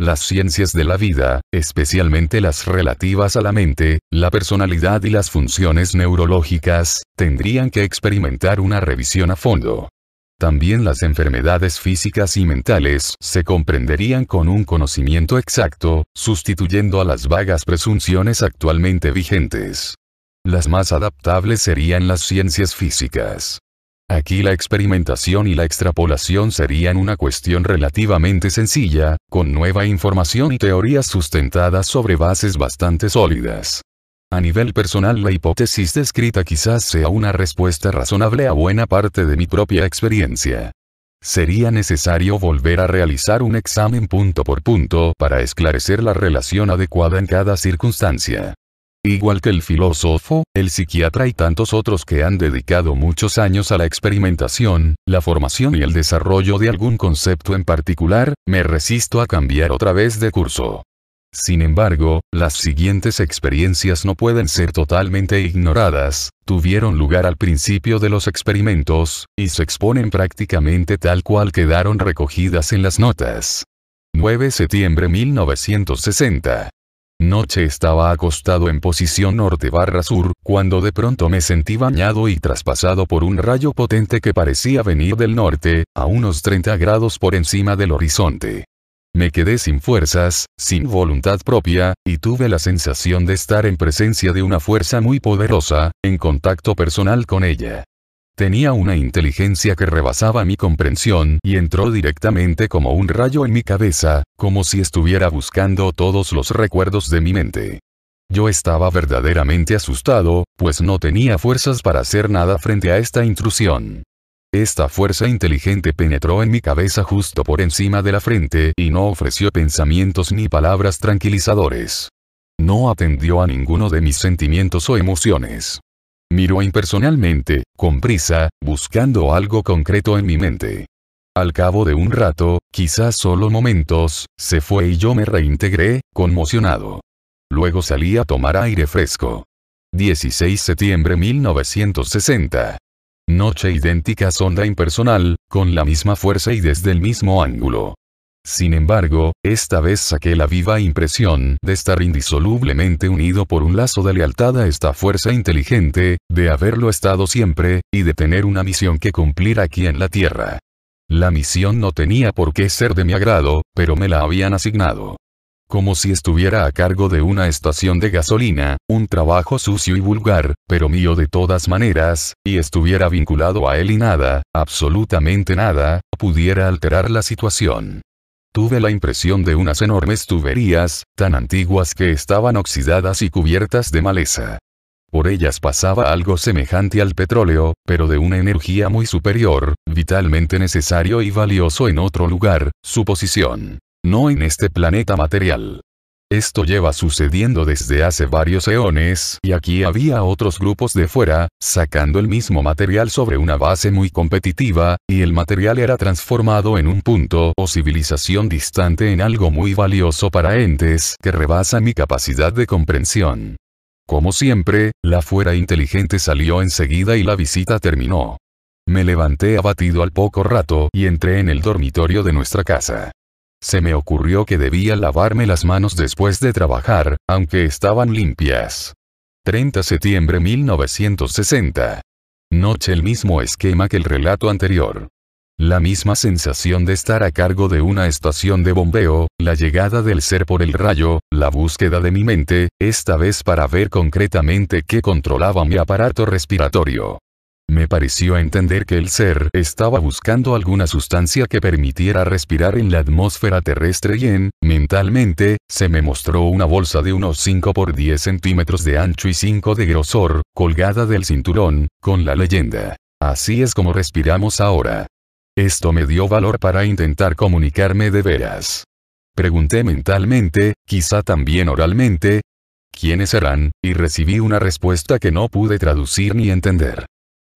Las ciencias de la vida, especialmente las relativas a la mente, la personalidad y las funciones neurológicas, tendrían que experimentar una revisión a fondo. También las enfermedades físicas y mentales se comprenderían con un conocimiento exacto, sustituyendo a las vagas presunciones actualmente vigentes. Las más adaptables serían las ciencias físicas. Aquí la experimentación y la extrapolación serían una cuestión relativamente sencilla, con nueva información y teorías sustentadas sobre bases bastante sólidas. A nivel personal la hipótesis descrita quizás sea una respuesta razonable a buena parte de mi propia experiencia. Sería necesario volver a realizar un examen punto por punto para esclarecer la relación adecuada en cada circunstancia igual que el filósofo, el psiquiatra y tantos otros que han dedicado muchos años a la experimentación, la formación y el desarrollo de algún concepto en particular, me resisto a cambiar otra vez de curso. Sin embargo, las siguientes experiencias no pueden ser totalmente ignoradas, tuvieron lugar al principio de los experimentos, y se exponen prácticamente tal cual quedaron recogidas en las notas. 9 de septiembre 1960 noche estaba acostado en posición norte barra sur, cuando de pronto me sentí bañado y traspasado por un rayo potente que parecía venir del norte, a unos 30 grados por encima del horizonte. Me quedé sin fuerzas, sin voluntad propia, y tuve la sensación de estar en presencia de una fuerza muy poderosa, en contacto personal con ella. Tenía una inteligencia que rebasaba mi comprensión y entró directamente como un rayo en mi cabeza, como si estuviera buscando todos los recuerdos de mi mente. Yo estaba verdaderamente asustado, pues no tenía fuerzas para hacer nada frente a esta intrusión. Esta fuerza inteligente penetró en mi cabeza justo por encima de la frente y no ofreció pensamientos ni palabras tranquilizadores. No atendió a ninguno de mis sentimientos o emociones. Miró impersonalmente, con prisa, buscando algo concreto en mi mente. Al cabo de un rato, quizás solo momentos, se fue y yo me reintegré, conmocionado. Luego salí a tomar aire fresco. 16 septiembre 1960. Noche idéntica sonda impersonal, con la misma fuerza y desde el mismo ángulo. Sin embargo, esta vez saqué la viva impresión de estar indisolublemente unido por un lazo de lealtad a esta fuerza inteligente, de haberlo estado siempre, y de tener una misión que cumplir aquí en la Tierra. La misión no tenía por qué ser de mi agrado, pero me la habían asignado. Como si estuviera a cargo de una estación de gasolina, un trabajo sucio y vulgar, pero mío de todas maneras, y estuviera vinculado a él y nada, absolutamente nada, pudiera alterar la situación. Tuve la impresión de unas enormes tuberías, tan antiguas que estaban oxidadas y cubiertas de maleza. Por ellas pasaba algo semejante al petróleo, pero de una energía muy superior, vitalmente necesario y valioso en otro lugar, su posición. No en este planeta material. Esto lleva sucediendo desde hace varios eones y aquí había otros grupos de fuera, sacando el mismo material sobre una base muy competitiva, y el material era transformado en un punto o civilización distante en algo muy valioso para entes que rebasa mi capacidad de comprensión. Como siempre, la fuera inteligente salió enseguida y la visita terminó. Me levanté abatido al poco rato y entré en el dormitorio de nuestra casa. Se me ocurrió que debía lavarme las manos después de trabajar, aunque estaban limpias. 30 septiembre 1960. Noche el mismo esquema que el relato anterior. La misma sensación de estar a cargo de una estación de bombeo, la llegada del ser por el rayo, la búsqueda de mi mente, esta vez para ver concretamente qué controlaba mi aparato respiratorio. Me pareció entender que el ser estaba buscando alguna sustancia que permitiera respirar en la atmósfera terrestre y en, mentalmente, se me mostró una bolsa de unos 5 por 10 centímetros de ancho y 5 de grosor, colgada del cinturón, con la leyenda. Así es como respiramos ahora. Esto me dio valor para intentar comunicarme de veras. Pregunté mentalmente, quizá también oralmente, ¿quiénes serán? Y recibí una respuesta que no pude traducir ni entender.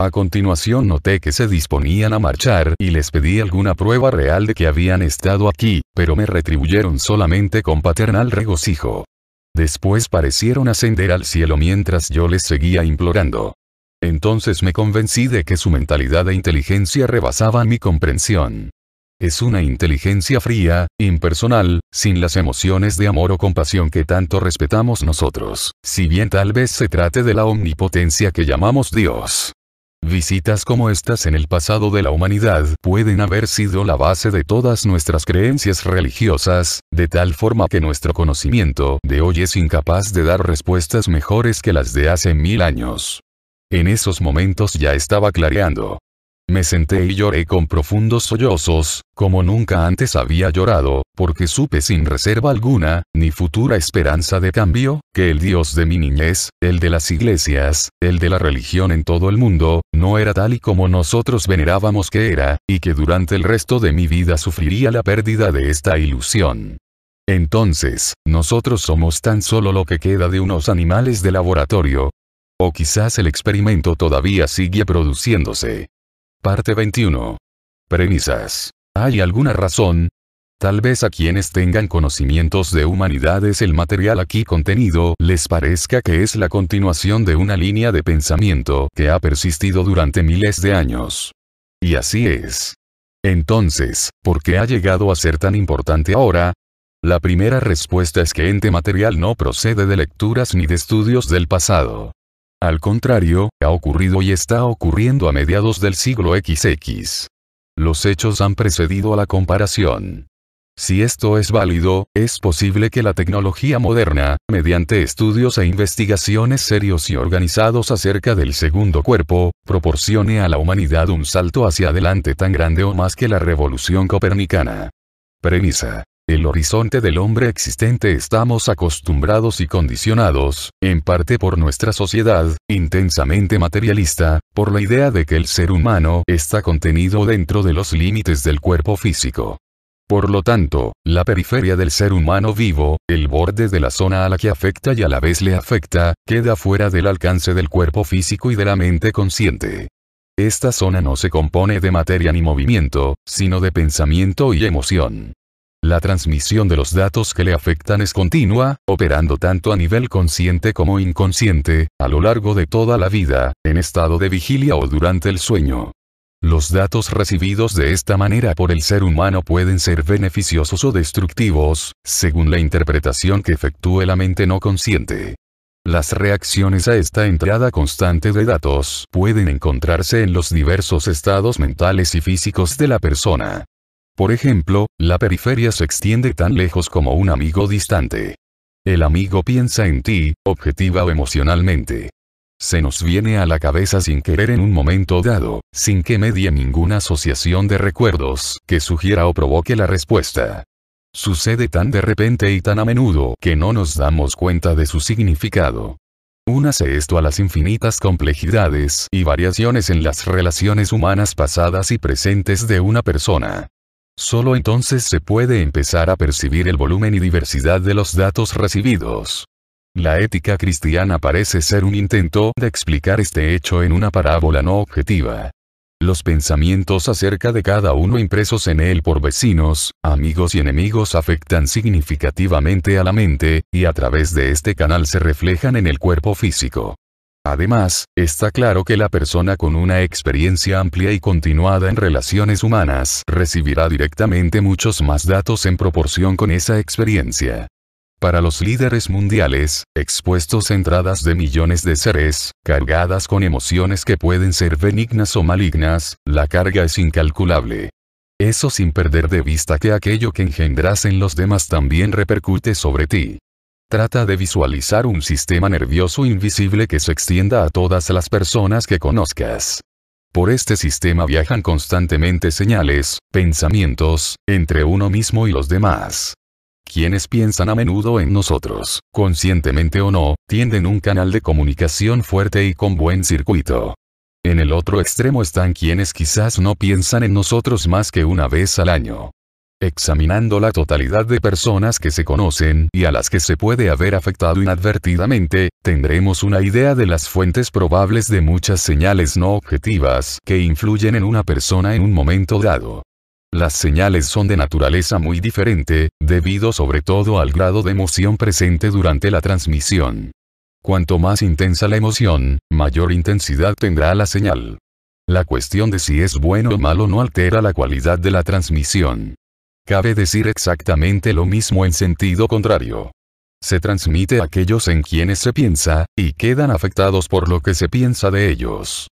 A continuación noté que se disponían a marchar y les pedí alguna prueba real de que habían estado aquí, pero me retribuyeron solamente con paternal regocijo. Después parecieron ascender al cielo mientras yo les seguía implorando. Entonces me convencí de que su mentalidad e inteligencia rebasaban mi comprensión. Es una inteligencia fría, impersonal, sin las emociones de amor o compasión que tanto respetamos nosotros, si bien tal vez se trate de la omnipotencia que llamamos Dios. Visitas como estas en el pasado de la humanidad pueden haber sido la base de todas nuestras creencias religiosas, de tal forma que nuestro conocimiento de hoy es incapaz de dar respuestas mejores que las de hace mil años. En esos momentos ya estaba clareando. Me senté y lloré con profundos sollozos, como nunca antes había llorado, porque supe sin reserva alguna, ni futura esperanza de cambio, que el Dios de mi niñez, el de las iglesias, el de la religión en todo el mundo, no era tal y como nosotros venerábamos que era, y que durante el resto de mi vida sufriría la pérdida de esta ilusión. Entonces, nosotros somos tan solo lo que queda de unos animales de laboratorio. O quizás el experimento todavía sigue produciéndose. Parte 21. Premisas. ¿Hay alguna razón, Tal vez a quienes tengan conocimientos de humanidades el material aquí contenido les parezca que es la continuación de una línea de pensamiento que ha persistido durante miles de años. Y así es. Entonces, ¿por qué ha llegado a ser tan importante ahora? La primera respuesta es que ente material no procede de lecturas ni de estudios del pasado. Al contrario, ha ocurrido y está ocurriendo a mediados del siglo XX. Los hechos han precedido a la comparación. Si esto es válido, es posible que la tecnología moderna, mediante estudios e investigaciones serios y organizados acerca del segundo cuerpo, proporcione a la humanidad un salto hacia adelante tan grande o más que la revolución copernicana. Premisa. El horizonte del hombre existente estamos acostumbrados y condicionados, en parte por nuestra sociedad, intensamente materialista, por la idea de que el ser humano está contenido dentro de los límites del cuerpo físico. Por lo tanto, la periferia del ser humano vivo, el borde de la zona a la que afecta y a la vez le afecta, queda fuera del alcance del cuerpo físico y de la mente consciente. Esta zona no se compone de materia ni movimiento, sino de pensamiento y emoción. La transmisión de los datos que le afectan es continua, operando tanto a nivel consciente como inconsciente, a lo largo de toda la vida, en estado de vigilia o durante el sueño. Los datos recibidos de esta manera por el ser humano pueden ser beneficiosos o destructivos, según la interpretación que efectúe la mente no consciente. Las reacciones a esta entrada constante de datos pueden encontrarse en los diversos estados mentales y físicos de la persona. Por ejemplo, la periferia se extiende tan lejos como un amigo distante. El amigo piensa en ti, objetiva o emocionalmente se nos viene a la cabeza sin querer en un momento dado, sin que medie ninguna asociación de recuerdos que sugiera o provoque la respuesta. Sucede tan de repente y tan a menudo que no nos damos cuenta de su significado. Únase esto a las infinitas complejidades y variaciones en las relaciones humanas pasadas y presentes de una persona. Solo entonces se puede empezar a percibir el volumen y diversidad de los datos recibidos, la ética cristiana parece ser un intento de explicar este hecho en una parábola no objetiva. Los pensamientos acerca de cada uno impresos en él por vecinos, amigos y enemigos afectan significativamente a la mente, y a través de este canal se reflejan en el cuerpo físico. Además, está claro que la persona con una experiencia amplia y continuada en relaciones humanas recibirá directamente muchos más datos en proporción con esa experiencia para los líderes mundiales, expuestos a entradas de millones de seres, cargadas con emociones que pueden ser benignas o malignas, la carga es incalculable. Eso sin perder de vista que aquello que engendras en los demás también repercute sobre ti. Trata de visualizar un sistema nervioso invisible que se extienda a todas las personas que conozcas. Por este sistema viajan constantemente señales, pensamientos, entre uno mismo y los demás. Quienes piensan a menudo en nosotros, conscientemente o no, tienden un canal de comunicación fuerte y con buen circuito. En el otro extremo están quienes quizás no piensan en nosotros más que una vez al año. Examinando la totalidad de personas que se conocen y a las que se puede haber afectado inadvertidamente, tendremos una idea de las fuentes probables de muchas señales no objetivas que influyen en una persona en un momento dado. Las señales son de naturaleza muy diferente, debido sobre todo al grado de emoción presente durante la transmisión. Cuanto más intensa la emoción, mayor intensidad tendrá la señal. La cuestión de si es bueno o malo no altera la cualidad de la transmisión. Cabe decir exactamente lo mismo en sentido contrario. Se transmite a aquellos en quienes se piensa, y quedan afectados por lo que se piensa de ellos.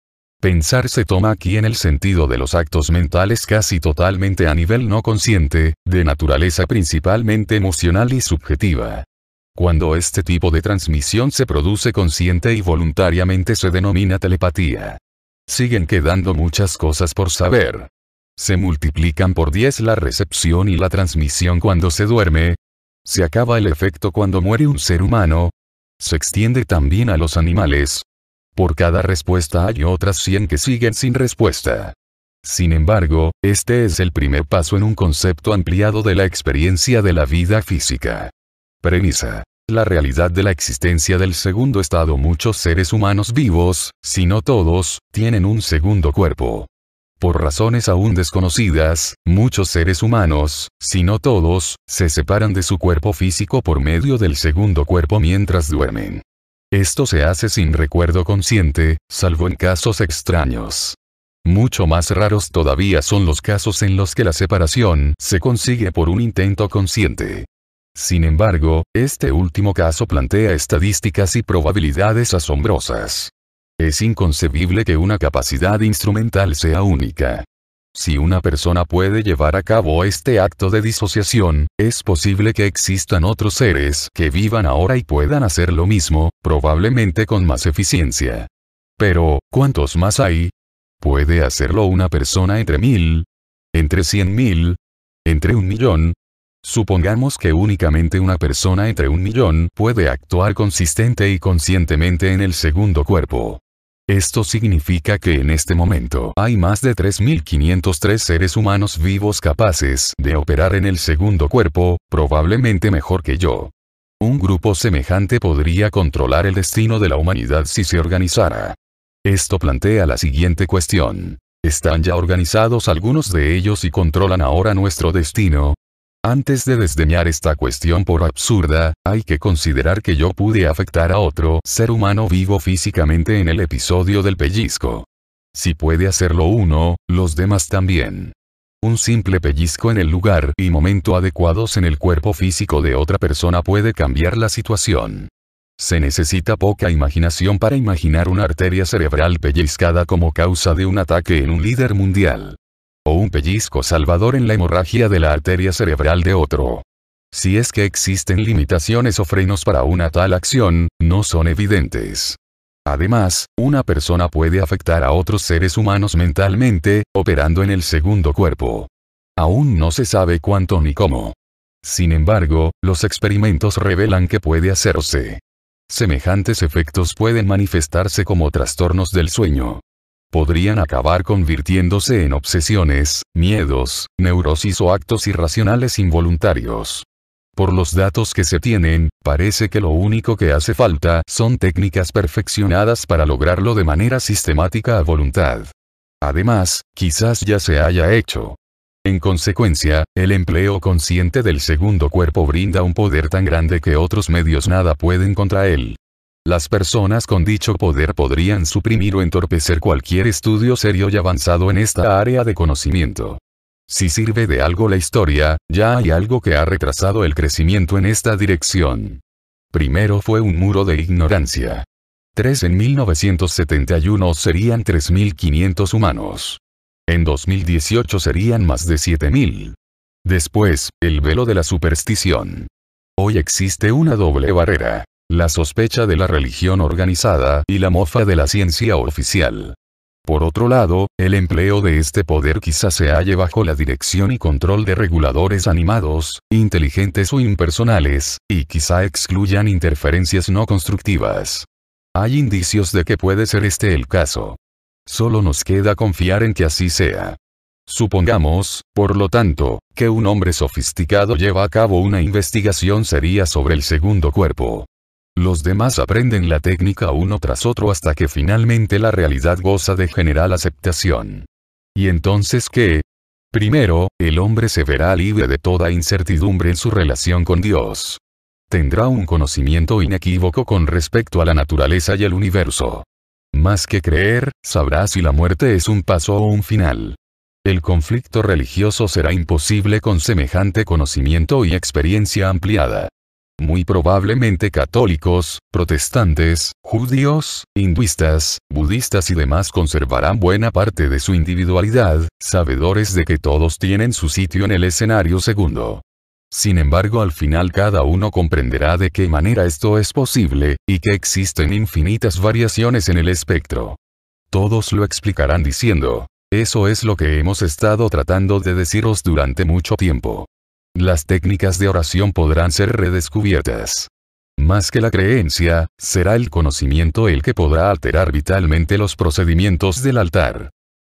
Pensar se toma aquí en el sentido de los actos mentales casi totalmente a nivel no consciente, de naturaleza principalmente emocional y subjetiva. Cuando este tipo de transmisión se produce consciente y voluntariamente se denomina telepatía. Siguen quedando muchas cosas por saber. Se multiplican por 10 la recepción y la transmisión cuando se duerme. Se acaba el efecto cuando muere un ser humano. Se extiende también a los animales, por cada respuesta hay otras 100 que siguen sin respuesta. Sin embargo, este es el primer paso en un concepto ampliado de la experiencia de la vida física. Premisa. La realidad de la existencia del segundo estado Muchos seres humanos vivos, si no todos, tienen un segundo cuerpo. Por razones aún desconocidas, muchos seres humanos, si no todos, se separan de su cuerpo físico por medio del segundo cuerpo mientras duermen. Esto se hace sin recuerdo consciente, salvo en casos extraños. Mucho más raros todavía son los casos en los que la separación se consigue por un intento consciente. Sin embargo, este último caso plantea estadísticas y probabilidades asombrosas. Es inconcebible que una capacidad instrumental sea única. Si una persona puede llevar a cabo este acto de disociación, es posible que existan otros seres que vivan ahora y puedan hacer lo mismo, probablemente con más eficiencia. Pero, ¿cuántos más hay? ¿Puede hacerlo una persona entre mil? ¿Entre cien mil? ¿Entre un millón? Supongamos que únicamente una persona entre un millón puede actuar consistente y conscientemente en el segundo cuerpo. Esto significa que en este momento hay más de 3.503 seres humanos vivos capaces de operar en el segundo cuerpo, probablemente mejor que yo. Un grupo semejante podría controlar el destino de la humanidad si se organizara. Esto plantea la siguiente cuestión. ¿Están ya organizados algunos de ellos y controlan ahora nuestro destino? Antes de desdeñar esta cuestión por absurda, hay que considerar que yo pude afectar a otro ser humano vivo físicamente en el episodio del pellizco. Si puede hacerlo uno, los demás también. Un simple pellizco en el lugar y momento adecuados en el cuerpo físico de otra persona puede cambiar la situación. Se necesita poca imaginación para imaginar una arteria cerebral pellizcada como causa de un ataque en un líder mundial un pellizco salvador en la hemorragia de la arteria cerebral de otro. Si es que existen limitaciones o frenos para una tal acción, no son evidentes. Además, una persona puede afectar a otros seres humanos mentalmente, operando en el segundo cuerpo. Aún no se sabe cuánto ni cómo. Sin embargo, los experimentos revelan que puede hacerse. Semejantes efectos pueden manifestarse como trastornos del sueño, podrían acabar convirtiéndose en obsesiones, miedos, neurosis o actos irracionales involuntarios. Por los datos que se tienen, parece que lo único que hace falta son técnicas perfeccionadas para lograrlo de manera sistemática a voluntad. Además, quizás ya se haya hecho. En consecuencia, el empleo consciente del segundo cuerpo brinda un poder tan grande que otros medios nada pueden contra él. Las personas con dicho poder podrían suprimir o entorpecer cualquier estudio serio y avanzado en esta área de conocimiento. Si sirve de algo la historia, ya hay algo que ha retrasado el crecimiento en esta dirección. Primero fue un muro de ignorancia. 3 en 1971 serían 3.500 humanos. En 2018 serían más de 7.000. Después, el velo de la superstición. Hoy existe una doble barrera la sospecha de la religión organizada y la mofa de la ciencia oficial. Por otro lado, el empleo de este poder quizás se halle bajo la dirección y control de reguladores animados, inteligentes o impersonales, y quizá excluyan interferencias no constructivas. Hay indicios de que puede ser este el caso. Solo nos queda confiar en que así sea. Supongamos, por lo tanto, que un hombre sofisticado lleva a cabo una investigación seria sobre el segundo cuerpo. Los demás aprenden la técnica uno tras otro hasta que finalmente la realidad goza de general aceptación. ¿Y entonces qué? Primero, el hombre se verá libre de toda incertidumbre en su relación con Dios. Tendrá un conocimiento inequívoco con respecto a la naturaleza y el universo. Más que creer, sabrá si la muerte es un paso o un final. El conflicto religioso será imposible con semejante conocimiento y experiencia ampliada muy probablemente católicos, protestantes, judíos, hinduistas, budistas y demás conservarán buena parte de su individualidad, sabedores de que todos tienen su sitio en el escenario segundo. Sin embargo, al final cada uno comprenderá de qué manera esto es posible, y que existen infinitas variaciones en el espectro. Todos lo explicarán diciendo, eso es lo que hemos estado tratando de deciros durante mucho tiempo las técnicas de oración podrán ser redescubiertas. Más que la creencia, será el conocimiento el que podrá alterar vitalmente los procedimientos del altar.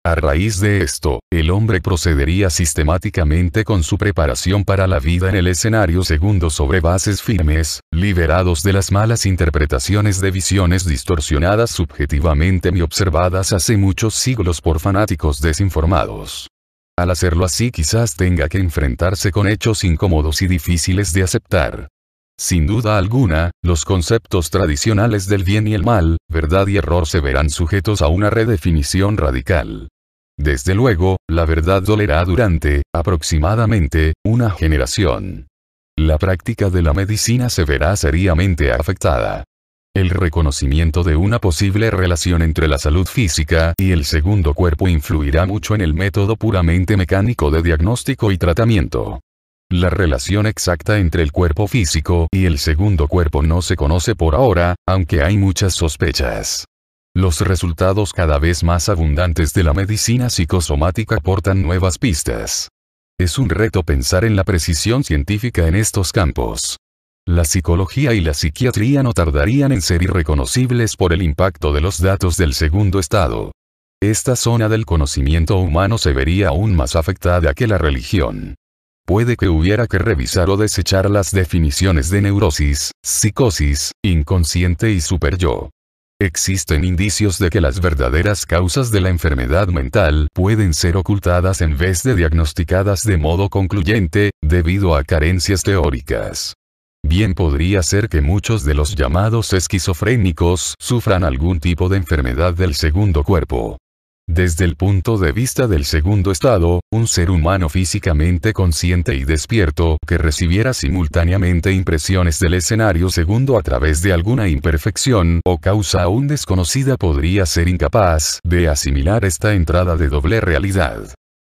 A raíz de esto, el hombre procedería sistemáticamente con su preparación para la vida en el escenario segundo sobre bases firmes, liberados de las malas interpretaciones de visiones distorsionadas subjetivamente y observadas hace muchos siglos por fanáticos desinformados. Al hacerlo así quizás tenga que enfrentarse con hechos incómodos y difíciles de aceptar. Sin duda alguna, los conceptos tradicionales del bien y el mal, verdad y error se verán sujetos a una redefinición radical. Desde luego, la verdad dolerá durante, aproximadamente, una generación. La práctica de la medicina se verá seriamente afectada. El reconocimiento de una posible relación entre la salud física y el segundo cuerpo influirá mucho en el método puramente mecánico de diagnóstico y tratamiento. La relación exacta entre el cuerpo físico y el segundo cuerpo no se conoce por ahora, aunque hay muchas sospechas. Los resultados cada vez más abundantes de la medicina psicosomática aportan nuevas pistas. Es un reto pensar en la precisión científica en estos campos. La psicología y la psiquiatría no tardarían en ser irreconocibles por el impacto de los datos del segundo estado. Esta zona del conocimiento humano se vería aún más afectada que la religión. Puede que hubiera que revisar o desechar las definiciones de neurosis, psicosis, inconsciente y superyo. Existen indicios de que las verdaderas causas de la enfermedad mental pueden ser ocultadas en vez de diagnosticadas de modo concluyente, debido a carencias teóricas. Bien podría ser que muchos de los llamados esquizofrénicos sufran algún tipo de enfermedad del segundo cuerpo. Desde el punto de vista del segundo estado, un ser humano físicamente consciente y despierto que recibiera simultáneamente impresiones del escenario segundo a través de alguna imperfección o causa aún desconocida podría ser incapaz de asimilar esta entrada de doble realidad.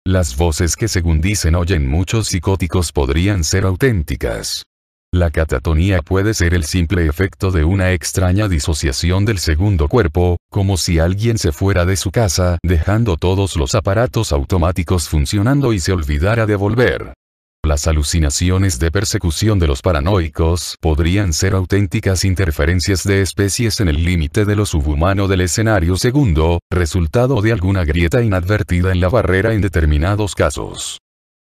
Las voces que según dicen oyen muchos psicóticos podrían ser auténticas. La catatonía puede ser el simple efecto de una extraña disociación del segundo cuerpo, como si alguien se fuera de su casa dejando todos los aparatos automáticos funcionando y se olvidara de volver. Las alucinaciones de persecución de los paranoicos podrían ser auténticas interferencias de especies en el límite de lo subhumano del escenario segundo, resultado de alguna grieta inadvertida en la barrera en determinados casos.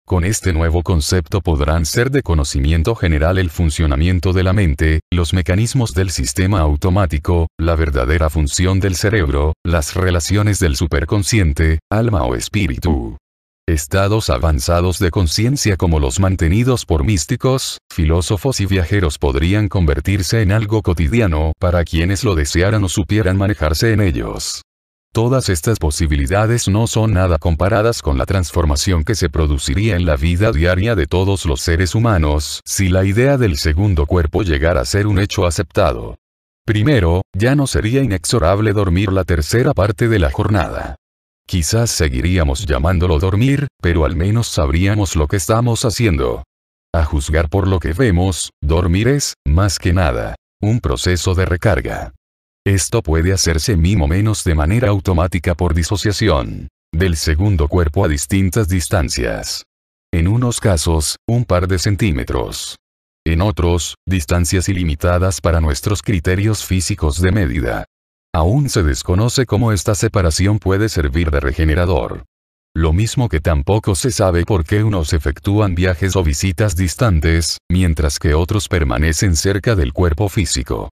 Con este nuevo concepto podrán ser de conocimiento general el funcionamiento de la mente, los mecanismos del sistema automático, la verdadera función del cerebro, las relaciones del superconsciente, alma o espíritu. Estados avanzados de conciencia como los mantenidos por místicos, filósofos y viajeros podrían convertirse en algo cotidiano para quienes lo desearan o supieran manejarse en ellos. Todas estas posibilidades no son nada comparadas con la transformación que se produciría en la vida diaria de todos los seres humanos si la idea del segundo cuerpo llegara a ser un hecho aceptado. Primero, ya no sería inexorable dormir la tercera parte de la jornada. Quizás seguiríamos llamándolo dormir, pero al menos sabríamos lo que estamos haciendo. A juzgar por lo que vemos, dormir es, más que nada, un proceso de recarga. Esto puede hacerse mimo menos de manera automática por disociación del segundo cuerpo a distintas distancias. En unos casos, un par de centímetros. En otros, distancias ilimitadas para nuestros criterios físicos de medida. Aún se desconoce cómo esta separación puede servir de regenerador. Lo mismo que tampoco se sabe por qué unos efectúan viajes o visitas distantes, mientras que otros permanecen cerca del cuerpo físico.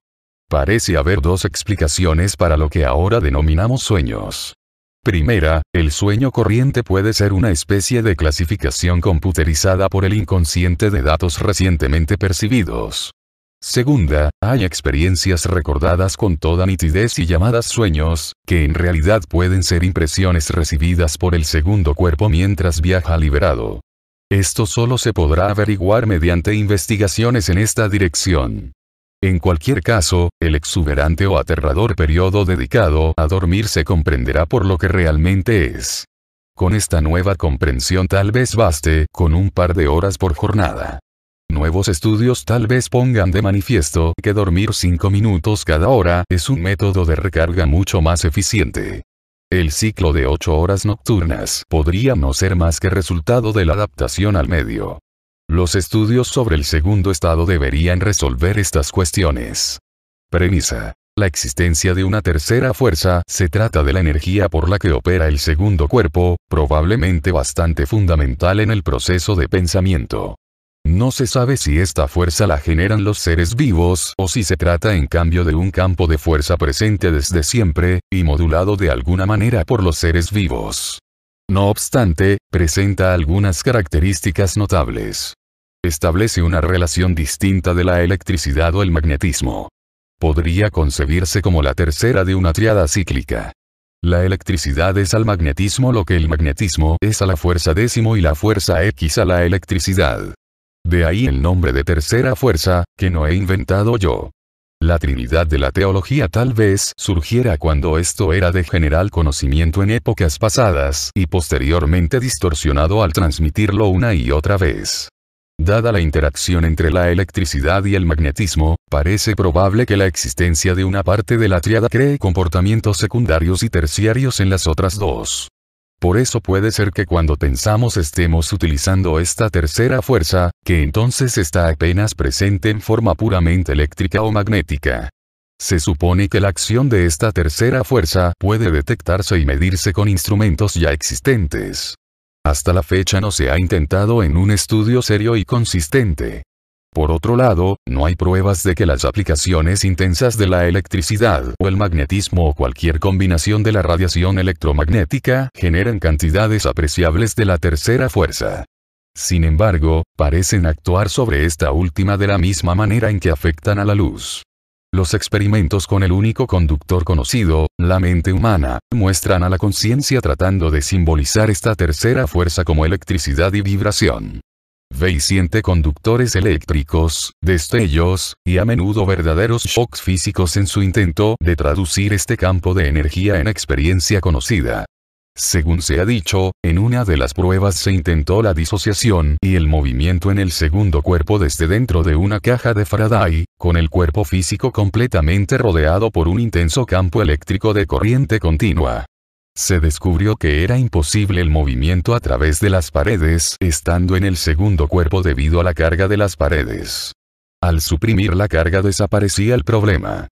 Parece haber dos explicaciones para lo que ahora denominamos sueños. Primera, el sueño corriente puede ser una especie de clasificación computerizada por el inconsciente de datos recientemente percibidos. Segunda, hay experiencias recordadas con toda nitidez y llamadas sueños, que en realidad pueden ser impresiones recibidas por el segundo cuerpo mientras viaja liberado. Esto solo se podrá averiguar mediante investigaciones en esta dirección. En cualquier caso, el exuberante o aterrador periodo dedicado a dormir se comprenderá por lo que realmente es. Con esta nueva comprensión tal vez baste con un par de horas por jornada. Nuevos estudios tal vez pongan de manifiesto que dormir 5 minutos cada hora es un método de recarga mucho más eficiente. El ciclo de 8 horas nocturnas podría no ser más que resultado de la adaptación al medio. Los estudios sobre el segundo estado deberían resolver estas cuestiones. Premisa. La existencia de una tercera fuerza se trata de la energía por la que opera el segundo cuerpo, probablemente bastante fundamental en el proceso de pensamiento. No se sabe si esta fuerza la generan los seres vivos o si se trata en cambio de un campo de fuerza presente desde siempre, y modulado de alguna manera por los seres vivos. No obstante, presenta algunas características notables. Establece una relación distinta de la electricidad o el magnetismo. Podría concebirse como la tercera de una triada cíclica. La electricidad es al magnetismo lo que el magnetismo es a la fuerza décimo y la fuerza X a la electricidad. De ahí el nombre de tercera fuerza, que no he inventado yo. La Trinidad de la Teología tal vez surgiera cuando esto era de general conocimiento en épocas pasadas y posteriormente distorsionado al transmitirlo una y otra vez. Dada la interacción entre la electricidad y el magnetismo, parece probable que la existencia de una parte de la triada cree comportamientos secundarios y terciarios en las otras dos. Por eso puede ser que cuando pensamos estemos utilizando esta tercera fuerza, que entonces está apenas presente en forma puramente eléctrica o magnética. Se supone que la acción de esta tercera fuerza puede detectarse y medirse con instrumentos ya existentes. Hasta la fecha no se ha intentado en un estudio serio y consistente. Por otro lado, no hay pruebas de que las aplicaciones intensas de la electricidad o el magnetismo o cualquier combinación de la radiación electromagnética generen cantidades apreciables de la tercera fuerza. Sin embargo, parecen actuar sobre esta última de la misma manera en que afectan a la luz. Los experimentos con el único conductor conocido, la mente humana, muestran a la conciencia tratando de simbolizar esta tercera fuerza como electricidad y vibración. Ve y siente conductores eléctricos, destellos, y a menudo verdaderos shocks físicos en su intento de traducir este campo de energía en experiencia conocida. Según se ha dicho, en una de las pruebas se intentó la disociación y el movimiento en el segundo cuerpo desde dentro de una caja de Faraday, con el cuerpo físico completamente rodeado por un intenso campo eléctrico de corriente continua se descubrió que era imposible el movimiento a través de las paredes estando en el segundo cuerpo debido a la carga de las paredes. Al suprimir la carga desaparecía el problema.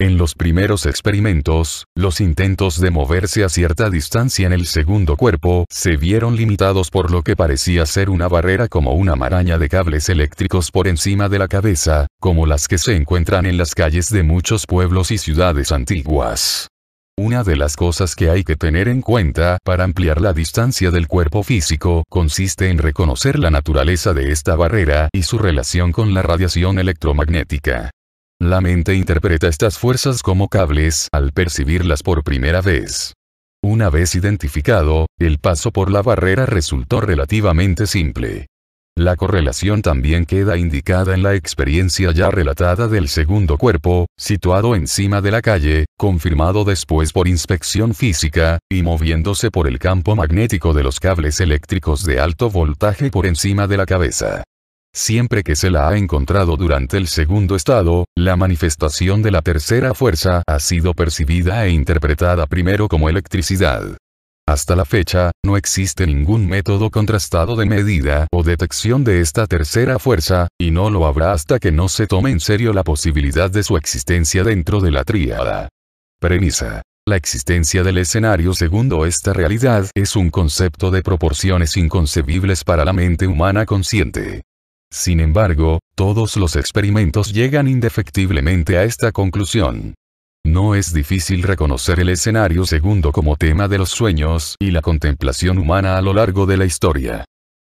En los primeros experimentos, los intentos de moverse a cierta distancia en el segundo cuerpo se vieron limitados por lo que parecía ser una barrera como una maraña de cables eléctricos por encima de la cabeza, como las que se encuentran en las calles de muchos pueblos y ciudades antiguas. Una de las cosas que hay que tener en cuenta para ampliar la distancia del cuerpo físico consiste en reconocer la naturaleza de esta barrera y su relación con la radiación electromagnética. La mente interpreta estas fuerzas como cables al percibirlas por primera vez. Una vez identificado, el paso por la barrera resultó relativamente simple. La correlación también queda indicada en la experiencia ya relatada del segundo cuerpo, situado encima de la calle, confirmado después por inspección física, y moviéndose por el campo magnético de los cables eléctricos de alto voltaje por encima de la cabeza. Siempre que se la ha encontrado durante el segundo estado, la manifestación de la tercera fuerza ha sido percibida e interpretada primero como electricidad. Hasta la fecha, no existe ningún método contrastado de medida o detección de esta tercera fuerza, y no lo habrá hasta que no se tome en serio la posibilidad de su existencia dentro de la tríada. Premisa. La existencia del escenario segundo esta realidad es un concepto de proporciones inconcebibles para la mente humana consciente. Sin embargo, todos los experimentos llegan indefectiblemente a esta conclusión. No es difícil reconocer el escenario segundo como tema de los sueños y la contemplación humana a lo largo de la historia.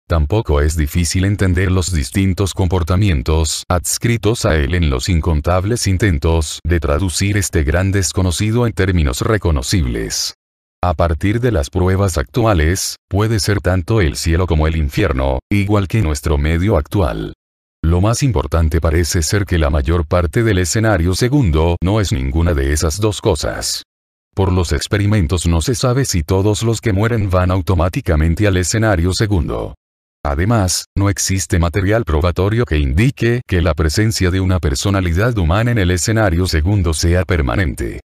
Tampoco es difícil entender los distintos comportamientos adscritos a él en los incontables intentos de traducir este gran desconocido en términos reconocibles. A partir de las pruebas actuales, puede ser tanto el cielo como el infierno, igual que nuestro medio actual. Lo más importante parece ser que la mayor parte del escenario segundo no es ninguna de esas dos cosas. Por los experimentos no se sabe si todos los que mueren van automáticamente al escenario segundo. Además, no existe material probatorio que indique que la presencia de una personalidad humana en el escenario segundo sea permanente.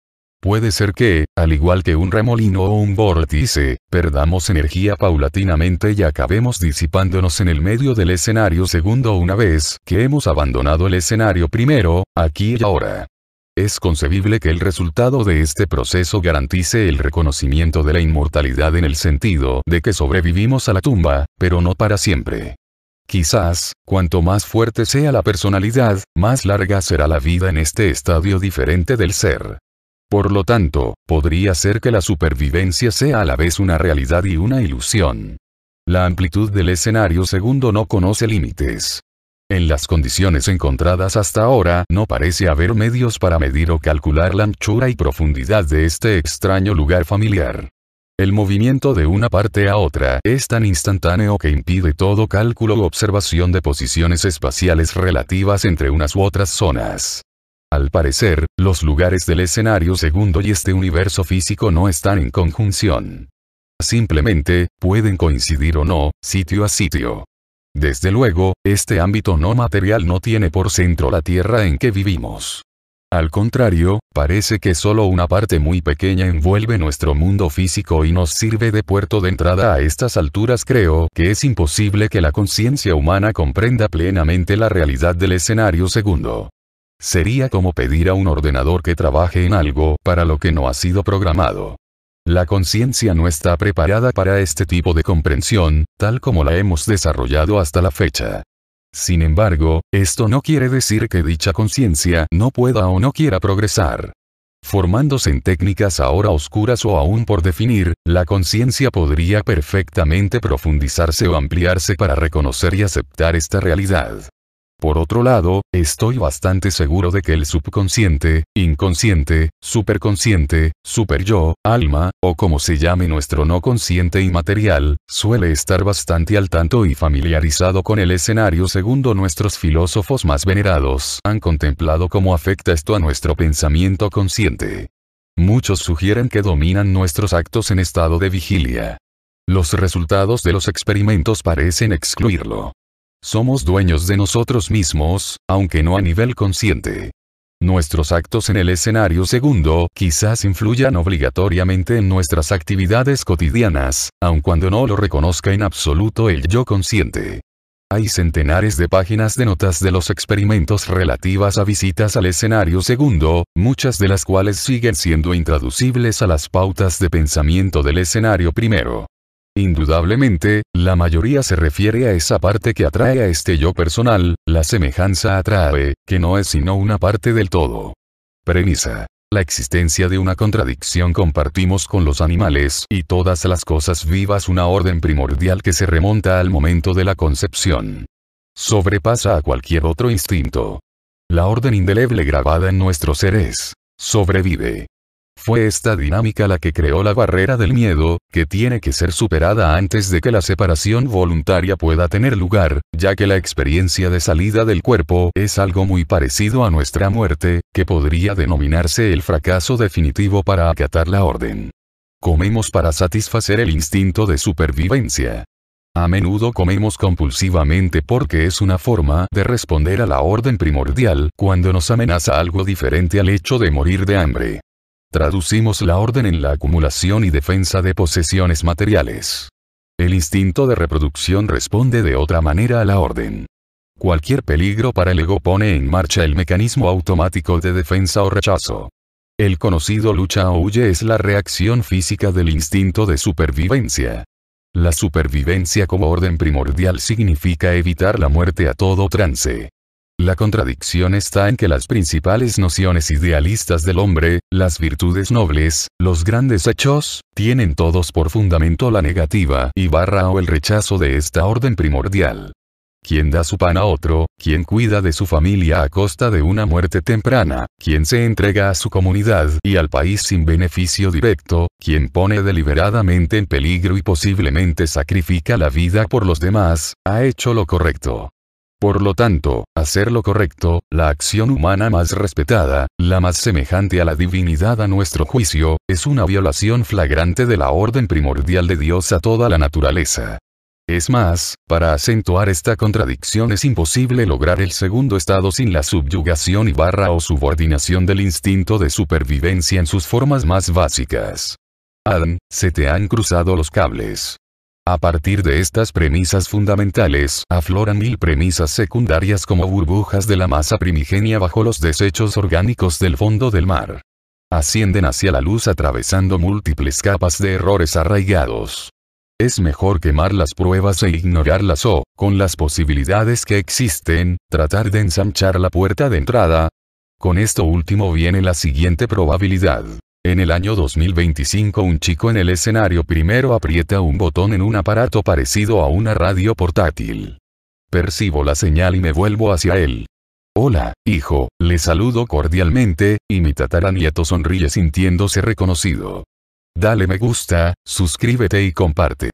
Puede ser que, al igual que un remolino o un vórtice, perdamos energía paulatinamente y acabemos disipándonos en el medio del escenario segundo una vez que hemos abandonado el escenario primero, aquí y ahora. Es concebible que el resultado de este proceso garantice el reconocimiento de la inmortalidad en el sentido de que sobrevivimos a la tumba, pero no para siempre. Quizás, cuanto más fuerte sea la personalidad, más larga será la vida en este estadio diferente del ser. Por lo tanto, podría ser que la supervivencia sea a la vez una realidad y una ilusión. La amplitud del escenario segundo no conoce límites. En las condiciones encontradas hasta ahora no parece haber medios para medir o calcular la anchura y profundidad de este extraño lugar familiar. El movimiento de una parte a otra es tan instantáneo que impide todo cálculo o observación de posiciones espaciales relativas entre unas u otras zonas. Al parecer, los lugares del escenario segundo y este universo físico no están en conjunción. Simplemente, pueden coincidir o no, sitio a sitio. Desde luego, este ámbito no material no tiene por centro la Tierra en que vivimos. Al contrario, parece que solo una parte muy pequeña envuelve nuestro mundo físico y nos sirve de puerto de entrada a estas alturas. Creo que es imposible que la conciencia humana comprenda plenamente la realidad del escenario segundo. Sería como pedir a un ordenador que trabaje en algo para lo que no ha sido programado. La conciencia no está preparada para este tipo de comprensión, tal como la hemos desarrollado hasta la fecha. Sin embargo, esto no quiere decir que dicha conciencia no pueda o no quiera progresar. Formándose en técnicas ahora oscuras o aún por definir, la conciencia podría perfectamente profundizarse o ampliarse para reconocer y aceptar esta realidad. Por otro lado, estoy bastante seguro de que el subconsciente, inconsciente, superconsciente, superyo, alma, o como se llame nuestro no consciente inmaterial, suele estar bastante al tanto y familiarizado con el escenario segundo nuestros filósofos más venerados han contemplado cómo afecta esto a nuestro pensamiento consciente. Muchos sugieren que dominan nuestros actos en estado de vigilia. Los resultados de los experimentos parecen excluirlo. Somos dueños de nosotros mismos, aunque no a nivel consciente. Nuestros actos en el escenario segundo quizás influyan obligatoriamente en nuestras actividades cotidianas, aun cuando no lo reconozca en absoluto el yo consciente. Hay centenares de páginas de notas de los experimentos relativas a visitas al escenario segundo, muchas de las cuales siguen siendo intraducibles a las pautas de pensamiento del escenario primero. Indudablemente, la mayoría se refiere a esa parte que atrae a este yo personal, la semejanza atrae, que no es sino una parte del todo. Premisa. La existencia de una contradicción compartimos con los animales y todas las cosas vivas una orden primordial que se remonta al momento de la concepción. Sobrepasa a cualquier otro instinto. La orden indeleble grabada en nuestro ser es. Sobrevive. Fue esta dinámica la que creó la barrera del miedo, que tiene que ser superada antes de que la separación voluntaria pueda tener lugar, ya que la experiencia de salida del cuerpo es algo muy parecido a nuestra muerte, que podría denominarse el fracaso definitivo para acatar la orden. Comemos para satisfacer el instinto de supervivencia. A menudo comemos compulsivamente porque es una forma de responder a la orden primordial cuando nos amenaza algo diferente al hecho de morir de hambre. Traducimos la orden en la acumulación y defensa de posesiones materiales. El instinto de reproducción responde de otra manera a la orden. Cualquier peligro para el ego pone en marcha el mecanismo automático de defensa o rechazo. El conocido lucha o huye es la reacción física del instinto de supervivencia. La supervivencia como orden primordial significa evitar la muerte a todo trance. La contradicción está en que las principales nociones idealistas del hombre, las virtudes nobles, los grandes hechos, tienen todos por fundamento la negativa y barra o el rechazo de esta orden primordial. Quien da su pan a otro, quien cuida de su familia a costa de una muerte temprana, quien se entrega a su comunidad y al país sin beneficio directo, quien pone deliberadamente en peligro y posiblemente sacrifica la vida por los demás, ha hecho lo correcto. Por lo tanto, hacer lo correcto, la acción humana más respetada, la más semejante a la divinidad a nuestro juicio, es una violación flagrante de la orden primordial de Dios a toda la naturaleza. Es más, para acentuar esta contradicción es imposible lograr el segundo estado sin la subyugación y barra o subordinación del instinto de supervivencia en sus formas más básicas. Adam, se te han cruzado los cables. A partir de estas premisas fundamentales, afloran mil premisas secundarias como burbujas de la masa primigenia bajo los desechos orgánicos del fondo del mar. Ascienden hacia la luz atravesando múltiples capas de errores arraigados. Es mejor quemar las pruebas e ignorarlas o, con las posibilidades que existen, tratar de ensanchar la puerta de entrada. Con esto último viene la siguiente probabilidad. En el año 2025 un chico en el escenario primero aprieta un botón en un aparato parecido a una radio portátil. Percibo la señal y me vuelvo hacia él. Hola, hijo, le saludo cordialmente, y mi tataranieto sonríe sintiéndose reconocido. Dale me gusta, suscríbete y comparte.